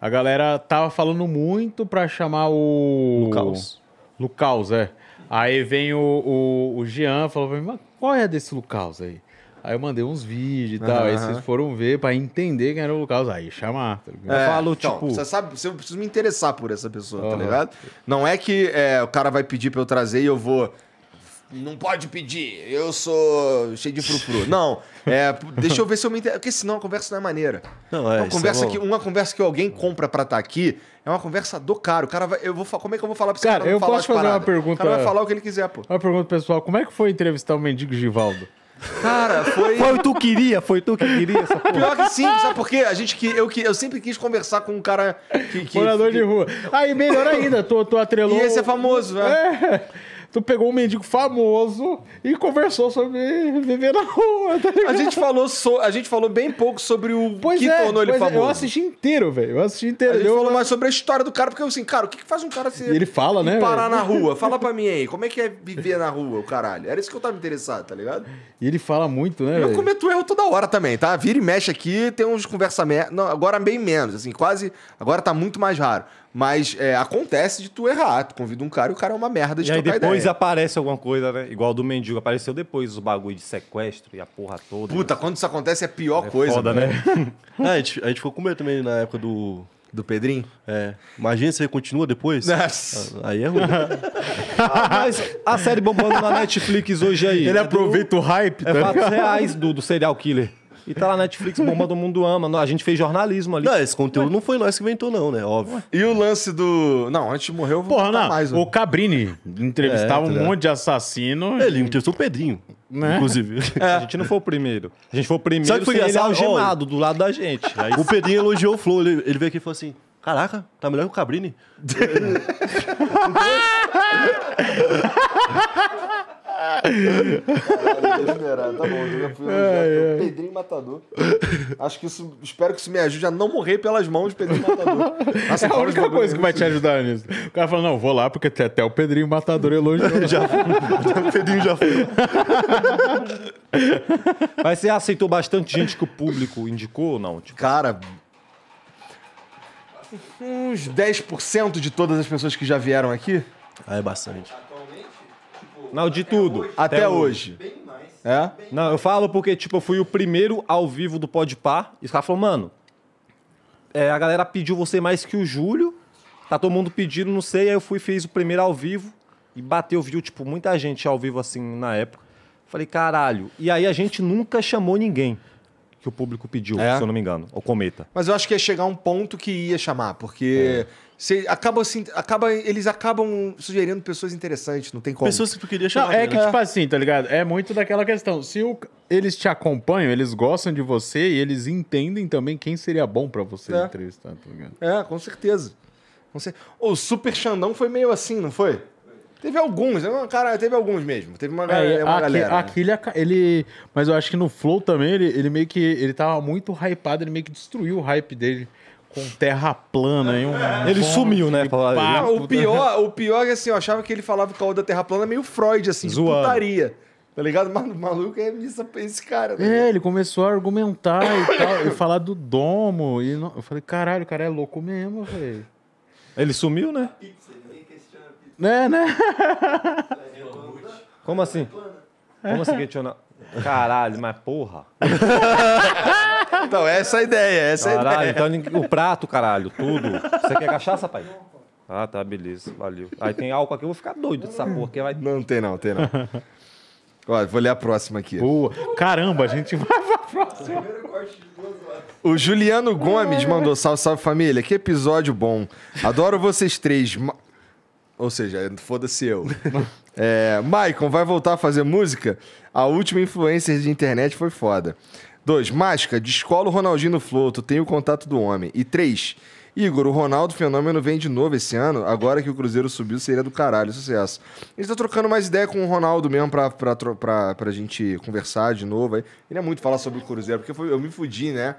A galera tava falando muito pra chamar o. Lucas. Lucas, é. Aí vem o, o, o Jean falou pra mim, mas qual é desse Lucas aí? Aí eu mandei uns vídeos e tal. Uhum. Aí vocês foram ver pra entender quem era o Lucas. Aí chamar. Tá é, eu falo, então, tipo. Você sabe, você precisa me interessar por essa pessoa, uhum. tá ligado? Não é que é, o cara vai pedir pra eu trazer e eu vou. Não pode pedir, eu sou cheio de frufru. não, é, deixa eu ver se eu me entendo. Porque senão a conversa não é maneira. Não, é uma é conversa é que Uma conversa que alguém compra pra estar tá aqui é uma conversa do cara. O cara vai, eu vou, como é que eu vou falar pra esse cara? Cara, eu posso fazer uma pergunta. O cara vai falar o que ele quiser, pô. Uma pergunta pessoal: como é que foi entrevistar o mendigo Givaldo? Cara, foi. Foi tu queria, foi tu que queria essa porra. Pior que sim, sabe por quê? A gente que eu, que eu sempre quis conversar com um cara que. que Morador que... de rua. Aí, melhor ainda, tu, tu atrelou. E esse é famoso, né? É. é tu pegou um mendigo famoso e conversou sobre viver na rua, tá A gente falou, so, a gente falou bem pouco sobre o pois que é, tornou ele famoso. É, eu assisti inteiro, velho. Eu assisti inteiro. ele falou mais sobre a história do cara, porque eu assim, cara, o que, que faz um cara se E ele fala, né? Parar véio? na rua. Fala pra mim aí, como é que é viver na rua, o caralho? Era isso que eu tava interessado, tá ligado? E ele fala muito, né? Eu véio? cometo erro toda hora também, tá? Vira e mexe aqui, tem uns conversa merda. Agora bem menos, assim, quase. Agora tá muito mais raro. Mas é, acontece de tu errar. Tu convida um cara e o cara é uma merda de e aí depois ideia. aparece alguma coisa, né? Igual do mendigo. Apareceu depois os bagulho de sequestro e a porra toda. Puta, quando isso acontece é a pior é coisa. Foda, né? ah, a, gente, a gente ficou com medo também na época do... Do Pedrinho? É. Imagina se ele continua depois. Nossa. Ah, aí é ruim. Ah, mas a série bombando na Netflix hoje aí. Ele é aproveita do... o hype. É fatos reais do, do serial killer. E tá lá na Netflix, bomba do mundo ama. A gente fez jornalismo ali. Não, esse conteúdo Ué. não foi nós que inventou, não, né? Óbvio. Ué. E o lance do. Não, antes morreu. morrer, Porra, não. mais. O né? Cabrini entrevistava é, um tá. monte de assassino. Ele entrevistou o Pedrinho. Né? Inclusive. É. A gente não foi o primeiro. A gente foi o primeiro. Só que foi ele algemado do lado da gente. Aí... O Pedrinho elogiou o Flow. Ele, ele veio aqui e falou assim: Caraca, tá melhor que o Cabrini. tá bom. Eu já fui ai, Pedrinho Matador. Acho que isso. Espero que isso me ajude a não morrer pelas mãos, Pedrinho Matador. Nossa, é a única coisa que vai te ajudar nisso. O cara fala: não, vou lá, porque até o Pedrinho Matador elogiou. já fui. O Pedrinho já foi. Mas você aceitou bastante gente que o público indicou ou não? Tipo... Cara, uns 10% de todas as pessoas que já vieram aqui. Ah, é bastante. Não, de tudo. Até, até hoje. hoje. É? Não, eu falo porque, tipo, eu fui o primeiro ao vivo do Podpar. E os caras falaram, mano, é, a galera pediu você mais que o Júlio. Tá todo mundo pedindo, não sei. Aí eu fui fiz o primeiro ao vivo. E bateu, viu, tipo, muita gente ao vivo, assim, na época. Falei, caralho. E aí a gente nunca chamou ninguém que o público pediu, é? se eu não me engano. O Cometa. Mas eu acho que ia chegar um ponto que ia chamar, porque... É você acaba assim, acaba, eles acabam sugerindo pessoas interessantes, não tem como. Pessoas que tu queria chamar. Não, é né? que, tipo assim, tá ligado? É muito daquela questão. Se o, eles te acompanham, eles gostam de você e eles entendem também quem seria bom para você é. entrevistar, tá ligado? É, com certeza. Com cer O Super Xandão foi meio assim, não foi? Teve alguns, é cara, teve alguns mesmo. Teve uma, é, é, uma aqui, galera. Né? Aqui ele, ele. Mas eu acho que no Flow também, ele, ele meio que. Ele tava muito hypado, ele meio que destruiu o hype dele com terra plana hein? um. Ele sumiu, né? Pá, o, pior, o pior é que assim, eu achava que ele falava que o da é terra plana meio Freud, assim, Zoando. putaria. Tá ligado? Mas o maluco é essa, esse cara. Tá é, ele começou a argumentar e tal, e falar do domo. E não... eu falei, caralho, o cara é louco mesmo, velho. Ele sumiu, né? Pizza, né, né? Como assim? Como assim questionar? Caralho, mas porra. então, essa é a ideia, essa caralho, é a ideia. então o prato, caralho, tudo. Você quer cachaça, pai? Ah, tá, beleza, valeu. Aí tem álcool aqui, eu vou ficar doido dessa porra. Que vai... Não tem não, tem não. Olha, vou ler a próxima aqui. Boa. Caramba, a gente vai pra próxima. O Juliano Gomes mandou salve, salve família. Que episódio bom. Adoro vocês três. Ou seja, foda-se eu. é, Maicon, vai voltar a fazer música? A última influencer de internet foi foda. 2. Masca, descola o Ronaldinho no Flow, tu tem o contato do homem. E 3. Igor, o Ronaldo Fenômeno vem de novo esse ano, agora que o Cruzeiro subiu, seria do caralho, sucesso. Ele tá trocando mais ideia com o Ronaldo mesmo pra, pra, pra, pra, pra gente conversar de novo. Aí. ele é muito falar sobre o Cruzeiro, porque foi, eu me fudi, né?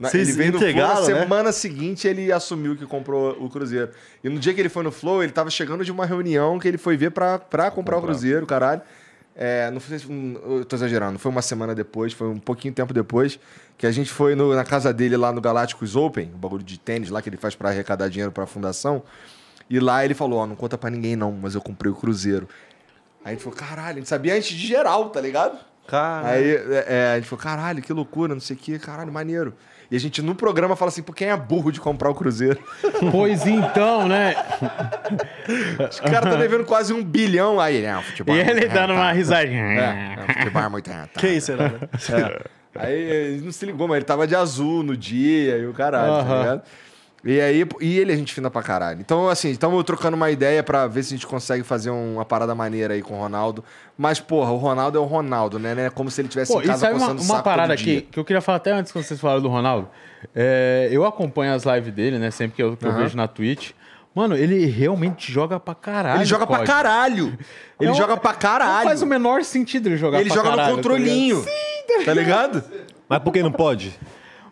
Vocês ele veio do Flow, na né? semana né? seguinte ele assumiu que comprou o Cruzeiro. E no dia que ele foi no Flow, ele tava chegando de uma reunião que ele foi ver pra, pra comprar, o Cruzeiro, caralho. É, não sei se. Eu tô exagerando, foi uma semana depois, foi um pouquinho tempo depois, que a gente foi no, na casa dele lá no Galácticos Open, o bagulho de tênis lá que ele faz para arrecadar dinheiro pra fundação. E lá ele falou: Ó, não conta para ninguém não, mas eu comprei o Cruzeiro. Aí a gente falou: caralho, a gente sabia antes de geral, tá ligado? Caralho. Aí é, é a gente falou: caralho, que loucura, não sei o que, caralho, maneiro. E a gente no programa fala assim, por quem é burro de comprar o Cruzeiro? Pois então, né? Os caras estão devendo quase um bilhão aí, né? Futebol e é ele dando uma risadinha. É, futebol é muito rentável. Que isso, né? É. Aí ele não se ligou, mas ele tava de azul no dia e o caralho, tá ligado? E aí, e ele a é gente fina pra caralho. Então, assim, estamos trocando uma ideia para ver se a gente consegue fazer uma parada maneira aí com o Ronaldo. Mas, porra, o Ronaldo é o Ronaldo, né? é como se ele tivesse Pô, em casa passando uma, uma parada aqui que eu queria falar até antes quando vocês falaram do Ronaldo. É, eu acompanho as lives dele, né? Sempre que eu, que uhum. eu vejo na Twitch. Mano, ele realmente joga pra caralho. Ele joga código. pra caralho. É ele não, joga pra caralho. Não faz o menor sentido ele jogar ele pra caralho. Ele joga no controlinho. Tá ligado? Sim, tá, tá ligado? Mas por que não pode?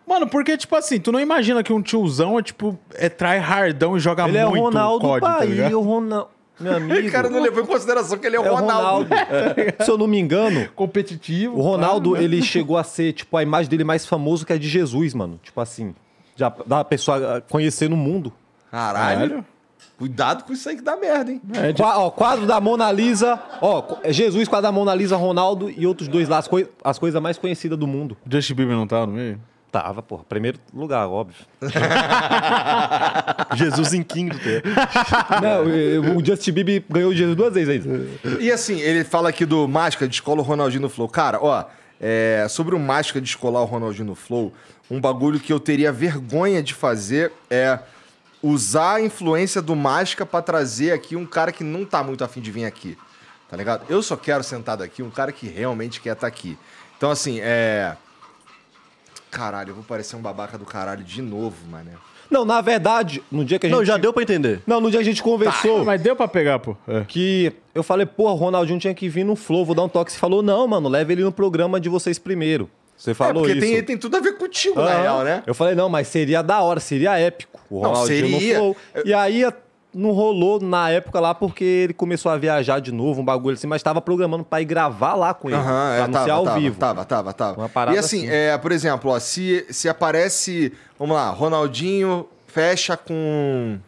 Mano, porque, tipo assim, tu não imagina que um tiozão é, tipo, é tryhardão e joga ele muito. Ele é o Ronaldo COD, Bahia, tá o Ronaldo. Meu amigo. O cara não levou em consideração que ele é o é Ronaldo. Ronaldo. É. Se eu não me engano. Competitivo. O Ronaldo, cara, né? ele chegou a ser, tipo, a imagem dele mais famoso que a de Jesus, mano. Tipo assim. Já dá a pessoa conhecer no mundo. Caralho. Caralho. Cuidado com isso aí que dá merda, hein? É, de... Qua, ó, quadro da Mona Lisa, ó, é Jesus, quadro da Mona Lisa, Ronaldo e outros dois lá, as, coi as coisas mais conhecidas do mundo. Justin Bieber não tá no meio? Tava, porra. Primeiro lugar, óbvio. Jesus em quinto. Né? Não, o Justin Bieber ganhou o Jesus duas vezes ainda. É e assim, ele fala aqui do Máscara, descola o Ronaldinho no Flow. Cara, ó, é, sobre o Máscara descolar escolar o Ronaldinho no Flow, um bagulho que eu teria vergonha de fazer é usar a influência do Máscara para trazer aqui um cara que não tá muito afim de vir aqui. Tá ligado? Eu só quero sentado aqui um cara que realmente quer estar tá aqui. Então, assim, é Caralho, eu vou parecer um babaca do caralho de novo, mané. Não, na verdade, no dia que a gente. Não, já deu pra entender. Não, no dia que a gente conversou. Tá, mas deu pra pegar, pô. É. Que eu falei, pô, o Ronaldinho tinha que vir no Flow, vou dar um toque. Você falou, não, mano, leva ele no programa de vocês primeiro. Você é, falou é, porque isso. Tem, tem tudo a ver contigo, ah, na real, né? Eu falei, não, mas seria da hora, seria épico. O Ronaldinho não, seria. no Flow. Eu... E aí, não rolou na época lá porque ele começou a viajar de novo, um bagulho assim, mas tava programando pra ir gravar lá com ele. Uhum, pra é, anunciar tava, ao tava, vivo. Tava, tava, tava. Uma parada e assim, assim. É, por exemplo, ó, se, se aparece. Vamos lá, Ronaldinho fecha com.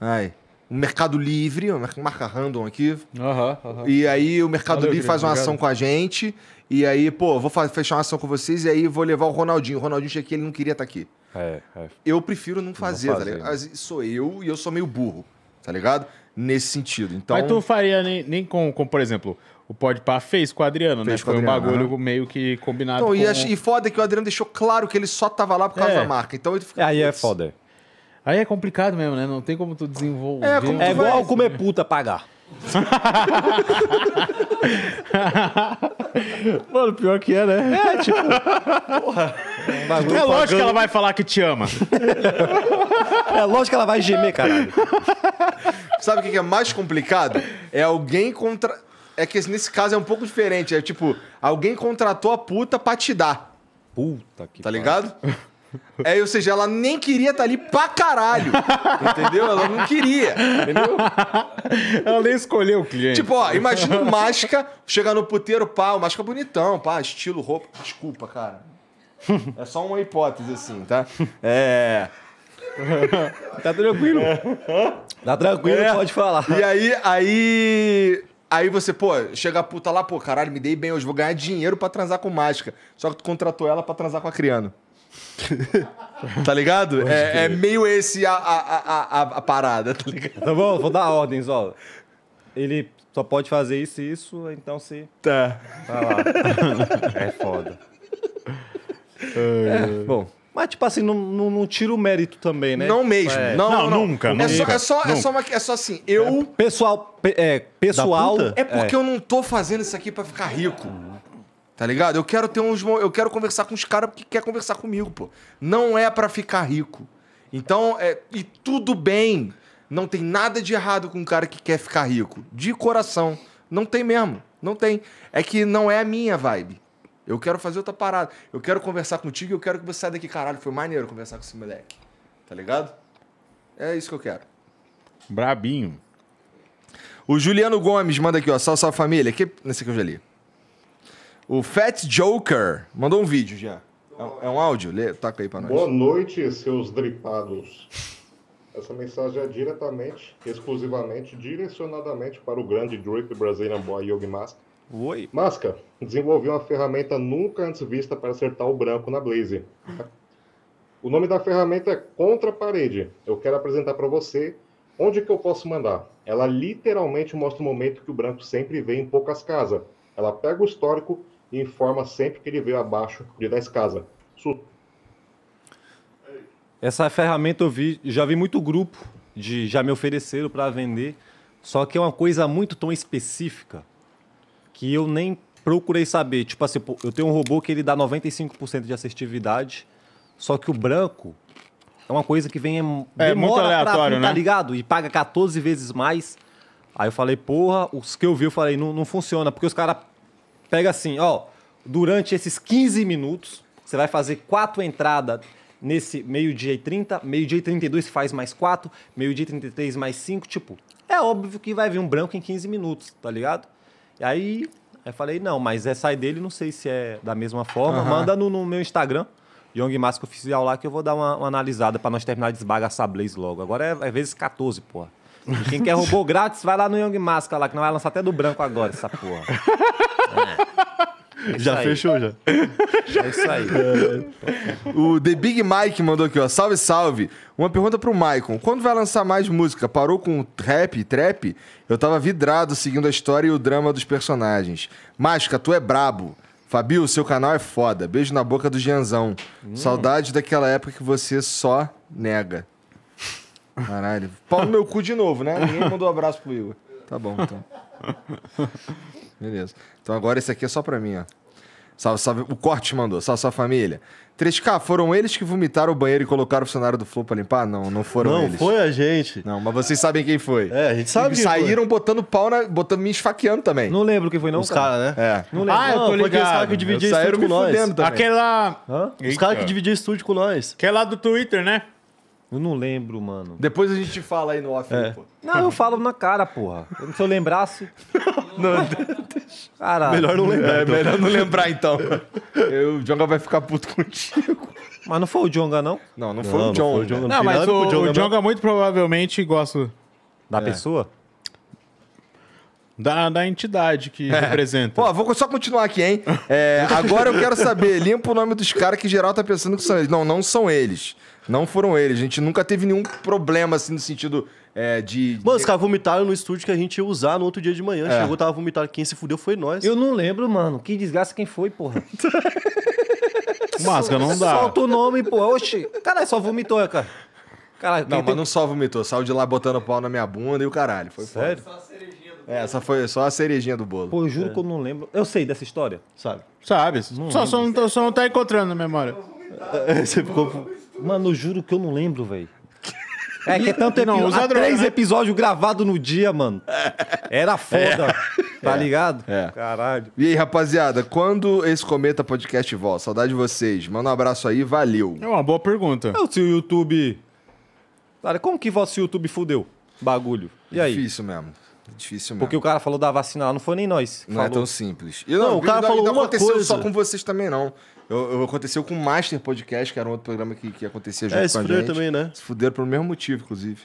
Ai. O Mercado Livre, marca random aqui. Uhum, uhum. E aí o Mercado Valeu, Livre faz uma obrigado. ação com a gente. E aí, pô, vou fechar uma ação com vocês e aí vou levar o Ronaldinho. O Ronaldinho chega que ele não queria estar tá aqui. É, é. Eu prefiro não fazer, não fazer tá ligado? Né? Sou eu e eu sou meio burro, tá ligado? Nesse sentido. Então... Mas tu faria nem, nem com, com, por exemplo, o Podpah fez com o Adriano, né? fez né? Foi Adriano, um bagulho meio que combinado então, com... E, a, e foda é que o Adriano deixou claro que ele só tava lá por causa é. da marca. Então ele fica... Aí é foda. Aí é complicado mesmo, né? Não tem como tu desenvolver. É, como tu é igual comer puta pagar. Mano, pior que é, né? É, tipo. Porra. É um é lógico que ela vai falar que te ama. é lógico que ela vai gemer, caralho. Sabe o que é mais complicado? É alguém contra. É que nesse caso é um pouco diferente. É tipo, alguém contratou a puta pra te dar. Puta que. Tá ligado? É, ou seja, ela nem queria estar tá ali pra caralho. entendeu? Ela não queria. Entendeu? Ela nem escolheu o cliente. Tipo, ó, imagina o Masca chegar no puteiro, pá, o Masca é bonitão, pá, estilo, roupa. Desculpa, cara. É só uma hipótese, assim, tá? É. tá tranquilo. Tá tranquilo, é. pode falar. E aí, aí. Aí você, pô, chega a puta lá, pô, caralho, me dei bem hoje, vou ganhar dinheiro para transar com Masca. Só que tu contratou ela para transar com a criança. tá ligado? É, é, meio esse a, a, a, a, parada, tá ligado? Tá bom, vou dar ordens, ó. Ele só pode fazer isso e isso, então se. Tá. Vai tá lá. é foda. É. é, bom. Mas, tipo assim, não, não, não, tira o mérito também, né? Não mesmo. É. Não, não, não, nunca. É, é, é, nunca, só, é, só, É, só uma, é só assim, eu... pessoal... É, pessoal... É porque eu não tô fazendo isso aqui para ficar rico. Tá ligado? Eu quero ter uns. Eu quero conversar com os caras que quer conversar comigo, pô. Não é para ficar rico. Então, é, e tudo bem. Não tem nada de errado com um cara que quer ficar rico. De coração. Não tem mesmo. Não tem. É que não é a minha vibe. Eu quero fazer outra parada. Eu quero conversar contigo e eu quero que você saia daqui. Caralho, foi maneiro conversar com esse moleque. Tá ligado? É isso que eu quero. Brabinho. O Juliano Gomes manda aqui, ó. Salve, salve família. Que... Nesse que eu já li. O Fat Joker mandou um vídeo já. É, é um áudio? Lê, taca aí pra nós. Boa noite, seus dripados. Essa mensagem é diretamente, exclusivamente, direcionadamente para o grande drip brasileiro Boy Yogi Mask. Oi. Masca desenvolveu uma ferramenta nunca antes vista para acertar o branco na Blaze. O nome da ferramenta é Contra Parede. Eu quero apresentar para você onde que eu posso mandar. Ela literalmente mostra o momento que o branco sempre vê em poucas casas. Ela pega o histórico e informa sempre que ele veio abaixo de 10 casas. Su... Essa ferramenta eu vi, já vi muito grupo de já me ofereceram para vender, só que é uma coisa muito tão específica que eu nem procurei saber. Tipo assim, eu tenho um robô que ele dá 95% de assertividade, só que o branco é uma coisa que vem é muito aleatório, pra, tá né? Tá ligado? E paga 14 vezes mais. Aí eu falei, porra, os que eu vi, eu falei, não, não funciona, porque os caras pega assim, ó, durante esses 15 minutos, você vai fazer quatro entradas nesse meio-dia e 30, meio-dia e 32 faz mais quatro, meio-dia e 33 mais cinco, tipo, é óbvio que vai vir um branco em 15 minutos, tá ligado? E aí, aí falei, não, mas é sai dele, não sei se é da mesma forma, uhum. manda no, no, meu Instagram, Young Mask Oficial lá, que eu vou dar uma, uma analisada para nós terminar de essa Blaze logo. Agora é, é vezes 14, porra. E quem quer é robô grátis, vai lá no Young Mask lá, que não vai lançar até do branco agora, essa porra. É já fechou, já. já. É isso aí. É. O The Big Mike mandou aqui, ó. Salve, salve. Uma pergunta pro Maicon. Quando vai lançar mais música? Parou com rap e trap? Eu tava vidrado seguindo a história e o drama dos personagens. Máscara, tu é brabo. Fabio, seu canal é foda. Beijo na boca do Gianzão. Hum. Saudade daquela época que você só nega. Caralho. Pau no meu cu de novo, né? Ninguém mandou um abraço pro Igor. Tá bom, então. Beleza. Então agora esse aqui é só pra mim, ó. Salve, salve. O corte mandou. Salve, sua família. 3K, foram eles que vomitaram o banheiro e colocaram o funcionário do Flow pra limpar? Não, não foram não, eles. Não, foi a gente. Não, mas vocês sabem quem foi. É, a gente sabe. E saíram foi. botando pau na. botando me esfaqueando também. Não lembro quem foi, não. Os caras, né? É. Não lembro. Ah, eu tô não, ligado. Foi os caras que dividiam estúdio com nós. Também. Aquela. Hã? Os caras que dividiam estúdio com nós. Que é lá do Twitter, né? Eu não lembro, mano. Depois a gente fala aí no off, é. pô. Não, eu falo na cara, porra. Eu, se eu lembrasse. Caralho. Melhor não é lembrar. É, então. melhor não lembrar, então. Eu, o Jonga vai ficar puto contigo. Mas não foi o Jonga, não? Não, não, foi o Jonga. Não, não mas o, o, Jonga, o Jonga muito provavelmente gosta... Da é. pessoa? Da, da entidade que é. representa. Ó, vou só continuar aqui, hein? É, agora eu quero saber, limpa o nome dos caras que geral tá pensando que são eles. Não, não são eles. Não foram eles. A gente nunca teve nenhum problema, assim, no sentido é, de. Mano, os caras vomitaram no estúdio que a gente ia usar no outro dia de manhã. É. Chegou, tava vomitando. Quem se fudeu foi nós. Eu não lembro, mano. Que desgraça quem foi, porra. Máscara não dá. Solta o nome, porra. Oxi. Caralho, só vomitou, cara. Caralho, não, mas tem... não só vomitou. Saiu de lá botando pau na minha bunda e o caralho. Foi Sério? Foda. É, essa foi só a cerejinha do bolo. Pô, eu juro é. que eu não lembro. Eu sei dessa história, sabe? Sabe. Não só, só, não, só não tá encontrando na memória. Você ficou... Mano, eu juro que eu não lembro, velho. É que é tanto não, episódio, usar três né? episódios gravados no dia, mano. Era foda, é. tá é. ligado? É. Caralho. E aí, rapaziada, quando esse Cometa Podcast volta? Saudade de vocês. Manda um abraço aí, valeu. É uma boa pergunta. Eu, é, se o YouTube... Cara, como que se YouTube fudeu bagulho? E aí? Difícil mesmo. Difícil mesmo. Porque o cara falou da vacina lá, não foi nem nós. Não é falou. é tão simples. E não, não o cara não, falou não uma aconteceu coisa. só com vocês também, não. Eu, eu, aconteceu com o Master Podcast, que era um outro programa que, que acontecia é, junto é, com a gente. também, né? Se fuderam pelo mesmo motivo, inclusive.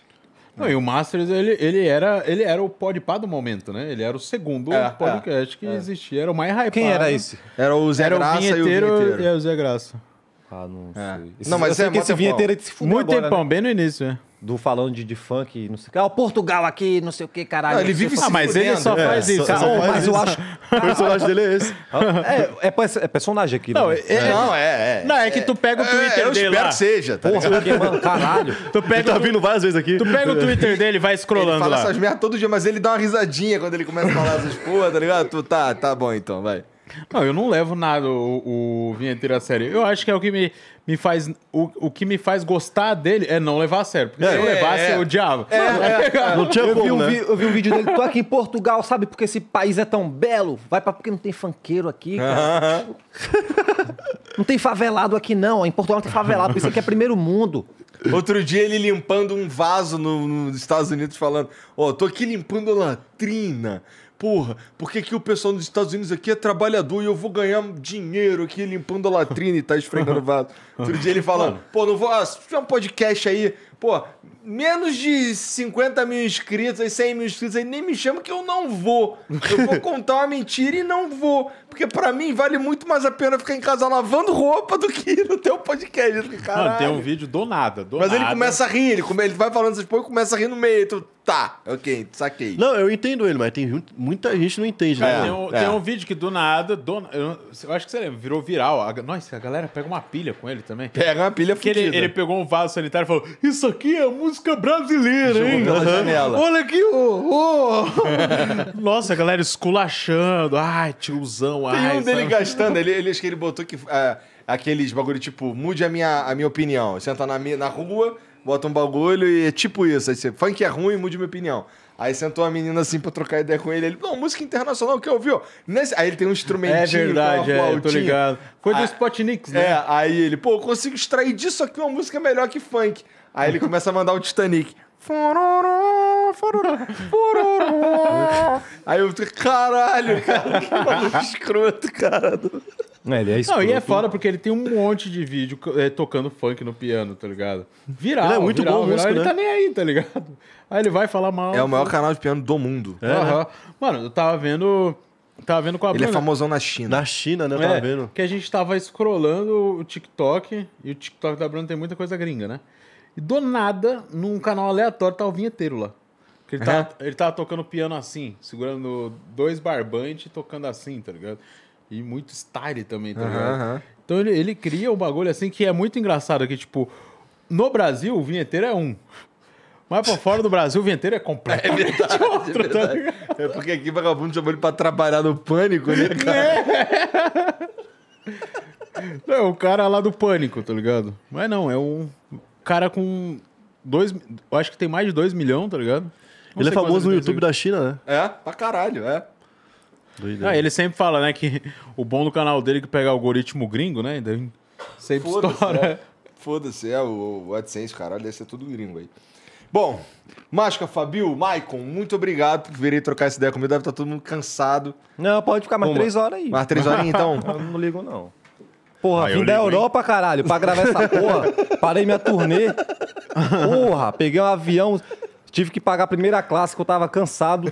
Não, e o Masters, ele, ele, era, ele era o podpá do momento, né? Ele era o segundo é, podcast é, que é. existia, era o mais hypado. Quem era esse? Era o Zé era Graça o e o vinheteiro. É, o Zé Graça. Ah, não é. sei. não, mas é, que esse vinheteiro se fudeu Muito agora, tempão, né? bem no início, né? Do falando de, de funk, não sei o que. Ah, o Portugal aqui, não sei o que, caralho. Não, ele vive tá se Ah, mas fudendo. ele só é, faz isso. Só, só oh, ah, faz eu acho... o personagem dele é esse. É, é, é personagem aqui, não, né? é-, é, não, é, Não, é que tu pega o Twitter dele Eu espero que seja, tá Porra, porque, mano, caralho. Tu pega tá vindo várias vezes aqui. Tu pega o Twitter dele e vai scrollando Ele fala essas merdas todo dia, mas ele dá uma risadinha quando ele começa a falar essas porra, tá ligado? Tu tá, tá bom então, vai. Não, eu não levo nada o, o Vinheteiro a sério. Eu acho que é o que me, me faz. O, o que me faz gostar dele é não levar a sério. Porque é, se eu levasse, é, é. Assim, eu odiava. É, é, Não tinha eu, como, vi um, né? eu vi um vídeo dele. Tô aqui em Portugal, sabe porque esse país é tão belo? Vai pra porque não tem fanqueiro aqui, cara. não tem favelado aqui, não. Em Portugal não tem favelado, isso aqui é primeiro mundo. Outro dia ele limpando um vaso no, nos Estados Unidos, falando: Ó, oh, tô aqui limpando a latrina porra, porque que o pessoal dos Estados Unidos aqui é trabalhador e eu vou ganhar dinheiro aqui limpando a latrina e tá esfregando o vaso. Outro dia ele falando, pô, não vou. Ah, se tiver um podcast aí, pô, menos de 50 mil inscritos, aí 100 mil inscritos, aí nem me chama que eu não vou. Eu vou contar uma mentira e não vou. Porque para mim vale muito mais a pena ficar em casa lavando roupa do que ir no teu podcast. Caralho. Não, tem um vídeo do nada, do Mas nada. ele começa a rir, ele, come, ele vai falando essas coisas e começa a rir no meio. Tu, tá, ok, saquei. Não, eu entendo ele, mas tem muita gente não entende, né? É, tem, um, é. tem, um, vídeo que do nada, do, eu, eu acho que você lembra, virou viral. A, nossa, a galera pega uma pilha com ele também. Pega uma pilha Porque ele, ele, pegou um vaso sanitário e falou: Isso aqui a é música brasileira, hein? Olha aqui, ô! Nossa, galera esculachando. Ai, tiozão, Tem ai. um dele gastando, ele, ele, acho que ele botou que, ah, aqueles bagulho tipo, mude a minha, a minha opinião. Senta na, na rua, bota um bagulho e é tipo isso. Aí você, funk é ruim, mude minha opinião. Aí sentou uma menina assim pra trocar ideia com ele. Ele, não, música internacional que eu viu. Nesse... Aí ele tem um instrumentinho. É verdade, é, eu tô ligado. Foi do ah, Spotnik, é, né? É, aí ele, pô, eu consigo extrair disso aqui uma música melhor que funk. Aí ele começa a mandar o Titanic. Aí eu fico, caralho, cara, que escroto, cara. É, ele é escroto. Não, e é foda porque ele tem um monte de vídeo é, tocando funk no piano, tá ligado? Viral, ele é muito viral, bom viral, música, ele tá né? tá nem aí, tá ligado? Aí ele vai falar mal. É o maior canal de piano do mundo. É, uhum. né? Mano, eu tava vendo... Tava vendo com a Ele é Bruna. é famosão na China. Na China, né? Eu é, tava vendo. Que a gente tava scrollando o TikTok, e o TikTok da Bruna tem muita coisa gringa, né? E do nada, num canal aleatório, tá o vinheteiro lá. Ele tava, tá, ele tava tá tocando piano assim, segurando dois barbantes e tocando assim, tá ligado? E muito style também, tá uhum. ligado? Então ele, ele cria um bagulho assim que é muito engraçado, que tipo, no Brasil o vinheteiro é um. Mas pra fora do Brasil, o vinheteiro é completo. É verdade, é, tá verdade. Tá é, porque aqui vagabundo chamou ele pra trabalhar no pânico, né, é. cara? É. Não, o cara lá do pânico, tá ligado? Mas não, é um cara com dois. Eu acho que tem mais de dois milhões, tá ligado? Não ele é famoso no YouTube da China, né? É, pra caralho, é. Doideira. Ah, ele sempre fala, né, que o bom do canal dele é que pega algoritmo gringo, né? Então, sempre Foda estoura. É. Foda-se, é, o, AdSense, caralho, deve ser tudo gringo aí. Bom, Masca, Fabio, Maicon, muito obrigado por virem trocar essa ideia comigo. Deve estar tá todo mundo cansado. Não, pode ficar mais três horas aí. Mais três horas então? Eu não ligo, não. Porra, vim da Europa, caralho, pra gravar essa porra. Parei minha turnê. Porra, peguei um avião. Tive que pagar a primeira classe, que eu tava cansado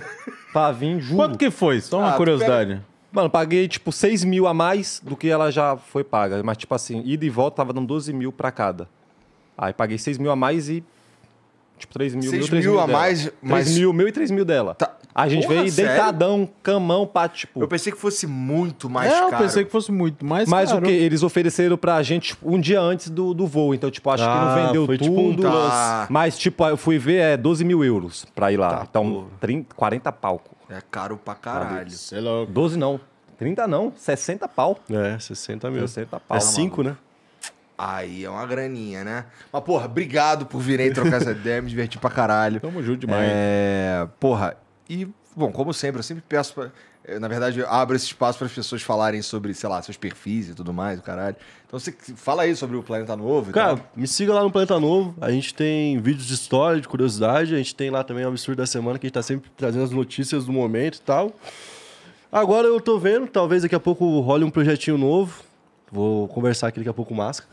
pra vir, juro. Quanto que foi? Só uma Ah, curiosidade. Mano, paguei, tipo, 6 mil a mais do que ela já foi paga. Mas, tipo assim, ida e volta tava dando 12 mil pra cada. Aí paguei 6 mil a mais e Tipo, 3 mil, 6 mil, 3 mil, a mais. 3 mas... mil, meu e 3 mil dela. Tá. A gente Porra, veio sério? deitadão, camão, pá, tipo. Eu pensei que fosse muito mais é, caro. Eu pensei que fosse muito mais Mas caro. o que? Eles ofereceram pra gente tipo, um dia antes do, do voo. Então, tipo, acho ah, que não ah, vendeu foi, tudo. Tipo, um tá. Mas, tipo, eu fui ver, é 12 mil euros pra ir lá. Tá, então, 30, 40 palco. É caro pra caralho. Sei lá. 12 não. 30 não, 60 pau. É, 60 mil. 60 pau. É 5, né? Aí é uma graninha, né? Mas, porra, obrigado por virem trocar essa ideia, me divertir pra caralho. Tamo junto demais. É, porra, e, bom, como sempre, eu sempre peço pra. Na verdade, abro esse espaço para as pessoas falarem sobre, sei lá, seus perfis e tudo mais, o caralho. Então você fala aí sobre o Planeta Novo. Cara, tal. me siga lá no Planeta Novo. A gente tem vídeos de história, de curiosidade. A gente tem lá também o Absurdo da Semana, que a gente tá sempre trazendo as notícias do momento e tal. Agora eu tô vendo, talvez daqui a pouco role um projetinho novo. Vou conversar aqui daqui a pouco com o Masca.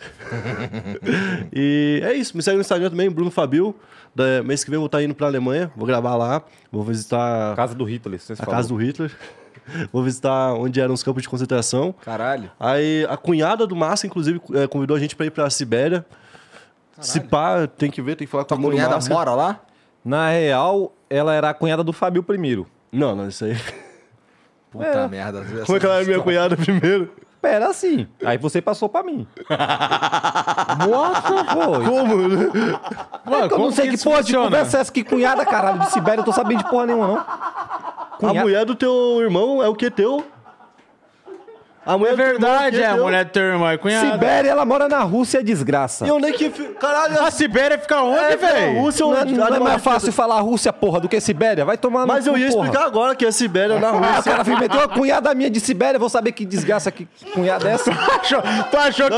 e é isso. Me segue no Instagram também, Bruno Fabio. Da, mês que vem eu vou estar tá indo para a Alemanha. Vou gravar lá. Vou visitar. Casa do Hitler, A falou. casa do Hitler. Vou visitar onde eram os campos de concentração. Caralho. Aí a cunhada do Massa, inclusive, é, convidou a gente para ir para a Sibéria. Caralho. Se pá, tem que ver, tem que falar com a, a cunhada mora lá? Na real, ela era a cunhada do Fabio primeiro. Não, não, isso aí. Puta é. merda. Como é que ela era minha cunhada primeiro? Pera assim. Aí você passou pra mim. Nossa, foi. Como? Mano, eu não sei que, que porra de conversa é essa, que cunhada, caralho, de Sibéria, eu tô sabendo de porra nenhuma, não. Cunhada... A mulher do teu irmão é o que teu? A mulher é verdade, é a mulher do teu irmão, é cunhada. Sibéria, ela mora na Rússia, é desgraça. E onde é que. Caralho. A Sibéria fica onde, é, velho? Então, Rússia é não, é, não, é mais fácil falar Rússia, porra, do que Sibéria? Vai tomar Mas no Mas eu ia porra. explicar agora que é Sibéria na Rússia. Ah, o cara meteu uma cunhada minha de Sibéria, vou saber que desgraça que cunhada é essa. tu achou, que.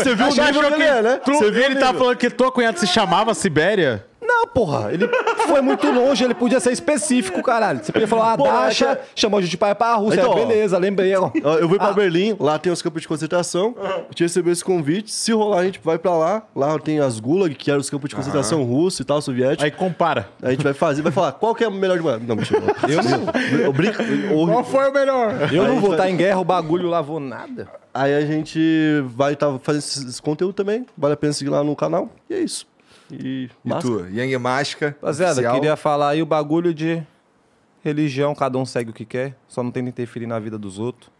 Você viu o nível que ele, né? Tu, ele tá falando que tua cunhada se chamava Sibéria? Não, ah, porra. Ele foi muito longe, ele podia ser específico, caralho. Você podia falar, ah, Pô, Dasha, é que... chamou de pai pra Rússia. É, então, beleza, lembrei. Ó. Eu fui pra ah. Berlim, lá tem os campos de concentração. Uhum. Tinha recebido esse convite. Se rolar, a gente vai pra lá. Lá tem as Gulag, que eram os campos de concentração uhum. russo e tal, soviético. Aí compara. A gente vai fazer, vai falar, qual que é o melhor de uma... Não, mentira. Eu não. Eu brinco, eu... Qual foi o melhor? Eu não vou estar em guerra, o bagulho lavou nada. Aí a gente vai estar tá fazendo esse conteúdo também. Vale a pena seguir lá no canal. E é isso. E, e tu? Yang Máscara. Rapaziada, eu queria falar aí o bagulho de religião, cada um segue o que quer, só não tem que interferir na vida dos outros.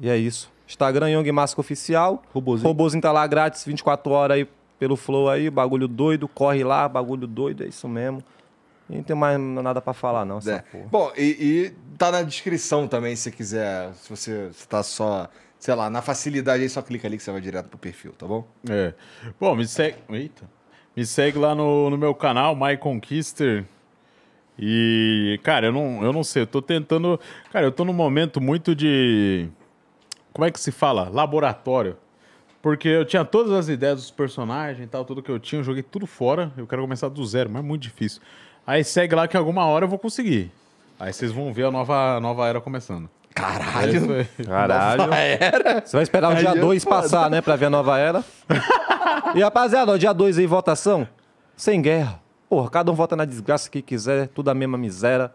E é isso. Instagram Young Máscara Oficial. Robozinho. Robozinho tá lá grátis, 24 horas aí pelo Flow aí. Bagulho doido, corre lá, bagulho doido, é isso mesmo. E não tem mais nada para falar, não. É. Bom, e, e, tá na descrição também, se quiser. Se você está só, sei lá, na facilidade aí, só clica ali que você vai direto pro perfil, tá bom? É. Bom, me segue. Eita. Me segue lá no, no meu canal, My Conquister. E, cara, eu não, eu não sei, eu tô tentando. Cara, eu tô num momento muito de. Como é que se fala? Laboratório. Porque eu tinha todas as ideias dos personagens e tal, tudo que eu tinha, eu joguei tudo fora. Eu quero começar do zero, mas é muito difícil. Aí segue lá que alguma hora eu vou conseguir. Aí vocês vão ver a nova, nova era começando. Caralho. Caralho. Nova era. Você vai esperar o dia 2 passar, né? Pra ver a nova era. e rapaziada, ó, dia 2 aí, votação. Sem guerra. Porra, cada um vota na desgraça que quiser, tudo a mesma miséria.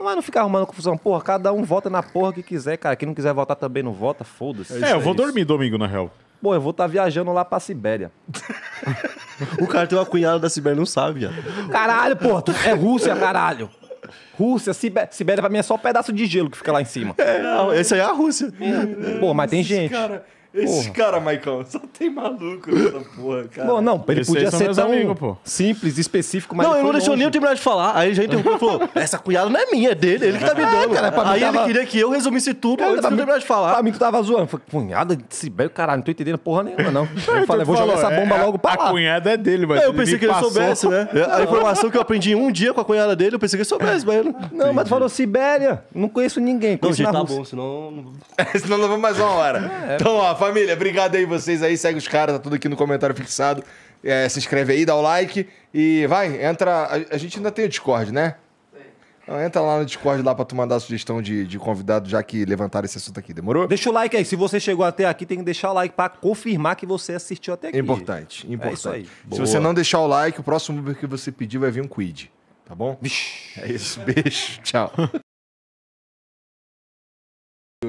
Mas não fica arrumando confusão. Porra, cada um vota na porra que quiser, cara. Quem não quiser votar também não vota, foda-se. É, é, eu vou dormir domingo, na real. Pô, eu vou estar tá viajando lá pra Sibéria. o cara tem uma cunhada da Sibéria, não sabe, já. Caralho, porra, é Rússia, caralho. Rússia, Sibéria, Sibéria pra mim é só um pedaço de gelo que fica lá em cima. É, esse aí é a Rússia. Pô, mas tem gente. Cara, esse porra. cara, Maicon, só tem maluco nessa porra, cara. Bom, não, ele podia ser tão simples, específico, mas. Não, ele não deixou nem eu terminar de falar. Aí já interrompeu e falou: essa cunhada não é minha, é dele, ele que tá me é, dando. É, cara, aí tava... ele queria que eu resumisse tudo cara, antes de eu terminar de falar. Pra mim, tu tava zoando. Falei, cunhada de velho, caralho, não tô entendendo porra nenhuma, não. Eu falei, vou jogar essa é, bomba é, logo pra lá. A cunhada é dele, mas. Eu pensei que ele soubesse, né? A informação que eu aprendi em um dia com a cunhada dele, eu pensei que ele soubesse, mas. Não, mas tu falou Sibéria, não conheço ninguém. Não, gente, tá bom, senão. Senão não vamos mais uma hora. Então, ó, família, obrigado aí vocês aí. Segue os caras, tá tudo aqui no comentário fixado. É, se inscreve aí, dá o like e vai, entra. A, a gente ainda tem o Discord, né? Então, entra lá no Discord lá pra tu mandar a sugestão de, de convidado, já que levantaram esse assunto aqui, demorou? Deixa o like aí. Se você chegou até aqui, tem que deixar o like pra confirmar que você assistiu até aqui. Importante, importante. É isso aí. Se Boa. você não deixar o like, o próximo Uber que você pedir vai vir um quid. Tá bom? Vixe. É isso. Beijo. Tchau.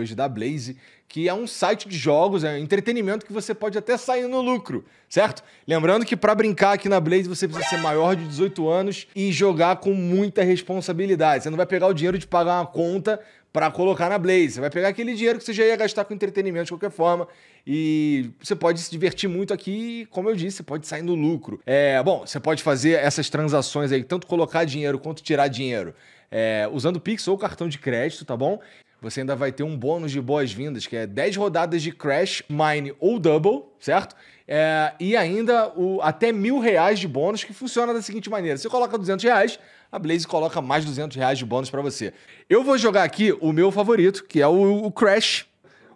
hoje da Blaze, que é um site de jogos, é um entretenimento que você pode até sair no lucro, certo? Lembrando que para brincar aqui na Blaze você precisa ser maior de 18 anos e jogar com muita responsabilidade. Você não vai pegar o dinheiro de pagar uma conta para colocar na Blaze. Você vai pegar aquele dinheiro que você já ia gastar com entretenimento de qualquer forma e você pode se divertir muito aqui, como eu disse, pode sair no lucro. É, bom, você pode fazer essas transações aí, tanto colocar dinheiro quanto tirar dinheiro, é, usando Pix ou cartão de crédito, tá bom? você ainda vai ter um bônus de boas-vindas, que é 10 rodadas de Crash, Mine ou Double, certo? É, e ainda o, até mil reais de bônus, que funciona da seguinte maneira. Você coloca 200 reais, a Blaze coloca mais 200 reais de bônus para você. Eu vou jogar aqui o meu favorito, que é o, o Crash.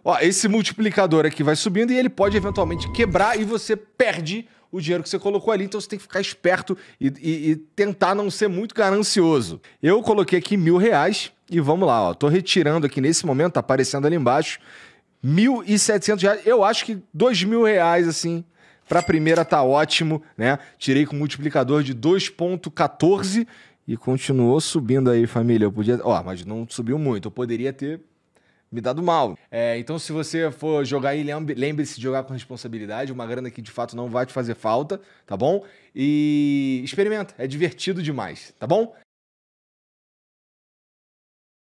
Ó, esse multiplicador aqui vai subindo e ele pode eventualmente quebrar e você perde o dinheiro que você colocou ali, então você tem que ficar esperto e, e, e tentar não ser muito ganancioso. Eu coloquei aqui mil reais, e vamos lá, ó. Tô retirando aqui nesse momento, tá aparecendo ali embaixo. R$ 1.700. Eu acho que R$ 2.000, assim, para a primeira tá ótimo, né? Tirei com multiplicador de 2.14 e continuou subindo aí, família. Eu podia, ó, mas não subiu muito. Eu poderia ter me dado mal. É, então, se você for jogar aí, lembre-se de jogar com responsabilidade, uma grana que de fato não vai te fazer falta, tá bom? E experimenta, é divertido demais, tá bom?